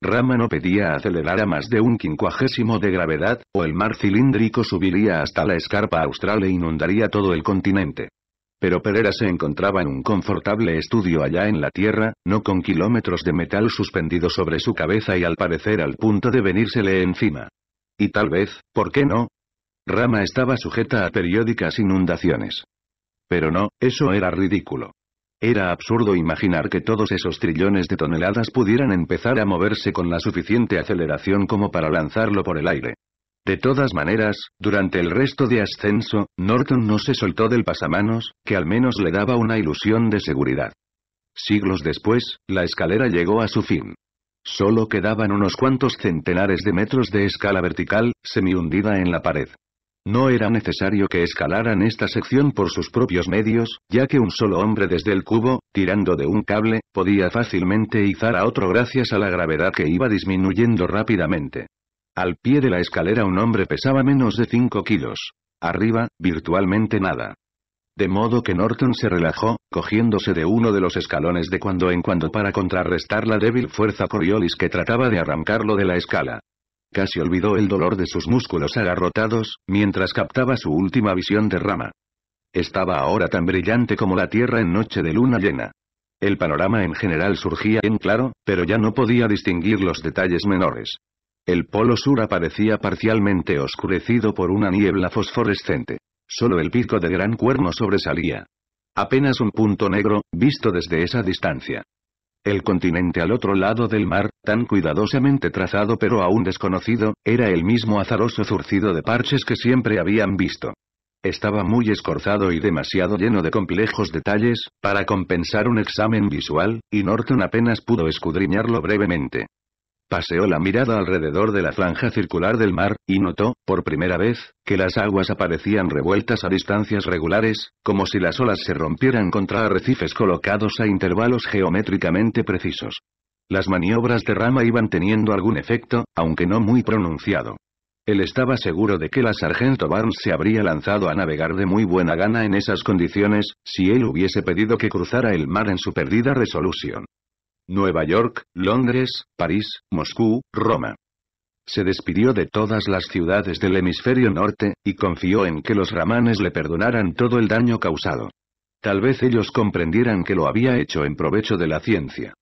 Rama no pedía acelerar a más de un quincuagésimo de gravedad, o el mar cilíndrico subiría hasta la escarpa austral e inundaría todo el continente. Pero Perera se encontraba en un confortable estudio allá en la Tierra, no con kilómetros de metal suspendido sobre su cabeza y al parecer al punto de venírsele encima. Y tal vez, ¿por qué no? Rama estaba sujeta a periódicas inundaciones. Pero no, eso era ridículo. Era absurdo imaginar que todos esos trillones de toneladas pudieran empezar a moverse con la suficiente aceleración como para lanzarlo por el aire. De todas maneras, durante el resto de ascenso, Norton no se soltó del pasamanos, que al menos le daba una ilusión de seguridad. Siglos después, la escalera llegó a su fin. Solo quedaban unos cuantos centenares de metros de escala vertical, semi-hundida en la pared. No era necesario que escalaran esta sección por sus propios medios, ya que un solo hombre desde el cubo, tirando de un cable, podía fácilmente izar a otro gracias a la gravedad que iba disminuyendo rápidamente. Al pie de la escalera un hombre pesaba menos de 5 kilos. Arriba, virtualmente nada. De modo que Norton se relajó, cogiéndose de uno de los escalones de cuando en cuando para contrarrestar la débil fuerza Coriolis que trataba de arrancarlo de la escala. Casi olvidó el dolor de sus músculos agarrotados, mientras captaba su última visión de rama. Estaba ahora tan brillante como la tierra en noche de luna llena. El panorama en general surgía en claro, pero ya no podía distinguir los detalles menores. El polo sur aparecía parcialmente oscurecido por una niebla fosforescente. Solo el pico de gran cuerno sobresalía. Apenas un punto negro, visto desde esa distancia. El continente al otro lado del mar, tan cuidadosamente trazado pero aún desconocido, era el mismo azaroso zurcido de parches que siempre habían visto. Estaba muy escorzado y demasiado lleno de complejos detalles, para compensar un examen visual, y Norton apenas pudo escudriñarlo brevemente. Paseó la mirada alrededor de la franja circular del mar, y notó, por primera vez, que las aguas aparecían revueltas a distancias regulares, como si las olas se rompieran contra arrecifes colocados a intervalos geométricamente precisos. Las maniobras de rama iban teniendo algún efecto, aunque no muy pronunciado. Él estaba seguro de que la sargento Barnes se habría lanzado a navegar de muy buena gana en esas condiciones, si él hubiese pedido que cruzara el mar en su perdida resolución. Nueva York, Londres, París, Moscú, Roma. Se despidió de todas las ciudades del hemisferio norte, y confió en que los ramanes le perdonaran todo el daño causado. Tal vez ellos comprendieran que lo había hecho en provecho de la ciencia.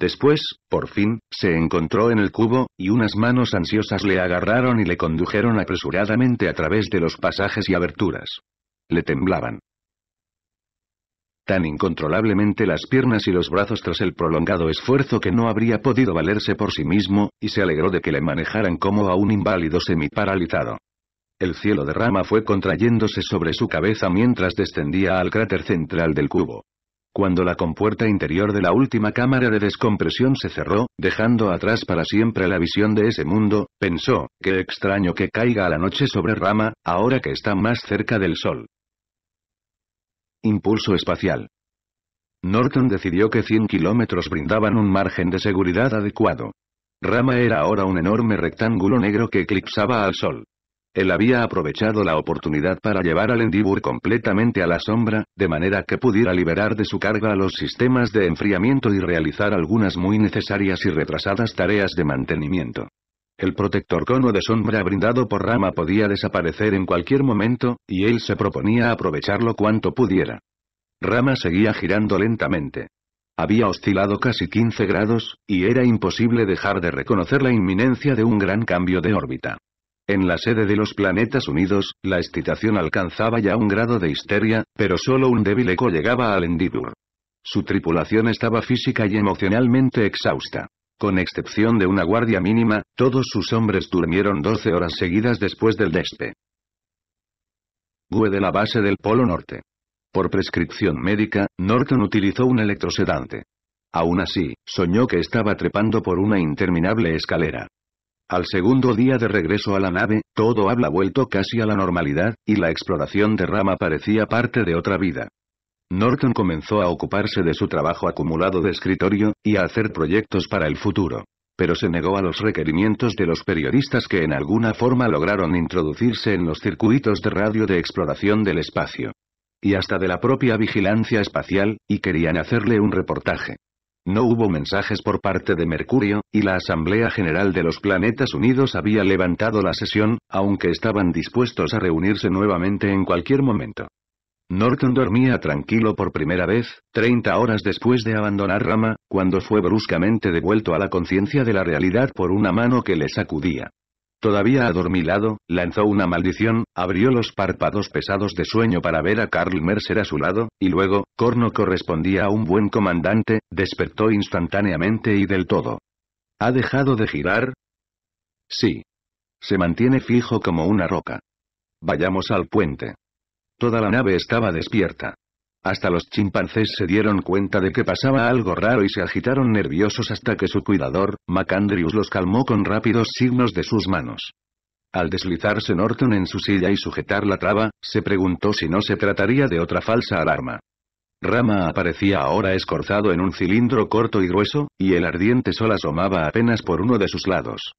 Después, por fin, se encontró en el cubo, y unas manos ansiosas le agarraron y le condujeron apresuradamente a través de los pasajes y aberturas. Le temblaban tan incontrolablemente las piernas y los brazos tras el prolongado esfuerzo que no habría podido valerse por sí mismo, y se alegró de que le manejaran como a un inválido semi semi-paralizado. El cielo de rama fue contrayéndose sobre su cabeza mientras descendía al cráter central del cubo. Cuando la compuerta interior de la última cámara de descompresión se cerró, dejando atrás para siempre la visión de ese mundo, pensó, qué extraño que caiga a la noche sobre rama, ahora que está más cerca del sol. Impulso espacial. Norton decidió que 100 kilómetros brindaban un margen de seguridad adecuado. Rama era ahora un enorme rectángulo negro que eclipsaba al sol. Él había aprovechado la oportunidad para llevar al Endeavour completamente a la sombra, de manera que pudiera liberar de su carga a los sistemas de enfriamiento y realizar algunas muy necesarias y retrasadas tareas de mantenimiento. El protector cono de sombra brindado por Rama podía desaparecer en cualquier momento, y él se proponía aprovecharlo cuanto pudiera. Rama seguía girando lentamente. Había oscilado casi 15 grados, y era imposible dejar de reconocer la inminencia de un gran cambio de órbita. En la sede de los planetas unidos, la excitación alcanzaba ya un grado de histeria, pero solo un débil eco llegaba al Endibur. Su tripulación estaba física y emocionalmente exhausta. Con excepción de una guardia mínima, todos sus hombres durmieron 12 horas seguidas después del despe. GUE de la base del Polo Norte. Por prescripción médica, Norton utilizó un electrosedante. Aún así, soñó que estaba trepando por una interminable escalera. Al segundo día de regreso a la nave, todo habla vuelto casi a la normalidad, y la exploración de Rama parecía parte de otra vida. Norton comenzó a ocuparse de su trabajo acumulado de escritorio, y a hacer proyectos para el futuro. Pero se negó a los requerimientos de los periodistas que en alguna forma lograron introducirse en los circuitos de radio de exploración del espacio. Y hasta de la propia vigilancia espacial, y querían hacerle un reportaje. No hubo mensajes por parte de Mercurio, y la Asamblea General de los Planetas Unidos había levantado la sesión, aunque estaban dispuestos a reunirse nuevamente en cualquier momento. Norton dormía tranquilo por primera vez, 30 horas después de abandonar Rama, cuando fue bruscamente devuelto a la conciencia de la realidad por una mano que le sacudía. Todavía adormilado, lanzó una maldición, abrió los párpados pesados de sueño para ver a Carl Mercer a su lado, y luego, Corno correspondía a un buen comandante, despertó instantáneamente y del todo. ¿Ha dejado de girar? Sí. Se mantiene fijo como una roca. Vayamos al puente. Toda la nave estaba despierta. Hasta los chimpancés se dieron cuenta de que pasaba algo raro y se agitaron nerviosos hasta que su cuidador, Macandrius los calmó con rápidos signos de sus manos. Al deslizarse Norton en su silla y sujetar la traba, se preguntó si no se trataría de otra falsa alarma. Rama aparecía ahora escorzado en un cilindro corto y grueso, y el ardiente sol asomaba apenas por uno de sus lados.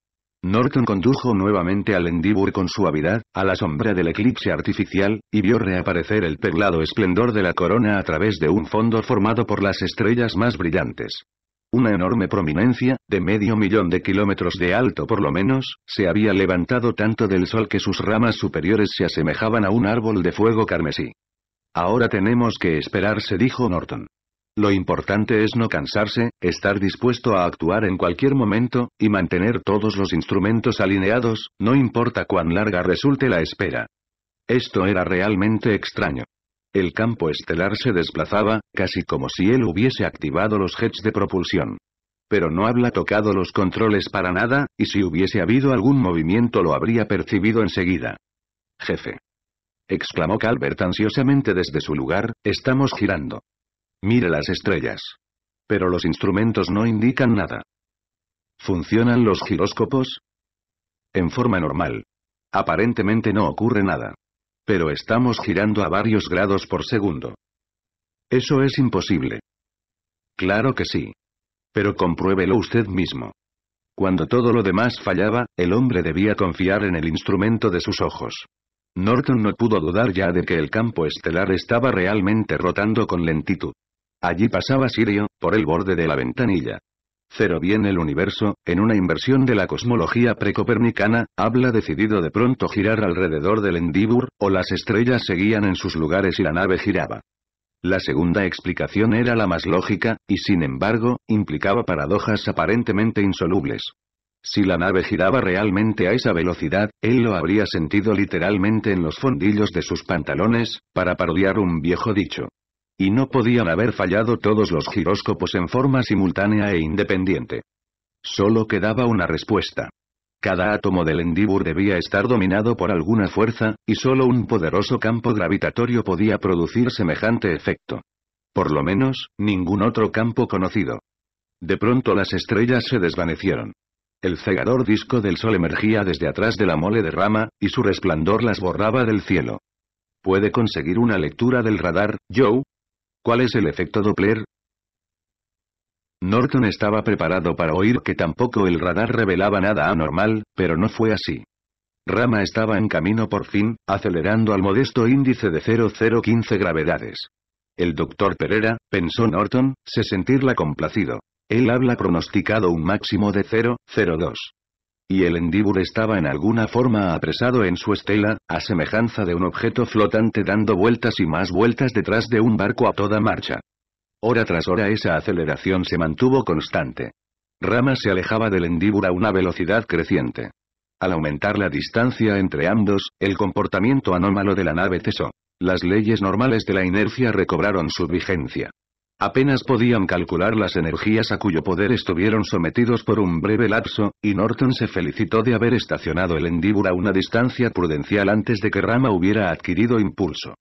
Norton condujo nuevamente al Endíbur con suavidad, a la sombra del eclipse artificial, y vio reaparecer el perlado esplendor de la corona a través de un fondo formado por las estrellas más brillantes. Una enorme prominencia, de medio millón de kilómetros de alto por lo menos, se había levantado tanto del sol que sus ramas superiores se asemejaban a un árbol de fuego carmesí. Ahora tenemos que esperar se dijo Norton. Lo importante es no cansarse, estar dispuesto a actuar en cualquier momento, y mantener todos los instrumentos alineados, no importa cuán larga resulte la espera. Esto era realmente extraño. El campo estelar se desplazaba, casi como si él hubiese activado los jets de propulsión. Pero no habla tocado los controles para nada, y si hubiese habido algún movimiento lo habría percibido enseguida. Jefe. exclamó Calvert ansiosamente desde su lugar, estamos girando. Mire las estrellas. Pero los instrumentos no indican nada. ¿Funcionan los giróscopos? En forma normal. Aparentemente no ocurre nada. Pero estamos girando a varios grados por segundo. Eso es imposible. Claro que sí. Pero compruébelo usted mismo. Cuando todo lo demás fallaba, el hombre debía confiar en el instrumento de sus ojos. Norton no pudo dudar ya de que el campo estelar estaba realmente rotando con lentitud. Allí pasaba Sirio, por el borde de la ventanilla. Cero bien el universo, en una inversión de la cosmología precopernicana, habla decidido de pronto girar alrededor del Endibur, o las estrellas seguían en sus lugares y la nave giraba. La segunda explicación era la más lógica, y sin embargo, implicaba paradojas aparentemente insolubles. Si la nave giraba realmente a esa velocidad, él lo habría sentido literalmente en los fondillos de sus pantalones, para parodiar un viejo dicho. Y no podían haber fallado todos los giróscopos en forma simultánea e independiente. Solo quedaba una respuesta. Cada átomo del Endibur debía estar dominado por alguna fuerza, y solo un poderoso campo gravitatorio podía producir semejante efecto. Por lo menos, ningún otro campo conocido. De pronto las estrellas se desvanecieron. El cegador disco del sol emergía desde atrás de la mole de rama, y su resplandor las borraba del cielo. ¿Puede conseguir una lectura del radar, Joe? ¿Cuál es el efecto Doppler? Norton estaba preparado para oír que tampoco el radar revelaba nada anormal, pero no fue así. Rama estaba en camino por fin, acelerando al modesto índice de 0015 gravedades. El doctor Pereira, pensó Norton, se sentirla complacido. Él habla pronosticado un máximo de 0,02. Y el Endibur estaba en alguna forma apresado en su estela, a semejanza de un objeto flotante dando vueltas y más vueltas detrás de un barco a toda marcha. Hora tras hora esa aceleración se mantuvo constante. Rama se alejaba del Endibur a una velocidad creciente. Al aumentar la distancia entre ambos, el comportamiento anómalo de la nave cesó. Las leyes normales de la inercia recobraron su vigencia. Apenas podían calcular las energías a cuyo poder estuvieron sometidos por un breve lapso, y Norton se felicitó de haber estacionado el Endeavour a una distancia prudencial antes de que Rama hubiera adquirido impulso.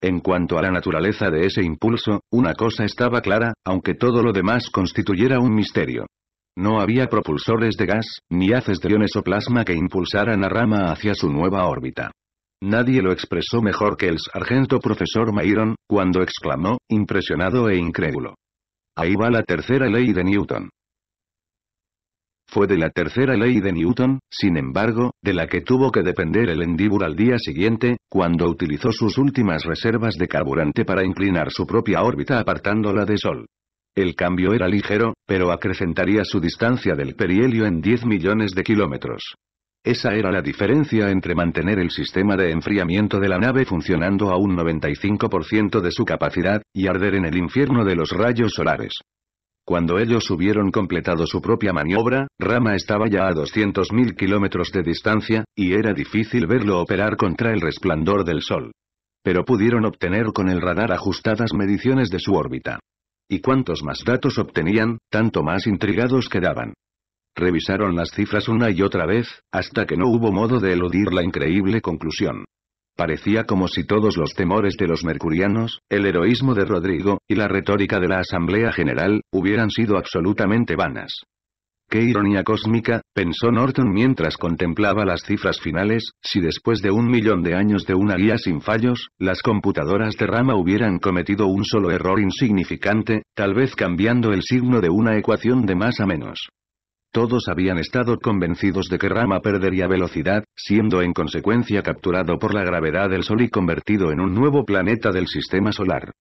En cuanto a la naturaleza de ese impulso, una cosa estaba clara, aunque todo lo demás constituyera un misterio. No había propulsores de gas, ni haces de iones o plasma que impulsaran a Rama hacia su nueva órbita. Nadie lo expresó mejor que el sargento profesor Mayron, cuando exclamó, impresionado e incrédulo. Ahí va la tercera ley de Newton. Fue de la tercera ley de Newton, sin embargo, de la que tuvo que depender el Endibur al día siguiente, cuando utilizó sus últimas reservas de carburante para inclinar su propia órbita apartándola de Sol. El cambio era ligero, pero acrecentaría su distancia del perihelio en 10 millones de kilómetros. Esa era la diferencia entre mantener el sistema de enfriamiento de la nave funcionando a un 95% de su capacidad, y arder en el infierno de los rayos solares. Cuando ellos hubieron completado su propia maniobra, Rama estaba ya a 200.000 kilómetros de distancia, y era difícil verlo operar contra el resplandor del Sol. Pero pudieron obtener con el radar ajustadas mediciones de su órbita. Y cuantos más datos obtenían, tanto más intrigados quedaban. Revisaron las cifras una y otra vez, hasta que no hubo modo de eludir la increíble conclusión. Parecía como si todos los temores de los mercurianos, el heroísmo de Rodrigo, y la retórica de la Asamblea General, hubieran sido absolutamente vanas. Qué ironía cósmica, pensó Norton mientras contemplaba las cifras finales, si después de un millón de años de una guía sin fallos, las computadoras de rama hubieran cometido un solo error insignificante, tal vez cambiando el signo de una ecuación de más a menos. Todos habían estado convencidos de que Rama perdería velocidad, siendo en consecuencia capturado por la gravedad del Sol y convertido en un nuevo planeta del sistema solar.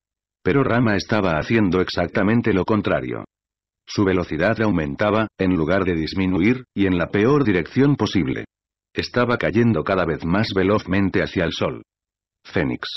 Pero Rama estaba haciendo exactamente lo contrario. Su velocidad aumentaba, en lugar de disminuir, y en la peor dirección posible. Estaba cayendo cada vez más velozmente hacia el Sol. Fénix.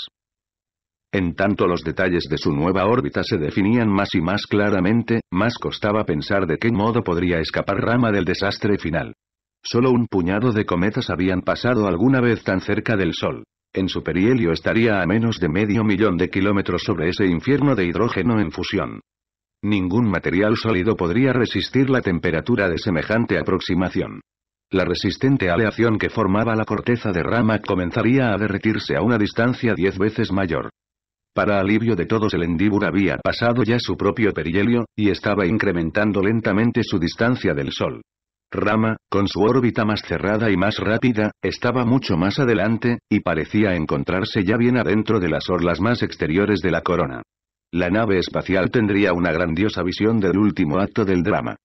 En tanto los detalles de su nueva órbita se definían más y más claramente, más costaba pensar de qué modo podría escapar Rama del desastre final. Solo un puñado de cometas habían pasado alguna vez tan cerca del Sol. En su perihelio estaría a menos de medio millón de kilómetros sobre ese infierno de hidrógeno en fusión. Ningún material sólido podría resistir la temperatura de semejante aproximación. La resistente aleación que formaba la corteza de rama comenzaría a derretirse a una distancia diez veces mayor. Para alivio de todos el Endibur había pasado ya su propio perihelio, y estaba incrementando lentamente su distancia del Sol. Rama, con su órbita más cerrada y más rápida, estaba mucho más adelante, y parecía encontrarse ya bien adentro de las orlas más exteriores de la corona. La nave espacial tendría una grandiosa visión del último acto del drama.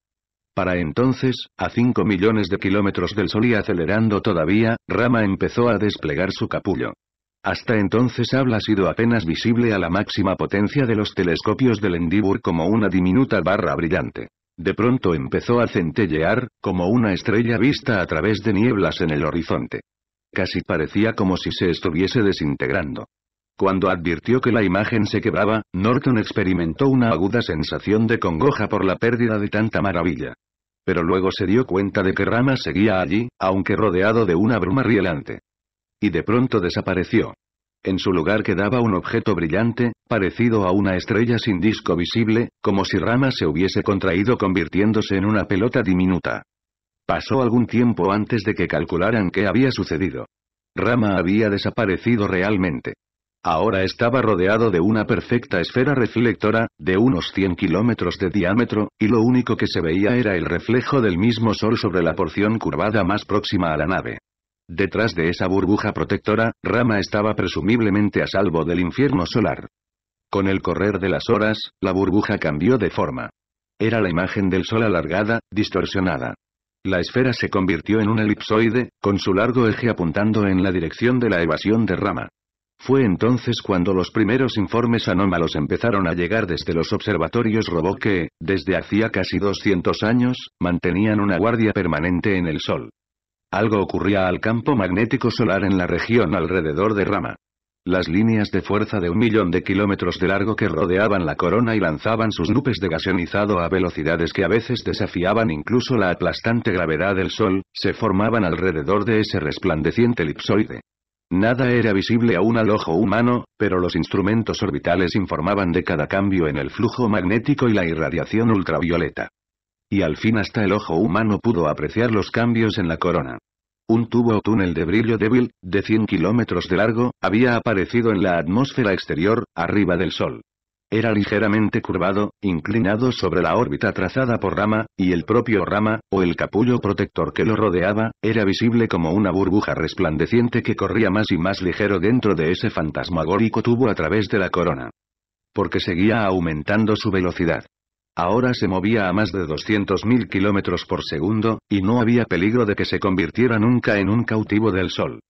Para entonces, a 5 millones de kilómetros del Sol y acelerando todavía, Rama empezó a desplegar su capullo. Hasta entonces habla sido apenas visible a la máxima potencia de los telescopios del Endeavour como una diminuta barra brillante. De pronto empezó a centellear, como una estrella vista a través de nieblas en el horizonte. Casi parecía como si se estuviese desintegrando. Cuando advirtió que la imagen se quebraba, Norton experimentó una aguda sensación de congoja por la pérdida de tanta maravilla. Pero luego se dio cuenta de que Rama seguía allí, aunque rodeado de una bruma rielante. Y de pronto desapareció. En su lugar quedaba un objeto brillante, parecido a una estrella sin disco visible, como si Rama se hubiese contraído convirtiéndose en una pelota diminuta. Pasó algún tiempo antes de que calcularan qué había sucedido. Rama había desaparecido realmente. Ahora estaba rodeado de una perfecta esfera reflectora, de unos 100 kilómetros de diámetro, y lo único que se veía era el reflejo del mismo sol sobre la porción curvada más próxima a la nave. Detrás de esa burbuja protectora, Rama estaba presumiblemente a salvo del infierno solar. Con el correr de las horas, la burbuja cambió de forma. Era la imagen del sol alargada, distorsionada. La esfera se convirtió en un elipsoide, con su largo eje apuntando en la dirección de la evasión de Rama. Fue entonces cuando los primeros informes anómalos empezaron a llegar desde los observatorios robó que, desde hacía casi 200 años, mantenían una guardia permanente en el Sol. Algo ocurría al campo magnético solar en la región alrededor de Rama. Las líneas de fuerza de un millón de kilómetros de largo que rodeaban la corona y lanzaban sus nubes de gasionizado a velocidades que a veces desafiaban incluso la aplastante gravedad del Sol, se formaban alrededor de ese resplandeciente elipsoide. Nada era visible aún al ojo humano, pero los instrumentos orbitales informaban de cada cambio en el flujo magnético y la irradiación ultravioleta. Y al fin hasta el ojo humano pudo apreciar los cambios en la corona. Un tubo o túnel de brillo débil, de 100 kilómetros de largo, había aparecido en la atmósfera exterior, arriba del Sol. Era ligeramente curvado, inclinado sobre la órbita trazada por Rama, y el propio Rama, o el capullo protector que lo rodeaba, era visible como una burbuja resplandeciente que corría más y más ligero dentro de ese fantasmagórico tubo a través de la corona. Porque seguía aumentando su velocidad. Ahora se movía a más de 200.000 kilómetros por segundo, y no había peligro de que se convirtiera nunca en un cautivo del Sol.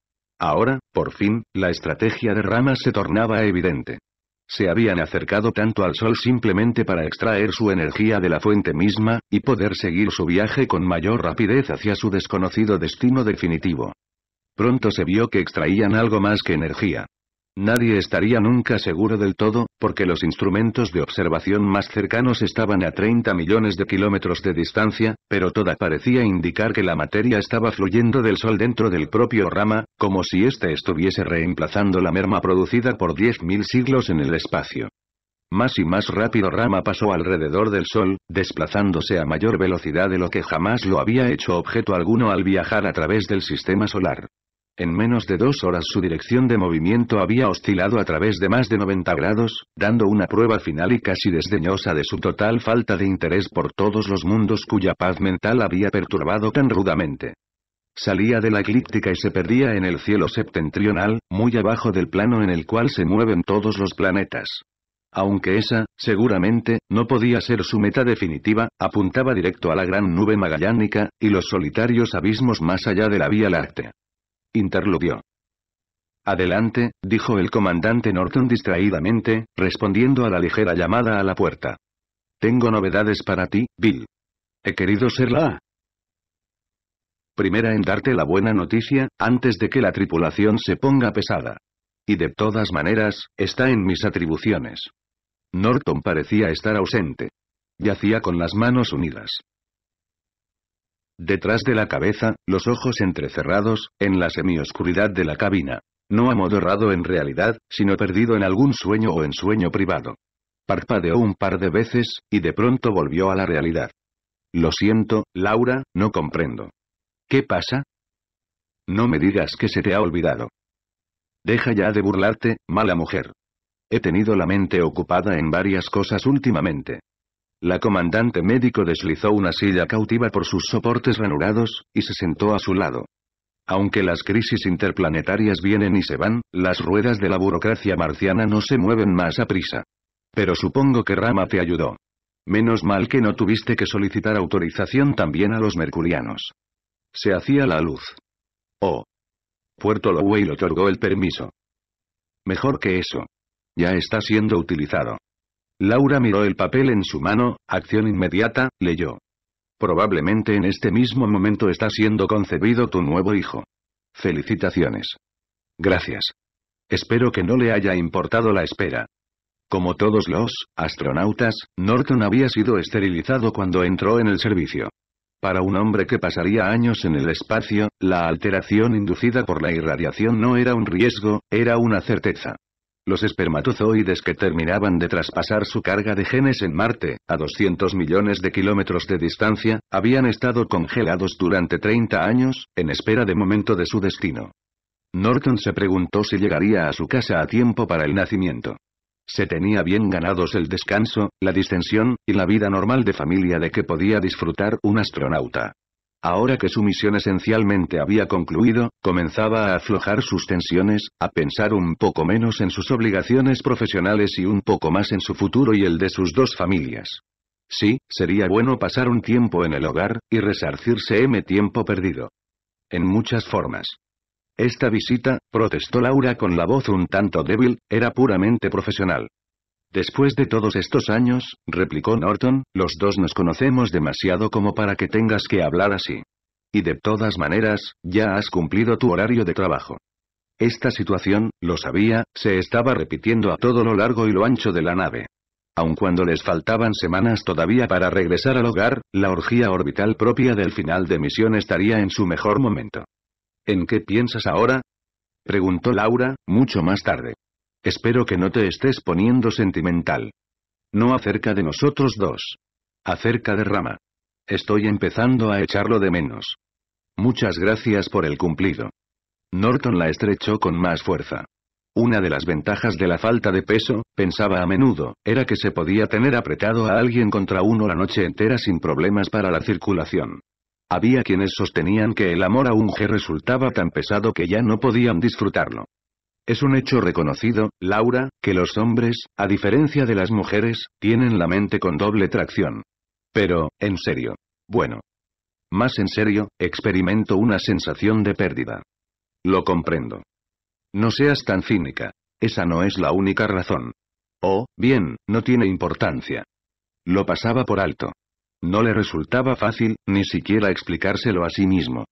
Ahora, por fin, la estrategia de Rama se tornaba evidente. Se habían acercado tanto al Sol simplemente para extraer su energía de la fuente misma, y poder seguir su viaje con mayor rapidez hacia su desconocido destino definitivo. Pronto se vio que extraían algo más que energía. Nadie estaría nunca seguro del todo, porque los instrumentos de observación más cercanos estaban a 30 millones de kilómetros de distancia, pero toda parecía indicar que la materia estaba fluyendo del Sol dentro del propio rama, como si éste estuviese reemplazando la merma producida por 10.000 siglos en el espacio. Más y más rápido Rama pasó alrededor del Sol, desplazándose a mayor velocidad de lo que jamás lo había hecho objeto alguno al viajar a través del sistema solar. En menos de dos horas su dirección de movimiento había oscilado a través de más de 90 grados, dando una prueba final y casi desdeñosa de su total falta de interés por todos los mundos cuya paz mental había perturbado tan rudamente. Salía de la eclíptica y se perdía en el cielo septentrional, muy abajo del plano en el cual se mueven todos los planetas. Aunque esa, seguramente, no podía ser su meta definitiva, apuntaba directo a la gran nube magallánica, y los solitarios abismos más allá de la Vía Láctea interludió. Adelante, dijo el comandante Norton distraídamente, respondiendo a la ligera llamada a la puerta. Tengo novedades para ti, Bill. He querido ser la primera en darte la buena noticia, antes de que la tripulación se ponga pesada. Y de todas maneras, está en mis atribuciones. Norton parecía estar ausente. Yacía con las manos unidas. Detrás de la cabeza, los ojos entrecerrados, en la semioscuridad de la cabina. No amodorrado en realidad, sino perdido en algún sueño o en sueño privado. Parpadeó un par de veces, y de pronto volvió a la realidad. Lo siento, Laura, no comprendo. ¿Qué pasa? No me digas que se te ha olvidado. Deja ya de burlarte, mala mujer. He tenido la mente ocupada en varias cosas últimamente. La comandante médico deslizó una silla cautiva por sus soportes ranurados, y se sentó a su lado. Aunque las crisis interplanetarias vienen y se van, las ruedas de la burocracia marciana no se mueven más a prisa. Pero supongo que Rama te ayudó. Menos mal que no tuviste que solicitar autorización también a los mercurianos. Se hacía la luz. Oh. Puerto Lowell otorgó el permiso. Mejor que eso. Ya está siendo utilizado. Laura miró el papel en su mano, acción inmediata, leyó. Probablemente en este mismo momento está siendo concebido tu nuevo hijo. Felicitaciones. Gracias. Espero que no le haya importado la espera. Como todos los astronautas, Norton había sido esterilizado cuando entró en el servicio. Para un hombre que pasaría años en el espacio, la alteración inducida por la irradiación no era un riesgo, era una certeza. Los espermatozoides que terminaban de traspasar su carga de genes en Marte, a 200 millones de kilómetros de distancia, habían estado congelados durante 30 años, en espera de momento de su destino. Norton se preguntó si llegaría a su casa a tiempo para el nacimiento. Se tenía bien ganados el descanso, la distensión, y la vida normal de familia de que podía disfrutar un astronauta. Ahora que su misión esencialmente había concluido, comenzaba a aflojar sus tensiones, a pensar un poco menos en sus obligaciones profesionales y un poco más en su futuro y el de sus dos familias. Sí, sería bueno pasar un tiempo en el hogar, y resarcirse M tiempo perdido. En muchas formas. Esta visita, protestó Laura con la voz un tanto débil, era puramente profesional. Después de todos estos años, replicó Norton, los dos nos conocemos demasiado como para que tengas que hablar así. Y de todas maneras, ya has cumplido tu horario de trabajo. Esta situación, lo sabía, se estaba repitiendo a todo lo largo y lo ancho de la nave. Aun cuando les faltaban semanas todavía para regresar al hogar, la orgía orbital propia del final de misión estaría en su mejor momento. ¿En qué piensas ahora? Preguntó Laura, mucho más tarde. Espero que no te estés poniendo sentimental. No acerca de nosotros dos. Acerca de Rama. Estoy empezando a echarlo de menos. Muchas gracias por el cumplido. Norton la estrechó con más fuerza. Una de las ventajas de la falta de peso, pensaba a menudo, era que se podía tener apretado a alguien contra uno la noche entera sin problemas para la circulación. Había quienes sostenían que el amor a un G resultaba tan pesado que ya no podían disfrutarlo. Es un hecho reconocido, Laura, que los hombres, a diferencia de las mujeres, tienen la mente con doble tracción. Pero, en serio. Bueno. Más en serio, experimento una sensación de pérdida. Lo comprendo. No seas tan cínica. Esa no es la única razón. Oh, bien, no tiene importancia. Lo pasaba por alto. No le resultaba fácil, ni siquiera explicárselo a sí mismo.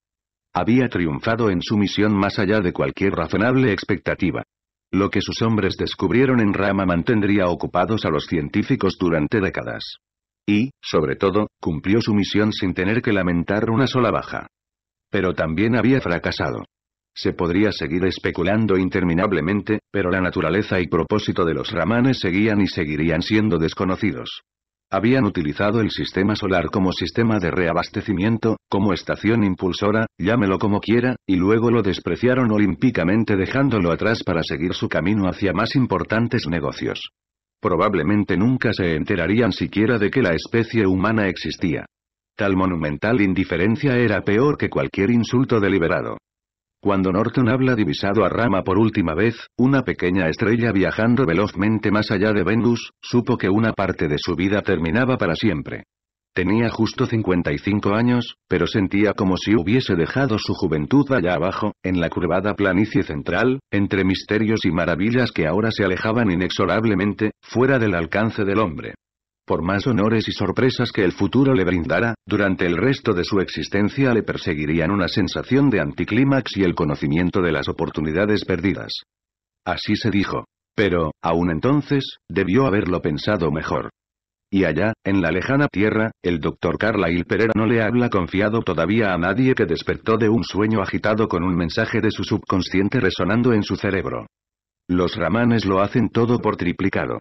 Había triunfado en su misión más allá de cualquier razonable expectativa. Lo que sus hombres descubrieron en Rama mantendría ocupados a los científicos durante décadas. Y, sobre todo, cumplió su misión sin tener que lamentar una sola baja. Pero también había fracasado. Se podría seguir especulando interminablemente, pero la naturaleza y propósito de los ramanes seguían y seguirían siendo desconocidos. Habían utilizado el sistema solar como sistema de reabastecimiento, como estación impulsora, llámelo como quiera, y luego lo despreciaron olímpicamente dejándolo atrás para seguir su camino hacia más importantes negocios. Probablemente nunca se enterarían siquiera de que la especie humana existía. Tal monumental indiferencia era peor que cualquier insulto deliberado. Cuando Norton habla divisado a Rama por última vez, una pequeña estrella viajando velozmente más allá de Venus, supo que una parte de su vida terminaba para siempre. Tenía justo 55 años, pero sentía como si hubiese dejado su juventud allá abajo, en la curvada planicie central, entre misterios y maravillas que ahora se alejaban inexorablemente, fuera del alcance del hombre por más honores y sorpresas que el futuro le brindara, durante el resto de su existencia le perseguirían una sensación de anticlímax y el conocimiento de las oportunidades perdidas. Así se dijo. Pero, aún entonces, debió haberlo pensado mejor. Y allá, en la lejana tierra, el doctor Carlyle Pereira no le habla confiado todavía a nadie que despertó de un sueño agitado con un mensaje de su subconsciente resonando en su cerebro. Los ramanes lo hacen todo por triplicado.